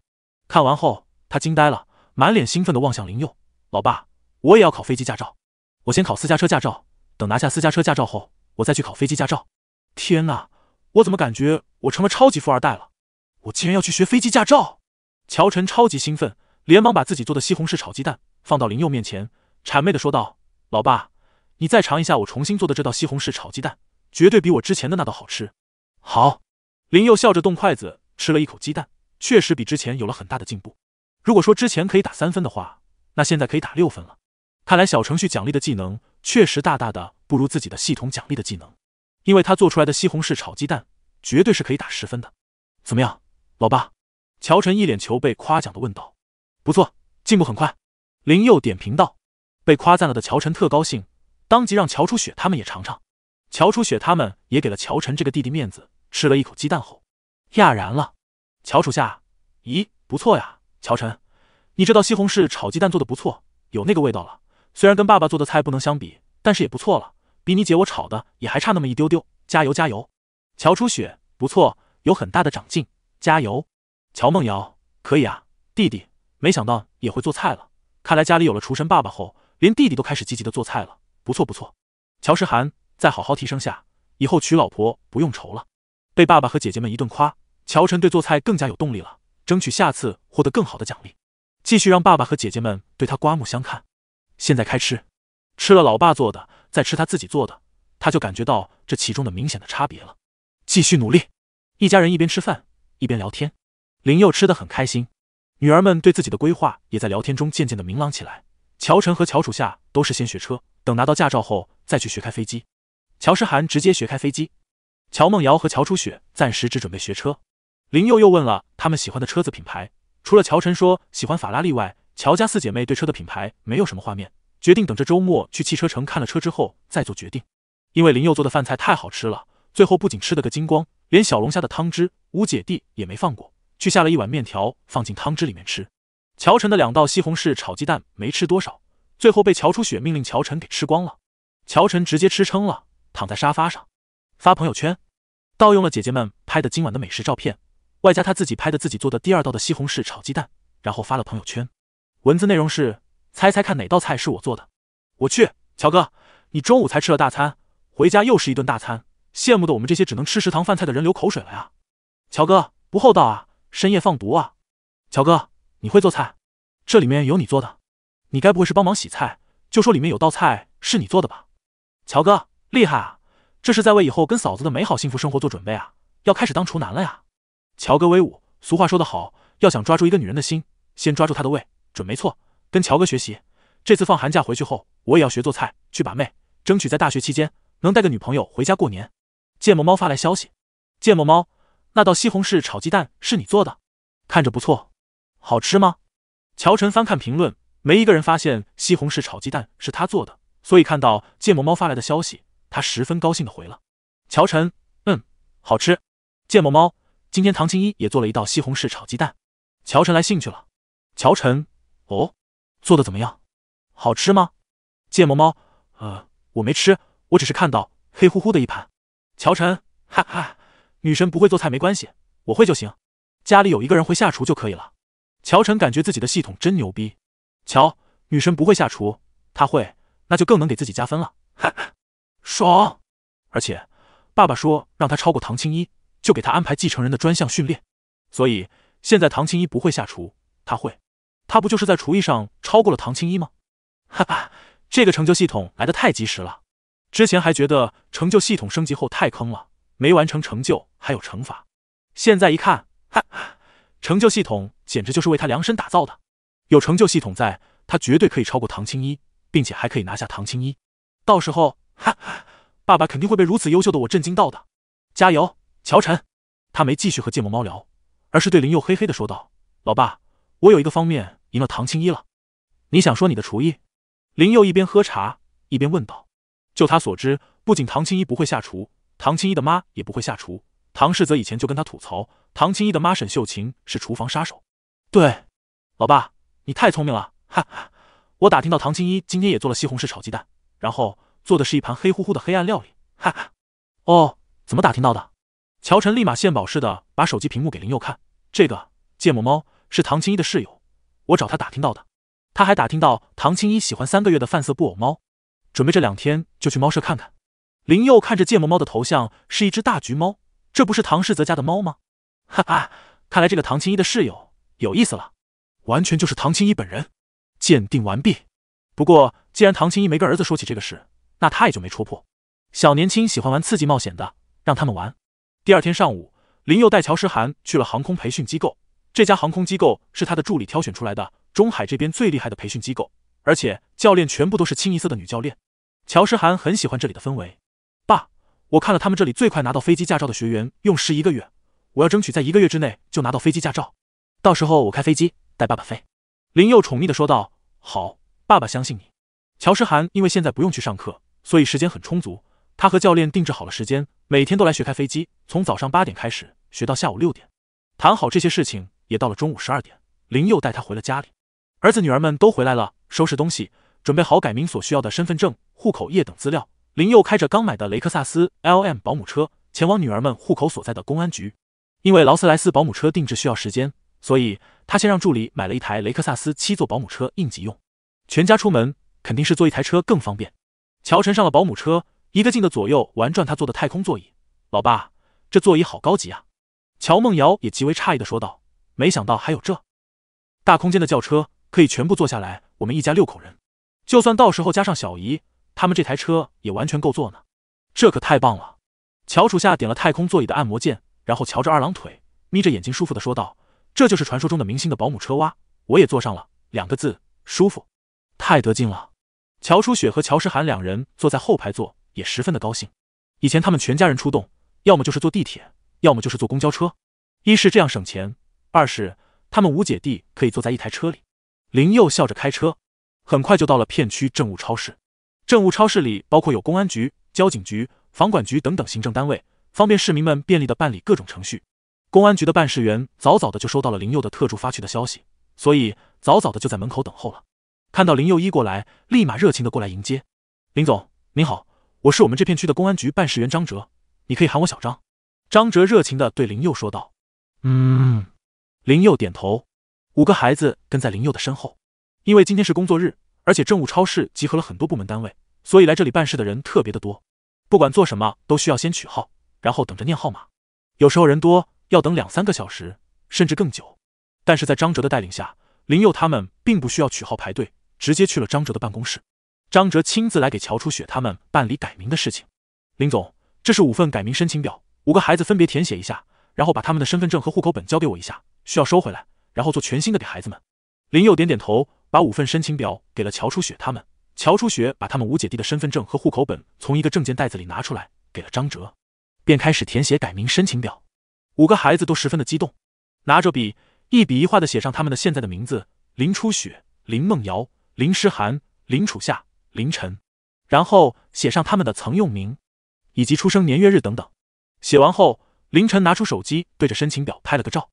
看完后他惊呆了，满脸兴奋地望向林佑：“老爸，我也要考飞机驾照。”我先考私家车驾照，等拿下私家车驾照后，我再去考飞机驾照。天哪，我怎么感觉我成了超级富二代了？我竟然要去学飞机驾照！乔晨超级兴奋，连忙把自己做的西红柿炒鸡蛋放到林佑面前，谄媚的说道：“老爸，你再尝一下我重新做的这道西红柿炒鸡蛋，绝对比我之前的那道好吃。”好，林佑笑着动筷子吃了一口鸡蛋，确实比之前有了很大的进步。如果说之前可以打三分的话，那现在可以打六分了。看来小程序奖励的技能确实大大的不如自己的系统奖励的技能，因为他做出来的西红柿炒鸡蛋绝对是可以打十分的。怎么样，老爸？乔晨一脸求被夸奖的问道。不错，进步很快。林佑点评道。被夸赞了的乔晨特高兴，当即让乔初雪他们也尝尝。乔初雪他们也给了乔晨这个弟弟面子，吃了一口鸡蛋后，讶然了。乔楚夏，咦，不错呀，乔晨，你这道西红柿炒鸡蛋做的不错，有那个味道了。虽然跟爸爸做的菜不能相比，但是也不错了，比你姐我炒的也还差那么一丢丢。加油加油！乔初雪，不错，有很大的长进，加油！乔梦瑶，可以啊，弟弟，没想到也会做菜了。看来家里有了厨神爸爸后，连弟弟都开始积极的做菜了，不错不错。乔诗涵，再好好提升下，以后娶老婆不用愁了。被爸爸和姐姐们一顿夸，乔晨对做菜更加有动力了，争取下次获得更好的奖励，继续让爸爸和姐姐们对他刮目相看。现在开吃，吃了老爸做的，再吃他自己做的，他就感觉到这其中的明显的差别了。继续努力，一家人一边吃饭一边聊天，林佑吃的很开心，女儿们对自己的规划也在聊天中渐渐的明朗起来。乔晨和乔楚夏都是先学车，等拿到驾照后再去学开飞机，乔诗涵直接学开飞机，乔梦瑶和乔初雪暂时只准备学车。林佑又问了他们喜欢的车子品牌，除了乔晨说喜欢法拉利外。乔家四姐妹对车的品牌没有什么画面，决定等着周末去汽车城看了车之后再做决定。因为林佑做的饭菜太好吃了，最后不仅吃得个精光，连小龙虾的汤汁五姐弟也没放过，去下了一碗面条放进汤汁里面吃。乔晨的两道西红柿炒鸡蛋没吃多少，最后被乔初雪命令乔晨给吃光了。乔晨直接吃撑了，躺在沙发上发朋友圈，盗用了姐姐们拍的今晚的美食照片，外加他自己拍的自己做的第二道的西红柿炒鸡蛋，然后发了朋友圈。文字内容是：猜猜看哪道菜是我做的？我去，乔哥，你中午才吃了大餐，回家又是一顿大餐，羡慕的我们这些只能吃食堂饭菜的人流口水了呀！乔哥不厚道啊，深夜放毒啊！乔哥你会做菜？这里面有你做的？你该不会是帮忙洗菜，就说里面有道菜是你做的吧？乔哥厉害啊，这是在为以后跟嫂子的美好幸福生活做准备啊，要开始当厨男了呀！乔哥威武！俗话说得好，要想抓住一个女人的心，先抓住她的胃。准没错，跟乔哥学习。这次放寒假回去后，我也要学做菜，去把妹，争取在大学期间能带个女朋友回家过年。芥末猫发来消息，芥末猫，那道西红柿炒鸡蛋是你做的，看着不错，好吃吗？乔晨翻看评论，没一个人发现西红柿炒鸡蛋是他做的，所以看到芥末猫发来的消息，他十分高兴的回了。乔晨，嗯，好吃。芥末猫，今天唐青衣也做了一道西红柿炒鸡蛋，乔晨来兴趣了。乔晨。哦，做的怎么样？好吃吗？芥末猫，呃，我没吃，我只是看到黑乎乎的一盘。乔晨，哈哈，女神不会做菜没关系，我会就行。家里有一个人会下厨就可以了。乔晨感觉自己的系统真牛逼。乔，女神不会下厨，她会，那就更能给自己加分了。哈哈，爽。而且，爸爸说让他超过唐青一，就给他安排继承人的专项训练。所以现在唐青一不会下厨，他会。他不就是在厨艺上超过了唐青一吗？哈哈，这个成就系统来的太及时了。之前还觉得成就系统升级后太坑了，没完成成就还有惩罚。现在一看，哈哈，成就系统简直就是为他量身打造的。有成就系统在，他绝对可以超过唐青一，并且还可以拿下唐青一。到时候，哈哈，爸爸肯定会被如此优秀的我震惊到的。加油，乔晨！他没继续和芥末猫聊，而是对林佑嘿嘿的说道：“老爸，我有一个方面。”赢了唐青一了，你想说你的厨艺？林佑一边喝茶一边问道。就他所知，不仅唐青一不会下厨，唐青一的妈也不会下厨。唐世泽以前就跟他吐槽，唐青一的妈沈秀琴是厨房杀手。对，老爸，你太聪明了，哈哈！我打听到唐青一今天也做了西红柿炒鸡蛋，然后做的是一盘黑乎乎的黑暗料理，哈哈！哦，怎么打听到的？乔晨立马献宝似的把手机屏幕给林佑看，这个芥末猫是唐青衣的室友。我找他打听到的，他还打听到唐青衣喜欢三个月的泛色布偶猫，准备这两天就去猫舍看看。林佑看着芥末猫的头像是一只大橘猫，这不是唐世泽家的猫吗？哈哈，看来这个唐青衣的室友有意思了，完全就是唐青衣本人。鉴定完毕。不过既然唐青衣没跟儿子说起这个事，那他也就没戳破。小年轻喜欢玩刺激冒险的，让他们玩。第二天上午，林佑带乔诗涵去了航空培训机构。这家航空机构是他的助理挑选出来的，中海这边最厉害的培训机构，而且教练全部都是清一色的女教练。乔诗涵很喜欢这里的氛围。爸，我看了他们这里最快拿到飞机驾照的学员用时一个月，我要争取在一个月之内就拿到飞机驾照，到时候我开飞机带爸爸飞。林佑宠溺的说道：“好，爸爸相信你。”乔诗涵因为现在不用去上课，所以时间很充足。他和教练定制好了时间，每天都来学开飞机，从早上八点开始学到下午六点。谈好这些事情。也到了中午十二点，林又带他回了家里，儿子女儿们都回来了，收拾东西，准备好改名所需要的身份证、户口页等资料。林又开着刚买的雷克萨斯 L M 保姆车前往女儿们户口所在的公安局，因为劳斯莱斯保姆车定制需要时间，所以他先让助理买了一台雷克萨斯七座保姆车应急用。全家出门肯定是坐一台车更方便。乔晨上了保姆车，一个劲的左右玩转他坐的太空座椅。老爸，这座椅好高级啊！乔梦瑶也极为诧异的说道。没想到还有这大空间的轿车，可以全部坐下来。我们一家六口人，就算到时候加上小姨他们，这台车也完全够坐呢。这可太棒了！乔楚夏点了太空座椅的按摩键，然后瞧着二郎腿，眯着眼睛，舒服的说道：“这就是传说中的明星的保姆车哇！我也坐上了。”两个字，舒服，太得劲了。乔初雪和乔诗涵两人坐在后排座，也十分的高兴。以前他们全家人出动，要么就是坐地铁，要么就是坐公交车，一是这样省钱。二是他们五姐弟可以坐在一台车里。林佑笑着开车，很快就到了片区政务超市。政务超市里包括有公安局、交警局、房管局等等行政单位，方便市民们便利的办理各种程序。公安局的办事员早早的就收到了林佑的特助发去的消息，所以早早的就在门口等候了。看到林佑一过来，立马热情的过来迎接。林总您好，我是我们这片区的公安局办事员张哲，你可以喊我小张。张哲热情的对林佑说道：“嗯。”林佑点头，五个孩子跟在林佑的身后。因为今天是工作日，而且政务超市集合了很多部门单位，所以来这里办事的人特别的多。不管做什么，都需要先取号，然后等着念号码。有时候人多，要等两三个小时，甚至更久。但是在张哲的带领下，林佑他们并不需要取号排队，直接去了张哲的办公室。张哲亲自来给乔初雪他们办理改名的事情。林总，这是五份改名申请表，五个孩子分别填写一下，然后把他们的身份证和户口本交给我一下。需要收回来，然后做全新的给孩子们。林佑点点头，把五份申请表给了乔初雪他们。乔初雪把他们五姐弟的身份证和户口本从一个证件袋子里拿出来，给了张哲，便开始填写改名申请表。五个孩子都十分的激动，拿着笔一笔一画的写上他们的现在的名字：林初雪、林梦瑶、林诗涵、林楚夏、林晨。然后写上他们的曾用名，以及出生年月日等等。写完后，林晨拿出手机对着申请表拍了个照。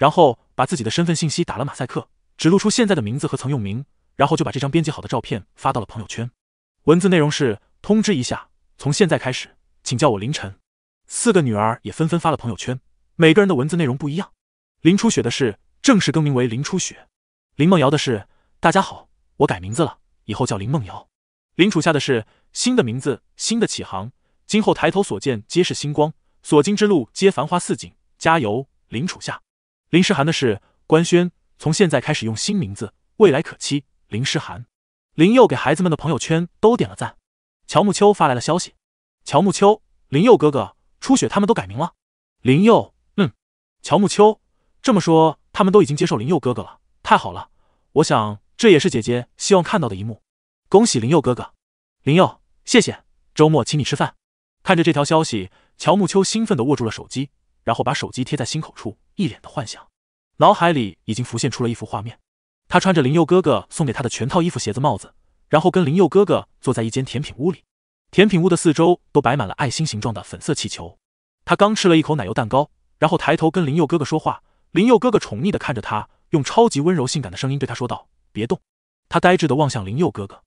然后把自己的身份信息打了马赛克，只露出现在的名字和曾用名，然后就把这张编辑好的照片发到了朋友圈。文字内容是：通知一下，从现在开始，请叫我凌晨。四个女儿也纷纷发了朋友圈，每个人的文字内容不一样。林初雪的是正式更名为林初雪，林梦瑶的是：大家好，我改名字了，以后叫林梦瑶。林楚夏的是：新的名字，新的起航，今后抬头所见皆是星光，所经之路皆繁花似锦，加油，林楚夏。林诗涵的事官宣，从现在开始用新名字，未来可期。林诗涵，林佑给孩子们的朋友圈都点了赞。乔木秋发来了消息：乔木秋，林佑哥哥，初雪他们都改名了。林佑，嗯。乔木秋，这么说，他们都已经接受林佑哥哥了，太好了！我想这也是姐姐希望看到的一幕。恭喜林佑哥哥，林佑，谢谢。周末请你吃饭。看着这条消息，乔木秋兴奋的握住了手机，然后把手机贴在心口处。一脸的幻想，脑海里已经浮现出了一幅画面：他穿着林佑哥哥送给他的全套衣服、鞋子、帽子，然后跟林佑哥哥坐在一间甜品屋里。甜品屋的四周都摆满了爱心形状的粉色气球。他刚吃了一口奶油蛋糕，然后抬头跟林佑哥哥说话。林佑哥哥宠溺的看着他，用超级温柔性感的声音对他说道：“别动。”他呆滞的望向林佑哥哥，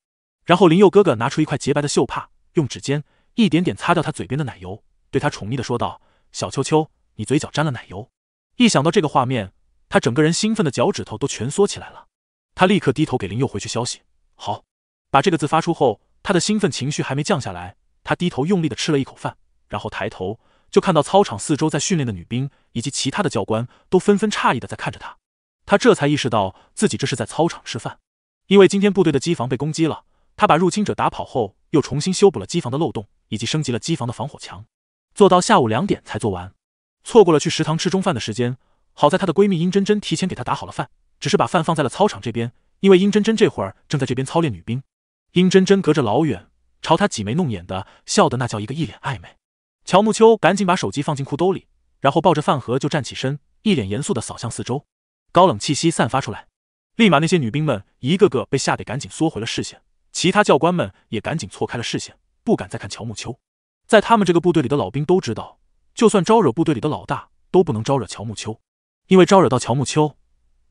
然后林佑哥哥拿出一块洁白的袖帕，用指尖一点点擦掉他嘴边的奶油，对他宠溺的说道：“小秋秋，你嘴角沾了奶油。”一想到这个画面，他整个人兴奋的脚趾头都蜷缩起来了。他立刻低头给林佑回去消息。好，把这个字发出后，他的兴奋情绪还没降下来。他低头用力的吃了一口饭，然后抬头就看到操场四周在训练的女兵以及其他的教官都纷纷诧异的在看着他。他这才意识到自己这是在操场吃饭。因为今天部队的机房被攻击了，他把入侵者打跑后，又重新修补了机房的漏洞，以及升级了机房的防火墙，做到下午两点才做完。错过了去食堂吃中饭的时间，好在她的闺蜜殷真真提前给她打好了饭，只是把饭放在了操场这边，因为殷真真这会儿正在这边操练女兵。殷真真隔着老远朝她挤眉弄眼的笑的那叫一个一脸暧昧。乔木秋赶紧把手机放进裤兜里，然后抱着饭盒就站起身，一脸严肃的扫向四周，高冷气息散发出来，立马那些女兵们一个个被吓得赶紧缩回了视线，其他教官们也赶紧错开了视线，不敢再看乔木秋。在他们这个部队里的老兵都知道。就算招惹部队里的老大，都不能招惹乔木秋，因为招惹到乔木秋，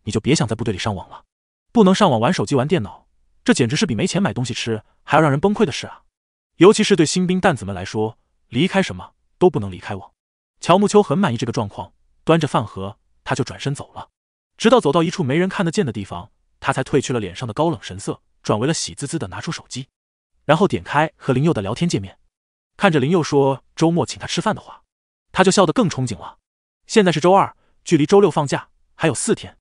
你就别想在部队里上网了。不能上网玩手机、玩电脑，这简直是比没钱买东西吃还要让人崩溃的事啊！尤其是对新兵蛋子们来说，离开什么都不能离开我。乔木秋很满意这个状况，端着饭盒，他就转身走了。直到走到一处没人看得见的地方，他才褪去了脸上的高冷神色，转为了喜滋滋的拿出手机，然后点开和林佑的聊天界面，看着林佑说周末请他吃饭的话。他就笑得更憧憬了。现在是周二，距离周六放假还有四天。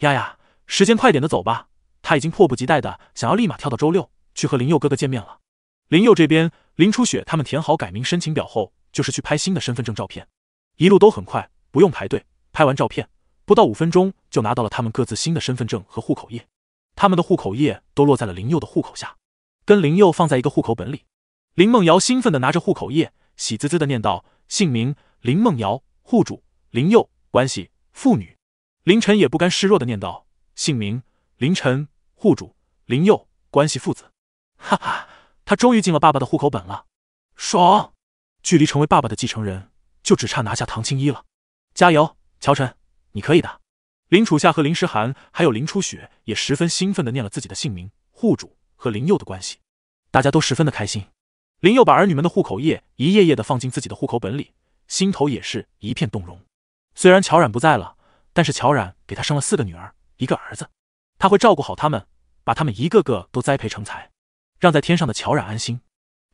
丫丫，时间快点的走吧，他已经迫不及待的想要立马跳到周六去和林佑哥哥见面了。林佑这边，林初雪他们填好改名申请表后，就是去拍新的身份证照片。一路都很快，不用排队。拍完照片，不到五分钟就拿到了他们各自新的身份证和户口页。他们的户口页都落在了林佑的户口下，跟林佑放在一个户口本里。林梦瑶兴奋的拿着户口页，喜滋滋的念道：“姓名。”林梦瑶户主林佑关系父女，林晨也不甘示弱的念道：姓名林晨户主林佑关系父子。哈哈，他终于进了爸爸的户口本了，爽！距离成为爸爸的继承人，就只差拿下唐青一了。加油，乔晨，你可以的！林楚夏和林诗涵还有林初雪也十分兴奋的念了自己的姓名、户主和林佑的关系，大家都十分的开心。林佑把儿女们的户口页一页页的放进自己的户口本里。心头也是一片动容，虽然乔冉不在了，但是乔冉给他生了四个女儿，一个儿子，他会照顾好他们，把他们一个个都栽培成才，让在天上的乔冉安心。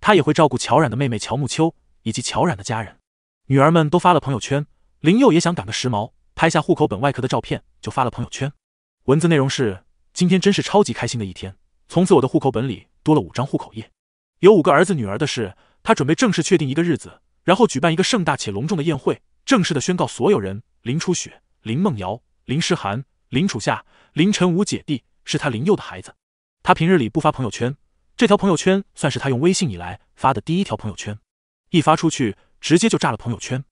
他也会照顾乔冉的妹妹乔木秋以及乔冉的家人。女儿们都发了朋友圈，林佑也想赶个时髦，拍下户口本外壳的照片，就发了朋友圈。文字内容是：今天真是超级开心的一天，从此我的户口本里多了五张户口页，有五个儿子女儿的事，他准备正式确定一个日子。然后举办一个盛大且隆重的宴会，正式的宣告所有人：林初雪、林梦瑶、林诗涵、林楚夏、林晨五姐弟是他林佑的孩子。他平日里不发朋友圈，这条朋友圈算是他用微信以来发的第一条朋友圈。一发出去，直接就炸了朋友圈，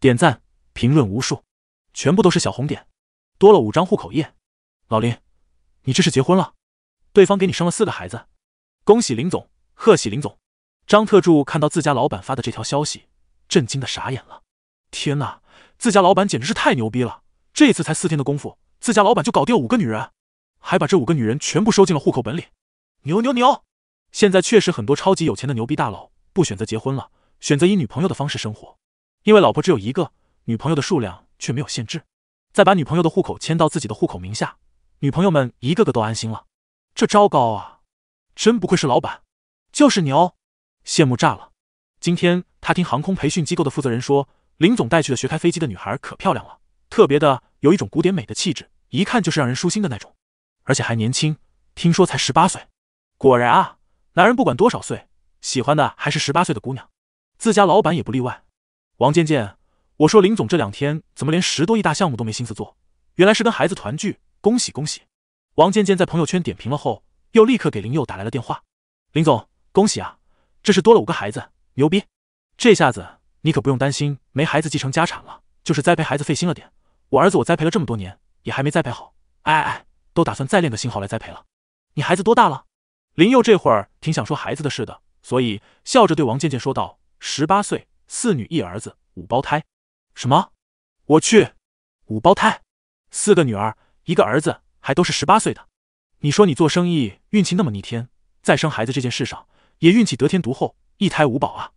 点赞、评论无数，全部都是小红点。多了五张户口页，老林，你这是结婚了？对方给你生了四个孩子，恭喜林总，贺喜林总！张特助看到自家老板发的这条消息。震惊的傻眼了！天哪，自家老板简直是太牛逼了！这一次才四天的功夫，自家老板就搞定五个女人，还把这五个女人全部收进了户口本里。牛牛牛！现在确实很多超级有钱的牛逼大佬不选择结婚了，选择以女朋友的方式生活，因为老婆只有一个，女朋友的数量却没有限制。再把女朋友的户口迁到自己的户口名下，女朋友们一个个都安心了。这糟高啊！真不愧是老板，就是牛，羡慕炸了！今天他听航空培训机构的负责人说，林总带去的学开飞机的女孩可漂亮了，特别的有一种古典美的气质，一看就是让人舒心的那种，而且还年轻，听说才十八岁。果然啊，男人不管多少岁，喜欢的还是十八岁的姑娘，自家老板也不例外。王健健，我说林总这两天怎么连十多亿大项目都没心思做？原来是跟孩子团聚，恭喜恭喜！王健健在朋友圈点评了后，又立刻给林佑打来了电话。林总，恭喜啊，这是多了五个孩子。牛逼！这下子你可不用担心没孩子继承家产了，就是栽培孩子费心了点。我儿子我栽培了这么多年也还没栽培好，哎哎，都打算再练个新号来栽培了。你孩子多大了？林佑这会儿挺想说孩子的事的，所以笑着对王健健说道：“十八岁，四女一儿子，五胞胎。”什么？我去，五胞胎，四个女儿一个儿子，还都是十八岁的。你说你做生意运气那么逆天，在生孩子这件事上也运气得天独厚。一胎五宝啊！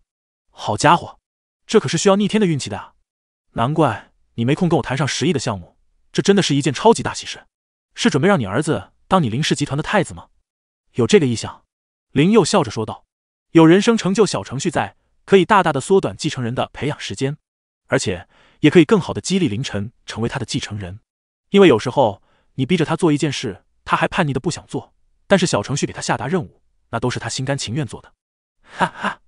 好家伙，这可是需要逆天的运气的啊！难怪你没空跟我谈上十亿的项目。这真的是一件超级大喜事，是准备让你儿子当你林氏集团的太子吗？有这个意向，林佑笑着说道。有人生成就小程序在，可以大大的缩短继承人的培养时间，而且也可以更好的激励凌晨成为他的继承人。因为有时候你逼着他做一件事，他还叛逆的不想做；但是小程序给他下达任务，那都是他心甘情愿做的。哈哈，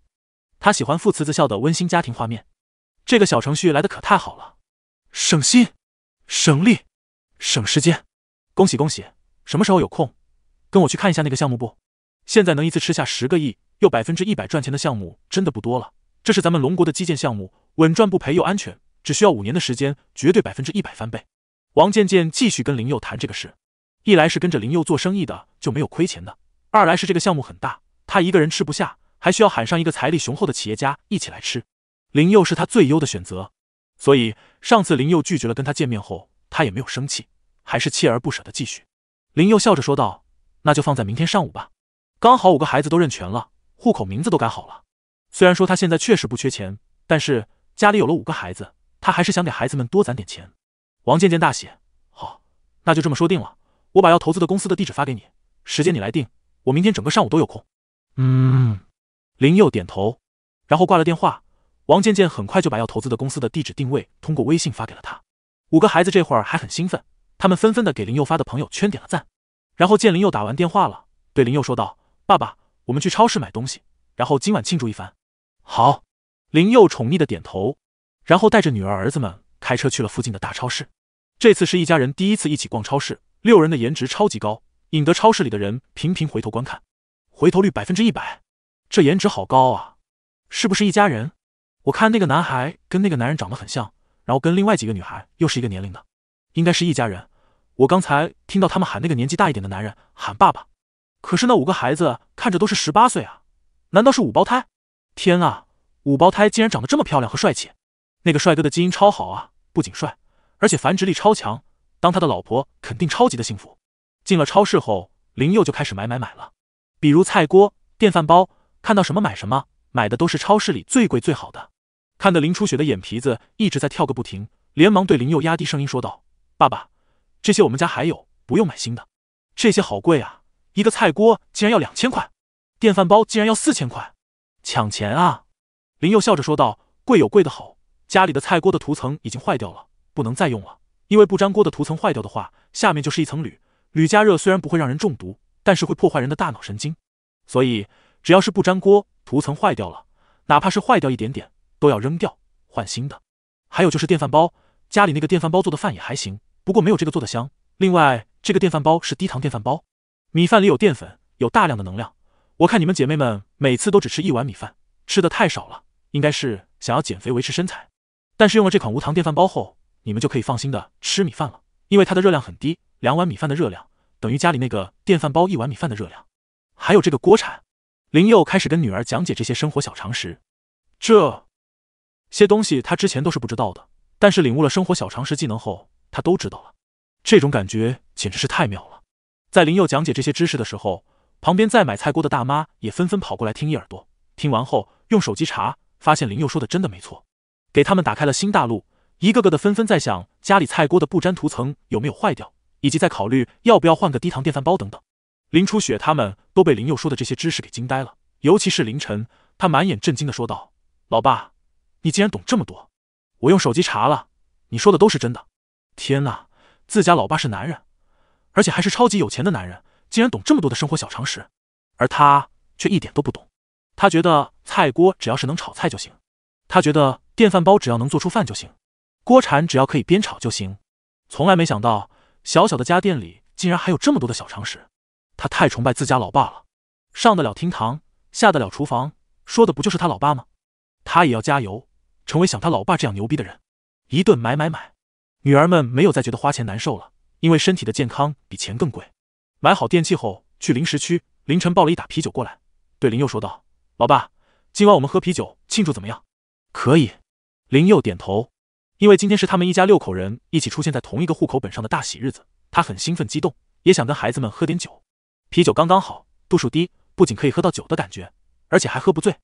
他喜欢父慈子孝的温馨家庭画面，这个小程序来的可太好了，省心、省力、省时间。恭喜恭喜！什么时候有空，跟我去看一下那个项目不？现在能一次吃下十个亿又百分之一百赚钱的项目真的不多了。这是咱们龙国的基建项目，稳赚不赔又安全，只需要五年的时间，绝对百分之一百翻倍。王健健继续跟林佑谈这个事，一来是跟着林佑做生意的就没有亏钱的，二来是这个项目很大，他一个人吃不下。还需要喊上一个财力雄厚的企业家一起来吃，林佑是他最优的选择，所以上次林佑拒绝了跟他见面后，他也没有生气，还是锲而不舍的继续。林佑笑着说道：“那就放在明天上午吧，刚好五个孩子都认全了，户口名字都改好了。虽然说他现在确实不缺钱，但是家里有了五个孩子，他还是想给孩子们多攒点钱。”王健健大喜：“好，那就这么说定了。我把要投资的公司的地址发给你，时间你来定，我明天整个上午都有空。”嗯。林佑点头，然后挂了电话。王健健很快就把要投资的公司的地址定位，通过微信发给了他。五个孩子这会儿还很兴奋，他们纷纷的给林佑发的朋友圈点了赞。然后见林佑打完电话了，对林佑说道：“爸爸，我们去超市买东西，然后今晚庆祝一番。”好，林佑宠溺的点头，然后带着女儿儿子们开车去了附近的大超市。这次是一家人第一次一起逛超市，六人的颜值超级高，引得超市里的人频频回头观看，回头率百分之一百。这颜值好高啊，是不是一家人？我看那个男孩跟那个男人长得很像，然后跟另外几个女孩又是一个年龄的，应该是一家人。我刚才听到他们喊那个年纪大一点的男人喊爸爸，可是那五个孩子看着都是十八岁啊，难道是五胞胎？天啊，五胞胎竟然长得这么漂亮和帅气，那个帅哥的基因超好啊，不仅帅，而且繁殖力超强，当他的老婆肯定超级的幸福。进了超市后，林佑就开始买买买了，比如菜锅、电饭煲。看到什么买什么，买的都是超市里最贵最好的。看得林初雪的眼皮子一直在跳个不停，连忙对林佑压低声音说道：“爸爸，这些我们家还有，不用买新的。这些好贵啊，一个菜锅竟然要两千块，电饭煲竟然要四千块，抢钱啊！”林佑笑着说道：“贵有贵的好，家里的菜锅的涂层已经坏掉了，不能再用了。因为不粘锅的涂层坏掉的话，下面就是一层铝，铝加热虽然不会让人中毒，但是会破坏人的大脑神经，所以。”只要是不粘锅，涂层坏掉了，哪怕是坏掉一点点，都要扔掉换新的。还有就是电饭煲，家里那个电饭煲做的饭也还行，不过没有这个做的香。另外，这个电饭煲是低糖电饭煲，米饭里有淀粉，有大量的能量。我看你们姐妹们每次都只吃一碗米饭，吃的太少了，应该是想要减肥维持身材。但是用了这款无糖电饭煲后，你们就可以放心的吃米饭了，因为它的热量很低，两碗米饭的热量等于家里那个电饭煲一碗米饭的热量。还有这个锅铲。林佑开始跟女儿讲解这些生活小常识，这些东西他之前都是不知道的，但是领悟了生活小常识技能后，他都知道了，这种感觉简直是太妙了。在林佑讲解这些知识的时候，旁边在买菜锅的大妈也纷纷跑过来听一耳朵，听完后用手机查，发现林佑说的真的没错，给他们打开了新大陆，一个个的纷纷在想家里菜锅的不粘涂层有没有坏掉，以及在考虑要不要换个低糖电饭煲等等。林初雪他们都被林佑说的这些知识给惊呆了，尤其是凌晨，他满眼震惊的说道：“老爸，你竟然懂这么多！我用手机查了，你说的都是真的。”天哪，自家老爸是男人，而且还是超级有钱的男人，竟然懂这么多的生活小常识，而他却一点都不懂。他觉得菜锅只要是能炒菜就行，他觉得电饭煲只要能做出饭就行，锅铲只要可以煸炒就行。从来没想到，小小的家电里竟然还有这么多的小常识。他太崇拜自家老爸了，上得了厅堂，下得了厨房，说的不就是他老爸吗？他也要加油，成为像他老爸这样牛逼的人。一顿买买买，女儿们没有再觉得花钱难受了，因为身体的健康比钱更贵。买好电器后，去零食区，凌晨抱了一打啤酒过来，对林佑说道：“老爸，今晚我们喝啤酒庆祝怎么样？”“可以。”林佑点头，因为今天是他们一家六口人一起出现在同一个户口本上的大喜日子，他很兴奋激动，也想跟孩子们喝点酒。啤酒刚刚好，度数低，不仅可以喝到酒的感觉，而且还喝不醉。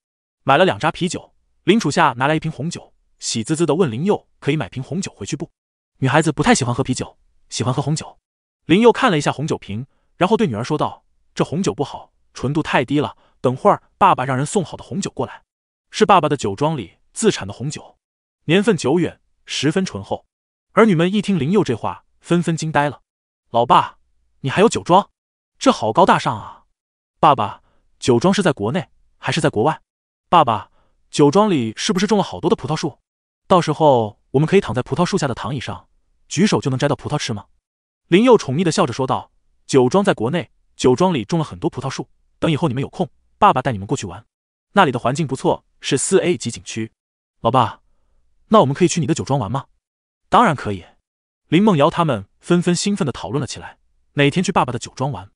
买了两扎啤酒，林楚夏拿来一瓶红酒，喜滋滋的问林佑：“可以买瓶红酒回去不？”女孩子不太喜欢喝啤酒，喜欢喝红酒。林佑看了一下红酒瓶，然后对女儿说道：“这红酒不好，纯度太低了。等会儿爸爸让人送好的红酒过来，是爸爸的酒庄里自产的红酒，年份久远，十分醇厚。”儿女们一听林佑这话，纷纷惊呆了：“老爸，你还有酒庄？”这好高大上啊！爸爸，酒庄是在国内还是在国外？爸爸，酒庄里是不是种了好多的葡萄树？到时候我们可以躺在葡萄树下的躺椅上，举手就能摘到葡萄吃吗？林佑宠溺的笑着说道：“酒庄在国内，酒庄里种了很多葡萄树。等以后你们有空，爸爸带你们过去玩，那里的环境不错，是四 A 级景区。”老爸，那我们可以去你的酒庄玩吗？当然可以！林梦瑶他们纷纷兴奋的讨论了起来：“哪天去爸爸的酒庄玩？”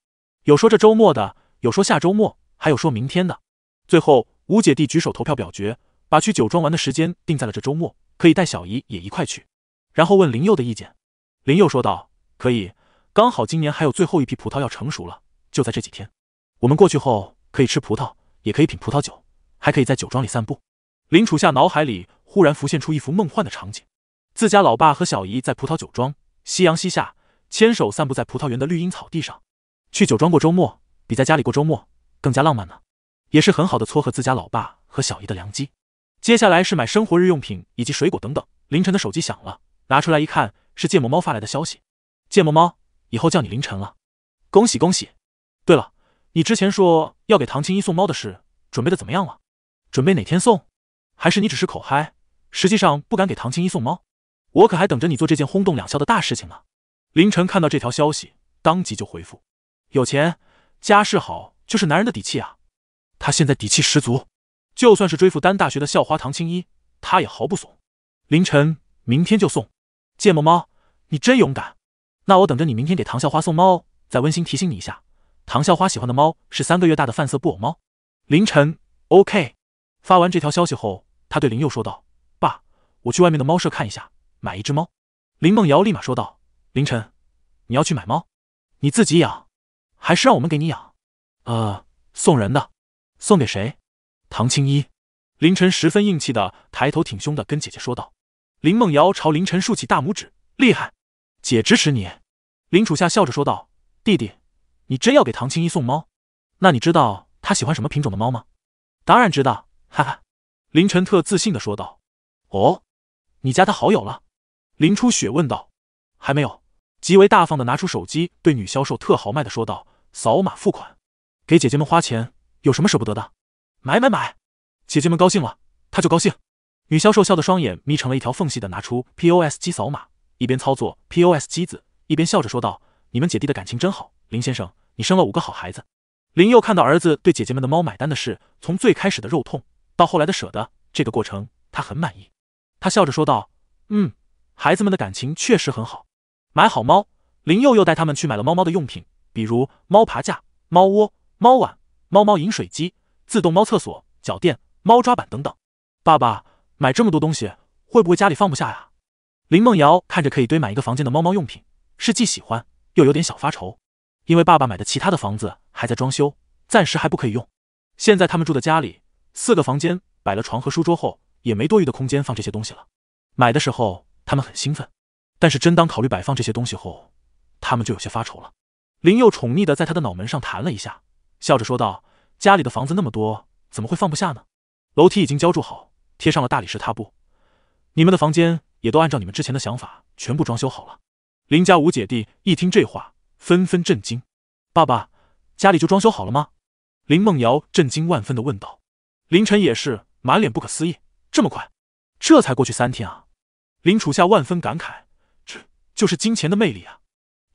有说这周末的，有说下周末，还有说明天的。最后五姐弟举手投票表决，把去酒庄玩的时间定在了这周末，可以带小姨也一块去。然后问林佑的意见，林佑说道：“可以，刚好今年还有最后一批葡萄要成熟了，就在这几天。我们过去后可以吃葡萄，也可以品葡萄酒，还可以在酒庄里散步。”林楚夏脑海里忽然浮现出一幅梦幻的场景：自家老爸和小姨在葡萄酒庄，夕阳西下，牵手散步在葡萄园的绿茵草地上。去酒庄过周末，比在家里过周末更加浪漫呢，也是很好的撮合自家老爸和小姨的良机。接下来是买生活日用品以及水果等等。凌晨的手机响了，拿出来一看，是芥末猫发来的消息：“芥末猫，以后叫你凌晨了。恭喜恭喜！对了，你之前说要给唐青衣送猫的事，准备的怎么样了？准备哪天送？还是你只是口嗨，实际上不敢给唐青衣送猫？我可还等着你做这件轰动两校的大事情呢。”凌晨看到这条消息，当即就回复。有钱，家世好，就是男人的底气啊！他现在底气十足，就算是追复丹大学的校花唐青衣，他也毫不怂。凌晨，明天就送。芥末猫，你真勇敢。那我等着你明天给唐校花送猫。再温馨提醒你一下，唐校花喜欢的猫是三个月大的泛色布偶猫。凌晨，OK。发完这条消息后，他对林佑说道：“爸，我去外面的猫舍看一下，买一只猫。”林梦瑶立马说道：“凌晨，你要去买猫？你自己养？”还是让我们给你养，啊，送人的，送给谁？唐青衣。林晨十分硬气的抬头挺胸的跟姐姐说道。林梦瑶朝林晨竖起大拇指，厉害，姐支持你。林楚夏笑着说道：“弟弟，你真要给唐青衣送猫？那你知道她喜欢什么品种的猫吗？”“当然知道，哈哈。”林晨特自信的说道。“哦，你加她好友了？”林初雪问道。“还没有。”极为大方的拿出手机对女销售特豪迈的说道。扫码付款，给姐姐们花钱有什么舍不得的？买买买，姐姐们高兴了，她就高兴。女销售笑的双眼眯成了一条缝隙的，拿出 P O S 机扫码，一边操作 P O S 机子，一边笑着说道：“你们姐弟的感情真好，林先生，你生了五个好孩子。”林佑看到儿子对姐姐们的猫买单的事，从最开始的肉痛到后来的舍得，这个过程他很满意。他笑着说道：“嗯，孩子们的感情确实很好。买好猫，林佑又带他们去买了猫猫的用品。”比如猫爬架、猫窝、猫碗、猫猫饮水机、自动猫厕所、脚垫、猫抓板等等。爸爸买这么多东西，会不会家里放不下呀？林梦瑶看着可以堆满一个房间的猫猫用品，是既喜欢又有点小发愁。因为爸爸买的其他的房子还在装修，暂时还不可以用。现在他们住的家里，四个房间摆了床和书桌后，也没多余的空间放这些东西了。买的时候他们很兴奋，但是真当考虑摆放这些东西后，他们就有些发愁了。林佑宠溺的在他的脑门上弹了一下，笑着说道：“家里的房子那么多，怎么会放不下呢？楼梯已经浇筑好，贴上了大理石踏步，你们的房间也都按照你们之前的想法全部装修好了。”林家五姐弟一听这话，纷纷震惊：“爸爸，家里就装修好了吗？”林梦瑶震惊万分的问道。林晨也是满脸不可思议：“这么快？这才过去三天啊！”林楚夏万分感慨：“这就是金钱的魅力啊！”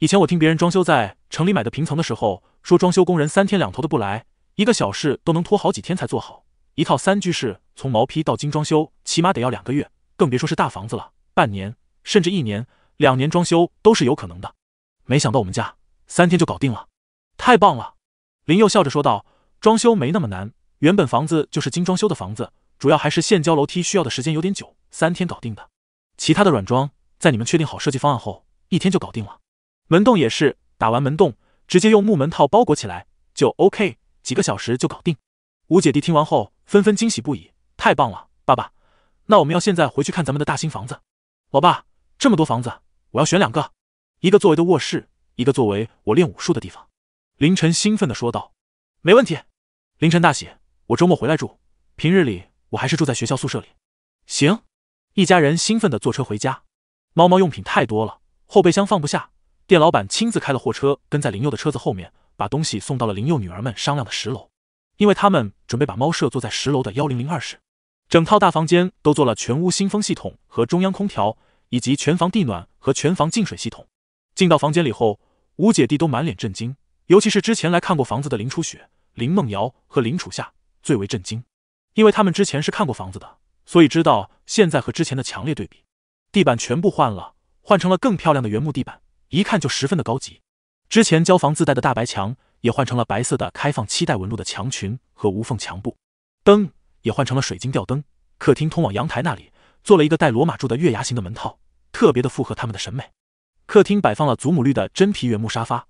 以前我听别人装修在城里买的平层的时候，说装修工人三天两头的不来，一个小事都能拖好几天才做好。一套三居室从毛坯到精装修起码得要两个月，更别说是大房子了，半年甚至一年、两年装修都是有可能的。没想到我们家三天就搞定了，太棒了！林佑笑着说道：“装修没那么难，原本房子就是精装修的房子，主要还是现浇楼梯需要的时间有点久，三天搞定的。其他的软装在你们确定好设计方案后，一天就搞定了。”门洞也是，打完门洞，直接用木门套包裹起来就 OK，几个小时就搞定。五姐弟听完后，纷纷惊喜不已，太棒了！爸爸，那我们要现在回去看咱们的大新房子？老爸，这么多房子，我要选两个，一个作为的卧室，一个作为我练武术的地方。凌晨兴奋的说道。没问题。凌晨大喜，我周末回来住，平日里我还是住在学校宿舍里。行。一家人兴奋的坐车回家，猫猫用品太多了，后备箱放不下。店老板亲自开了货车，跟在林佑的车子后面，把东西送到了林佑女儿们商量的十楼，因为他们准备把猫舍坐在十楼的1零零二室。整套大房间都做了全屋新风系统和中央空调，以及全房地暖和全房净水系统。进到房间里后，五姐弟都满脸震惊，尤其是之前来看过房子的林初雪、林梦瑶和林楚夏最为震惊，因为他们之前是看过房子的，所以知道现在和之前的强烈对比。地板全部换了，换成了更漂亮的原木地板。一看就十分的高级。之前交房自带的大白墙也换成了白色的开放七带纹路的墙裙和无缝墙布，灯也换成了水晶吊灯。客厅通往阳台那里做了一个带罗马柱的月牙形的门套，特别的符合他们的审美。客厅摆放了祖母绿的真皮原木沙发，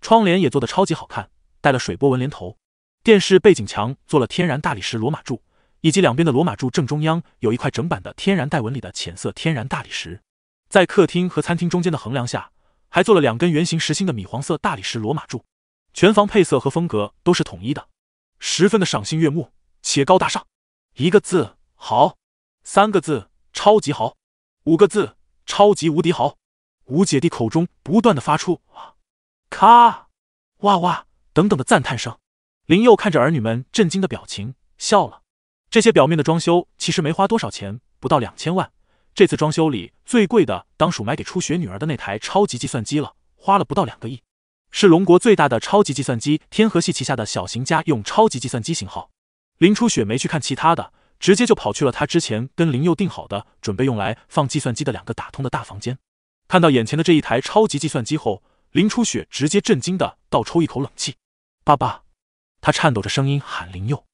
窗帘也做的超级好看，带了水波纹帘头。电视背景墙做了天然大理石罗马柱，以及两边的罗马柱正中央有一块整板的天然带纹理的浅色天然大理石，在客厅和餐厅中间的横梁下。还做了两根圆形实心的米黄色大理石罗马柱，全房配色和风格都是统一的，十分的赏心悦目且高大上。一个字好，三个字超级好，五个字超级无敌好。五姐弟口中不断的发出啊、咔、哇哇等等的赞叹声。林佑看着儿女们震惊的表情笑了。这些表面的装修其实没花多少钱，不到两千万。这次装修里最贵的当属买给初雪女儿的那台超级计算机了，花了不到两个亿，是龙国最大的超级计算机天河系旗下的小型家用超级计算机型号。林初雪没去看其他的，直接就跑去了她之前跟林佑定好的准备用来放计算机的两个打通的大房间。看到眼前的这一台超级计算机后，林初雪直接震惊的倒抽一口冷气，爸爸，他颤抖着声音喊林佑，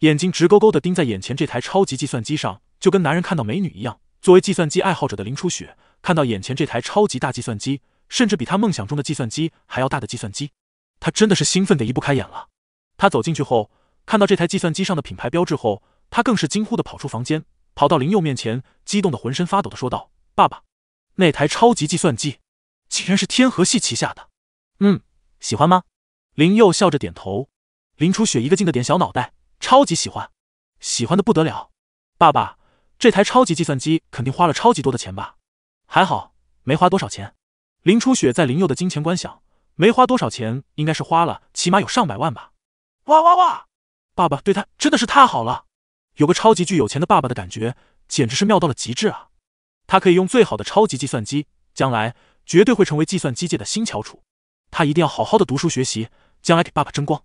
眼睛直勾勾的盯在眼前这台超级计算机上，就跟男人看到美女一样。作为计算机爱好者的林初雪，看到眼前这台超级大计算机，甚至比他梦想中的计算机还要大的计算机，他真的是兴奋得移不开眼了。他走进去后，看到这台计算机上的品牌标志后，他更是惊呼的跑出房间，跑到林佑面前，激动的浑身发抖的说道：“爸爸，那台超级计算机，竟然是天河系旗下的。”“嗯，喜欢吗？”林佑笑着点头。林初雪一个劲的点小脑袋，超级喜欢，喜欢的不得了，爸爸。这台超级计算机肯定花了超级多的钱吧？还好没花多少钱。林初雪在林佑的金钱观想，没花多少钱应该是花了，起码有上百万吧。哇哇哇！爸爸对他真的是太好了，有个超级巨有钱的爸爸的感觉，简直是妙到了极致啊！他可以用最好的超级计算机，将来绝对会成为计算机界的新翘楚。他一定要好好的读书学习，将来给爸爸争光，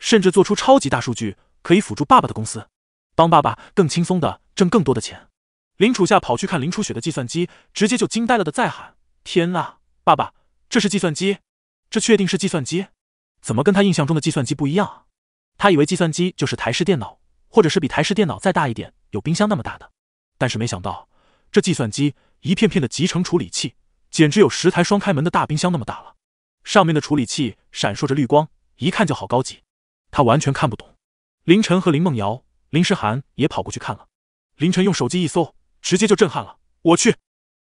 甚至做出超级大数据，可以辅助爸爸的公司。帮爸爸更轻松的挣更多的钱。林楚夏跑去看林初雪的计算机，直接就惊呆了的在喊：“天啊，爸爸，这是计算机？这确定是计算机？怎么跟他印象中的计算机不一样啊？他以为计算机就是台式电脑，或者是比台式电脑再大一点，有冰箱那么大的。但是没想到，这计算机一片片的集成处理器，简直有十台双开门的大冰箱那么大了。上面的处理器闪烁着绿光，一看就好高级。他完全看不懂。凌晨和林梦瑶。”林诗涵也跑过去看了，凌晨用手机一搜，直接就震撼了。我去，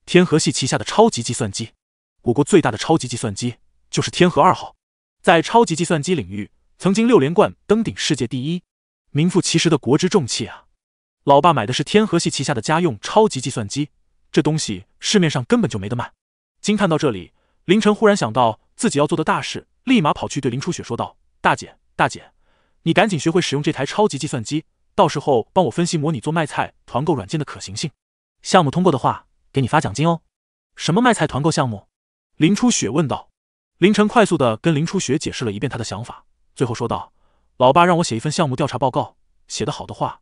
天河系旗下的超级计算机，我国最大的超级计算机就是天河二号，在超级计算机领域曾经六连冠登顶世界第一，名副其实的国之重器啊！老爸买的是天河系旗下的家用超级计算机，这东西市面上根本就没得卖。惊叹到这里，凌晨忽然想到自己要做的大事，立马跑去对林初雪说道：“大姐，大姐，你赶紧学会使用这台超级计算机。”到时候帮我分析模拟做卖菜团购软件的可行性，项目通过的话，给你发奖金哦。什么卖菜团购项目？林初雪问道。林晨快速的跟林初雪解释了一遍他的想法，最后说道：“老爸让我写一份项目调查报告，写的好的话，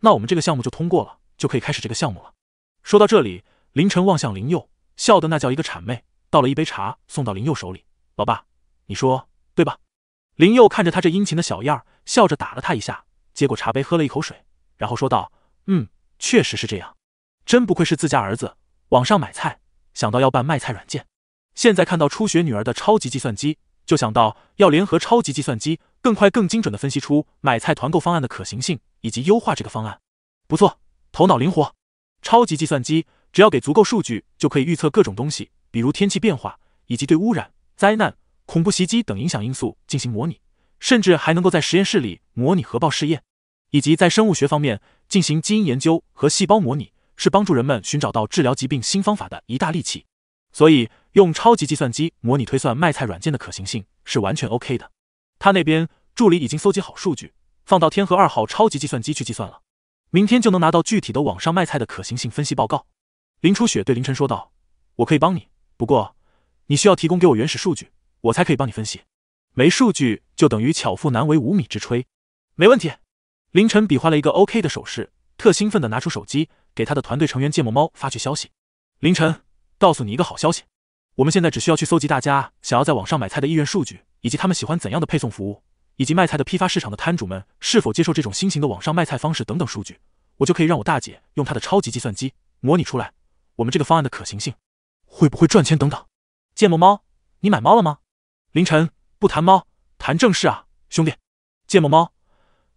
那我们这个项目就通过了，就可以开始这个项目了。”说到这里，林晨望向林佑，笑的那叫一个谄媚，倒了一杯茶送到林佑手里。老爸，你说对吧？林佑看着他这殷勤的小样笑着打了他一下。接过茶杯，喝了一口水，然后说道：“嗯，确实是这样。真不愧是自家儿子。网上买菜，想到要办卖菜软件，现在看到初学女儿的超级计算机，就想到要联合超级计算机，更快、更精准的分析出买菜团购方案的可行性，以及优化这个方案。不错，头脑灵活。超级计算机只要给足够数据，就可以预测各种东西，比如天气变化，以及对污染、灾难、恐怖袭击等影响因素进行模拟。”甚至还能够在实验室里模拟核爆试验，以及在生物学方面进行基因研究和细胞模拟，是帮助人们寻找到治疗疾病新方法的一大利器。所以，用超级计算机模拟推算卖菜软件的可行性是完全 OK 的。他那边助理已经搜集好数据，放到天河二号超级计算机去计算了，明天就能拿到具体的网上卖菜的可行性分析报告。林初雪对凌晨说道：“我可以帮你，不过你需要提供给我原始数据，我才可以帮你分析。”没数据就等于巧妇难为无米之炊，没问题。凌晨比划了一个 OK 的手势，特兴奋的拿出手机，给他的团队成员芥末猫发去消息。凌晨，告诉你一个好消息，我们现在只需要去搜集大家想要在网上买菜的意愿数据，以及他们喜欢怎样的配送服务，以及卖菜的批发市场的摊主们是否接受这种新型的网上卖菜方式等等数据，我就可以让我大姐用她的超级计算机模拟出来我们这个方案的可行性，会不会赚钱等等。芥末猫，你买猫了吗？凌晨。不谈猫，谈正事啊，兄弟！芥末猫，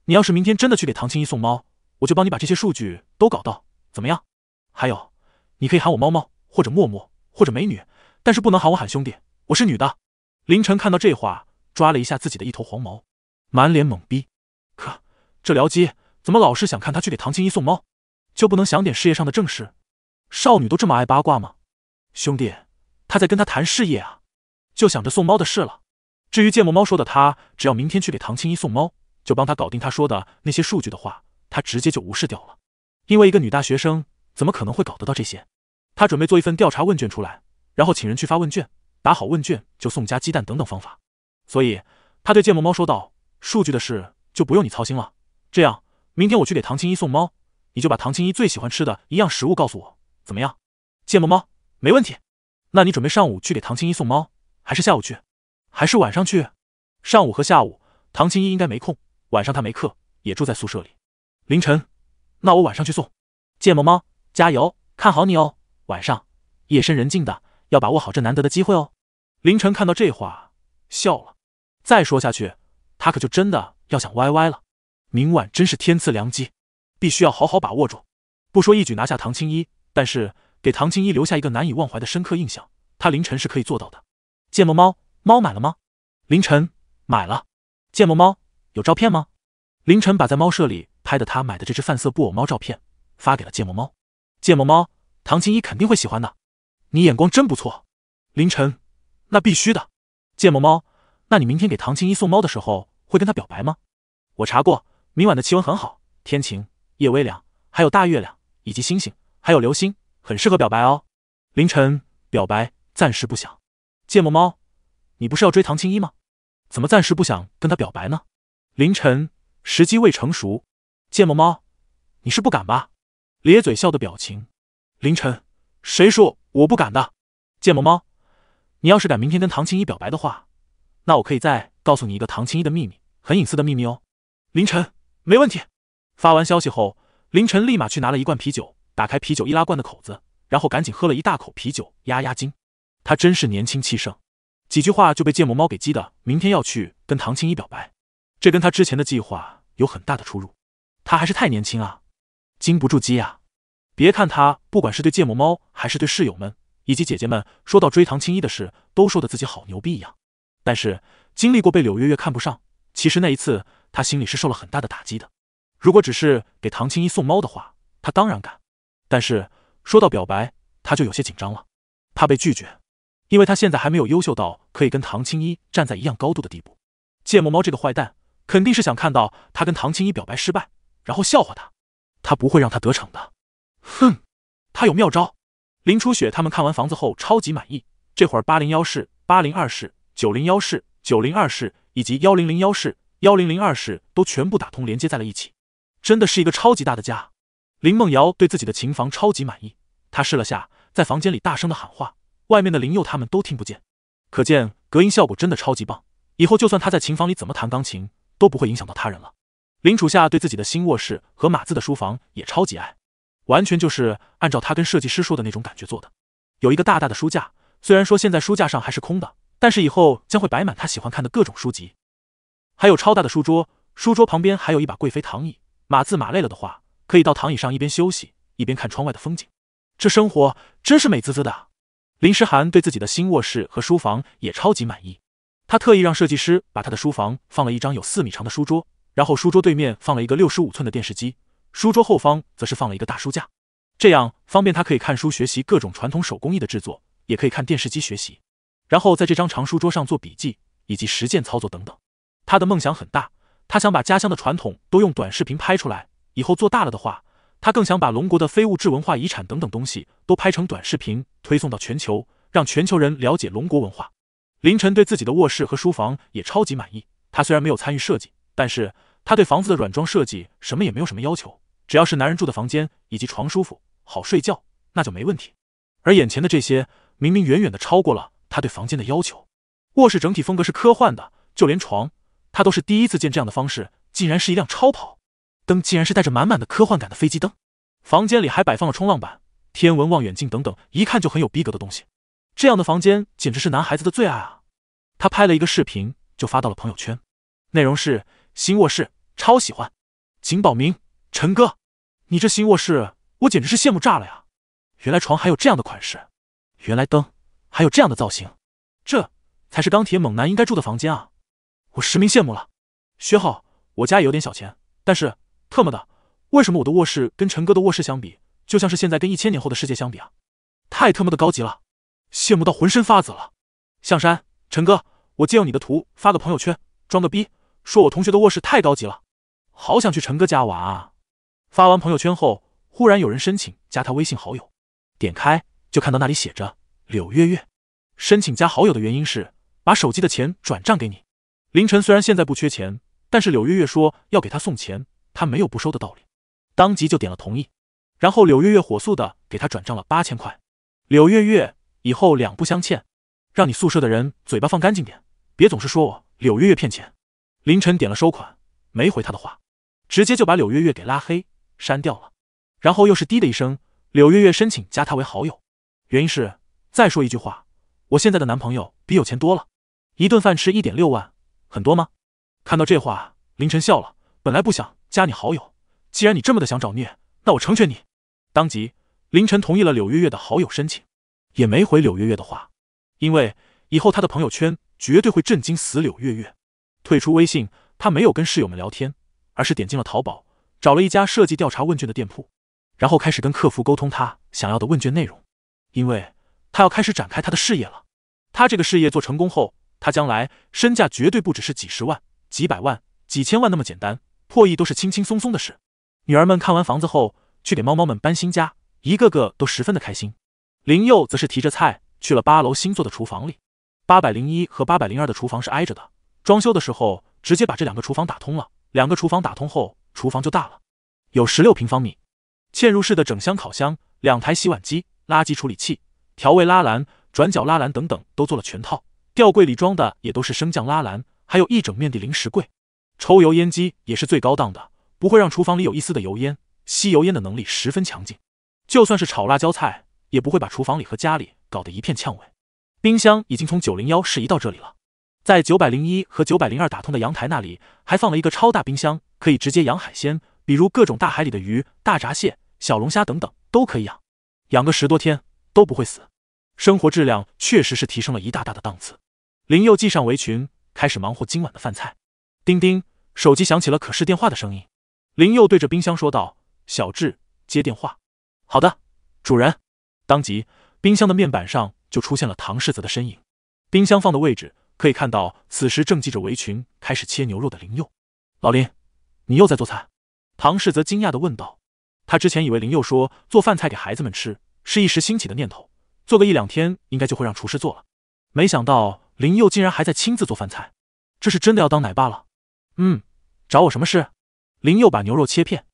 你要是明天真的去给唐青一送猫，我就帮你把这些数据都搞到，怎么样？还有，你可以喊我猫猫，或者默默，或者美女，但是不能喊我喊兄弟，我是女的。凌晨看到这话，抓了一下自己的一头黄毛，满脸懵逼。可这僚机怎么老是想看他去给唐青一送猫，就不能想点事业上的正事？少女都这么爱八卦吗？兄弟，他在跟他谈事业啊，就想着送猫的事了。至于芥末猫说的，他只要明天去给唐青衣送猫，就帮他搞定他说的那些数据的话，他直接就无视掉了。因为一个女大学生怎么可能会搞得到这些？他准备做一份调查问卷出来，然后请人去发问卷，打好问卷就送加鸡蛋等等方法。所以他对芥末猫说道：“数据的事就不用你操心了。这样，明天我去给唐青衣送猫，你就把唐青衣最喜欢吃的一样食物告诉我，怎么样？”芥末猫，没问题。那你准备上午去给唐青衣送猫，还是下午去？还是晚上去，上午和下午唐青衣应该没空，晚上她没课，也住在宿舍里。凌晨，那我晚上去送。芥末猫，加油，看好你哦。晚上，夜深人静的，要把握好这难得的机会哦。凌晨看到这话笑了，再说下去，他可就真的要想歪歪了。明晚真是天赐良机，必须要好好把握住。不说一举拿下唐青衣，但是给唐青衣留下一个难以忘怀的深刻印象，他凌晨是可以做到的。芥末猫。猫买了吗？凌晨买了。芥末猫有照片吗？凌晨把在猫舍里拍的他买的这只泛色布偶猫照片发给了芥末猫。芥末猫，唐青衣肯定会喜欢的。你眼光真不错。凌晨，那必须的。芥末猫，那你明天给唐青衣送猫的时候会跟他表白吗？我查过，明晚的气温很好，天晴，夜微凉，还有大月亮以及星星，还有流星，很适合表白哦。凌晨，表白暂时不想。芥末猫。你不是要追唐青衣吗？怎么暂时不想跟他表白呢？凌晨，时机未成熟。芥末猫，你是不敢吧？咧嘴笑的表情。凌晨，谁说我不敢的？芥末猫，你要是敢明天跟唐青衣表白的话，那我可以再告诉你一个唐青衣的秘密，很隐私的秘密哦。凌晨，没问题。发完消息后，凌晨立马去拿了一罐啤酒，打开啤酒易拉罐的口子，然后赶紧喝了一大口啤酒压压惊。他真是年轻气盛。几句话就被芥末猫给激的，明天要去跟唐青一表白，这跟他之前的计划有很大的出入。他还是太年轻啊，经不住激啊！别看他不管是对芥末猫，还是对室友们以及姐姐们，说到追唐青一的事，都说的自己好牛逼一样。但是经历过被柳月月看不上，其实那一次他心里是受了很大的打击的。如果只是给唐青衣送猫的话，他当然敢，但是说到表白，他就有些紧张了，怕被拒绝。因为他现在还没有优秀到可以跟唐青一站在一样高度的地步。芥末猫这个坏蛋肯定是想看到他跟唐青一表白失败，然后笑话他。他不会让他得逞的。哼，他有妙招。林初雪他们看完房子后超级满意。这会儿八零幺室、八零二室、九零幺室、九零二室以及幺零零幺室、幺零零二室都全部打通连接在了一起，真的是一个超级大的家。林梦瑶对自己的琴房超级满意，她试了下，在房间里大声的喊话。外面的林佑他们都听不见，可见隔音效果真的超级棒。以后就算他在琴房里怎么弹钢琴，都不会影响到他人了。林楚夏对自己的新卧室和马字的书房也超级爱，完全就是按照他跟设计师说的那种感觉做的。有一个大大的书架，虽然说现在书架上还是空的，但是以后将会摆满他喜欢看的各种书籍。还有超大的书桌，书桌旁边还有一把贵妃躺椅。马字马累了的话，可以到躺椅上一边休息一边看窗外的风景。这生活真是美滋滋的。林诗涵对自己的新卧室和书房也超级满意，他特意让设计师把他的书房放了一张有四米长的书桌，然后书桌对面放了一个六十五寸的电视机，书桌后方则是放了一个大书架，这样方便他可以看书学习各种传统手工艺的制作，也可以看电视机学习，然后在这张长书桌上做笔记以及实践操作等等。他的梦想很大，他想把家乡的传统都用短视频拍出来，以后做大了的话。他更想把龙国的非物质文化遗产等等东西都拍成短视频，推送到全球，让全球人了解龙国文化。凌晨对自己的卧室和书房也超级满意。他虽然没有参与设计，但是他对房子的软装设计什么也没有什么要求，只要是男人住的房间，以及床舒服、好睡觉，那就没问题。而眼前的这些，明明远远的超过了他对房间的要求。卧室整体风格是科幻的，就连床，他都是第一次见这样的方式，竟然是一辆超跑。灯竟然是带着满满的科幻感的飞机灯，房间里还摆放了冲浪板、天文望远镜等等，一看就很有逼格的东西。这样的房间简直是男孩子的最爱啊！他拍了一个视频就发到了朋友圈，内容是新卧室，超喜欢。景宝明，陈哥，你这新卧室我简直是羡慕炸了呀！原来床还有这样的款式，原来灯还有这样的造型，这才是钢铁猛男应该住的房间啊！我实名羡慕了。薛浩，我家也有点小钱，但是。特么的，为什么我的卧室跟陈哥的卧室相比，就像是现在跟一千年后的世界相比啊？太特么的高级了，羡慕到浑身发紫了。向山，陈哥，我借用你的图发个朋友圈，装个逼，说我同学的卧室太高级了，好想去陈哥家玩啊！发完朋友圈后，忽然有人申请加他微信好友，点开就看到那里写着柳月月。申请加好友的原因是把手机的钱转账给你。凌晨虽然现在不缺钱，但是柳月月说要给他送钱。他没有不收的道理，当即就点了同意，然后柳月月火速的给他转账了八千块。柳月月以后两不相欠，让你宿舍的人嘴巴放干净点，别总是说我柳月月骗钱。凌晨点了收款，没回他的话，直接就把柳月月给拉黑删掉了。然后又是滴的一声，柳月月申请加他为好友，原因是再说一句话，我现在的男朋友比有钱多了，一顿饭吃一点六万，很多吗？看到这话，凌晨笑了，本来不想。加你好友，既然你这么的想找虐，那我成全你。当即，凌晨同意了柳月月的好友申请，也没回柳月月的话，因为以后他的朋友圈绝对会震惊死柳月月。退出微信，他没有跟室友们聊天，而是点进了淘宝，找了一家设计调查问卷的店铺，然后开始跟客服沟通他想要的问卷内容，因为他要开始展开他的事业了。他这个事业做成功后，他将来身价绝对不只是几十万、几百万、几千万那么简单。破译都是轻轻松松的事。女儿们看完房子后，去给猫猫们搬新家，一个个都十分的开心。林佑则是提着菜去了八楼新做的厨房里。八百零一和八百零二的厨房是挨着的，装修的时候直接把这两个厨房打通了。两个厨房打通后，厨房就大了，有十六平方米。嵌入式的整箱烤箱、两台洗碗机、垃圾处理器、调味拉篮、转角拉篮等等都做了全套。吊柜里装的也都是升降拉篮，还有一整面的零食柜。抽油烟机也是最高档的，不会让厨房里有一丝的油烟，吸油烟的能力十分强劲。就算是炒辣椒菜，也不会把厨房里和家里搞得一片呛味。冰箱已经从九零幺室移到这里了，在九百零一和九百零二打通的阳台那里，还放了一个超大冰箱，可以直接养海鲜，比如各种大海里的鱼、大闸蟹、小龙虾等等，都可以养，养个十多天都不会死。生活质量确实是提升了一大大的档次。林佑系上围裙，开始忙活今晚的饭菜。叮叮，手机响起了可视电话的声音。林佑对着冰箱说道：“小智，接电话。”“好的，主人。”当即，冰箱的面板上就出现了唐世泽的身影。冰箱放的位置可以看到，此时正系着围裙开始切牛肉的林佑。老林，你又在做菜？唐世泽惊讶的问道。他之前以为林佑说做饭菜给孩子们吃是一时兴起的念头，做个一两天应该就会让厨师做了。没想到林佑竟然还在亲自做饭菜，这是真的要当奶爸了。嗯，找我什么事？林佑把牛肉切片，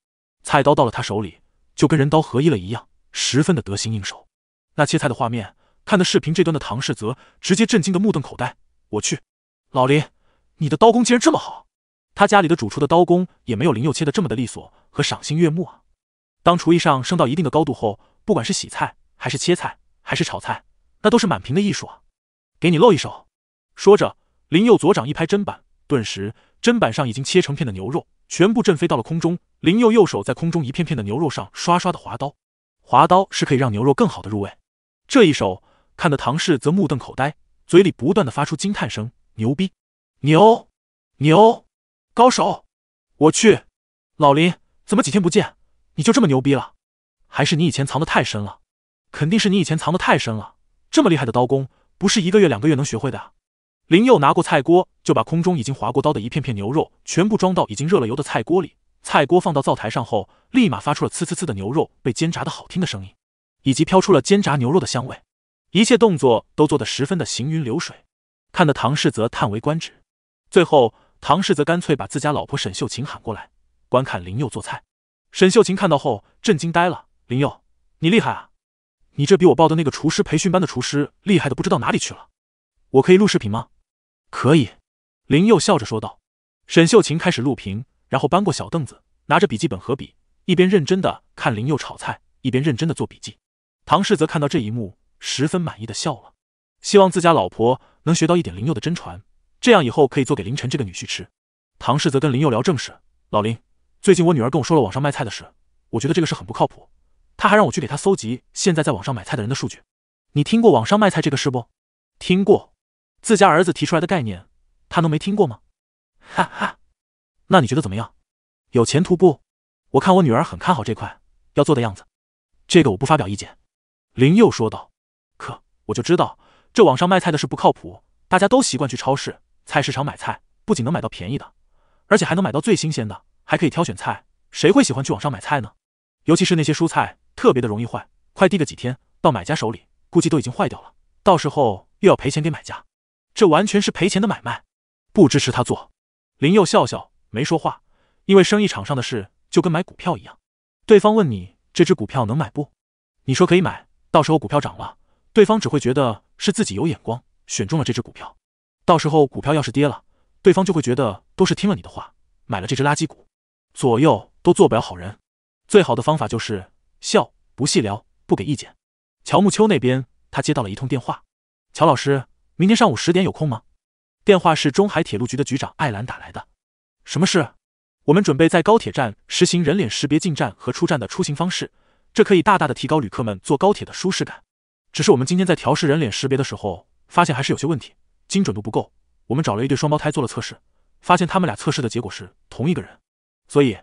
菜刀到了他手里就跟人刀合一了一样，十分的得心应手。那切菜的画面，看的视频这端的唐世泽直接震惊的目瞪口呆。我去，老林，你的刀工竟然这么好！他家里的主厨的刀工也没有林佑切的这么的利索和赏心悦目啊。当厨艺上升到一定的高度后，不管是洗菜还是切菜还是炒菜，那都是满屏的艺术啊。给你露一手，说着，林佑左掌一拍砧板。顿时，砧板上已经切成片的牛肉全部震飞到了空中。林佑右手在空中一片片的牛肉上刷刷的划刀，划刀是可以让牛肉更好的入味。这一手看得唐氏则目瞪口呆，嘴里不断的发出惊叹声：“牛逼！牛！牛！高手！我去！老林，怎么几天不见，你就这么牛逼了？还是你以前藏得太深了？肯定是你以前藏得太深了。这么厉害的刀工，不是一个月两个月能学会的。”林佑拿过菜锅，就把空中已经划过刀的一片片牛肉全部装到已经热了油的菜锅里。菜锅放到灶台上后，立马发出了呲呲呲的牛肉被煎炸的好听的声音，以及飘出了煎炸牛肉的香味。一切动作都做得十分的行云流水，看得唐世泽叹为观止。最后，唐世泽干脆把自家老婆沈秀琴喊过来观看林佑做菜。沈秀琴看到后震惊呆了：“林佑，你厉害啊！你这比我报的那个厨师培训班的厨师厉害的不知道哪里去了！我可以录视频吗？”可以，林佑笑着说道。沈秀琴开始录屏，然后搬过小凳子，拿着笔记本和笔，一边认真的看林佑炒菜，一边认真的做笔记。唐氏则看到这一幕，十分满意的笑了，希望自家老婆能学到一点林佑的真传，这样以后可以做给林晨这个女婿吃。唐氏则跟林佑聊正事：“老林，最近我女儿跟我说了网上卖菜的事，我觉得这个事很不靠谱，他还让我去给他搜集现在在网上买菜的人的数据。你听过网上卖菜这个事不？听过。”自家儿子提出来的概念，他能没听过吗？哈哈，那你觉得怎么样？有前途不？我看我女儿很看好这块要做的样子。这个我不发表意见。林又说道。可我就知道，这网上卖菜的是不靠谱，大家都习惯去超市、菜市场买菜，不仅能买到便宜的，而且还能买到最新鲜的，还可以挑选菜。谁会喜欢去网上买菜呢？尤其是那些蔬菜，特别的容易坏，快递个几天到买家手里，估计都已经坏掉了，到时候又要赔钱给买家。这完全是赔钱的买卖，不支持他做。林佑笑笑没说话，因为生意场上的事就跟买股票一样。对方问你这只股票能买不？你说可以买，到时候股票涨了，对方只会觉得是自己有眼光选中了这只股票；到时候股票要是跌了，对方就会觉得都是听了你的话买了这只垃圾股，左右都做不了好人。最好的方法就是笑，不细聊，不给意见。乔木秋那边，他接到了一通电话，乔老师。明天上午十点有空吗？电话是中海铁路局的局长艾兰打来的。什么事？我们准备在高铁站实行人脸识别进站和出站的出行方式，这可以大大的提高旅客们坐高铁的舒适感。只是我们今天在调试人脸识别的时候，发现还是有些问题，精准度不够。我们找了一对双胞胎做了测试，发现他们俩测试的结果是同一个人。所以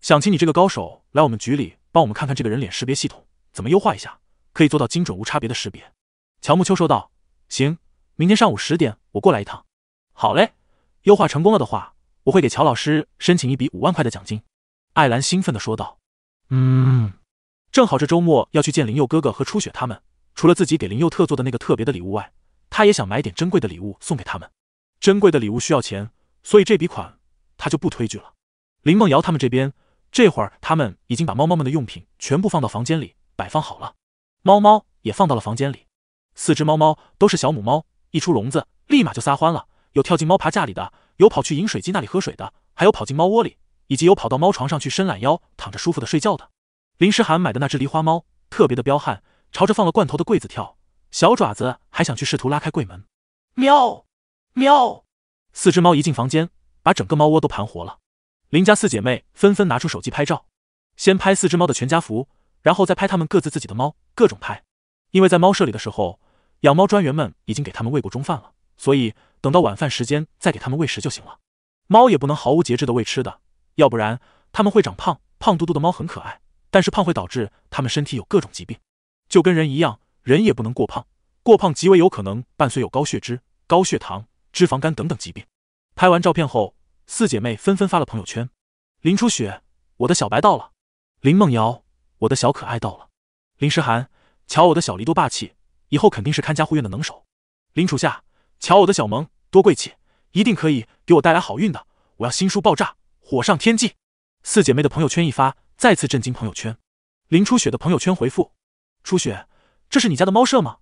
想请你这个高手来我们局里帮我们看看这个人脸识别系统怎么优化一下，可以做到精准无差别的识别。乔木秋说道：“行。”明天上午十点，我过来一趟。好嘞，优化成功了的话，我会给乔老师申请一笔五万块的奖金。艾兰兴奋的说道。嗯，正好这周末要去见林佑哥哥和初雪他们，除了自己给林佑特做的那个特别的礼物外，他也想买点珍贵的礼物送给他们。珍贵的礼物需要钱，所以这笔款他就不推拒了。林梦瑶他们这边，这会儿他们已经把猫猫们的用品全部放到房间里摆放好了，猫猫也放到了房间里，四只猫猫都是小母猫。一出笼子，立马就撒欢了。有跳进猫爬架里的，有跑去饮水机那里喝水的，还有跑进猫窝里，以及有跑到猫床上去伸懒腰、躺着舒服的睡觉的。林诗涵买的那只梨花猫特别的彪悍，朝着放了罐头的柜子跳，小爪子还想去试图拉开柜门。喵，喵！四只猫一进房间，把整个猫窝都盘活了。林家四姐妹纷纷拿出手机拍照，先拍四只猫的全家福，然后再拍他们各自自己的猫，各种拍。因为在猫舍里的时候。养猫专员们已经给他们喂过中饭了，所以等到晚饭时间再给他们喂食就行了。猫也不能毫无节制的喂吃的，要不然它们会长胖。胖嘟嘟的猫很可爱，但是胖会导致它们身体有各种疾病，就跟人一样，人也不能过胖。过胖极为有可能伴随有高血脂、高血糖、脂肪肝等等疾病。拍完照片后，四姐妹纷纷发了朋友圈。林初雪，我的小白到了。林梦瑶，我的小可爱到了。林诗涵，瞧我的小梨多霸气。以后肯定是看家护院的能手，林楚夏，瞧我的小萌多贵气，一定可以给我带来好运的。我要新书爆炸，火上天际。四姐妹的朋友圈一发，再次震惊朋友圈。林初雪的朋友圈回复：初雪，这是你家的猫舍吗？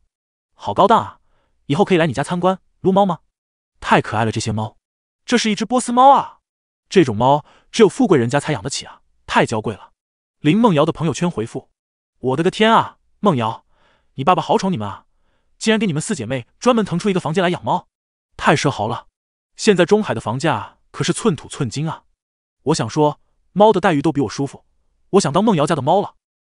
好高档啊，以后可以来你家参观撸猫吗？太可爱了，这些猫。这是一只波斯猫啊，这种猫只有富贵人家才养得起啊，太娇贵了。林梦瑶的朋友圈回复：我的个天啊，梦瑶。你爸爸好宠你们啊，竟然给你们四姐妹专门腾出一个房间来养猫，太奢豪了。现在中海的房价可是寸土寸金啊。我想说，猫的待遇都比我舒服，我想当梦瑶家的猫了。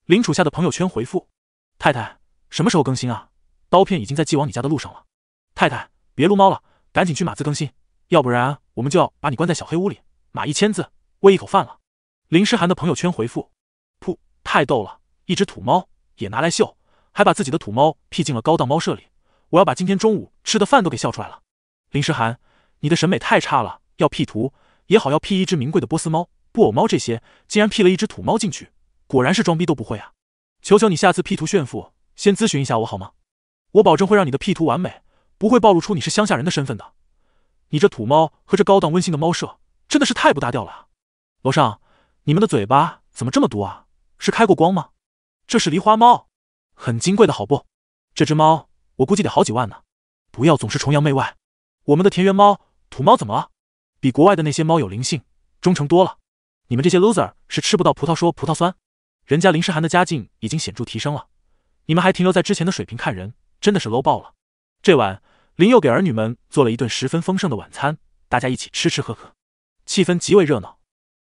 林楚夏的朋友圈回复：太太，什么时候更新啊？刀片已经在寄往你家的路上了。太太，别撸猫了，赶紧去码字更新，要不然我们就要把你关在小黑屋里，码一千字，喂一口饭了。林诗涵的朋友圈回复：噗，太逗了，一只土猫也拿来秀。还把自己的土猫 P 进了高档猫舍里，我要把今天中午吃的饭都给笑出来了。林诗涵，你的审美太差了，要 P 图也好，要 P 一只名贵的波斯猫、布偶猫这些，竟然 P 了一只土猫进去，果然是装逼都不会啊！求求你下次 P 图炫富，先咨询一下我好吗？我保证会让你的 P 图完美，不会暴露出你是乡下人的身份的。你这土猫和这高档温馨的猫舍，真的是太不搭调了啊！楼上，你们的嘴巴怎么这么毒啊？是开过光吗？这是狸花猫。很金贵的好不，这只猫我估计得好几万呢。不要总是崇洋媚外，我们的田园猫、土猫怎么了？比国外的那些猫有灵性、忠诚多了。你们这些 loser 是吃不到葡萄说葡萄酸。人家林诗涵的家境已经显著提升了，你们还停留在之前的水平看人，真的是 low 爆了。这晚，林佑给儿女们做了一顿十分丰盛的晚餐，大家一起吃吃喝喝，气氛极为热闹。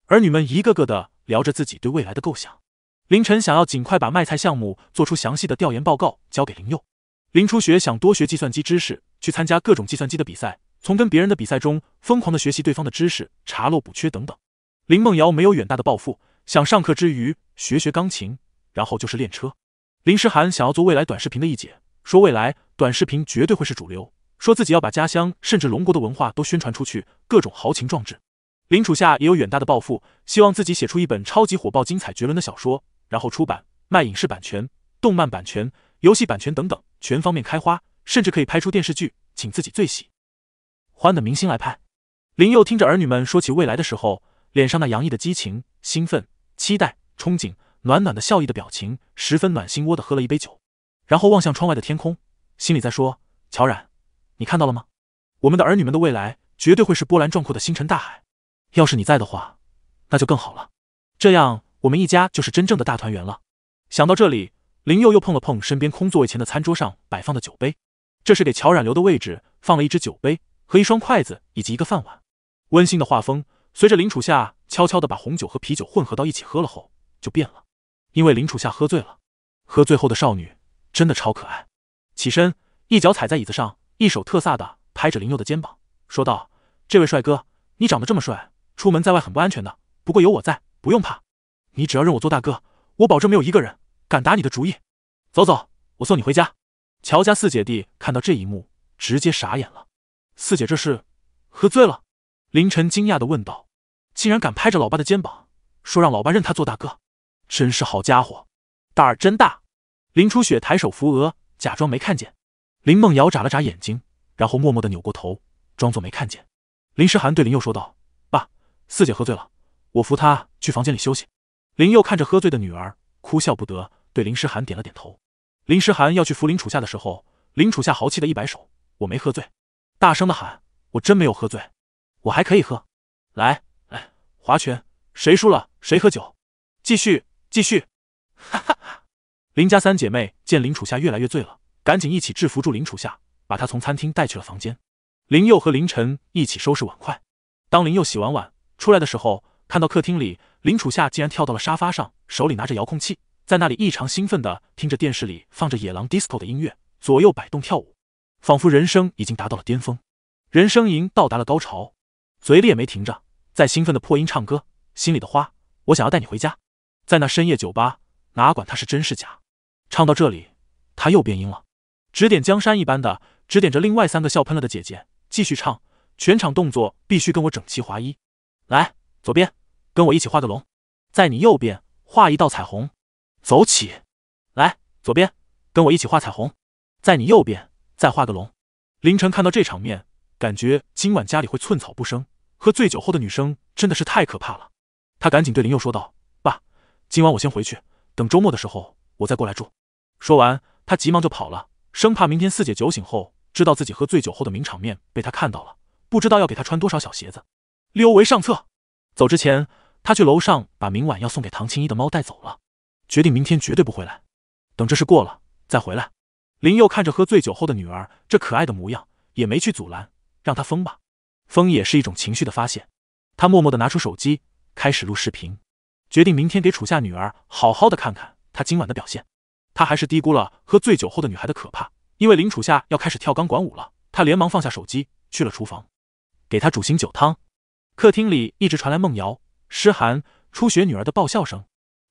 儿女们一个个的聊着自己对未来的构想。林晨想要尽快把卖菜项目做出详细的调研报告交给林佑。林初学想多学计算机知识，去参加各种计算机的比赛，从跟别人的比赛中疯狂的学习对方的知识，查漏补缺等等。林梦瑶没有远大的抱负，想上课之余学学钢琴，然后就是练车。林诗涵想要做未来短视频的一姐，说未来短视频绝对会是主流，说自己要把家乡甚至龙国的文化都宣传出去，各种豪情壮志。林楚夏也有远大的抱负，希望自己写出一本超级火爆、精彩绝伦的小说。然后出版、卖影视版权、动漫版权、游戏版权等等，全方面开花，甚至可以拍出电视剧，请自己最喜欢的明星来拍。林佑听着儿女们说起未来的时候，脸上那洋溢的激情、兴奋、期待、憧憬、暖暖的笑意的表情，十分暖心窝的喝了一杯酒，然后望向窗外的天空，心里在说：“乔冉，你看到了吗？我们的儿女们的未来绝对会是波澜壮阔的星辰大海。要是你在的话，那就更好了。这样。”我们一家就是真正的大团圆了。想到这里，林佑又碰了碰身边空座位前的餐桌上摆放的酒杯，这是给乔冉留的位置，放了一只酒杯和一双筷子以及一个饭碗。温馨的画风随着林楚夏悄悄的把红酒和啤酒混合到一起喝了后就变了，因为林楚夏喝醉了。喝醉后的少女真的超可爱。起身，一脚踩在椅子上，一手特飒的拍着林佑的肩膀，说道：“这位帅哥，你长得这么帅，出门在外很不安全的。不过有我在，不用怕。”你只要认我做大哥，我保证没有一个人敢打你的主意。走走，我送你回家。乔家四姐弟看到这一幕，直接傻眼了。四姐这是喝醉了？林晨惊讶的问道：“竟然敢拍着老爸的肩膀，说让老爸认他做大哥，真是好家伙，胆儿真大！”林初雪抬手扶额，假装没看见。林梦瑶眨了眨眼睛，然后默默的扭过头，装作没看见。林诗涵对林佑说道：“爸，四姐喝醉了，我扶她去房间里休息。”林佑看着喝醉的女儿，哭笑不得，对林诗涵点了点头。林诗涵要去扶林楚夏的时候，林楚夏豪气的一摆手：“我没喝醉！”大声的喊：“我真没有喝醉，我还可以喝。”来，来，划拳，谁输了谁喝酒。继续，继续。哈哈哈！林家三姐妹见林楚夏越来越醉了，赶紧一起制服住林楚夏，把他从餐厅带去了房间。林佑和林晨一起收拾碗筷。当林佑洗完碗出来的时候。看到客厅里，林楚夏竟然跳到了沙发上，手里拿着遥控器，在那里异常兴奋的听着电视里放着野狼 disco 的音乐，左右摆动跳舞，仿佛人生已经达到了巅峰，人生赢到达了高潮，嘴里也没停着，在兴奋的破音唱歌，心里的花，我想要带你回家。在那深夜酒吧，哪管他是真是假？唱到这里，他又变音了，指点江山一般的指点着另外三个笑喷了的姐姐，继续唱，全场动作必须跟我整齐划一，来，左边。跟我一起画个龙，在你右边画一道彩虹，走起！来左边跟我一起画彩虹，在你右边再画个龙。凌晨看到这场面，感觉今晚家里会寸草不生。喝醉酒后的女生真的是太可怕了。他赶紧对林佑说道：“爸，今晚我先回去，等周末的时候我再过来住。”说完，他急忙就跑了，生怕明天四姐酒醒后知道自己喝醉酒后的名场面被他看到了，不知道要给他穿多少小鞋子。溜为上策。走之前。他去楼上把明晚要送给唐青衣的猫带走了，决定明天绝对不回来，等这事过了再回来。林佑看着喝醉酒后的女儿这可爱的模样，也没去阻拦，让她疯吧，疯也是一种情绪的发泄。他默默地拿出手机开始录视频，决定明天给楚夏女儿好好的看看她今晚的表现。他还是低估了喝醉酒后的女孩的可怕，因为林楚夏要开始跳钢管舞了，他连忙放下手机去了厨房，给她煮醒酒汤。客厅里一直传来梦瑶。诗涵、初雪女儿的爆笑声，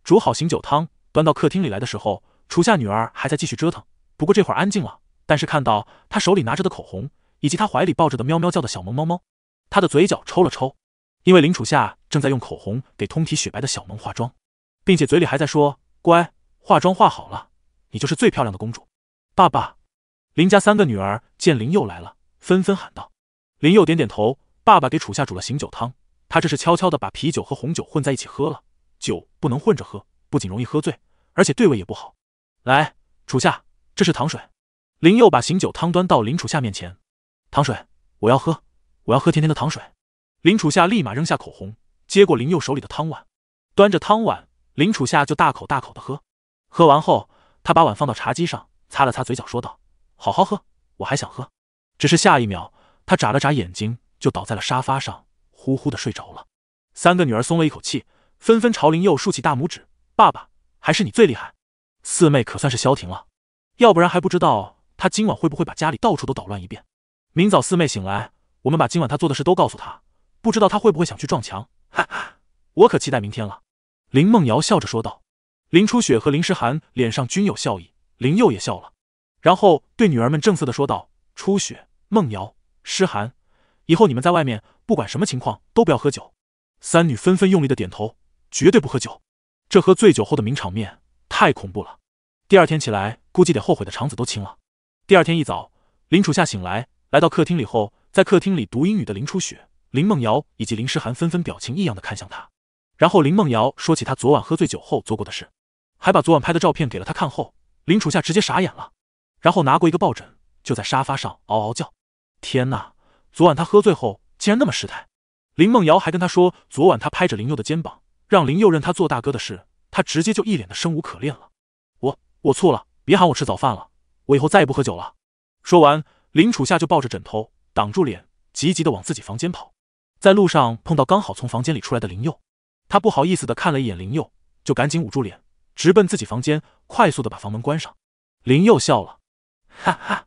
煮好醒酒汤，端到客厅里来的时候，楚夏女儿还在继续折腾。不过这会儿安静了，但是看到她手里拿着的口红，以及她怀里抱着的喵喵叫的小萌猫猫，她的嘴角抽了抽，因为林楚夏正在用口红给通体雪白的小萌化妆，并且嘴里还在说：“乖，化妆化好了，你就是最漂亮的公主。”爸爸，林家三个女儿见林佑来了，纷纷喊道。林佑点点头：“爸爸给楚夏煮了醒酒汤。”他这是悄悄的把啤酒和红酒混在一起喝了，酒不能混着喝，不仅容易喝醉，而且对胃也不好。来，楚夏，这是糖水。林佑把醒酒汤端到林楚夏面前。糖水，我要喝，我要喝甜甜的糖水。林楚夏立马扔下口红，接过林佑手里的汤碗，端着汤碗，林楚夏就大口大口的喝。喝完后，他把碗放到茶几上，擦了擦嘴角，说道：“好好喝，我还想喝。”只是下一秒，他眨了眨眼睛，就倒在了沙发上。呼呼的睡着了，三个女儿松了一口气，纷纷朝林佑竖起大拇指：“爸爸还是你最厉害。”四妹可算是消停了，要不然还不知道她今晚会不会把家里到处都捣乱一遍。明早四妹醒来，我们把今晚她做的事都告诉她，不知道她会不会想去撞墙。哈哈，我可期待明天了。”林梦瑶笑着说道。林初雪和林诗涵脸上均有笑意，林佑也笑了，然后对女儿们正色的说道：“初雪，梦瑶，诗涵。”以后你们在外面，不管什么情况都不要喝酒。三女纷纷用力的点头，绝对不喝酒。这喝醉酒后的名场面太恐怖了，第二天起来估计得后悔的肠子都青了。第二天一早，林楚夏醒来，来到客厅里后，在客厅里读英语的林初雪、林梦瑶以及林诗涵纷纷表情异样的看向她，然后林梦瑶说起她昨晚喝醉酒后做过的事，还把昨晚拍的照片给了她看。后林楚夏直接傻眼了，然后拿过一个抱枕，就在沙发上嗷嗷叫。天哪！昨晚他喝醉后竟然那么失态，林梦瑶还跟他说昨晚他拍着林佑的肩膀让林佑认他做大哥的事，他直接就一脸的生无可恋了。我我错了，别喊我吃早饭了，我以后再也不喝酒了。说完，林楚夏就抱着枕头挡住脸，急急的往自己房间跑。在路上碰到刚好从房间里出来的林佑，他不好意思的看了一眼林佑，就赶紧捂住脸，直奔自己房间，快速的把房门关上。林佑笑了，哈哈。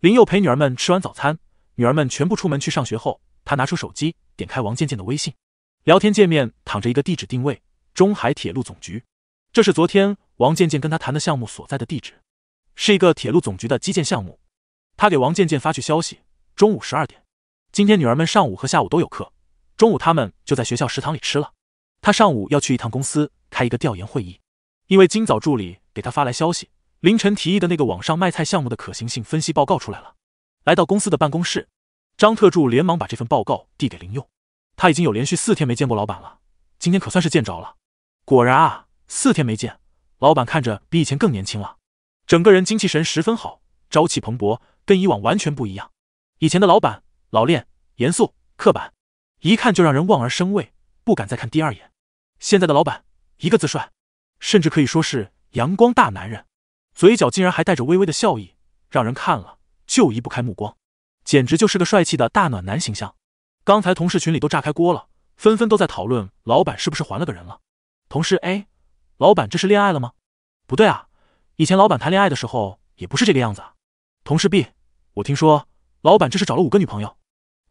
林佑陪女儿们吃完早餐。女儿们全部出门去上学后，他拿出手机，点开王健健的微信，聊天界面躺着一个地址定位：中海铁路总局。这是昨天王健健跟他谈的项目所在的地址，是一个铁路总局的基建项目。他给王健健发去消息：中午十二点。今天女儿们上午和下午都有课，中午他们就在学校食堂里吃了。他上午要去一趟公司开一个调研会议，因为今早助理给他发来消息，凌晨提议的那个网上卖菜项目的可行性分析报告出来了。来到公司的办公室，张特助连忙把这份报告递给林佑。他已经有连续四天没见过老板了，今天可算是见着了。果然啊，四天没见，老板看着比以前更年轻了，整个人精气神十分好，朝气蓬勃，跟以往完全不一样。以前的老板老练、严肃、刻板，一看就让人望而生畏，不敢再看第二眼。现在的老板，一个字帅，甚至可以说是阳光大男人，嘴角竟然还带着微微的笑意，让人看了。就移不开目光，简直就是个帅气的大暖男形象。刚才同事群里都炸开锅了，纷纷都在讨论老板是不是还了个人了。同事 A，老板这是恋爱了吗？不对啊，以前老板谈恋爱的时候也不是这个样子啊。同事 B，我听说老板这是找了五个女朋友，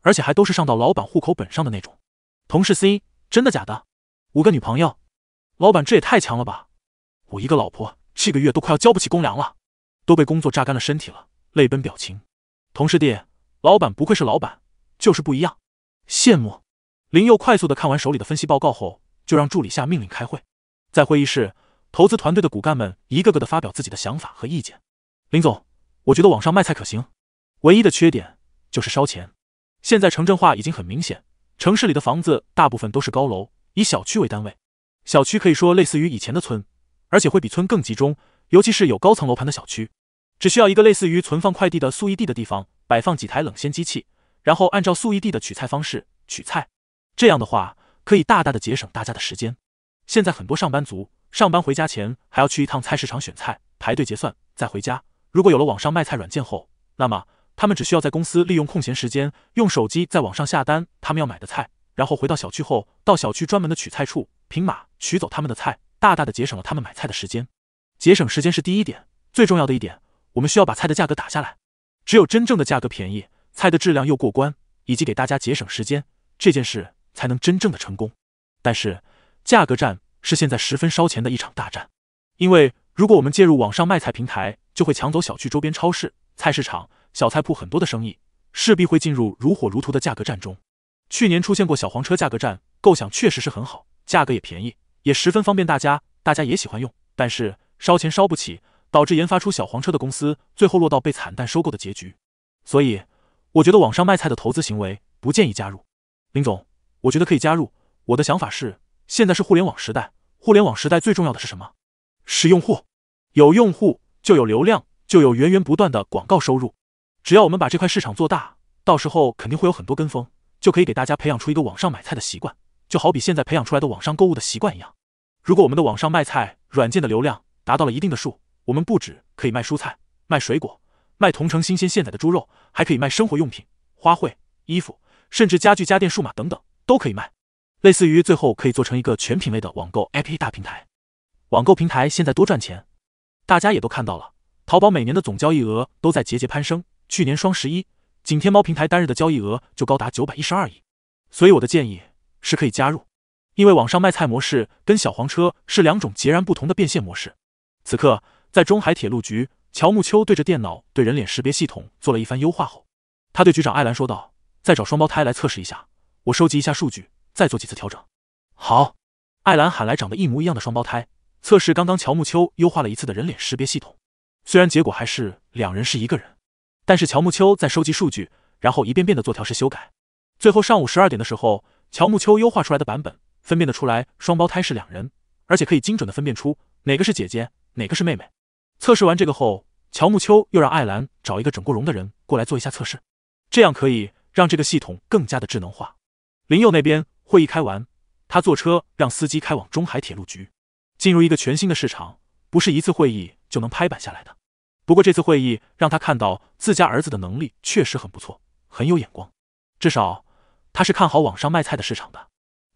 而且还都是上到老板户口本上的那种。同事 C，真的假的？五个女朋友，老板这也太强了吧！我一个老婆这个月都快要交不起公粮了，都被工作榨干了身体了。泪奔表情，童师弟，老板不愧是老板，就是不一样，羡慕。林佑快速的看完手里的分析报告后，就让助理下命令开会。在会议室，投资团队的骨干们一个个的发表自己的想法和意见。林总，我觉得网上卖菜可行，唯一的缺点就是烧钱。现在城镇化已经很明显，城市里的房子大部分都是高楼，以小区为单位，小区可以说类似于以前的村，而且会比村更集中，尤其是有高层楼盘的小区。只需要一个类似于存放快递的速易地的地方，摆放几台冷鲜机器，然后按照速易地的取菜方式取菜。这样的话，可以大大的节省大家的时间。现在很多上班族上班回家前还要去一趟菜市场选菜、排队结算再回家。如果有了网上卖菜软件后，那么他们只需要在公司利用空闲时间用手机在网上下单他们要买的菜，然后回到小区后到小区专门的取菜处凭码取走他们的菜，大大的节省了他们买菜的时间。节省时间是第一点，最重要的一点。我们需要把菜的价格打下来，只有真正的价格便宜，菜的质量又过关，以及给大家节省时间，这件事才能真正的成功。但是，价格战是现在十分烧钱的一场大战，因为如果我们介入网上卖菜平台，就会抢走小区周边超市、菜市场、小菜铺很多的生意，势必会进入如火如荼的价格战中。去年出现过小黄车价格战，构想确实是很好，价格也便宜，也十分方便大家，大家也喜欢用，但是烧钱烧不起。导致研发出小黄车的公司最后落到被惨淡收购的结局，所以我觉得网上卖菜的投资行为不建议加入。林总，我觉得可以加入。我的想法是，现在是互联网时代，互联网时代最重要的是什么？是用户。有用户就有流量，就有源源不断的广告收入。只要我们把这块市场做大，到时候肯定会有很多跟风，就可以给大家培养出一个网上买菜的习惯，就好比现在培养出来的网上购物的习惯一样。如果我们的网上卖菜软件的流量达到了一定的数，我们不止可以卖蔬菜、卖水果、卖同城新鲜现宰的猪肉，还可以卖生活用品、花卉、衣服，甚至家具、家电、数码等等都可以卖，类似于最后可以做成一个全品类的网购 App 大平台。网购平台现在多赚钱，大家也都看到了，淘宝每年的总交易额都在节节攀升。去年双十一，仅天猫平台单日的交易额就高达九百一十二亿。所以我的建议是可以加入，因为网上卖菜模式跟小黄车是两种截然不同的变现模式。此刻。在中海铁路局，乔木秋对着电脑对人脸识别系统做了一番优化后，他对局长艾兰说道：“再找双胞胎来测试一下，我收集一下数据，再做几次调整。”好，艾兰喊来长得一模一样的双胞胎测试刚刚乔木秋优化了一次的人脸识别系统。虽然结果还是两人是一个人，但是乔木秋在收集数据，然后一遍遍的做调试修改。最后上午十二点的时候，乔木秋优化出来的版本分辨得出来双胞胎是两人，而且可以精准的分辨出哪个是姐姐，哪个是妹妹。测试完这个后，乔木秋又让艾兰找一个整过容的人过来做一下测试，这样可以让这个系统更加的智能化。林佑那边会议开完，他坐车让司机开往中海铁路局，进入一个全新的市场，不是一次会议就能拍板下来的。不过这次会议让他看到自家儿子的能力确实很不错，很有眼光，至少他是看好网上卖菜的市场的。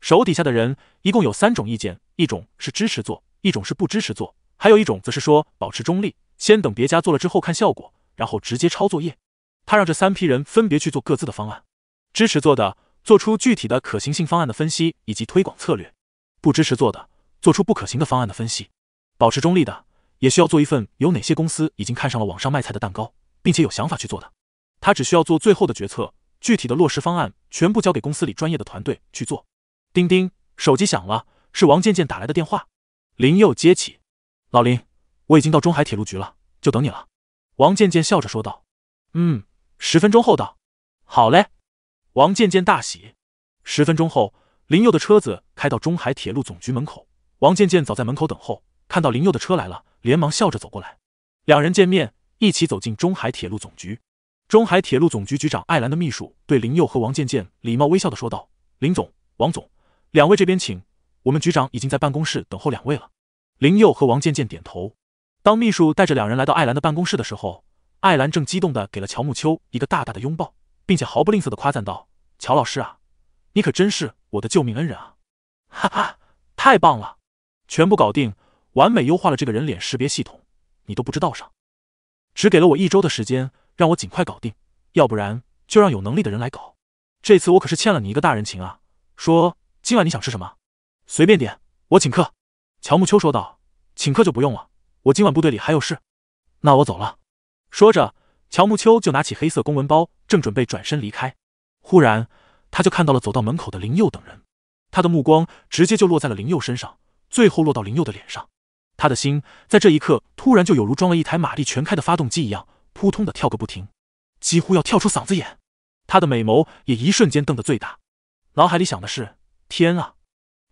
手底下的人一共有三种意见，一种是支持做，一种是不支持做。还有一种，则是说保持中立，先等别家做了之后看效果，然后直接抄作业。他让这三批人分别去做各自的方案：支持做的，做出具体的可行性方案的分析以及推广策略；不支持做的，做出不可行的方案的分析；保持中立的，也需要做一份有哪些公司已经看上了网上卖菜的蛋糕，并且有想法去做的。他只需要做最后的决策，具体的落实方案全部交给公司里专业的团队去做。叮叮，手机响了，是王健健打来的电话。林佑接起。老林，我已经到中海铁路局了，就等你了。王健健笑着说道：“嗯，十分钟后到。”好嘞。王健健大喜。十分钟后，林佑的车子开到中海铁路总局门口，王健健早在门口等候，看到林佑的车来了，连忙笑着走过来。两人见面，一起走进中海铁路总局。中海铁路总局局长艾兰的秘书对林佑和王健健礼貌微笑的说道：“林总、王总，两位这边请，我们局长已经在办公室等候两位了。”林佑和王健健点头。当秘书带着两人来到艾兰的办公室的时候，艾兰正激动的给了乔木秋一个大大的拥抱，并且毫不吝啬的夸赞道：“乔老师啊，你可真是我的救命恩人啊！哈哈，太棒了！全部搞定，完美优化了这个人脸识别系统，你都不知道上，只给了我一周的时间，让我尽快搞定，要不然就让有能力的人来搞。这次我可是欠了你一个大人情啊！说今晚你想吃什么，随便点，我请客。”乔木秋说道：“请客就不用了，我今晚部队里还有事。”那我走了。”说着，乔木秋就拿起黑色公文包，正准备转身离开，忽然他就看到了走到门口的林佑等人。他的目光直接就落在了林佑身上，最后落到林佑的脸上。他的心在这一刻突然就有如装了一台马力全开的发动机一样，扑通的跳个不停，几乎要跳出嗓子眼。他的美眸也一瞬间瞪得最大，脑海里想的是：“天啊，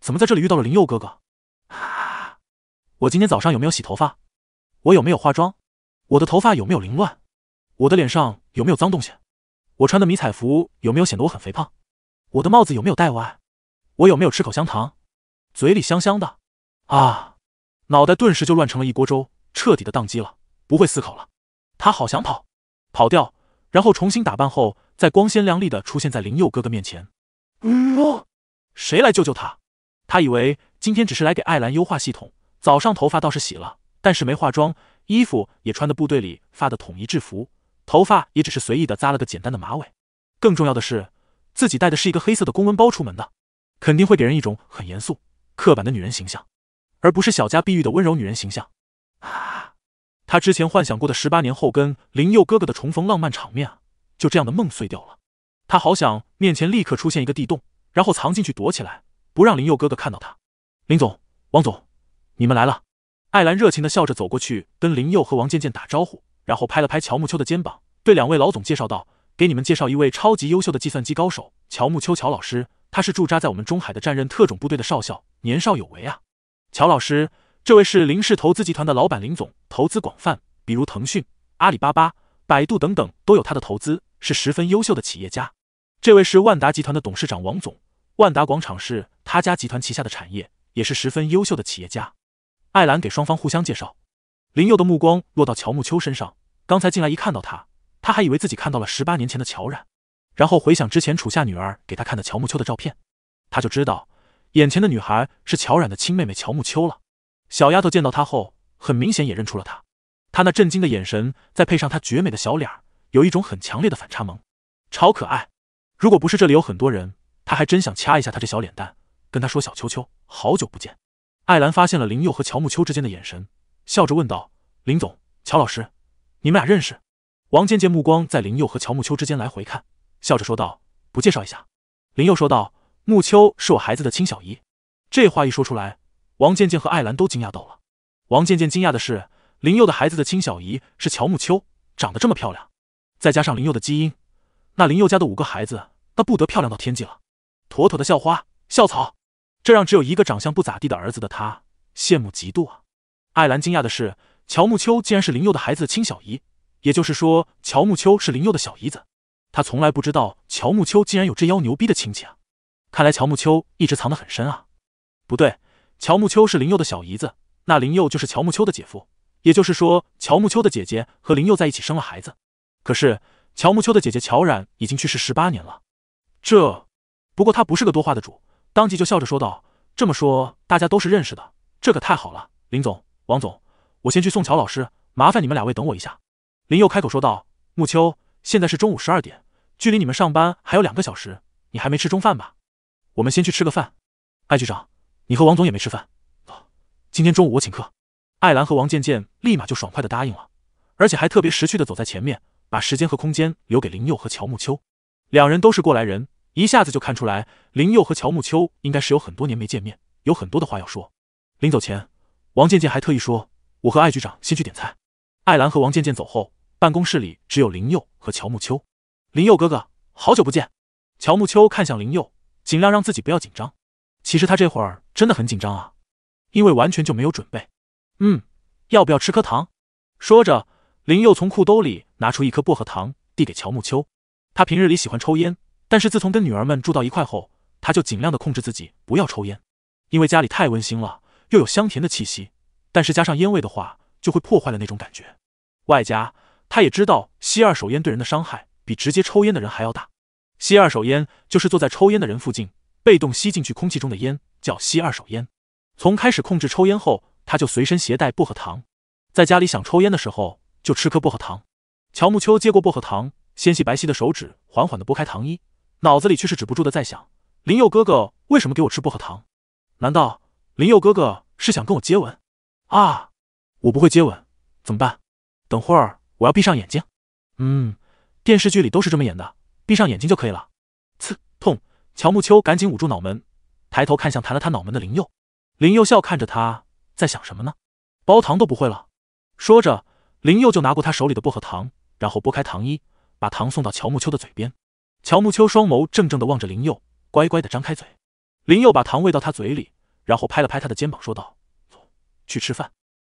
怎么在这里遇到了林佑哥哥？”啊！我今天早上有没有洗头发？我有没有化妆？我的头发有没有凌乱？我的脸上有没有脏东西？我穿的迷彩服有没有显得我很肥胖？我的帽子有没有戴歪？我有没有吃口香糖？嘴里香香的？啊！脑袋顿时就乱成了一锅粥，彻底的宕机了，不会思考了。他好想跑，跑掉，然后重新打扮后，再光鲜亮丽的出现在林佑哥哥面前。哦，谁来救救他？他以为今天只是来给艾兰优化系统。早上头发倒是洗了，但是没化妆，衣服也穿的部队里发的统一制服，头发也只是随意的扎了个简单的马尾。更重要的是，自己带的是一个黑色的公文包出门的，肯定会给人一种很严肃、刻板的女人形象，而不是小家碧玉的温柔女人形象。啊！他之前幻想过的十八年后跟林佑哥哥的重逢浪漫场面啊，就这样的梦碎掉了。他好想面前立刻出现一个地洞，然后藏进去躲起来，不让林佑哥哥看到他。林总，王总。你们来了，艾兰热情的笑着走过去跟林佑和王健健打招呼，然后拍了拍乔木秋的肩膀，对两位老总介绍道：“给你们介绍一位超级优秀的计算机高手，乔木秋乔老师，他是驻扎在我们中海的战任特种部队的少校，年少有为啊。”乔老师，这位是林氏投资集团的老板林总，投资广泛，比如腾讯、阿里巴巴、百度等等都有他的投资，是十分优秀的企业家。这位是万达集团的董事长王总，万达广场是他家集团旗下的产业，也是十分优秀的企业家。艾兰给双方互相介绍，林佑的目光落到乔木秋身上。刚才进来一看到他，他还以为自己看到了十八年前的乔冉，然后回想之前楚夏女儿给他看的乔木秋的照片，他就知道眼前的女孩是乔冉的亲妹妹乔木秋了。小丫头见到他后，很明显也认出了他，她那震惊的眼神，再配上她绝美的小脸儿，有一种很强烈的反差萌，超可爱。如果不是这里有很多人，他还真想掐一下她这小脸蛋，跟她说：“小秋秋，好久不见。”艾兰发现了林佑和乔木秋之间的眼神，笑着问道：“林总，乔老师，你们俩认识？”王健健目光在林佑和乔木秋之间来回看，笑着说道：“不介绍一下？”林佑说道：“木秋是我孩子的亲小姨。”这话一说出来，王健健和艾兰都惊讶到了。王健健惊讶的是，林佑的孩子的亲小姨是乔木秋，长得这么漂亮，再加上林佑的基因，那林佑家的五个孩子那不得漂亮到天际了，妥妥的校花校草。这让只有一个长相不咋地的儿子的他羡慕嫉妒啊！艾兰惊讶的是，乔木秋竟然是林佑的孩子亲小姨，也就是说，乔木秋是林佑的小姨子。他从来不知道乔木秋竟然有这妖牛逼的亲戚啊！看来乔木秋一直藏得很深啊！不对，乔木秋是林佑的小姨子，那林佑就是乔木秋的姐夫，也就是说，乔木秋的姐姐和林佑在一起生了孩子。可是乔木秋的姐姐乔冉已经去世十八年了。这……不过他不是个多话的主。当即就笑着说道：“这么说，大家都是认识的，这可太好了。”林总、王总，我先去送乔老师，麻烦你们两位等我一下。”林佑开口说道：“木秋，现在是中午十二点，距离你们上班还有两个小时，你还没吃中饭吧？我们先去吃个饭。”艾局长，你和王总也没吃饭，今天中午我请客。”艾兰和王健健立马就爽快的答应了，而且还特别识趣的走在前面，把时间和空间留给林佑和乔木秋。两人都是过来人。一下子就看出来，林佑和乔木秋应该是有很多年没见面，有很多的话要说。临走前，王健健还特意说：“我和艾局长先去点菜。”艾兰和王健健走后，办公室里只有林佑和乔木秋。林佑哥哥，好久不见。乔木秋看向林佑，尽量让自己不要紧张。其实他这会儿真的很紧张啊，因为完全就没有准备。嗯，要不要吃颗糖？说着，林佑从裤兜里拿出一颗薄荷糖，递给乔木秋。他平日里喜欢抽烟。但是自从跟女儿们住到一块后，他就尽量的控制自己不要抽烟，因为家里太温馨了，又有香甜的气息，但是加上烟味的话，就会破坏了那种感觉。外加他也知道吸二手烟对人的伤害比直接抽烟的人还要大，吸二手烟就是坐在抽烟的人附近，被动吸进去空气中的烟，叫吸二手烟。从开始控制抽烟后，他就随身携带薄荷糖，在家里想抽烟的时候就吃颗薄荷糖。乔木秋接过薄荷糖，纤细白皙的手指缓缓的拨开糖衣。脑子里却是止不住的在想：林佑哥哥为什么给我吃薄荷糖？难道林佑哥哥是想跟我接吻？啊！我不会接吻，怎么办？等会儿我要闭上眼睛。嗯，电视剧里都是这么演的，闭上眼睛就可以了。刺痛，乔木秋赶紧捂住脑门，抬头看向弹了他脑门的林佑。林佑笑看着他，在想什么呢？包糖都不会了。说着，林佑就拿过他手里的薄荷糖，然后剥开糖衣，把糖送到乔木秋的嘴边。乔木秋双眸怔怔地望着林佑，乖乖地张开嘴。林佑把糖喂到他嘴里，然后拍了拍他的肩膀，说道：“走，去吃饭。”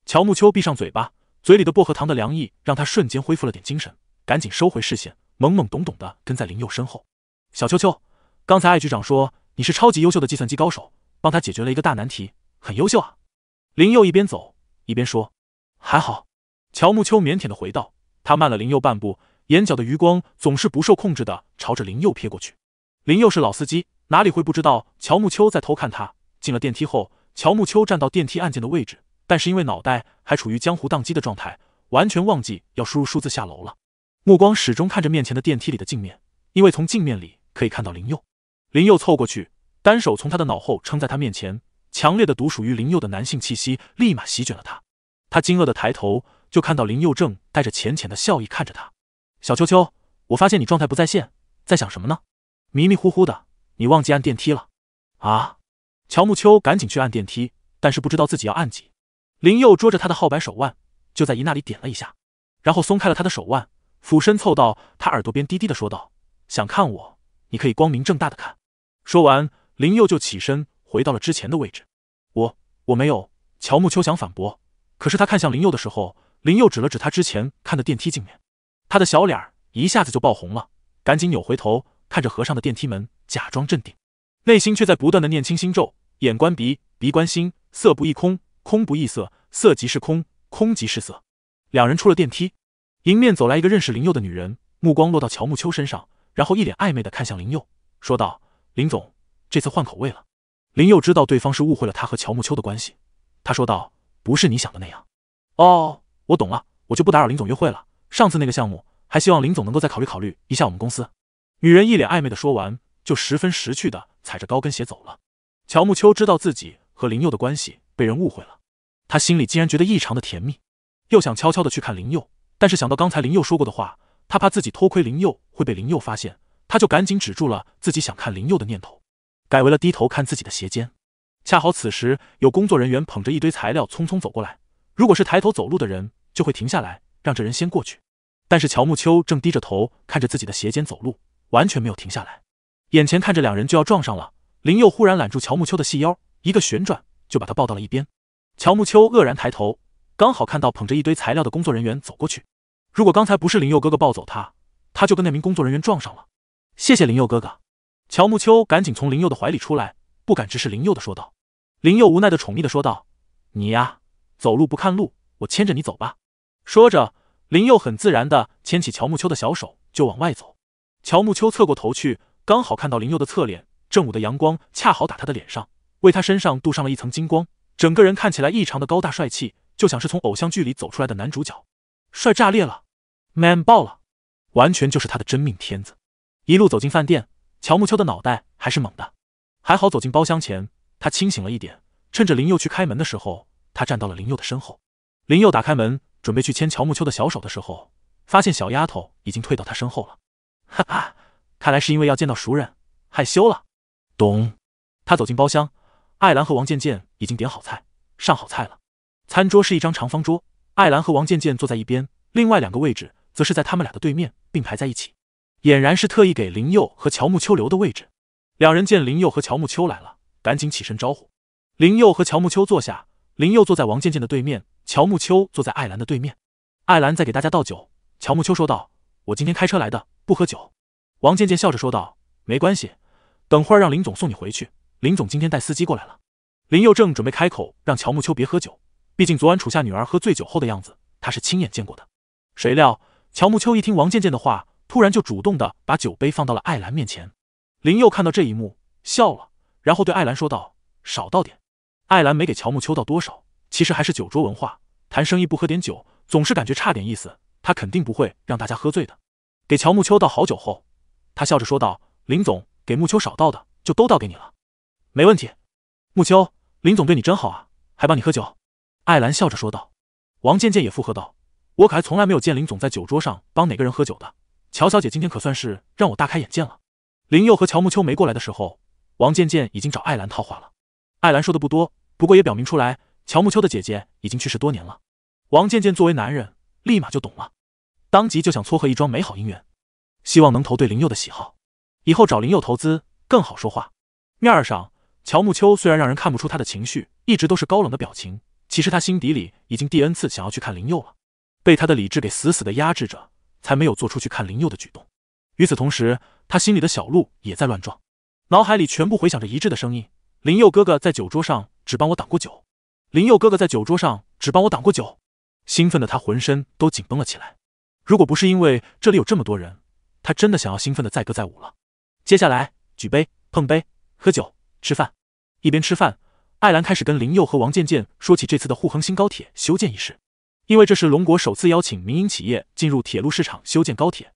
乔木秋闭上嘴巴，嘴里的薄荷糖的凉意让他瞬间恢复了点精神，赶紧收回视线，懵懵懂懂的跟在林佑身后。小秋秋，刚才艾局长说你是超级优秀的计算机高手，帮他解决了一个大难题，很优秀啊！林佑一边走一边说。还好，乔木秋腼腆的回道，他慢了林佑半步。眼角的余光总是不受控制的朝着林佑瞥过去。林佑是老司机，哪里会不知道乔木秋在偷看他？进了电梯后，乔木秋站到电梯按键的位置，但是因为脑袋还处于江湖宕机的状态，完全忘记要输入数字下楼了。目光始终看着面前的电梯里的镜面，因为从镜面里可以看到林佑。林佑凑过去，单手从他的脑后撑在他面前，强烈的独属于林佑的男性气息立马席卷了他。他惊愕的抬头，就看到林佑正带着浅浅的笑意看着他。小秋秋，我发现你状态不在线，在想什么呢？迷迷糊糊的，你忘记按电梯了啊！乔木秋赶紧去按电梯，但是不知道自己要按几。林佑捉着他的皓白手腕，就在一那里点了一下，然后松开了他的手腕，俯身凑到他耳朵边，低低的说道：“想看我，你可以光明正大的看。”说完，林佑就起身回到了之前的位置。我我没有，乔木秋想反驳，可是他看向林佑的时候，林佑指了指他之前看的电梯镜面。他的小脸儿一下子就爆红了，赶紧扭回头看着和尚的电梯门，假装镇定，内心却在不断的念清心咒，眼观鼻，鼻观心，色不异空，空不异色，色即是空，空即是色。两人出了电梯，迎面走来一个认识林佑的女人，目光落到乔木秋身上，然后一脸暧昧的看向林佑，说道：“林总，这次换口味了。”林佑知道对方是误会了他和乔木秋的关系，他说道：“不是你想的那样。”哦，我懂了，我就不打扰林总约会了。上次那个项目，还希望林总能够再考虑考虑一下我们公司。女人一脸暧昧的说完，就十分识趣的踩着高跟鞋走了。乔木秋知道自己和林佑的关系被人误会了，他心里竟然觉得异常的甜蜜，又想悄悄的去看林佑，但是想到刚才林佑说过的话，他怕自己偷窥林佑会被林佑发现，他就赶紧止住了自己想看林佑的念头，改为了低头看自己的鞋尖。恰好此时有工作人员捧着一堆材料匆匆走过来，如果是抬头走路的人，就会停下来让这人先过去。但是乔木秋正低着头看着自己的鞋尖走路，完全没有停下来。眼前看着两人就要撞上了，林佑忽然揽住乔木秋的细腰，一个旋转就把他抱到了一边。乔木秋愕然抬头，刚好看到捧着一堆材料的工作人员走过去。如果刚才不是林佑哥哥抱走他，他就跟那名工作人员撞上了。谢谢林佑哥哥。乔木秋赶紧从林佑的怀里出来，不敢直视林佑的说道。林佑无奈的宠溺的说道：“你呀，走路不看路，我牵着你走吧。”说着。林佑很自然的牵起乔木秋的小手就往外走，乔木秋侧过头去，刚好看到林佑的侧脸，正午的阳光恰好打他的脸上，为他身上镀上了一层金光，整个人看起来异常的高大帅气，就像是从偶像剧里走出来的男主角，帅炸裂了，man 爆了，完全就是他的真命天子。一路走进饭店，乔木秋的脑袋还是懵的，还好走进包厢前，他清醒了一点，趁着林佑去开门的时候，他站到了林佑的身后，林佑打开门。准备去牵乔木秋的小手的时候，发现小丫头已经退到他身后了。哈哈，看来是因为要见到熟人，害羞了。咚，他走进包厢，艾兰和王健健已经点好菜，上好菜了。餐桌是一张长方桌，艾兰和王健健坐在一边，另外两个位置则是在他们俩的对面并排在一起，俨然是特意给林佑和乔木秋留的位置。两人见林佑和乔木秋来了，赶紧起身招呼。林佑和乔木秋坐下。林佑坐在王健健的对面，乔木秋坐在艾兰的对面，艾兰在给大家倒酒。乔木秋说道：“我今天开车来的，不喝酒。”王健健笑着说道：“没关系，等会儿让林总送你回去。林总今天带司机过来了。”林佑正准备开口让乔木秋别喝酒，毕竟昨晚楚夏女儿喝醉酒后的样子，他是亲眼见过的。谁料乔木秋一听王健健的话，突然就主动的把酒杯放到了艾兰面前。林佑看到这一幕，笑了，然后对艾兰说道：“少倒点。”艾兰没给乔木秋倒多少，其实还是酒桌文化，谈生意不喝点酒，总是感觉差点意思。他肯定不会让大家喝醉的。给乔木秋倒好酒后，他笑着说道：“林总给木秋少倒的，就都倒给你了，没问题。”木秋，林总对你真好啊，还帮你喝酒。”艾兰笑着说道。王健健也附和道：“我可还从来没有见林总在酒桌上帮哪个人喝酒的。乔小姐今天可算是让我大开眼界了。”林佑和乔木秋没过来的时候，王健健已经找艾兰套话了。艾兰说的不多，不过也表明出来，乔木秋的姐姐已经去世多年了。王健健作为男人，立马就懂了，当即就想撮合一桩美好姻缘，希望能投对林佑的喜好，以后找林佑投资更好说话。面上，乔木秋虽然让人看不出他的情绪，一直都是高冷的表情，其实他心底里已经第 n 次想要去看林佑了，被他的理智给死死的压制着，才没有做出去看林佑的举动。与此同时，他心里的小鹿也在乱撞，脑海里全部回响着一致的声音。林佑哥哥在酒桌上只帮我挡过酒，林佑哥哥在酒桌上只帮我挡过酒，兴奋的他浑身都紧绷了起来。如果不是因为这里有这么多人，他真的想要兴奋的载歌载舞了。接下来举杯碰杯喝酒吃饭，一边吃饭，艾兰开始跟林佑和王健健说起这次的沪恒新高铁修建一事。因为这是龙国首次邀请民营企业进入铁路市场修建高铁，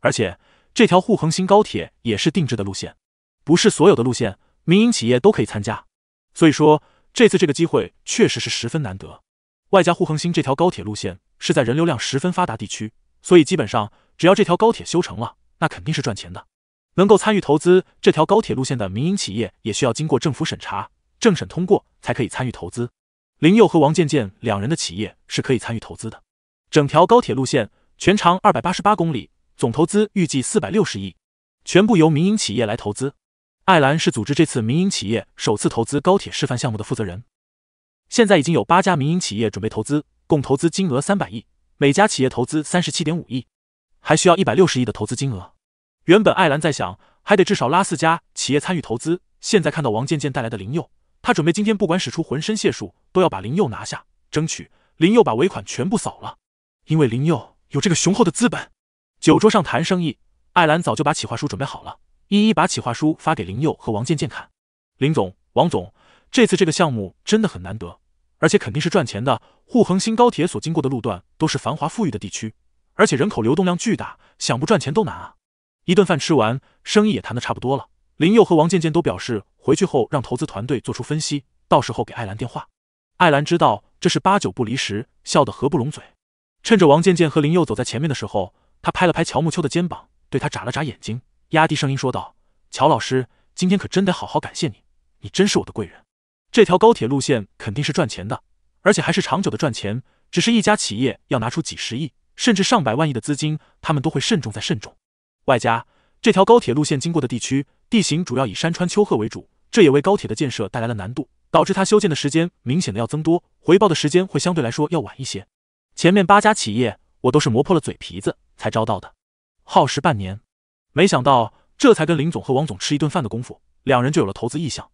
而且这条沪恒新高铁也是定制的路线，不是所有的路线。民营企业都可以参加，所以说这次这个机会确实是十分难得。外加沪恒星这条高铁路线是在人流量十分发达地区，所以基本上只要这条高铁修成了，那肯定是赚钱的。能够参与投资这条高铁路线的民营企业也需要经过政府审查，政审通过才可以参与投资。林佑和王健健两人的企业是可以参与投资的。整条高铁路线全长二百八十八公里，总投资预计四百六十亿，全部由民营企业来投资。艾兰是组织这次民营企业首次投资高铁示范项目的负责人。现在已经有八家民营企业准备投资，共投资金额三百亿，每家企业投资三十七点五亿，还需要一百六十亿的投资金额。原本艾兰在想，还得至少拉四家企业参与投资。现在看到王健健带来的林佑，他准备今天不管使出浑身解数，都要把林佑拿下，争取林佑把尾款全部扫了，因为林佑有这个雄厚的资本。酒桌上谈生意，艾兰早就把企划书准备好了。一一把企划书发给林佑和王健健看，林总、王总，这次这个项目真的很难得，而且肯定是赚钱的。沪杭新高铁所经过的路段都是繁华富裕的地区，而且人口流动量巨大，想不赚钱都难啊！一顿饭吃完，生意也谈的差不多了。林佑和王健健都表示回去后让投资团队做出分析，到时候给艾兰电话。艾兰知道这是八九不离十，笑得合不拢嘴。趁着王健健和林佑走在前面的时候，他拍了拍乔木秋的肩膀，对他眨了眨眼睛。压低声音说道：“乔老师，今天可真得好好感谢你，你真是我的贵人。这条高铁路线肯定是赚钱的，而且还是长久的赚钱。只是一家企业要拿出几十亿，甚至上百万亿的资金，他们都会慎重再慎重。外加这条高铁路线经过的地区，地形主要以山川丘壑为主，这也为高铁的建设带来了难度，导致它修建的时间明显的要增多，回报的时间会相对来说要晚一些。前面八家企业，我都是磨破了嘴皮子才招到的，耗时半年。”没想到，这才跟林总和王总吃一顿饭的功夫，两人就有了投资意向，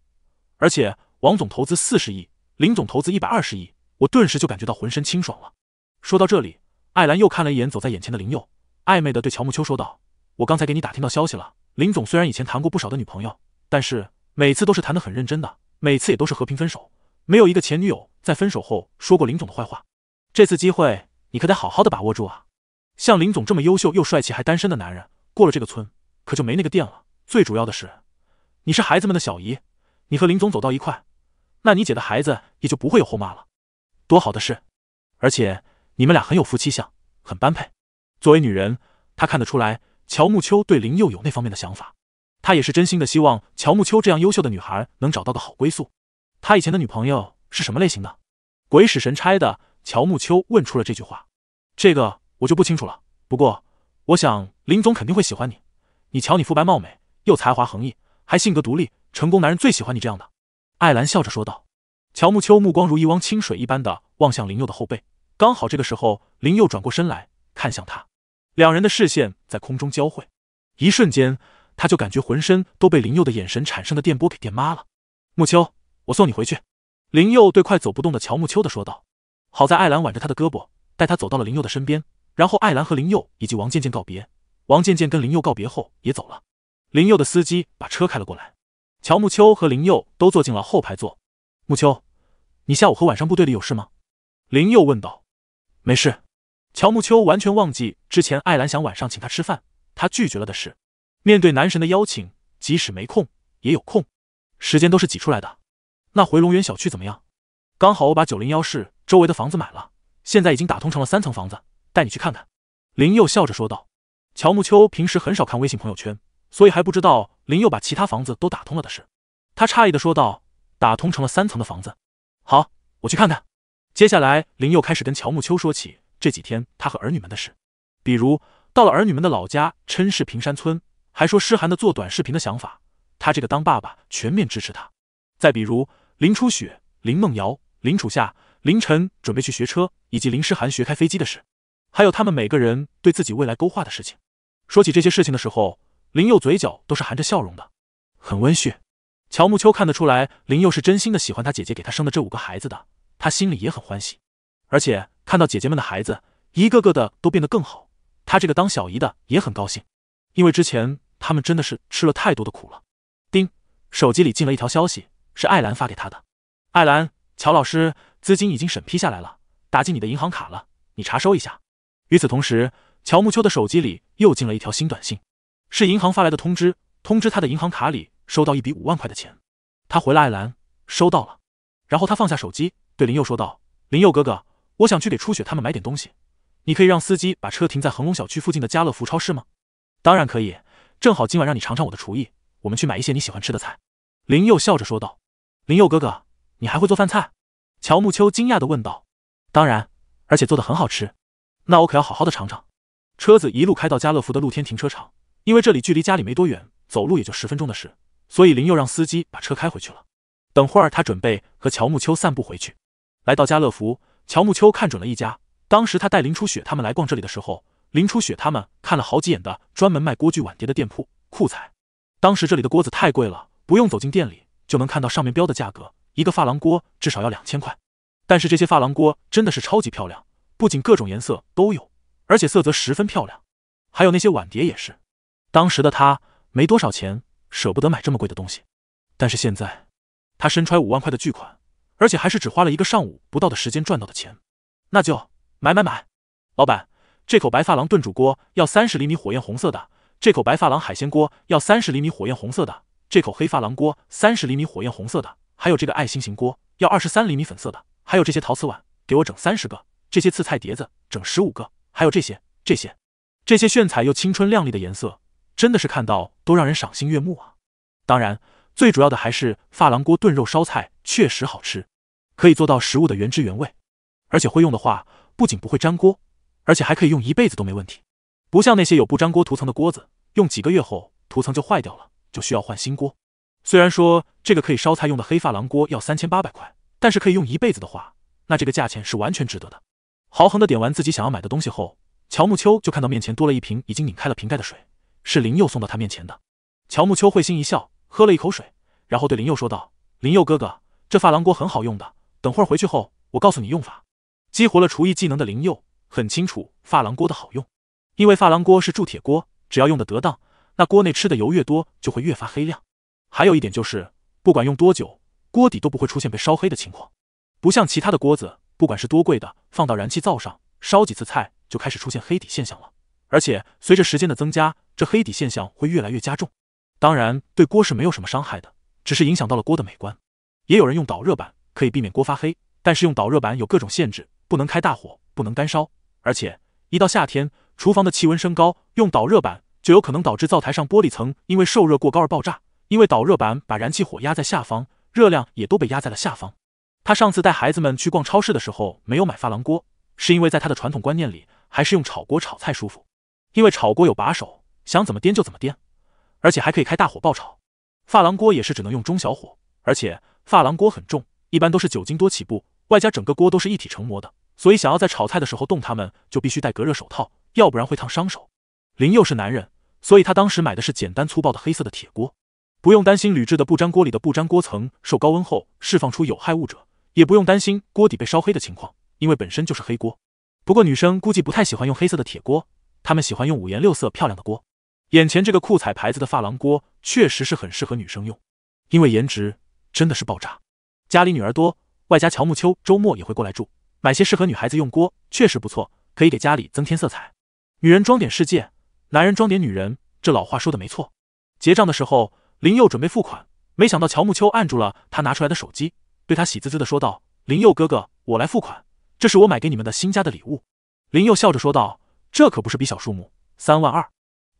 而且王总投资四十亿，林总投资一百二十亿，我顿时就感觉到浑身清爽了。说到这里，艾兰又看了一眼走在眼前的林佑，暧昧的对乔木秋说道：“我刚才给你打听到消息了，林总虽然以前谈过不少的女朋友，但是每次都是谈的很认真的，每次也都是和平分手，没有一个前女友在分手后说过林总的坏话。这次机会，你可得好好的把握住啊！像林总这么优秀又帅气还单身的男人。”过了这个村，可就没那个店了。最主要的是，你是孩子们的小姨，你和林总走到一块，那你姐的孩子也就不会有后妈了，多好的事！而且你们俩很有夫妻相，很般配。作为女人，她看得出来乔木秋对林佑有那方面的想法，她也是真心的希望乔木秋这样优秀的女孩能找到个好归宿。他以前的女朋友是什么类型的？鬼使神差的，乔木秋问出了这句话。这个我就不清楚了，不过。我想林总肯定会喜欢你，你瞧你肤白貌美，又才华横溢，还性格独立，成功男人最喜欢你这样的。艾兰笑着说道。乔木秋目光如一汪清水一般的望向林佑的后背，刚好这个时候，林佑转过身来看向他，两人的视线在空中交汇，一瞬间，他就感觉浑身都被林佑的眼神产生的电波给电麻了。木秋，我送你回去。林佑对快走不动的乔木秋的说道。好在艾兰挽着他的胳膊，带他走到了林佑的身边。然后艾兰和林佑以及王健健告别，王健健跟林佑告别后也走了。林佑的司机把车开了过来，乔木秋和林佑都坐进了后排座。木秋，你下午和晚上部队里有事吗？林佑问道。没事。乔木秋完全忘记之前艾兰想晚上请他吃饭，他拒绝了的事。面对男神的邀请，即使没空也有空，时间都是挤出来的。那回龙源小区怎么样？刚好我把九零幺室周围的房子买了，现在已经打通成了三层房子。带你去看看，林佑笑着说道。乔木秋平时很少看微信朋友圈，所以还不知道林佑把其他房子都打通了的事。他诧异的说道：“打通成了三层的房子？好，我去看看。”接下来，林佑开始跟乔木秋说起这几天他和儿女们的事，比如到了儿女们的老家——琛市平山村，还说诗涵的做短视频的想法，他这个当爸爸全面支持他。再比如林初雪、林梦瑶、林楚夏林晨准备去学车，以及林诗涵学开飞机的事。还有他们每个人对自己未来勾画的事情，说起这些事情的时候，林佑嘴角都是含着笑容的，很温煦。乔木秋看得出来，林佑是真心的喜欢他姐姐给他生的这五个孩子的，他心里也很欢喜。而且看到姐姐们的孩子一个个的都变得更好，他这个当小姨的也很高兴，因为之前他们真的是吃了太多的苦了。丁，手机里进了一条消息，是艾兰发给他的。艾兰，乔老师，资金已经审批下来了，打进你的银行卡了，你查收一下。与此同时，乔木秋的手机里又进了一条新短信，是银行发来的通知，通知他的银行卡里收到一笔五万块的钱。他回了艾兰：“收到了。”然后他放下手机，对林佑说道：“林佑哥哥，我想去给初雪他们买点东西，你可以让司机把车停在恒隆小区附近的家乐福超市吗？”“当然可以，正好今晚让你尝尝我的厨艺，我们去买一些你喜欢吃的菜。”林佑笑着说道。“林佑哥哥，你还会做饭菜？”乔木秋惊讶地问道。“当然，而且做的很好吃。”那我可要好好的尝尝。车子一路开到家乐福的露天停车场，因为这里距离家里没多远，走路也就十分钟的事，所以林佑让司机把车开回去了。等会儿他准备和乔木秋散步回去。来到家乐福，乔木秋看准了一家。当时他带林初雪他们来逛这里的时候，林初雪他们看了好几眼的专门卖锅具碗碟的店铺酷彩。当时这里的锅子太贵了，不用走进店里就能看到上面标的价格，一个珐琅锅至少要两千块。但是这些珐琅锅真的是超级漂亮。不仅各种颜色都有，而且色泽十分漂亮。还有那些碗碟也是。当时的他没多少钱，舍不得买这么贵的东西。但是现在，他身揣五万块的巨款，而且还是只花了一个上午不到的时间赚到的钱，那就买买买！老板，这口白发狼炖煮锅要三十厘米火焰红色的，这口白发狼海鲜锅要三十厘米火焰红色的，这口黑发狼锅三十厘米火焰红色的，还有这个爱心型锅要二十三厘米粉色的，还有这些陶瓷碗，给我整三十个。这些刺菜碟子整十五个，还有这些、这些、这些炫彩又青春靓丽的颜色，真的是看到都让人赏心悦目啊！当然，最主要的还是发廊锅炖肉烧菜确实好吃，可以做到食物的原汁原味，而且会用的话，不仅不会粘锅，而且还可以用一辈子都没问题。不像那些有不粘锅涂层的锅子，用几个月后涂层就坏掉了，就需要换新锅。虽然说这个可以烧菜用的黑发廊锅要三千八百块，但是可以用一辈子的话，那这个价钱是完全值得的。豪横的点完自己想要买的东西后，乔木秋就看到面前多了一瓶已经拧开了瓶盖的水，是林佑送到他面前的。乔木秋会心一笑，喝了一口水，然后对林佑说道：“林佑哥哥，这发廊锅很好用的，等会儿回去后我告诉你用法。”激活了厨艺技能的林佑很清楚发廊锅的好用，因为发廊锅是铸铁锅，只要用的得当，那锅内吃的油越多，就会越发黑亮。还有一点就是，不管用多久，锅底都不会出现被烧黑的情况，不像其他的锅子。不管是多贵的，放到燃气灶上烧几次菜，就开始出现黑底现象了。而且随着时间的增加，这黑底现象会越来越加重。当然，对锅是没有什么伤害的，只是影响到了锅的美观。也有人用导热板可以避免锅发黑，但是用导热板有各种限制，不能开大火，不能干烧。而且一到夏天，厨房的气温升高，用导热板就有可能导致灶台上玻璃层因为受热过高而爆炸，因为导热板把燃气火压在下方，热量也都被压在了下方。他上次带孩子们去逛超市的时候没有买珐琅锅，是因为在他的传统观念里，还是用炒锅炒菜舒服。因为炒锅有把手，想怎么颠就怎么颠，而且还可以开大火爆炒。珐琅锅也是只能用中小火，而且珐琅锅很重，一般都是九斤多起步。外加整个锅都是一体成膜的，所以想要在炒菜的时候动它们，就必须戴隔热手套，要不然会烫伤手。林又是男人，所以他当时买的是简单粗暴的黑色的铁锅，不用担心铝制的不粘锅里的不粘锅层受高温后释放出有害物质。也不用担心锅底被烧黑的情况，因为本身就是黑锅。不过女生估计不太喜欢用黑色的铁锅，她们喜欢用五颜六色漂亮的锅。眼前这个酷彩牌子的发廊锅确实是很适合女生用，因为颜值真的是爆炸。家里女儿多，外加乔木秋周末也会过来住，买些适合女孩子用锅确实不错，可以给家里增添色彩。女人装点世界，男人装点女人，这老话说的没错。结账的时候，林佑准备付款，没想到乔木秋按住了他拿出来的手机。对他喜滋滋的说道：“林佑哥哥，我来付款，这是我买给你们的新家的礼物。”林佑笑着说道：“这可不是笔小数目，三万二，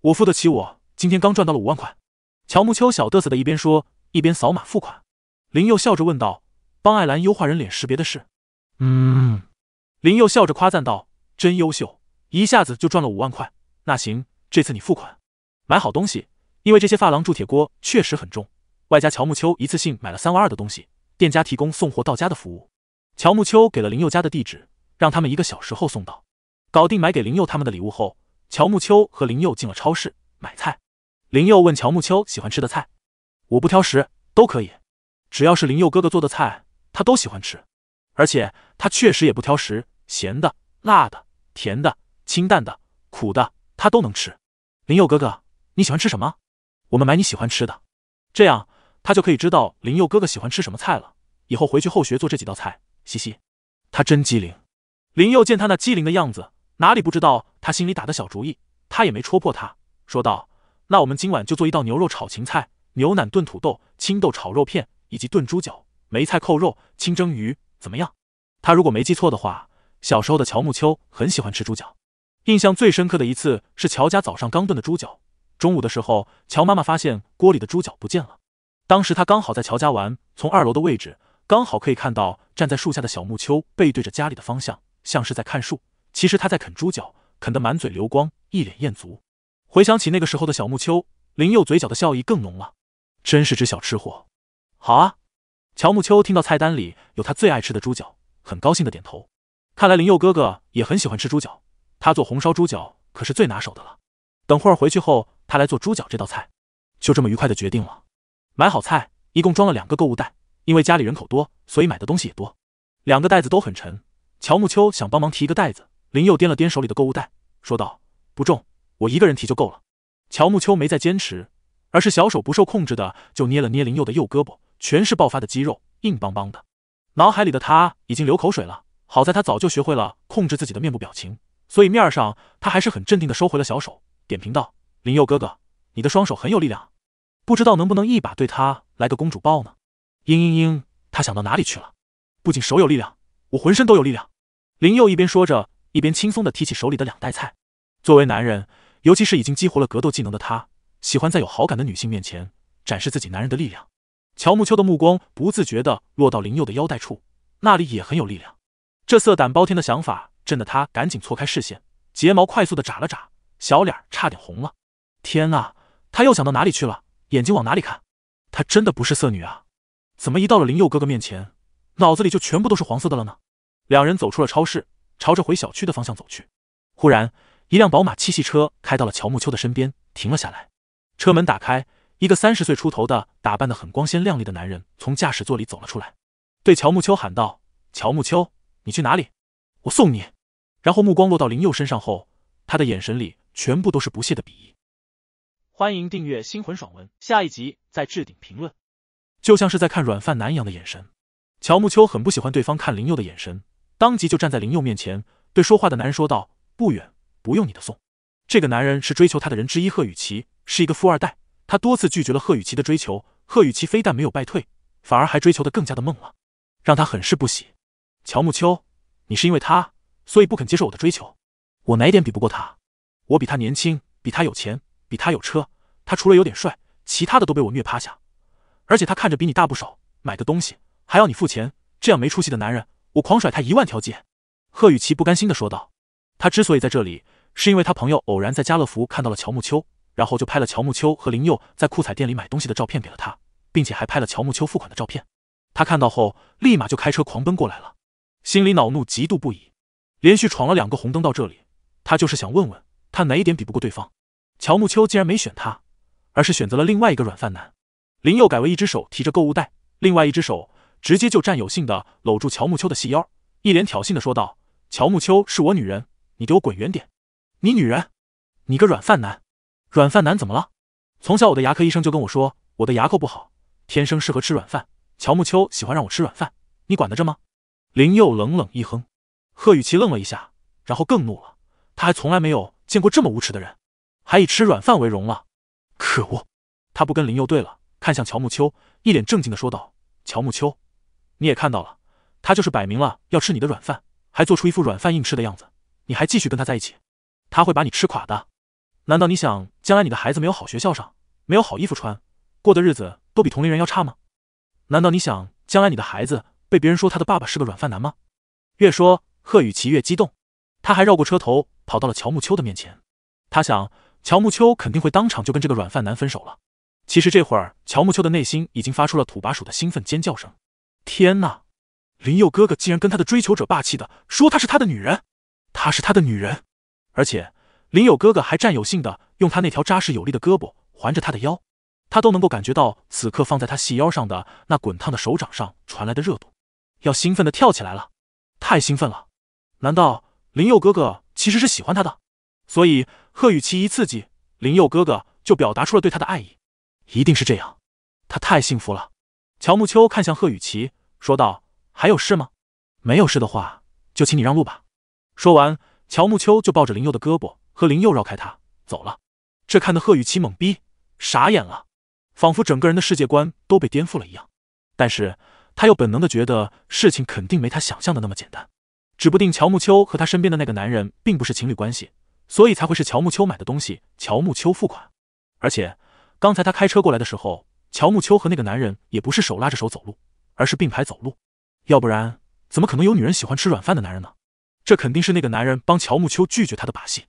我付得起。我今天刚赚到了五万块。”乔木秋小得瑟的一边说，一边扫码付款。林佑笑着问道：“帮艾兰优化人脸识别的事？”“嗯。”林佑笑着夸赞道：“真优秀，一下子就赚了五万块。那行，这次你付款，买好东西，因为这些发廊铸铁锅确实很重，外加乔木秋一次性买了三万二的东西。”店家提供送货到家的服务，乔木秋给了林佑家的地址，让他们一个小时后送到。搞定买给林佑他们的礼物后，乔木秋和林佑进了超市买菜。林佑问乔木秋喜欢吃的菜，我不挑食，都可以，只要是林佑哥哥做的菜，他都喜欢吃。而且他确实也不挑食，咸的、辣的、甜的、清淡的、苦的，他都能吃。林佑哥哥，你喜欢吃什么？我们买你喜欢吃的，这样。他就可以知道林佑哥哥喜欢吃什么菜了，以后回去后学做这几道菜。嘻嘻，他真机灵。林佑见他那机灵的样子，哪里不知道他心里打的小主意，他也没戳破。他说道：“那我们今晚就做一道牛肉炒芹菜，牛腩炖土豆，青豆炒肉片，以及炖猪脚、梅菜扣肉、清蒸鱼，怎么样？”他如果没记错的话，小时候的乔木秋很喜欢吃猪脚，印象最深刻的一次是乔家早上刚炖的猪脚，中午的时候乔妈妈发现锅里的猪脚不见了。当时他刚好在乔家玩，从二楼的位置刚好可以看到站在树下的小木秋背对着家里的方向，像是在看树。其实他在啃猪脚，啃得满嘴流光，一脸艳足。回想起那个时候的小木秋，林佑嘴角的笑意更浓了，真是只小吃货。好啊，乔木秋听到菜单里有他最爱吃的猪脚，很高兴的点头。看来林佑哥哥也很喜欢吃猪脚，他做红烧猪脚可是最拿手的了。等会儿回去后，他来做猪脚这道菜，就这么愉快的决定了。买好菜，一共装了两个购物袋。因为家里人口多，所以买的东西也多，两个袋子都很沉。乔木秋想帮忙提一个袋子，林佑掂了掂手里的购物袋，说道：“不重，我一个人提就够了。”乔木秋没再坚持，而是小手不受控制的就捏了捏林佑的右胳膊，全是爆发的肌肉，硬邦邦的。脑海里的他已经流口水了，好在他早就学会了控制自己的面部表情，所以面上他还是很镇定的收回了小手，点评道：“林佑哥哥，你的双手很有力量。”不知道能不能一把对他来个公主抱呢？嘤嘤嘤，他想到哪里去了？不仅手有力量，我浑身都有力量。林佑一边说着，一边轻松的提起手里的两袋菜。作为男人，尤其是已经激活了格斗技能的他，喜欢在有好感的女性面前展示自己男人的力量。乔木秋的目光不自觉的落到林佑的腰带处，那里也很有力量。这色胆包天的想法震得他赶紧错开视线，睫毛快速的眨了眨，小脸差点红了。天啊，他又想到哪里去了？眼睛往哪里看？她真的不是色女啊，怎么一到了林佑哥哥面前，脑子里就全部都是黄色的了呢？两人走出了超市，朝着回小区的方向走去。忽然，一辆宝马七系车开到了乔木秋的身边，停了下来。车门打开，一个三十岁出头的、打扮的很光鲜亮丽的男人从驾驶座里走了出来，对乔木秋喊道：“乔木秋，你去哪里？我送你。”然后目光落到林佑身上后，他的眼神里全部都是不屑的鄙夷。欢迎订阅《星魂爽文》，下一集在置顶评论。就像是在看软饭男一样的眼神，乔木秋很不喜欢对方看林佑的眼神，当即就站在林佑面前，对说话的男人说道：“不远，不用你的送。”这个男人是追求他的人之一，贺雨琪是一个富二代。他多次拒绝了贺雨琪的追求，贺雨琪非但没有败退，反而还追求的更加的猛了，让他很是不喜。乔木秋，你是因为他，所以不肯接受我的追求？我哪点比不过他？我比他年轻，比他有钱。比他有车，他除了有点帅，其他的都被我虐趴下。而且他看着比你大不少，买个东西还要你付钱，这样没出息的男人，我狂甩他一万条街。”贺雨琪不甘心地说道。他之所以在这里，是因为他朋友偶然在家乐福看到了乔木秋，然后就拍了乔木秋和林佑在酷彩店里买东西的照片给了他，并且还拍了乔木秋付款的照片。他看到后，立马就开车狂奔过来了，心里恼怒、嫉妒不已，连续闯了两个红灯到这里。他就是想问问，他哪一点比不过对方？乔木秋竟然没选他，而是选择了另外一个软饭男。林佑改为一只手提着购物袋，另外一只手直接就占有性的搂住乔木秋的细腰，一脸挑衅的说道：“乔木秋是我女人，你给我滚远点！你女人？你个软饭男！软饭男怎么了？从小我的牙科医生就跟我说，我的牙口不好，天生适合吃软饭。乔木秋喜欢让我吃软饭，你管得着吗？”林佑冷冷一哼。贺雨琪愣了一下，然后更怒了。他还从来没有见过这么无耻的人。还以吃软饭为荣了，可恶！他不跟林佑对了，看向乔木秋，一脸正经的说道：“乔木秋，你也看到了，他就是摆明了要吃你的软饭，还做出一副软饭硬吃的样子，你还继续跟他在一起，他会把你吃垮的。难道你想将来你的孩子没有好学校上，没有好衣服穿，过的日子都比同龄人要差吗？难道你想将来你的孩子被别人说他的爸爸是个软饭男吗？”越说，贺雨琪越激动，他还绕过车头，跑到了乔木秋的面前，他想。乔木秋肯定会当场就跟这个软饭男分手了。其实这会儿，乔木秋的内心已经发出了土拨鼠的兴奋尖叫声。天哪，林佑哥哥竟然跟他的追求者霸气的说他是他的女人，他是他的女人，而且林佑哥哥还占有性的用他那条扎实有力的胳膊环着他的腰，他都能够感觉到此刻放在他细腰上的那滚烫的手掌上传来的热度，要兴奋的跳起来了，太兴奋了！难道林佑哥哥其实是喜欢他的？所以贺雨琪一刺激，林佑哥哥就表达出了对他的爱意，一定是这样，他太幸福了。乔木秋看向贺雨琪，说道：“还有事吗？没有事的话，就请你让路吧。”说完，乔木秋就抱着林佑的胳膊，和林佑绕开他走了。这看得贺雨琪懵逼，傻眼了，仿佛整个人的世界观都被颠覆了一样。但是他又本能的觉得事情肯定没他想象的那么简单，指不定乔木秋和他身边的那个男人并不是情侣关系。所以才会是乔木秋买的东西，乔木秋付款。而且刚才他开车过来的时候，乔木秋和那个男人也不是手拉着手走路，而是并排走路。要不然，怎么可能有女人喜欢吃软饭的男人呢？这肯定是那个男人帮乔木秋拒绝他的把戏。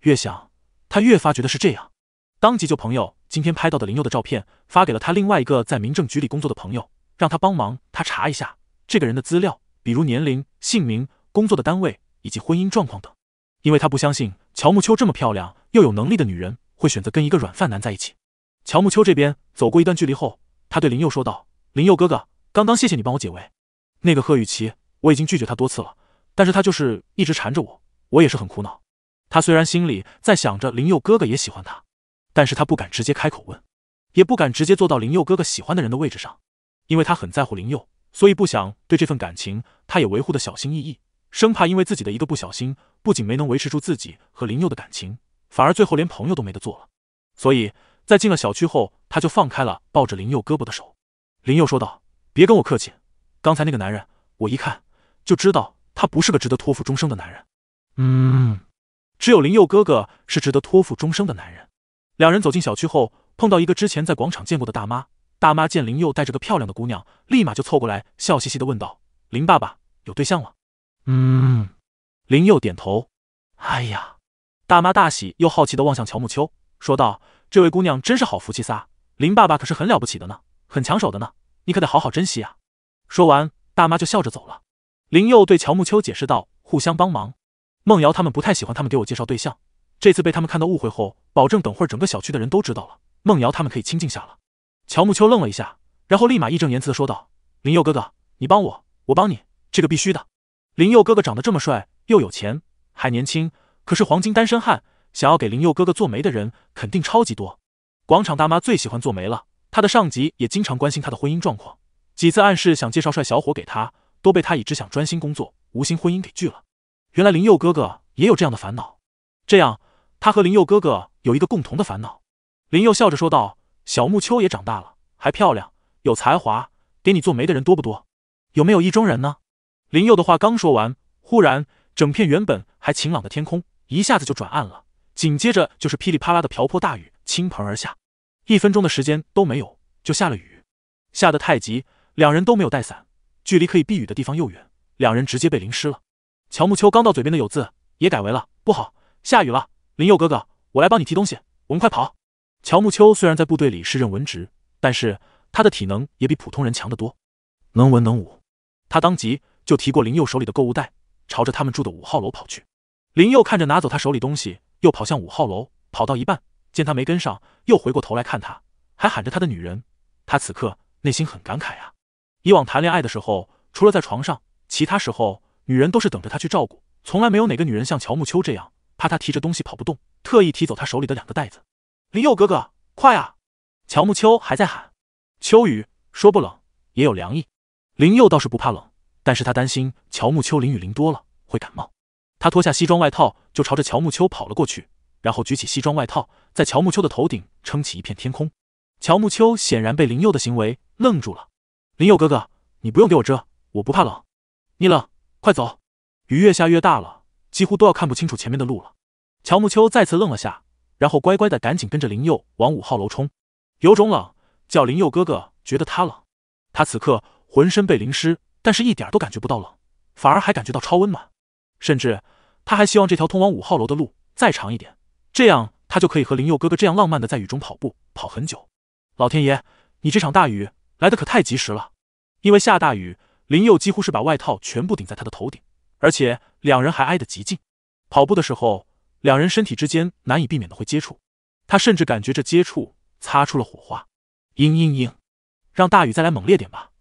越想，他越发觉得是这样。当即就朋友今天拍到的林佑的照片发给了他另外一个在民政局里工作的朋友，让他帮忙他查一下这个人的资料，比如年龄、姓名、工作的单位以及婚姻状况等。因为他不相信。乔木秋这么漂亮又有能力的女人，会选择跟一个软饭男在一起？乔木秋这边走过一段距离后，他对林佑说道：“林佑哥哥，刚刚谢谢你帮我解围。那个贺雨琪，我已经拒绝他多次了，但是他就是一直缠着我，我也是很苦恼。他虽然心里在想着林佑哥哥也喜欢他，但是他不敢直接开口问，也不敢直接坐到林佑哥哥喜欢的人的位置上，因为他很在乎林佑，所以不想对这份感情，他也维护的小心翼翼。”生怕因为自己的一个不小心，不仅没能维持住自己和林佑的感情，反而最后连朋友都没得做了。所以，在进了小区后，他就放开了抱着林佑胳膊的手。林佑说道：“别跟我客气，刚才那个男人，我一看就知道他不是个值得托付终生的男人。嗯，只有林佑哥哥是值得托付终生的男人。”两人走进小区后，碰到一个之前在广场见过的大妈。大妈见林佑带着个漂亮的姑娘，立马就凑过来，笑嘻嘻的问道：“林爸爸，有对象了？”嗯，林佑点头。哎呀，大妈大喜又好奇的望向乔木秋，说道：“这位姑娘真是好福气撒，林爸爸可是很了不起的呢，很抢手的呢，你可得好好珍惜啊。”说完，大妈就笑着走了。林佑对乔木秋解释道：“互相帮忙，梦瑶他们不太喜欢他们给我介绍对象，这次被他们看到误会后，保证等会儿整个小区的人都知道了，梦瑶他们可以清静下了。”乔木秋愣了一下，然后立马义正言辞的说道：“林佑哥哥，你帮我，我帮你，这个必须的。”林佑哥哥长得这么帅，又有钱，还年轻，可是黄金单身汉，想要给林佑哥哥做媒的人肯定超级多。广场大妈最喜欢做媒了，她的上级也经常关心她的婚姻状况，几次暗示想介绍帅小伙给她，都被她以只想专心工作，无心婚姻给拒了。原来林佑哥哥也有这样的烦恼，这样他和林佑哥哥有一个共同的烦恼。林佑笑着说道：“小木秋也长大了，还漂亮，有才华，给你做媒的人多不多？有没有意中人呢？”林佑的话刚说完，忽然，整片原本还晴朗的天空一下子就转暗了，紧接着就是噼里啪啦的瓢泼大雨倾盆而下。一分钟的时间都没有，就下了雨，下得太急，两人都没有带伞，距离可以避雨的地方又远，两人直接被淋湿了。乔木秋刚到嘴边的有字也改为了不好，下雨了，林佑哥哥，我来帮你提东西，我们快跑。乔木秋虽然在部队里是任文职，但是他的体能也比普通人强得多，能文能武，他当即。就提过林佑手里的购物袋，朝着他们住的五号楼跑去。林佑看着拿走他手里东西，又跑向五号楼，跑到一半，见他没跟上，又回过头来看他，还喊着他的女人。他此刻内心很感慨啊，以往谈恋爱的时候，除了在床上，其他时候女人都是等着他去照顾，从来没有哪个女人像乔木秋这样，怕他提着东西跑不动，特意提走他手里的两个袋子。林佑哥哥，快啊！乔木秋还在喊。秋雨说不冷，也有凉意。林佑倒是不怕冷。但是他担心乔木秋淋雨淋多了会感冒，他脱下西装外套就朝着乔木秋跑了过去，然后举起西装外套在乔木秋的头顶撑起一片天空。乔木秋显然被林佑的行为愣住了：“林佑哥哥，你不用给我遮，我不怕冷。你冷，快走！雨越下越大了，几乎都要看不清楚前面的路了。”乔木秋再次愣了下，然后乖乖的赶紧跟着林佑往五号楼冲。有种冷，叫林佑哥哥觉得他冷。他此刻浑身被淋湿。但是一点都感觉不到冷，反而还感觉到超温暖，甚至他还希望这条通往五号楼的路再长一点，这样他就可以和林佑哥哥这样浪漫的在雨中跑步跑很久。老天爷，你这场大雨来的可太及时了！因为下大雨，林佑几乎是把外套全部顶在他的头顶，而且两人还挨得极近。跑步的时候，两人身体之间难以避免的会接触，他甚至感觉这接触擦出了火花。嘤嘤嘤，让大雨再来猛烈点吧！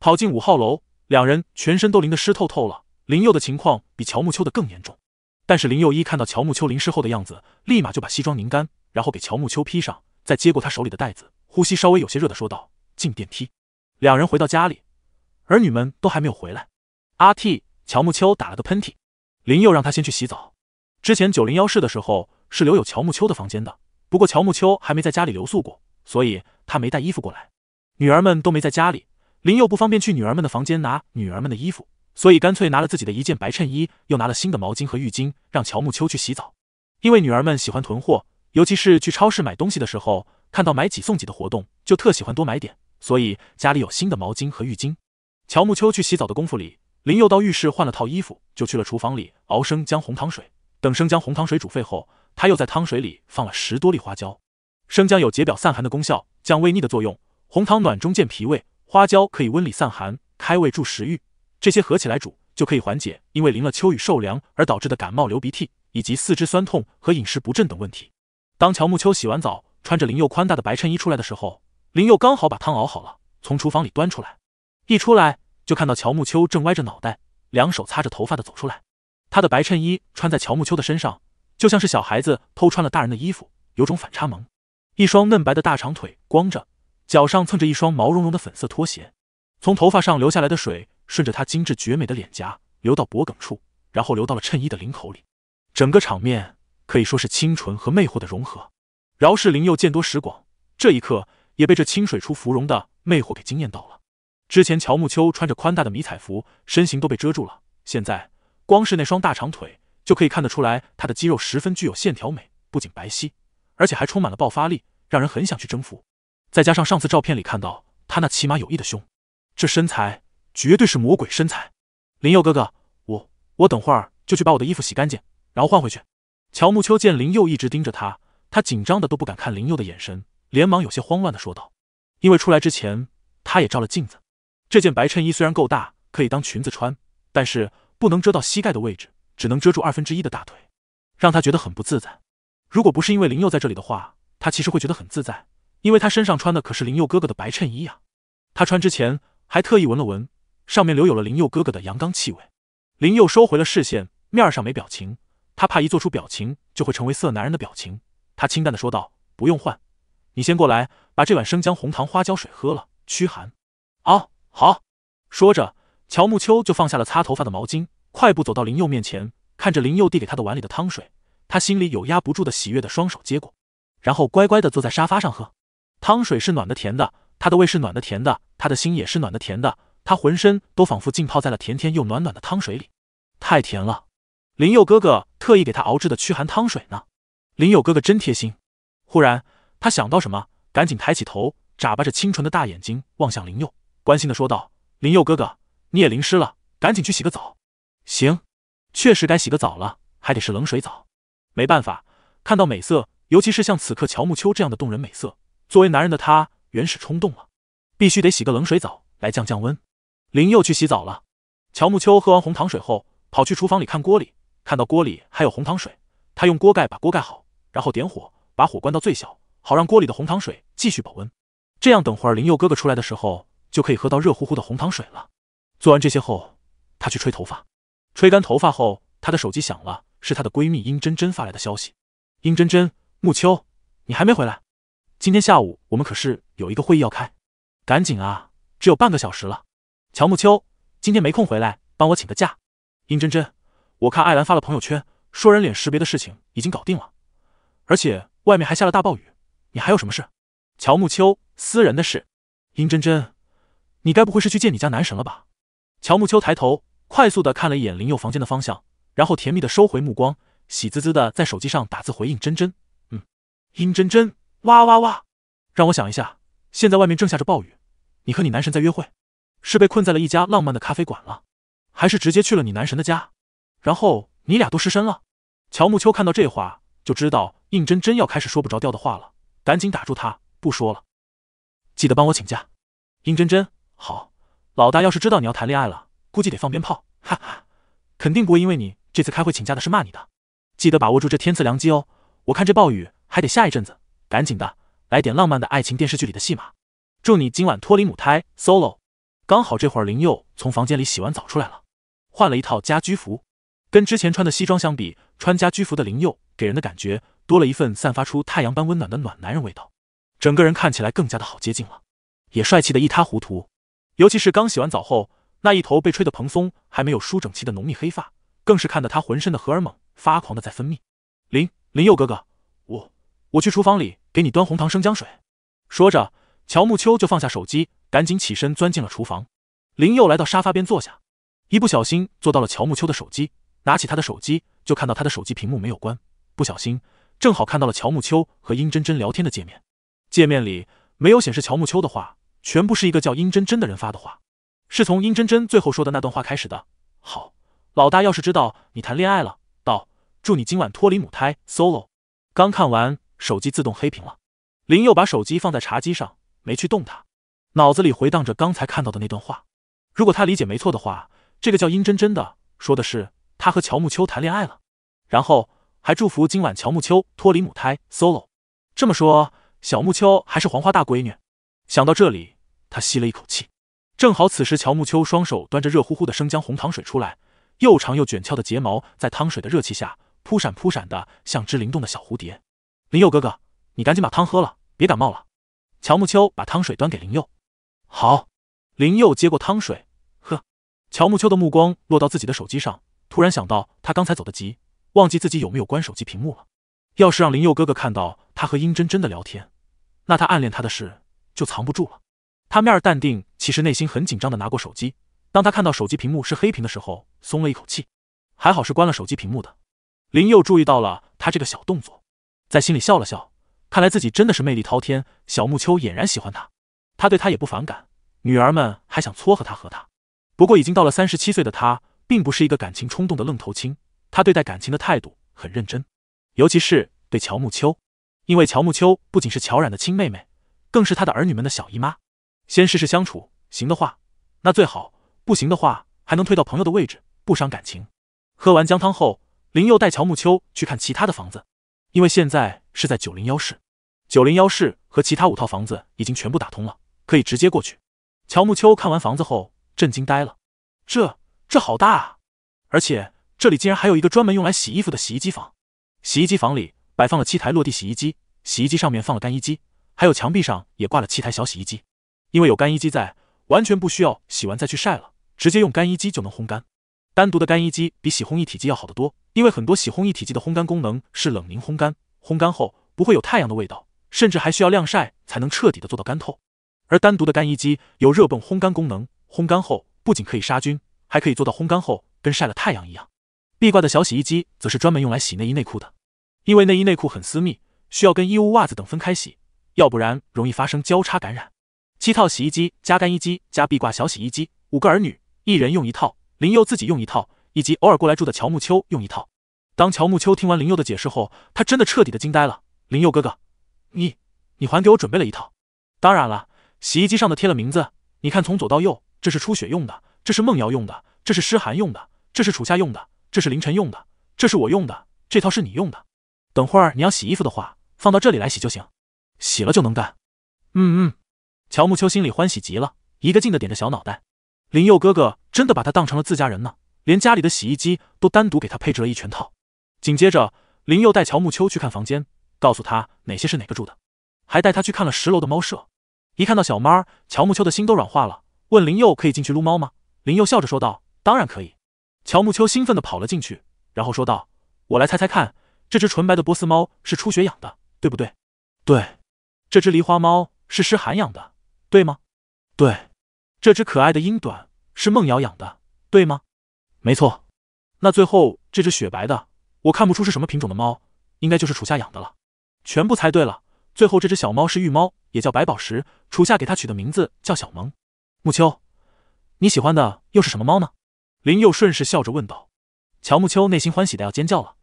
跑进五号楼。两人全身都淋得湿透透了，林佑的情况比乔木秋的更严重。但是林佑一看到乔木秋淋湿后的样子，立马就把西装拧干，然后给乔木秋披上，再接过他手里的袋子，呼吸稍微有些热的说道：“进电梯。”两人回到家里，儿女们都还没有回来。阿 T、乔木秋打了个喷嚏，林佑让他先去洗澡。之前九零幺室的时候是留有乔木秋的房间的，不过乔木秋还没在家里留宿过，所以他没带衣服过来。女儿们都没在家里。林佑不方便去女儿们的房间拿女儿们的衣服，所以干脆拿了自己的一件白衬衣，又拿了新的毛巾和浴巾，让乔木秋去洗澡。因为女儿们喜欢囤货，尤其是去超市买东西的时候，看到买几送几的活动，就特喜欢多买点，所以家里有新的毛巾和浴巾。乔木秋去洗澡的功夫里，林佑到浴室换了套衣服，就去了厨房里熬生姜红糖水。等生姜红糖水煮沸后，他又在汤水里放了十多粒花椒。生姜有解表散寒的功效，降胃腻的作用，红糖暖中健脾胃。花椒可以温里散寒、开胃助食欲，这些合起来煮就可以缓解因为淋了秋雨受凉而导致的感冒、流鼻涕以及四肢酸痛和饮食不振等问题。当乔木秋洗完澡，穿着林佑宽大的白衬衣出来的时候，林佑刚好把汤熬好了，从厨房里端出来。一出来就看到乔木秋正歪着脑袋，两手擦着头发的走出来。他的白衬衣穿在乔木秋的身上，就像是小孩子偷穿了大人的衣服，有种反差萌。一双嫩白的大长腿光着。脚上蹭着一双毛茸茸的粉色拖鞋，从头发上流下来的水顺着她精致绝美的脸颊流到脖梗处，然后流到了衬衣的领口里。整个场面可以说是清纯和魅惑的融合。饶氏灵又见多识广，这一刻也被这清水出芙蓉的魅惑给惊艳到了。之前乔木秋穿着宽大的迷彩服，身形都被遮住了。现在光是那双大长腿就可以看得出来，她的肌肉十分具有线条美，不仅白皙，而且还充满了爆发力，让人很想去征服。再加上上次照片里看到他那起码有意的胸，这身材绝对是魔鬼身材。林佑哥哥，我我等会儿就去把我的衣服洗干净，然后换回去。乔木秋见林佑一直盯着他，他紧张的都不敢看林佑的眼神，连忙有些慌乱的说道：“因为出来之前他也照了镜子，这件白衬衣虽然够大，可以当裙子穿，但是不能遮到膝盖的位置，只能遮住二分之一的大腿，让他觉得很不自在。如果不是因为林佑在这里的话，他其实会觉得很自在。”因为他身上穿的可是林佑哥哥的白衬衣呀，他穿之前还特意闻了闻，上面留有了林佑哥哥的阳刚气味。林佑收回了视线，面上没表情，他怕一做出表情就会成为色男人的表情。他清淡的说道：“不用换，你先过来把这碗生姜红糖花椒水喝了，驱寒。”“哦，好。”说着，乔木秋就放下了擦头发的毛巾，快步走到林佑面前，看着林佑递给他的碗里的汤水，他心里有压不住的喜悦，的双手接过，然后乖乖的坐在沙发上喝。汤水是暖的甜的，他的胃是暖的甜的，他的心也是暖的甜的，他浑身都仿佛浸泡在了甜甜又暖暖的汤水里，太甜了。林佑哥哥特意给他熬制的驱寒汤水呢，林佑哥哥真贴心。忽然他想到什么，赶紧抬起头，眨巴着清纯的大眼睛望向林佑，关心的说道：“林佑哥哥，你也淋湿了，赶紧去洗个澡。”“行，确实该洗个澡了，还得是冷水澡。”没办法，看到美色，尤其是像此刻乔木秋这样的动人美色。作为男人的他，原始冲动了，必须得洗个冷水澡来降降温。林佑去洗澡了，乔木秋喝完红糖水后，跑去厨房里看锅里，看到锅里还有红糖水，他用锅盖把锅盖好，然后点火，把火关到最小，好让锅里的红糖水继续保温。这样等会儿林佑哥哥出来的时候，就可以喝到热乎乎的红糖水了。做完这些后，他去吹头发，吹干头发后，他的手机响了，是他的闺蜜殷真真发来的消息。殷真真，木秋，你还没回来？今天下午我们可是有一个会议要开，赶紧啊，只有半个小时了。乔木秋，今天没空回来，帮我请个假。殷真真，我看艾兰发了朋友圈，说人脸识别的事情已经搞定了，而且外面还下了大暴雨。你还有什么事？乔木秋，私人的事。殷真真，你该不会是去见你家男神了吧？乔木秋抬头，快速的看了一眼林佑房间的方向，然后甜蜜的收回目光，喜滋滋的在手机上打字回应真真。嗯，殷真真。哇哇哇！让我想一下，现在外面正下着暴雨，你和你男神在约会，是被困在了一家浪漫的咖啡馆了，还是直接去了你男神的家？然后你俩都失身了？乔木秋看到这话就知道应真真要开始说不着调的话了，赶紧打住，他不说了。记得帮我请假，应真真，好，老大要是知道你要谈恋爱了，估计得放鞭炮，哈哈，肯定不会因为你这次开会请假的事骂你的。记得把握住这天赐良机哦，我看这暴雨还得下一阵子。赶紧的，来点浪漫的爱情电视剧里的戏码。祝你今晚脱离母胎 solo。刚好这会儿林佑从房间里洗完澡出来了，换了一套家居服，跟之前穿的西装相比，穿家居服的林佑给人的感觉多了一份散发出太阳般温暖的暖男人味道，整个人看起来更加的好接近了，也帅气的一塌糊涂。尤其是刚洗完澡后那一头被吹的蓬松还没有梳整齐的浓密黑发，更是看得他浑身的荷尔蒙发狂的在分泌。林林佑哥哥，我。我去厨房里给你端红糖生姜水，说着，乔木秋就放下手机，赶紧起身钻进了厨房。林佑来到沙发边坐下，一不小心坐到了乔木秋的手机，拿起他的手机，就看到他的手机屏幕没有关，不小心正好看到了乔木秋和殷真真聊天的界面。界面里没有显示乔木秋的话，全部是一个叫殷真真的人发的话，是从殷真真最后说的那段话开始的。好，老大要是知道你谈恋爱了，道祝你今晚脱离母胎 solo。刚看完。手机自动黑屏了，林佑把手机放在茶几上，没去动它。脑子里回荡着刚才看到的那段话，如果他理解没错的话，这个叫殷真真的说的是他和乔木秋谈恋爱了，然后还祝福今晚乔木秋脱离母胎 solo。这么说，小木秋还是黄花大闺女。想到这里，他吸了一口气。正好此时，乔木秋双手端着热乎乎的生姜红糖水出来，又长又卷翘的睫毛在汤水的热气下扑闪扑闪的，像只灵动的小蝴蝶。林佑哥哥，你赶紧把汤喝了，别感冒了。乔木秋把汤水端给林佑。好，林佑接过汤水呵。乔木秋的目光落到自己的手机上，突然想到他刚才走得急，忘记自己有没有关手机屏幕了。要是让林佑哥哥看到他和英真真的聊天，那他暗恋他的事就藏不住了。他面儿淡定，其实内心很紧张的拿过手机。当他看到手机屏幕是黑屏的时候，松了一口气，还好是关了手机屏幕的。林佑注意到了他这个小动作。在心里笑了笑，看来自己真的是魅力滔天。小木秋俨然喜欢他，他对他也不反感。女儿们还想撮合他和他。不过已经到了三十七岁的他，并不是一个感情冲动的愣头青。他对待感情的态度很认真，尤其是对乔木秋，因为乔木秋不仅是乔冉的亲妹妹，更是他的儿女们的小姨妈。先试试相处，行的话，那最好；不行的话，还能退到朋友的位置，不伤感情。喝完姜汤后，林佑带乔木秋去看其他的房子。因为现在是在九零幺室，九零幺室和其他五套房子已经全部打通了，可以直接过去。乔木秋看完房子后，震惊呆了，这这好大啊！而且这里竟然还有一个专门用来洗衣服的洗衣机房，洗衣机房里摆放了七台落地洗衣机，洗衣机上面放了干衣机，还有墙壁上也挂了七台小洗衣机。因为有干衣机在，完全不需要洗完再去晒了，直接用干衣机就能烘干。单独的干衣机比洗烘一体机要好得多，因为很多洗烘一体机的烘干功能是冷凝烘干，烘干后不会有太阳的味道，甚至还需要晾晒才能彻底的做到干透。而单独的干衣机有热泵烘干功能，烘干后不仅可以杀菌，还可以做到烘干后跟晒了太阳一样。壁挂的小洗衣机则是专门用来洗内衣内裤的，因为内衣内裤很私密，需要跟衣物、袜子等分开洗，要不然容易发生交叉感染。七套洗衣机加干衣机加壁挂小洗衣机，五个儿女一人用一套。林佑自己用一套，以及偶尔过来住的乔木秋用一套。当乔木秋听完林佑的解释后，他真的彻底的惊呆了。林佑哥哥，你你还给我准备了一套？当然了，洗衣机上的贴了名字，你看，从左到右，这是初雪用的，这是梦瑶用的，这是诗涵用的，这是楚夏用的，这是凌晨用的，这是我用的，这套是你用的。等会儿你要洗衣服的话，放到这里来洗就行，洗了就能干。嗯嗯，乔木秋心里欢喜极了，一个劲的点着小脑袋。林佑哥哥。真的把他当成了自家人呢，连家里的洗衣机都单独给他配置了一全套。紧接着，林佑带乔木秋去看房间，告诉他哪些是哪个住的，还带他去看了十楼的猫舍。一看到小猫，乔木秋的心都软化了，问林佑可以进去撸猫吗？林佑笑着说道：“当然可以。”乔木秋兴奋地跑了进去，然后说道：“我来猜猜看，这只纯白的波斯猫是初雪养的，对不对？对，这只狸花猫是诗涵养的，对吗？对，这只可爱的英短。”是孟瑶养的，对吗？没错，那最后这只雪白的，我看不出是什么品种的猫，应该就是楚夏养的了。全部猜对了，最后这只小猫是玉猫，也叫白宝石，楚夏给它取的名字叫小萌。木秋，你喜欢的又是什么猫呢？林佑顺势笑着问道。乔木秋内心欢喜的要尖叫了，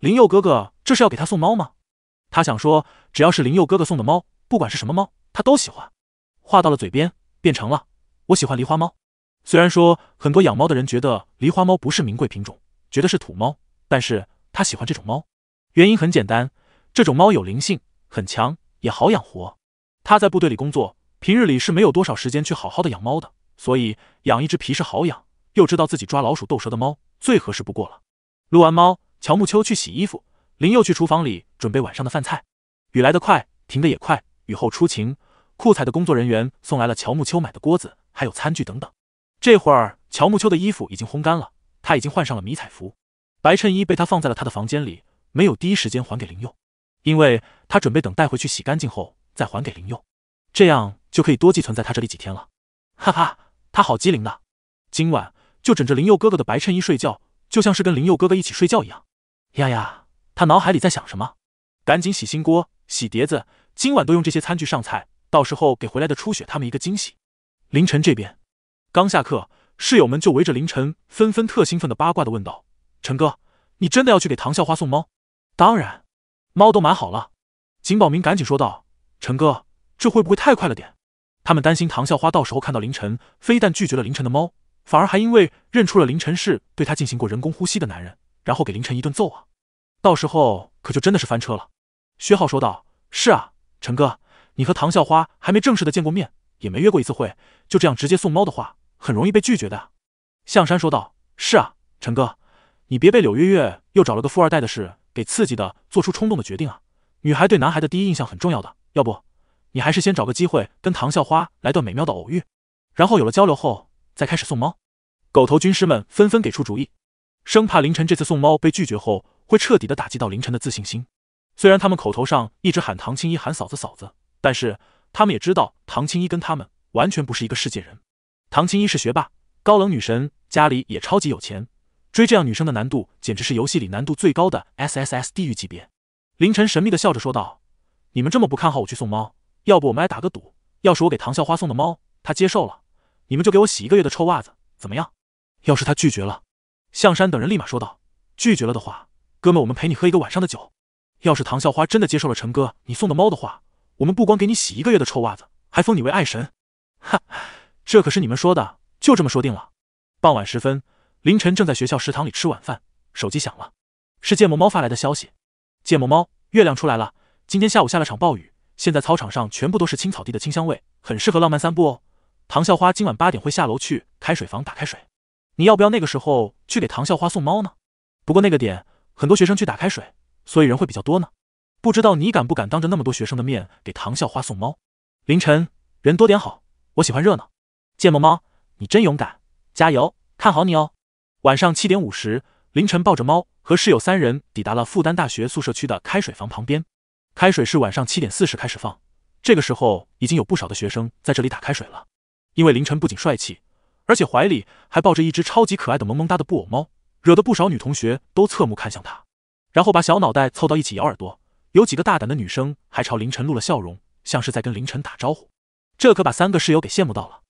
林佑哥哥这是要给他送猫吗？他想说，只要是林佑哥哥送的猫，不管是什么猫，他都喜欢。话到了嘴边，变成了我喜欢狸花猫。虽然说很多养猫的人觉得狸花猫不是名贵品种，觉得是土猫，但是他喜欢这种猫，原因很简单，这种猫有灵性很强，也好养活。他在部队里工作，平日里是没有多少时间去好好的养猫的，所以养一只皮实好养又知道自己抓老鼠斗蛇的猫最合适不过了。撸完猫，乔木秋去洗衣服，林又去厨房里准备晚上的饭菜。雨来得快，停得也快，雨后出晴。酷彩的工作人员送来了乔木秋买的锅子，还有餐具等等。这会儿乔木秋的衣服已经烘干了，他已经换上了迷彩服，白衬衣被他放在了他的房间里，没有第一时间还给林佑，因为他准备等带回去洗干净后再还给林佑，这样就可以多寄存在他这里几天了。哈哈，他好机灵的，今晚就枕着林佑哥哥的白衬衣睡觉，就像是跟林佑哥哥一起睡觉一样。丫丫，他脑海里在想什么？赶紧洗新锅、洗碟子，今晚都用这些餐具上菜，到时候给回来的初雪他们一个惊喜。凌晨这边。刚下课，室友们就围着凌晨，纷纷特兴奋的八卦的问道：“陈哥，你真的要去给唐校花送猫？”“当然，猫都买好了。”景宝明赶紧说道。“陈哥，这会不会太快了点？”他们担心唐校花到时候看到凌晨，非但拒绝了凌晨的猫，反而还因为认出了凌晨是对他进行过人工呼吸的男人，然后给凌晨一顿揍啊！到时候可就真的是翻车了。”薛浩说道。“是啊，陈哥，你和唐校花还没正式的见过面，也没约过一次会，就这样直接送猫的话……”很容易被拒绝的向山说道：“是啊，陈哥，你别被柳月月又找了个富二代的事给刺激的，做出冲动的决定啊！女孩对男孩的第一印象很重要的，要不你还是先找个机会跟唐校花来段美妙的偶遇，然后有了交流后再开始送猫。”狗头军师们纷纷给出主意，生怕凌晨这次送猫被拒绝后会彻底的打击到凌晨的自信心。虽然他们口头上一直喊唐青衣喊嫂子嫂子，但是他们也知道唐青衣跟他们完全不是一个世界人。唐青衣是学霸，高冷女神，家里也超级有钱，追这样女生的难度简直是游戏里难度最高的 S S S 地狱级别。凌晨神秘的笑着说道：“你们这么不看好我去送猫，要不我们来打个赌？要是我给唐校花送的猫，她接受了，你们就给我洗一个月的臭袜子，怎么样？要是她拒绝了，向山等人立马说道：拒绝了的话，哥们我们陪你喝一个晚上的酒。要是唐校花真的接受了陈哥你送的猫的话，我们不光给你洗一个月的臭袜子，还封你为爱神。哈。”这可是你们说的，就这么说定了。傍晚时分，凌晨正在学校食堂里吃晚饭，手机响了，是芥末猫发来的消息。芥末猫，月亮出来了。今天下午下了场暴雨，现在操场上全部都是青草地的清香味，很适合浪漫散步哦。唐校花今晚八点会下楼去开水房打开水，你要不要那个时候去给唐校花送猫呢？不过那个点很多学生去打开水，所以人会比较多呢。不知道你敢不敢当着那么多学生的面给唐校花送猫？凌晨人多点好，我喜欢热闹。芥末猫，你真勇敢，加油！看好你哦。晚上七点五十，凌晨抱着猫和室友三人抵达了复旦大学宿舍区的开水房旁边。开水是晚上七点四十开始放，这个时候已经有不少的学生在这里打开水了。因为凌晨不仅帅气，而且怀里还抱着一只超级可爱的萌萌哒的布偶猫，惹得不少女同学都侧目看向他，然后把小脑袋凑到一起咬耳朵。有几个大胆的女生还朝凌晨露了笑容，像是在跟凌晨打招呼。这可把三个室友给羡慕到了。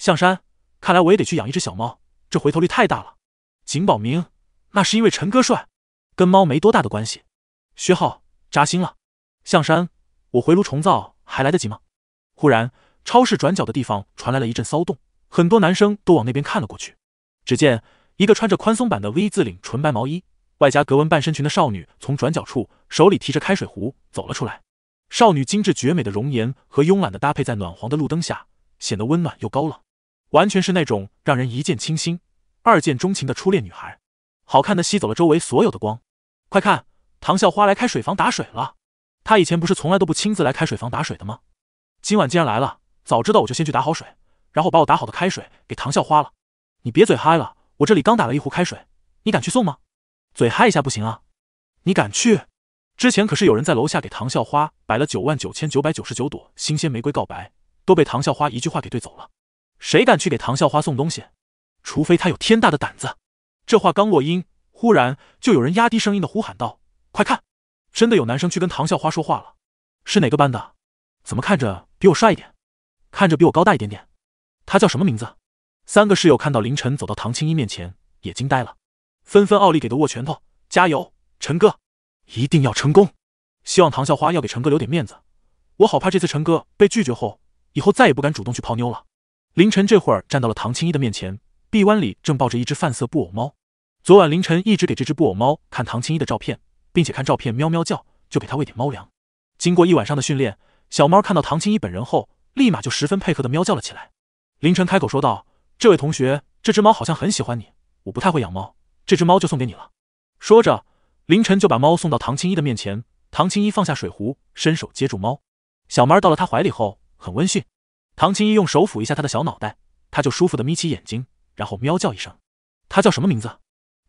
向山，看来我也得去养一只小猫，这回头率太大了。景宝明，那是因为陈哥帅，跟猫没多大的关系。薛浩，扎心了。向山，我回炉重造还来得及吗？忽然，超市转角的地方传来了一阵骚动，很多男生都往那边看了过去。只见一个穿着宽松版的 V 字领纯白毛衣，外加格纹半身裙的少女从转角处，手里提着开水壶走了出来。少女精致绝美的容颜和慵懒的搭配，在暖黄的路灯下显得温暖又高冷。完全是那种让人一见倾心、二见钟情的初恋女孩，好看的吸走了周围所有的光。快看，唐校花来开水房打水了。她以前不是从来都不亲自来开水房打水的吗？今晚既然来了，早知道我就先去打好水，然后把我打好的开水给唐校花了。你别嘴嗨了，我这里刚打了一壶开水，你敢去送吗？嘴嗨一下不行啊。你敢去？之前可是有人在楼下给唐校花摆了九万九千九百九十九朵新鲜玫瑰告白，都被唐校花一句话给怼走了。谁敢去给唐校花送东西？除非他有天大的胆子。这话刚落音，忽然就有人压低声音的呼喊道：“快看，真的有男生去跟唐校花说话了！是哪个班的？怎么看着比我帅一点，看着比我高大一点点？他叫什么名字？”三个室友看到凌晨走到唐青衣面前，也惊呆了，纷纷奥利给的握拳头，加油，陈哥，一定要成功！希望唐校花要给陈哥留点面子，我好怕这次陈哥被拒绝后，以后再也不敢主动去泡妞了。凌晨这会儿站到了唐青衣的面前，臂弯里正抱着一只泛色布偶猫。昨晚凌晨一直给这只布偶猫看唐青衣的照片，并且看照片喵喵叫，就给它喂点猫粮。经过一晚上的训练，小猫看到唐青衣本人后，立马就十分配合的喵叫了起来。凌晨开口说道：“这位同学，这只猫好像很喜欢你，我不太会养猫，这只猫就送给你了。”说着，凌晨就把猫送到唐青衣的面前。唐青衣放下水壶，伸手接住猫，小猫到了他怀里后，很温驯。唐青衣用手抚一下他的小脑袋，他就舒服的眯起眼睛，然后喵叫一声。他叫什么名字？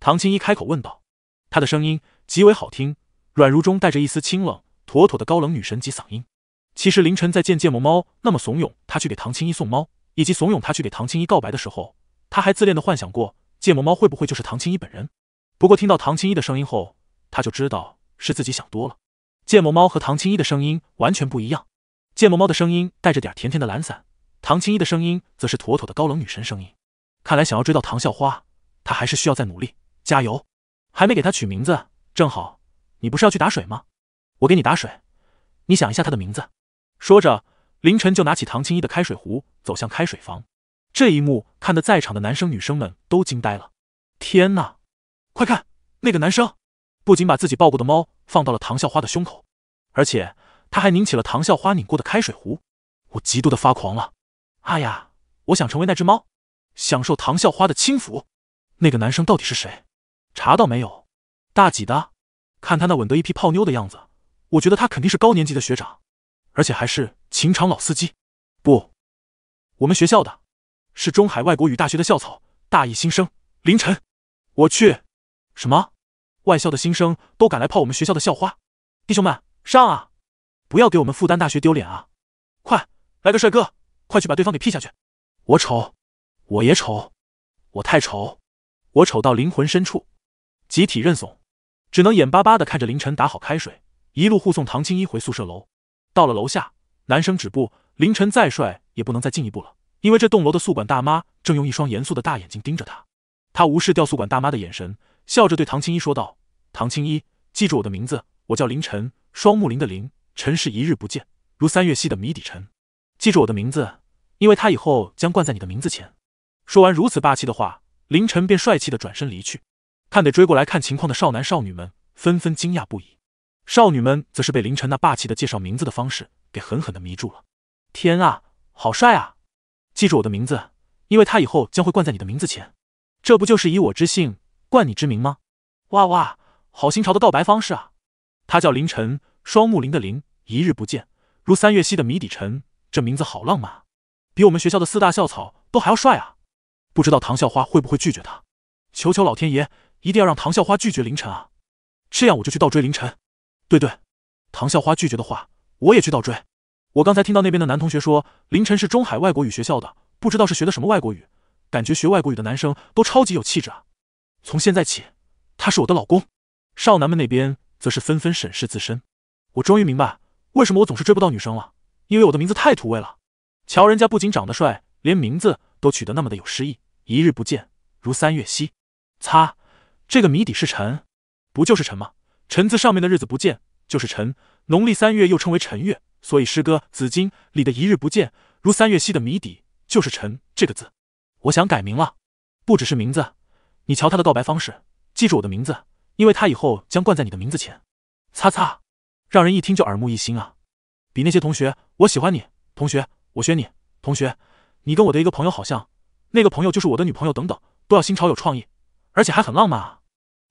唐青衣开口问道。他的声音极为好听，软如中带着一丝清冷，妥妥的高冷女神级嗓音。其实凌晨在见芥末猫那么怂恿他去给唐青衣送猫，以及怂恿他去给唐青衣告白的时候，他还自恋的幻想过芥末猫会不会就是唐青衣本人。不过听到唐青衣的声音后，他就知道是自己想多了。芥末猫和唐青衣的声音完全不一样。芥末猫的声音带着点甜甜的懒散，唐青一的声音则是妥妥的高冷女神声音。看来想要追到唐校花，他还是需要再努力，加油！还没给她取名字，正好，你不是要去打水吗？我给你打水。你想一下她的名字。说着，凌晨就拿起唐青一的开水壶，走向开水房。这一幕看得在场的男生女生们都惊呆了。天哪！快看那个男生，不仅把自己抱过的猫放到了唐校花的胸口，而且……他还拧起了唐校花拧过的开水壶，我极度的发狂了。哎呀，我想成为那只猫，享受唐校花的轻抚。那个男生到底是谁？查到没有？大几的？看他那稳得一批泡妞的样子，我觉得他肯定是高年级的学长，而且还是情场老司机。不，我们学校的，是中海外国语大学的校草大一新生凌晨。我去，什么？外校的新生都敢来泡我们学校的校花？弟兄们，上啊！不要给我们复旦大学丢脸啊！快来个帅哥，快去把对方给 P 下去！我丑，我也丑，我太丑，我丑到灵魂深处，集体认怂，只能眼巴巴的看着凌晨打好开水，一路护送唐青衣回宿舍楼。到了楼下，男生止步，凌晨再帅也不能再进一步了，因为这栋楼的宿管大妈正用一双严肃的大眼睛盯着他。他无视掉宿管大妈的眼神，笑着对唐青衣说道：“唐青衣，记住我的名字，我叫凌晨，双木林的林。”尘世一日不见，如三月兮的谜底尘。记住我的名字，因为他以后将冠在你的名字前。说完如此霸气的话，凌晨便帅气的转身离去。看得追过来看情况的少男少女们纷纷惊讶不已，少女们则是被凌晨那霸气的介绍名字的方式给狠狠的迷住了。天啊，好帅啊！记住我的名字，因为他以后将会冠在你的名字前。这不就是以我之姓冠你之名吗？哇哇，好新潮的告白方式啊！他叫凌晨。双木林的林，一日不见，如三月兮的谜底晨，这名字好浪漫，比我们学校的四大校草都还要帅啊！不知道唐校花会不会拒绝他？求求老天爷，一定要让唐校花拒绝凌晨啊！这样我就去倒追凌晨。对对，唐校花拒绝的话，我也去倒追。我刚才听到那边的男同学说，凌晨是中海外国语学校的，不知道是学的什么外国语，感觉学外国语的男生都超级有气质啊！从现在起，他是我的老公。少男们那边则是纷纷审视自身。我终于明白为什么我总是追不到女生了，因为我的名字太土味了。瞧人家不仅长得帅，连名字都取得那么的有诗意，“一日不见，如三月兮”。擦，这个谜底是“陈”，不就是“陈”吗？“陈”字上面的日子不见，就是“陈”。农历三月又称为“陈月”，所以诗歌《紫金》里的一日不见，如三月兮的谜底就是“陈”这个字。我想改名了，不只是名字。你瞧他的告白方式，记住我的名字，因为他以后将冠在你的名字前。擦擦。让人一听就耳目一新啊，比那些同学，我喜欢你同学，我学你同学，你跟我的一个朋友好像，那个朋友就是我的女朋友等等，都要新潮有创意，而且还很浪漫啊，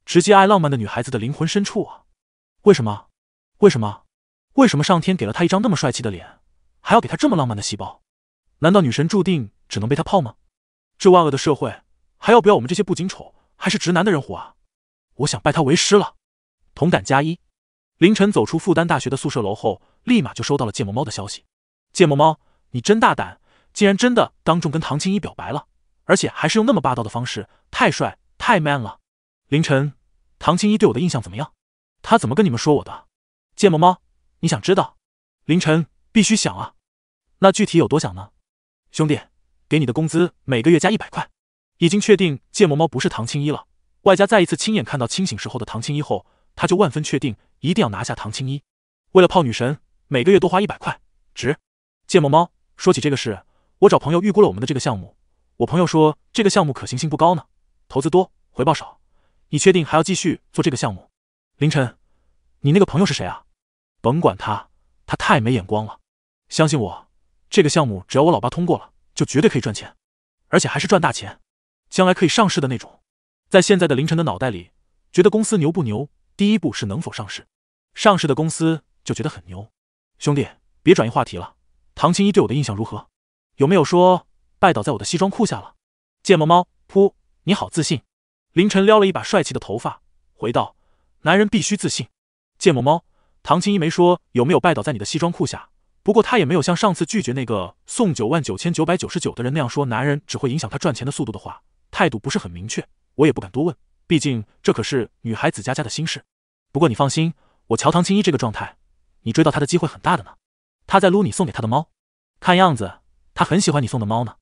直接爱浪漫的女孩子的灵魂深处啊，为什么？为什么？为什么上天给了他一张那么帅气的脸，还要给他这么浪漫的细胞？难道女神注定只能被他泡吗？这万恶的社会还要不要我们这些不仅丑还是直男的人活啊？我想拜他为师了，同感加一。凌晨走出复旦大学的宿舍楼后，立马就收到了芥末猫的消息。芥末猫，你真大胆，竟然真的当众跟唐青一表白了，而且还是用那么霸道的方式，太帅太 man 了！凌晨，唐青衣对我的印象怎么样？他怎么跟你们说我的？芥末猫，你想知道？凌晨必须想啊！那具体有多想呢？兄弟，给你的工资每个月加一百块。已经确定芥末猫不是唐青衣了，外加再一次亲眼看到清醒时候的唐青衣后。他就万分确定，一定要拿下唐青衣。为了泡女神，每个月多花一百块，值。芥末猫说起这个事，我找朋友预估了我们的这个项目，我朋友说这个项目可行性不高呢，投资多，回报少。你确定还要继续做这个项目？凌晨，你那个朋友是谁啊？甭管他，他太没眼光了。相信我，这个项目只要我老爸通过了，就绝对可以赚钱，而且还是赚大钱，将来可以上市的那种。在现在的凌晨的脑袋里，觉得公司牛不牛？第一步是能否上市，上市的公司就觉得很牛。兄弟，别转移话题了。唐青衣对我的印象如何？有没有说拜倒在我的西装裤下了？芥末猫，噗，你好自信。凌晨撩了一把帅气的头发，回道：男人必须自信。芥末猫，唐青衣没说有没有拜倒在你的西装裤下，不过他也没有像上次拒绝那个送九万九千九百九十九的人那样说男人只会影响他赚钱的速度的话，态度不是很明确，我也不敢多问。毕竟这可是女孩子家家的心事，不过你放心，我乔唐青衣这个状态，你追到她的机会很大的呢。他在撸你送给他的猫，看样子他很喜欢你送的猫呢。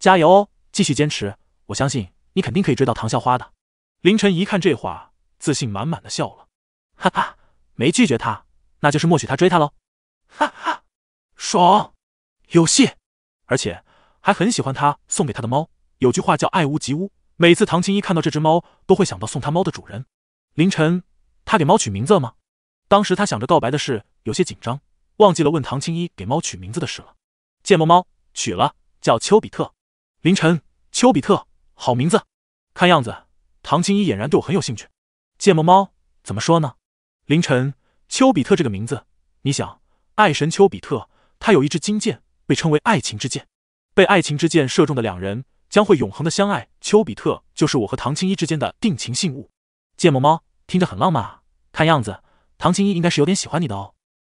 加油，哦，继续坚持，我相信你肯定可以追到唐校花的。凌晨一看这话，自信满满的笑了，哈哈，没拒绝他，那就是默许他追他喽，哈哈，爽，有戏，而且还很喜欢他送给他的猫。有句话叫爱屋及乌。每次唐青一看到这只猫，都会想到送它猫的主人。凌晨，他给猫取名字了吗？当时他想着告白的事，有些紧张，忘记了问唐青一给猫取名字的事了。剑魔猫取了，叫丘比特。凌晨，丘比特，好名字。看样子，唐青一俨然对我很有兴趣。剑魔猫怎么说呢？凌晨，丘比特这个名字，你想，爱神丘比特，他有一支金箭，被称为爱情之箭。被爱情之箭射中的两人。将会永恒的相爱，丘比特就是我和唐青一之间的定情信物。芥末猫听着很浪漫啊，看样子唐青衣应该是有点喜欢你的哦。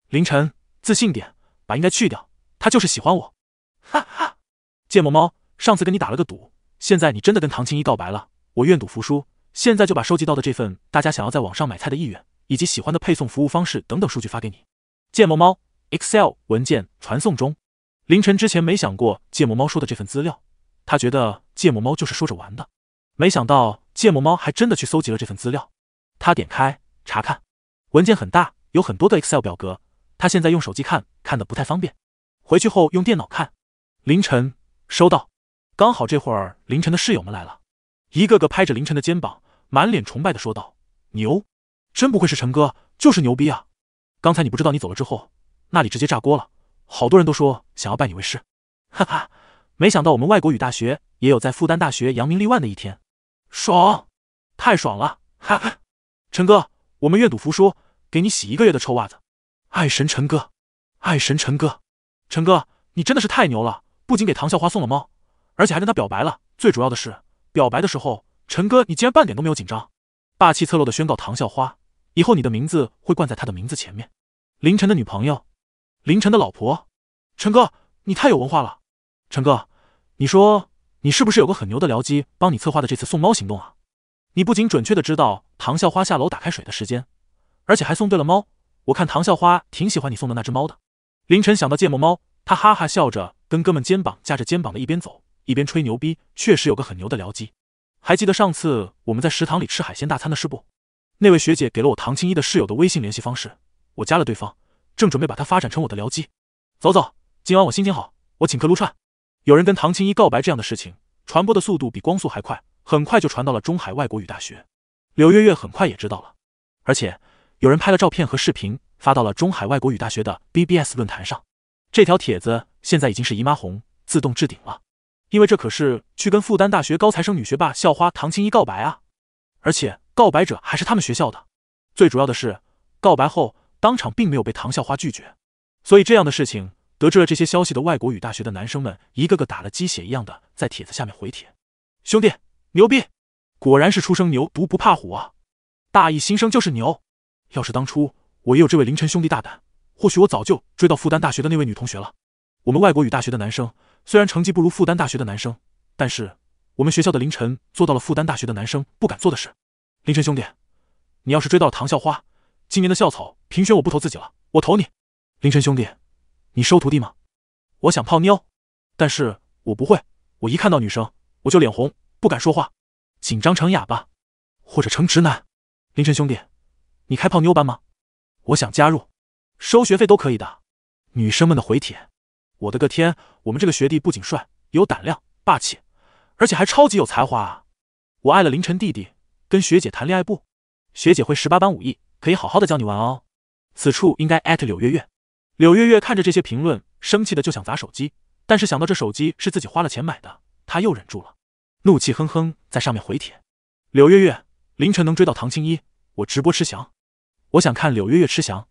凌晨，自信点，把应该去掉。他就是喜欢我。哈哈，芥末猫，上次跟你打了个赌，现在你真的跟唐青衣告白了，我愿赌服输。现在就把收集到的这份大家想要在网上买菜的意愿，以及喜欢的配送服务方式等等数据发给你。芥末猫，Excel 文件传送中。凌晨之前没想过芥末猫说的这份资料。他觉得芥末猫就是说着玩的，没想到芥末猫还真的去搜集了这份资料。他点开查看，文件很大，有很多的 Excel 表格。他现在用手机看看的不太方便，回去后用电脑看。凌晨收到，刚好这会儿凌晨的室友们来了，一个个拍着凌晨的肩膀，满脸崇拜的说道：“牛，真不愧是陈哥，就是牛逼啊！刚才你不知道你走了之后，那里直接炸锅了，好多人都说想要拜你为师。”哈哈。没想到我们外国语大学也有在复旦大学扬名立万的一天，爽，太爽了！哈哈，陈哥，我们愿赌服输，给你洗一个月的臭袜子。爱神陈哥，爱神陈哥，陈哥，你真的是太牛了！不仅给唐校花送了猫，而且还跟她表白了。最主要的是，表白的时候，陈哥你竟然半点都没有紧张，霸气侧漏的宣告唐校花，以后你的名字会冠在她的名字前面。凌晨的女朋友，凌晨的老婆，陈哥，你太有文化了。陈哥，你说你是不是有个很牛的僚机帮你策划的这次送猫行动啊？你不仅准确的知道唐校花下楼打开水的时间，而且还送对了猫。我看唐校花挺喜欢你送的那只猫的。凌晨想到芥末猫，他哈哈笑着跟哥们肩膀架着肩膀的一边走一边吹牛逼，确实有个很牛的僚机。还记得上次我们在食堂里吃海鲜大餐的事不？那位学姐给了我唐青衣的室友的微信联系方式，我加了对方，正准备把他发展成我的僚机。走走，今晚我心情好，我请客撸串。有人跟唐青一告白，这样的事情传播的速度比光速还快，很快就传到了中海外国语大学。柳月月很快也知道了，而且有人拍了照片和视频发到了中海外国语大学的 BBS 论坛上。这条帖子现在已经是姨妈红，自动置顶了，因为这可是去跟复旦大学高材生女学霸校花唐青一告白啊！而且告白者还是他们学校的，最主要的是告白后当场并没有被唐校花拒绝，所以这样的事情。得知了这些消息的外国语大学的男生们，一个个打了鸡血一样的在帖子下面回帖：“兄弟，牛逼！果然是初生牛犊不怕虎啊！大一新生就是牛！要是当初我也有这位凌晨兄弟大胆，或许我早就追到复旦大学的那位女同学了。我们外国语大学的男生虽然成绩不如复旦大学的男生，但是我们学校的凌晨做到了复旦大学的男生不敢做的事。凌晨兄弟，你要是追到了唐校花，今年的校草评选我不投自己了，我投你。凌晨兄弟。”你收徒弟吗？我想泡妞，但是我不会。我一看到女生我就脸红，不敢说话，紧张成哑巴，或者成直男。凌晨兄弟，你开泡妞班吗？我想加入，收学费都可以的。女生们的回帖，我的个天，我们这个学弟不仅帅、有胆量、霸气，而且还超级有才华啊！我爱了凌晨弟弟，跟学姐谈恋爱不？学姐会十八般武艺，可以好好的教你玩哦。此处应该艾特柳月月。柳月月看着这些评论，生气的就想砸手机，但是想到这手机是自己花了钱买的，她又忍住了，怒气哼哼在上面回帖。柳月月，凌晨能追到唐青一，我直播吃翔，我想看柳月月吃翔。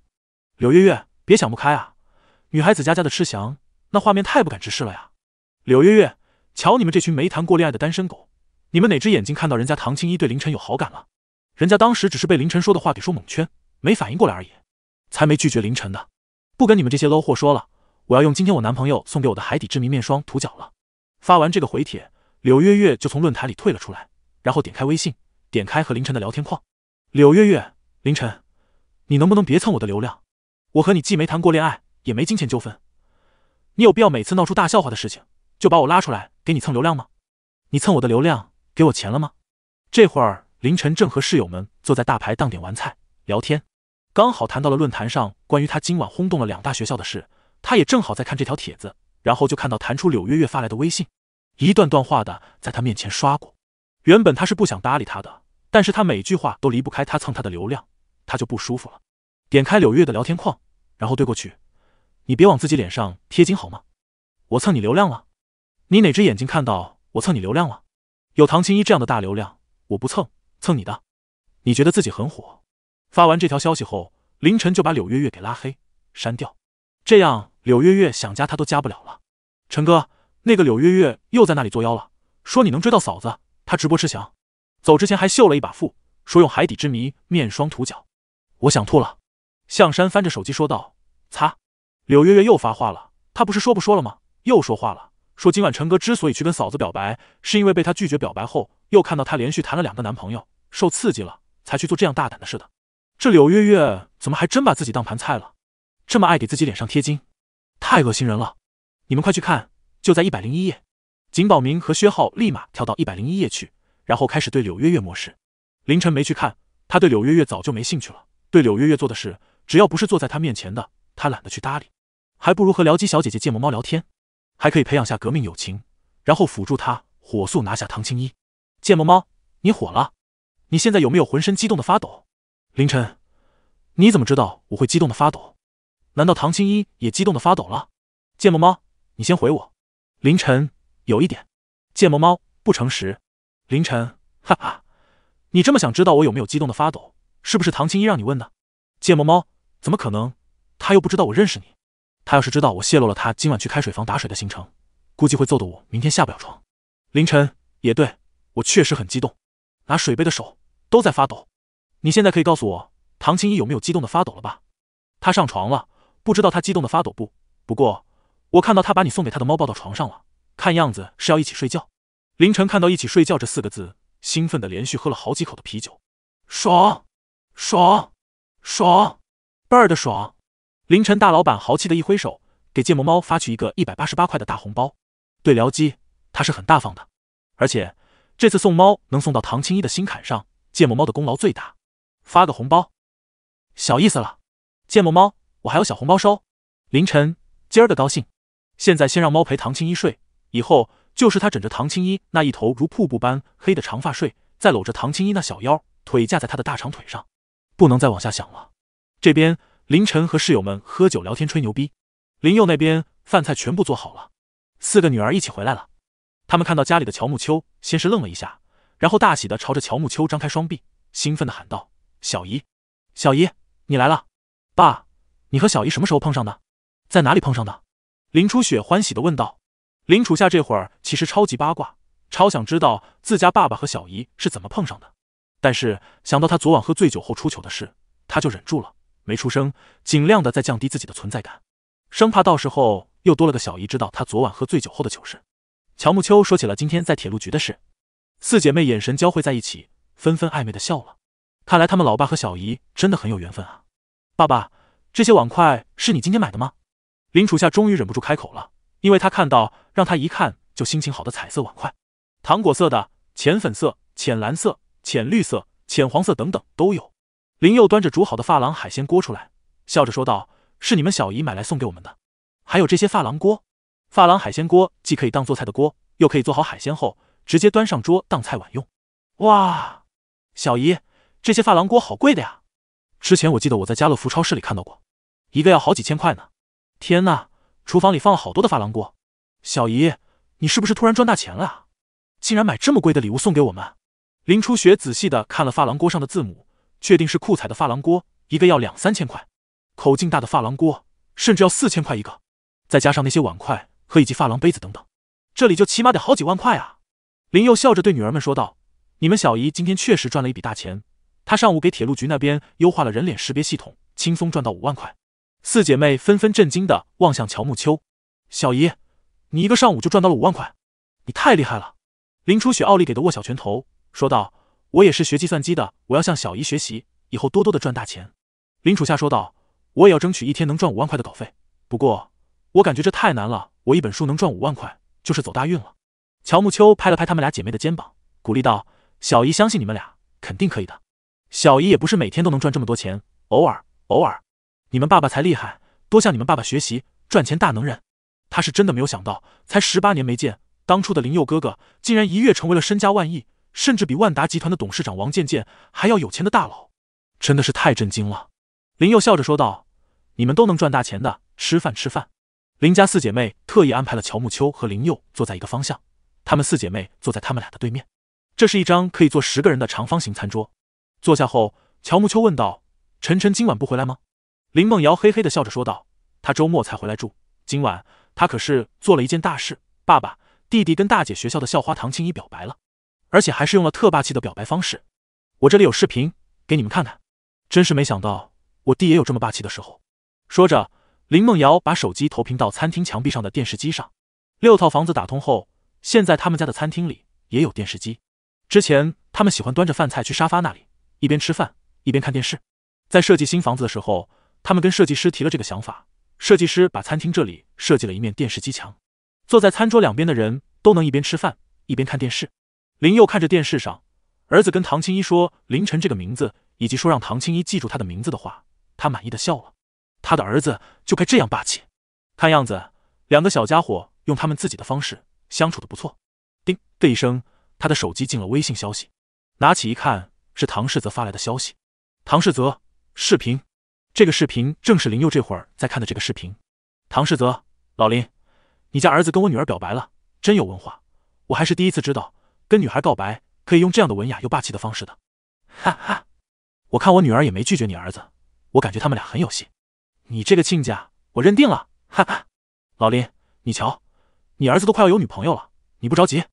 柳月月，别想不开啊，女孩子家家的吃翔，那画面太不敢直视了呀。柳月月，瞧你们这群没谈过恋爱的单身狗，你们哪只眼睛看到人家唐青一对凌晨有好感了？人家当时只是被凌晨说的话给说蒙圈，没反应过来而已，才没拒绝凌晨的。不跟你们这些 low 货说了，我要用今天我男朋友送给我的海底之谜面霜涂脚了。发完这个回帖，柳月月就从论坛里退了出来，然后点开微信，点开和凌晨的聊天框。柳月月，凌晨，你能不能别蹭我的流量？我和你既没谈过恋爱，也没金钱纠纷，你有必要每次闹出大笑话的事情就把我拉出来给你蹭流量吗？你蹭我的流量给我钱了吗？这会儿凌晨正和室友们坐在大排档点完菜聊天。刚好谈到了论坛上关于他今晚轰动了两大学校的事，他也正好在看这条帖子，然后就看到弹出柳月月发来的微信，一段段话的在他面前刷过。原本他是不想搭理他的，但是他每句话都离不开他蹭他的流量，他就不舒服了。点开柳月的聊天框，然后对过去：“你别往自己脸上贴金好吗？我蹭你流量了？你哪只眼睛看到我蹭你流量了？有唐青衣这样的大流量，我不蹭，蹭你的？你觉得自己很火？”发完这条消息后，凌晨就把柳月月给拉黑删掉，这样柳月月想加他都加不了了。陈哥，那个柳月月又在那里作妖了，说你能追到嫂子，他直播吃翔，走之前还秀了一把腹，说用海底之谜面霜涂脚，我想吐了。向山翻着手机说道：“擦，柳月月又发话了，他不是说不说了吗？又说话了，说今晚陈哥之所以去跟嫂子表白，是因为被她拒绝表白后，又看到她连续谈了两个男朋友，受刺激了，才去做这样大胆的事的。”这柳月月怎么还真把自己当盘菜了？这么爱给自己脸上贴金，太恶心人了！你们快去看，就在一百零一页。景宝明和薛浩立马跳到一百零一页去，然后开始对柳月月模式。凌晨没去看，他对柳月月早就没兴趣了。对柳月月做的事，只要不是坐在他面前的，他懒得去搭理，还不如和撩机小姐姐建魔猫聊天，还可以培养下革命友情，然后辅助他火速拿下唐青衣。剑魔猫，你火了？你现在有没有浑身激动的发抖？凌晨，你怎么知道我会激动的发抖？难道唐青衣也激动的发抖了？芥末猫，你先回我。凌晨，有一点。芥末猫不诚实。凌晨，哈哈，你这么想知道我有没有激动的发抖，是不是唐青衣让你问的？芥末猫，怎么可能？他又不知道我认识你。他要是知道我泄露了他今晚去开水房打水的行程，估计会揍得我明天下不了床。凌晨，也对我确实很激动，拿水杯的手都在发抖。你现在可以告诉我，唐青衣有没有激动的发抖了吧？他上床了，不知道他激动的发抖不？不过我看到他把你送给他的猫抱到床上了，看样子是要一起睡觉。凌晨看到“一起睡觉”这四个字，兴奋的连续喝了好几口的啤酒，爽，爽，爽，倍儿的爽！凌晨大老板豪气的一挥手，给芥末猫发去一个一百八十八块的大红包。对，僚机他是很大方的，而且这次送猫能送到唐青衣的心坎上，芥末猫的功劳最大。发个红包，小意思了。芥末猫，我还有小红包收。凌晨，今儿个高兴。现在先让猫陪唐青衣睡，以后就是他枕着唐青衣那一头如瀑布般黑的长发睡，再搂着唐青衣那小腰，腿架在他的大长腿上。不能再往下想了。这边凌晨和室友们喝酒聊天吹牛逼，林佑那边饭菜全部做好了，四个女儿一起回来了。他们看到家里的乔木秋，先是愣了一下，然后大喜的朝着乔木秋张开双臂，兴奋的喊道。小姨，小姨，你来了！爸，你和小姨什么时候碰上的？在哪里碰上的？林初雪欢喜的问道。林楚夏这会儿其实超级八卦，超想知道自家爸爸和小姨是怎么碰上的，但是想到他昨晚喝醉酒后出糗的事，他就忍住了，没出声，尽量的在降低自己的存在感，生怕到时候又多了个小姨知道他昨晚喝醉酒后的糗事。乔木秋说起了今天在铁路局的事，四姐妹眼神交汇在一起，纷纷暧昧的笑了。看来他们老爸和小姨真的很有缘分啊！爸爸，这些碗筷是你今天买的吗？林楚夏终于忍不住开口了，因为他看到让他一看就心情好的彩色碗筷，糖果色的、浅粉色、浅蓝色、浅绿色、浅黄色等等都有。林佑端着煮好的发廊海鲜锅出来，笑着说道：“是你们小姨买来送给我们的，还有这些发廊锅。发廊海鲜锅既可以当做菜的锅，又可以做好海鲜后直接端上桌当菜碗用。哇，小姨！”这些发廊锅好贵的呀！之前我记得我在家乐福超市里看到过，一个要好几千块呢。天呐，厨房里放了好多的发廊锅。小姨，你是不是突然赚大钱了啊？竟然买这么贵的礼物送给我们？林初雪仔细的看了发廊锅上的字母，确定是酷彩的发廊锅，一个要两三千块，口径大的发廊锅甚至要四千块一个，再加上那些碗筷和以及发廊杯子等等，这里就起码得好几万块啊！林佑笑着对女儿们说道：“你们小姨今天确实赚了一笔大钱。”他上午给铁路局那边优化了人脸识别系统，轻松赚到五万块。四姐妹纷纷震惊的望向乔木秋，小姨，你一个上午就赚到了五万块，你太厉害了！林初雪傲立给的握小拳头，说道：“我也是学计算机的，我要向小姨学习，以后多多的赚大钱。”林楚夏说道：“我也要争取一天能赚五万块的稿费，不过我感觉这太难了，我一本书能赚五万块，就是走大运了。”乔木秋拍了拍她们俩姐妹的肩膀，鼓励道：“小姨相信你们俩，肯定可以的。”小姨也不是每天都能赚这么多钱，偶尔偶尔，你们爸爸才厉害，多向你们爸爸学习，赚钱大能人。他是真的没有想到，才十八年没见，当初的林佑哥哥竟然一跃成为了身家万亿，甚至比万达集团的董事长王健健还要有钱的大佬，真的是太震惊了。林佑笑着说道：“你们都能赚大钱的，吃饭吃饭。”林家四姐妹特意安排了乔木秋和林佑坐在一个方向，她们四姐妹坐在他们俩的对面。这是一张可以坐十个人的长方形餐桌。坐下后，乔木秋问道：“晨晨今晚不回来吗？”林梦瑶嘿嘿的笑着说道：“他周末才回来住，今晚他可是做了一件大事。爸爸，弟弟跟大姐学校的校花唐青怡表白了，而且还是用了特霸气的表白方式。我这里有视频给你们看看。真是没想到，我弟也有这么霸气的时候。”说着，林梦瑶把手机投屏到餐厅墙壁上的电视机上。六套房子打通后，现在他们家的餐厅里也有电视机。之前他们喜欢端着饭菜去沙发那里。一边吃饭一边看电视，在设计新房子的时候，他们跟设计师提了这个想法。设计师把餐厅这里设计了一面电视机墙，坐在餐桌两边的人都能一边吃饭一边看电视。林佑看着电视上儿子跟唐青一说“凌晨”这个名字，以及说让唐青一记住他的名字的话，他满意的笑了。他的儿子就该这样霸气。看样子，两个小家伙用他们自己的方式相处的不错。叮的一声，他的手机进了微信消息，拿起一看。是唐世泽发来的消息。唐世泽，视频，这个视频正是林佑这会儿在看的这个视频。唐世泽，老林，你家儿子跟我女儿表白了，真有文化，我还是第一次知道，跟女孩告白可以用这样的文雅又霸气的方式的。哈哈，我看我女儿也没拒绝你儿子，我感觉他们俩很有戏，你这个亲家我认定了。哈哈，老林，你瞧，你儿子都快要有女朋友了，你不着急？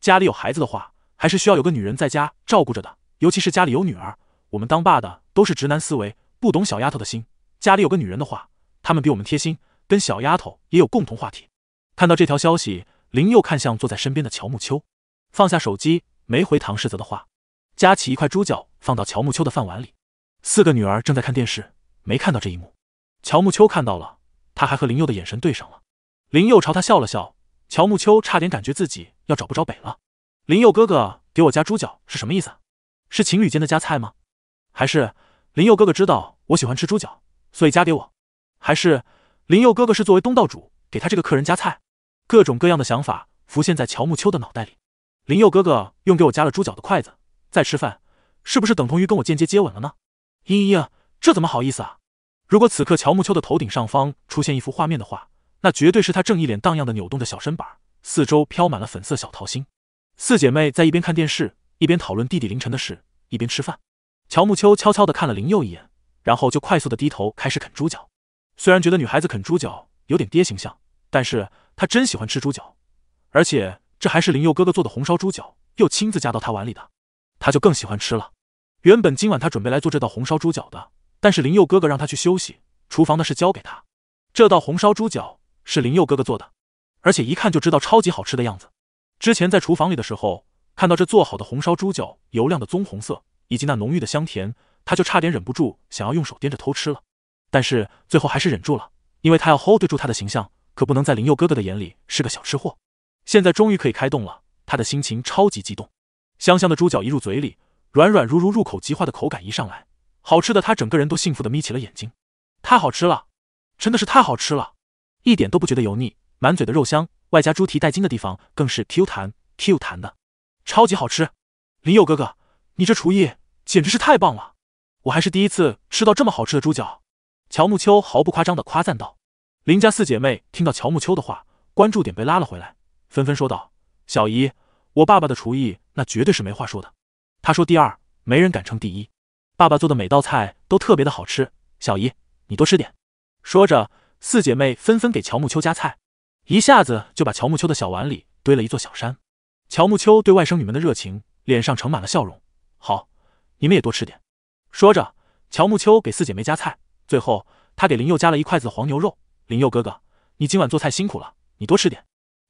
家里有孩子的话，还是需要有个女人在家照顾着的。尤其是家里有女儿，我们当爸的都是直男思维，不懂小丫头的心。家里有个女人的话，他们比我们贴心，跟小丫头也有共同话题。看到这条消息，林佑看向坐在身边的乔木秋，放下手机，没回唐世泽的话，夹起一块猪脚放到乔木秋的饭碗里。四个女儿正在看电视，没看到这一幕。乔木秋看到了，他还和林佑的眼神对上了。林佑朝他笑了笑，乔木秋差点感觉自己要找不着北了。林佑哥哥给我夹猪脚是什么意思？是情侣间的夹菜吗？还是林佑哥哥知道我喜欢吃猪脚，所以夹给我？还是林佑哥哥是作为东道主给他这个客人夹菜？各种各样的想法浮现在乔木秋的脑袋里。林佑哥哥用给我夹了猪脚的筷子在吃饭，是不是等同于跟我间接接吻了呢？嘤嘤，这怎么好意思啊？如果此刻乔木秋的头顶上方出现一幅画面的话，那绝对是他正一脸荡漾的扭动着小身板，四周飘满了粉色小桃心。四姐妹在一边看电视。一边讨论弟弟凌晨的事，一边吃饭。乔木秋悄悄地看了林佑一眼，然后就快速地低头开始啃猪脚。虽然觉得女孩子啃猪脚有点爹形象，但是他真喜欢吃猪脚，而且这还是林佑哥哥做的红烧猪脚，又亲自夹到他碗里的，他就更喜欢吃了。原本今晚他准备来做这道红烧猪脚的，但是林佑哥哥让他去休息，厨房的事交给他。这道红烧猪脚是林佑哥哥做的，而且一看就知道超级好吃的样子。之前在厨房里的时候。看到这做好的红烧猪脚油亮的棕红色，以及那浓郁的香甜，他就差点忍不住想要用手掂着偷吃了，但是最后还是忍住了，因为他要 hold 住他的形象，可不能在林佑哥哥的眼里是个小吃货。现在终于可以开动了，他的心情超级激动。香香的猪脚一入嘴里，软软如如入口即化的口感一上来，好吃的他整个人都幸福的眯起了眼睛。太好吃了，真的是太好吃了，一点都不觉得油腻，满嘴的肉香，外加猪蹄带筋的地方更是 Q 弹 Q 弹的。超级好吃，林佑哥哥，你这厨艺简直是太棒了！我还是第一次吃到这么好吃的猪脚。乔木秋毫不夸张的夸赞道。林家四姐妹听到乔木秋的话，关注点被拉了回来，纷纷说道：“小姨，我爸爸的厨艺那绝对是没话说的，他说第二，没人敢称第一。爸爸做的每道菜都特别的好吃，小姨你多吃点。”说着，四姐妹纷纷给乔木秋夹菜，一下子就把乔木秋的小碗里堆了一座小山。乔木秋对外甥女们的热情，脸上盛满了笑容。好，你们也多吃点。说着，乔木秋给四姐妹夹菜，最后他给林佑夹了一筷子黄牛肉。林佑哥哥，你今晚做菜辛苦了，你多吃点。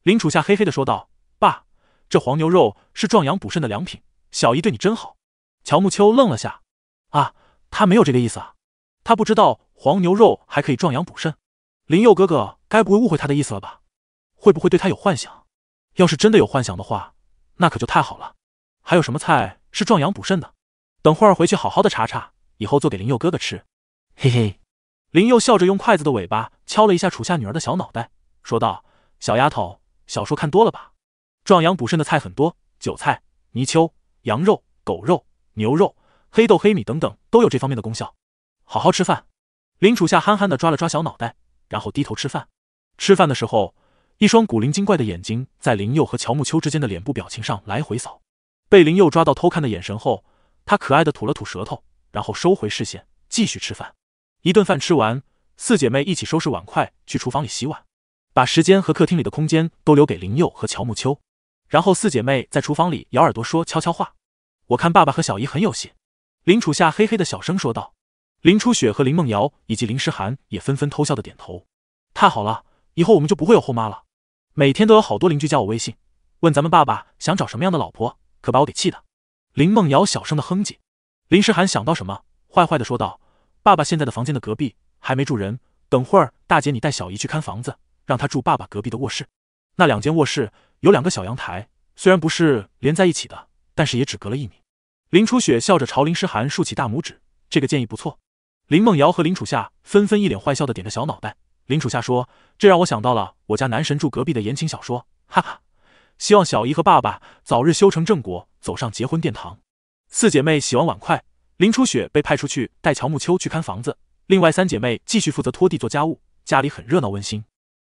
林楚夏嘿嘿的说道：“爸，这黄牛肉是壮阳补肾的良品。小姨对你真好。”乔木秋愣了下，啊，他没有这个意思啊，他不知道黄牛肉还可以壮阳补肾。林佑哥哥，该不会误会他的意思了吧？会不会对他有幻想？要是真的有幻想的话，那可就太好了。还有什么菜是壮阳补肾的？等会儿回去好好的查查，以后做给林佑哥哥吃。嘿嘿，林佑笑着用筷子的尾巴敲了一下楚夏女儿的小脑袋，说道：“小丫头，小说看多了吧？壮阳补肾的菜很多，韭菜、泥鳅、羊肉、狗肉、牛肉、黑豆、黑米等等，都有这方面的功效。好好吃饭。”林楚夏憨憨的抓了抓小脑袋，然后低头吃饭。吃饭的时候。一双古灵精怪的眼睛在林佑和乔木秋之间的脸部表情上来回扫，被林佑抓到偷看的眼神后，他可爱的吐了吐舌头，然后收回视线，继续吃饭。一顿饭吃完，四姐妹一起收拾碗筷，去厨房里洗碗，把时间和客厅里的空间都留给林佑和乔木秋。然后四姐妹在厨房里咬耳朵说悄悄话。我看爸爸和小姨很有戏，林楚夏嘿嘿的小声说道。林初雪和林梦瑶以及林诗涵也纷纷偷笑的点头。太好了，以后我们就不会有后妈了。每天都有好多邻居加我微信，问咱们爸爸想找什么样的老婆，可把我给气的。林梦瑶小声的哼唧，林诗涵想到什么，坏坏的说道：“爸爸现在的房间的隔壁还没住人，等会儿大姐你带小姨去看房子，让她住爸爸隔壁的卧室。那两间卧室有两个小阳台，虽然不是连在一起的，但是也只隔了一米。”林初雪笑着朝林诗涵竖起大拇指，这个建议不错。林梦瑶和林楚夏纷纷一脸坏笑的点着小脑袋。林楚夏说：“这让我想到了我家男神住隔壁的言情小说，哈哈！希望小姨和爸爸早日修成正果，走上结婚殿堂。”四姐妹洗完碗筷，林初雪被派出去带乔木秋去看房子，另外三姐妹继续负责拖地做家务。家里很热闹温馨。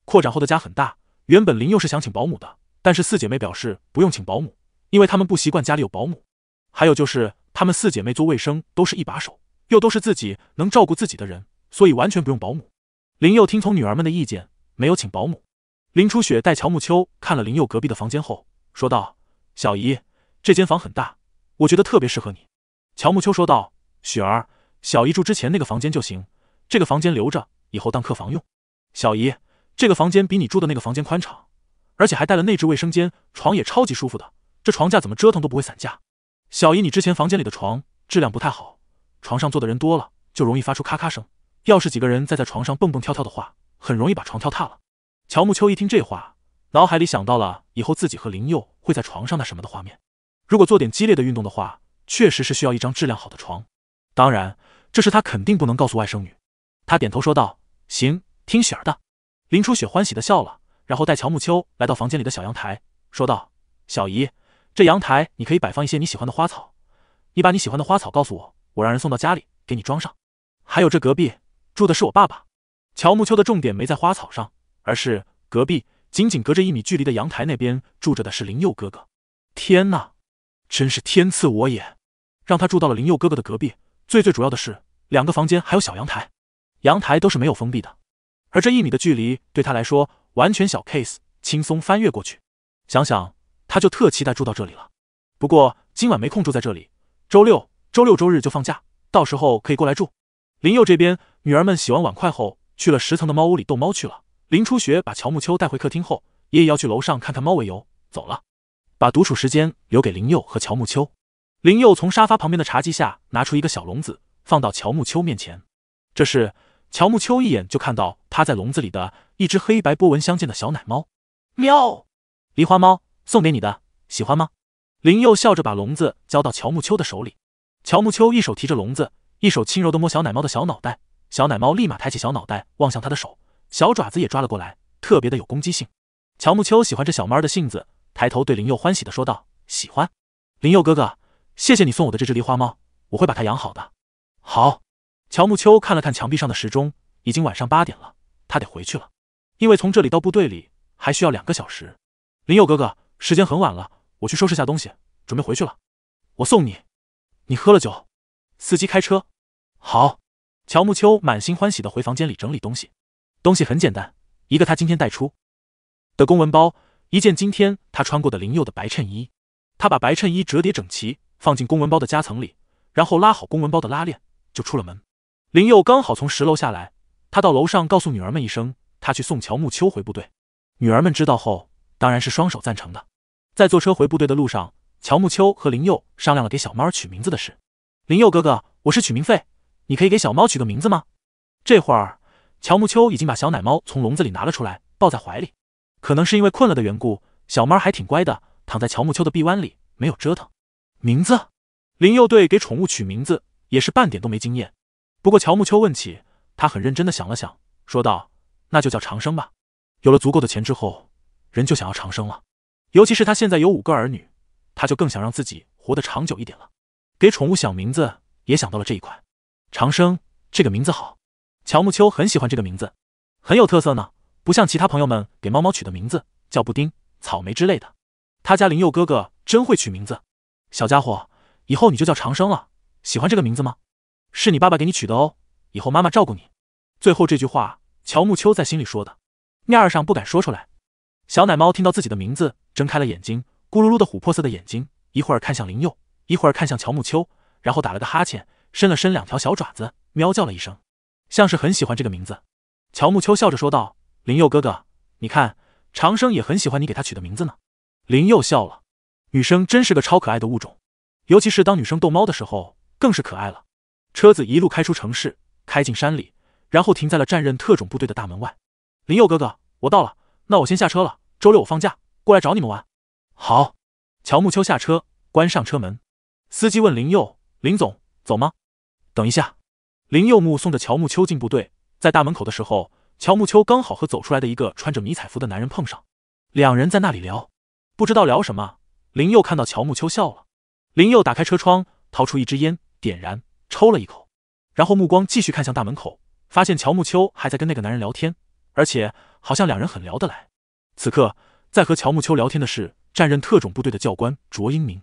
扩展后的家很大，原本林又是想请保姆的，但是四姐妹表示不用请保姆，因为他们不习惯家里有保姆，还有就是她们四姐妹做卫生都是一把手，又都是自己能照顾自己的人，所以完全不用保姆。林佑听从女儿们的意见，没有请保姆。林初雪带乔木秋看了林佑隔壁的房间后，说道：“小姨，这间房很大，我觉得特别适合你。”乔木秋说道：“雪儿，小姨住之前那个房间就行，这个房间留着以后当客房用。小姨，这个房间比你住的那个房间宽敞，而且还带了内置卫生间，床也超级舒服的，这床架怎么折腾都不会散架。小姨，你之前房间里的床质量不太好，床上坐的人多了就容易发出咔咔声。”要是几个人再在床上蹦蹦跳跳的话，很容易把床跳塌了。乔木秋一听这话，脑海里想到了以后自己和林佑会在床上那什么的画面。如果做点激烈的运动的话，确实是需要一张质量好的床。当然，这是他肯定不能告诉外甥女。他点头说道：“行，听雪儿的。”林初雪欢喜的笑了，然后带乔木秋来到房间里的小阳台，说道：“小姨，这阳台你可以摆放一些你喜欢的花草。你把你喜欢的花草告诉我，我让人送到家里给你装上。还有这隔壁。”住的是我爸爸，乔木秋的重点没在花草上，而是隔壁，仅仅隔着一米距离的阳台那边住着的是林佑哥哥。天呐，真是天赐我也，让他住到了林佑哥哥的隔壁。最最主要的是，两个房间还有小阳台，阳台都是没有封闭的，而这一米的距离对他来说完全小 case，轻松翻越过去。想想他就特期待住到这里了。不过今晚没空住在这里，周六、周六、周日就放假，到时候可以过来住。林佑这边。女儿们洗完碗筷后，去了十层的猫屋里逗猫去了。林初雪把乔木秋带回客厅后，爷爷要去楼上看看猫为由走了，把独处时间留给林佑和乔木秋。林佑从沙发旁边的茶几下拿出一个小笼子，放到乔木秋面前。这时，乔木秋一眼就看到趴在笼子里的一只黑白波纹相间的小奶猫，喵！狸花猫，送给你的，喜欢吗？林佑笑着把笼子交到乔木秋的手里。乔木秋一手提着笼子，一手轻柔地摸小奶猫的小脑袋。小奶猫立马抬起小脑袋望向他的手，小爪子也抓了过来，特别的有攻击性。乔木秋喜欢这小猫的性子，抬头对林佑欢喜的说道：“喜欢，林佑哥哥，谢谢你送我的这只梨花猫，我会把它养好的。”“好。”乔木秋看了看墙壁上的时钟，已经晚上八点了，他得回去了，因为从这里到部队里还需要两个小时。林佑哥哥，时间很晚了，我去收拾下东西，准备回去了。我送你，你喝了酒，司机开车。好。乔木秋满心欢喜地回房间里整理东西，东西很简单，一个他今天带出的公文包，一件今天他穿过的林佑的白衬衣。他把白衬衣折叠整齐，放进公文包的夹层里，然后拉好公文包的拉链，就出了门。林佑刚好从十楼下来，他到楼上告诉女儿们一声，他去送乔木秋回部队。女儿们知道后，当然是双手赞成的。在坐车回部队的路上，乔木秋和林佑商量了给小猫取名字的事。林佑哥哥，我是取名费。你可以给小猫取个名字吗？这会儿，乔木秋已经把小奶猫从笼子里拿了出来，抱在怀里。可能是因为困了的缘故，小猫还挺乖的，躺在乔木秋的臂弯里，没有折腾。名字，林佑对给宠物取名字也是半点都没经验。不过乔木秋问起，他很认真的想了想，说道：“那就叫长生吧。有了足够的钱之后，人就想要长生了。尤其是他现在有五个儿女，他就更想让自己活得长久一点了。给宠物想名字，也想到了这一块。”长生这个名字好，乔木秋很喜欢这个名字，很有特色呢，不像其他朋友们给猫猫取的名字叫布丁、草莓之类的。他家林佑哥哥真会取名字，小家伙，以后你就叫长生了，喜欢这个名字吗？是你爸爸给你取的哦，以后妈妈照顾你。最后这句话，乔木秋在心里说的，面上不敢说出来。小奶猫听到自己的名字，睁开了眼睛，咕噜噜的琥珀色的眼睛，一会儿看向林佑，一会儿看向乔木秋，然后打了个哈欠。伸了伸两条小爪子，喵叫了一声，像是很喜欢这个名字。乔木秋笑着说道：“林佑哥哥，你看，长生也很喜欢你给他取的名字呢。”林佑笑了，女生真是个超可爱的物种，尤其是当女生逗猫的时候，更是可爱了。车子一路开出城市，开进山里，然后停在了战刃特种部队的大门外。林佑哥哥，我到了，那我先下车了。周六我放假，过来找你们玩。好。乔木秋下车，关上车门。司机问林佑：“林总，走吗？”等一下，林佑木送着乔木秋进部队，在大门口的时候，乔木秋刚好和走出来的一个穿着迷彩服的男人碰上，两人在那里聊，不知道聊什么。林佑看到乔木秋笑了，林佑打开车窗，掏出一支烟，点燃，抽了一口，然后目光继续看向大门口，发现乔木秋还在跟那个男人聊天，而且好像两人很聊得来。此刻在和乔木秋聊天的是战任特种部队的教官卓英明。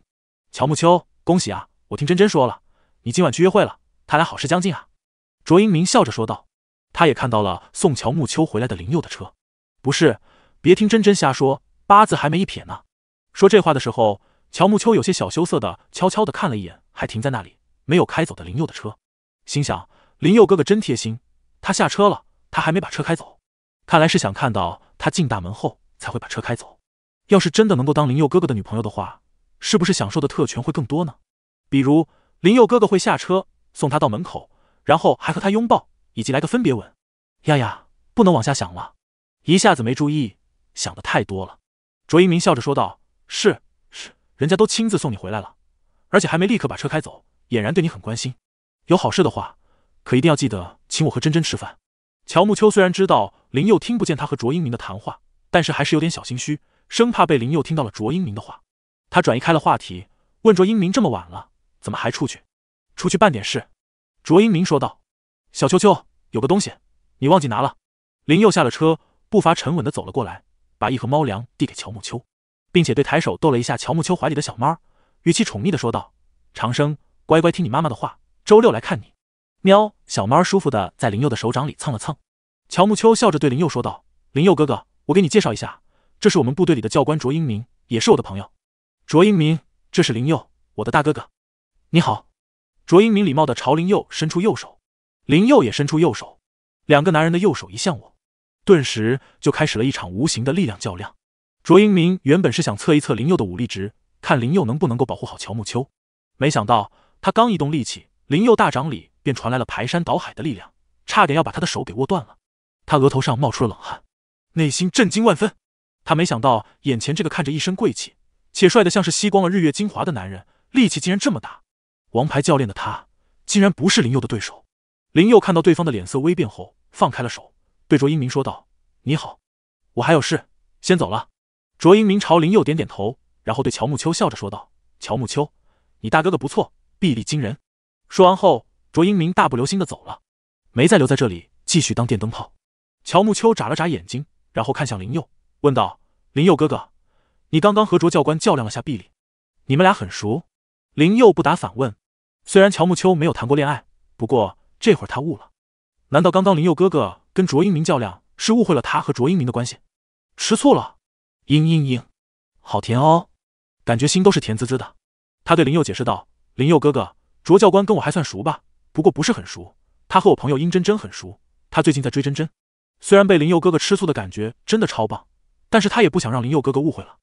乔木秋，恭喜啊！我听真真说了，你今晚去约会了。他俩好事将近啊！卓英明笑着说道。他也看到了送乔木秋回来的林佑的车，不是，别听真真瞎说，八字还没一撇呢。说这话的时候，乔木秋有些小羞涩的悄悄的看了一眼还停在那里没有开走的林佑的车，心想：林佑哥哥真贴心，他下车了，他还没把车开走，看来是想看到他进大门后才会把车开走。要是真的能够当林佑哥哥的女朋友的话，是不是享受的特权会更多呢？比如林佑哥哥会下车。送他到门口，然后还和他拥抱，以及来个分别吻。丫丫，不能往下想了，一下子没注意，想的太多了。卓一鸣笑着说道：“是是，人家都亲自送你回来了，而且还没立刻把车开走，俨然对你很关心。有好事的话，可一定要记得请我和珍珍吃饭。”乔木秋虽然知道林佑听不见他和卓英明的谈话，但是还是有点小心虚，生怕被林佑听到了卓英明的话。他转移开了话题，问卓英明：“这么晚了，怎么还出去？”出去办点事，卓英明说道：“小秋秋，有个东西你忘记拿了。”林佑下了车，步伐沉稳的走了过来，把一盒猫粮递给乔木秋，并且对抬手逗了一下乔木秋怀里的小猫，语气宠溺的说道：“长生，乖乖听你妈妈的话，周六来看你。”喵，小猫舒服的在林佑的手掌里蹭了蹭。乔木秋笑着对林佑说道：“林佑哥哥，我给你介绍一下，这是我们部队里的教官卓英明，也是我的朋友。卓英明，这是林佑，我的大哥哥，你好。”卓英明礼貌的朝林佑伸出右手，林佑也伸出右手，两个男人的右手一向我，顿时就开始了一场无形的力量较量。卓英明原本是想测一测林佑的武力值，看林佑能不能够保护好乔木秋，没想到他刚一动力气，林佑大掌里便传来了排山倒海的力量，差点要把他的手给握断了。他额头上冒出了冷汗，内心震惊万分。他没想到眼前这个看着一身贵气且帅的像是吸光了日月精华的男人，力气竟然这么大。王牌教练的他，竟然不是林佑的对手。林佑看到对方的脸色微变后，放开了手，对卓英明说道：“你好，我还有事，先走了。”卓英明朝林佑点点头，然后对乔木秋笑着说道：“乔木秋，你大哥哥不错，臂力惊人。”说完后，卓英明大步流星的走了，没再留在这里继续当电灯泡。乔木秋眨了眨眼睛，然后看向林佑，问道：“林佑哥哥，你刚刚和卓教官较量了下臂力，你们俩很熟？”林佑不答反问。虽然乔木秋没有谈过恋爱，不过这会儿他悟了。难道刚刚林佑哥哥跟卓英明较量是误会了他和卓英明的关系，吃醋了？嘤嘤嘤，好甜哦，感觉心都是甜滋滋的。他对林佑解释道：“林佑哥哥，卓教官跟我还算熟吧，不过不是很熟。他和我朋友殷真真很熟，他最近在追真真。虽然被林佑哥哥吃醋的感觉真的超棒，但是他也不想让林佑哥哥误会了，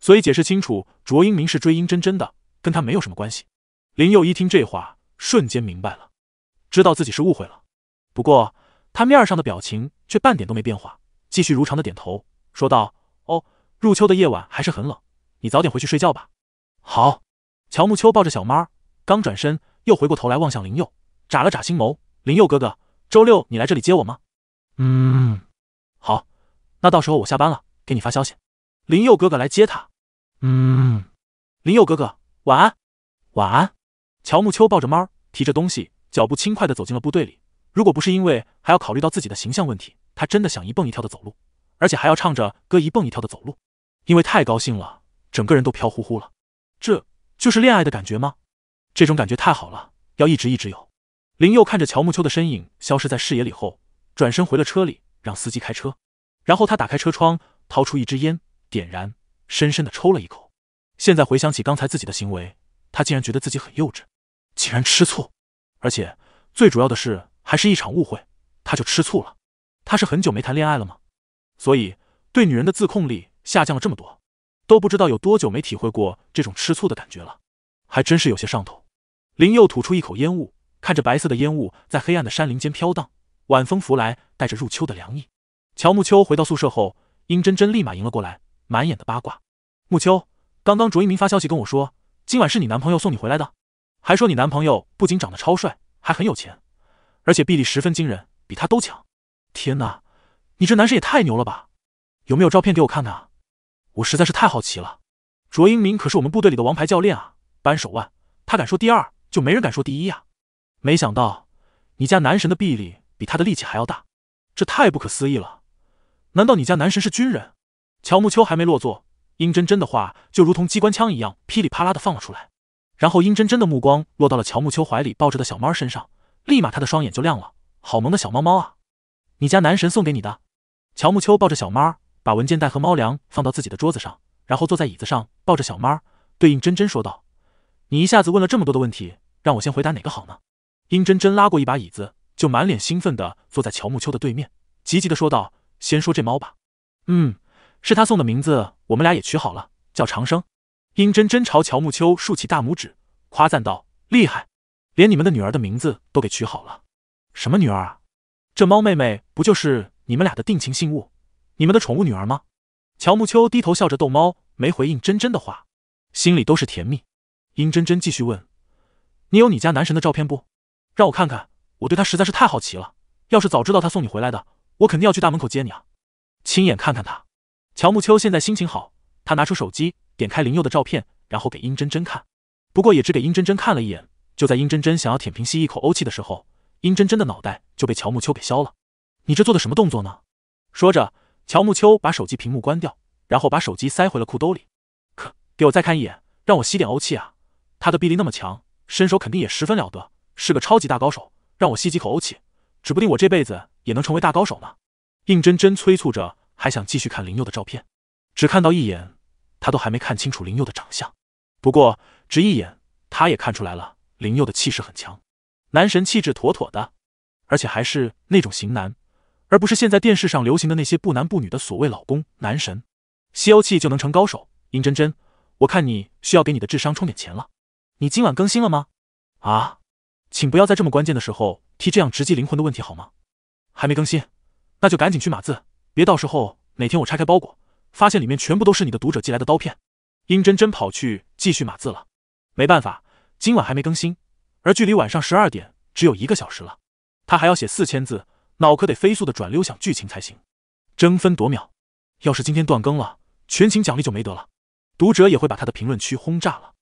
所以解释清楚，卓英明是追殷真真的，跟他没有什么关系。”林佑一听这话，瞬间明白了，知道自己是误会了。不过他面上的表情却半点都没变化，继续如常的点头，说道：“哦，入秋的夜晚还是很冷，你早点回去睡觉吧。”好。乔木秋抱着小猫，刚转身又回过头来望向林佑，眨了眨星眸：“林佑哥哥，周六你来这里接我吗？”“嗯，好，那到时候我下班了给你发消息。”林佑哥哥来接他。“嗯，林佑哥哥晚安，晚安。”乔木秋抱着猫，提着东西，脚步轻快地走进了部队里。如果不是因为还要考虑到自己的形象问题，他真的想一蹦一跳地走路，而且还要唱着歌一蹦一跳地走路。因为太高兴了，整个人都飘乎乎了。这就是恋爱的感觉吗？这种感觉太好了，要一直一直有。林佑看着乔木秋的身影消失在视野里后，转身回了车里，让司机开车。然后他打开车窗，掏出一支烟，点燃，深深地抽了一口。现在回想起刚才自己的行为，他竟然觉得自己很幼稚。竟然吃醋，而且最主要的是，还是一场误会，他就吃醋了。他是很久没谈恋爱了吗？所以对女人的自控力下降了这么多，都不知道有多久没体会过这种吃醋的感觉了，还真是有些上头。林佑吐出一口烟雾，看着白色的烟雾在黑暗的山林间飘荡。晚风拂来，带着入秋的凉意。乔木秋回到宿舍后，殷真真立马迎了过来，满眼的八卦。木秋，刚刚卓一鸣发消息跟我说，今晚是你男朋友送你回来的。还说你男朋友不仅长得超帅，还很有钱，而且臂力十分惊人，比他都强。天哪，你这男神也太牛了吧！有没有照片给我看看啊？我实在是太好奇了。卓英明可是我们部队里的王牌教练啊，扳手腕，他敢说第二，就没人敢说第一呀。没想到你家男神的臂力比他的力气还要大，这太不可思议了。难道你家男神是军人？乔木秋还没落座，殷真真的话就如同机关枪一样噼里啪啦的放了出来。然后，殷真真的目光落到了乔木秋怀里抱着的小猫身上，立马她的双眼就亮了。好萌的小猫猫啊！你家男神送给你的？乔木秋抱着小猫，把文件袋和猫粮放到自己的桌子上，然后坐在椅子上，抱着小猫，对应真真说道：“你一下子问了这么多的问题，让我先回答哪个好呢？”殷真真拉过一把椅子，就满脸兴奋的坐在乔木秋的对面，急急的说道：“先说这猫吧。嗯，是他送的名字，我们俩也取好了，叫长生。”殷真真朝乔木秋竖起大拇指，夸赞道：“厉害，连你们的女儿的名字都给取好了。什么女儿啊？这猫妹妹不就是你们俩的定情信物，你们的宠物女儿吗？”乔木秋低头笑着逗猫，没回应真真的话，心里都是甜蜜。殷真真继续问：“你有你家男神的照片不？让我看看，我对他实在是太好奇了。要是早知道他送你回来的，我肯定要去大门口接你啊，亲眼看看他。”乔木秋现在心情好，他拿出手机。点开林佑的照片，然后给殷真真看，不过也只给殷真真看了一眼。就在殷真真想要舔屏吸一口欧气的时候，殷真真的脑袋就被乔木秋给削了。你这做的什么动作呢？说着，乔木秋把手机屏幕关掉，然后把手机塞回了裤兜里。可给我再看一眼，让我吸点欧气啊！他的臂力那么强，身手肯定也十分了得，是个超级大高手。让我吸几口欧气，指不定我这辈子也能成为大高手呢。殷真真催促着，还想继续看林佑的照片，只看到一眼。他都还没看清楚林佑的长相，不过只一眼，他也看出来了，林佑的气势很强，男神气质妥妥的，而且还是那种型男，而不是现在电视上流行的那些不男不女的所谓老公男神。吸欧气就能成高手，殷真真，我看你需要给你的智商充点钱了。你今晚更新了吗？啊，请不要在这么关键的时候提这样直击灵魂的问题好吗？还没更新，那就赶紧去码字，别到时候哪天我拆开包裹。发现里面全部都是你的读者寄来的刀片，殷真真跑去继续码字了。没办法，今晚还没更新，而距离晚上十二点只有一个小时了，他还要写四千字，脑壳得飞速的转溜想剧情才行，争分夺秒。要是今天断更了，全勤奖励就没得了，读者也会把他的评论区轰炸了。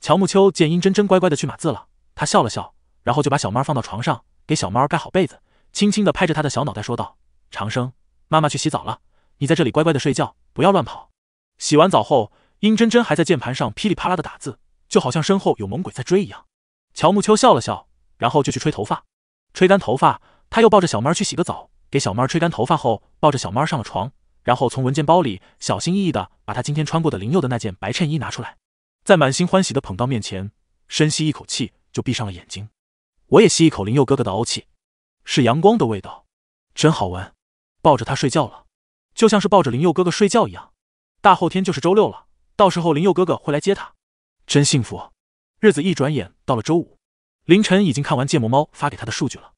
乔木秋见殷真真乖乖的去码字了，他笑了笑，然后就把小猫放到床上，给小猫盖好被子，轻轻的拍着他的小脑袋说道：“长生，妈妈去洗澡了。”你在这里乖乖的睡觉，不要乱跑。洗完澡后，殷真真还在键盘上噼里啪啦的打字，就好像身后有猛鬼在追一样。乔木秋笑了笑，然后就去吹头发，吹干头发，他又抱着小猫去洗个澡，给小猫吹干头发后，抱着小猫上了床，然后从文件包里小心翼翼的把他今天穿过的林佑的那件白衬衣拿出来，在满心欢喜的捧到面前，深吸一口气，就闭上了眼睛。我也吸一口林佑哥哥的欧气，是阳光的味道，真好闻。抱着他睡觉了。就像是抱着林佑哥哥睡觉一样，大后天就是周六了，到时候林佑哥哥会来接他，真幸福。日子一转眼到了周五，凌晨已经看完芥末猫发给他的数据了。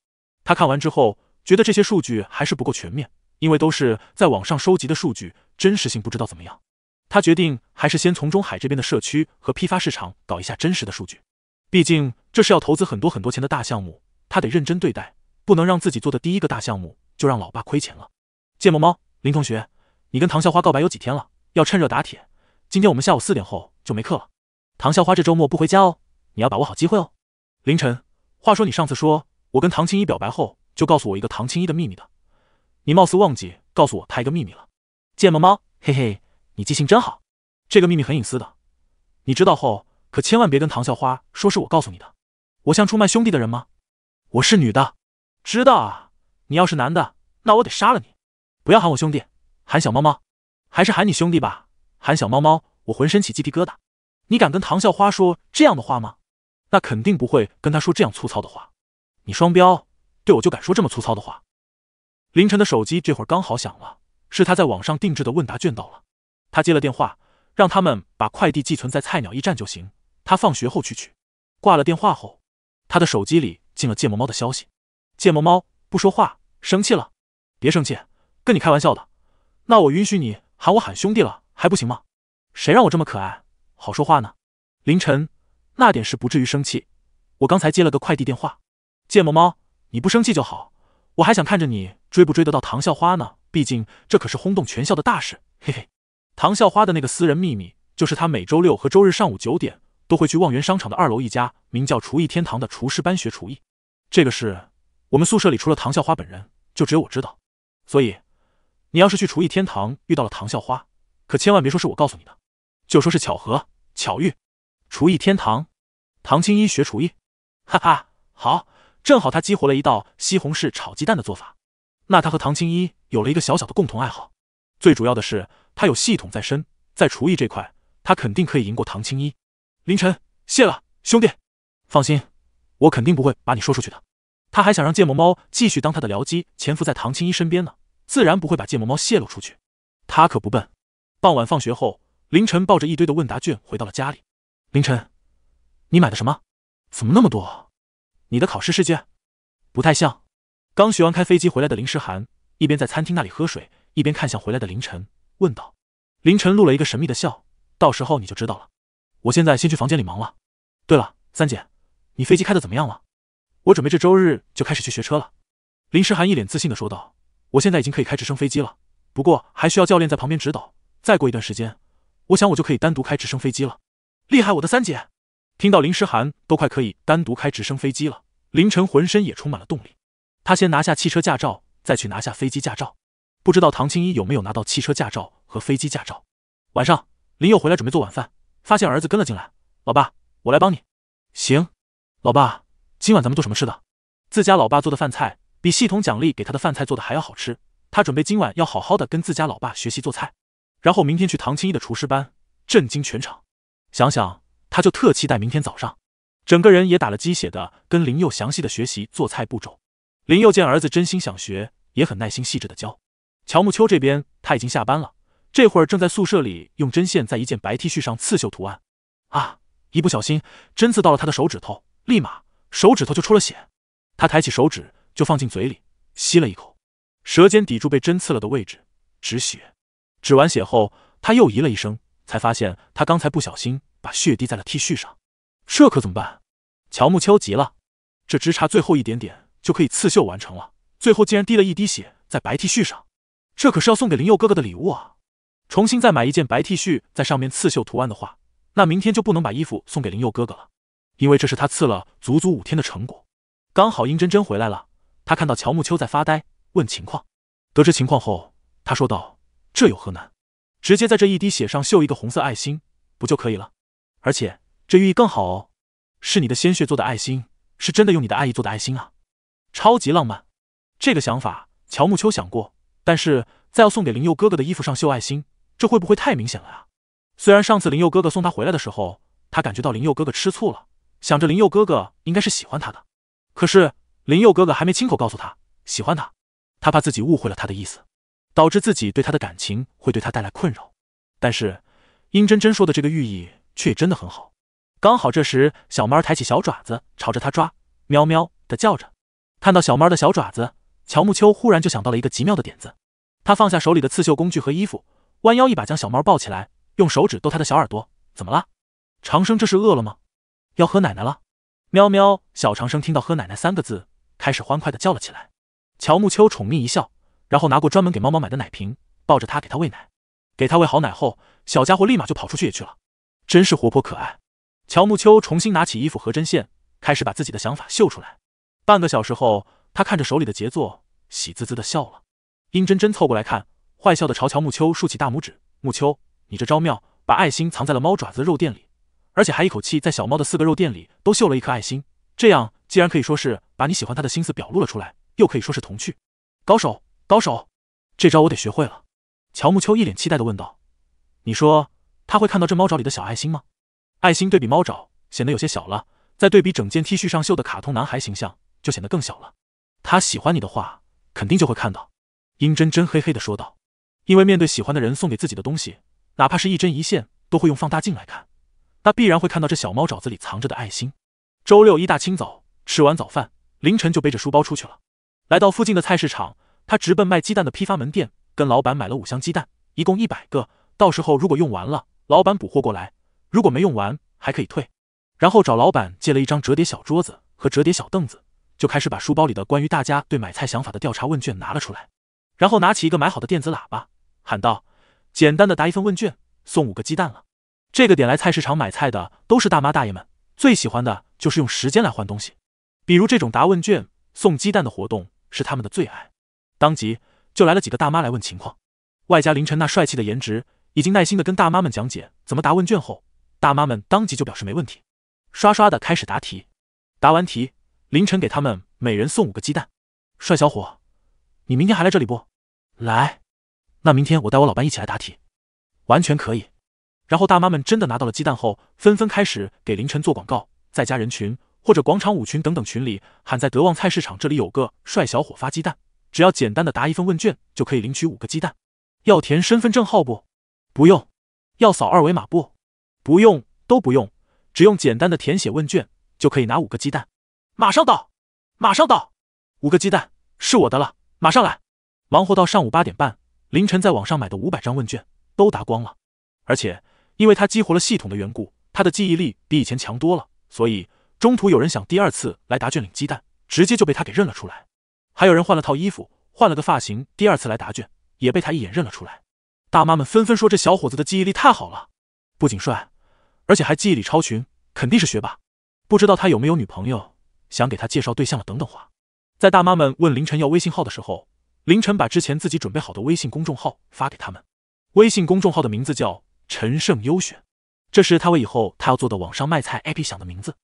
他看完之后觉得这些数据还是不够全面，因为都是在网上收集的数据，真实性不知道怎么样。他决定还是先从中海这边的社区和批发市场搞一下真实的数据，毕竟这是要投资很多很多钱的大项目，他得认真对待，不能让自己做的第一个大项目就让老爸亏钱了。芥末猫。林同学，你跟唐校花告白有几天了？要趁热打铁。今天我们下午四点后就没课了。唐校花这周末不回家哦，你要把握好机会哦。凌晨，话说你上次说我跟唐青衣表白后，就告诉我一个唐青衣的秘密的，你貌似忘记告诉我他一个秘密了。贱萌猫，嘿嘿，你记性真好。这个秘密很隐私的，你知道后可千万别跟唐校花说是我告诉你的。我像出卖兄弟的人吗？我是女的，知道啊。你要是男的，那我得杀了你。不要喊我兄弟，喊小猫猫，还是喊你兄弟吧。喊小猫猫，我浑身起鸡皮疙瘩。你敢跟唐校花说这样的话吗？那肯定不会跟她说这样粗糙的话。你双标，对我就敢说这么粗糙的话。凌晨的手机这会儿刚好响了，是他在网上定制的问答卷到了。他接了电话，让他们把快递寄存在菜鸟驿站就行，他放学后去取。挂了电话后，他的手机里进了芥末猫的消息。芥末猫不说话，生气了。别生气。跟你开玩笑的，那我允许你喊我喊兄弟了，还不行吗？谁让我这么可爱，好说话呢？凌晨那点事不至于生气，我刚才接了个快递电话。芥末猫，你不生气就好，我还想看着你追不追得到唐校花呢，毕竟这可是轰动全校的大事。嘿嘿，唐校花的那个私人秘密就是她每周六和周日上午九点都会去望园商场的二楼一家名叫“厨艺天堂”的厨师班学厨艺。这个事我们宿舍里除了唐校花本人，就只有我知道，所以。你要是去厨艺天堂遇到了唐校花，可千万别说是我告诉你的，就说是巧合巧遇。厨艺天堂，唐青衣学厨艺，哈哈，好，正好他激活了一道西红柿炒鸡蛋的做法，那他和唐青衣有了一个小小的共同爱好。最主要的是他有系统在身，在厨艺这块，他肯定可以赢过唐青衣。凌晨，谢了兄弟，放心，我肯定不会把你说出去的。他还想让芥末猫继续当他的僚机，潜伏在唐青衣身边呢。自然不会把芥末猫泄露出去，他可不笨。傍晚放学后，凌晨抱着一堆的问答卷回到了家里。凌晨，你买的什么？怎么那么多？你的考试试卷？不太像。刚学完开飞机回来的林诗涵一边在餐厅那里喝水，一边看向回来的凌晨，问道。凌晨露了一个神秘的笑，到时候你就知道了。我现在先去房间里忙了。对了，三姐，你飞机开的怎么样了？我准备这周日就开始去学车了。林诗涵一脸自信的说道。我现在已经可以开直升飞机了，不过还需要教练在旁边指导。再过一段时间，我想我就可以单独开直升飞机了。厉害，我的三姐！听到林诗涵都快可以单独开直升飞机了，凌晨浑身也充满了动力。他先拿下汽车驾照，再去拿下飞机驾照。不知道唐青衣有没有拿到汽车驾照和飞机驾照？晚上林又回来准备做晚饭，发现儿子跟了进来。老爸，我来帮你。行，老爸，今晚咱们做什么吃的？自家老爸做的饭菜。比系统奖励给他的饭菜做的还要好吃，他准备今晚要好好的跟自家老爸学习做菜，然后明天去唐青衣的厨师班，震惊全场。想想他就特期待明天早上，整个人也打了鸡血的跟林佑详细的学习做菜步骤。林佑见儿子真心想学，也很耐心细致的教。乔木秋这边他已经下班了，这会儿正在宿舍里用针线在一件白 T 恤上刺绣图案。啊！一不小心针刺到了他的手指头，立马手指头就出了血。他抬起手指。就放进嘴里，吸了一口，舌尖抵住被针刺了的位置止血。止完血后，他又咦了一声，才发现他刚才不小心把血滴在了 T 恤上。这可怎么办？乔木秋急了，这只差最后一点点就可以刺绣完成了，最后竟然滴了一滴血在白 T 恤上。这可是要送给林佑哥哥的礼物啊！重新再买一件白 T 恤，在上面刺绣图案的话，那明天就不能把衣服送给林佑哥哥了，因为这是他刺了足足五天的成果。刚好殷真真回来了。他看到乔木秋在发呆，问情况。得知情况后，他说道：“这有何难？直接在这一滴血上绣一个红色爱心，不就可以了？而且这寓意更好哦，是你的鲜血做的爱心，是真的用你的爱意做的爱心啊，超级浪漫。”这个想法乔木秋想过，但是在要送给林佑哥哥的衣服上绣爱心，这会不会太明显了啊？虽然上次林佑哥哥送他回来的时候，他感觉到林佑哥哥吃醋了，想着林佑哥哥应该是喜欢他的，可是。林佑哥哥还没亲口告诉他喜欢他，他怕自己误会了他的意思，导致自己对他的感情会对他带来困扰。但是殷真真说的这个寓意却也真的很好。刚好这时，小猫抬起小爪子朝着他抓，喵喵的叫着。看到小猫的小爪子，乔木秋忽然就想到了一个极妙的点子。他放下手里的刺绣工具和衣服，弯腰一把将小猫抱起来，用手指逗他的小耳朵。怎么了，长生这是饿了吗？要喝奶奶了？喵喵！小长生听到“喝奶奶”三个字。开始欢快的叫了起来，乔木秋宠溺一笑，然后拿过专门给猫猫买的奶瓶，抱着它给它喂奶。给它喂好奶后，小家伙立马就跑出去野去了，真是活泼可爱。乔木秋重新拿起衣服和针线，开始把自己的想法绣出来。半个小时后，他看着手里的杰作，喜滋滋的笑了。殷真真凑过来看，坏笑的朝乔木秋竖起大拇指：“木秋，你这招妙，把爱心藏在了猫爪子的肉垫里，而且还一口气在小猫的四个肉垫里都绣了一颗爱心，这样。”既然可以说是把你喜欢他的心思表露了出来，又可以说是童趣。高手，高手，这招我得学会了。乔木秋一脸期待的问道：“你说他会看到这猫爪里的小爱心吗？”爱心对比猫爪显得有些小了，再对比整件 T 恤上绣的卡通男孩形象，就显得更小了。他喜欢你的话，肯定就会看到。殷真真嘿嘿的说道：“因为面对喜欢的人送给自己的东西，哪怕是一针一线，都会用放大镜来看，那必然会看到这小猫爪子里藏着的爱心。”周六一大清早。吃完早饭，凌晨就背着书包出去了。来到附近的菜市场，他直奔卖鸡蛋的批发门店，跟老板买了五箱鸡蛋，一共一百个。到时候如果用完了，老板补货过来；如果没用完，还可以退。然后找老板借了一张折叠小桌子和折叠小凳子，就开始把书包里的关于大家对买菜想法的调查问卷拿了出来，然后拿起一个买好的电子喇叭，喊道：“简单的答一份问卷，送五个鸡蛋了。”这个点来菜市场买菜的都是大妈大爷们，最喜欢的就是用时间来换东西。比如这种答问卷送鸡蛋的活动是他们的最爱，当即就来了几个大妈来问情况，外加凌晨那帅气的颜值，已经耐心的跟大妈们讲解怎么答问卷后，大妈们当即就表示没问题，刷刷的开始答题，答完题，凌晨给他们每人送五个鸡蛋，帅小伙，你明天还来这里不？来，那明天我带我老伴一起来答题，完全可以。然后大妈们真的拿到了鸡蛋后，纷纷开始给凌晨做广告，再加人群。或者广场舞群等等群里喊在德旺菜市场这里有个帅小伙发鸡蛋，只要简单的答一份问卷就可以领取五个鸡蛋。要填身份证号不？不用。要扫二维码不？不用。都不用，只用简单的填写问卷就可以拿五个鸡蛋。马上到，马上到，五个鸡蛋是我的了。马上来。忙活到上午八点半，凌晨在网上买的五百张问卷都答光了。而且因为他激活了系统的缘故，他的记忆力比以前强多了，所以。中途有人想第二次来答卷领鸡蛋，直接就被他给认了出来。还有人换了套衣服，换了个发型，第二次来答卷也被他一眼认了出来。大妈们纷纷说：“这小伙子的记忆力太好了，不仅帅，而且还记忆力超群，肯定是学霸。”不知道他有没有女朋友，想给他介绍对象了等等话。在大妈们问凌晨要微信号的时候，凌晨把之前自己准备好的微信公众号发给他们。微信公众号的名字叫“陈胜优选”，这是他为以后他要做的网上卖菜 APP 想的名字。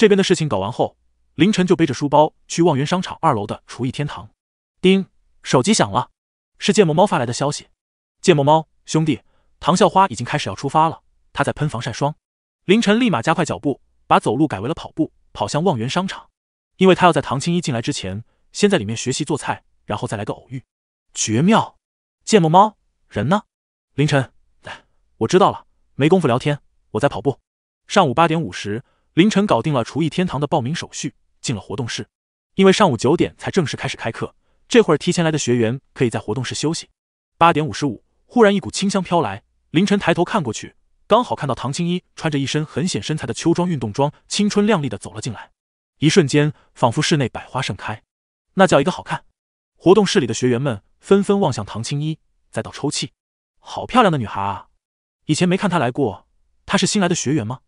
这边的事情搞完后，凌晨就背着书包去望园商场二楼的厨艺天堂。叮，手机响了，是芥末猫发来的消息。芥末猫兄弟，唐校花已经开始要出发了，她在喷防晒霜。凌晨立马加快脚步，把走路改为了跑步，跑向望园商场，因为他要在唐青衣进来之前，先在里面学习做菜，然后再来个偶遇，绝妙。芥末猫，人呢？凌晨，我知道了，没工夫聊天，我在跑步。上午八点五十。凌晨搞定了厨艺天堂的报名手续，进了活动室。因为上午九点才正式开始开课，这会儿提前来的学员可以在活动室休息。八点五十五，忽然一股清香飘来，凌晨抬头看过去，刚好看到唐青衣穿着一身很显身材的秋装运动装，青春靓丽的走了进来。一瞬间，仿佛室内百花盛开，那叫一个好看。活动室里的学员们纷纷望向唐青衣，再到抽泣，好漂亮的女孩啊！以前没看她来过，她是新来的学员吗？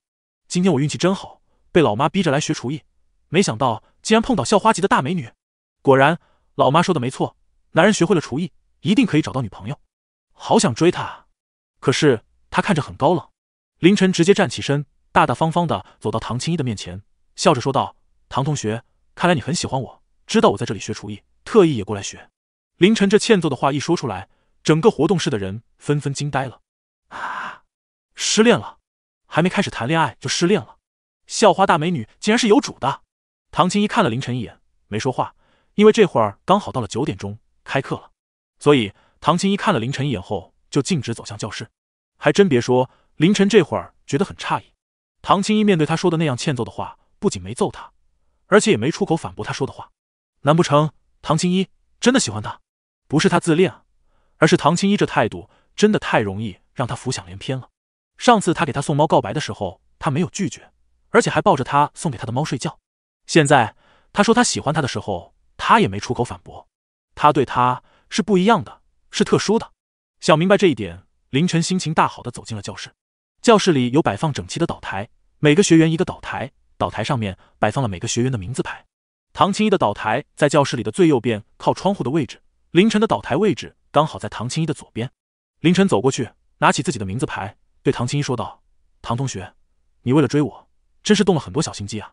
今天我运气真好。被老妈逼着来学厨艺，没想到竟然碰到校花级的大美女。果然，老妈说的没错，男人学会了厨艺，一定可以找到女朋友。好想追她，可是她看着很高冷。凌晨直接站起身，大大方方的走到唐青衣的面前，笑着说道：“唐同学，看来你很喜欢我，知道我在这里学厨艺，特意也过来学。”凌晨这欠揍的话一说出来，整个活动室的人纷纷惊呆了。啊！失恋了，还没开始谈恋爱就失恋了。校花大美女竟然是有主的，唐青一看了凌晨一眼，没说话，因为这会儿刚好到了九点钟，开课了，所以唐青一看了凌晨一眼后，就径直走向教室。还真别说，凌晨这会儿觉得很诧异，唐青一面对他说的那样欠揍的话，不仅没揍他，而且也没出口反驳他说的话。难不成唐青一真的喜欢他？不是他自恋而是唐青一这态度真的太容易让他浮想联翩了。上次他给他送猫告白的时候，他没有拒绝。而且还抱着他送给他的猫睡觉。现在他说他喜欢他的时候，他也没出口反驳。他对他是不一样的，是特殊的。想明白这一点，凌晨心情大好的走进了教室。教室里有摆放整齐的岛台，每个学员一个岛台，岛台上面摆放了每个学员的名字牌。唐青衣的岛台在教室里的最右边，靠窗户的位置。凌晨的岛台位置刚好在唐青衣的左边。凌晨走过去，拿起自己的名字牌，对唐青衣说道：“唐同学，你为了追我。”真是动了很多小心机啊，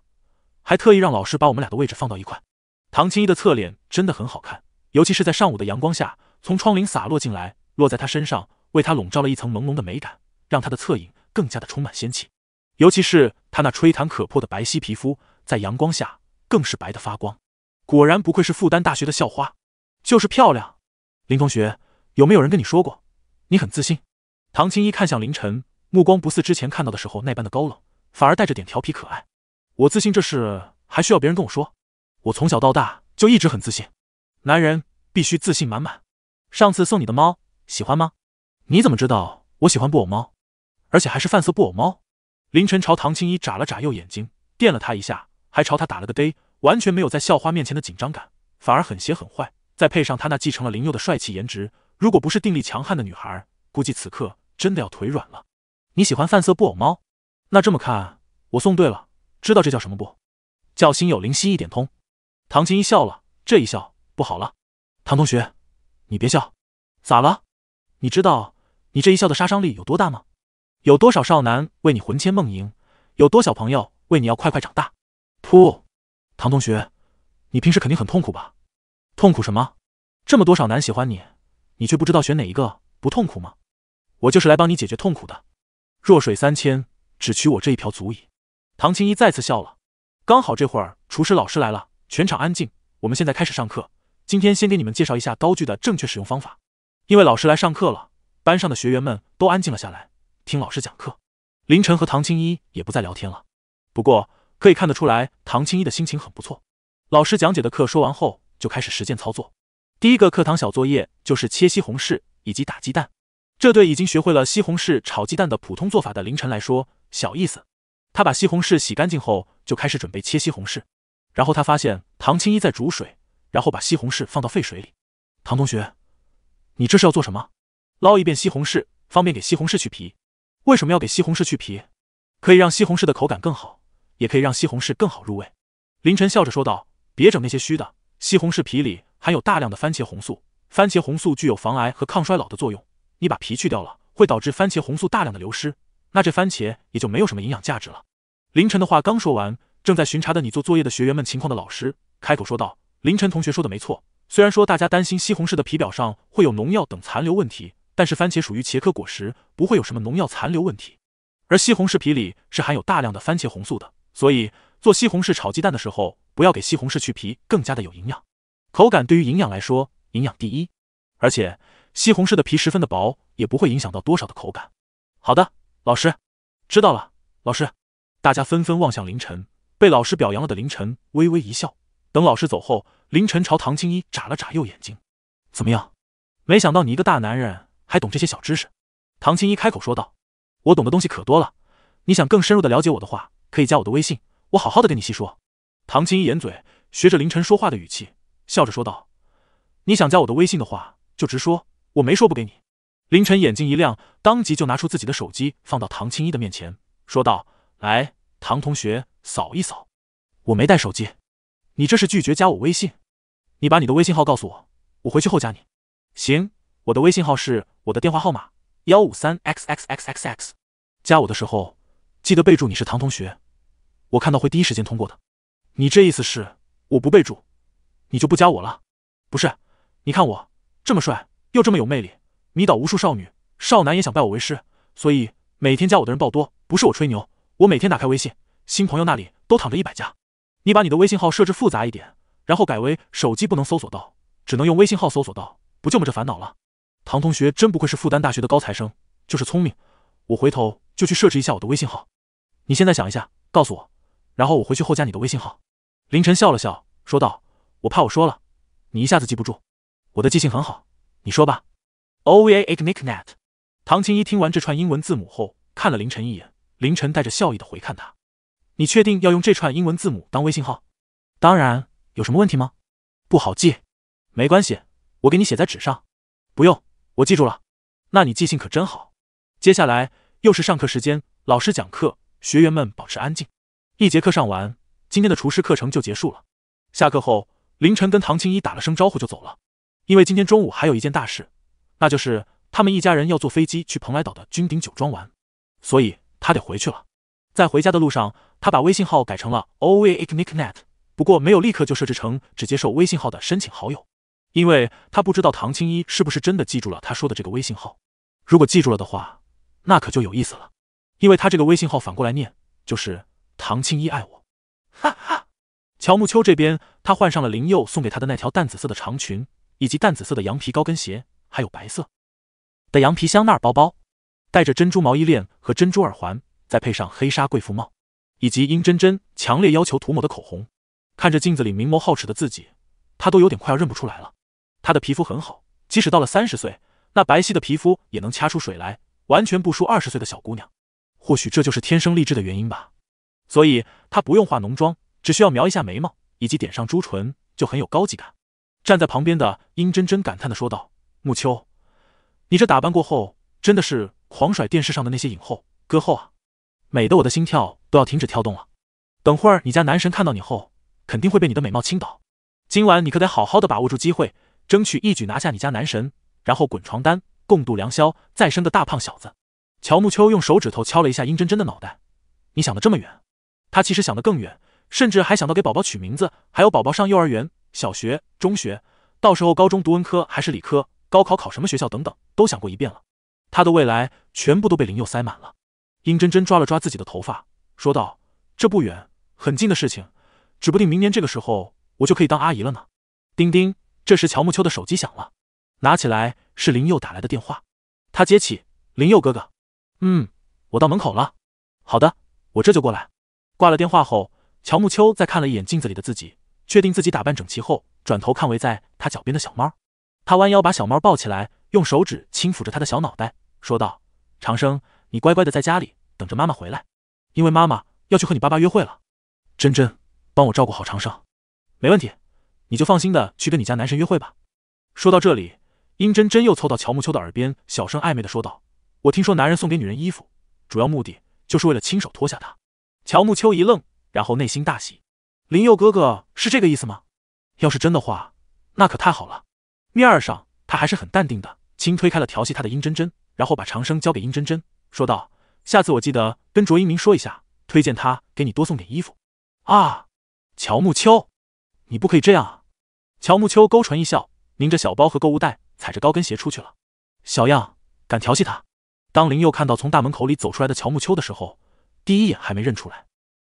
还特意让老师把我们俩的位置放到一块。唐青衣的侧脸真的很好看，尤其是在上午的阳光下，从窗棂洒落进来，落在她身上，为她笼罩了一层朦胧的美感，让她的侧影更加的充满仙气。尤其是她那吹弹可破的白皙皮肤，在阳光下更是白的发光。果然不愧是复旦大学的校花，就是漂亮。林同学，有没有人跟你说过，你很自信？唐青衣看向林晨，目光不似之前看到的时候那般的高冷。反而带着点调皮可爱，我自信这事还需要别人跟我说？我从小到大就一直很自信，男人必须自信满满。上次送你的猫喜欢吗？你怎么知道我喜欢布偶猫，而且还是泛色布偶猫？林晨朝唐青衣眨了眨右眼睛，电了他一下，还朝他打了个嘚，完全没有在校花面前的紧张感，反而很邪很坏。再配上他那继承了林佑的帅气颜值，如果不是定力强悍的女孩，估计此刻真的要腿软了。你喜欢泛色布偶猫？那这么看，我送对了，知道这叫什么不？叫心有灵犀一点通。唐青一笑了，这一笑不好了。唐同学，你别笑，咋了？你知道你这一笑的杀伤力有多大吗？有多少少男为你魂牵梦萦，有多少朋友为你要快快长大？噗！唐同学，你平时肯定很痛苦吧？痛苦什么？这么多少男喜欢你，你却不知道选哪一个，不痛苦吗？我就是来帮你解决痛苦的。弱水三千。只取我这一瓢足矣。唐青一再次笑了。刚好这会儿厨师老师来了，全场安静。我们现在开始上课。今天先给你们介绍一下刀具的正确使用方法。因为老师来上课了，班上的学员们都安静了下来，听老师讲课。凌晨和唐青衣也不再聊天了。不过可以看得出来，唐青衣的心情很不错。老师讲解的课说完后，就开始实践操作。第一个课堂小作业就是切西红柿以及打鸡蛋。这对已经学会了西红柿炒鸡蛋的普通做法的凌晨来说。小意思，他把西红柿洗干净后就开始准备切西红柿。然后他发现唐青衣在煮水，然后把西红柿放到沸水里。唐同学，你这是要做什么？捞一遍西红柿，方便给西红柿去皮。为什么要给西红柿去皮？可以让西红柿的口感更好，也可以让西红柿更好入味。凌晨笑着说道：“别整那些虚的，西红柿皮里含有大量的番茄红素，番茄红素具有防癌和抗衰老的作用。你把皮去掉了，会导致番茄红素大量的流失。”那这番茄也就没有什么营养价值了。凌晨的话刚说完，正在巡查的你做作业的学员们情况的老师开口说道：“凌晨同学说的没错，虽然说大家担心西红柿的皮表上会有农药等残留问题，但是番茄属于茄科果实，不会有什么农药残留问题。而西红柿皮里是含有大量的番茄红素的，所以做西红柿炒鸡蛋的时候不要给西红柿去皮，更加的有营养，口感对于营养来说，营养第一。而且西红柿的皮十分的薄，也不会影响到多少的口感。好的。”老师，知道了。老师，大家纷纷望向凌晨。被老师表扬了的凌晨微微一笑。等老师走后，凌晨朝唐青一眨了眨右眼睛。怎么样？没想到你一个大男人还懂这些小知识。唐青一开口说道：“我懂的东西可多了，你想更深入的了解我的话，可以加我的微信，我好好的跟你细说。”唐青一掩嘴，学着凌晨说话的语气，笑着说道：“你想加我的微信的话，就直说，我没说不给你。”凌晨眼睛一亮，当即就拿出自己的手机，放到唐青衣的面前，说道：“来，唐同学，扫一扫。我没带手机，你这是拒绝加我微信？你把你的微信号告诉我，我回去后加你。行，我的微信号是我的电话号码幺五三 x x x x x 加我的时候记得备注你是唐同学，我看到会第一时间通过的。你这意思是我不备注，你就不加我了？不是，你看我这么帅，又这么有魅力。”迷倒无数少女，少男也想拜我为师，所以每天加我的人爆多。不是我吹牛，我每天打开微信，新朋友那里都躺着一百加。你把你的微信号设置复杂一点，然后改为手机不能搜索到，只能用微信号搜索到，不就没这烦恼了？唐同学真不愧是复旦大学的高材生，就是聪明。我回头就去设置一下我的微信号。你现在想一下，告诉我，然后我回去后加你的微信号。凌晨笑了笑，说道：“我怕我说了，你一下子记不住。我的记性很好，你说吧。” o v a i n i c n e t 唐青一听完这串英文字母后，看了凌晨一眼。凌晨带着笑意的回看他：“你确定要用这串英文字母当微信号？当然，有什么问题吗？不好记？没关系，我给你写在纸上。不用，我记住了。那你记性可真好。”接下来又是上课时间，老师讲课，学员们保持安静。一节课上完，今天的厨师课程就结束了。下课后，凌晨跟唐青一打了声招呼就走了，因为今天中午还有一件大事。那就是他们一家人要坐飞机去蓬莱岛的君顶酒庄玩，所以他得回去了。在回家的路上，他把微信号改成了 o v a i g n i k n e t 不过没有立刻就设置成只接受微信号的申请好友，因为他不知道唐青衣是不是真的记住了他说的这个微信号。如果记住了的话，那可就有意思了，因为他这个微信号反过来念就是“唐青衣爱我”。哈哈，乔木秋这边，他换上了林佑送给他的那条淡紫色的长裙，以及淡紫色的羊皮高跟鞋。还有白色的羊皮香奈儿包包，带着珍珠毛衣链和珍珠耳环，再配上黑纱贵妇帽，以及殷真真强烈要求涂抹的口红。看着镜子里明眸皓齿的自己，她都有点快要认不出来了。她的皮肤很好，即使到了三十岁，那白皙的皮肤也能掐出水来，完全不输二十岁的小姑娘。或许这就是天生丽质的原因吧。所以她不用化浓妆，只需要描一下眉毛，以及点上朱唇，就很有高级感。站在旁边的殷真真感叹的说道。木秋，你这打扮过后，真的是狂甩电视上的那些影后歌后啊，美的我的心跳都要停止跳动了。等会儿你家男神看到你后，肯定会被你的美貌倾倒。今晚你可得好好的把握住机会，争取一举拿下你家男神，然后滚床单共度良宵，再生个大胖小子。乔木秋用手指头敲了一下殷真真的脑袋，你想的这么远？他其实想的更远，甚至还想到给宝宝取名字，还有宝宝上幼儿园、小学、中学，到时候高中读文科还是理科？高考考什么学校等等都想过一遍了，他的未来全部都被林佑塞满了。殷真真抓了抓自己的头发，说道：“这不远，很近的事情，指不定明年这个时候我就可以当阿姨了呢。”丁丁，这时乔木秋的手机响了，拿起来是林佑打来的电话，他接起：“林佑哥哥，嗯，我到门口了，好的，我这就过来。”挂了电话后，乔木秋再看了一眼镜子里的自己，确定自己打扮整齐后，转头看围在他脚边的小猫。他弯腰把小猫抱起来，用手指轻抚着他的小脑袋，说道：“长生，你乖乖的在家里等着妈妈回来，因为妈妈要去和你爸爸约会了。真真，帮我照顾好长生，没问题，你就放心的去跟你家男神约会吧。”说到这里，殷真真又凑到乔木秋的耳边，小声暧昧的说道：“我听说男人送给女人衣服，主要目的就是为了亲手脱下它。”乔木秋一愣，然后内心大喜：“林佑哥哥是这个意思吗？要是真的话，那可太好了。”第二上，他还是很淡定的，轻推开了调戏他的殷真真，然后把长生交给殷真真，说道：“下次我记得跟卓一鸣说一下，推荐他给你多送点衣服。”啊，乔木秋，你不可以这样啊！乔木秋勾唇一笑，拎着小包和购物袋，踩着高跟鞋出去了。小样，敢调戏他！当林佑看到从大门口里走出来的乔木秋的时候，第一眼还没认出来，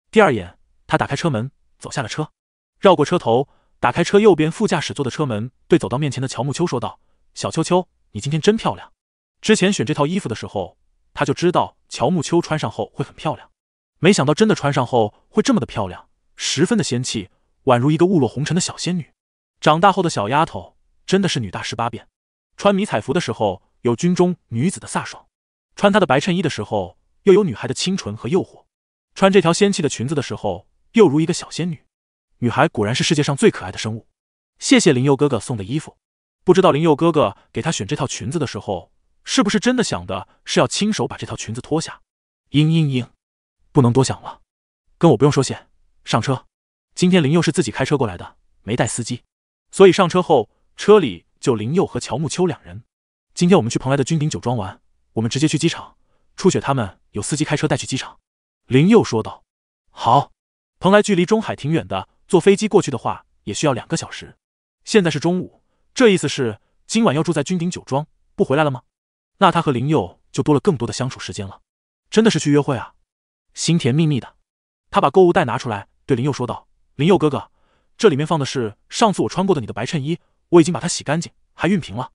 第二眼他打开车门，走下了车，绕过车头。打开车右边副驾驶座的车门，对走到面前的乔木秋说道：“小秋秋，你今天真漂亮。之前选这套衣服的时候，他就知道乔木秋穿上后会很漂亮，没想到真的穿上后会这么的漂亮，十分的仙气，宛如一个误落红尘的小仙女。长大后的小丫头真的是女大十八变。穿迷彩服的时候有军中女子的飒爽，穿她的白衬衣的时候又有女孩的清纯和诱惑，穿这条仙气的裙子的时候又如一个小仙女。”女孩果然是世界上最可爱的生物，谢谢林佑哥哥送的衣服。不知道林佑哥哥给他选这套裙子的时候，是不是真的想的是要亲手把这套裙子脱下？嘤嘤嘤，不能多想了。跟我不用说谢，上车。今天林佑是自己开车过来的，没带司机，所以上车后车里就林佑和乔木秋两人。今天我们去蓬莱的君鼎酒庄玩，我们直接去机场。初雪他们有司机开车带去机场。林佑说道：“好，蓬莱距离中海挺远的。”坐飞机过去的话也需要两个小时，现在是中午，这意思是今晚要住在军鼎酒庄，不回来了吗？那他和林佑就多了更多的相处时间了，真的是去约会啊，心甜蜜蜜的。他把购物袋拿出来，对林佑说道：“林佑哥哥，这里面放的是上次我穿过的你的白衬衣，我已经把它洗干净，还熨平了。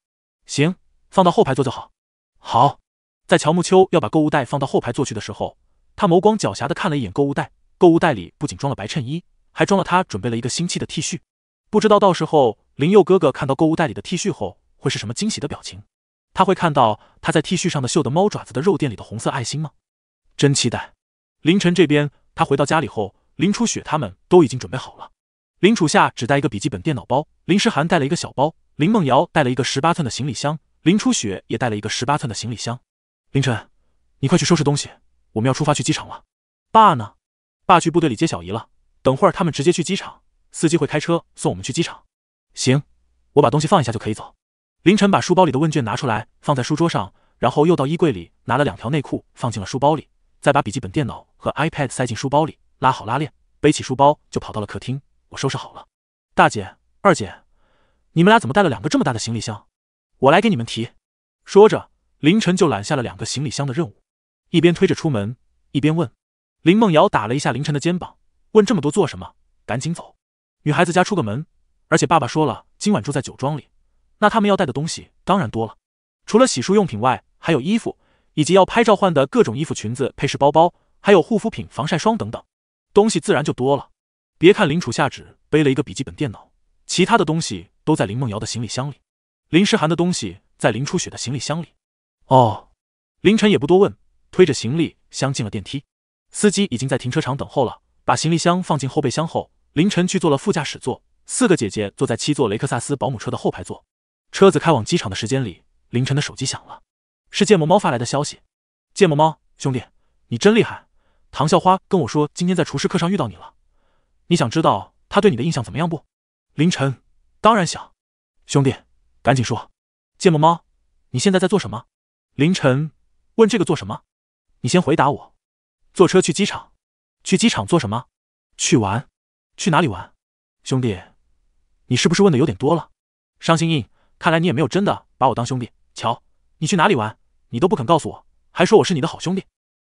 行，放到后排坐就好。”好，在乔木秋要把购物袋放到后排坐去的时候，他眸光狡黠的看了一眼购物袋，购物袋里不仅装了白衬衣。还装了他，准备了一个星期的 T 恤，不知道到时候林佑哥哥看到购物袋里的 T 恤后会是什么惊喜的表情？他会看到他在 T 恤上的绣的猫爪子的肉垫里的红色爱心吗？真期待。凌晨这边，他回到家里后，林初雪他们都已经准备好了。林楚夏只带一个笔记本电脑包，林诗涵带了一个小包，林梦瑶带了一个十八寸的行李箱，林初雪也带了一个十八寸的行李箱。凌晨，你快去收拾东西，我们要出发去机场了。爸呢？爸去部队里接小姨了。等会儿他们直接去机场，司机会开车送我们去机场。行，我把东西放一下就可以走。凌晨把书包里的问卷拿出来放在书桌上，然后又到衣柜里拿了两条内裤放进了书包里，再把笔记本电脑和 iPad 塞进书包里，拉好拉链，背起书包就跑到了客厅。我收拾好了，大姐、二姐，你们俩怎么带了两个这么大的行李箱？我来给你们提。说着，凌晨就揽下了两个行李箱的任务，一边推着出门，一边问。林梦瑶打了一下凌晨的肩膀。问这么多做什么？赶紧走！女孩子家出个门，而且爸爸说了，今晚住在酒庄里，那他们要带的东西当然多了。除了洗漱用品外，还有衣服以及要拍照换的各种衣服、裙子、配饰、包包，还有护肤品、防晒霜等等，东西自然就多了。别看林楚下只背了一个笔记本电脑，其他的东西都在林梦瑶的行李箱里，林诗涵的东西在林初雪的行李箱里。哦，凌晨也不多问，推着行李箱进了电梯，司机已经在停车场等候了。把行李箱放进后备箱后，凌晨去坐了副驾驶座。四个姐姐坐在七座雷克萨斯保姆车的后排座。车子开往机场的时间里，凌晨的手机响了，是芥末猫发来的消息。芥末猫兄弟，你真厉害！唐校花跟我说今天在厨师课上遇到你了，你想知道她对你的印象怎么样不？凌晨，当然想。兄弟，赶紧说。芥末猫，你现在在做什么？凌晨，问这个做什么？你先回答我。坐车去机场。去机场做什么？去玩？去哪里玩？兄弟，你是不是问的有点多了？伤心印，看来你也没有真的把我当兄弟。瞧，你去哪里玩，你都不肯告诉我，还说我是你的好兄弟。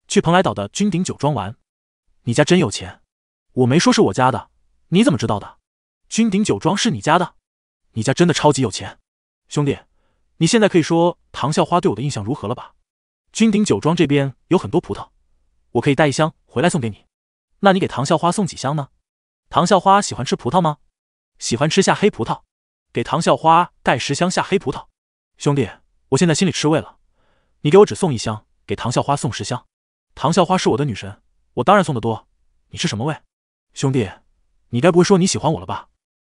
去蓬莱岛的君鼎酒庄玩。你家真有钱。我没说是我家的，你怎么知道的？君鼎酒庄是你家的？你家真的超级有钱。兄弟，你现在可以说唐校花对我的印象如何了吧？君鼎酒庄这边有很多葡萄，我可以带一箱回来送给你。那你给唐校花送几箱呢？唐校花喜欢吃葡萄吗？喜欢吃下黑葡萄，给唐校花带十箱下黑葡萄。兄弟，我现在心里吃味了，你给我只送一箱，给唐校花送十箱。唐校花是我的女神，我当然送的多。你吃什么味？兄弟，你该不会说你喜欢我了吧？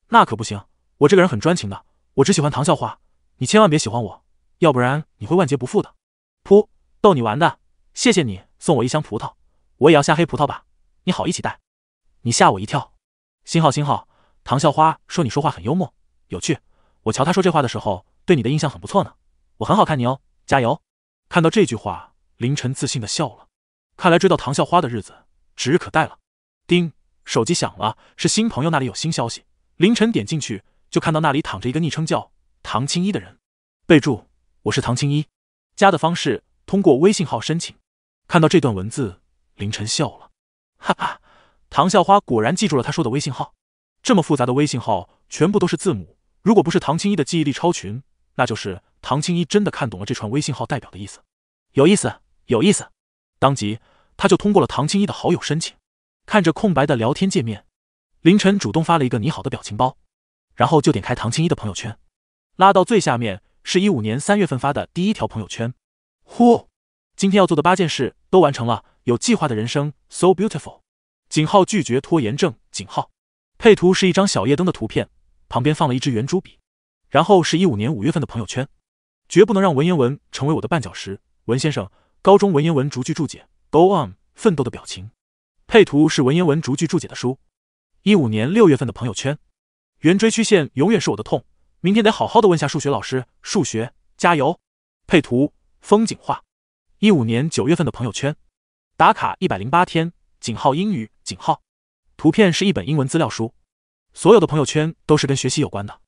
那可不行，我这个人很专情的，我只喜欢唐校花，你千万别喜欢我，要不然你会万劫不复的。噗，逗你玩的，谢谢你送我一箱葡萄，我也要下黑葡萄吧。你好，一起带。你吓我一跳。星号星号，唐校花说你说话很幽默有趣，我瞧她说这话的时候，对你的印象很不错呢。我很好看你哦，加油！看到这句话，凌晨自信的笑了。看来追到唐校花的日子指日可待了。叮，手机响了，是新朋友那里有新消息。凌晨点进去，就看到那里躺着一个昵称叫唐青衣的人，备注我是唐青衣。加的方式通过微信号申请。看到这段文字，凌晨笑了。哈哈，唐校花果然记住了他说的微信号。这么复杂的微信号，全部都是字母。如果不是唐青一的记忆力超群，那就是唐青一真的看懂了这串微信号代表的意思。有意思，有意思。当即，他就通过了唐青一的好友申请。看着空白的聊天界面，凌晨主动发了一个“你好”的表情包，然后就点开唐青衣的朋友圈，拉到最下面，是一五年三月份发的第一条朋友圈。呼，今天要做的八件事都完成了。有计划的人生，so beautiful。井号拒绝拖延症。井号配图是一张小夜灯的图片，旁边放了一支圆珠笔。然后是一五年五月份的朋友圈，绝不能让文言文成为我的绊脚石。文先生，高中文言文逐句注解。Go on，奋斗的表情。配图是文言文逐句注解的书。一五年六月份的朋友圈，圆锥曲线永远是我的痛。明天得好好的问下数学老师。数学加油。配图风景画。一五年九月份的朋友圈。打卡一百零八天，井号英语，井号，图片是一本英文资料书，所有的朋友圈都是跟学习有关的。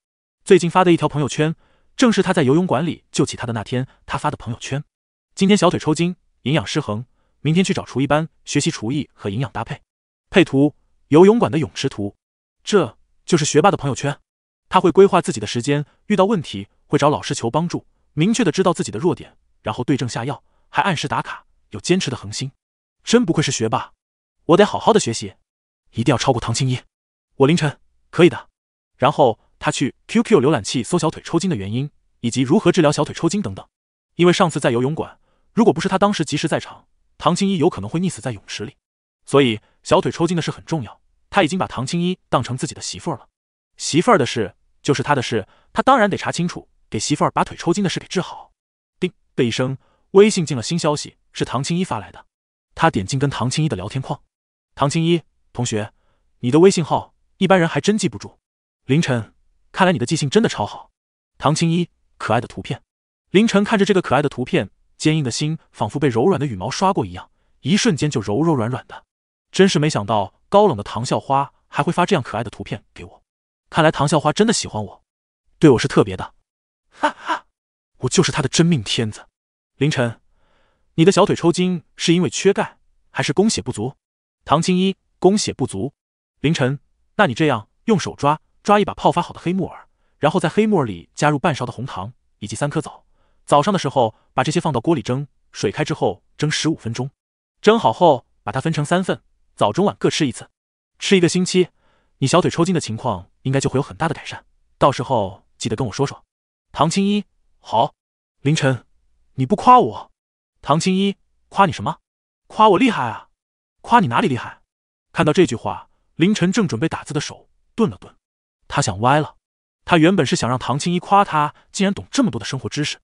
最近发的一条朋友圈，正是他在游泳馆里救起他的那天，他发的朋友圈。今天小腿抽筋，营养失衡，明天去找厨艺班学习厨艺和营养搭配。配图游泳馆的泳池图，这就是学霸的朋友圈。他会规划自己的时间，遇到问题会找老师求帮助，明确的知道自己的弱点，然后对症下药，还按时打卡，有坚持的恒心。真不愧是学霸，我得好好的学习，一定要超过唐青衣。我凌晨可以的。然后他去 Q Q 浏览器搜小腿抽筋的原因以及如何治疗小腿抽筋等等。因为上次在游泳馆，如果不是他当时及时在场，唐青衣有可能会溺死在泳池里。所以小腿抽筋的事很重要。他已经把唐青衣当成自己的媳妇儿了，媳妇儿的事就是他的事，他当然得查清楚，给媳妇儿把腿抽筋的事给治好。叮的一声，微信进了新消息，是唐青衣发来的。他点进跟唐青一的聊天框，唐青一同学，你的微信号一般人还真记不住。凌晨，看来你的记性真的超好。唐青一可爱的图片，凌晨看着这个可爱的图片，坚硬的心仿佛被柔软的羽毛刷过一样，一瞬间就柔柔软软的。真是没想到高冷的唐校花还会发这样可爱的图片给我，看来唐校花真的喜欢我，对我是特别的。哈哈，我就是他的真命天子，凌晨。你的小腿抽筋是因为缺钙还是供血不足？唐青一，供血不足。凌晨，那你这样用手抓抓一把泡发好的黑木耳，然后在黑木耳里加入半勺的红糖以及三颗枣。早上的时候把这些放到锅里蒸，水开之后蒸十五分钟。蒸好后把它分成三份，早中晚各吃一次，吃一个星期，你小腿抽筋的情况应该就会有很大的改善。到时候记得跟我说说。唐青一，好。凌晨，你不夸我。唐青衣，夸你什么？夸我厉害啊？夸你哪里厉害？看到这句话，凌晨正准备打字的手顿了顿。他想歪了，他原本是想让唐青衣夸他竟然懂这么多的生活知识，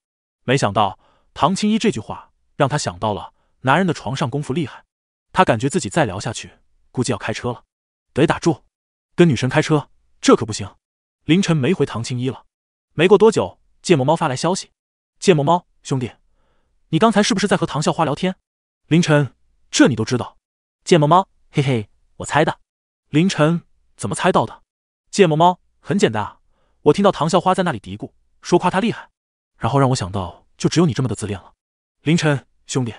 没想到唐青衣这句话让他想到了男人的床上功夫厉害。他感觉自己再聊下去，估计要开车了，得打住，跟女神开车这可不行。凌晨没回唐青衣了。没过多久，芥末猫发来消息：“芥末猫兄弟。”你刚才是不是在和唐校花聊天？凌晨，这你都知道？芥末猫，嘿嘿，我猜的。凌晨，怎么猜到的？芥末猫，很简单啊，我听到唐校花在那里嘀咕，说夸他厉害，然后让我想到，就只有你这么的自恋了。凌晨兄弟，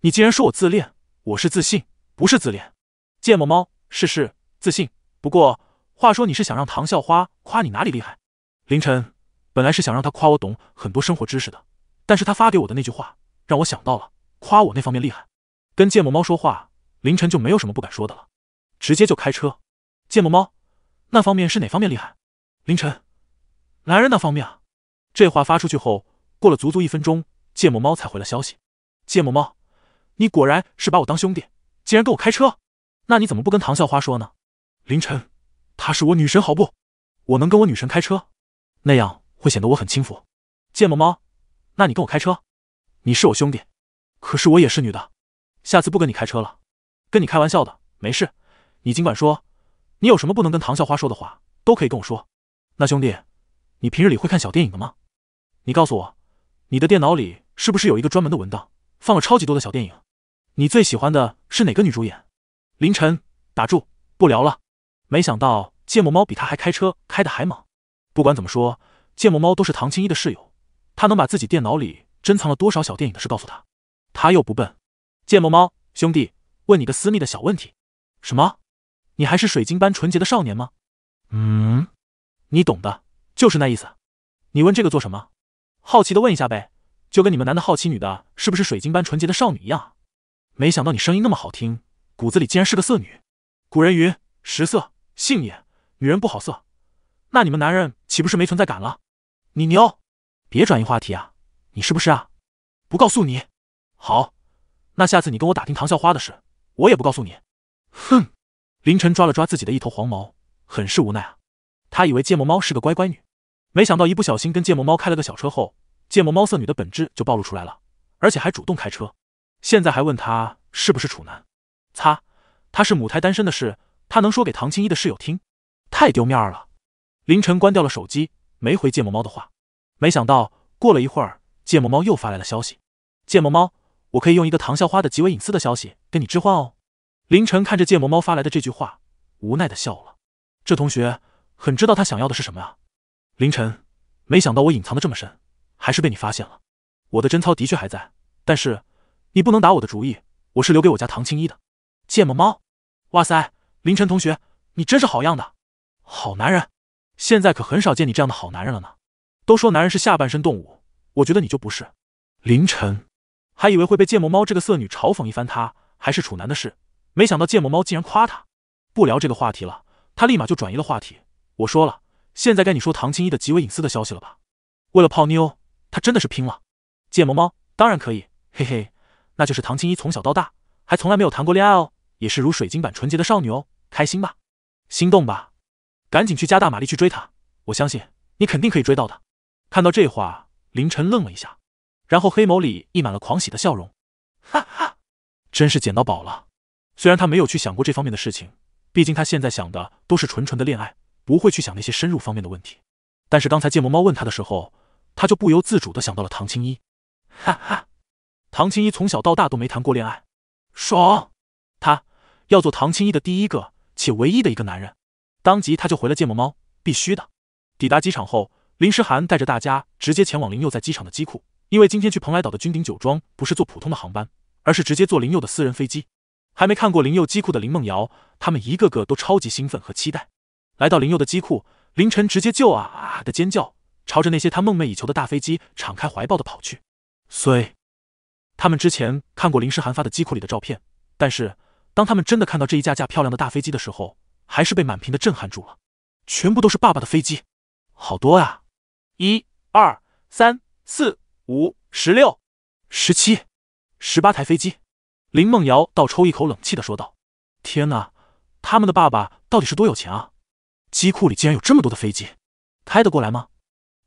你竟然说我自恋，我是自信，不是自恋。芥末猫，是是自信。不过话说，你是想让唐校花夸你哪里厉害？凌晨，本来是想让他夸我懂很多生活知识的。但是他发给我的那句话让我想到了夸我那方面厉害，跟芥末猫说话，凌晨就没有什么不敢说的了，直接就开车。芥末猫，那方面是哪方面厉害？凌晨，男人那方面啊。这话发出去后，过了足足一分钟，芥末猫才回了消息。芥末猫，你果然是把我当兄弟，竟然跟我开车，那你怎么不跟唐校花说呢？凌晨，她是我女神，好不？我能跟我女神开车，那样会显得我很轻浮。芥末猫。那你跟我开车，你是我兄弟，可是我也是女的，下次不跟你开车了，跟你开玩笑的，没事，你尽管说，你有什么不能跟唐校花说的话，都可以跟我说。那兄弟，你平日里会看小电影的吗？你告诉我，你的电脑里是不是有一个专门的文档，放了超级多的小电影？你最喜欢的是哪个女主演？凌晨，打住，不聊了。没想到芥末猫比他还开车开的还猛，不管怎么说，芥末猫都是唐青衣的室友。他能把自己电脑里珍藏了多少小电影的事告诉他，他又不笨。剑魔猫兄弟，问你个私密的小问题：什么？你还是水晶般纯洁的少年吗？嗯，你懂的，就是那意思。你问这个做什么？好奇的问一下呗，就跟你们男的好奇女的是不是水晶般纯洁的少女一样没想到你声音那么好听，骨子里竟然是个色女。古人云：食色，性也。女人不好色，那你们男人岂不是没存在感了？你牛！别转移话题啊！你是不是啊？不告诉你。好，那下次你跟我打听唐校花的事，我也不告诉你。哼！林晨抓了抓自己的一头黄毛，很是无奈啊。他以为芥末猫是个乖乖女，没想到一不小心跟芥末猫开了个小车后，芥末猫色女的本质就暴露出来了，而且还主动开车。现在还问他是不是处男？擦，他是母胎单身的事，他能说给唐青衣的室友听？太丢面了！凌晨关掉了手机，没回芥末猫的话。没想到，过了一会儿，芥末猫又发来了消息：“芥末猫，我可以用一个唐校花的极为隐私的消息跟你置换哦。”凌晨看着芥末猫发来的这句话，无奈的笑了。这同学很知道他想要的是什么啊！凌晨没想到我隐藏的这么深，还是被你发现了。我的贞操的确还在，但是你不能打我的主意，我是留给我家唐青衣的。芥末猫，哇塞，凌晨同学，你真是好样的，好男人，现在可很少见你这样的好男人了呢。都说男人是下半身动物，我觉得你就不是。凌晨还以为会被芥末猫这个色女嘲讽一番，他还是处男的事，没想到芥末猫竟然夸他。不聊这个话题了，他立马就转移了话题。我说了，现在该你说唐青衣的极为隐私的消息了吧？为了泡妞，他真的是拼了。芥末猫当然可以，嘿嘿，那就是唐青衣从小到大还从来没有谈过恋爱哦，也是如水晶般纯洁的少女哦，开心吧，心动吧，赶紧去加大马力去追她，我相信你肯定可以追到的。看到这话，凌晨愣了一下，然后黑眸里溢满了狂喜的笑容，哈哈，真是捡到宝了！虽然他没有去想过这方面的事情，毕竟他现在想的都是纯纯的恋爱，不会去想那些深入方面的问题。但是刚才芥末猫问他的时候，他就不由自主的想到了唐青衣。哈哈，唐青衣从小到大都没谈过恋爱，爽！他要做唐青衣的第一个且唯一的一个男人。当即他就回了芥末猫，必须的。抵达机场后。林诗涵带着大家直接前往林佑在机场的机库，因为今天去蓬莱岛的君鼎酒庄不是坐普通的航班，而是直接坐林佑的私人飞机。还没看过林佑机库的林梦瑶他们一个个都超级兴奋和期待。来到林佑的机库，凌晨直接就啊啊的尖叫，朝着那些他梦寐以求的大飞机敞开怀抱的跑去。虽他们之前看过林诗涵发的机库里的照片，但是当他们真的看到这一架架漂亮的大飞机的时候，还是被满屏的震撼住了。全部都是爸爸的飞机，好多啊！一二三四五十六，十七，十八台飞机，林梦瑶倒抽一口冷气的说道：“天哪，他们的爸爸到底是多有钱啊！机库里竟然有这么多的飞机，开得过来吗？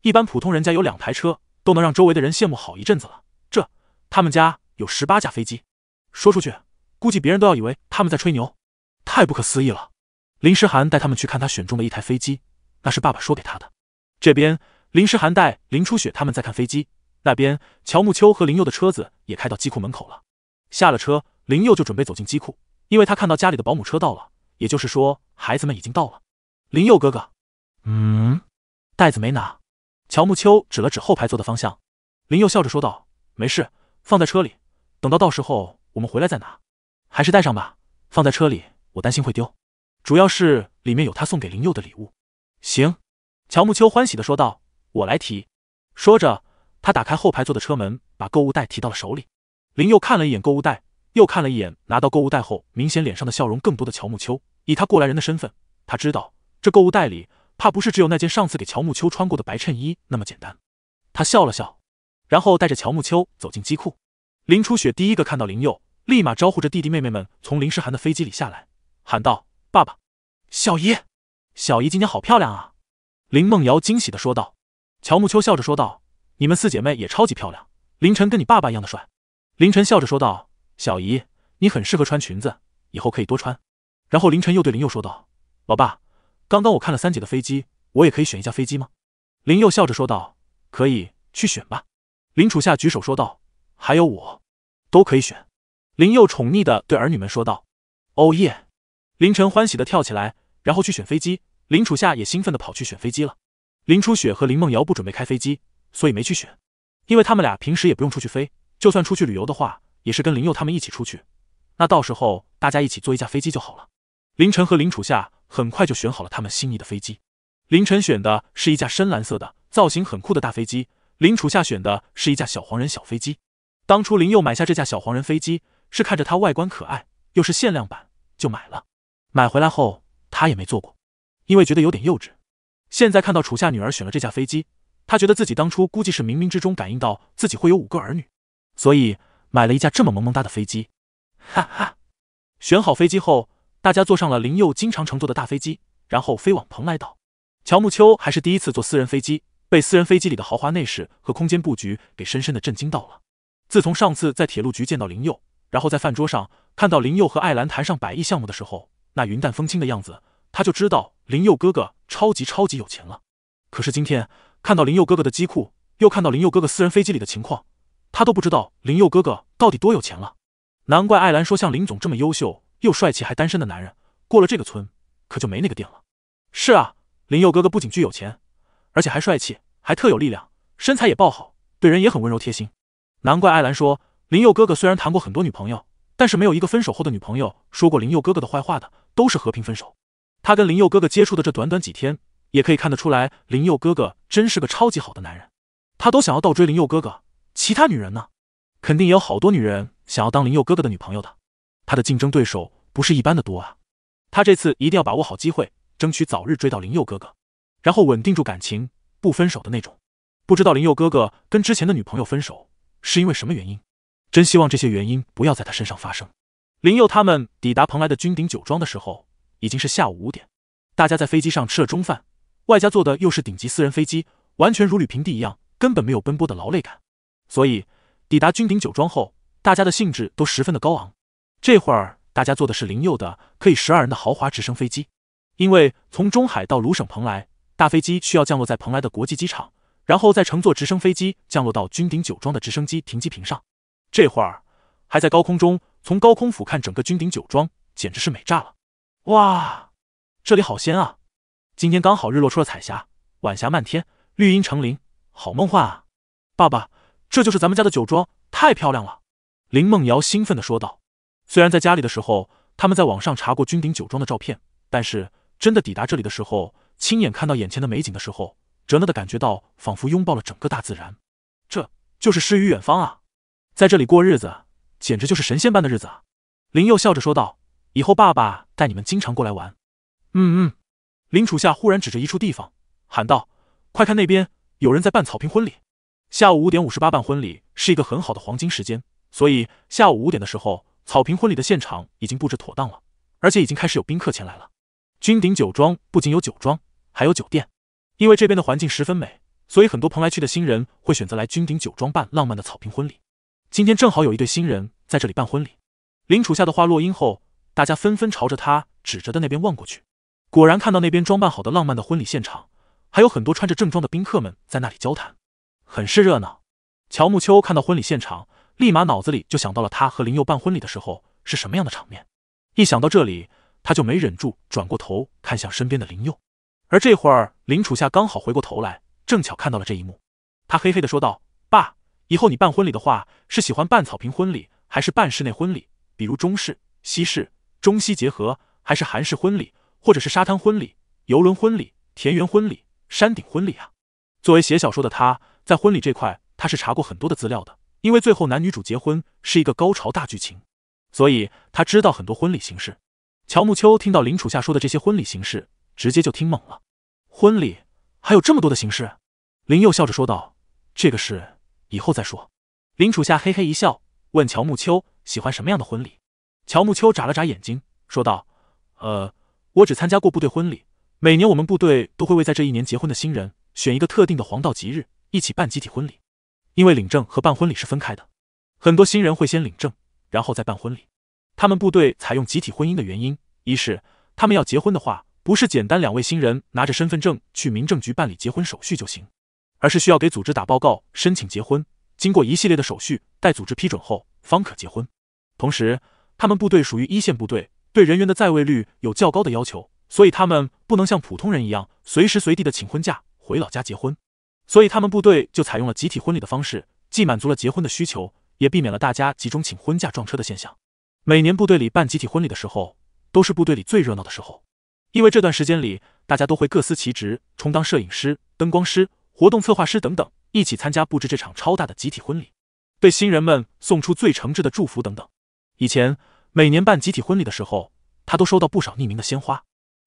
一般普通人家有两台车，都能让周围的人羡慕好一阵子了。这他们家有十八架飞机，说出去估计别人都要以为他们在吹牛，太不可思议了。”林诗涵带他们去看他选中的一台飞机，那是爸爸说给他的。这边。林诗涵带林初雪他们在看飞机，那边乔木秋和林佑的车子也开到机库门口了。下了车，林佑就准备走进机库，因为他看到家里的保姆车到了，也就是说孩子们已经到了。林佑哥哥，嗯，袋子没拿。乔木秋指了指后排座的方向。林佑笑着说道：“没事，放在车里，等到到时候我们回来再拿。还是带上吧，放在车里，我担心会丢。主要是里面有他送给林佑的礼物。”行，乔木秋欢喜的说道。我来提，说着，他打开后排座的车门，把购物袋提到了手里。林佑看了一眼购物袋，又看了一眼拿到购物袋后明显脸上的笑容更多的乔木秋。以他过来人的身份，他知道这购物袋里怕不是只有那件上次给乔木秋穿过的白衬衣那么简单。他笑了笑，然后带着乔木秋走进机库。林初雪第一个看到林佑，立马招呼着弟弟妹妹们从林诗涵的飞机里下来，喊道：“爸爸，小姨，小姨今天好漂亮啊！”林梦瑶惊喜的说道。乔木秋笑着说道：“你们四姐妹也超级漂亮，凌晨跟你爸爸一样的帅。”凌晨笑着说道：“小姨，你很适合穿裙子，以后可以多穿。”然后凌晨又对林佑说道：“老爸，刚刚我看了三姐的飞机，我也可以选一架飞机吗？”林佑笑着说道：“可以，去选吧。”林楚夏举手说道：“还有我，都可以选。”林佑宠溺的对儿女们说道：“哦耶！”凌晨欢喜的跳起来，然后去选飞机。林楚夏也兴奋的跑去选飞机了。林初雪和林梦瑶不准备开飞机，所以没去选，因为他们俩平时也不用出去飞，就算出去旅游的话，也是跟林佑他们一起出去，那到时候大家一起坐一架飞机就好了。林晨和林楚夏很快就选好了他们心仪的飞机，林晨选的是一架深蓝色的、造型很酷的大飞机，林楚夏选的是一架小黄人小飞机。当初林佑买下这架小黄人飞机，是看着它外观可爱，又是限量版，就买了。买回来后，他也没坐过，因为觉得有点幼稚。现在看到楚夏女儿选了这架飞机，他觉得自己当初估计是冥冥之中感应到自己会有五个儿女，所以买了一架这么萌萌哒的飞机。哈哈，选好飞机后，大家坐上了林佑经常乘坐的大飞机，然后飞往蓬莱岛。乔木秋还是第一次坐私人飞机，被私人飞机里的豪华内饰和空间布局给深深的震惊到了。自从上次在铁路局见到林佑，然后在饭桌上看到林佑和艾兰谈上百亿项目的时候，那云淡风轻的样子。他就知道林佑哥哥超级超级有钱了，可是今天看到林佑哥哥的机库，又看到林佑哥哥私人飞机里的情况，他都不知道林佑哥哥到底多有钱了。难怪艾兰说，像林总这么优秀又帅气还单身的男人，过了这个村可就没那个店了。是啊，林佑哥哥不仅巨有钱，而且还帅气，还特有力量，身材也爆好，对人也很温柔贴心。难怪艾兰说，林佑哥哥虽然谈过很多女朋友，但是没有一个分手后的女朋友说过林佑哥哥的坏话的，都是和平分手。他跟林佑哥哥接触的这短短几天，也可以看得出来，林佑哥哥真是个超级好的男人。他都想要倒追林佑哥哥，其他女人呢？肯定也有好多女人想要当林佑哥哥的女朋友的。他的竞争对手不是一般的多啊！他这次一定要把握好机会，争取早日追到林佑哥哥，然后稳定住感情，不分手的那种。不知道林佑哥哥跟之前的女朋友分手是因为什么原因？真希望这些原因不要在他身上发生。林佑他们抵达蓬莱的君鼎酒庄的时候。已经是下午五点，大家在飞机上吃了中饭，外加坐的又是顶级私人飞机，完全如履平地一样，根本没有奔波的劳累感。所以抵达军顶酒庄后，大家的兴致都十分的高昂。这会儿大家坐的是林佑的可以十二人的豪华直升飞机，因为从中海到鲁省蓬莱，大飞机需要降落在蓬莱的国际机场，然后再乘坐直升飞机降落到军顶酒庄的直升机停机坪上。这会儿还在高空中，从高空俯瞰整个军顶酒庄，简直是美炸了。哇，这里好仙啊！今天刚好日落出了彩霞，晚霞漫天，绿荫成林，好梦幻啊！爸爸，这就是咱们家的酒庄，太漂亮了！林梦瑶兴奋的说道。虽然在家里的时候，他们在网上查过君鼎酒庄的照片，但是真的抵达这里的时候，亲眼看到眼前的美景的时候，真的的感觉到仿佛拥抱了整个大自然。这就是诗与远方啊！在这里过日子，简直就是神仙般的日子啊！林佑笑着说道。以后爸爸带你们经常过来玩。嗯嗯，林楚夏忽然指着一处地方喊道：“快看那边，有人在办草坪婚礼。下午五点五十八办婚礼是一个很好的黄金时间，所以下午五点的时候，草坪婚礼的现场已经布置妥当了，而且已经开始有宾客前来了。君鼎酒庄不仅有酒庄，还有酒店，因为这边的环境十分美，所以很多蓬莱区的新人会选择来君鼎酒庄办浪漫的草坪婚礼。今天正好有一对新人在这里办婚礼。”林楚夏的话落音后。大家纷纷朝着他指着的那边望过去，果然看到那边装扮好的浪漫的婚礼现场，还有很多穿着正装的宾客们在那里交谈，很是热闹。乔木秋看到婚礼现场，立马脑子里就想到了他和林佑办婚礼的时候是什么样的场面。一想到这里，他就没忍住转过头看向身边的林佑，而这会儿林楚夏刚好回过头来，正巧看到了这一幕，他嘿嘿的说道：“爸，以后你办婚礼的话，是喜欢办草坪婚礼还是办室内婚礼？比如中式、西式？”中西结合，还是韩式婚礼，或者是沙滩婚礼、游轮婚礼、田园婚礼、山顶婚礼啊？作为写小说的他，在婚礼这块他是查过很多的资料的，因为最后男女主结婚是一个高潮大剧情，所以他知道很多婚礼形式。乔木秋听到林楚夏说的这些婚礼形式，直接就听懵了。婚礼还有这么多的形式？林佑笑着说道：“这个事以后再说。”林楚夏嘿嘿一笑，问乔木秋：“喜欢什么样的婚礼？”乔木秋眨了眨眼睛，说道：“呃，我只参加过部队婚礼。每年我们部队都会为在这一年结婚的新人选一个特定的黄道吉日，一起办集体婚礼。因为领证和办婚礼是分开的，很多新人会先领证，然后再办婚礼。他们部队采用集体婚姻的原因，一是他们要结婚的话，不是简单两位新人拿着身份证去民政局办理结婚手续就行，而是需要给组织打报告申请结婚，经过一系列的手续，待组织批准后方可结婚。同时。”他们部队属于一线部队，对人员的在位率有较高的要求，所以他们不能像普通人一样随时随地的请婚假回老家结婚，所以他们部队就采用了集体婚礼的方式，既满足了结婚的需求，也避免了大家集中请婚假撞车的现象。每年部队里办集体婚礼的时候，都是部队里最热闹的时候，因为这段时间里，大家都会各司其职，充当摄影师、灯光师、活动策划师等等，一起参加布置这场超大的集体婚礼，对新人们送出最诚挚的祝福等等。以前每年办集体婚礼的时候，他都收到不少匿名的鲜花。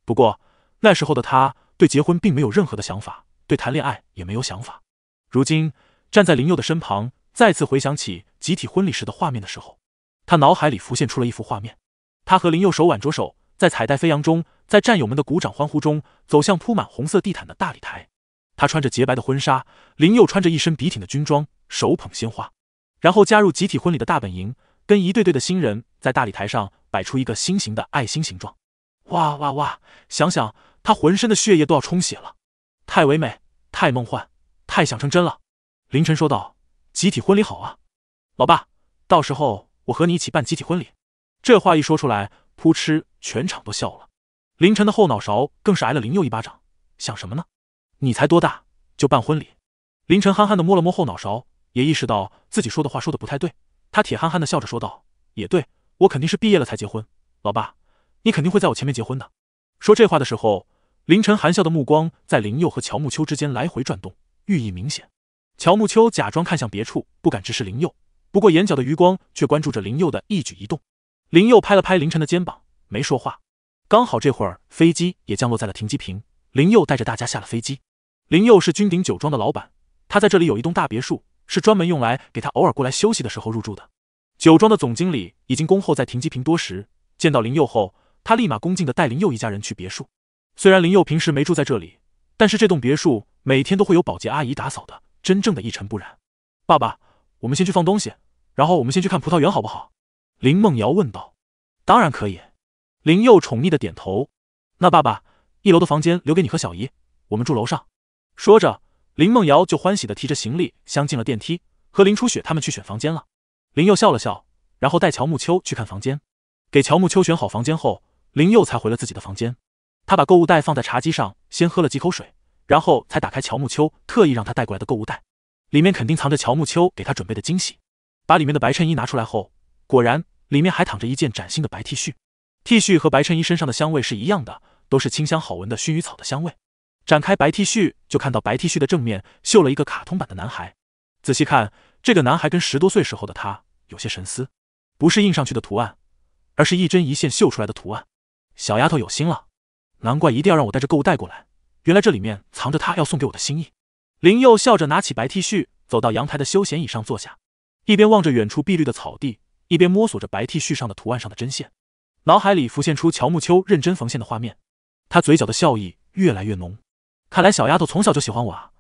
不过那时候的他对结婚并没有任何的想法，对谈恋爱也没有想法。如今站在林佑的身旁，再次回想起集体婚礼时的画面的时候，他脑海里浮现出了一幅画面：他和林佑手挽着手，在彩带飞扬中，在战友们的鼓掌欢呼中，走向铺满红色地毯的大礼台。他穿着洁白的婚纱，林佑穿着一身笔挺的军装，手捧鲜花，然后加入集体婚礼的大本营。跟一对对的新人在大礼台上摆出一个心形的爱心形状，哇哇哇！想想他浑身的血液都要充血了，太唯美，太梦幻，太想成真了。林晨说道：“集体婚礼好啊，老爸，到时候我和你一起办集体婚礼。”这话一说出来，扑哧，全场都笑了。林晨的后脑勺更是挨了林佑一巴掌：“想什么呢？你才多大就办婚礼？”林晨憨憨的摸了摸后脑勺，也意识到自己说的话说的不太对。他铁憨憨的笑着说道：“也对，我肯定是毕业了才结婚。老爸，你肯定会在我前面结婚的。”说这话的时候，凌晨含笑的目光在林佑和乔木秋之间来回转动，寓意明显。乔木秋假装看向别处，不敢直视林佑，不过眼角的余光却关注着林佑的一举一动。林佑拍了拍凌晨的肩膀，没说话。刚好这会儿飞机也降落在了停机坪，林佑带着大家下了飞机。林佑是君鼎酒庄的老板，他在这里有一栋大别墅。是专门用来给他偶尔过来休息的时候入住的。酒庄的总经理已经恭候在停机坪多时，见到林佑后，他立马恭敬的带林佑一家人去别墅。虽然林佑平时没住在这里，但是这栋别墅每天都会有保洁阿姨打扫的，真正的一尘不染。爸爸，我们先去放东西，然后我们先去看葡萄园好不好？林梦瑶问道。当然可以。林佑宠溺的点头。那爸爸，一楼的房间留给你和小姨，我们住楼上。说着。林梦瑶就欢喜地提着行李箱进了电梯，和林初雪他们去选房间了。林佑笑了笑，然后带乔木秋去看房间，给乔木秋选好房间后，林佑才回了自己的房间。他把购物袋放在茶几上，先喝了几口水，然后才打开乔木秋特意让他带过来的购物袋，里面肯定藏着乔木秋给他准备的惊喜。把里面的白衬衣拿出来后，果然里面还躺着一件崭新的白 T 恤，T 恤和白衬衣身上的香味是一样的，都是清香好闻的薰衣草的香味。展开白 T 恤，就看到白 T 恤的正面绣了一个卡通版的男孩。仔细看，这个男孩跟十多岁时候的他有些神似，不是印上去的图案，而是一针一线绣出来的图案。小丫头有心了，难怪一定要让我带着购物袋过来，原来这里面藏着她要送给我的心意。林佑笑着拿起白 T 恤，走到阳台的休闲椅上坐下，一边望着远处碧绿的草地，一边摸索着白 T 恤上的图案上的针线，脑海里浮现出乔木秋认真缝线的画面，他嘴角的笑意越来越浓。看来小丫头从小就喜欢我啊，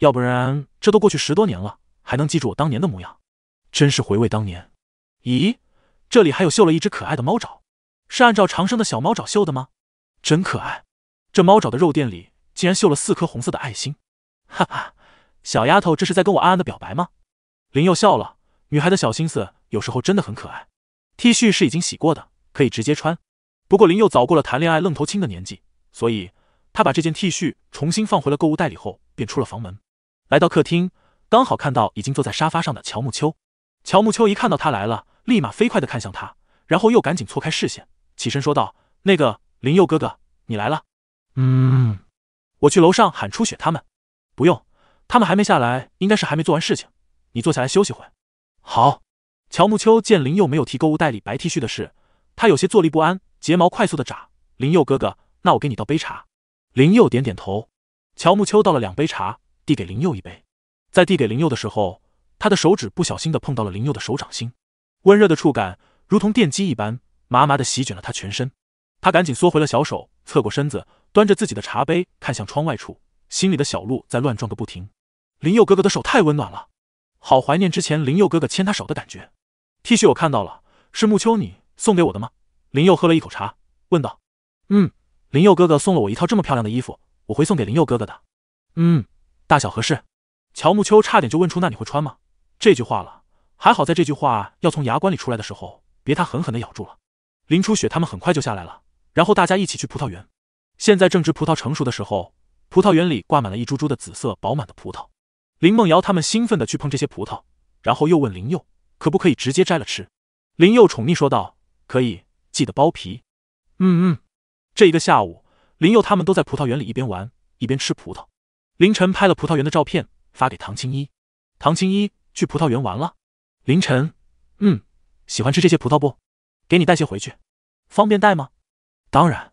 要不然这都过去十多年了，还能记住我当年的模样，真是回味当年。咦，这里还有绣了一只可爱的猫爪，是按照长生的小猫爪绣的吗？真可爱，这猫爪的肉垫里竟然绣了四颗红色的爱心，哈哈，小丫头这是在跟我暗暗的表白吗？林佑笑了，女孩的小心思有时候真的很可爱。T 恤是已经洗过的，可以直接穿。不过林佑早过了谈恋爱愣头青的年纪，所以。他把这件 T 恤重新放回了购物袋里后，便出了房门，来到客厅，刚好看到已经坐在沙发上的乔木秋。乔木秋一看到他来了，立马飞快的看向他，然后又赶紧错开视线，起身说道：“那个林佑哥哥，你来了。”“嗯，我去楼上喊初雪他们。”“不用，他们还没下来，应该是还没做完事情。你坐下来休息会。”“好。”乔木秋见林佑没有提购物袋里白 T 恤的事，他有些坐立不安，睫毛快速的眨。林佑哥哥，那我给你倒杯茶。林佑点点头，乔木秋倒了两杯茶，递给林佑一杯。在递给林佑的时候，他的手指不小心的碰到了林佑的手掌心，温热的触感如同电击一般，麻麻的席卷了他全身。他赶紧缩回了小手，侧过身子，端着自己的茶杯看向窗外处，心里的小鹿在乱撞个不停。林佑哥哥的手太温暖了，好怀念之前林佑哥哥牵他手的感觉。T 恤我看到了，是木秋你送给我的吗？林佑喝了一口茶，问道。嗯。林佑哥哥送了我一套这么漂亮的衣服，我会送给林佑哥哥的。嗯，大小合适。乔木秋差点就问出“那你会穿吗？”这句话了，还好在这句话要从牙关里出来的时候，别他狠狠的咬住了。林初雪他们很快就下来了，然后大家一起去葡萄园。现在正值葡萄成熟的时候，葡萄园里挂满了一株株的紫色饱满的葡萄。林梦瑶他们兴奋的去碰这些葡萄，然后又问林佑可不可以直接摘了吃。林佑宠溺说道：“可以，记得剥皮。”嗯嗯。这一个下午，林佑他们都在葡萄园里一边玩一边吃葡萄。凌晨拍了葡萄园的照片发给唐青衣，唐青衣去葡萄园玩了。凌晨，嗯，喜欢吃这些葡萄不？给你带些回去，方便带吗？当然。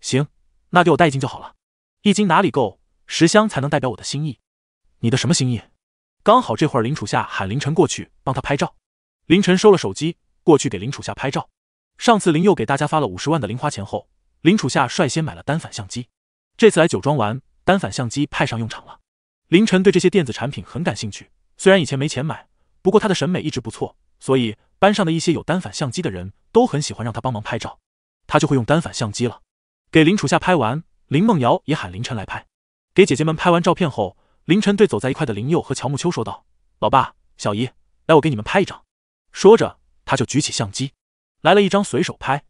行，那给我带一斤就好了。一斤哪里够？十箱才能代表我的心意。你的什么心意？刚好这会儿林楚夏喊凌晨过去帮他拍照。凌晨收了手机过去给林楚夏拍照。上次林佑给大家发了五十万的零花钱后。林楚夏率先买了单反相机，这次来酒庄玩，单反相机派上用场了。林晨对这些电子产品很感兴趣，虽然以前没钱买，不过他的审美一直不错，所以班上的一些有单反相机的人都很喜欢让他帮忙拍照，他就会用单反相机了。给林楚夏拍完，林梦瑶也喊林晨来拍，给姐姐们拍完照片后，林晨对走在一块的林佑和乔木秋说道：“老爸，小姨，来我给你们拍一张。”说着，他就举起相机，来了一张随手拍。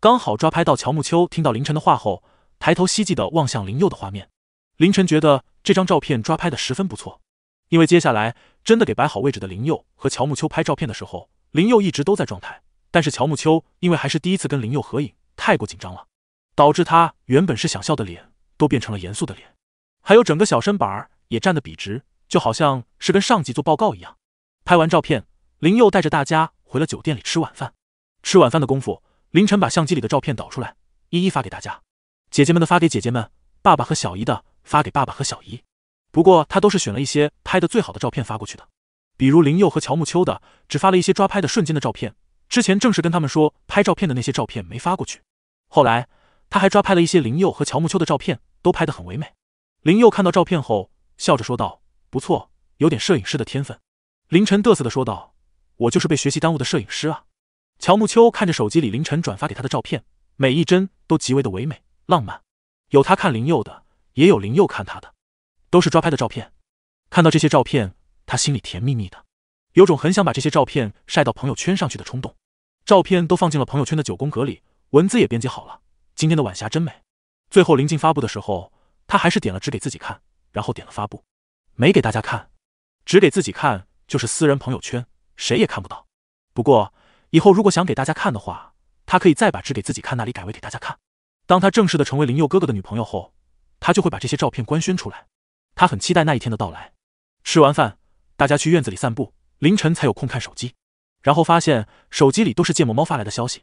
刚好抓拍到乔木秋听到凌晨的话后，抬头希冀的望向林佑的画面。凌晨觉得这张照片抓拍的十分不错，因为接下来真的给摆好位置的林佑和乔木秋拍照片的时候，林佑一直都在状态，但是乔木秋因为还是第一次跟林佑合影，太过紧张了，导致他原本是想笑的脸都变成了严肃的脸，还有整个小身板儿也站得笔直，就好像是跟上级做报告一样。拍完照片，林佑带着大家回了酒店里吃晚饭。吃晚饭的功夫。凌晨把相机里的照片导出来，一一发给大家。姐姐们的发给姐姐们，爸爸和小姨的发给爸爸和小姨。不过他都是选了一些拍的最好的照片发过去的，比如林佑和乔木秋的，只发了一些抓拍的瞬间的照片。之前正是跟他们说拍照片的那些照片没发过去。后来他还抓拍了一些林佑和乔木秋的照片，都拍得很唯美。林佑看到照片后笑着说道：“不错，有点摄影师的天分。”凌晨嘚瑟的说道：“我就是被学习耽误的摄影师啊。”乔木秋看着手机里凌晨转发给他的照片，每一帧都极为的唯美浪漫，有他看林佑的，也有林佑看他的，都是抓拍的照片。看到这些照片，他心里甜蜜蜜的，有种很想把这些照片晒到朋友圈上去的冲动。照片都放进了朋友圈的九宫格里，文字也编辑好了。今天的晚霞真美。最后临近发布的时候，他还是点了只给自己看，然后点了发布，没给大家看，只给自己看就是私人朋友圈，谁也看不到。不过。以后如果想给大家看的话，他可以再把只给自己看那里改为给大家看。当他正式的成为林佑哥哥的女朋友后，他就会把这些照片官宣出来。他很期待那一天的到来。吃完饭，大家去院子里散步。凌晨才有空看手机，然后发现手机里都是芥末猫发来的消息。